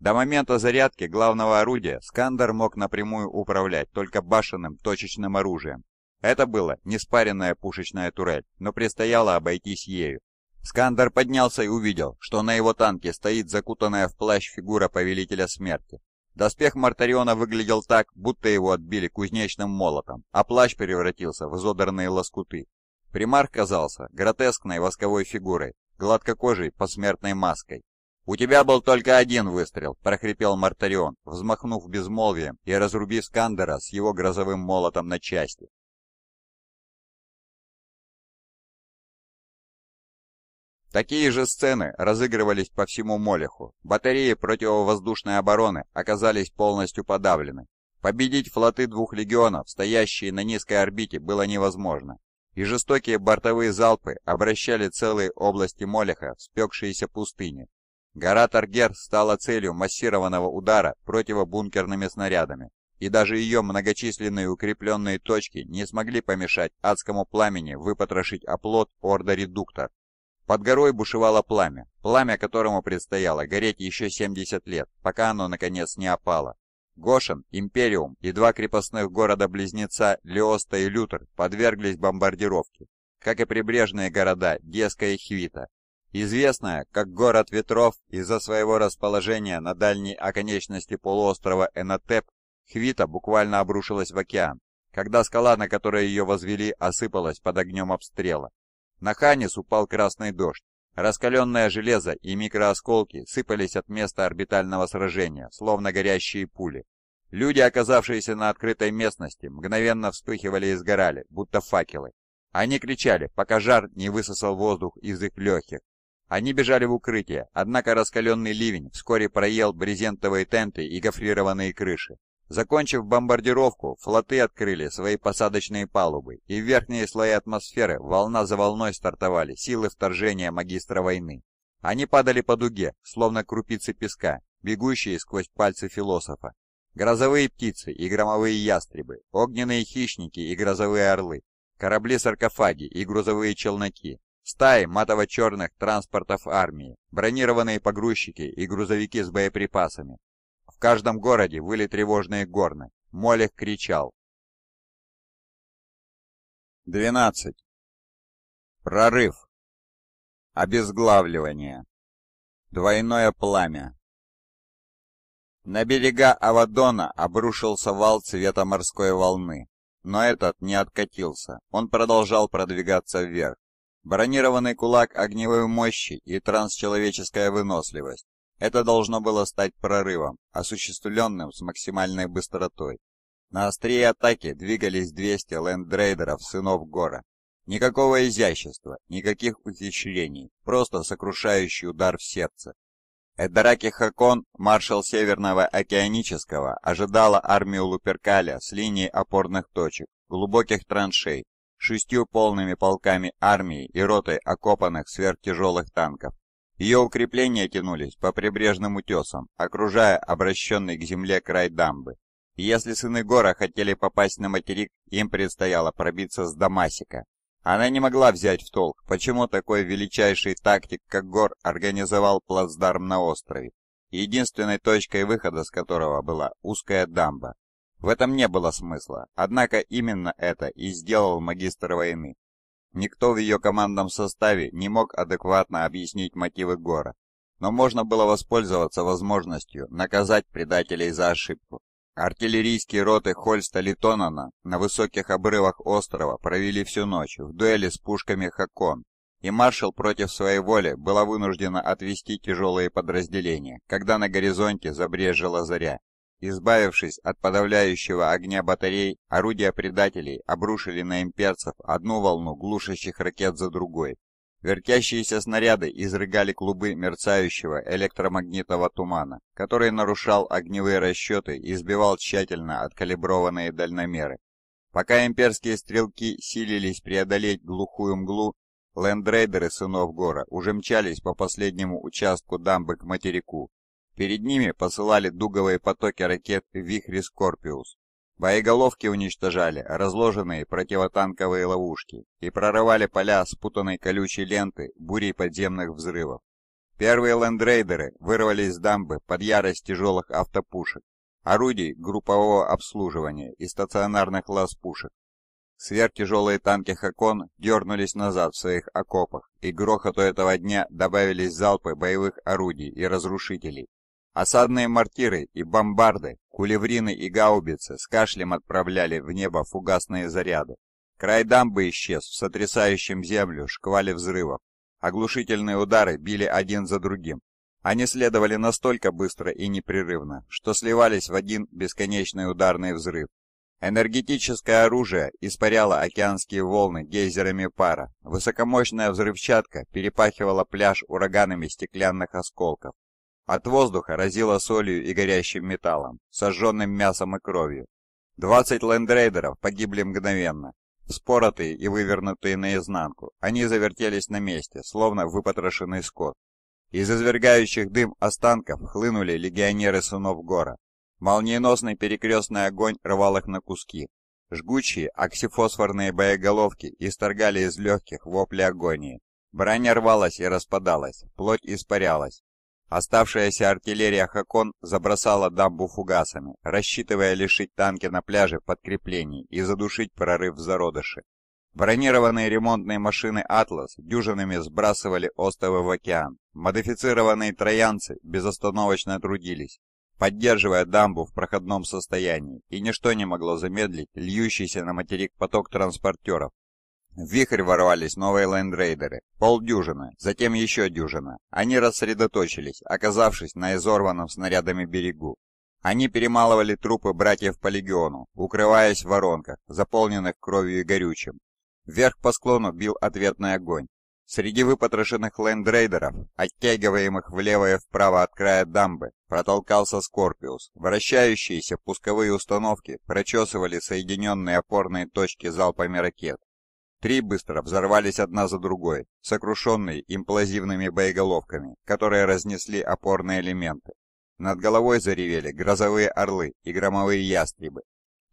До момента зарядки главного орудия Скандар мог напрямую управлять только башенным точечным оружием. Это было не спаренная пушечная турель, но предстояло обойтись ею. Скандар поднялся и увидел, что на его танке стоит закутанная в плащ фигура Повелителя Смерти. Доспех Мартариона выглядел так, будто его отбили кузнечным молотом, а плащ превратился в изодранные лоскуты. Примар казался гротескной восковой фигурой, гладкокожей посмертной маской. «У тебя был только один выстрел», — прохрипел Мартарион, взмахнув безмолвием и разрубив Скандера с его грозовым молотом на части. Такие же сцены разыгрывались по всему Молеху. Батареи противовоздушной обороны оказались полностью подавлены. Победить флоты двух легионов, стоящие на низкой орбите, было невозможно и жестокие бортовые залпы обращали целые области Молеха в спекшиеся пустыни. Гора Таргер стала целью массированного удара противобункерными снарядами, и даже ее многочисленные укрепленные точки не смогли помешать адскому пламени выпотрошить оплот Орда Редуктор. Под горой бушевало пламя, пламя которому предстояло гореть еще 70 лет, пока оно наконец не опало. Гошин, Империум и два крепостных города-близнеца Леоста и Лютер подверглись бомбардировке, как и прибрежные города Деска и Хвита. Известная как город ветров из-за своего расположения на дальней оконечности полуострова Энотеп, Хвита буквально обрушилась в океан, когда скала, на которой ее возвели, осыпалась под огнем обстрела. На Ханис упал красный дождь, Раскаленное железо и микроосколки сыпались от места орбитального сражения, словно горящие пули. Люди, оказавшиеся на открытой местности, мгновенно вспыхивали и сгорали, будто факелы. Они кричали, пока жар не высосал воздух из их легких. Они бежали в укрытие, однако раскаленный ливень вскоре проел брезентовые тенты и гофрированные крыши. Закончив бомбардировку, флоты открыли свои посадочные палубы, и в верхние слои атмосферы волна за волной стартовали силы вторжения магистра войны. Они падали по дуге, словно крупицы песка, бегущие сквозь пальцы философа. Грозовые птицы и громовые ястребы, огненные хищники и грозовые орлы, корабли-саркофаги и грузовые челноки, стаи матово-черных транспортов армии, бронированные погрузчики и грузовики с боеприпасами, каждом городе выли тревожные горны. Молех кричал. 12. Прорыв. Обезглавливание. Двойное пламя. На берега Авадона обрушился вал цвета морской волны, но этот не откатился, он продолжал продвигаться вверх. Бронированный кулак огневой мощи и трансчеловеческая выносливость это должно было стать прорывом, осуществленным с максимальной быстротой. На острие атаки двигались 200 лендрейдеров сынов Гора. Никакого изящества, никаких ухищрений, просто сокрушающий удар в сердце. Эдараки Хакон, маршал Северного Океанического, ожидала армию Луперкаля с линией опорных точек, глубоких траншей, шестью полными полками армии и ротой окопанных сверхтяжелых танков. Ее укрепления тянулись по прибрежным утесам, окружая обращенный к земле край дамбы. если сыны Гора хотели попасть на материк, им предстояло пробиться с Дамасика. Она не могла взять в толк, почему такой величайший тактик, как Гор, организовал плацдарм на острове, единственной точкой выхода с которого была узкая дамба. В этом не было смысла, однако именно это и сделал магистр войны. Никто в ее командном составе не мог адекватно объяснить мотивы Гора, но можно было воспользоваться возможностью наказать предателей за ошибку. Артиллерийские роты Хольста Литонана на высоких обрывах острова провели всю ночь в дуэли с пушками Хакон, и маршал против своей воли была вынуждена отвести тяжелые подразделения, когда на горизонте забрежила заря. Избавившись от подавляющего огня батарей, орудия предателей обрушили на имперцев одну волну глушащих ракет за другой. Вертящиеся снаряды изрыгали клубы мерцающего электромагнитного тумана, который нарушал огневые расчеты и сбивал тщательно откалиброванные дальномеры. Пока имперские стрелки силились преодолеть глухую мглу, лендрейдеры сынов Гора уже мчались по последнему участку дамбы к материку, Перед ними посылали дуговые потоки ракет «Вихри Скорпиус». Боеголовки уничтожали разложенные противотанковые ловушки и прорывали поля спутанной колючей ленты бурей подземных взрывов. Первые лендрейдеры вырвались из дамбы под ярость тяжелых автопушек, орудий группового обслуживания и стационарных лаз-пушек. Сверхтяжелые танки «Хакон» дернулись назад в своих окопах, и грохоту этого дня добавились залпы боевых орудий и разрушителей, Осадные мортиры и бомбарды, кулеврины и гаубицы с кашлем отправляли в небо фугасные заряды. Край дамбы исчез в сотрясающем землю шквале взрывов. Оглушительные удары били один за другим. Они следовали настолько быстро и непрерывно, что сливались в один бесконечный ударный взрыв. Энергетическое оружие испаряло океанские волны гейзерами пара. Высокомощная взрывчатка перепахивала пляж ураганами стеклянных осколков. От воздуха разило солью и горящим металлом, сожженным мясом и кровью. Двадцать лендрейдеров погибли мгновенно. Споротые и вывернутые наизнанку, они завертелись на месте, словно выпотрошенный скот. Из извергающих дым останков хлынули легионеры сынов гора. Молниеносный перекрестный огонь рвал их на куски. Жгучие оксифосфорные боеголовки исторгали из легких вопли агонии. Броня рвалась и распадалась, плоть испарялась, Оставшаяся артиллерия «Хакон» забросала дамбу фугасами, рассчитывая лишить танки на пляже подкреплений и задушить прорыв в зародыши. Бронированные ремонтные машины «Атлас» дюжинами сбрасывали остовы в океан. Модифицированные троянцы безостановочно трудились, поддерживая дамбу в проходном состоянии, и ничто не могло замедлить льющийся на материк поток транспортеров, в вихрь ворвались новые лендрейдеры, полдюжина, затем еще дюжина. Они рассредоточились, оказавшись на изорванном снарядами берегу. Они перемалывали трупы братьев по легиону, укрываясь в воронках, заполненных кровью и горючим. Вверх по склону бил ответный огонь. Среди выпотрошенных лендрейдеров, оттягиваемых влево и вправо от края дамбы, протолкался Скорпиус. Вращающиеся пусковые установки прочесывали соединенные опорные точки залпами ракет. Три быстро взорвались одна за другой, сокрушенные имплазивными боеголовками, которые разнесли опорные элементы. Над головой заревели грозовые орлы и громовые ястребы.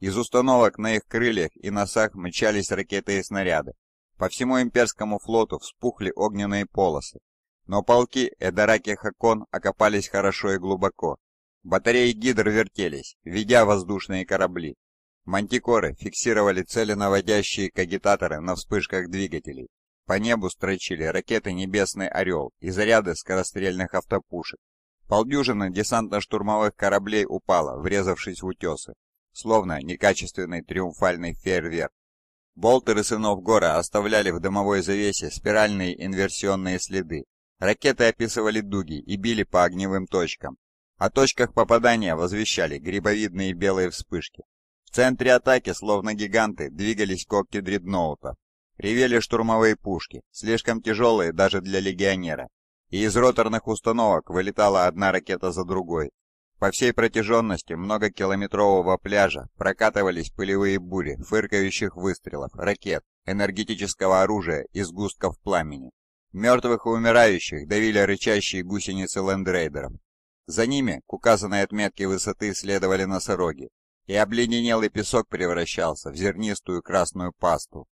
Из установок на их крыльях и носах мчались ракеты и снаряды. По всему имперскому флоту вспухли огненные полосы. Но полки Эдараки Хакон окопались хорошо и глубоко. Батареи гидр вертелись, ведя воздушные корабли, Мантикоры фиксировали целенаводящие кагитаторы на вспышках двигателей. По небу строчили ракеты «Небесный Орел» и заряды скорострельных автопушек. Полдюжины десантно-штурмовых кораблей упало, врезавшись в утесы, словно некачественный триумфальный фейерверк. Болтеры сынов Гора оставляли в дымовой завесе спиральные инверсионные следы. Ракеты описывали дуги и били по огневым точкам. О точках попадания возвещали грибовидные белые вспышки. В центре атаки, словно гиганты, двигались когти дредноутов. Ревели штурмовые пушки, слишком тяжелые даже для легионера, и из роторных установок вылетала одна ракета за другой. По всей протяженности многокилометрового пляжа прокатывались пылевые бури фыркающих выстрелов, ракет, энергетического оружия и сгустков пламени. Мертвых и умирающих давили рычащие гусеницы лендрейдеров. За ними, к указанной отметке высоты, следовали носороги, и обледенелый песок превращался в зернистую красную пасту.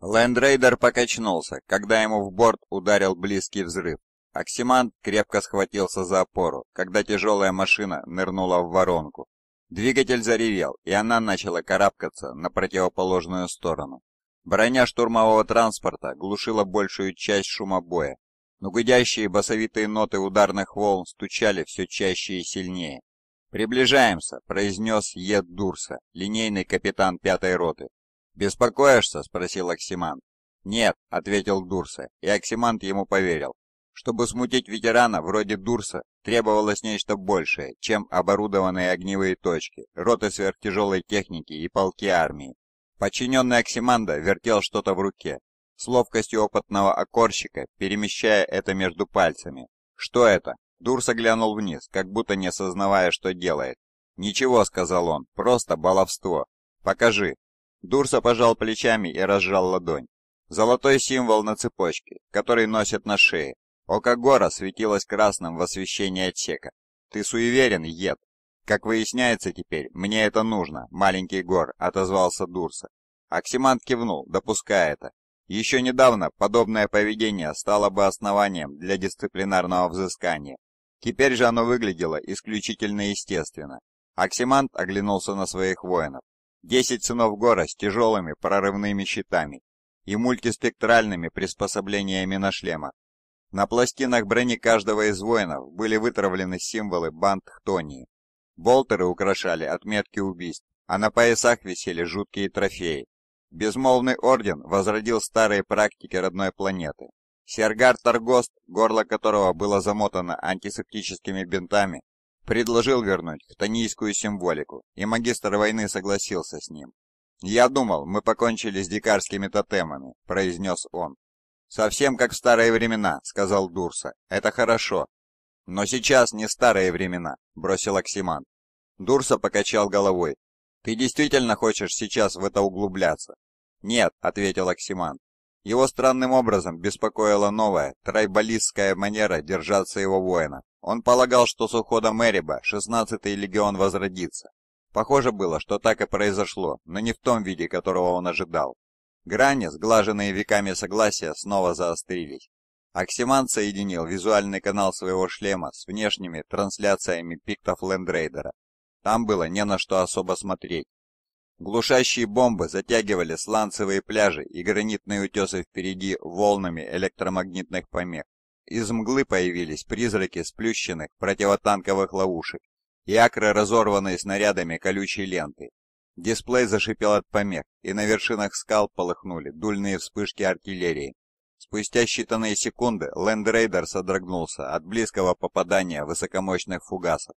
Лендрейдер покачнулся, когда ему в борт ударил близкий взрыв. Оксимант крепко схватился за опору, когда тяжелая машина нырнула в воронку. Двигатель заревел, и она начала карабкаться на противоположную сторону. Броня штурмового транспорта глушила большую часть шума боя, но гудящие басовитые ноты ударных волн стучали все чаще и сильнее. «Приближаемся», — произнес Е. Дурса, линейный капитан пятой роты. «Беспокоишься?» — спросил Оксимант. «Нет», — ответил Дурса, и Оксимант ему поверил. Чтобы смутить ветерана вроде Дурса, требовалось нечто большее, чем оборудованные огневые точки, роты сверхтяжелой техники и полки армии. Подчиненный Оксиманда вертел что-то в руке, с ловкостью опытного окорщика, перемещая это между пальцами. Что это? Дурса глянул вниз, как будто не осознавая, что делает. «Ничего», — сказал он, — «просто баловство. Покажи». Дурса пожал плечами и разжал ладонь. Золотой символ на цепочке, который носят на шее. Око Гора светилось красным в освещении отсека. «Ты суеверен, Ед?» «Как выясняется теперь, мне это нужно, маленький Гор», — отозвался Дурса. Оксимант кивнул, допуская это. Еще недавно подобное поведение стало бы основанием для дисциплинарного взыскания. Теперь же оно выглядело исключительно естественно. Оксимант оглянулся на своих воинов. Десять сынов гора с тяжелыми прорывными щитами и мультиспектральными приспособлениями на шлемах. На пластинах брони каждого из воинов были вытравлены символы банд Хтонии. Болтеры украшали отметки убийств, а на поясах висели жуткие трофеи. Безмолвный орден возродил старые практики родной планеты. Сергар Торгост, горло которого было замотано антисептическими бинтами, предложил вернуть хтонийскую символику, и магистр войны согласился с ним. «Я думал, мы покончили с дикарскими тотемами», — произнес он. «Совсем как в старые времена», — сказал Дурса. «Это хорошо». «Но сейчас не старые времена», — бросил Оксиман. Дурса покачал головой. «Ты действительно хочешь сейчас в это углубляться?» «Нет», — ответил Оксиман. Его странным образом беспокоила новая, трайбалистская манера держаться его воина. Он полагал, что с уходом Эриба 16-й легион возродится. Похоже было, что так и произошло, но не в том виде, которого он ожидал. Грани, сглаженные веками согласия, снова заострились. Оксиман соединил визуальный канал своего шлема с внешними трансляциями пиктов Лендрейдера. Там было не на что особо смотреть. Глушащие бомбы затягивали сланцевые пляжи и гранитные утесы впереди волнами электромагнитных помех. Из мглы появились призраки сплющенных противотанковых ловушек и акры, разорванные снарядами колючей ленты. Дисплей зашипел от помех, и на вершинах скал полыхнули дульные вспышки артиллерии. Спустя считанные секунды Лендрейдер содрогнулся от близкого попадания высокомощных фугасов.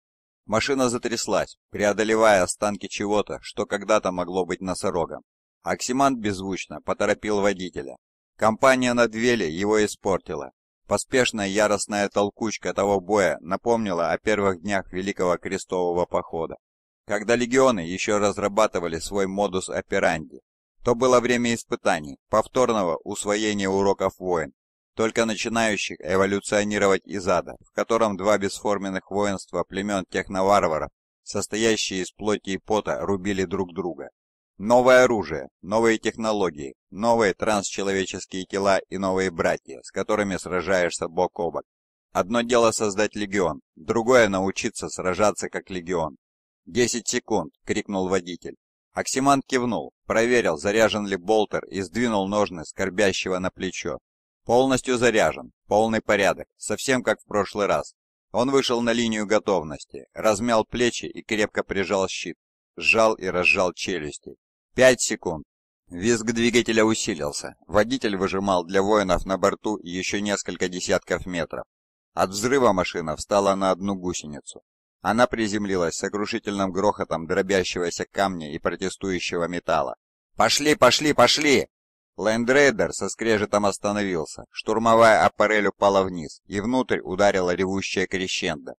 Машина затряслась, преодолевая останки чего-то, что когда-то могло быть носорогом. Оксимант беззвучно поторопил водителя. Компания на Двеле его испортила. Поспешная яростная толкучка того боя напомнила о первых днях Великого Крестового Похода. Когда легионы еще разрабатывали свой модус операнди, то было время испытаний, повторного усвоения уроков войн, только начинающих эволюционировать из ада, в котором два бесформенных воинства племен техноварваров, состоящие из плоти и пота, рубили друг друга. Новое оружие, новые технологии, новые трансчеловеческие тела и новые братья, с которыми сражаешься бок о бок. Одно дело создать легион, другое научиться сражаться как легион. «Десять секунд!» — крикнул водитель. Оксиман кивнул, проверил, заряжен ли болтер и сдвинул ножны скорбящего на плечо. Полностью заряжен, полный порядок, совсем как в прошлый раз. Он вышел на линию готовности, размял плечи и крепко прижал щит, сжал и разжал челюсти. Пять секунд. Визг двигателя усилился. Водитель выжимал для воинов на борту еще несколько десятков метров. От взрыва машина встала на одну гусеницу. Она приземлилась с сокрушительным грохотом дробящегося камня и протестующего металла. «Пошли, пошли, пошли!» Лендрейдер со скрежетом остановился, штурмовая аппарель упала вниз, и внутрь ударила ревущая крещендо.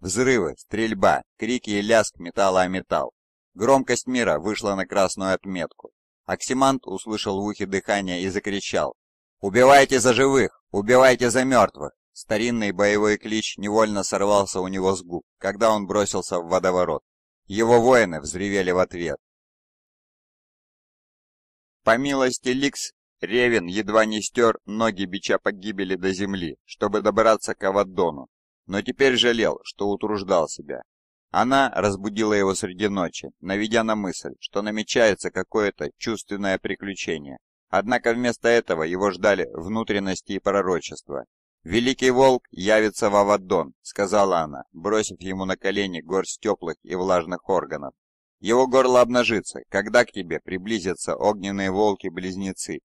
Взрывы, стрельба, крики и лязг металла о металл. Громкость мира вышла на красную отметку. Оксимант услышал в ухе дыхание и закричал. «Убивайте за живых! Убивайте за мертвых!» Старинный боевой клич невольно сорвался у него с губ, когда он бросился в водоворот. Его воины взревели в ответ. По милости Ликс, Ревен едва не стер ноги бича погибели до земли, чтобы добраться к Аваддону, но теперь жалел, что утруждал себя. Она разбудила его среди ночи, наведя на мысль, что намечается какое-то чувственное приключение. Однако вместо этого его ждали внутренности и пророчества. «Великий волк явится в Аваддон», — сказала она, бросив ему на колени горсть теплых и влажных органов. Его горло обнажится, когда к тебе приблизятся огненные волки-близнецы.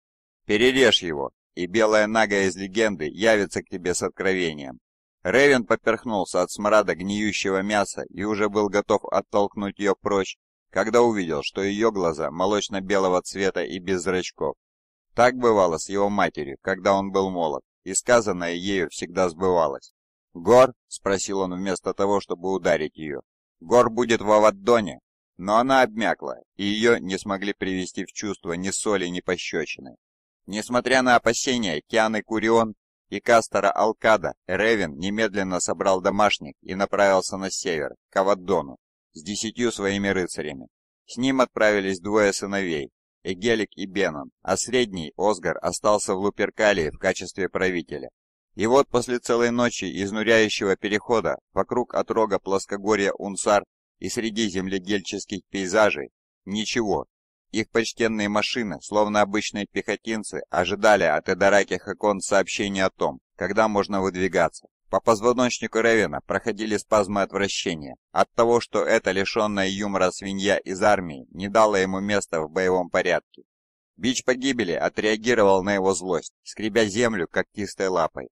Перережь его, и белая нага из легенды явится к тебе с откровением. Ревен поперхнулся от смрада гниющего мяса и уже был готов оттолкнуть ее прочь, когда увидел, что ее глаза молочно-белого цвета и без зрачков. Так бывало с его матерью, когда он был молод, и сказанное ею всегда сбывалось. «Гор?» — спросил он вместо того, чтобы ударить ее. «Гор будет в Аваддоне?» Но она обмякла, и ее не смогли привести в чувство ни соли, ни пощечины. Несмотря на опасения Кианы Курион и Кастора Алкада, Ревин немедленно собрал домашних и направился на север, к Аваддону, с десятью своими рыцарями. С ним отправились двое сыновей, Эгелик и Бенон, а средний, Осгар, остался в Луперкалии в качестве правителя. И вот после целой ночи изнуряющего перехода вокруг отрога плоскогорья Унсар и среди земледельческих пейзажей ничего. Их почтенные машины, словно обычные пехотинцы, ожидали от эдораких окон сообщения о том, когда можно выдвигаться. По позвоночнику Ревена проходили спазмы отвращения от того, что эта лишенная юмора свинья из армии не дала ему места в боевом порядке. Бич погибели отреагировал на его злость, скребя землю когтистой лапой.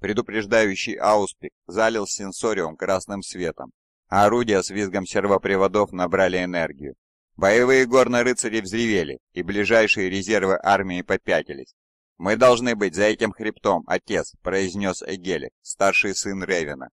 Предупреждающий ауспик залил сенсориум красным светом, а орудия с визгом сервоприводов набрали энергию. Боевые горно-рыцари взревели, и ближайшие резервы армии попятились. «Мы должны быть за этим хребтом, отец», — произнес Эгели, старший сын Ревина.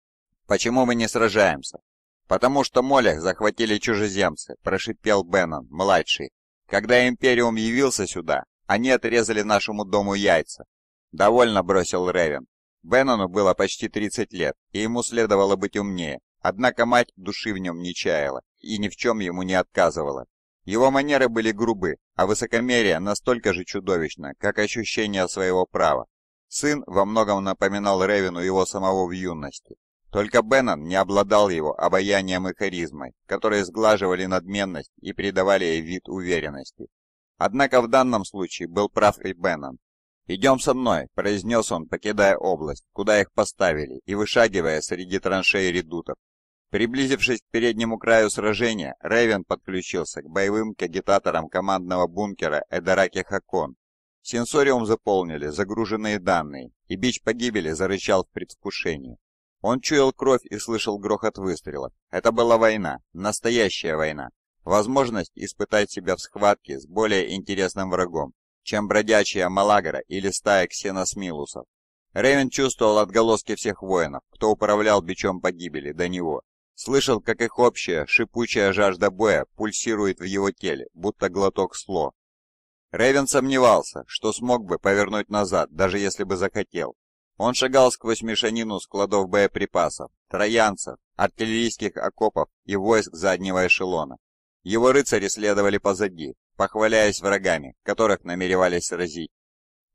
«Почему мы не сражаемся?» «Потому что Молях захватили чужеземцы», — прошипел Беннон, младший. «Когда Империум явился сюда, они отрезали нашему дому яйца». «Довольно», — бросил Ревин. Беннону было почти 30 лет, и ему следовало быть умнее. Однако мать души в нем не чаяла и ни в чем ему не отказывала. Его манеры были грубы, а высокомерие настолько же чудовищно, как ощущение своего права. Сын во многом напоминал Ревину его самого в юности. Только Беннон не обладал его обаянием и харизмой, которые сглаживали надменность и придавали ей вид уверенности. Однако в данном случае был прав и Беннон. «Идем со мной», — произнес он, покидая область, куда их поставили, и вышагивая среди траншей редутов, Приблизившись к переднему краю сражения, Рейвен подключился к боевым кагитаторам командного бункера Эдараки Хакон. Сенсориум заполнили загруженные данные, и бич погибели зарычал в предвкушении. Он чуял кровь и слышал грохот выстрелов. Это была война, настоящая война. Возможность испытать себя в схватке с более интересным врагом, чем бродячая Малагра или стая ксеносмилусов. Рейвен чувствовал отголоски всех воинов, кто управлял бичом погибели до него, Слышал, как их общая, шипучая жажда боя пульсирует в его теле, будто глоток сло. Ревен сомневался, что смог бы повернуть назад, даже если бы захотел. Он шагал сквозь мешанину складов боеприпасов, троянцев, артиллерийских окопов и войск заднего эшелона. Его рыцари следовали позади, похваляясь врагами, которых намеревались сразить.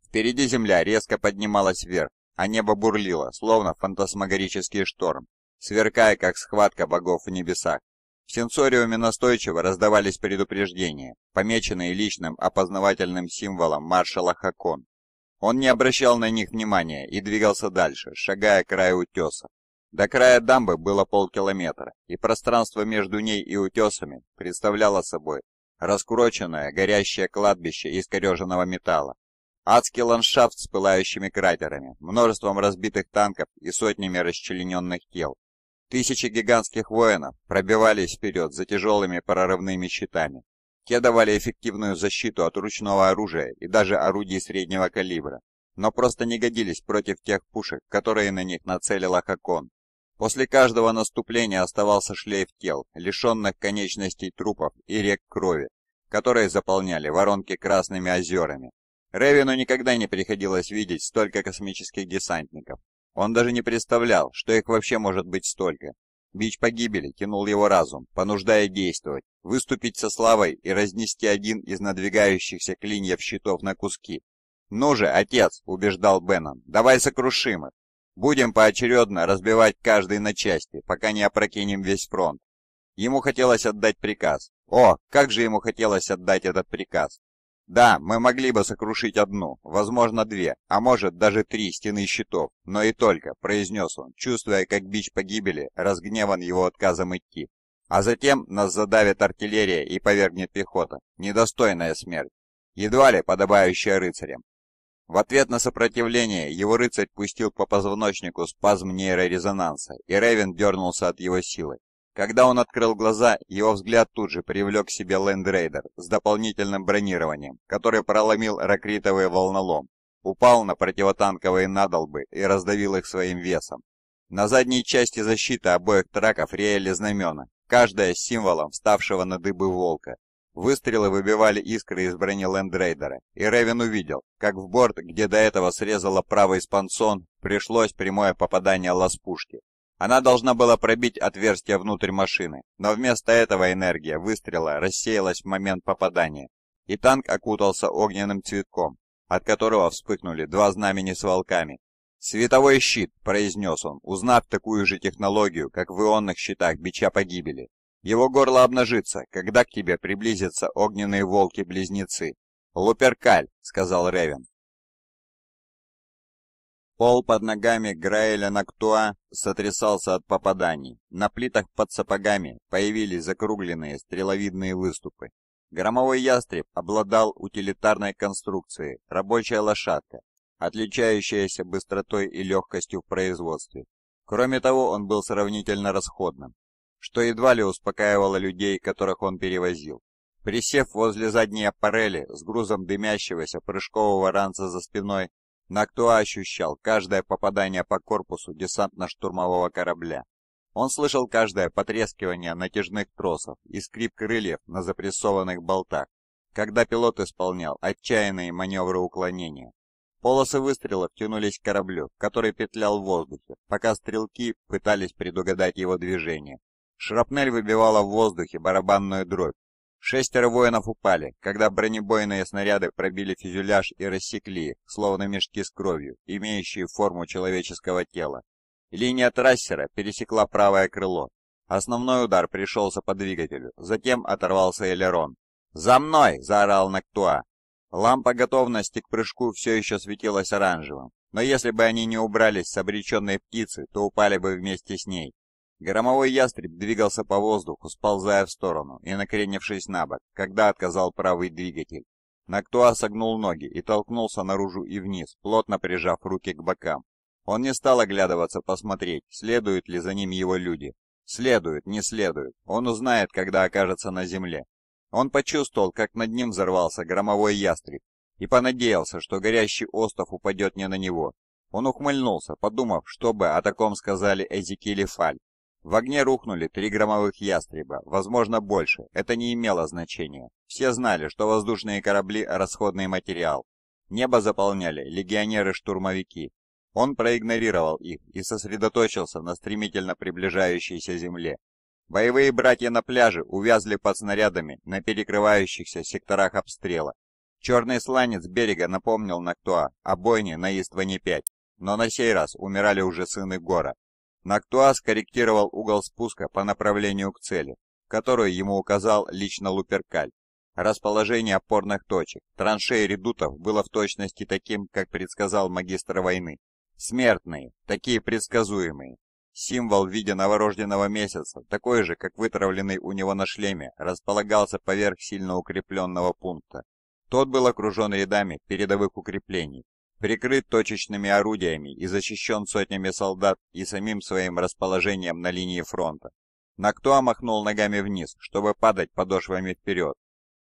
Впереди земля резко поднималась вверх, а небо бурлило, словно фантасмагорический шторм сверкая, как схватка богов в небесах. В сенсориуме настойчиво раздавались предупреждения, помеченные личным опознавательным символом маршала Хакон. Он не обращал на них внимания и двигался дальше, шагая к краю утеса. До края дамбы было полкилометра, и пространство между ней и утесами представляло собой раскуроченное горящее кладбище искореженного металла. Адский ландшафт с пылающими кратерами, множеством разбитых танков и сотнями расчлененных тел, Тысячи гигантских воинов пробивались вперед за тяжелыми прорывными щитами. Те давали эффективную защиту от ручного оружия и даже орудий среднего калибра, но просто не годились против тех пушек, которые на них нацелила Хакон. После каждого наступления оставался шлейф тел, лишенных конечностей трупов и рек крови, которые заполняли воронки красными озерами. Ревину никогда не приходилось видеть столько космических десантников, он даже не представлял, что их вообще может быть столько. Бич погибели кинул его разум, понуждая действовать, выступить со славой и разнести один из надвигающихся клиньев щитов на куски. «Ну же, отец!» — убеждал Беннон. «Давай сокрушим их! Будем поочередно разбивать каждый на части, пока не опрокинем весь фронт!» Ему хотелось отдать приказ. О, как же ему хотелось отдать этот приказ! Да, мы могли бы сокрушить одну, возможно, две, а может даже три стены щитов, но и только, произнес он, чувствуя, как бич погибели, разгневан его отказом идти. А затем нас задавит артиллерия и повергнет пехота. Недостойная смерть. Едва ли подобающая рыцарям. В ответ на сопротивление его рыцарь пустил по позвоночнику спазм нейрорезонанса, и Ревен дернулся от его силы. Когда он открыл глаза, его взгляд тут же привлек к себе лендрейдер с дополнительным бронированием, который проломил ракритовый волнолом, упал на противотанковые надолбы и раздавил их своим весом. На задней части защиты обоих траков реяли знамена, каждая с символом вставшего на дыбы волка. Выстрелы выбивали искры из брони лендрейдера, и Ревен увидел, как в борт, где до этого срезало правый спансон, пришлось прямое попадание лаз-пушки. Она должна была пробить отверстие внутрь машины, но вместо этого энергия выстрела рассеялась в момент попадания, и танк окутался огненным цветком, от которого вспыхнули два знамени с волками. «Световой щит», — произнес он, узнав такую же технологию, как в ионных щитах бича погибели. «Его горло обнажится, когда к тебе приблизятся огненные волки-близнецы». «Луперкаль», — сказал Ревен. Пол под ногами Граэля Нактуа сотрясался от попаданий. На плитах под сапогами появились закругленные стреловидные выступы. Громовой ястреб обладал утилитарной конструкцией, рабочая лошадка, отличающаяся быстротой и легкостью в производстве. Кроме того, он был сравнительно расходным, что едва ли успокаивало людей, которых он перевозил. Присев возле задней аппарели с грузом дымящегося прыжкового ранца за спиной, Нактуа ощущал каждое попадание по корпусу десантно-штурмового корабля. Он слышал каждое потрескивание натяжных тросов и скрип крыльев на запрессованных болтах, когда пилот исполнял отчаянные маневры уклонения. Полосы выстрелов тянулись к кораблю, который петлял в воздухе, пока стрелки пытались предугадать его движение. Шрапнель выбивала в воздухе барабанную дробь, Шестеро воинов упали, когда бронебойные снаряды пробили фюзеляж и рассекли словно мешки с кровью, имеющие форму человеческого тела. Линия трассера пересекла правое крыло. Основной удар пришелся по двигателю, затем оторвался элерон. «За мной!» – заорал Нактуа. Лампа готовности к прыжку все еще светилась оранжевым, но если бы они не убрались с обреченной птицы, то упали бы вместе с ней. Громовой ястреб двигался по воздуху, сползая в сторону и накренившись на бок, когда отказал правый двигатель. Нактуа согнул ноги и толкнулся наружу и вниз, плотно прижав руки к бокам. Он не стал оглядываться посмотреть, следуют ли за ним его люди. Следуют, не следуют. он узнает, когда окажется на земле. Он почувствовал, как над ним взорвался громовой ястреб, и понадеялся, что горящий остов упадет не на него. Он ухмыльнулся, подумав, что бы о таком сказали Эзекиль и Фаль. В огне рухнули три громовых ястреба, возможно больше, это не имело значения. Все знали, что воздушные корабли – расходный материал. Небо заполняли легионеры-штурмовики. Он проигнорировал их и сосредоточился на стремительно приближающейся земле. Боевые братья на пляже увязли под снарядами на перекрывающихся секторах обстрела. Черный сланец берега напомнил Нактуа о бойне на Истване-5, но на сей раз умирали уже сыны Гора, Нактуас корректировал угол спуска по направлению к цели, которую ему указал лично Луперкаль. Расположение опорных точек, траншей редутов было в точности таким, как предсказал магистр войны. Смертные, такие предсказуемые. Символ в виде новорожденного месяца, такой же, как вытравленный у него на шлеме, располагался поверх сильно укрепленного пункта. Тот был окружен рядами передовых укреплений, прикрыт точечными орудиями и защищен сотнями солдат и самим своим расположением на линии фронта. Нактуа махнул ногами вниз, чтобы падать подошвами вперед.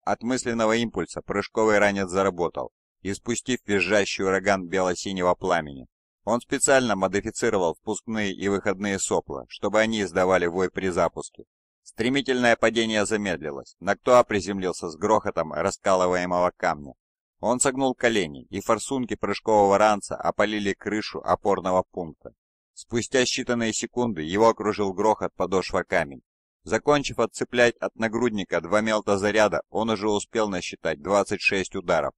От мысленного импульса прыжковый ранец заработал, испустив визжащий ураган бело-синего пламени. Он специально модифицировал впускные и выходные сопла, чтобы они издавали вой при запуске. Стремительное падение замедлилось, Нактуа приземлился с грохотом раскалываемого камня он согнул колени, и форсунки прыжкового ранца опалили крышу опорного пункта. Спустя считанные секунды его окружил грохот подошв камень. Закончив отцеплять от нагрудника два мелтозаряда, он уже успел насчитать 26 ударов.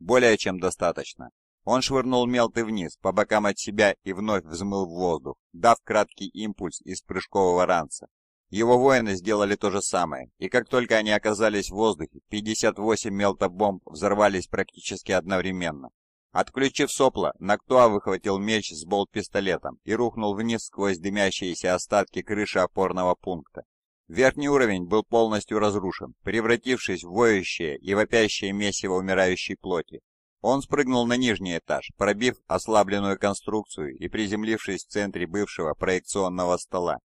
Более чем достаточно. Он швырнул мелты вниз, по бокам от себя и вновь взмыл в воздух, дав краткий импульс из прыжкового ранца. Его воины сделали то же самое, и как только они оказались в воздухе, 58 мелтобомб взорвались практически одновременно. Отключив сопла, Нактуа выхватил меч с болт-пистолетом и рухнул вниз сквозь дымящиеся остатки крыши опорного пункта. Верхний уровень был полностью разрушен, превратившись в воющее и вопящее месиво умирающей плоти. Он спрыгнул на нижний этаж, пробив ослабленную конструкцию и приземлившись в центре бывшего проекционного стола.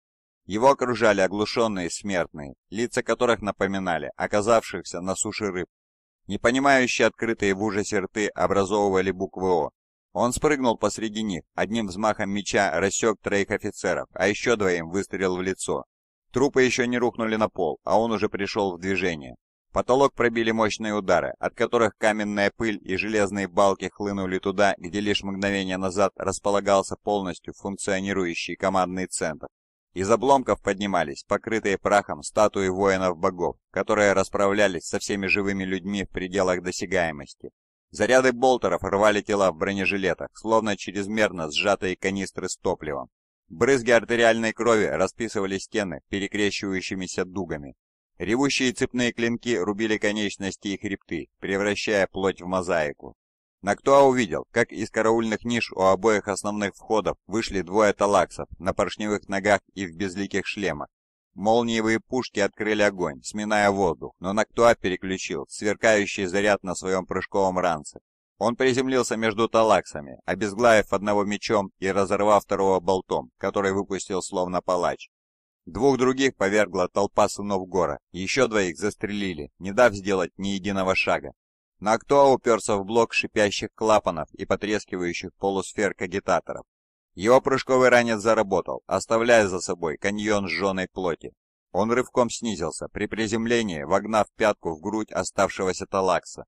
Его окружали оглушенные смертные, лица которых напоминали оказавшихся на суше рыб. Непонимающие открытые в ужасе рты образовывали буквы «О». Он спрыгнул посреди них, одним взмахом меча рассек троих офицеров, а еще двоим выстрелил в лицо. Трупы еще не рухнули на пол, а он уже пришел в движение. Потолок пробили мощные удары, от которых каменная пыль и железные балки хлынули туда, где лишь мгновение назад располагался полностью функционирующий командный центр. Из обломков поднимались, покрытые прахом, статуи воинов-богов, которые расправлялись со всеми живыми людьми в пределах досягаемости. Заряды болтеров рвали тела в бронежилетах, словно чрезмерно сжатые канистры с топливом. Брызги артериальной крови расписывали стены перекрещивающимися дугами. Ревущие цепные клинки рубили конечности и хребты, превращая плоть в мозаику. Нактуа увидел, как из караульных ниш у обоих основных входов вышли двое талаксов на поршневых ногах и в безликих шлемах. Молниевые пушки открыли огонь, сминая воздух, но Нактуа переключил сверкающий заряд на своем прыжковом ранце. Он приземлился между талаксами, обезглавив одного мечом и разорвав второго болтом, который выпустил словно палач. Двух других повергла толпа сынов гора, еще двоих застрелили, не дав сделать ни единого шага. Нокто уперся в блок шипящих клапанов и потрескивающих полусфер кагитаторов. Его прыжковый ранец заработал, оставляя за собой каньон сжженной плоти. Он рывком снизился, при приземлении вогнав пятку в грудь оставшегося Талакса.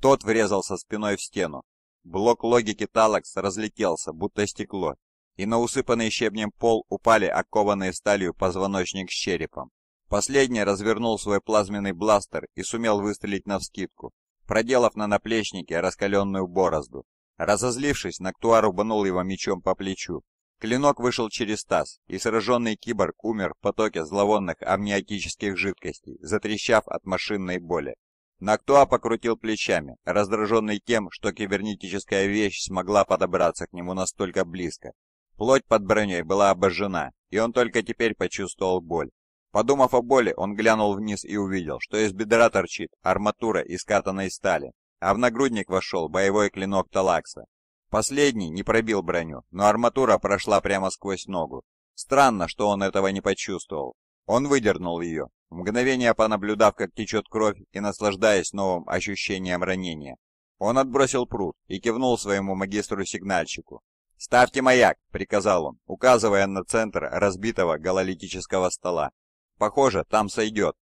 Тот врезался спиной в стену. Блок логики Талакс разлетелся, будто стекло, и на усыпанный щебнем пол упали окованные сталью позвоночник с черепом. Последний развернул свой плазменный бластер и сумел выстрелить навскидку, проделав на наплечнике раскаленную борозду. Разозлившись, Нактуа рубанул его мечом по плечу. Клинок вышел через таз, и сраженный киборг умер в потоке зловонных амниотических жидкостей, затрещав от машинной боли. Нактуа покрутил плечами, раздраженный тем, что кибернетическая вещь смогла подобраться к нему настолько близко. Плоть под броней была обожжена, и он только теперь почувствовал боль. Подумав о боли, он глянул вниз и увидел, что из бедра торчит арматура из катанной стали, а в нагрудник вошел боевой клинок Талакса. Последний не пробил броню, но арматура прошла прямо сквозь ногу. Странно, что он этого не почувствовал. Он выдернул ее, мгновение понаблюдав, как течет кровь и наслаждаясь новым ощущением ранения. Он отбросил пруд и кивнул своему магистру-сигнальщику. «Ставьте маяк!» — приказал он, указывая на центр разбитого гололитического стола. Похоже, там сойдет.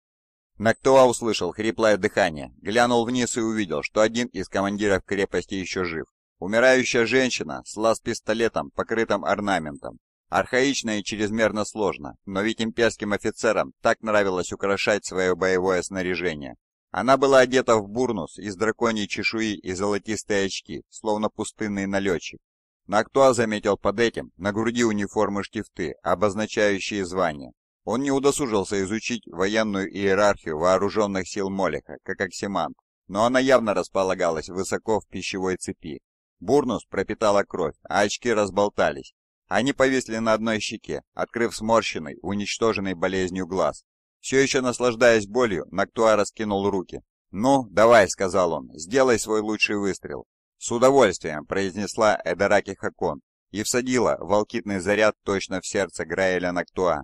Нактуа услышал хриплое дыхание, глянул вниз и увидел, что один из командиров крепости еще жив. Умирающая женщина сла с пистолетом, покрытым орнаментом. Архаично и чрезмерно сложно, но ведь имперским офицерам так нравилось украшать свое боевое снаряжение. Она была одета в бурнус из драконьей чешуи и золотистые очки, словно пустынный налетчик. Нактуа заметил под этим на груди униформы штифты, обозначающие звание. Он не удосужился изучить военную иерархию вооруженных сил Молика, как оксимант, но она явно располагалась высоко в пищевой цепи. Бурнус пропитала кровь, а очки разболтались. Они повисли на одной щеке, открыв сморщенный, уничтоженный болезнью глаз. Все еще наслаждаясь болью, Нактуа раскинул руки. «Ну, давай», — сказал он, — «сделай свой лучший выстрел». «С удовольствием», — произнесла Эдараки Хакон и всадила волкитный заряд точно в сердце Граэля Нактуа.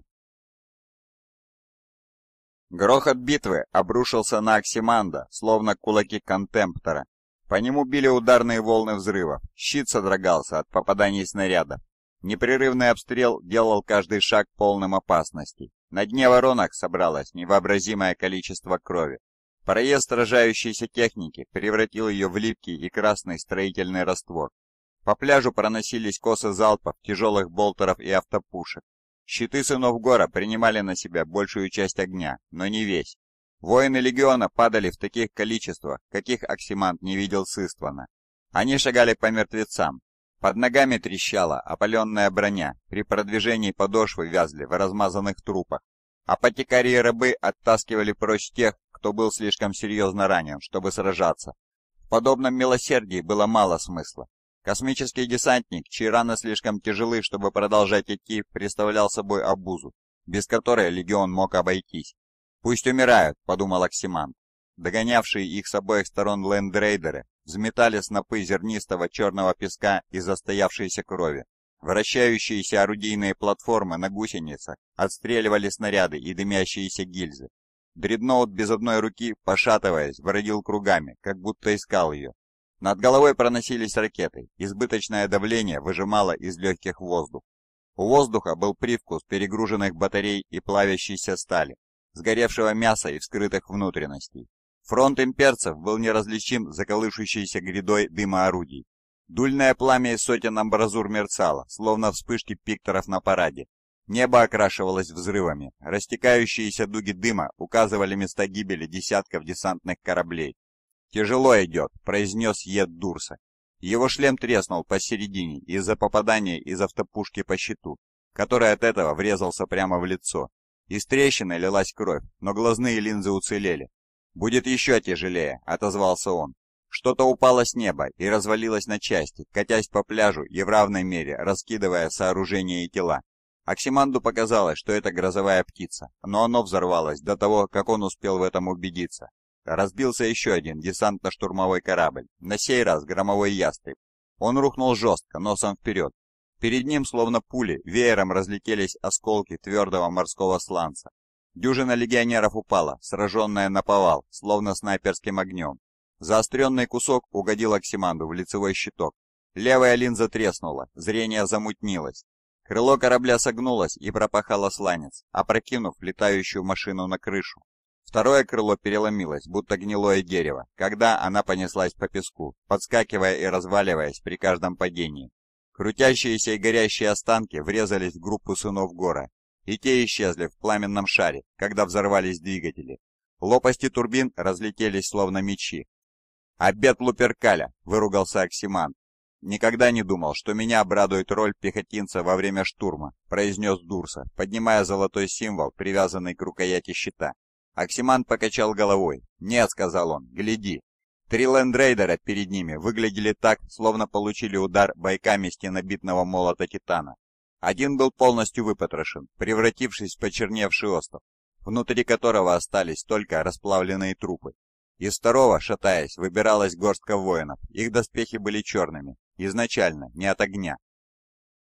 Грохот битвы обрушился на Оксиманда, словно кулаки контемптора. По нему били ударные волны взрывов, щит содрогался от попаданий снарядов. Непрерывный обстрел делал каждый шаг полным опасностей. На дне воронок собралось невообразимое количество крови. Проезд сражающейся техники превратил ее в липкий и красный строительный раствор. По пляжу проносились косы залпов, тяжелых болтеров и автопушек. Щиты сынов Гора принимали на себя большую часть огня, но не весь. Воины легиона падали в таких количествах, каких Оксимант не видел с Иствана. Они шагали по мертвецам. Под ногами трещала опаленная броня, при продвижении подошвы вязли в размазанных трупах. А потекари и рабы оттаскивали прочь тех, кто был слишком серьезно ранен, чтобы сражаться. В подобном милосердии было мало смысла. Космический десантник, чьи раны слишком тяжелы, чтобы продолжать идти, представлял собой обузу, без которой легион мог обойтись. «Пусть умирают», — подумал Оксимант. Догонявшие их с обоих сторон лендрейдеры взметали снопы зернистого черного песка и застоявшейся крови. Вращающиеся орудийные платформы на гусеницах отстреливали снаряды и дымящиеся гильзы. Дредноут без одной руки, пошатываясь, бродил кругами, как будто искал ее. Над головой проносились ракеты, избыточное давление выжимало из легких воздух. У воздуха был привкус перегруженных батарей и плавящейся стали, сгоревшего мяса и вскрытых внутренностей. Фронт имперцев был неразличим за колышущейся грядой дыма орудий. Дульное пламя из сотен амбразур мерцало, словно вспышки пикторов на параде. Небо окрашивалось взрывами, растекающиеся дуги дыма указывали места гибели десятков десантных кораблей. «Тяжело идет», — произнес Ед Дурса. Его шлем треснул посередине из-за попадания из автопушки по щиту, который от этого врезался прямо в лицо. Из трещины лилась кровь, но глазные линзы уцелели. «Будет еще тяжелее», — отозвался он. Что-то упало с неба и развалилось на части, катясь по пляжу и в равной мере раскидывая сооружения и тела. Оксиманду показалось, что это грозовая птица, но оно взорвалось до того, как он успел в этом убедиться. Разбился еще один десантно-штурмовой корабль, на сей раз громовой ястреб. Он рухнул жестко, носом вперед. Перед ним, словно пули, веером разлетелись осколки твердого морского сланца. Дюжина легионеров упала, сраженная на повал, словно снайперским огнем. Заостренный кусок угодил Оксиманду в лицевой щиток. Левая линза треснула, зрение замутнилось. Крыло корабля согнулось и пропахало сланец, опрокинув летающую машину на крышу. Второе крыло переломилось, будто гнилое дерево, когда она понеслась по песку, подскакивая и разваливаясь при каждом падении. Крутящиеся и горящие останки врезались в группу сынов гора, и те исчезли в пламенном шаре, когда взорвались двигатели. Лопасти турбин разлетелись словно мечи. «Обед Луперкаля!» — выругался Оксиман. «Никогда не думал, что меня обрадует роль пехотинца во время штурма», — произнес Дурса, поднимая золотой символ, привязанный к рукояти щита. Оксиман покачал головой. «Нет», — сказал он, — «гляди». Три лендрейдера перед ними выглядели так, словно получили удар бойками стенобитного молота Титана. Один был полностью выпотрошен, превратившись в почерневший остров, внутри которого остались только расплавленные трупы. Из второго, шатаясь, выбиралась горстка воинов. Их доспехи были черными, изначально, не от огня.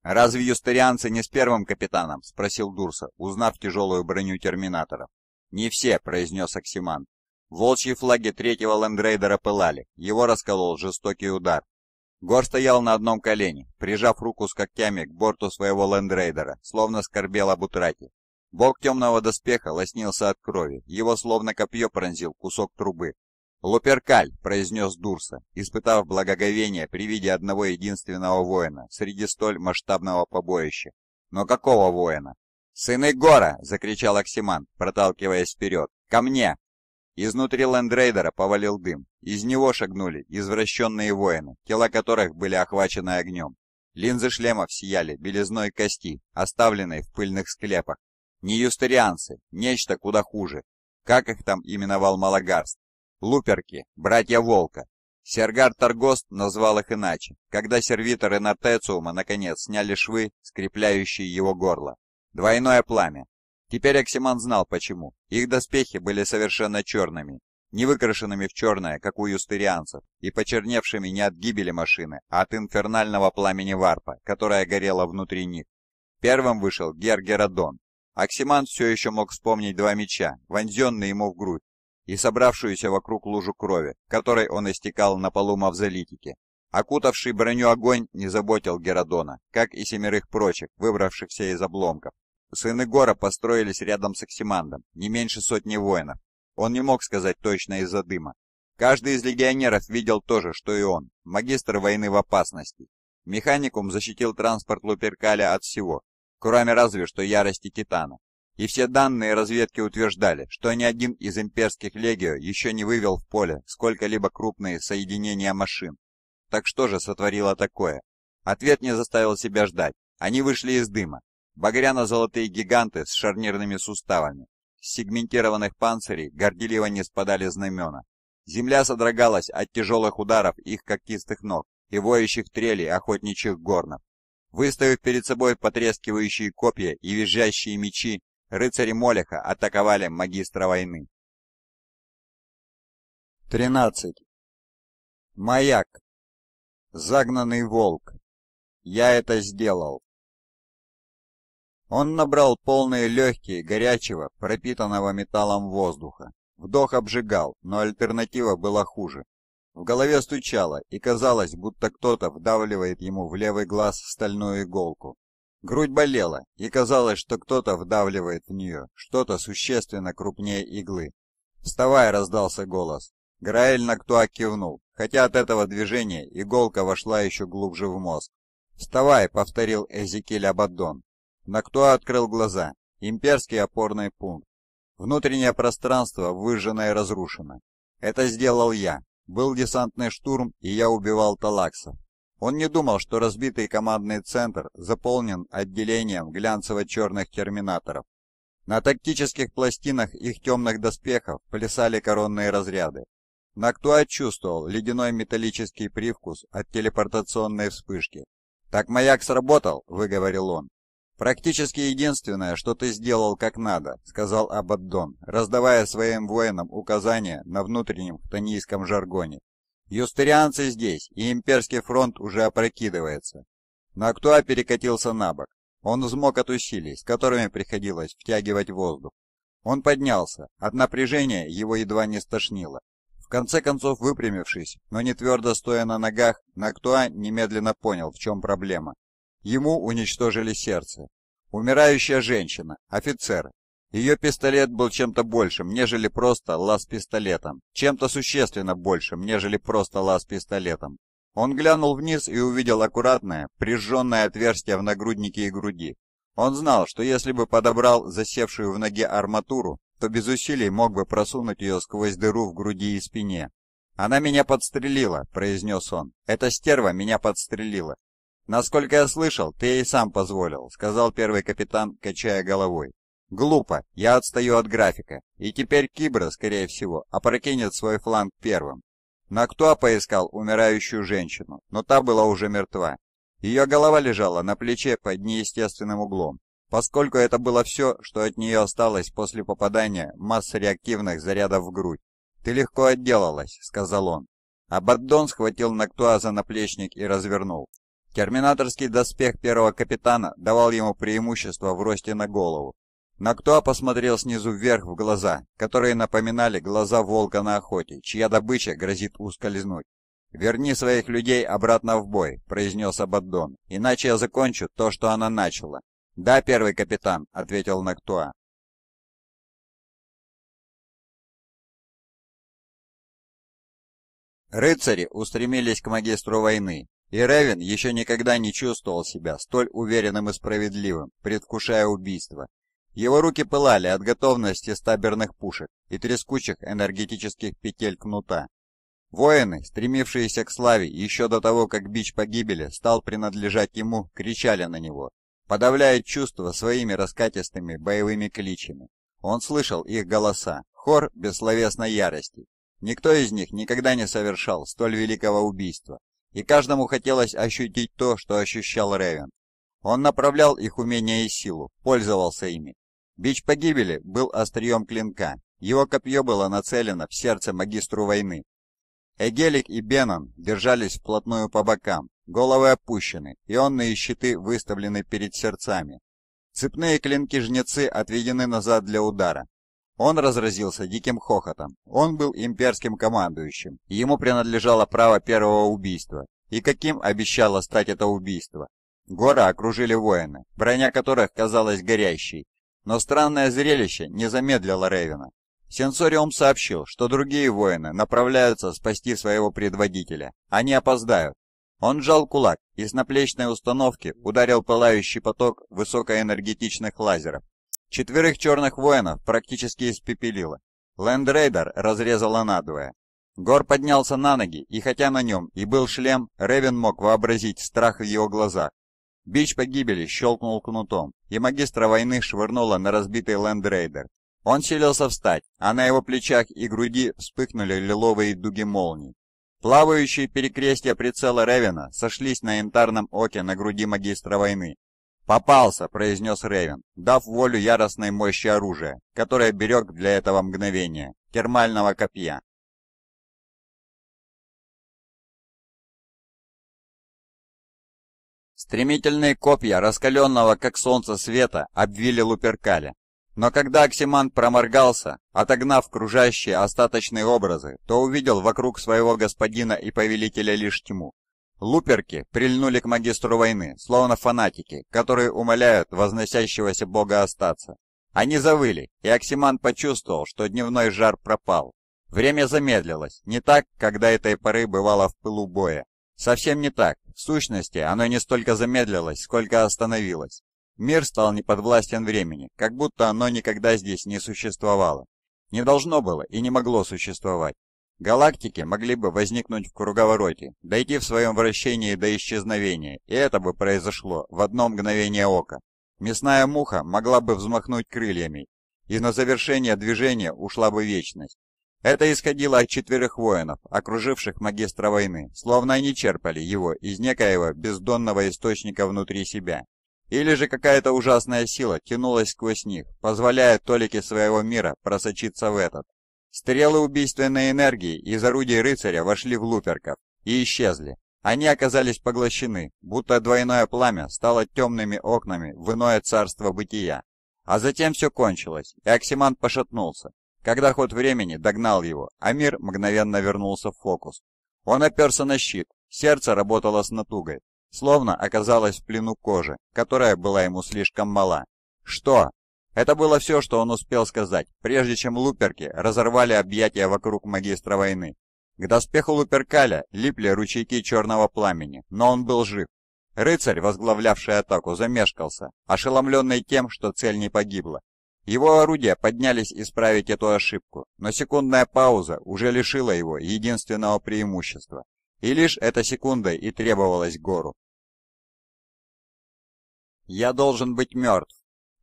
«Разве юстерианцы не с первым капитаном?» — спросил Дурса, узнав тяжелую броню терминаторов. «Не все», — произнес Оксиман. Волчьи флаги третьего лендрейдера пылали, его расколол жестокий удар. Гор стоял на одном колене, прижав руку с когтями к борту своего лендрейдера, словно скорбел об утрате. Бок темного доспеха лоснился от крови, его словно копье пронзил кусок трубы. «Луперкаль!» — произнес Дурса, испытав благоговение при виде одного единственного воина среди столь масштабного побоища. Но какого воина? «Сыны Гора!» — закричал Оксиман, проталкиваясь вперед. «Ко мне!» Изнутри лендрейдера повалил дым. Из него шагнули извращенные воины, тела которых были охвачены огнем. Линзы шлемов сияли белизной кости, оставленной в пыльных склепах. Не юстерианцы, нечто куда хуже. Как их там именовал Малагарст? Луперки, братья Волка. Сергар Таргост назвал их иначе, когда сервиторы Нортециума наконец сняли швы, скрепляющие его горло. Двойное пламя. Теперь Оксиман знал почему. Их доспехи были совершенно черными, не выкрашенными в черное, как у юстерианцев, и почерневшими не от гибели машины, а от инфернального пламени варпа, которое горело внутри них. Первым вышел Гергерадон. Оксиман все еще мог вспомнить два меча, вонзенные ему в грудь, и собравшуюся вокруг лужу крови, которой он истекал на полу мавзолитики. Окутавший броню огонь не заботил Геродона, как и семерых прочих, выбравшихся из обломков. Сыны Гора построились рядом с Оксимандом, не меньше сотни воинов. Он не мог сказать точно из-за дыма. Каждый из легионеров видел то же, что и он, магистр войны в опасности. Механикум защитил транспорт Луперкаля от всего, кроме разве что ярости Титана. И все данные разведки утверждали, что ни один из имперских легио еще не вывел в поле сколько-либо крупные соединения машин. Так что же сотворило такое? Ответ не заставил себя ждать. Они вышли из дыма, Багряно-золотые гиганты с шарнирными суставами. С сегментированных панцирей горделиво не спадали знамена. Земля содрогалась от тяжелых ударов их когтистых ног и воющих трелей охотничьих горнов. Выставив перед собой потрескивающие копья и визжащие мечи, рыцари Молеха атаковали магистра войны. 13. Маяк. Загнанный волк. Я это сделал. Он набрал полные легкие горячего, пропитанного металлом воздуха. Вдох обжигал, но альтернатива была хуже. В голове стучало, и казалось, будто кто-то вдавливает ему в левый глаз стальную иголку. Грудь болела, и казалось, что кто-то вдавливает в нее что-то существенно крупнее иглы. «Вставай!» — раздался голос. Граэль Нактуа кивнул, хотя от этого движения иголка вошла еще глубже в мозг. «Вставай!» — повторил Эзекиль Абаддон. На кто открыл глаза. Имперский опорный пункт. Внутреннее пространство выжжено и разрушено. Это сделал я. Был десантный штурм, и я убивал талаксов. Он не думал, что разбитый командный центр заполнен отделением глянцево-черных терминаторов. На тактических пластинах их темных доспехов плясали коронные разряды. Нактуа чувствовал ледяной металлический привкус от телепортационной вспышки. «Так маяк сработал», — выговорил он. «Практически единственное, что ты сделал как надо», — сказал Абаддон, раздавая своим воинам указания на внутреннем хтонийском жаргоне. «Юстерианцы здесь, и имперский фронт уже опрокидывается». Нактуа перекатился на бок. Он взмок от усилий, с которыми приходилось втягивать воздух. Он поднялся, от напряжения его едва не стошнило. В конце концов, выпрямившись, но не твердо стоя на ногах, Нактуа немедленно понял, в чем проблема. Ему уничтожили сердце. Умирающая женщина, офицер. Ее пистолет был чем-то большим, нежели просто лаз пистолетом. Чем-то существенно большим, нежели просто лаз пистолетом. Он глянул вниз и увидел аккуратное, прижженное отверстие в нагруднике и груди. Он знал, что если бы подобрал засевшую в ноге арматуру, то без усилий мог бы просунуть ее сквозь дыру в груди и спине. «Она меня подстрелила», — произнес он. «Эта стерва меня подстрелила. «Насколько я слышал, ты ей сам позволил», — сказал первый капитан, качая головой. «Глупо, я отстаю от графика, и теперь Кибра, скорее всего, опрокинет свой фланг первым». Нактуа поискал умирающую женщину, но та была уже мертва. Ее голова лежала на плече под неестественным углом, поскольку это было все, что от нее осталось после попадания масс реактивных зарядов в грудь. «Ты легко отделалась», — сказал он. Абаддон схватил Нактуа за наплечник и развернул. Терминаторский доспех первого капитана давал ему преимущество в росте на голову. Нактуа посмотрел снизу вверх в глаза, которые напоминали глаза волка на охоте, чья добыча грозит ускользнуть. «Верни своих людей обратно в бой», — произнес Абаддон, — «иначе я закончу то, что она начала». «Да, первый капитан», — ответил Нактуа. Рыцари устремились к магистру войны, и Ревен еще никогда не чувствовал себя столь уверенным и справедливым, предвкушая убийство. Его руки пылали от готовности стаберных пушек и трескучих энергетических петель кнута. Воины, стремившиеся к славе еще до того, как бич погибели стал принадлежать ему, кричали на него, подавляя чувства своими раскатистыми боевыми кличами. Он слышал их голоса, хор бессловесной ярости. Никто из них никогда не совершал столь великого убийства, и каждому хотелось ощутить то, что ощущал Ревен. Он направлял их умения и силу, пользовался ими. Бич погибели был острием клинка, его копье было нацелено в сердце магистру войны. Эгелик и Беннон держались вплотную по бокам, головы опущены, ионные щиты выставлены перед сердцами. Цепные клинки-жнецы отведены назад для удара, он разразился диким хохотом. Он был имперским командующим. Ему принадлежало право первого убийства. И каким обещало стать это убийство? Гора окружили воины, броня которых казалась горящей. Но странное зрелище не замедлило Ревина. Сенсориум сообщил, что другие воины направляются спасти своего предводителя. Они опоздают. Он сжал кулак и с наплечной установки ударил пылающий поток высокоэнергетичных лазеров, Четверых черных воинов практически испепелило. Лендрейдер разрезала надвое. Гор поднялся на ноги, и хотя на нем и был шлем, Ревен мог вообразить страх в его глазах. Бич погибели щелкнул кнутом, и магистра войны швырнула на разбитый лендрейдер. Он селился встать, а на его плечах и груди вспыхнули лиловые дуги молний. Плавающие перекрестия прицела Ревена сошлись на янтарном оке на груди магистра войны, «Попался!» — произнес Рейвен, дав волю яростной мощи оружия, которое берег для этого мгновения, термального копья. Стремительные копья раскаленного, как солнце, света обвили Луперкаля. Но когда Оксимант проморгался, отогнав кружащие остаточные образы, то увидел вокруг своего господина и повелителя лишь тьму, Луперки прильнули к магистру войны, словно фанатики, которые умоляют возносящегося бога остаться. Они завыли, и Оксиман почувствовал, что дневной жар пропал. Время замедлилось, не так, когда этой поры бывало в пылу боя. Совсем не так. В сущности, оно не столько замедлилось, сколько остановилось. Мир стал неподвластен времени, как будто оно никогда здесь не существовало. Не должно было и не могло существовать. Галактики могли бы возникнуть в круговороте, дойти в своем вращении до исчезновения, и это бы произошло в одно мгновение ока. Мясная муха могла бы взмахнуть крыльями, и на завершение движения ушла бы вечность. Это исходило от четверых воинов, окруживших магистра войны, словно они черпали его из некоего бездонного источника внутри себя. Или же какая-то ужасная сила тянулась сквозь них, позволяя толике своего мира просочиться в этот. Стрелы убийственной энергии из орудий рыцаря вошли в луперков и исчезли. Они оказались поглощены, будто двойное пламя стало темными окнами в иное царство бытия. А затем все кончилось, и Оксимант пошатнулся. Когда ход времени догнал его, Амир мгновенно вернулся в фокус. Он оперся на щит, сердце работало с натугой, словно оказалось в плену кожи, которая была ему слишком мала. «Что?» Это было все, что он успел сказать, прежде чем луперки разорвали объятия вокруг магистра войны. К доспеху луперкаля липли ручейки черного пламени, но он был жив. Рыцарь, возглавлявший атаку, замешкался, ошеломленный тем, что цель не погибла. Его орудия поднялись исправить эту ошибку, но секундная пауза уже лишила его единственного преимущества. И лишь эта секунда и требовалась гору. «Я должен быть мертв»,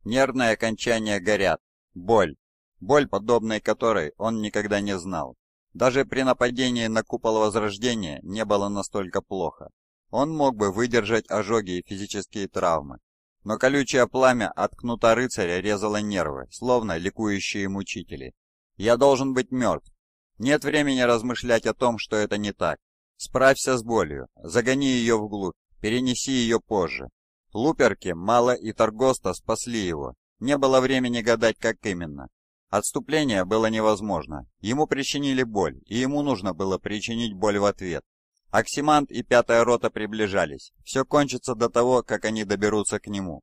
Нервные окончания горят. Боль. Боль, подобной которой он никогда не знал. Даже при нападении на купол Возрождения не было настолько плохо. Он мог бы выдержать ожоги и физические травмы. Но колючее пламя от кнута рыцаря резало нервы, словно ликующие мучители. «Я должен быть мертв. Нет времени размышлять о том, что это не так. Справься с болью, загони ее вглубь, перенеси ее позже. Луперки, Мало и Торгоста спасли его. Не было времени гадать, как именно. Отступление было невозможно. Ему причинили боль, и ему нужно было причинить боль в ответ. Оксимант и пятая рота приближались. Все кончится до того, как они доберутся к нему.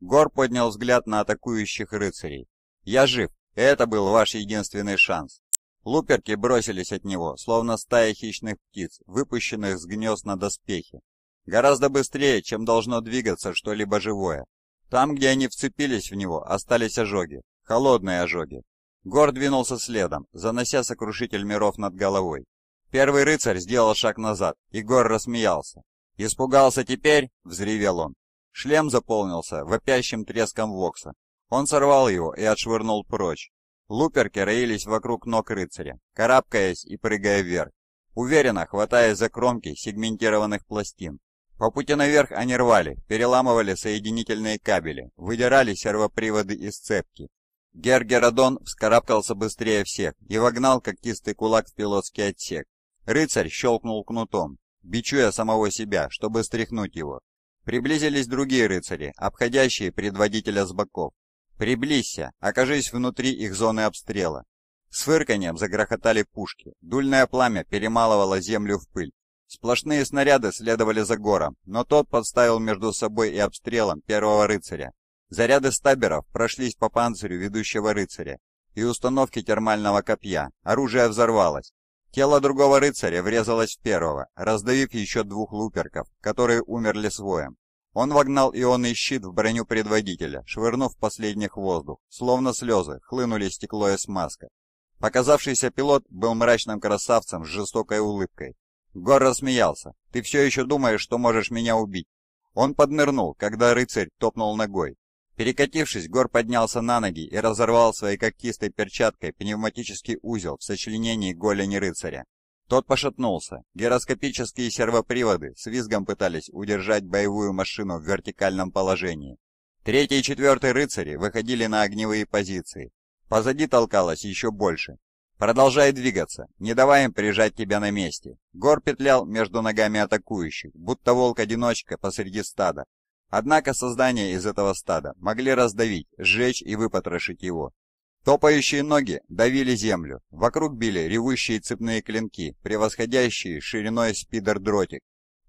Гор поднял взгляд на атакующих рыцарей. «Я жив. Это был ваш единственный шанс». Луперки бросились от него, словно стая хищных птиц, выпущенных с гнезд на доспехи. Гораздо быстрее, чем должно двигаться что-либо живое. Там, где они вцепились в него, остались ожоги. Холодные ожоги. Гор двинулся следом, занося сокрушитель миров над головой. Первый рыцарь сделал шаг назад, и Гор рассмеялся. «Испугался теперь?» — взревел он. Шлем заполнился вопящим треском Вокса. Он сорвал его и отшвырнул прочь. Луперки роились вокруг ног рыцаря, карабкаясь и прыгая вверх, уверенно хватаясь за кромки сегментированных пластин. По пути наверх они рвали, переламывали соединительные кабели, выдирали сервоприводы из цепки. Гергеродон вскарабкался быстрее всех и вогнал когтистый кулак в пилотский отсек. Рыцарь щелкнул кнутом, бичуя самого себя, чтобы стряхнуть его. Приблизились другие рыцари, обходящие предводителя с боков. «Приблизься, окажись внутри их зоны обстрела». С фырканьем загрохотали пушки, дульное пламя перемалывало землю в пыль. Сплошные снаряды следовали за гором, но тот подставил между собой и обстрелом первого рыцаря. Заряды стаберов прошлись по панцирю ведущего рыцаря и установке термального копья. Оружие взорвалось. Тело другого рыцаря врезалось в первого, раздавив еще двух луперков, которые умерли с Он вогнал ионный щит в броню предводителя, швырнув последних в воздух, словно слезы, хлынули стекло из маска. Показавшийся пилот был мрачным красавцем с жестокой улыбкой, Гор рассмеялся. «Ты все еще думаешь, что можешь меня убить?» Он поднырнул, когда рыцарь топнул ногой. Перекатившись, Гор поднялся на ноги и разорвал своей когтистой перчаткой пневматический узел в сочленении голени рыцаря. Тот пошатнулся. Гироскопические сервоприводы с визгом пытались удержать боевую машину в вертикальном положении. Третий и четвертый рыцари выходили на огневые позиции. Позади толкалось еще больше. Продолжай двигаться, не давай им прижать тебя на месте. Гор петлял между ногами атакующих, будто волк-одиночка посреди стада. Однако создания из этого стада могли раздавить, сжечь и выпотрошить его. Топающие ноги давили землю, вокруг били ревущие цепные клинки, превосходящие шириной спидер-дротик.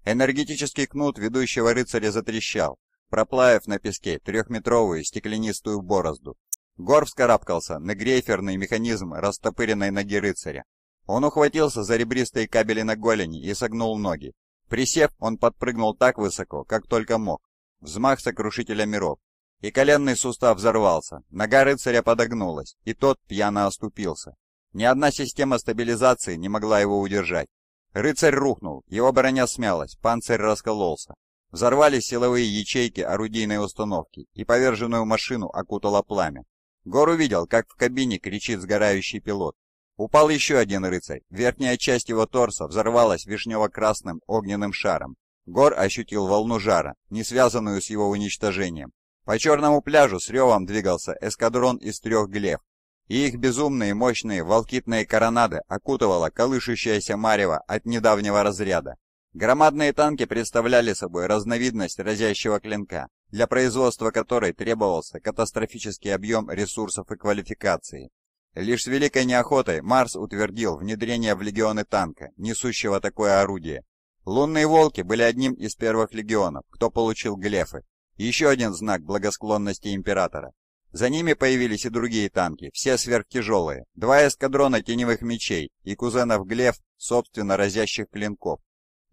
Энергетический кнут ведущего рыцаря затрещал, проплавив на песке трехметровую стеклянистую борозду. Гор вскарабкался на грейферный механизм растопыренной ноги рыцаря. Он ухватился за ребристые кабели на голени и согнул ноги. Присев, он подпрыгнул так высоко, как только мог. Взмах сокрушителя миров. И коленный сустав взорвался, нога рыцаря подогнулась, и тот пьяно оступился. Ни одна система стабилизации не могла его удержать. Рыцарь рухнул, его броня смялась, панцирь раскололся. Взорвались силовые ячейки орудийной установки, и поверженную машину окутало пламя. Гор увидел, как в кабине кричит сгорающий пилот. Упал еще один рыцарь. Верхняя часть его торса взорвалась вишнево-красным огненным шаром. Гор ощутил волну жара, не связанную с его уничтожением. По черному пляжу с ревом двигался эскадрон из трех глев, и их безумные мощные волкитные коронады окутывала колышущаяся марево от недавнего разряда. Громадные танки представляли собой разновидность разящего клинка, для производства которой требовался катастрофический объем ресурсов и квалификации. Лишь с великой неохотой Марс утвердил внедрение в легионы танка, несущего такое орудие. Лунные «Волки» были одним из первых легионов, кто получил глефы. Еще один знак благосклонности Императора. За ними появились и другие танки, все сверхтяжелые, два эскадрона теневых мечей и кузенов Глеф, собственно, разящих клинков.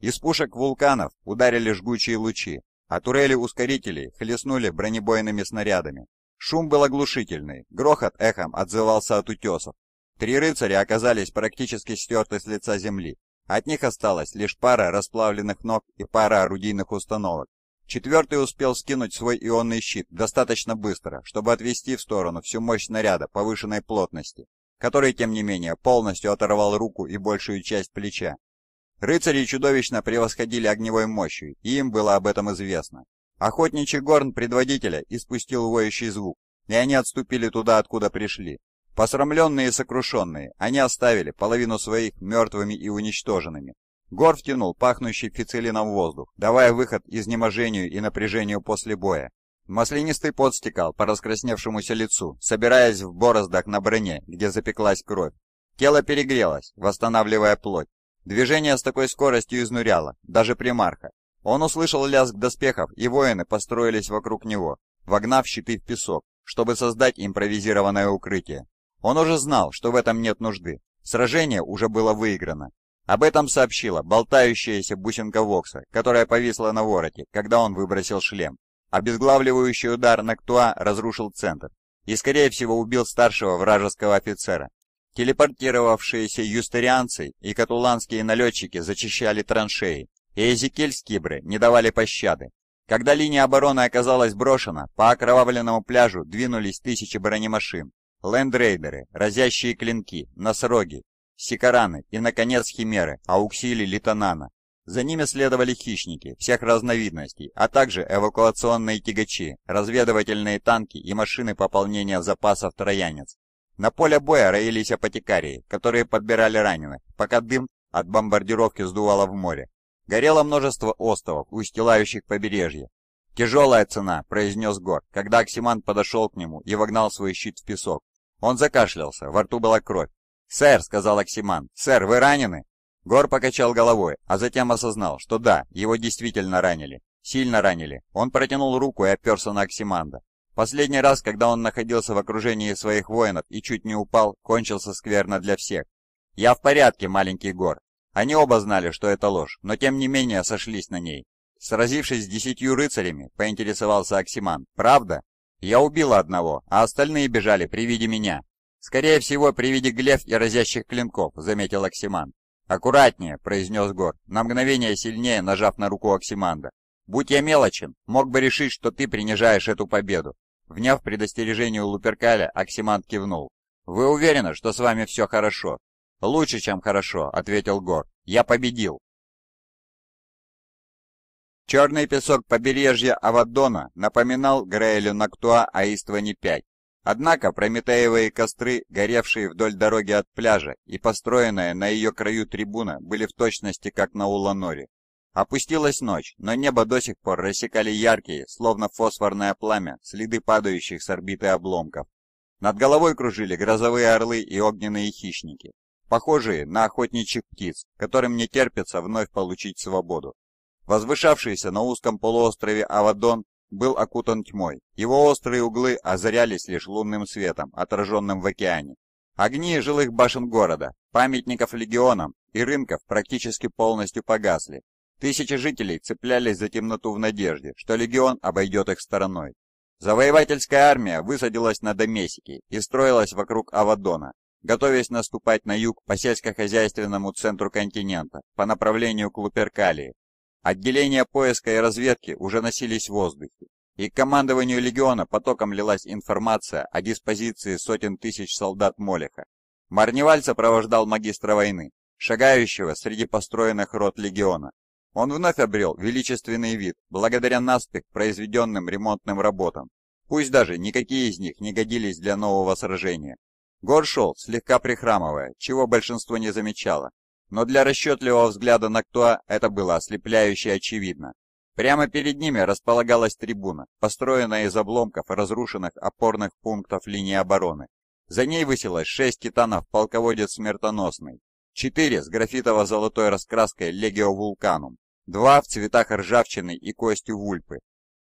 Из пушек вулканов ударили жгучие лучи, а турели ускорителей хлестнули бронебойными снарядами. Шум был оглушительный, грохот эхом отзывался от утесов. Три рыцаря оказались практически стерты с лица земли. От них осталась лишь пара расплавленных ног и пара орудийных установок. Четвертый успел скинуть свой ионный щит достаточно быстро, чтобы отвести в сторону всю мощь снаряда повышенной плотности, который, тем не менее, полностью оторвал руку и большую часть плеча. Рыцари чудовищно превосходили огневой мощью, и им было об этом известно. Охотничий горн предводителя испустил воющий звук, и они отступили туда, откуда пришли. Посрамленные и сокрушенные, они оставили половину своих мертвыми и уничтоженными. Гор втянул пахнущий фицелином воздух, давая выход изнеможению и напряжению после боя. Маслянистый пот стекал по раскрасневшемуся лицу, собираясь в бороздах на броне, где запеклась кровь. Тело перегрелось, восстанавливая плоть, Движение с такой скоростью изнуряло, даже примарха. Он услышал лязг доспехов, и воины построились вокруг него, вогнав щиты в песок, чтобы создать импровизированное укрытие. Он уже знал, что в этом нет нужды. Сражение уже было выиграно. Об этом сообщила болтающаяся бусинка Вокса, которая повисла на вороте, когда он выбросил шлем. Обезглавливающий удар Нактуа разрушил центр и, скорее всего, убил старшего вражеского офицера, Телепортировавшиеся юстерианцы и катуланские налетчики зачищали траншеи, и Эзекель с Кибры не давали пощады. Когда линия обороны оказалась брошена, по окровавленному пляжу двинулись тысячи бронемашин, лендрейдеры, разящие клинки, носороги, сикараны и, наконец, химеры, ауксили литанана. За ними следовали хищники всех разновидностей, а также эвакуационные тягачи, разведывательные танки и машины пополнения запасов троянец. На поле боя роились апотекарии, которые подбирали раненых, пока дым от бомбардировки сдувало в море. Горело множество островов, устилающих побережье. «Тяжелая цена», — произнес Гор, когда Оксиман подошел к нему и вогнал свой щит в песок. Он закашлялся, во рту была кровь. «Сэр», — сказал Оксиман, — «сэр, вы ранены?» Гор покачал головой, а затем осознал, что да, его действительно ранили. Сильно ранили. Он протянул руку и оперся на Оксиманда. Последний раз, когда он находился в окружении своих воинов и чуть не упал, кончился скверно для всех. «Я в порядке, маленький гор». Они оба знали, что это ложь, но тем не менее сошлись на ней. Сразившись с десятью рыцарями, поинтересовался Оксиман. «Правда?» «Я убила одного, а остальные бежали при виде меня». «Скорее всего, при виде глеф и разящих клинков», — заметил Оксиман. «Аккуратнее», — произнес Гор, на мгновение сильнее нажав на руку Оксиманда. «Будь я мелочен, мог бы решить, что ты принижаешь эту победу. Вняв предостережению Луперкаля, Оксимант кивнул. «Вы уверены, что с вами все хорошо?» «Лучше, чем хорошо», — ответил Гор. «Я победил». Черный песок побережья Авадона напоминал Грейлю Нактуа о Истване-5. Однако прометеевые костры, горевшие вдоль дороги от пляжа и построенная на ее краю трибуна, были в точности как на Уланоре. Опустилась ночь, но небо до сих пор рассекали яркие, словно фосфорное пламя, следы падающих с орбиты обломков. Над головой кружили грозовые орлы и огненные хищники, похожие на охотничьих птиц, которым не терпится вновь получить свободу. Возвышавшийся на узком полуострове Авадон был окутан тьмой, его острые углы озарялись лишь лунным светом, отраженным в океане. Огни жилых башен города, памятников легионам и рынков практически полностью погасли, Тысячи жителей цеплялись за темноту в надежде, что легион обойдет их стороной. Завоевательская армия высадилась на Домесики и строилась вокруг Авадона, готовясь наступать на юг по сельскохозяйственному центру континента по направлению к Луперкалии. Отделения поиска и разведки уже носились в воздухе, и к командованию легиона потоком лилась информация о диспозиции сотен тысяч солдат Молеха. Марневаль сопровождал магистра войны, шагающего среди построенных рот легиона, он вновь обрел величественный вид, благодаря наспех произведенным ремонтным работам. Пусть даже никакие из них не годились для нового сражения. Гор шел, слегка прихрамывая, чего большинство не замечало. Но для расчетливого взгляда Нактуа это было ослепляюще очевидно. Прямо перед ними располагалась трибуна, построенная из обломков разрушенных опорных пунктов линии обороны. За ней высилось шесть титанов полководец смертоносный, четыре с графитово-золотой раскраской Легио Вулканум, два в цветах ржавчины и костью вульпы.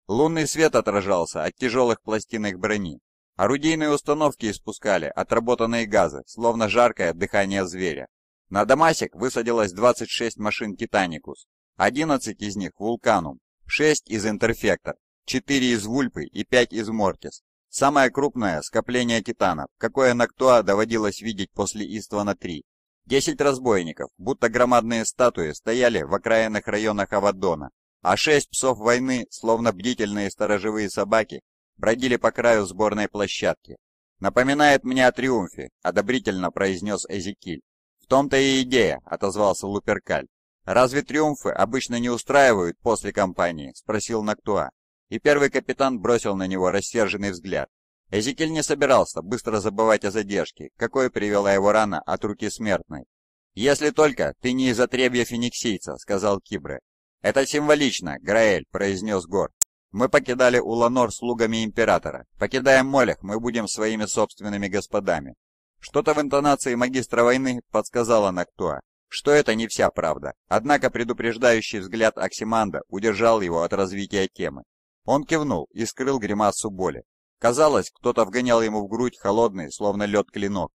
Лунный свет отражался от тяжелых пластинных брони. Орудийные установки испускали отработанные газы, словно жаркое дыхание зверя. На Дамасик высадилось 26 машин «Титаникус», 11 из них «Вулканум», 6 из «Интерфектор», 4 из «Вульпы» и 5 из «Мортис». Самое крупное скопление титанов, какое Нактуа доводилось видеть после Иствана-3, Десять разбойников, будто громадные статуи, стояли в окраинных районах Авадона, а шесть псов войны, словно бдительные сторожевые собаки, бродили по краю сборной площадки. «Напоминает мне о триумфе», — одобрительно произнес Эзекиль. «В том-то и идея», — отозвался Луперкаль. «Разве триумфы обычно не устраивают после кампании?» — спросил Нактуа. И первый капитан бросил на него рассерженный взгляд. Эзекиль не собирался быстро забывать о задержке, какой привела его рана от руки смертной. «Если только ты не из отребья фениксийца», — сказал Кибре. «Это символично, Граэль», — произнес Гор. «Мы покидали Уланор слугами Императора. Покидаем Молях, мы будем своими собственными господами». Что-то в интонации магистра войны подсказало Нактуа, что это не вся правда, однако предупреждающий взгляд Оксиманда удержал его от развития темы. Он кивнул и скрыл гримасу боли. Казалось, кто-то вгонял ему в грудь холодный, словно лед, клинок.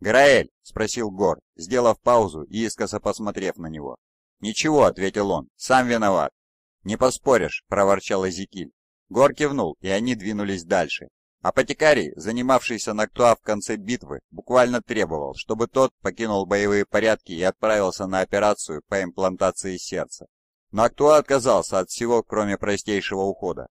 «Граэль!» — спросил Гор, сделав паузу и искоса посмотрев на него. «Ничего», — ответил он, — «сам виноват». «Не поспоришь», — проворчал Эзекиль. Гор кивнул, и они двинулись дальше. Апотекарий, занимавшийся Нактуа в конце битвы, буквально требовал, чтобы тот покинул боевые порядки и отправился на операцию по имплантации сердца. Нактуа отказался от всего, кроме простейшего ухода.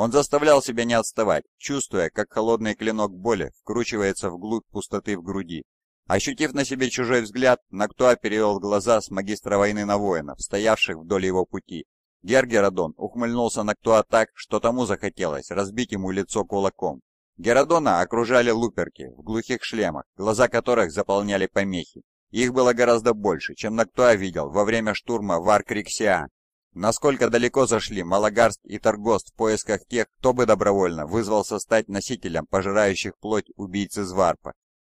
Он заставлял себя не отставать, чувствуя, как холодный клинок боли вкручивается вглубь пустоты в груди. Ощутив на себе чужой взгляд, Нактуа перевел глаза с магистра войны на воинов, стоявших вдоль его пути. Гергерадон ухмыльнулся Нактуа так, что тому захотелось разбить ему лицо кулаком. Геродона окружали луперки в глухих шлемах, глаза которых заполняли помехи. Их было гораздо больше, чем Нактуа видел во время штурма в Аркриксиа. Насколько далеко зашли Малагарск и Торгост в поисках тех, кто бы добровольно вызвался стать носителем пожирающих плоть убийцы Зварпа?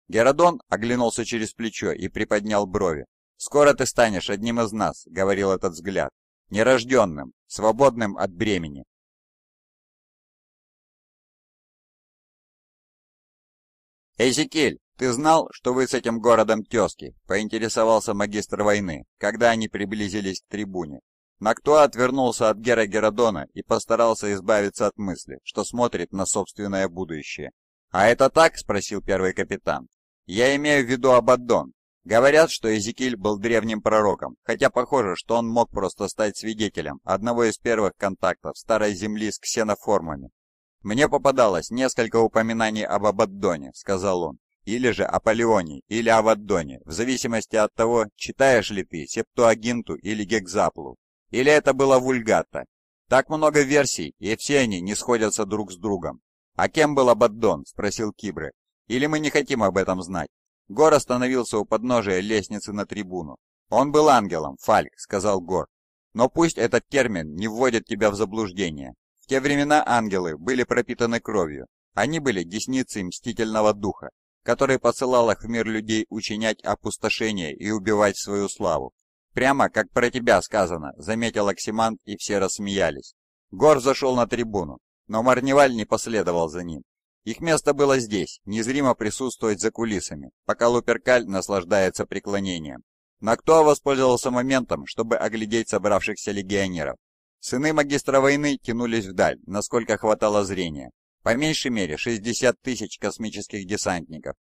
Геродон оглянулся через плечо и приподнял брови. «Скоро ты станешь одним из нас», — говорил этот взгляд, — «нерожденным, свободным от бремени». «Эзекиль, ты знал, что вы с этим городом тески? поинтересовался магистр войны, когда они приблизились к трибуне. Мактуа отвернулся от Гера Геродона и постарался избавиться от мысли, что смотрит на собственное будущее. «А это так?» – спросил первый капитан. «Я имею в виду Абаддон. Говорят, что Эзекиль был древним пророком, хотя похоже, что он мог просто стать свидетелем одного из первых контактов Старой Земли с ксеноформами. «Мне попадалось несколько упоминаний об Абаддоне», — сказал он, «или же о Палеоне, или о Ваддоне, в зависимости от того, читаешь ли ты Септуагинту или Гекзаплу. Или это было вульгата? Так много версий, и все они не сходятся друг с другом. «А кем был Абаддон?» – спросил Кибре. «Или мы не хотим об этом знать?» Гор остановился у подножия лестницы на трибуну. «Он был ангелом, Фальк», – сказал Гор. «Но пусть этот термин не вводит тебя в заблуждение. В те времена ангелы были пропитаны кровью. Они были десницей мстительного духа, который посылал их в мир людей учинять опустошение и убивать свою славу. «Прямо как про тебя сказано», — заметил Оксимант, и все рассмеялись. Гор зашел на трибуну, но Марневаль не последовал за ним. Их место было здесь, незримо присутствовать за кулисами, пока Луперкаль наслаждается преклонением. Нактуа воспользовался моментом, чтобы оглядеть собравшихся легионеров. Сыны магистра войны тянулись вдаль, насколько хватало зрения. По меньшей мере 60 тысяч космических десантников,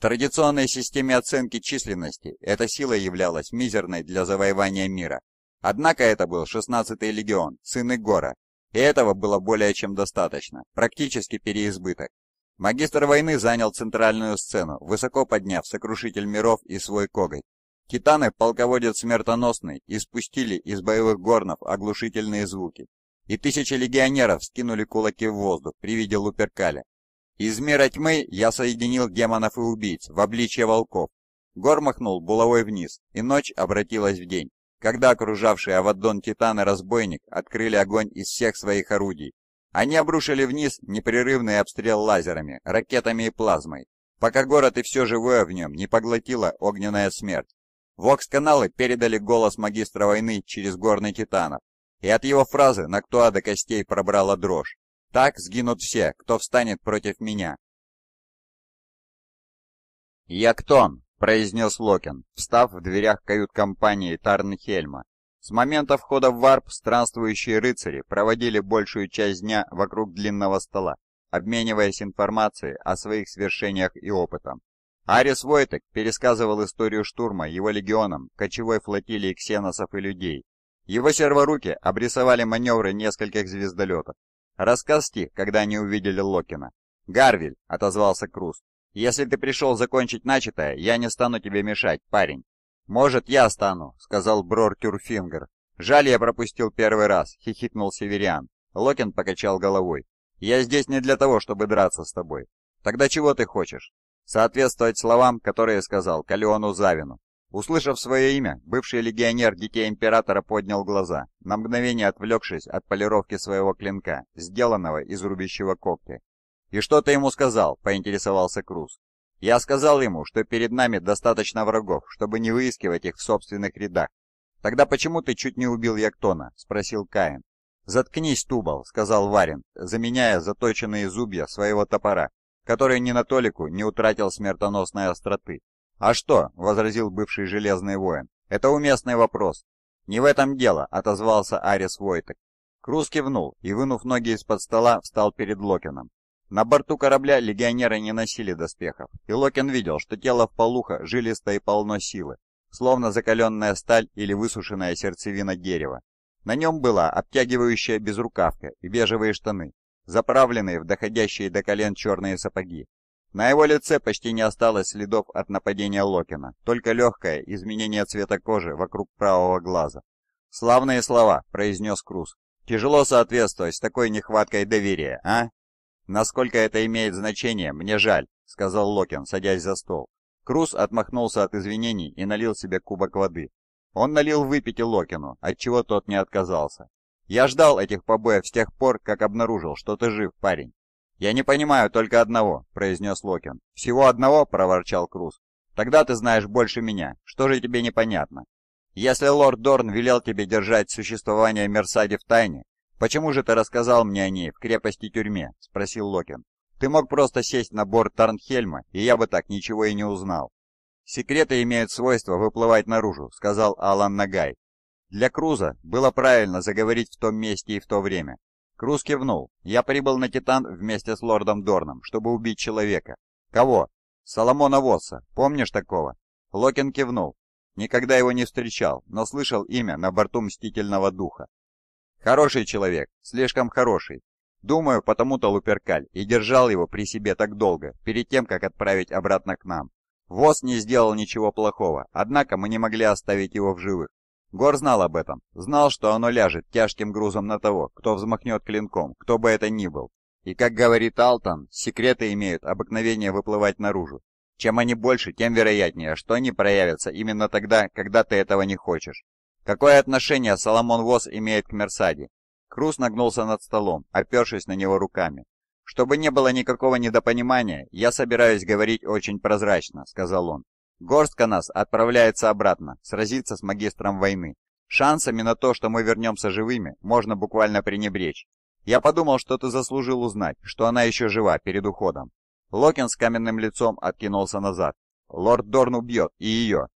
в традиционной системе оценки численности эта сила являлась мизерной для завоевания мира. Однако это был 16-й легион, сын гора, и этого было более чем достаточно, практически переизбыток. Магистр войны занял центральную сцену, высоко подняв сокрушитель миров и свой коготь. Титаны, полководец смертоносный, испустили из боевых горнов оглушительные звуки. И тысячи легионеров скинули кулаки в воздух при виде Луперкаля, из мира тьмы я соединил демонов и убийц в обличье волков. Гор махнул булавой вниз, и ночь обратилась в день, когда окружавшие Аваддон Титан и Разбойник открыли огонь из всех своих орудий. Они обрушили вниз непрерывный обстрел лазерами, ракетами и плазмой, пока город и все живое в нем не поглотила огненная смерть. Вокс-каналы передали голос магистра войны через горный Титанов, и от его фразы на ктуа до костей пробрала дрожь. Так сгинут все, кто встанет против меня. «Яктон!» — произнес Локин, встав в дверях кают-компании Тарнхельма. С момента входа в варп странствующие рыцари проводили большую часть дня вокруг длинного стола, обмениваясь информацией о своих свершениях и опытом. Арис Войтек пересказывал историю штурма его легионом, кочевой флотилии ксеносов и людей. Его серворуки обрисовали маневры нескольких звездолетов, Рассказти, когда они увидели Локина». «Гарвиль», — отозвался Круз. «Если ты пришел закончить начатое, я не стану тебе мешать, парень». «Может, я стану», — сказал Брор Тюрфингер. «Жаль, я пропустил первый раз», — хихикнул Севериан. Локин покачал головой. «Я здесь не для того, чтобы драться с тобой. Тогда чего ты хочешь?» «Соответствовать словам, которые сказал Калиону Завину. Услышав свое имя, бывший легионер Детей Императора поднял глаза, на мгновение отвлекшись от полировки своего клинка, сделанного из рубящего когтя. «И что ты ему сказал?» — поинтересовался Круз. «Я сказал ему, что перед нами достаточно врагов, чтобы не выискивать их в собственных рядах. «Тогда почему ты чуть не убил Яктона?» — спросил Каин. «Заткнись, Тубал», — сказал Варин, заменяя заточенные зубья своего топора, который ни на толику не утратил смертоносной остроты. «А что?» — возразил бывший железный воин. «Это уместный вопрос». «Не в этом дело», — отозвался Арис Войтек. Крус кивнул и, вынув ноги из-под стола, встал перед Локином. На борту корабля легионеры не носили доспехов, и Локин видел, что тело в полуха жилисто и полно силы, словно закаленная сталь или высушенная сердцевина дерева. На нем была обтягивающая безрукавка и бежевые штаны, заправленные в доходящие до колен черные сапоги, на его лице почти не осталось следов от нападения Локина, только легкое изменение цвета кожи вокруг правого глаза. «Славные слова», — произнес Круз. «Тяжело соответствовать с такой нехваткой доверия, а?» «Насколько это имеет значение, мне жаль», — сказал Локин, садясь за стол. Круз отмахнулся от извинений и налил себе кубок воды. Он налил выпить и Локину, отчего тот не отказался. «Я ждал этих побоев с тех пор, как обнаружил, что ты жив, парень. «Я не понимаю только одного», — произнес Локин. «Всего одного?» — проворчал Круз. «Тогда ты знаешь больше меня. Что же тебе непонятно? Если лорд Дорн велел тебе держать существование Мерсади в тайне, почему же ты рассказал мне о ней в крепости-тюрьме?» — спросил Локин. «Ты мог просто сесть на борт Тарнхельма, и я бы так ничего и не узнал». «Секреты имеют свойство выплывать наружу», — сказал Алан Нагай. Для Круза было правильно заговорить в том месте и в то время, Круз кивнул. «Я прибыл на Титан вместе с лордом Дорном, чтобы убить человека». «Кого?» «Соломона Восса. Помнишь такого?» Локин кивнул. Никогда его не встречал, но слышал имя на борту Мстительного Духа. «Хороший человек, слишком хороший. Думаю, потому-то Луперкаль и держал его при себе так долго, перед тем, как отправить обратно к нам. Вос не сделал ничего плохого, однако мы не могли оставить его в живых. Гор знал об этом, знал, что оно ляжет тяжким грузом на того, кто взмахнет клинком, кто бы это ни был. И, как говорит Алтон, секреты имеют обыкновение выплывать наружу. Чем они больше, тем вероятнее, что они проявятся именно тогда, когда ты этого не хочешь. Какое отношение Соломон Вос имеет к Мерсаде? Крус нагнулся над столом, опершись на него руками. «Чтобы не было никакого недопонимания, я собираюсь говорить очень прозрачно», — сказал он. Горстка нас отправляется обратно, сразиться с магистром войны. Шансами на то, что мы вернемся живыми, можно буквально пренебречь. Я подумал, что ты заслужил узнать, что она еще жива перед уходом. Локин с каменным лицом откинулся назад. Лорд Дорн убьет и ее.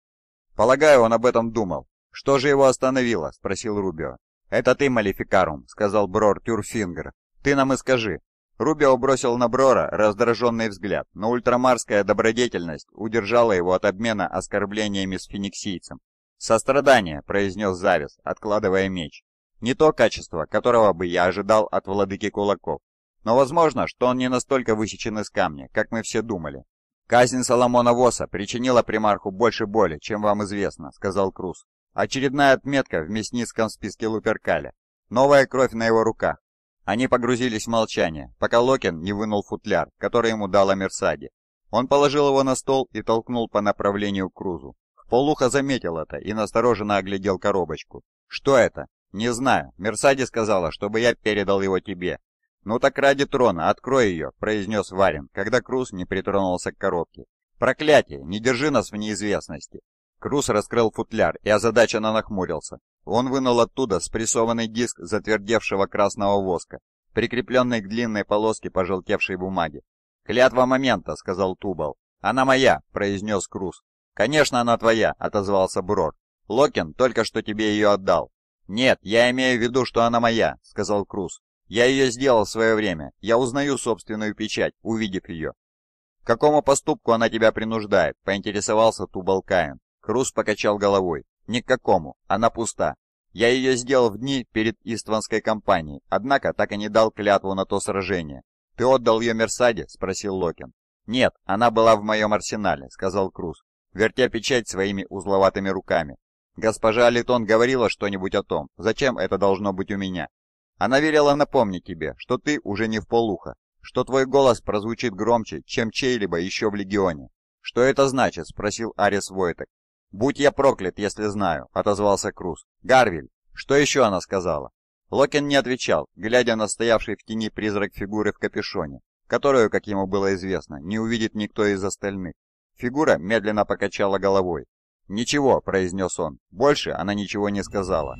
Полагаю, он об этом думал. Что же его остановило? Спросил Рубио. Это ты, Малификарум, сказал Брор Тюрфингер. Ты нам и скажи, Рубио бросил на Брора раздраженный взгляд, но ультрамарская добродетельность удержала его от обмена оскорблениями с фениксийцем. «Сострадание», — произнес Завис, откладывая меч. «Не то качество, которого бы я ожидал от владыки кулаков. Но возможно, что он не настолько высечен из камня, как мы все думали». «Казнь Соломона Воса причинила примарху больше боли, чем вам известно», — сказал Круз. «Очередная отметка в мясницком списке Луперкаля. Новая кровь на его руках. Они погрузились в молчание, пока Локин не вынул футляр, который ему дала Мерсади. Он положил его на стол и толкнул по направлению к Крузу. Полуха заметил это и настороженно оглядел коробочку. «Что это?» «Не знаю. Мерсади сказала, чтобы я передал его тебе». «Ну так ради трона, открой ее», — произнес Варин, когда Круз не притронулся к коробке. «Проклятие! Не держи нас в неизвестности!» Круз раскрыл футляр и озадаченно нахмурился. Он вынул оттуда спрессованный диск затвердевшего красного воска, прикрепленный к длинной полоске пожелтевшей бумаги. «Клятва момента», — сказал Тубал. «Она моя», — произнес Круз. «Конечно, она твоя», — отозвался Брор. «Локин только что тебе ее отдал». «Нет, я имею в виду, что она моя», — сказал Круз. «Я ее сделал в свое время. Я узнаю собственную печать, увидев ее». «К какому поступку она тебя принуждает?» — поинтересовался Тубал Каин. Круз покачал головой. Ни к какому, она пуста. Я ее сделал в дни перед Истванской кампанией, однако так и не дал клятву на то сражение. «Ты отдал ее Мерсаде?» – спросил Локин. «Нет, она была в моем арсенале», – сказал Круз, вертя печать своими узловатыми руками. «Госпожа Алитон говорила что-нибудь о том, зачем это должно быть у меня. Она велела напомнить тебе, что ты уже не в полуха, что твой голос прозвучит громче, чем чей-либо еще в легионе». «Что это значит?» – спросил Арис Войтек. «Будь я проклят, если знаю», — отозвался Круз. «Гарвиль, что еще она сказала?» Локин не отвечал, глядя на стоявший в тени призрак фигуры в капюшоне, которую, как ему было известно, не увидит никто из остальных. Фигура медленно покачала головой. «Ничего», — произнес он, — «больше она ничего не сказала».